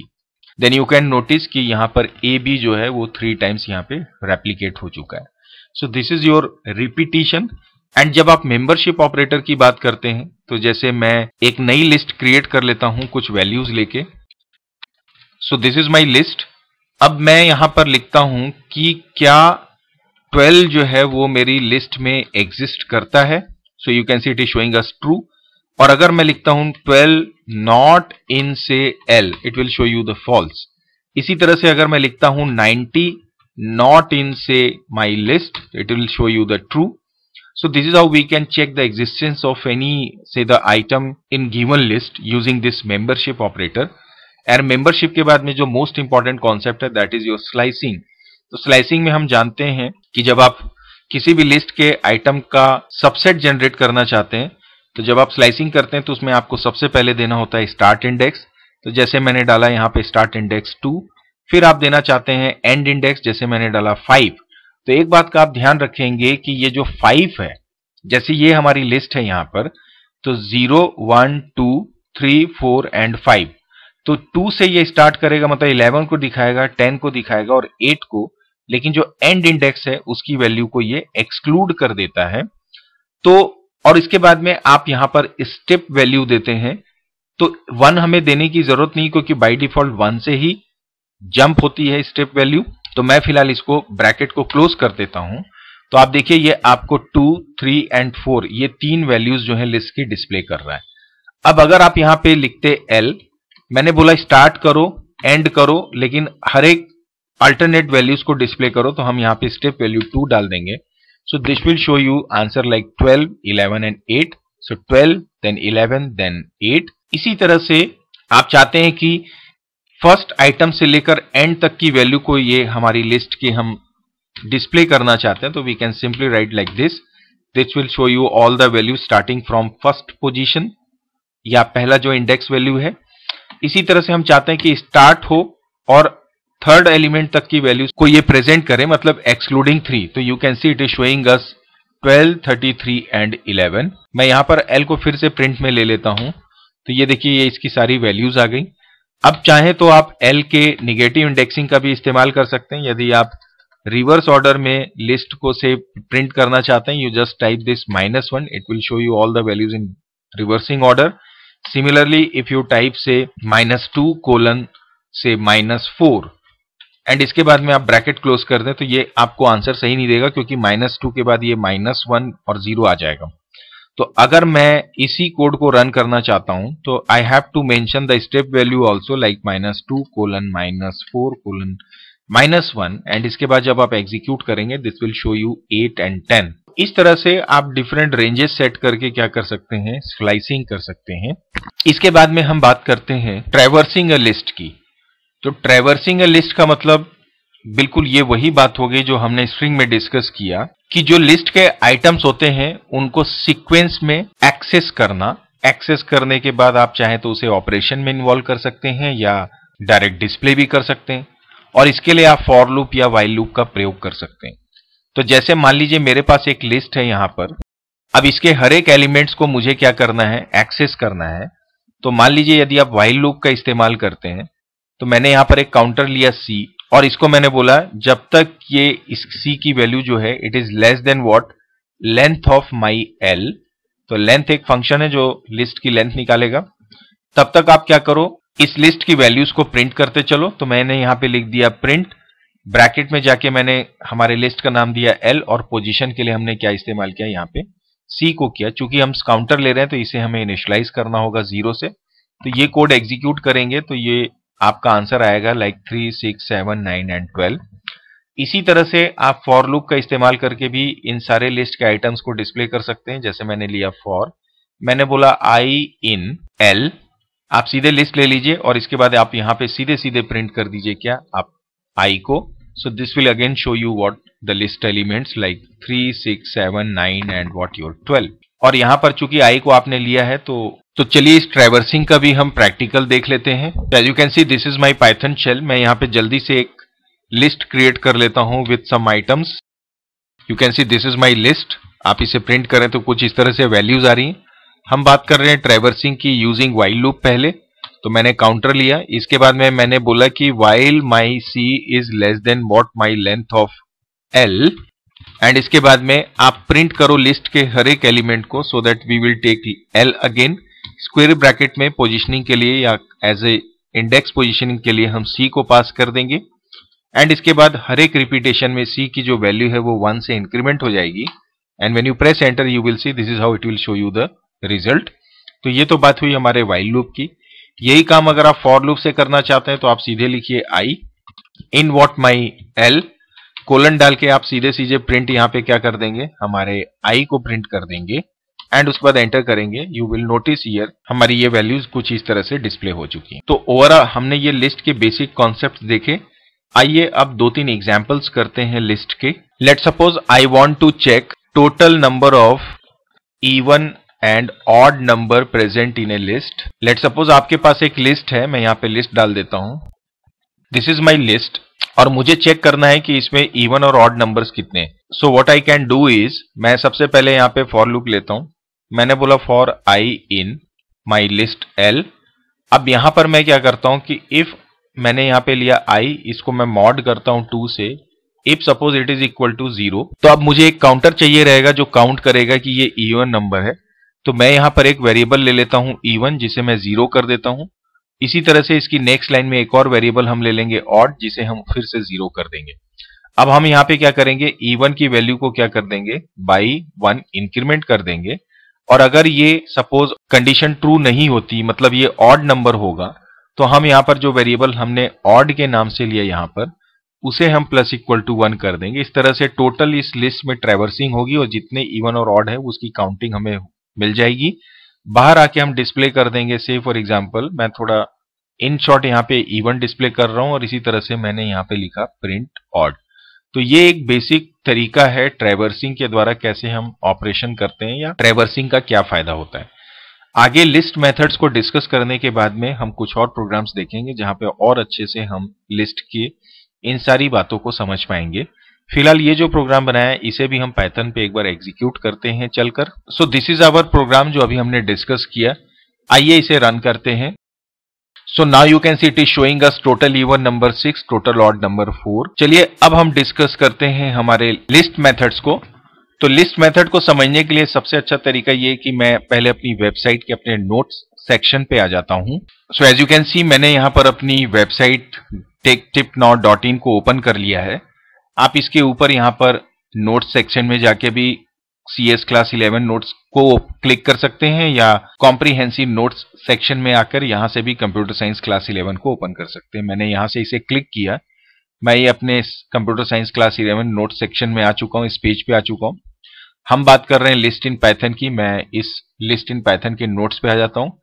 then you can notice कि यहां पर ए बी जो है वो थ्री टाइम्स यहाँ पे रेप्लीकेट हो चुका है so this is your repetition and जब आप मेंबरशिप ऑपरेटर की बात करते हैं तो जैसे मैं एक नई लिस्ट क्रिएट कर लेता हूं कुछ वैल्यूज लेके so this is my list अब मैं यहां पर लिखता हूं कि क्या 12 जो है वो मेरी लिस्ट में एग्जिस्ट करता है so you can see it is showing us true और अगर मैं लिखता हूं 12 नॉट इन से L it will show you the false इसी तरह से अगर मैं लिखता हूं not in say my list it will show you the true so this is how we can check the existence of any say the item in given list using this membership operator and membership के बाद में जो most important concept है that is your slicing तो slicing में हम जानते हैं कि जब आप किसी भी लिस्ट के आइटम का सबसेट जनरेट करना चाहते हैं तो जब आप स्लाइसिंग करते हैं तो उसमें आपको सबसे पहले देना होता है स्टार्ट इंडेक्स तो जैसे मैंने डाला यहाँ पे स्टार्ट इंडेक्स टू फिर आप देना चाहते हैं एंड इंडेक्स जैसे मैंने डाला फाइव तो एक बात का आप ध्यान रखेंगे कि ये जो फाइव है जैसे ये हमारी लिस्ट है यहां पर तो zero one two three four and five तो टू से ये स्टार्ट करेगा मतलब इलेवन को दिखाएगा टेन को दिखाएगा और एट को लेकिन जो एंड इंडेक्स है उसकी वैल्यू को ये एक्सक्लूड कर देता है तो और इसके बाद में आप यहां पर स्टेप वैल्यू देते हैं तो वन हमें देने की जरूरत नहीं क्योंकि बाय डिफॉल्ट वन से ही जंप होती है स्टेप वैल्यू तो मैं फिलहाल इसको ब्रैकेट को क्लोज कर देता हूं तो आप देखिए ये आपको टू थ्री एंड फोर ये तीन वैल्यूज जो है लिस्ट की डिस्प्ले कर रहा है अब अगर आप यहां पे लिखते एल मैंने बोला स्टार्ट करो एंड करो लेकिन हर एक अल्टरनेट वैल्यूज को डिस्प्ले करो तो हम यहाँ पे स्टेप वैल्यू टू डाल देंगे so this will show you answer like twelve eleven and eight so twelve then eleven then eight इसी तरह से आप चाहते हैं कि फर्स्ट आइटम से लेकर एंड तक की वैल्यू को ये हमारी लिस्ट की हम डिस्प्ले करना चाहते हैं तो we can simply write like this this will show you all the value starting from first position या पहला जो इंडेक्स वैल्यू है इसी तरह से हम चाहते हैं कि स्टार्ट हो और थर्ड एलिमेंट तक की वैल्यू को ये प्रेजेंट करें मतलब एक्सक्लूडिंग थ्री तो you can see it is showing us 12, 33 and 11 मैं यहां पर एल को फिर से प्रिंट में ले लेता हूं तो ये देखिए ये इसकी सारी वैल्यूज आ गई अब चाहे तो आप एल के निगेटिव इंडेक्सिंग का भी इस्तेमाल कर सकते हैं यदि आप रिवर्स ऑर्डर में लिस्ट को से प्रिंट करना चाहते हैं you just type this minus one it will show you all the values in reversing order similarly if you type से माइनस टू कोलन से माइनस फोर एंड इसके बाद में आप ब्रैकेट क्लोज कर दें तो ये आपको आंसर सही नहीं देगा क्योंकि माइनस टू के बाद ये माइनस वन और जीरो आ जाएगा तो अगर मैं इसी कोड को रन करना चाहता हूं तो I have to mention the step value also like minus two colon minus four colon minus one and इसके बाद जब आप एग्जीक्यूट करेंगे this will show you eight and ten इस तरह से आप डिफरेंट रेंजेस सेट करके क्या कर सकते हैं स्लाइसिंग कर सकते हैं इसके बाद में हम बात करते हैं ट्रेवर्सिंग अ लिस्ट की तो ट्रेवर्सिंग अ लिस्ट का मतलब बिल्कुल ये वही बात हो गई जो हमने स्ट्रिंग में डिस्कस किया कि जो लिस्ट के आइटम्स होते हैं उनको सीक्वेंस में एक्सेस करना एक्सेस करने के बाद आप चाहें तो उसे ऑपरेशन में इन्वॉल्व कर सकते हैं या डायरेक्ट डिस्प्ले भी कर सकते हैं और इसके लिए आप फॉर लूप या वाइल लूप का प्रयोग कर सकते हैं तो जैसे मान लीजिए मेरे पास एक लिस्ट है यहां पर अब इसके हर एक एलिमेंट्स को मुझे क्या करना है एक्सेस करना है तो मान लीजिए यदि आप वाइल लूप का इस्तेमाल करते हैं तो मैंने यहां पर एक काउंटर लिया सी और इसको मैंने बोला जब तक ये इस सी की वैल्यू जो है it is less than what length of my L तो लेंथ एक फंक्शन है जो लिस्ट की लेंथ निकालेगा तब तक आप क्या करो इस लिस्ट की वैल्यूज को प्रिंट करते चलो तो मैंने यहां पे लिख दिया प्रिंट ब्रैकेट में जाके मैंने हमारे लिस्ट का नाम दिया एल और पोजिशन के लिए हमने क्या इस्तेमाल किया यहाँ पे सी को किया चूंकि हम काउंटर ले रहे हैं तो इसे हमें इनिशलाइज करना होगा जीरो से तो ये कोड एग्जीक्यूट करेंगे तो ये आपका आंसर आएगा like three six seven nine and twelve इसी तरह से आप फॉर लुक का इस्तेमाल करके भी इन सारे लिस्ट के आइटम्स को डिस्प्ले कर सकते हैं जैसे मैंने लिया फॉर मैंने बोला आई इन एल आप सीधे लिस्ट ले लीजिए और इसके बाद आप यहां पे सीधे सीधे प्रिंट कर दीजिए क्या आप आई को so this will again show you what the list elements like three six seven nine and what your twelve और यहाँ पर चूंकि आई को आपने लिया है तो तो चलिए इस ट्रेवर्सिंग का भी हम प्रैक्टिकल देख लेते हैं as you can see this is my Python shell मैं यहाँ पे जल्दी से एक लिस्ट क्रिएट कर लेता हूँ with some items you can see this is my list आप इसे प्रिंट करें तो कुछ इस तरह से वैल्यूज आ रही हैं हम बात कर रहे हैं ट्रेवर्सिंग की यूजिंग वाइल लूप पहले तो मैंने काउंटर लिया इसके बाद में मैंने बोला कि while my C is less than what my length of L and इसके बाद में आप प्रिंट करो लिस्ट के हर एक एलिमेंट को so that we will take L again square bracket में पोजिशनिंग के लिए या एज ए इंडेक्स पोजिशनिंग के लिए हम सी को पास कर देंगे एंड इसके बाद हर एक रिपीटेशन में सी की जो वैल्यू है वो वन से इंक्रीमेंट हो जाएगी and when you press enter you will see this is how it will show you the result तो ये तो बात हुई हमारे वाइल लूप की यही काम अगर आप फॉर लूप से करना चाहते हैं तो आप सीधे लिखिए I in what my L colon डाल के आप सीधे सीधे प्रिंट यहाँ पे क्या कर देंगे हमारे आई को प्रिंट कर देंगे एंड उसके बाद एंटर करेंगे यू विल नोटिस ईयर हमारी ये वैल्यूज कुछ इस तरह से डिस्प्ले हो चुकी है तो ओवरऑल हमने ये लिस्ट के बेसिक कॉन्सेप्ट देखे आइए अब दो तीन एग्जाम्पल्स करते हैं लिस्ट के let suppose I want to check total number of even and odd number present in a list let suppose आपके पास एक लिस्ट है मैं यहाँ पे लिस्ट डाल देता हूं दिस इज माई लिस्ट और मुझे चेक करना है कि इसमें इवन और ऑड नंबर्स कितने so what I can do is मैं सबसे पहले यहाँ पे फॉर लुक लेता हूं मैंने बोला for I in my list L अब यहां पर मैं क्या करता हूं कि इफ मैंने यहां पे लिया आई इसको मैं मॉड करता हूं to say if suppose it is equal to zero तो अब मुझे एक काउंटर चाहिए रहेगा जो काउंट करेगा कि ये इवन नंबर है तो मैं यहां पर एक वेरिएबल ले लेता हूं इवन जिसे मैं जीरो कर देता हूं इसी तरह से इसकी नेक्स्ट लाइन में एक और वेरिएबल हम ले लेंगे ऑड जिसे हम फिर से जीरो कर देंगे अब हम यहाँ पे क्या करेंगे e1 की वैल्यू को क्या कर देंगे बाई वन इंक्रीमेंट कर देंगे और अगर ये सपोज कंडीशन ट्रू नहीं होती मतलब ये ऑड नंबर होगा तो हम यहाँ पर जो वेरिएबल हमने ऑड के नाम से लिया यहाँ पर उसे हम प्लस इक्वल टू वन कर देंगे इस तरह से टोटल इस लिस्ट में ट्रेवर्सिंग होगी और जितने इवन और ऑड है उसकी काउंटिंग हमें मिल जाएगी बाहर आके हम डिस्प्ले कर देंगे से फॉर एग्जाम्पल मैं थोड़ा इन शॉर्ट यहाँ पे इवन डिस्प्ले कर रहा हूँ और इसी तरह से मैंने यहाँ पे लिखा प्रिंट ऑड तो ये एक बेसिक तरीका है ट्रेवर्सिंग के द्वारा कैसे हम ऑपरेशन करते हैं या ट्रेवर्सिंग का क्या फायदा होता है आगे लिस्ट मेथड्स को डिस्कस करने के बाद में हम कुछ और प्रोग्राम्स देखेंगे जहां पे और अच्छे से हम लिस्ट के इन सारी बातों को समझ पाएंगे फिलहाल ये जो प्रोग्राम बनाया है इसे भी हम पैथन पे एक बार एग्जीक्यूट करते हैं चलकर so this is our program जो अभी हमने डिस्कस किया आइए इसे रन करते हैं so now you can see it is showing us total even number six total odd number four चलिए अब हम डिस्कस करते हैं हमारे लिस्ट मेथड्स को तो लिस्ट मेथड को समझने के लिए सबसे अच्छा तरीका ये कि मैं पहले अपनी वेबसाइट के अपने नोट्स सेक्शन पे आ जाता हूँ so as you can see मैंने यहाँ पर अपनी website tech tip now dot in को ओपन कर लिया है आप इसके ऊपर यहाँ पर नोट सेक्शन में जाके भी C S class eleven notes को क्लिक कर सकते हैं या कॉम्प्रीहेंसिव नोट्स सेक्शन में आकर यहाँ से भी कंप्यूटर साइंस क्लास इलेवन को ओपन कर सकते हैं मैंने यहाँ से इसे क्लिक किया मैं ये अपने computer science class eleven note section में आ चुका हूँ इस पेज पे आ चुका हूँ हम बात कर रहे हैं लिस्ट इन पैथन की मैं इस लिस्ट इन पैथन के नोट्स पे आ जाता हूँ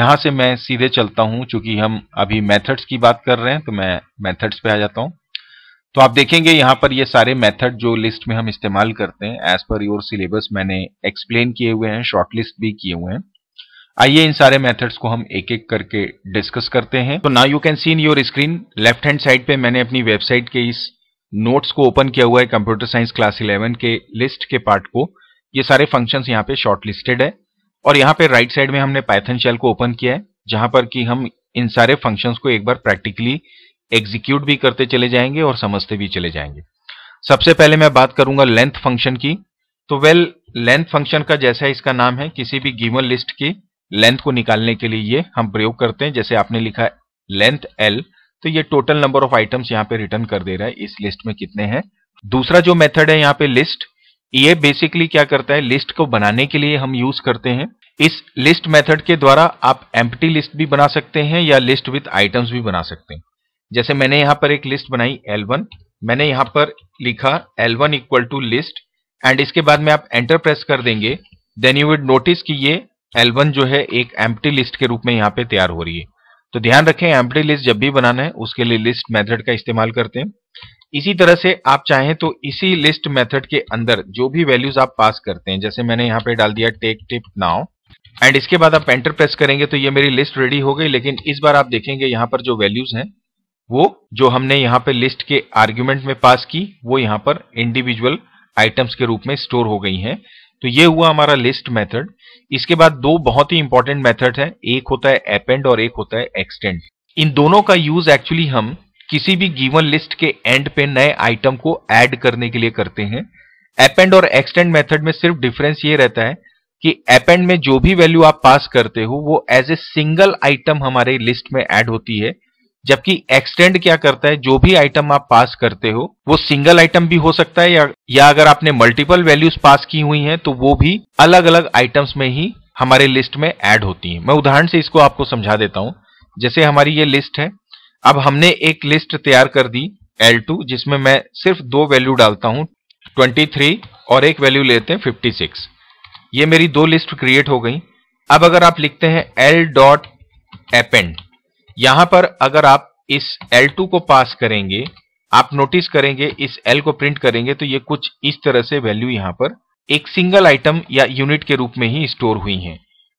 यहाँ से मैं सीधे चलता हूँ चूंकि हम अभी मेथड्स की बात कर रहे हैं तो मैं मेथड्स पे आ जाता हूँ तो आप देखेंगे यहाँ पर ये सारे मेथड जो लिस्ट में हम इस्तेमाल करते हैं एज पर योर सिलेबस मैंने एक्सप्लेन किए हुए हैं शॉर्ट लिस्ट भी किए हुए हैं आइए इन सारे मेथड्स को हम एक एक करके डिस्कस करते हैं तो now you can see in your screen left hand side पे मैंने अपनी वेबसाइट के इस नोट्स को ओपन किया हुआ है कंप्यूटर साइंस क्लास इलेवन के लिस्ट के पार्ट को ये सारे फंक्शंस यहाँ पे शॉर्ट लिस्टेड है और यहाँ पे राइट साइड में हमने पैथन शेल को ओपन किया है जहां पर कि हम इन सारे फंक्शंस को एक बार प्रैक्टिकली एग्जीक्यूट भी करते चले जाएंगे और समझते भी चले जाएंगे सबसे पहले मैं बात करूंगा लेंथ फंक्शन की तो वेल लेंथ फंक्शन का जैसा इसका नाम है किसी भी गिवन लिस्ट की लेंथ को निकालने के लिए ये हम प्रयोग करते हैं जैसे आपने लिखा लेंथ एल तो ये टोटल नंबर ऑफ आइटम्स यहाँ पे रिटर्न कर दे रहा है इस लिस्ट में कितने हैं दूसरा जो मेथड है यहाँ पे लिस्ट ये बेसिकली क्या करता है लिस्ट को बनाने के लिए हम यूज करते हैं इस लिस्ट मेथड के द्वारा आप एम्प्टी लिस्ट भी बना सकते हैं या लिस्ट विथ आइटम्स भी बना सकते हैं जैसे मैंने यहाँ पर एक लिस्ट बनाई L1 मैंने यहाँ पर लिखा L1 equal to list and इसके बाद में आप एंटर प्रेस कर देंगे देन यू वुड नोटिस कि ये L1 जो है एक एम्प्टी लिस्ट के रूप में यहाँ पे तैयार हो रही है तो ध्यान रखें एम्प्टी लिस्ट जब भी बनाना है उसके लिए लिस्ट मेथड का इस्तेमाल करते हैं इसी तरह से आप चाहें तो इसी लिस्ट मेथड के अंदर जो भी वैल्यूज आप पास करते हैं जैसे मैंने यहाँ पे डाल दिया टेक टिप नाउ एंड इसके बाद आप एंटर प्रेस करेंगे तो ये मेरी लिस्ट रेडी हो गई लेकिन इस बार आप देखेंगे यहाँ पर जो वैल्यूज हैं वो जो हमने यहाँ पे लिस्ट के आर्ग्यूमेंट में पास की वो यहाँ पर इंडिविजुअल आइटम्स के रूप में स्टोर हो गई हैं तो ये हुआ हमारा लिस्ट मेथड इसके बाद दो बहुत ही इंपॉर्टेंट मेथड है एक होता है एपेंड और एक होता है एक्सटेंड इन दोनों का यूज एक्चुअली हम किसी भी गिवन लिस्ट के एंड पे नए आइटम को ऐड करने के लिए करते हैं एपेंड और एक्सटेंड मेथड में सिर्फ डिफरेंस ये रहता है कि एपेंड में जो भी वैल्यू आप पास करते हो वो एज ए सिंगल आइटम हमारे लिस्ट में ऐड होती है जबकि एक्सटेंड क्या करता है जो भी आइटम आप पास करते हो वो सिंगल आइटम भी हो सकता है या, या अगर आपने मल्टीपल वैल्यूज पास की हुई हैं तो वो भी अलग अलग आइटम्स में ही हमारे लिस्ट में ऐड होती हैं मैं उदाहरण से इसको आपको समझा देता हूं जैसे हमारी ये लिस्ट है अब हमने एक लिस्ट तैयार कर दी एल जिसमें मैं सिर्फ दो वैल्यू डालता हूं ट्वेंटी और एक वैल्यू लेते हैं फिफ्टी ये मेरी दो लिस्ट क्रिएट हो गई अब अगर आप लिखते हैं एल डॉट एपेंड यहां पर अगर आप इस L2 को पास करेंगे आप नोटिस करेंगे इस L को प्रिंट करेंगे तो ये कुछ इस तरह से वैल्यू यहाँ पर एक सिंगल आइटम या यूनिट के रूप में ही स्टोर हुई हैं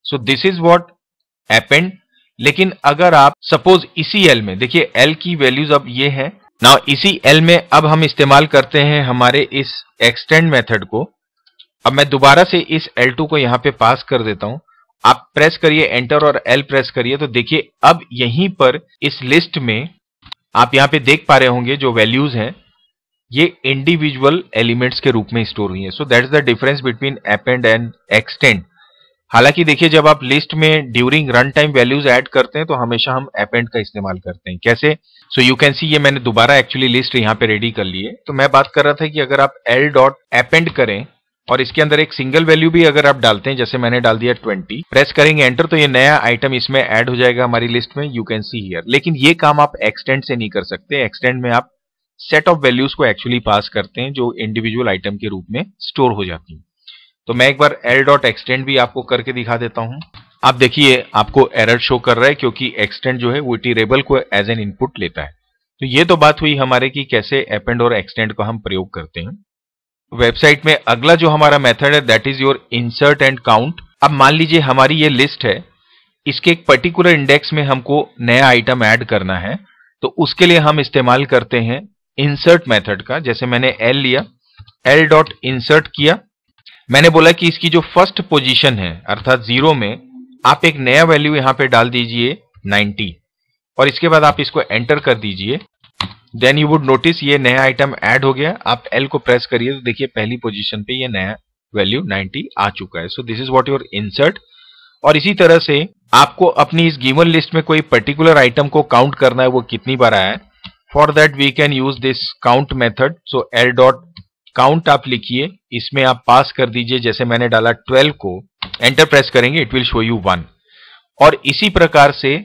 so this is what append लेकिन अगर आप सपोज इसी L में देखिए L की वैल्यूज अब ये है ना इसी L में अब हम इस्तेमाल करते हैं हमारे इस एक्सटेंड मेथड को अब मैं दोबारा से इस L2 को यहाँ पे पास कर देता हूं आप प्रेस करिए एंटर और एल प्रेस करिए तो देखिए अब यहीं पर इस लिस्ट में आप यहां पे देख पा रहे होंगे जो वैल्यूज हैं ये इंडिविजुअल एलिमेंट्स के रूप में स्टोर हुई है so is the difference between append and extend हालांकि देखिए जब आप लिस्ट में during run time values add करते हैं तो हमेशा हम एपेंड का इस्तेमाल करते हैं कैसे सो यू कैन सी ये मैंने दोबारा एक्चुअली लिस्ट यहां पे रेडी कर लिए तो मैं बात कर रहा था कि अगर आप एल डॉट एपेंड करें और इसके अंदर एक सिंगल वैल्यू भी अगर आप डालते हैं जैसे मैंने डाल दिया 20 प्रेस करेंगे एंटर तो ये नया आइटम इसमें ऐड हो जाएगा हमारी लिस्ट में यू कैन सी हियर लेकिन ये काम आप एक्सटेंड से नहीं कर सकते एक्सटेंड में आप सेट ऑफ वैल्यूज को एक्चुअली पास करते हैं जो इंडिविजुअल आइटम के रूप में स्टोर हो जाती है तो मैं एक बार एल डॉट एक्सटेंड भी आपको करके दिखा देता हूं आप देखिए आपको एरर शो कर रहा है क्योंकि एक्सटेंड जो है वो टीरेबल को एज एन इनपुट लेता है तो ये तो बात हुई हमारे कि कैसे एपेंड और एक्सटेंड का हम प्रयोग करते हैं वेबसाइट में अगला जो हमारा मेथड है that is your insert and count अब मान लीजिए हमारी ये लिस्ट है इसके एक पर्टिकुलर इंडेक्स में हमको नया आइटम ऐड करना है तो उसके लिए हम इस्तेमाल करते हैं इंसर्ट मेथड का जैसे मैंने एल लिया एल डॉट इंसर्ट किया मैंने बोला कि इसकी जो फर्स्ट पोजीशन है अर्थात जीरो में आप एक नया वैल्यू यहां पे डाल दीजिए 90 और इसके बाद आप इसको एंटर कर दीजिए देन यू वुड नोटिस ये नया आइटम ऐड हो गया आप एल को प्रेस करिए तो देखिए पहली पोजीशन पे ये नया वैल्यू 90 आ चुका है so this is what your insert और इसी तरह से आपको अपनी इस गिवन लिस्ट में कोई पर्टिकुलर आइटम को काउंट करना है वो कितनी बार आया है for that we can use this count method so L dot count आप लिखिए इसमें आप पास कर दीजिए जैसे मैंने डाला 12 को एंटर प्रेस करेंगे it will show you one और इसी प्रकार से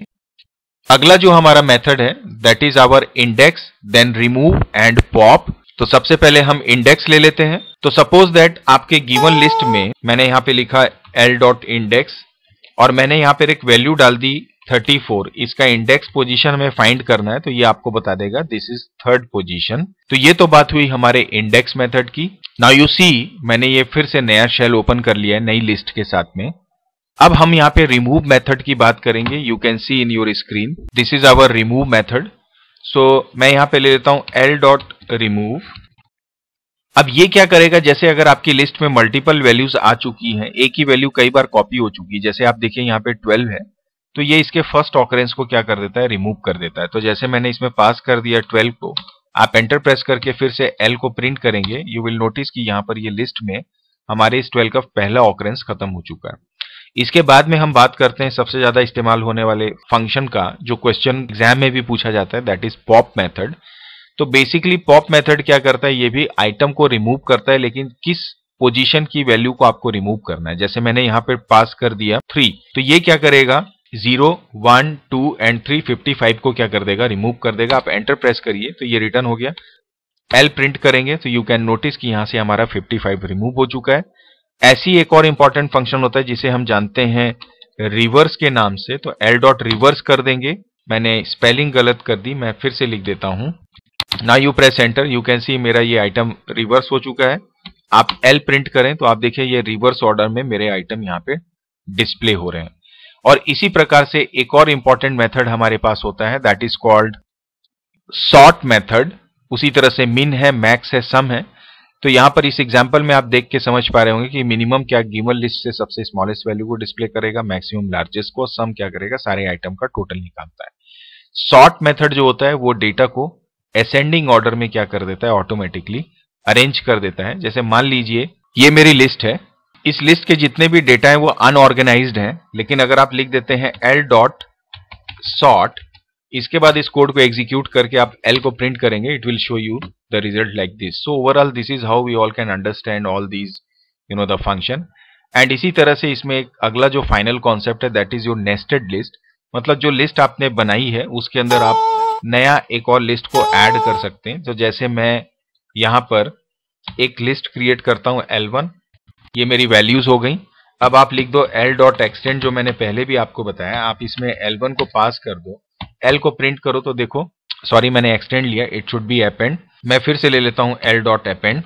अगला जो हमारा मेथड है that is our index then remove and pop तो सबसे पहले हम इंडेक्स ले लेते हैं तो सपोज दैट आपके गिवन लिस्ट में मैंने यहाँ पे लिखा एल डॉट इंडेक्स और मैंने यहाँ पर एक वैल्यू डाल दी 34 इसका इंडेक्स पोजीशन हमें फाइंड करना है तो ये आपको बता देगा दिस इज थर्ड पोजीशन तो ये तो बात हुई हमारे इंडेक्स मेथड की नाउ यू सी मैंने ये फिर से नया शेल ओपन कर लिया है नई लिस्ट के साथ में अब हम यहाँ पे रिमूव मेथड की बात करेंगे you can see in your screen this is our remove method so मैं यहाँ पे ले लेता हूं एल डॉट रिमूव अब ये क्या करेगा जैसे अगर आपकी लिस्ट में मल्टीपल वैल्यूज आ चुकी हैं एक ही वैल्यू कई बार कॉपी हो चुकी है जैसे आप देखिए यहाँ पे 12 है तो ये इसके फर्स्ट ऑकरेंस को क्या कर देता है रिमूव कर देता है तो जैसे मैंने इसमें पास कर दिया ट्वेल्व को आप एंटर प्रेस करके फिर से एल को प्रिंट करेंगे यू विल नोटिस कि यहाँ पर ये लिस्ट में हमारे इस ट्वेल्व का पहला ऑकरेंस खत्म हो चुका है इसके बाद में हम बात करते हैं सबसे ज्यादा इस्तेमाल होने वाले फंक्शन का जो क्वेश्चन एग्जाम में भी पूछा जाता है दैट इज पॉप मेथड तो बेसिकली पॉप मेथड क्या करता है ये भी आइटम को रिमूव करता है लेकिन किस पोजीशन की वैल्यू को आपको रिमूव करना है जैसे मैंने यहाँ पे पास कर दिया थ्री तो ये क्या करेगा zero one two and three fifty five को क्या कर देगा रिमूव कर देगा आप एंटर प्रेस करिए तो ये रिटर्न हो गया एल प्रिंट करेंगे तो यू कैन नोटिस कि यहाँ से हमारा 55 रिमूव हो चुका है ऐसी एक और इंपॉर्टेंट फंक्शन होता है जिसे हम जानते हैं रिवर्स के नाम से तो एल डॉट रिवर्स कर देंगे मैंने स्पेलिंग गलत कर दी मैं फिर से लिख देता हूं ना you press enter you can see मेरा ये आइटम रिवर्स हो चुका है आप एल प्रिंट करें तो आप देखिए ये रिवर्स ऑर्डर में मेरे आइटम यहाँ पे डिस्प्ले हो रहे हैं और इसी प्रकार से एक और इंपॉर्टेंट मेथड हमारे पास होता है that is called sort method उसी तरह से मिन है मैक्स है सम है तो यहां पर इस एग्जाम्पल में आप देख के समझ पा रहे होंगे कि मिनिमम क्या गिवन लिस्ट से सबसे स्मॉलेस्ट वैल्यू को डिस्प्ले करेगा मैक्सिमम लार्जेस्ट को सम क्या करेगा सारे आइटम का टोटल निकालता है सॉर्ट मेथड जो होता है वो डेटा को असेंडिंग ऑर्डर में क्या कर देता है ऑटोमेटिकली अरेंज कर देता है जैसे मान लीजिए ये मेरी लिस्ट है इस लिस्ट के जितने भी डेटा है वो अनऑर्गेनाइज है लेकिन अगर आप लिख देते हैं एल डॉट सॉर्ट इसके बाद इस कोड को एग्जीक्यूट करके आप एल को प्रिंट करेंगे it will show you the result like this so overall this is how we all can understand all these you know the function and इसी तरह से इसमें एक अगला जो फाइनल कॉन्सेप्ट है that is your nested list मतलब जो लिस्ट आपने बनाई है उसके अंदर आप नया एक और लिस्ट को ऐड कर सकते हैं तो जैसे मैं यहां पर एक लिस्ट क्रिएट करता हूं L1 ये मेरी वैल्यूज हो गई अब आप लिख दो L डॉट एक्सटेंड जो मैंने पहले भी आपको बताया आप इसमें L1 को पास कर दो L को प्रिंट करो तो देखो सॉरी मैंने एक्सटेंड लिया इट शुड बी एपेंड मैं फिर से ले लेता हूं एल डॉट एपेंड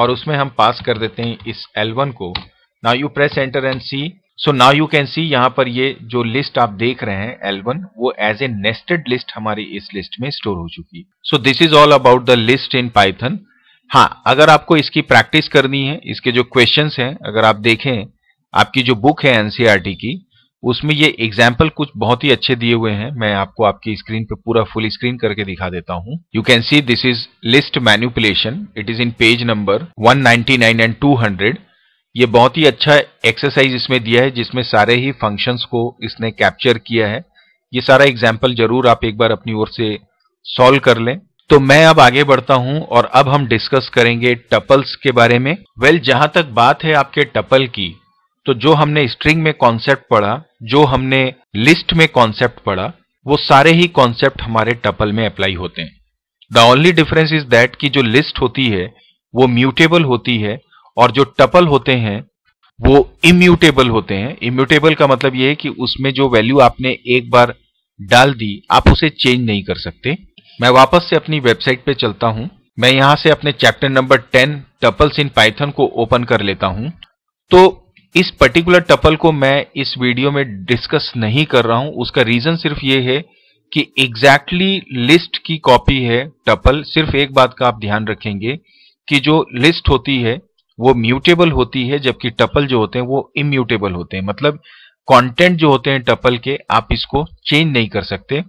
और उसमें हम पास कर देते हैं इस एल वन को ना you press enter and see so now you can see यहाँ पर ये जो लिस्ट आप देख रहे हैं एल वन वो एज ए नेस्टेड लिस्ट हमारी इस लिस्ट में स्टोर हो चुकी so this is all about the list in Python हाँ अगर आपको इसकी प्रैक्टिस करनी है इसके जो क्वेश्चन हैं अगर आप देखें आपकी जो बुक है एनसीआरटी e की उसमें ये एग्जाम्पल कुछ बहुत ही अच्छे दिए हुए हैं मैं आपको आपकी स्क्रीन पे पूरा फुल स्क्रीन करके दिखा देता हूँ you can see this is list manipulation it is in page number 199 and 200 ये बहुत ही अच्छा एक्सरसाइज इसमें दिया है जिसमें सारे ही फंक्शंस को इसने कैप्चर किया है ये सारा एग्जाम्पल जरूर आप एक बार अपनी ओर से सॉल्व कर लें तो मैं अब आगे बढ़ता हूं और अब हम डिस्कस करेंगे टपल्स के बारे में वेल well, जहां तक बात है आपके टपल की तो जो हमने स्ट्रिंग में कॉन्सेप्ट पढ़ा जो हमने लिस्ट में कॉन्सेप्ट पढ़ा वो सारे ही कॉन्सेप्ट हमारे टपल में अप्लाई होते हैं the only difference is that कि जो लिस्ट होती है वो म्यूटेबल होती है और जो टपल होते हैं वो इम्यूटेबल होते हैं इम्यूटेबल का मतलब ये है कि उसमें जो वैल्यू आपने एक बार डाल दी आप उसे चेंज नहीं कर सकते मैं वापस से अपनी वेबसाइट पे चलता हूं मैं यहां से अपने chapter number ten tuples in Python को ओपन कर लेता हूँ तो इस पर्टिकुलर टपल को मैं इस वीडियो में डिस्कस नहीं कर रहा हूं उसका रीजन सिर्फ ये है कि एग्जैक्टली exactly लिस्ट की कॉपी है टपल सिर्फ एक बात का आप ध्यान रखेंगे कि जो लिस्ट होती है वो म्यूटेबल होती है जबकि टपल जो होते हैं वो इम्यूटेबल होते हैं मतलब कंटेंट जो होते हैं टपल के आप इसको चेंज नहीं कर सकते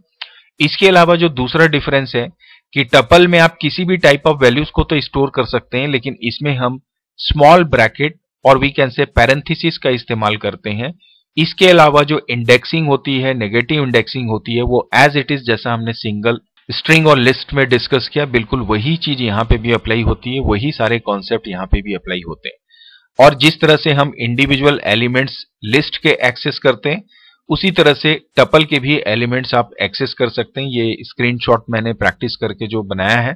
इसके अलावा जो दूसरा डिफरेंस है कि टपल में आप किसी भी टाइप ऑफ वैल्यूज को तो स्टोर कर सकते हैं लेकिन इसमें हम स्मॉल ब्रैकेट और वी कैन से पैरेंथिस का इस्तेमाल करते हैं इसके अलावा जो इंडेक्सिंग होती है नेगेटिव इंडेक्सिंग होती है वो एज इट इज जैसा हमने सिंगल स्ट्रिंग और लिस्ट में डिस्कस किया बिल्कुल वही चीज यहाँ पे भी अप्लाई होती है वही सारे कॉन्सेप्ट यहाँ पे भी अप्लाई होते हैं और जिस तरह से हम इंडिविजुअल एलिमेंट्स लिस्ट के एक्सेस करते हैं उसी तरह से टपल के भी एलिमेंट्स आप एक्सेस कर सकते हैं ये स्क्रीनशॉट मैंने प्रैक्टिस करके जो बनाया है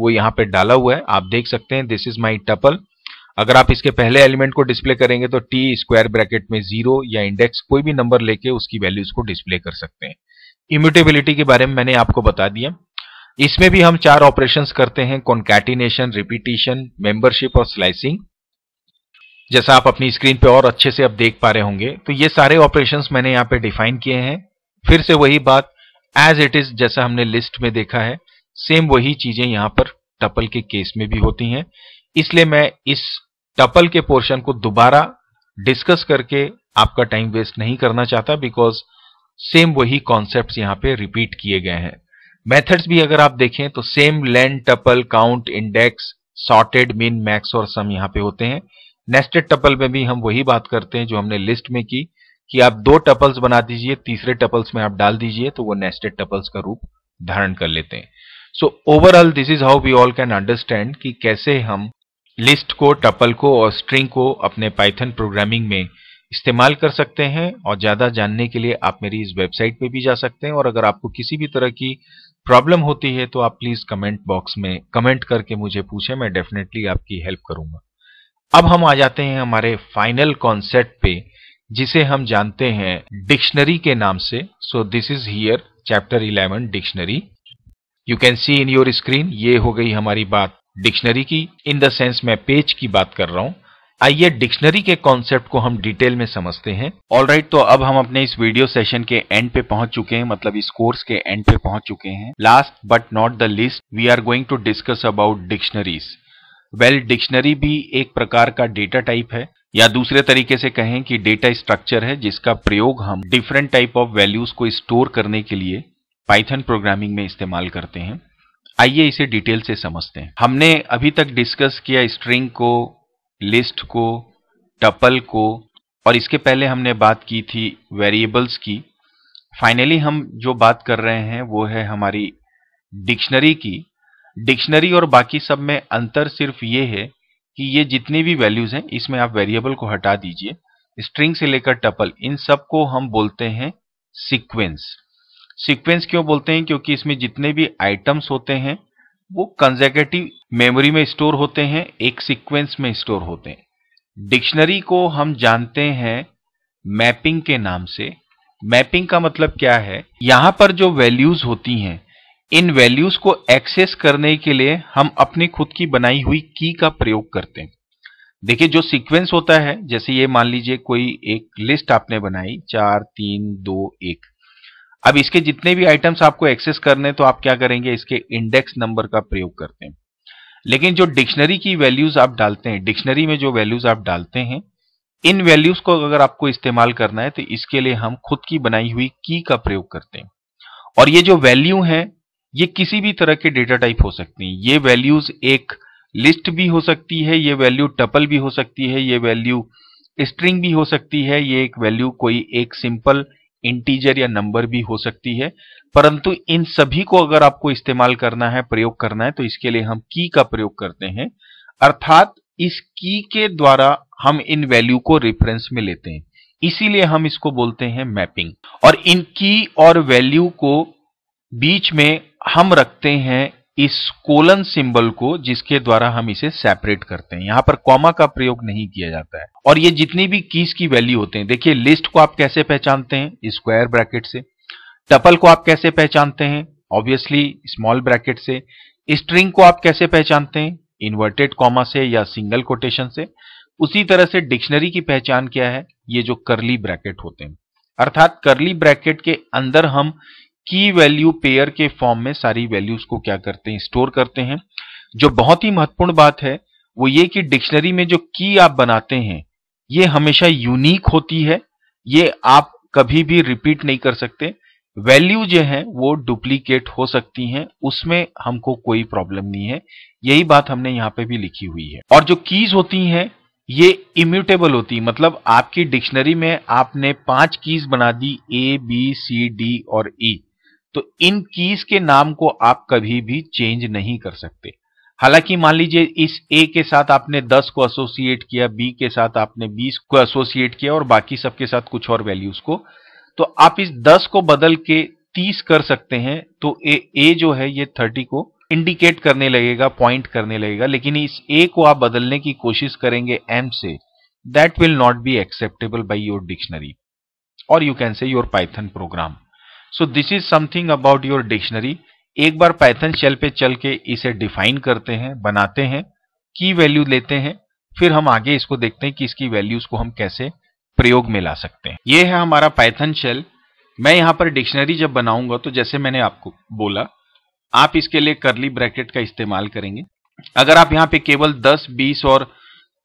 वो यहाँ पे डाला हुआ है आप देख सकते हैं दिस इज माई टपल अगर आप इसके पहले एलिमेंट को डिस्प्ले करेंगे तो टी स्क्वायर ब्रैकेट में जीरो या इंडेक्स कोई भी नंबर लेके उसकी वैल्यूज को डिस्प्ले कर सकते हैं इम्यूटेबिलिटी के बारे में मैंने आपको बता दिया इसमें भी हम चार ऑपरेशन करते हैं कॉन्कैटिनेशन रिपीटिशन मेंबरशिप और स्लाइसिंग जैसा आप अपनी स्क्रीन पे और अच्छे से आप देख पा रहे होंगे तो ये सारे ऑपरेशंस मैंने यहाँ पे डिफाइन किए हैं फिर से वही बात एज इट इज जैसा हमने लिस्ट में देखा है सेम वही चीजें यहाँ पर टपल के केस में भी होती हैं इसलिए मैं इस टपल के पोर्शन को दोबारा डिस्कस करके आपका टाइम वेस्ट नहीं करना चाहता बिकॉज सेम वही कॉन्सेप्ट यहां पे रिपीट किए गए हैं मेथड्स भी अगर आप देखें तो same len tuple count index sorted min max और सम यहाँ पे होते हैं नेस्टेड टपल में भी हम वही बात करते हैं जो हमने लिस्ट में की कि आप दो टपल्स बना दीजिए तीसरे टपल्स में आप डाल दीजिए तो वो नेस्टेड टपल्स का रूप धारण कर लेते हैं so overall this is how we all can understand कि कैसे हम लिस्ट को टपल को और स्ट्रिंग को अपने पाइथन प्रोग्रामिंग में इस्तेमाल कर सकते हैं और ज़्यादा जानने के लिए आप मेरी इस वेबसाइट पे भी जा सकते हैं और अगर आपको किसी भी तरह की प्रॉब्लम होती है तो आप प्लीज़ कमेंट बॉक्स में कमेंट करके मुझे पूछें मैं डेफिनेटली आपकी हेल्प करूंगा अब हम आ जाते हैं हमारे फाइनल कॉन्सेप्ट पे जिसे हम जानते हैं डिक्शनरी के नाम से so this is here chapter 11 dictionary you can see in your screen ये हो गई हमारी बात डिक्शनरी की इन द सेंस मैं पेज की बात कर रहा हूं आइए डिक्शनरी के कॉन्सेप्ट को हम डिटेल में समझते हैं ऑल right, तो अब हम अपने इस वीडियो सेशन के एंड पे पहुंच चुके हैं मतलब इस कोर्स के एंड पे पहुंच चुके हैं last but not the list we are going to discuss about dictionaries well dictionary भी एक प्रकार का डेटा टाइप है या दूसरे तरीके से कहें कि डेटा स्ट्रक्चर है जिसका प्रयोग हम डिफरेंट टाइप ऑफ वैल्यूज को स्टोर करने के लिए पाइथन प्रोग्रामिंग में इस्तेमाल करते हैं आइए इसे डिटेल से समझते हैं हमने अभी तक डिस्कस किया स्ट्रिंग को लिस्ट को टपल को और इसके पहले हमने बात की थी वेरिएबल्स की फाइनली हम जो बात कर रहे हैं वो है हमारी डिक्शनरी की डिक्शनरी और बाकी सब में अंतर सिर्फ ये है कि ये जितनी भी वैल्यूज़ हैं इसमें आप वेरिएबल को हटा दीजिए स्ट्रिंग से लेकर टपल इन सब को हम बोलते हैं सीक्वेंस सीक्वेंस क्यों बोलते हैं क्योंकि इसमें जितने भी आइटम्स होते हैं वो कंजेकेटिव मेमोरी में स्टोर होते हैं एक सीक्वेंस में स्टोर होते हैं डिक्शनरी को हम जानते हैं मैपिंग के नाम से मैपिंग का मतलब क्या है यहां पर जो वैल्यूज होती हैं इन वैल्यूज को एक्सेस करने के लिए हम अपने खुद की बनाई हुई की का प्रयोग करते हैं देखिए जो सीक्वेंस होता है जैसे ये मान लीजिए कोई एक लिस्ट आपने बनाई चार तीन दो एक अब इसके जितने भी आइटम्स आपको एक्सेस करने तो आप क्या करेंगे इसके इंडेक्स नंबर का प्रयोग करते हैं लेकिन जो डिक्शनरी की वैल्यूज आप डालते हैं डिक्शनरी में जो वैल्यूज आप डालते हैं इन वैल्यूज को अगर आपको इस्तेमाल करना है तो इसके लिए हम खुद की बनाई हुई की का प्रयोग करते हैं और ये जो वैल्यू है ये किसी भी तरह के डेटा टाइप हो सकती है ये वैल्यूज एक लिस्ट भी हो सकती है ये वैल्यू टपल भी हो सकती है ये वैल्यू स्ट्रिंग भी हो सकती है ये एक वैल्यू कोई एक सिंपल इंटीजर या नंबर भी हो सकती है परंतु इन सभी को अगर आपको इस्तेमाल करना है प्रयोग करना है तो इसके लिए हम की का प्रयोग करते हैं अर्थात इस की के द्वारा हम इन वैल्यू को रेफरेंस में लेते हैं इसीलिए हम इसको बोलते हैं मैपिंग और इन की और वैल्यू को बीच में हम रखते हैं इस कोलन सिंबल को जिसके द्वारा हम इसे सेपरेट करते हैं यहां पर कॉमा का प्रयोग नहीं किया जाता है और ये जितनी भी कीज की वैल्यू होते हैं देखिए लिस्ट को आप कैसे पहचानते हैं स्क्वायर ब्रैकेट से टपल को आप कैसे पहचानते हैं ऑब्वियसली स्मॉल ब्रैकेट से स्ट्रिंग को आप कैसे पहचानते हैं इन्वर्टेड कॉमा से या सिंगल कोटेशन से उसी तरह से डिक्शनरी की पहचान क्या है ये जो करली ब्रैकेट होते हैं अर्थात करली ब्रैकेट के अंदर हम की वैल्यू पेयर के फॉर्म में सारी वैल्यूज को क्या करते हैं स्टोर करते हैं जो बहुत ही महत्वपूर्ण बात है वो ये कि डिक्शनरी में जो की आप बनाते हैं ये हमेशा यूनिक होती है ये आप कभी भी रिपीट नहीं कर सकते वैल्यू जो है वो डुप्लीकेट हो सकती हैं उसमें हमको कोई प्रॉब्लम नहीं है यही बात हमने यहाँ पे भी लिखी हुई है और जो कीज होती हैं ये इम्यूटेबल होती है मतलब आपकी डिक्शनरी में आपने पांच कीज बना दी ए बी सी डी और ई e. तो इन कीज के नाम को आप कभी भी चेंज नहीं कर सकते हालांकि मान लीजिए इस ए के साथ आपने 10 को एसोसिएट किया बी के साथ आपने 20 को एसोसिएट किया और बाकी सबके साथ कुछ और वैल्यूज को तो आप इस 10 को बदल के 30 कर सकते हैं तो ए ए जो है ये 30 को इंडिकेट करने लगेगा पॉइंट करने लगेगा लेकिन इस ए को आप बदलने की कोशिश करेंगे एम से that will not be acceptable by your dictionary और you can say your Python program so this is something about your dictionary एक बार पैथन शेल पे चल के इसे डिफाइन करते हैं बनाते हैं की वैल्यू लेते हैं फिर हम आगे इसको देखते हैं कि इसकी वैल्यूज को हम कैसे प्रयोग में ला सकते हैं ये है हमारा पैथन शेल मैं यहाँ पर डिक्शनरी जब बनाऊंगा तो जैसे मैंने आपको बोला आप इसके लिए करली ब्रैकेट का इस्तेमाल करेंगे अगर आप यहाँ पे केवल 10, 20 और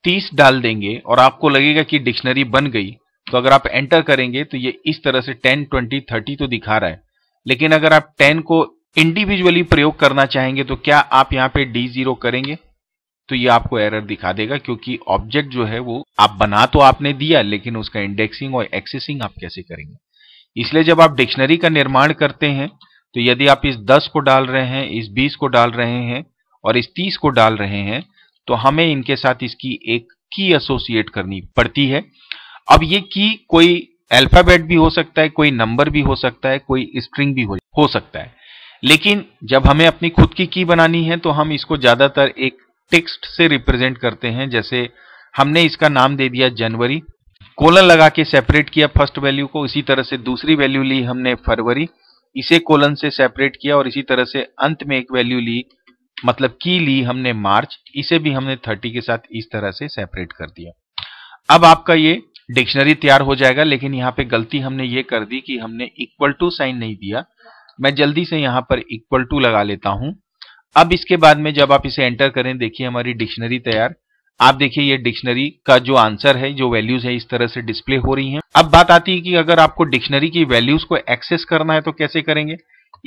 30 डाल देंगे और आपको लगेगा कि डिक्शनरी बन गई तो अगर आप एंटर करेंगे तो ये इस तरह से टेन ट्वेंटी थर्टी तो दिखा रहा है लेकिन अगर आप टेन को इंडिविजुअली प्रयोग करना चाहेंगे तो क्या आप यहाँ पे डी जीरो करेंगे तो ये आपको एरर दिखा देगा क्योंकि ऑब्जेक्ट जो है वो आप बना तो आपने दिया लेकिन उसका इंडेक्सिंग और एक्सेसिंग आप कैसे करेंगे इसलिए जब आप डिक्शनरी का निर्माण करते हैं तो यदि आप इस दस को डाल रहे हैं इस बीस को डाल रहे हैं और इस तीस को डाल रहे हैं तो हमें इनके साथ इसकी एक की एसोसिएट करनी पड़ती है अब ये की कोई अल्फाबेट भी हो सकता है कोई नंबर भी हो सकता है कोई स्ट्रिंग भी हो, हो सकता है लेकिन जब हमें अपनी खुद की की बनानी है तो हम इसको ज्यादातर एक टेक्स्ट से रिप्रेजेंट करते हैं जैसे हमने इसका नाम दे दिया जनवरी कोलन लगा के सेपरेट किया फर्स्ट वैल्यू को इसी तरह से दूसरी वैल्यू ली हमने फरवरी इसे कोलन से सेपरेट किया और इसी तरह से अंत में एक वैल्यू ली मतलब की ली हमने मार्च इसे भी हमने थर्टी के साथ इस तरह से सेपरेट कर दिया अब आपका ये डिक्शनरी तैयार हो जाएगा लेकिन यहाँ पे गलती हमने ये कर दी कि हमने इक्वल टू साइन नहीं दिया मैं जल्दी से यहाँ पर इक्वल टू लगा लेता हूँ अब इसके बाद में जब आप इसे एंटर करें देखिए हमारी डिक्शनरी तैयार आप देखिए ये डिक्शनरी का जो आंसर है जो वैल्यूज है इस तरह से डिस्प्ले हो रही हैं अब बात आती है कि अगर आपको डिक्शनरी की वैल्यूज को एक्सेस करना है तो कैसे करेंगे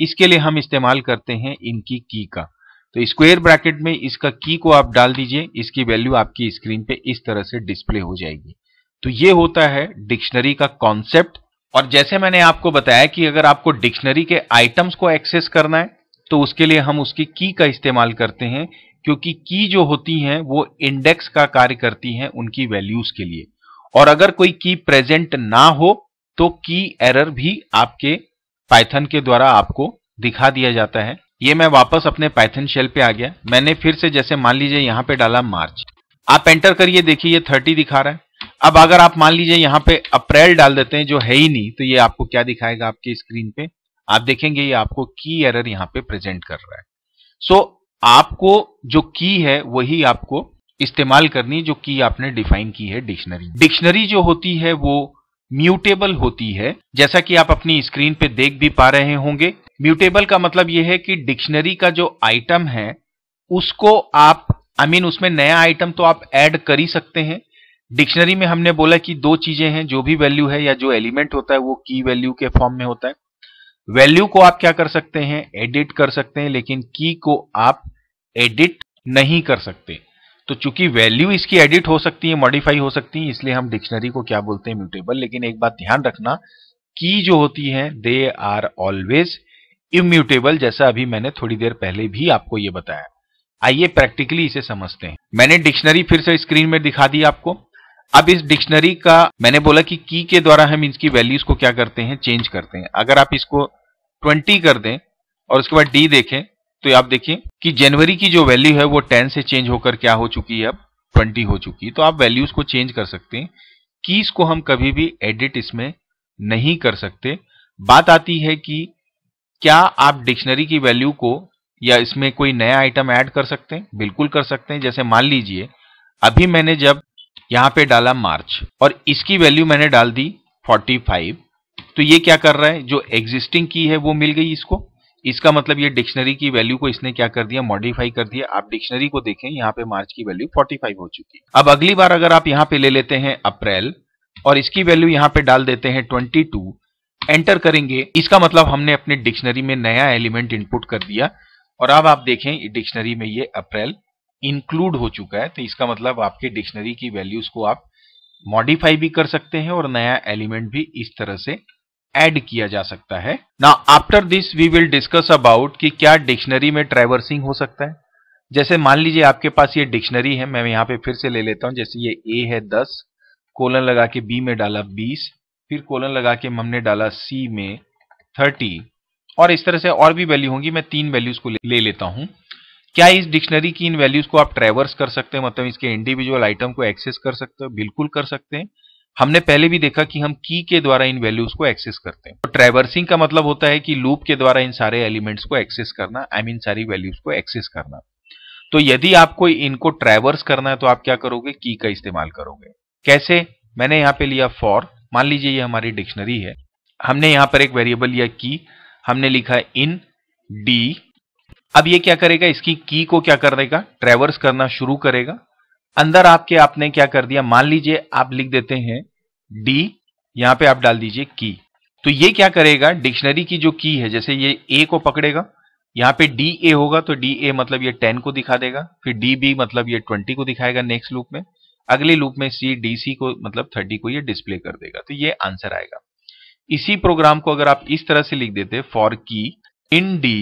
इसके लिए हम इस्तेमाल करते हैं इनकी की का तो स्क्वायर ब्रैकेट में इसका की को आप डाल दीजिए इसकी वैल्यू आपकी स्क्रीन पे इस तरह से डिस्प्ले हो जाएगी तो ये होता है डिक्शनरी का कॉन्सेप्ट और जैसे मैंने आपको बताया कि अगर आपको डिक्शनरी के आइटम्स को एक्सेस करना है तो उसके लिए हम उसकी की का इस्तेमाल करते हैं क्योंकि की जो होती हैं वो इंडेक्स का कार्य करती हैं उनकी वैल्यूज के लिए और अगर कोई की प्रेजेंट ना हो तो की एरर भी आपके पाइथन के द्वारा आपको दिखा दिया जाता है ये मैं वापस अपने पाइथन शेल पे आ गया मैंने फिर से जैसे मान लीजिए यहां पे डाला मार्च आप एंटर करिए देखिए ये थर्टी दिखा रहा है अब अगर आप मान लीजिए यहाँ पे अप्रैल डाल देते हैं जो है ही नहीं तो ये आपको क्या दिखाएगा आपकी स्क्रीन पे आप देखेंगे ये आपको की एरर यहाँ पे प्रेजेंट कर रहा है सो so, आपको जो की है वही आपको इस्तेमाल करनी जो की आपने डिफाइन की है डिक्शनरी डिक्शनरी जो होती है वो म्यूटेबल होती है जैसा कि आप अपनी स्क्रीन पे देख भी पा रहे होंगे म्यूटेबल का मतलब यह है कि डिक्शनरी का जो आइटम है उसको आप आई I मीन mean, उसमें नया आइटम तो आप ऐड कर ही सकते हैं डिक्शनरी में हमने बोला कि दो चीजें हैं जो भी वैल्यू है या जो एलिमेंट होता है वो की वैल्यू के फॉर्म में होता है वैल्यू को आप क्या कर सकते हैं एडिट कर सकते हैं लेकिन की को आप एडिट नहीं कर सकते तो चूंकि वैल्यू इसकी एडिट हो सकती है मॉडिफाई हो सकती है इसलिए हम डिक्शनरी को क्या बोलते हैं म्यूटेबल लेकिन एक बात ध्यान रखना की जो होती है दे आर ऑलवेज इम्यूटेबल जैसा अभी मैंने थोड़ी देर पहले भी आपको ये बताया आइए प्रैक्टिकली इसे समझते हैं मैंने डिक्शनरी फिर से स्क्रीन में दिखा दी आपको अब इस डिक्शनरी का मैंने बोला कि की के द्वारा हम इसकी वैल्यूज को क्या करते हैं चेंज करते हैं अगर आप इसको ट्वेंटी कर दें और उसके बाद डी देखें तो आप देखिए कि जनवरी की जो वैल्यू है वो टेन से चेंज होकर क्या हो चुकी है अब ट्वेंटी हो चुकी है तो आप वैल्यूज को चेंज कर सकते हैं कीज को हम कभी भी एडिट इसमें नहीं कर सकते बात आती है कि क्या आप डिक्शनरी की वैल्यू को या इसमें कोई नया आइटम ऐड कर सकते हैं बिल्कुल कर सकते हैं जैसे मान लीजिए अभी मैंने जब यहां पे डाला मार्च और इसकी वैल्यू मैंने डाल दी 45 तो ये क्या कर रहा है जो एग्जिस्टिंग की है वो मिल गई इसको इसका मतलब ये डिक्शनरी की वैल्यू को इसने क्या कर दिया मॉडिफाई कर दिया आप डिक्शनरी को देखें यहाँ पे मार्च की वैल्यू 45 हो चुकी है अब अगली बार अगर आप यहाँ पे ले लेते हैं अप्रैल और इसकी वैल्यू यहाँ पे डाल देते हैं 22 एंटर करेंगे इसका मतलब हमने अपने डिक्शनरी में नया एलिमेंट इनपुट कर दिया और अब आप देखें डिक्शनरी में ये अप्रैल इंक्लूड हो चुका है तो इसका मतलब आपके डिक्शनरी की वैल्यूज को आप मॉडिफाई भी कर सकते हैं और नया एलिमेंट भी इस तरह से एड किया जा सकता है ना after this we will discuss about कि क्या डिक्शनरी में ट्रेवर्सिंग हो सकता है जैसे मान लीजिए आपके पास ये डिक्शनरी है मैं यहाँ पे फिर से ले लेता हूँ जैसे ये ए है दस कोलन लगा के बी में डाला बीस फिर कोलन लगा के हमने डाला सी में थर्टी और इस तरह से और भी वैल्यू होंगी मैं तीन वैल्यूज को ले, ले लेता हूँ क्या इस डिक्शनरी की इन वैल्यूज को आप ट्रेवर्स कर सकते हैं मतलब इसके इंडिविजुअल आइटम को एक्सेस कर सकते हो बिल्कुल कर सकते हैं हमने पहले भी देखा कि हम की के द्वारा इन वैल्यूज को एक्सेस करते हैं तो ट्रेवर्सिंग का मतलब होता है कि लूप के द्वारा इन सारे एलिमेंट्स को एक्सेस करना आई I मीन mean सारी वैल्यूज को एक्सेस करना तो यदि आपको इनको ट्रेवर्स करना है तो आप क्या करोगे की का इस्तेमाल करोगे कैसे मैंने यहाँ पे लिया फॉर मान लीजिए ये हमारी डिक्शनरी है हमने यहाँ पर एक वेरिएबल लिया की हमने लिखा इन डी अब ये क्या करेगा इसकी की को क्या कर देगा ट्रेवर्स करना शुरू करेगा अंदर आपके आपने क्या कर दिया मान लीजिए आप लिख देते हैं डी यहां पे आप डाल दीजिए की तो ये क्या करेगा डिक्शनरी की जो की है जैसे ये ए को पकड़ेगा यहां पे डी ए होगा तो डी ए मतलब ये टेन को दिखा देगा फिर डी बी मतलब ये ट्वेंटी को दिखाएगा नेक्स्ट लूप में अगले लूप में सी डी सी को मतलब थर्टी को ये डिस्प्ले कर देगा तो ये आंसर आएगा इसी प्रोग्राम को अगर आप इस तरह से लिख देते फॉर की इन डी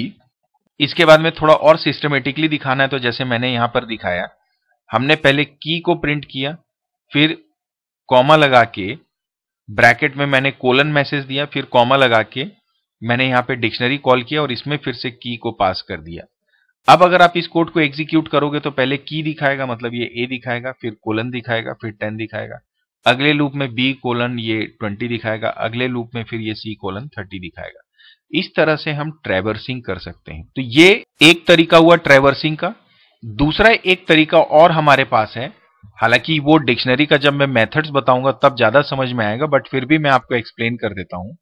इसके बाद में थोड़ा और सिस्टमेटिकली दिखाना है तो जैसे मैंने यहां पर दिखाया हमने पहले की को प्रिंट किया फिर कॉमा लगा के ब्रैकेट में मैंने कोलन मैसेज दिया फिर कॉमा लगा के मैंने यहां पे डिक्शनरी कॉल किया और इसमें फिर से की को पास कर दिया अब अगर आप इस कोड को एग्जीक्यूट करोगे तो पहले की दिखाएगा मतलब ये ए दिखाएगा फिर कोलन दिखाएगा फिर टेन दिखाएगा अगले लूप में बी कोलन ये ट्वेंटी दिखाएगा अगले लूप में फिर ये सी कोलन थर्टी दिखाएगा इस तरह से हम ट्रेवर्सिंग कर सकते हैं तो ये एक तरीका हुआ ट्रेवर्सिंग का दूसरा एक तरीका और हमारे पास है हालांकि वो डिक्शनरी का जब मैं मेथड्स बताऊंगा तब ज्यादा समझ में आएगा बट फिर भी मैं आपको एक्सप्लेन कर देता हूं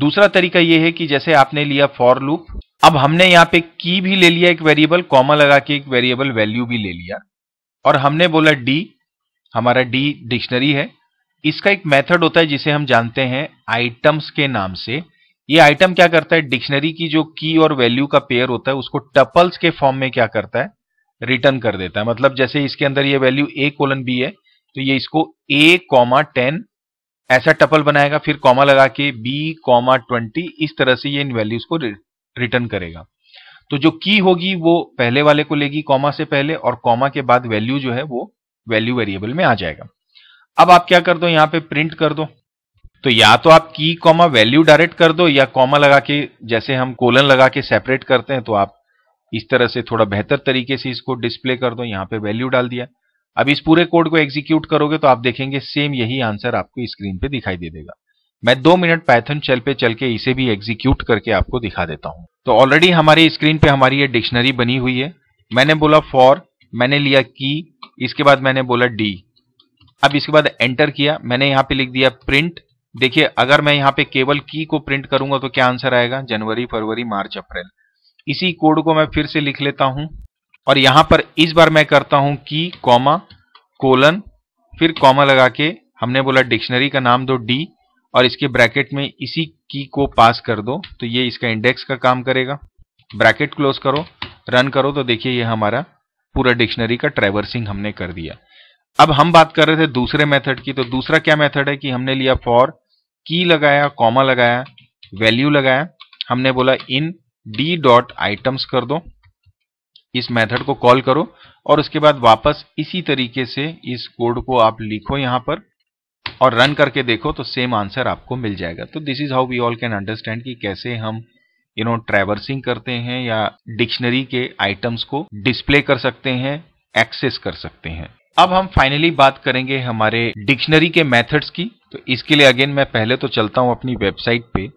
दूसरा तरीका ये है कि जैसे आपने लिया फॉर लूप अब हमने यहाँ पे की भी ले लिया एक वेरिएबल कॉमा लगा के एक वेरिएबल वैल्यू भी ले लिया और हमने बोला डी हमारा डी डिक्शनरी है इसका एक मेथड होता है जिसे हम जानते हैं आइटम्स के नाम से ये आइटम क्या करता है डिक्शनरी की जो की और वैल्यू का पेयर होता है उसको टपल्स के फॉर्म में क्या करता है रिटर्न कर देता है मतलब जैसे इसके अंदर ये वैल्यू ए कोलन बी है तो ये इसको ए कॉमा टेन ऐसा टपल बनाएगा फिर कॉमा लगा के बी कॉमा ट्वेंटी इस तरह से ये इन वैल्यूज को रिटर्न करेगा तो जो की होगी वो पहले वाले को लेगी कॉमा से पहले और कॉमा के बाद वैल्यू जो है वो वैल्यू वेरिएबल में आ जाएगा अब आप क्या कर दो यहां पे प्रिंट कर दो तो या तो आप की कॉमा वैल्यू डायरेक्ट कर दो या कॉमा लगा के जैसे हम कोलन लगा के सेपरेट करते हैं तो आप इस तरह से थोड़ा बेहतर तरीके से इसको डिस्प्ले कर दो यहां पे वैल्यू डाल दिया अब इस पूरे कोड को एग्जीक्यूट करोगे तो आप देखेंगे सेम यही आंसर आपको स्क्रीन पे दिखाई दे देगा मैं दो मिनट पैथन चल पे चल के इसे भी एग्जीक्यूट करके आपको दिखा देता हूं तो ऑलरेडी हमारी स्क्रीन पे हमारी ये डिक्शनरी बनी हुई है मैंने बोला फॉर मैंने लिया की इसके बाद मैंने बोला डी अब इसके बाद एंटर किया मैंने यहां पर लिख दिया प्रिंट देखिए अगर मैं यहाँ पे केवल की को प्रिंट करूंगा तो क्या आंसर आएगा जनवरी फरवरी मार्च अप्रैल इसी कोड को मैं फिर से लिख लेता हूं और यहां पर इस बार मैं करता हूं की कॉमा कोलन फिर कॉमा लगा के हमने बोला डिक्शनरी का नाम दो डी और इसके ब्रैकेट में इसी की को पास कर दो तो ये इसका इंडेक्स का काम करेगा ब्रैकेट क्लोज करो रन करो तो देखिए ये हमारा पूरा डिक्शनरी का ट्रेवर्सिंग हमने कर दिया अब हम बात कर रहे थे दूसरे मेथड की तो दूसरा क्या मेथड है कि हमने लिया फॉर की लगाया कॉमा लगाया वैल्यू लगाया हमने बोला इन डी डॉट आइटम्स कर दो इस मेथड को कॉल करो और उसके बाद वापस इसी तरीके से इस कोड को आप लिखो यहां पर और रन करके देखो तो सेम आंसर आपको मिल जाएगा तो this is how we all can understand कि कैसे हम यू नो ट्रेवर्सिंग करते हैं या डिक्शनरी के आइटम्स को डिस्प्ले कर सकते हैं एक्सेस कर सकते हैं अब हम फाइनली बात करेंगे हमारे डिक्शनरी के मेथड्स की तो इसके लिए अगेन मैं पहले तो चलता हूँ अपनी वेबसाइट पे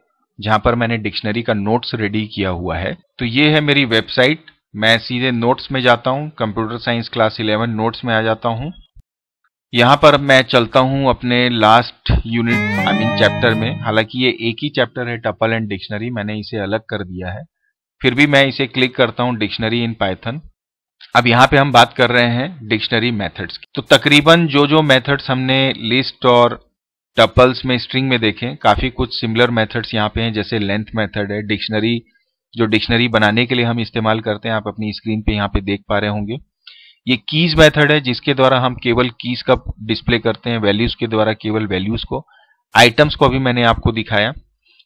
जहाँ पर मैंने डिक्शनरी का नोट्स रेडी किया हुआ है तो ये है मेरी वेबसाइट मैं सीधे नोट्स में जाता हूँ computer science class eleven notes में आ जाता हूँ यहाँ पर मैं चलता हूँ अपने last unit I mean chapter में हालांकि ये एक ही चैप्टर है टपल एंड डिक्शनरी मैंने इसे अलग कर दिया है फिर भी मैं इसे क्लिक करता हूँ डिक्शनरी इन पाइथन अब यहाँ पे हम बात कर रहे हैं डिक्शनरी मेथड्स की तो तकरीबन जो जो मेथड्स हमने लिस्ट और टपल्स में स्ट्रिंग में देखें काफ़ी कुछ सिमिलर मेथड्स यहाँ पे हैं जैसे लेंथ मेथड है डिक्शनरी जो डिक्शनरी बनाने के लिए हम इस्तेमाल करते हैं आप अपनी स्क्रीन पे यहाँ पे देख पा रहे होंगे ये कीज मेथड है जिसके द्वारा हम केवल कीज का डिस्प्ले करते हैं वैल्यूज के द्वारा केवल वैल्यूज को आइटम्स को भी मैंने आपको दिखाया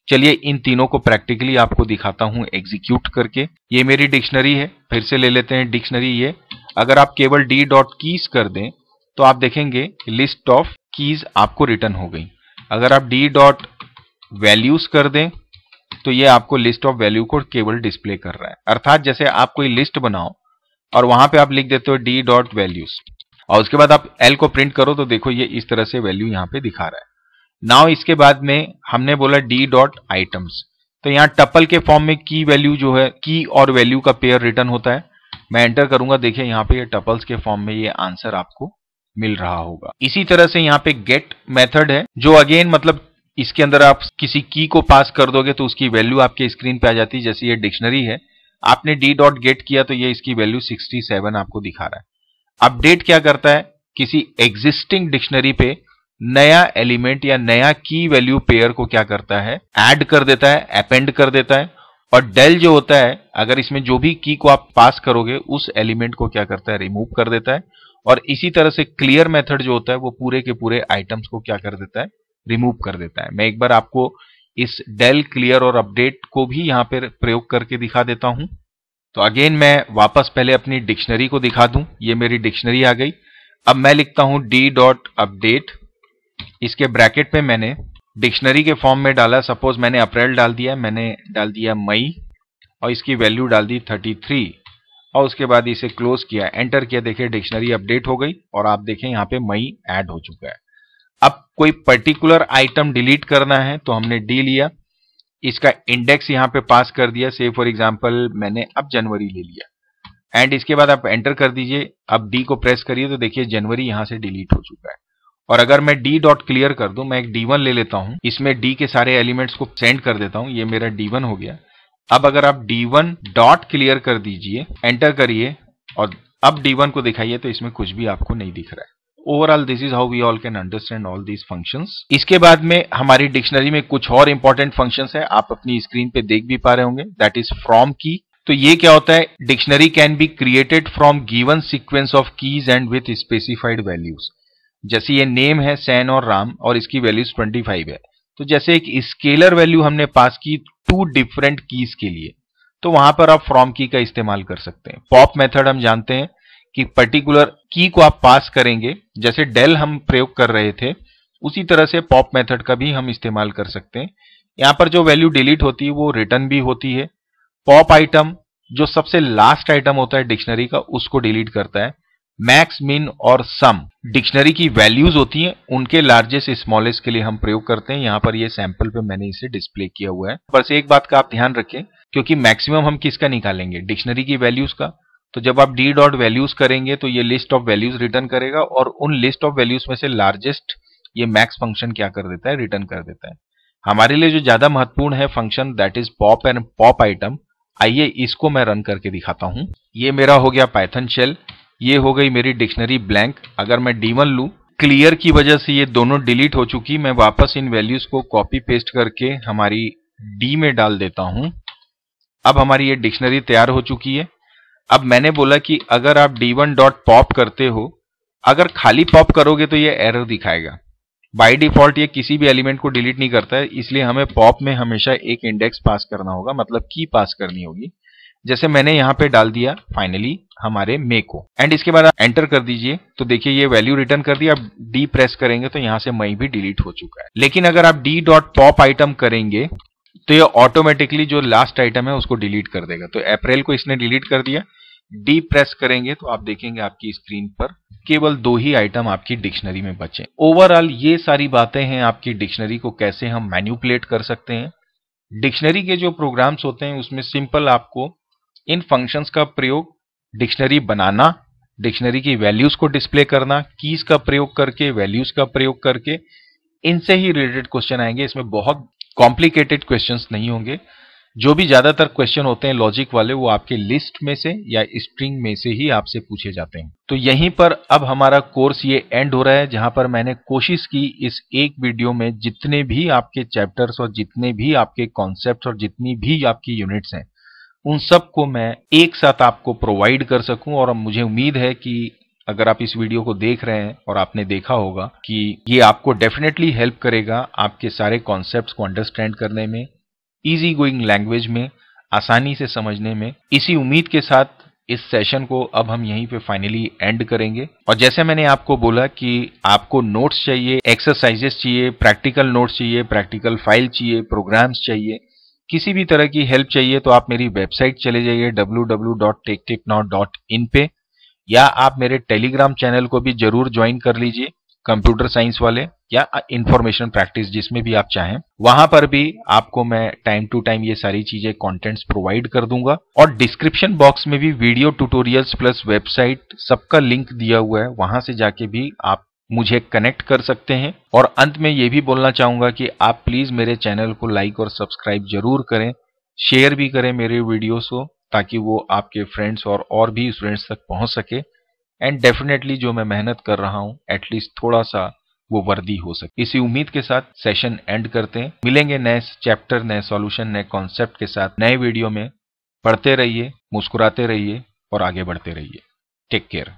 चलिए इन तीनों को प्रैक्टिकली आपको दिखाता हूँ एग्जीक्यूट करके ये मेरी डिक्शनरी है फिर से ले लेते हैं डिक्शनरी ये अगर आप केवल डी डॉट कीज कर दें तो आप देखेंगे लिस्ट ऑफ कीज आपको रिटर्न हो गई अगर आप डी डॉट वैल्यूज कर दें तो ये आपको लिस्ट ऑफ वैल्यू को केवल डिस्प्ले कर रहा है अर्थात जैसे आप कोई लिस्ट बनाओ और वहां पे आप लिख देते हो डी डॉट वैल्यूज और उसके बाद आप एल को प्रिंट करो तो देखो ये इस तरह से वैल्यू यहाँ पे दिखा रहा है नाउ इसके बाद में हमने बोला डी डॉट आइटम्स तो यहाँ टपल के फॉर्म में की वैल्यू जो है की और वैल्यू का पेयर रिटर्न होता है मैं एंटर करूंगा देखिए यहाँ पे ये टपल्स के फॉर्म में ये आंसर आपको मिल रहा होगा इसी तरह से यहाँ पे गेट मेथड है जो अगेन मतलब इसके अंदर आप किसी की को पास कर दोगे तो उसकी वैल्यू आपके स्क्रीन पे आ जाती है जैसे ये डिक्शनरी है आपने डी डॉट गेट किया तो ये इसकी वैल्यू 67 आपको दिखा रहा है अपडेट क्या करता है किसी एग्जिस्टिंग डिक्शनरी पे नया एलिमेंट या नया की वैल्यू पेयर को क्या करता है एड कर देता है अपेंड कर देता है और डेल जो होता है अगर इसमें जो भी की को आप पास करोगे उस एलिमेंट को क्या करता है रिमूव कर देता है और इसी तरह से क्लियर मेथड जो होता है वो पूरे के पूरे आइटम्स को क्या कर देता है रिमूव कर देता है मैं एक बार आपको इस डेल क्लियर और अपडेट को भी यहाँ पर प्रयोग करके दिखा देता हूं तो अगेन मैं वापस पहले अपनी डिक्शनरी को दिखा दूं ये मेरी डिक्शनरी आ गई अब मैं लिखता हूं डी डॉट अपडेट इसके ब्रैकेट में मैंने डिक्शनरी के फॉर्म में डाला सपोज मैंने अप्रैल डाल दिया मैंने डाल दिया मई और इसकी वैल्यू डाल दी थ्री और उसके बाद इसे क्लोज किया एंटर किया देखिए डिक्शनरी अपडेट हो गई और आप देखें यहाँ पे मई ऐड हो चुका है अब कोई पर्टिकुलर आइटम डिलीट करना है तो हमने डी लिया इसका इंडेक्स यहाँ पे पास कर दिया से फॉर एग्जाम्पल मैंने अब जनवरी ले लिया एंड इसके बाद आप एंटर कर दीजिए अब डी को प्रेस करिए तो देखिए जनवरी यहाँ से डिलीट हो चुका है और अगर मैं डी डॉट क्लियर कर दू मैं एक डी वन ले लेता हूं इसमें डी के सारे एलिमेंट्स को सेंड कर देता हूं ये मेरा डी वन हो गया अब अगर आप d1 डॉट क्लियर कर दीजिए एंटर करिए और अब d1 को दिखाइए तो इसमें कुछ भी आपको नहीं दिख रहा है overall this is how we all can understand all these function इसके बाद में हमारी डिक्शनरी में कुछ और इंपॉर्टेंट फंक्शन है आप अपनी स्क्रीन पे देख भी पा रहे होंगे दैट इज फ्रॉम की तो ये क्या होता है dictionary can be created from given sequence of keys and with specified values जैसे ये नेम है सैन और राम और इसकी वैल्यूज 25 है तो जैसे एक स्केलर वैल्यू हमने पास की टू डिफरेंट कीज के लिए तो वहां पर आप फ्रॉम की का इस्तेमाल कर सकते हैं पॉप मेथड हम जानते हैं कि पर्टिकुलर की को आप पास करेंगे जैसे डेल हम प्रयोग कर रहे थे उसी तरह से पॉप मेथड का भी हम इस्तेमाल कर सकते हैं यहां पर जो वैल्यू डिलीट होती है वो रिटर्न भी होती है पॉप आइटम जो सबसे लास्ट आइटम होता है डिक्शनरी का उसको डिलीट करता है मैक्स मिन और सम डिक्शनरी की वैल्यूज होती हैं उनके लार्जेस्ट स्मॉलेस्ट के लिए हम प्रयोग करते हैं यहाँ पर ये सैंपल पे मैंने इसे डिस्प्ले किया हुआ है बस एक बात का आप ध्यान रखें क्योंकि मैक्सिमम हम किसका निकालेंगे डिक्शनरी की वैल्यूज का तो जब आप डी डॉट वैल्यूज करेंगे तो ये लिस्ट ऑफ वैल्यूज रिटर्न करेगा और उन लिस्ट ऑफ वैल्यूज में से लार्जेस्ट ये मैक्स फंक्शन क्या कर देता है रिटर्न कर देता है हमारे लिए जो ज्यादा महत्वपूर्ण है function that is pop and pop item आइए इसको मैं रन करके दिखाता हूँ ये मेरा हो गया पाइथन शेल ये हो गई मेरी डिक्शनरी ब्लैंक अगर मैं डी वन लू क्लियर की वजह से ये दोनों डिलीट हो चुकी मैं वापस इन वैल्यूज को कॉपी पेस्ट करके हमारी डी में डाल देता हूं अब हमारी ये डिक्शनरी तैयार हो चुकी है अब मैंने बोला कि अगर आप डी वन डॉट पॉप करते हो अगर खाली पॉप करोगे तो ये एरर दिखाएगा बाय डिफॉल्ट ये किसी भी एलिमेंट को डिलीट नहीं करता है इसलिए हमें पॉप में हमेशा एक इंडेक्स पास करना होगा मतलब की पास करनी होगी जैसे मैंने यहाँ पे डाल दिया फाइनली हमारे मे को एंड इसके बाद आप एंटर कर दीजिए तो देखिए ये वैल्यू रिटर्न कर दिया आप डी प्रेस करेंगे तो यहाँ से मई भी डिलीट हो चुका है लेकिन अगर आप डी डॉट पॉप आइटम करेंगे तो ये ऑटोमेटिकली जो लास्ट आइटम है उसको डिलीट कर देगा तो अप्रैल को इसने डिलीट कर दिया डी प्रेस करेंगे तो आप देखेंगे आपकी स्क्रीन पर केवल दो ही आइटम आपकी डिक्शनरी में बचे ओवरऑल ये सारी बातें हैं आपकी डिक्शनरी को कैसे हम मैन्यूपुलेट कर सकते हैं डिक्शनरी के जो प्रोग्राम्स होते हैं उसमें सिंपल आपको इन फंक्शंस का प्रयोग डिक्शनरी बनाना डिक्शनरी की वैल्यूज को डिस्प्ले करना कीज का प्रयोग करके वैल्यूज का प्रयोग करके इनसे ही रिलेटेड क्वेश्चन आएंगे इसमें बहुत कॉम्प्लिकेटेड क्वेश्चन नहीं होंगे जो भी ज्यादातर क्वेश्चन होते हैं लॉजिक वाले वो आपके लिस्ट में से या स्ट्रिंग में से ही आपसे पूछे जाते हैं तो यहीं पर अब हमारा कोर्स ये एंड हो रहा है जहां पर मैंने कोशिश की इस एक वीडियो में जितने भी आपके चैप्टर्स और जितने भी आपके कॉन्सेप्ट और जितनी भी आपकी यूनिट्स हैं उन सबको मैं एक साथ आपको प्रोवाइड कर सकूं और मुझे उम्मीद है कि अगर आप इस वीडियो को देख रहे हैं और आपने देखा होगा कि ये आपको डेफिनेटली हेल्प करेगा आपके सारे कॉन्सेप्ट को अंडरस्टैंड करने में ईजी गोइंग लैंग्वेज में आसानी से समझने में इसी उम्मीद के साथ इस सेशन को अब हम यहीं पे फाइनली एंड करेंगे और जैसे मैंने आपको बोला कि आपको नोट्स चाहिए एक्सरसाइजेस चाहिए प्रैक्टिकल नोट्स चाहिए प्रैक्टिकल फाइल चाहिए प्रोग्राम्स चाहिए किसी भी तरह की हेल्प चाहिए तो आप मेरी वेबसाइट चले जाइए www.techtipnow.in पे या आप मेरे टेलीग्राम चैनल को भी जरूर ज्वाइन कर लीजिए कंप्यूटर साइंस वाले या इंफॉर्मेशन प्रैक्टिस जिसमें भी आप चाहें वहां पर भी आपको मैं टाइम टू टाइम ये सारी चीजें कंटेंट्स प्रोवाइड कर दूंगा और डिस्क्रिप्शन बॉक्स में भी वीडियो ट्यूटोरियल्स प्लस वेबसाइट सबका लिंक दिया हुआ है वहां से जाके भी आप मुझे कनेक्ट कर सकते हैं और अंत में ये भी बोलना चाहूंगा कि आप प्लीज़ मेरे चैनल को लाइक और सब्सक्राइब जरूर करें शेयर भी करें मेरे वीडियोस को ताकि वो आपके फ्रेंड्स और और भी स्टूडेंट्स तक पहुँच सके एंड डेफिनेटली जो मैं मेहनत कर रहा हूँ एटलीस्ट थोड़ा सा वो वर्दी हो सके इसी उम्मीद के साथ सेशन एंड करते हैं मिलेंगे नए चैप्टर नए सॉल्यूशन नए कॉन्सेप्ट के साथ नए वीडियो में पढ़ते रहिए मुस्कुराते रहिए और आगे बढ़ते रहिए टेक केयर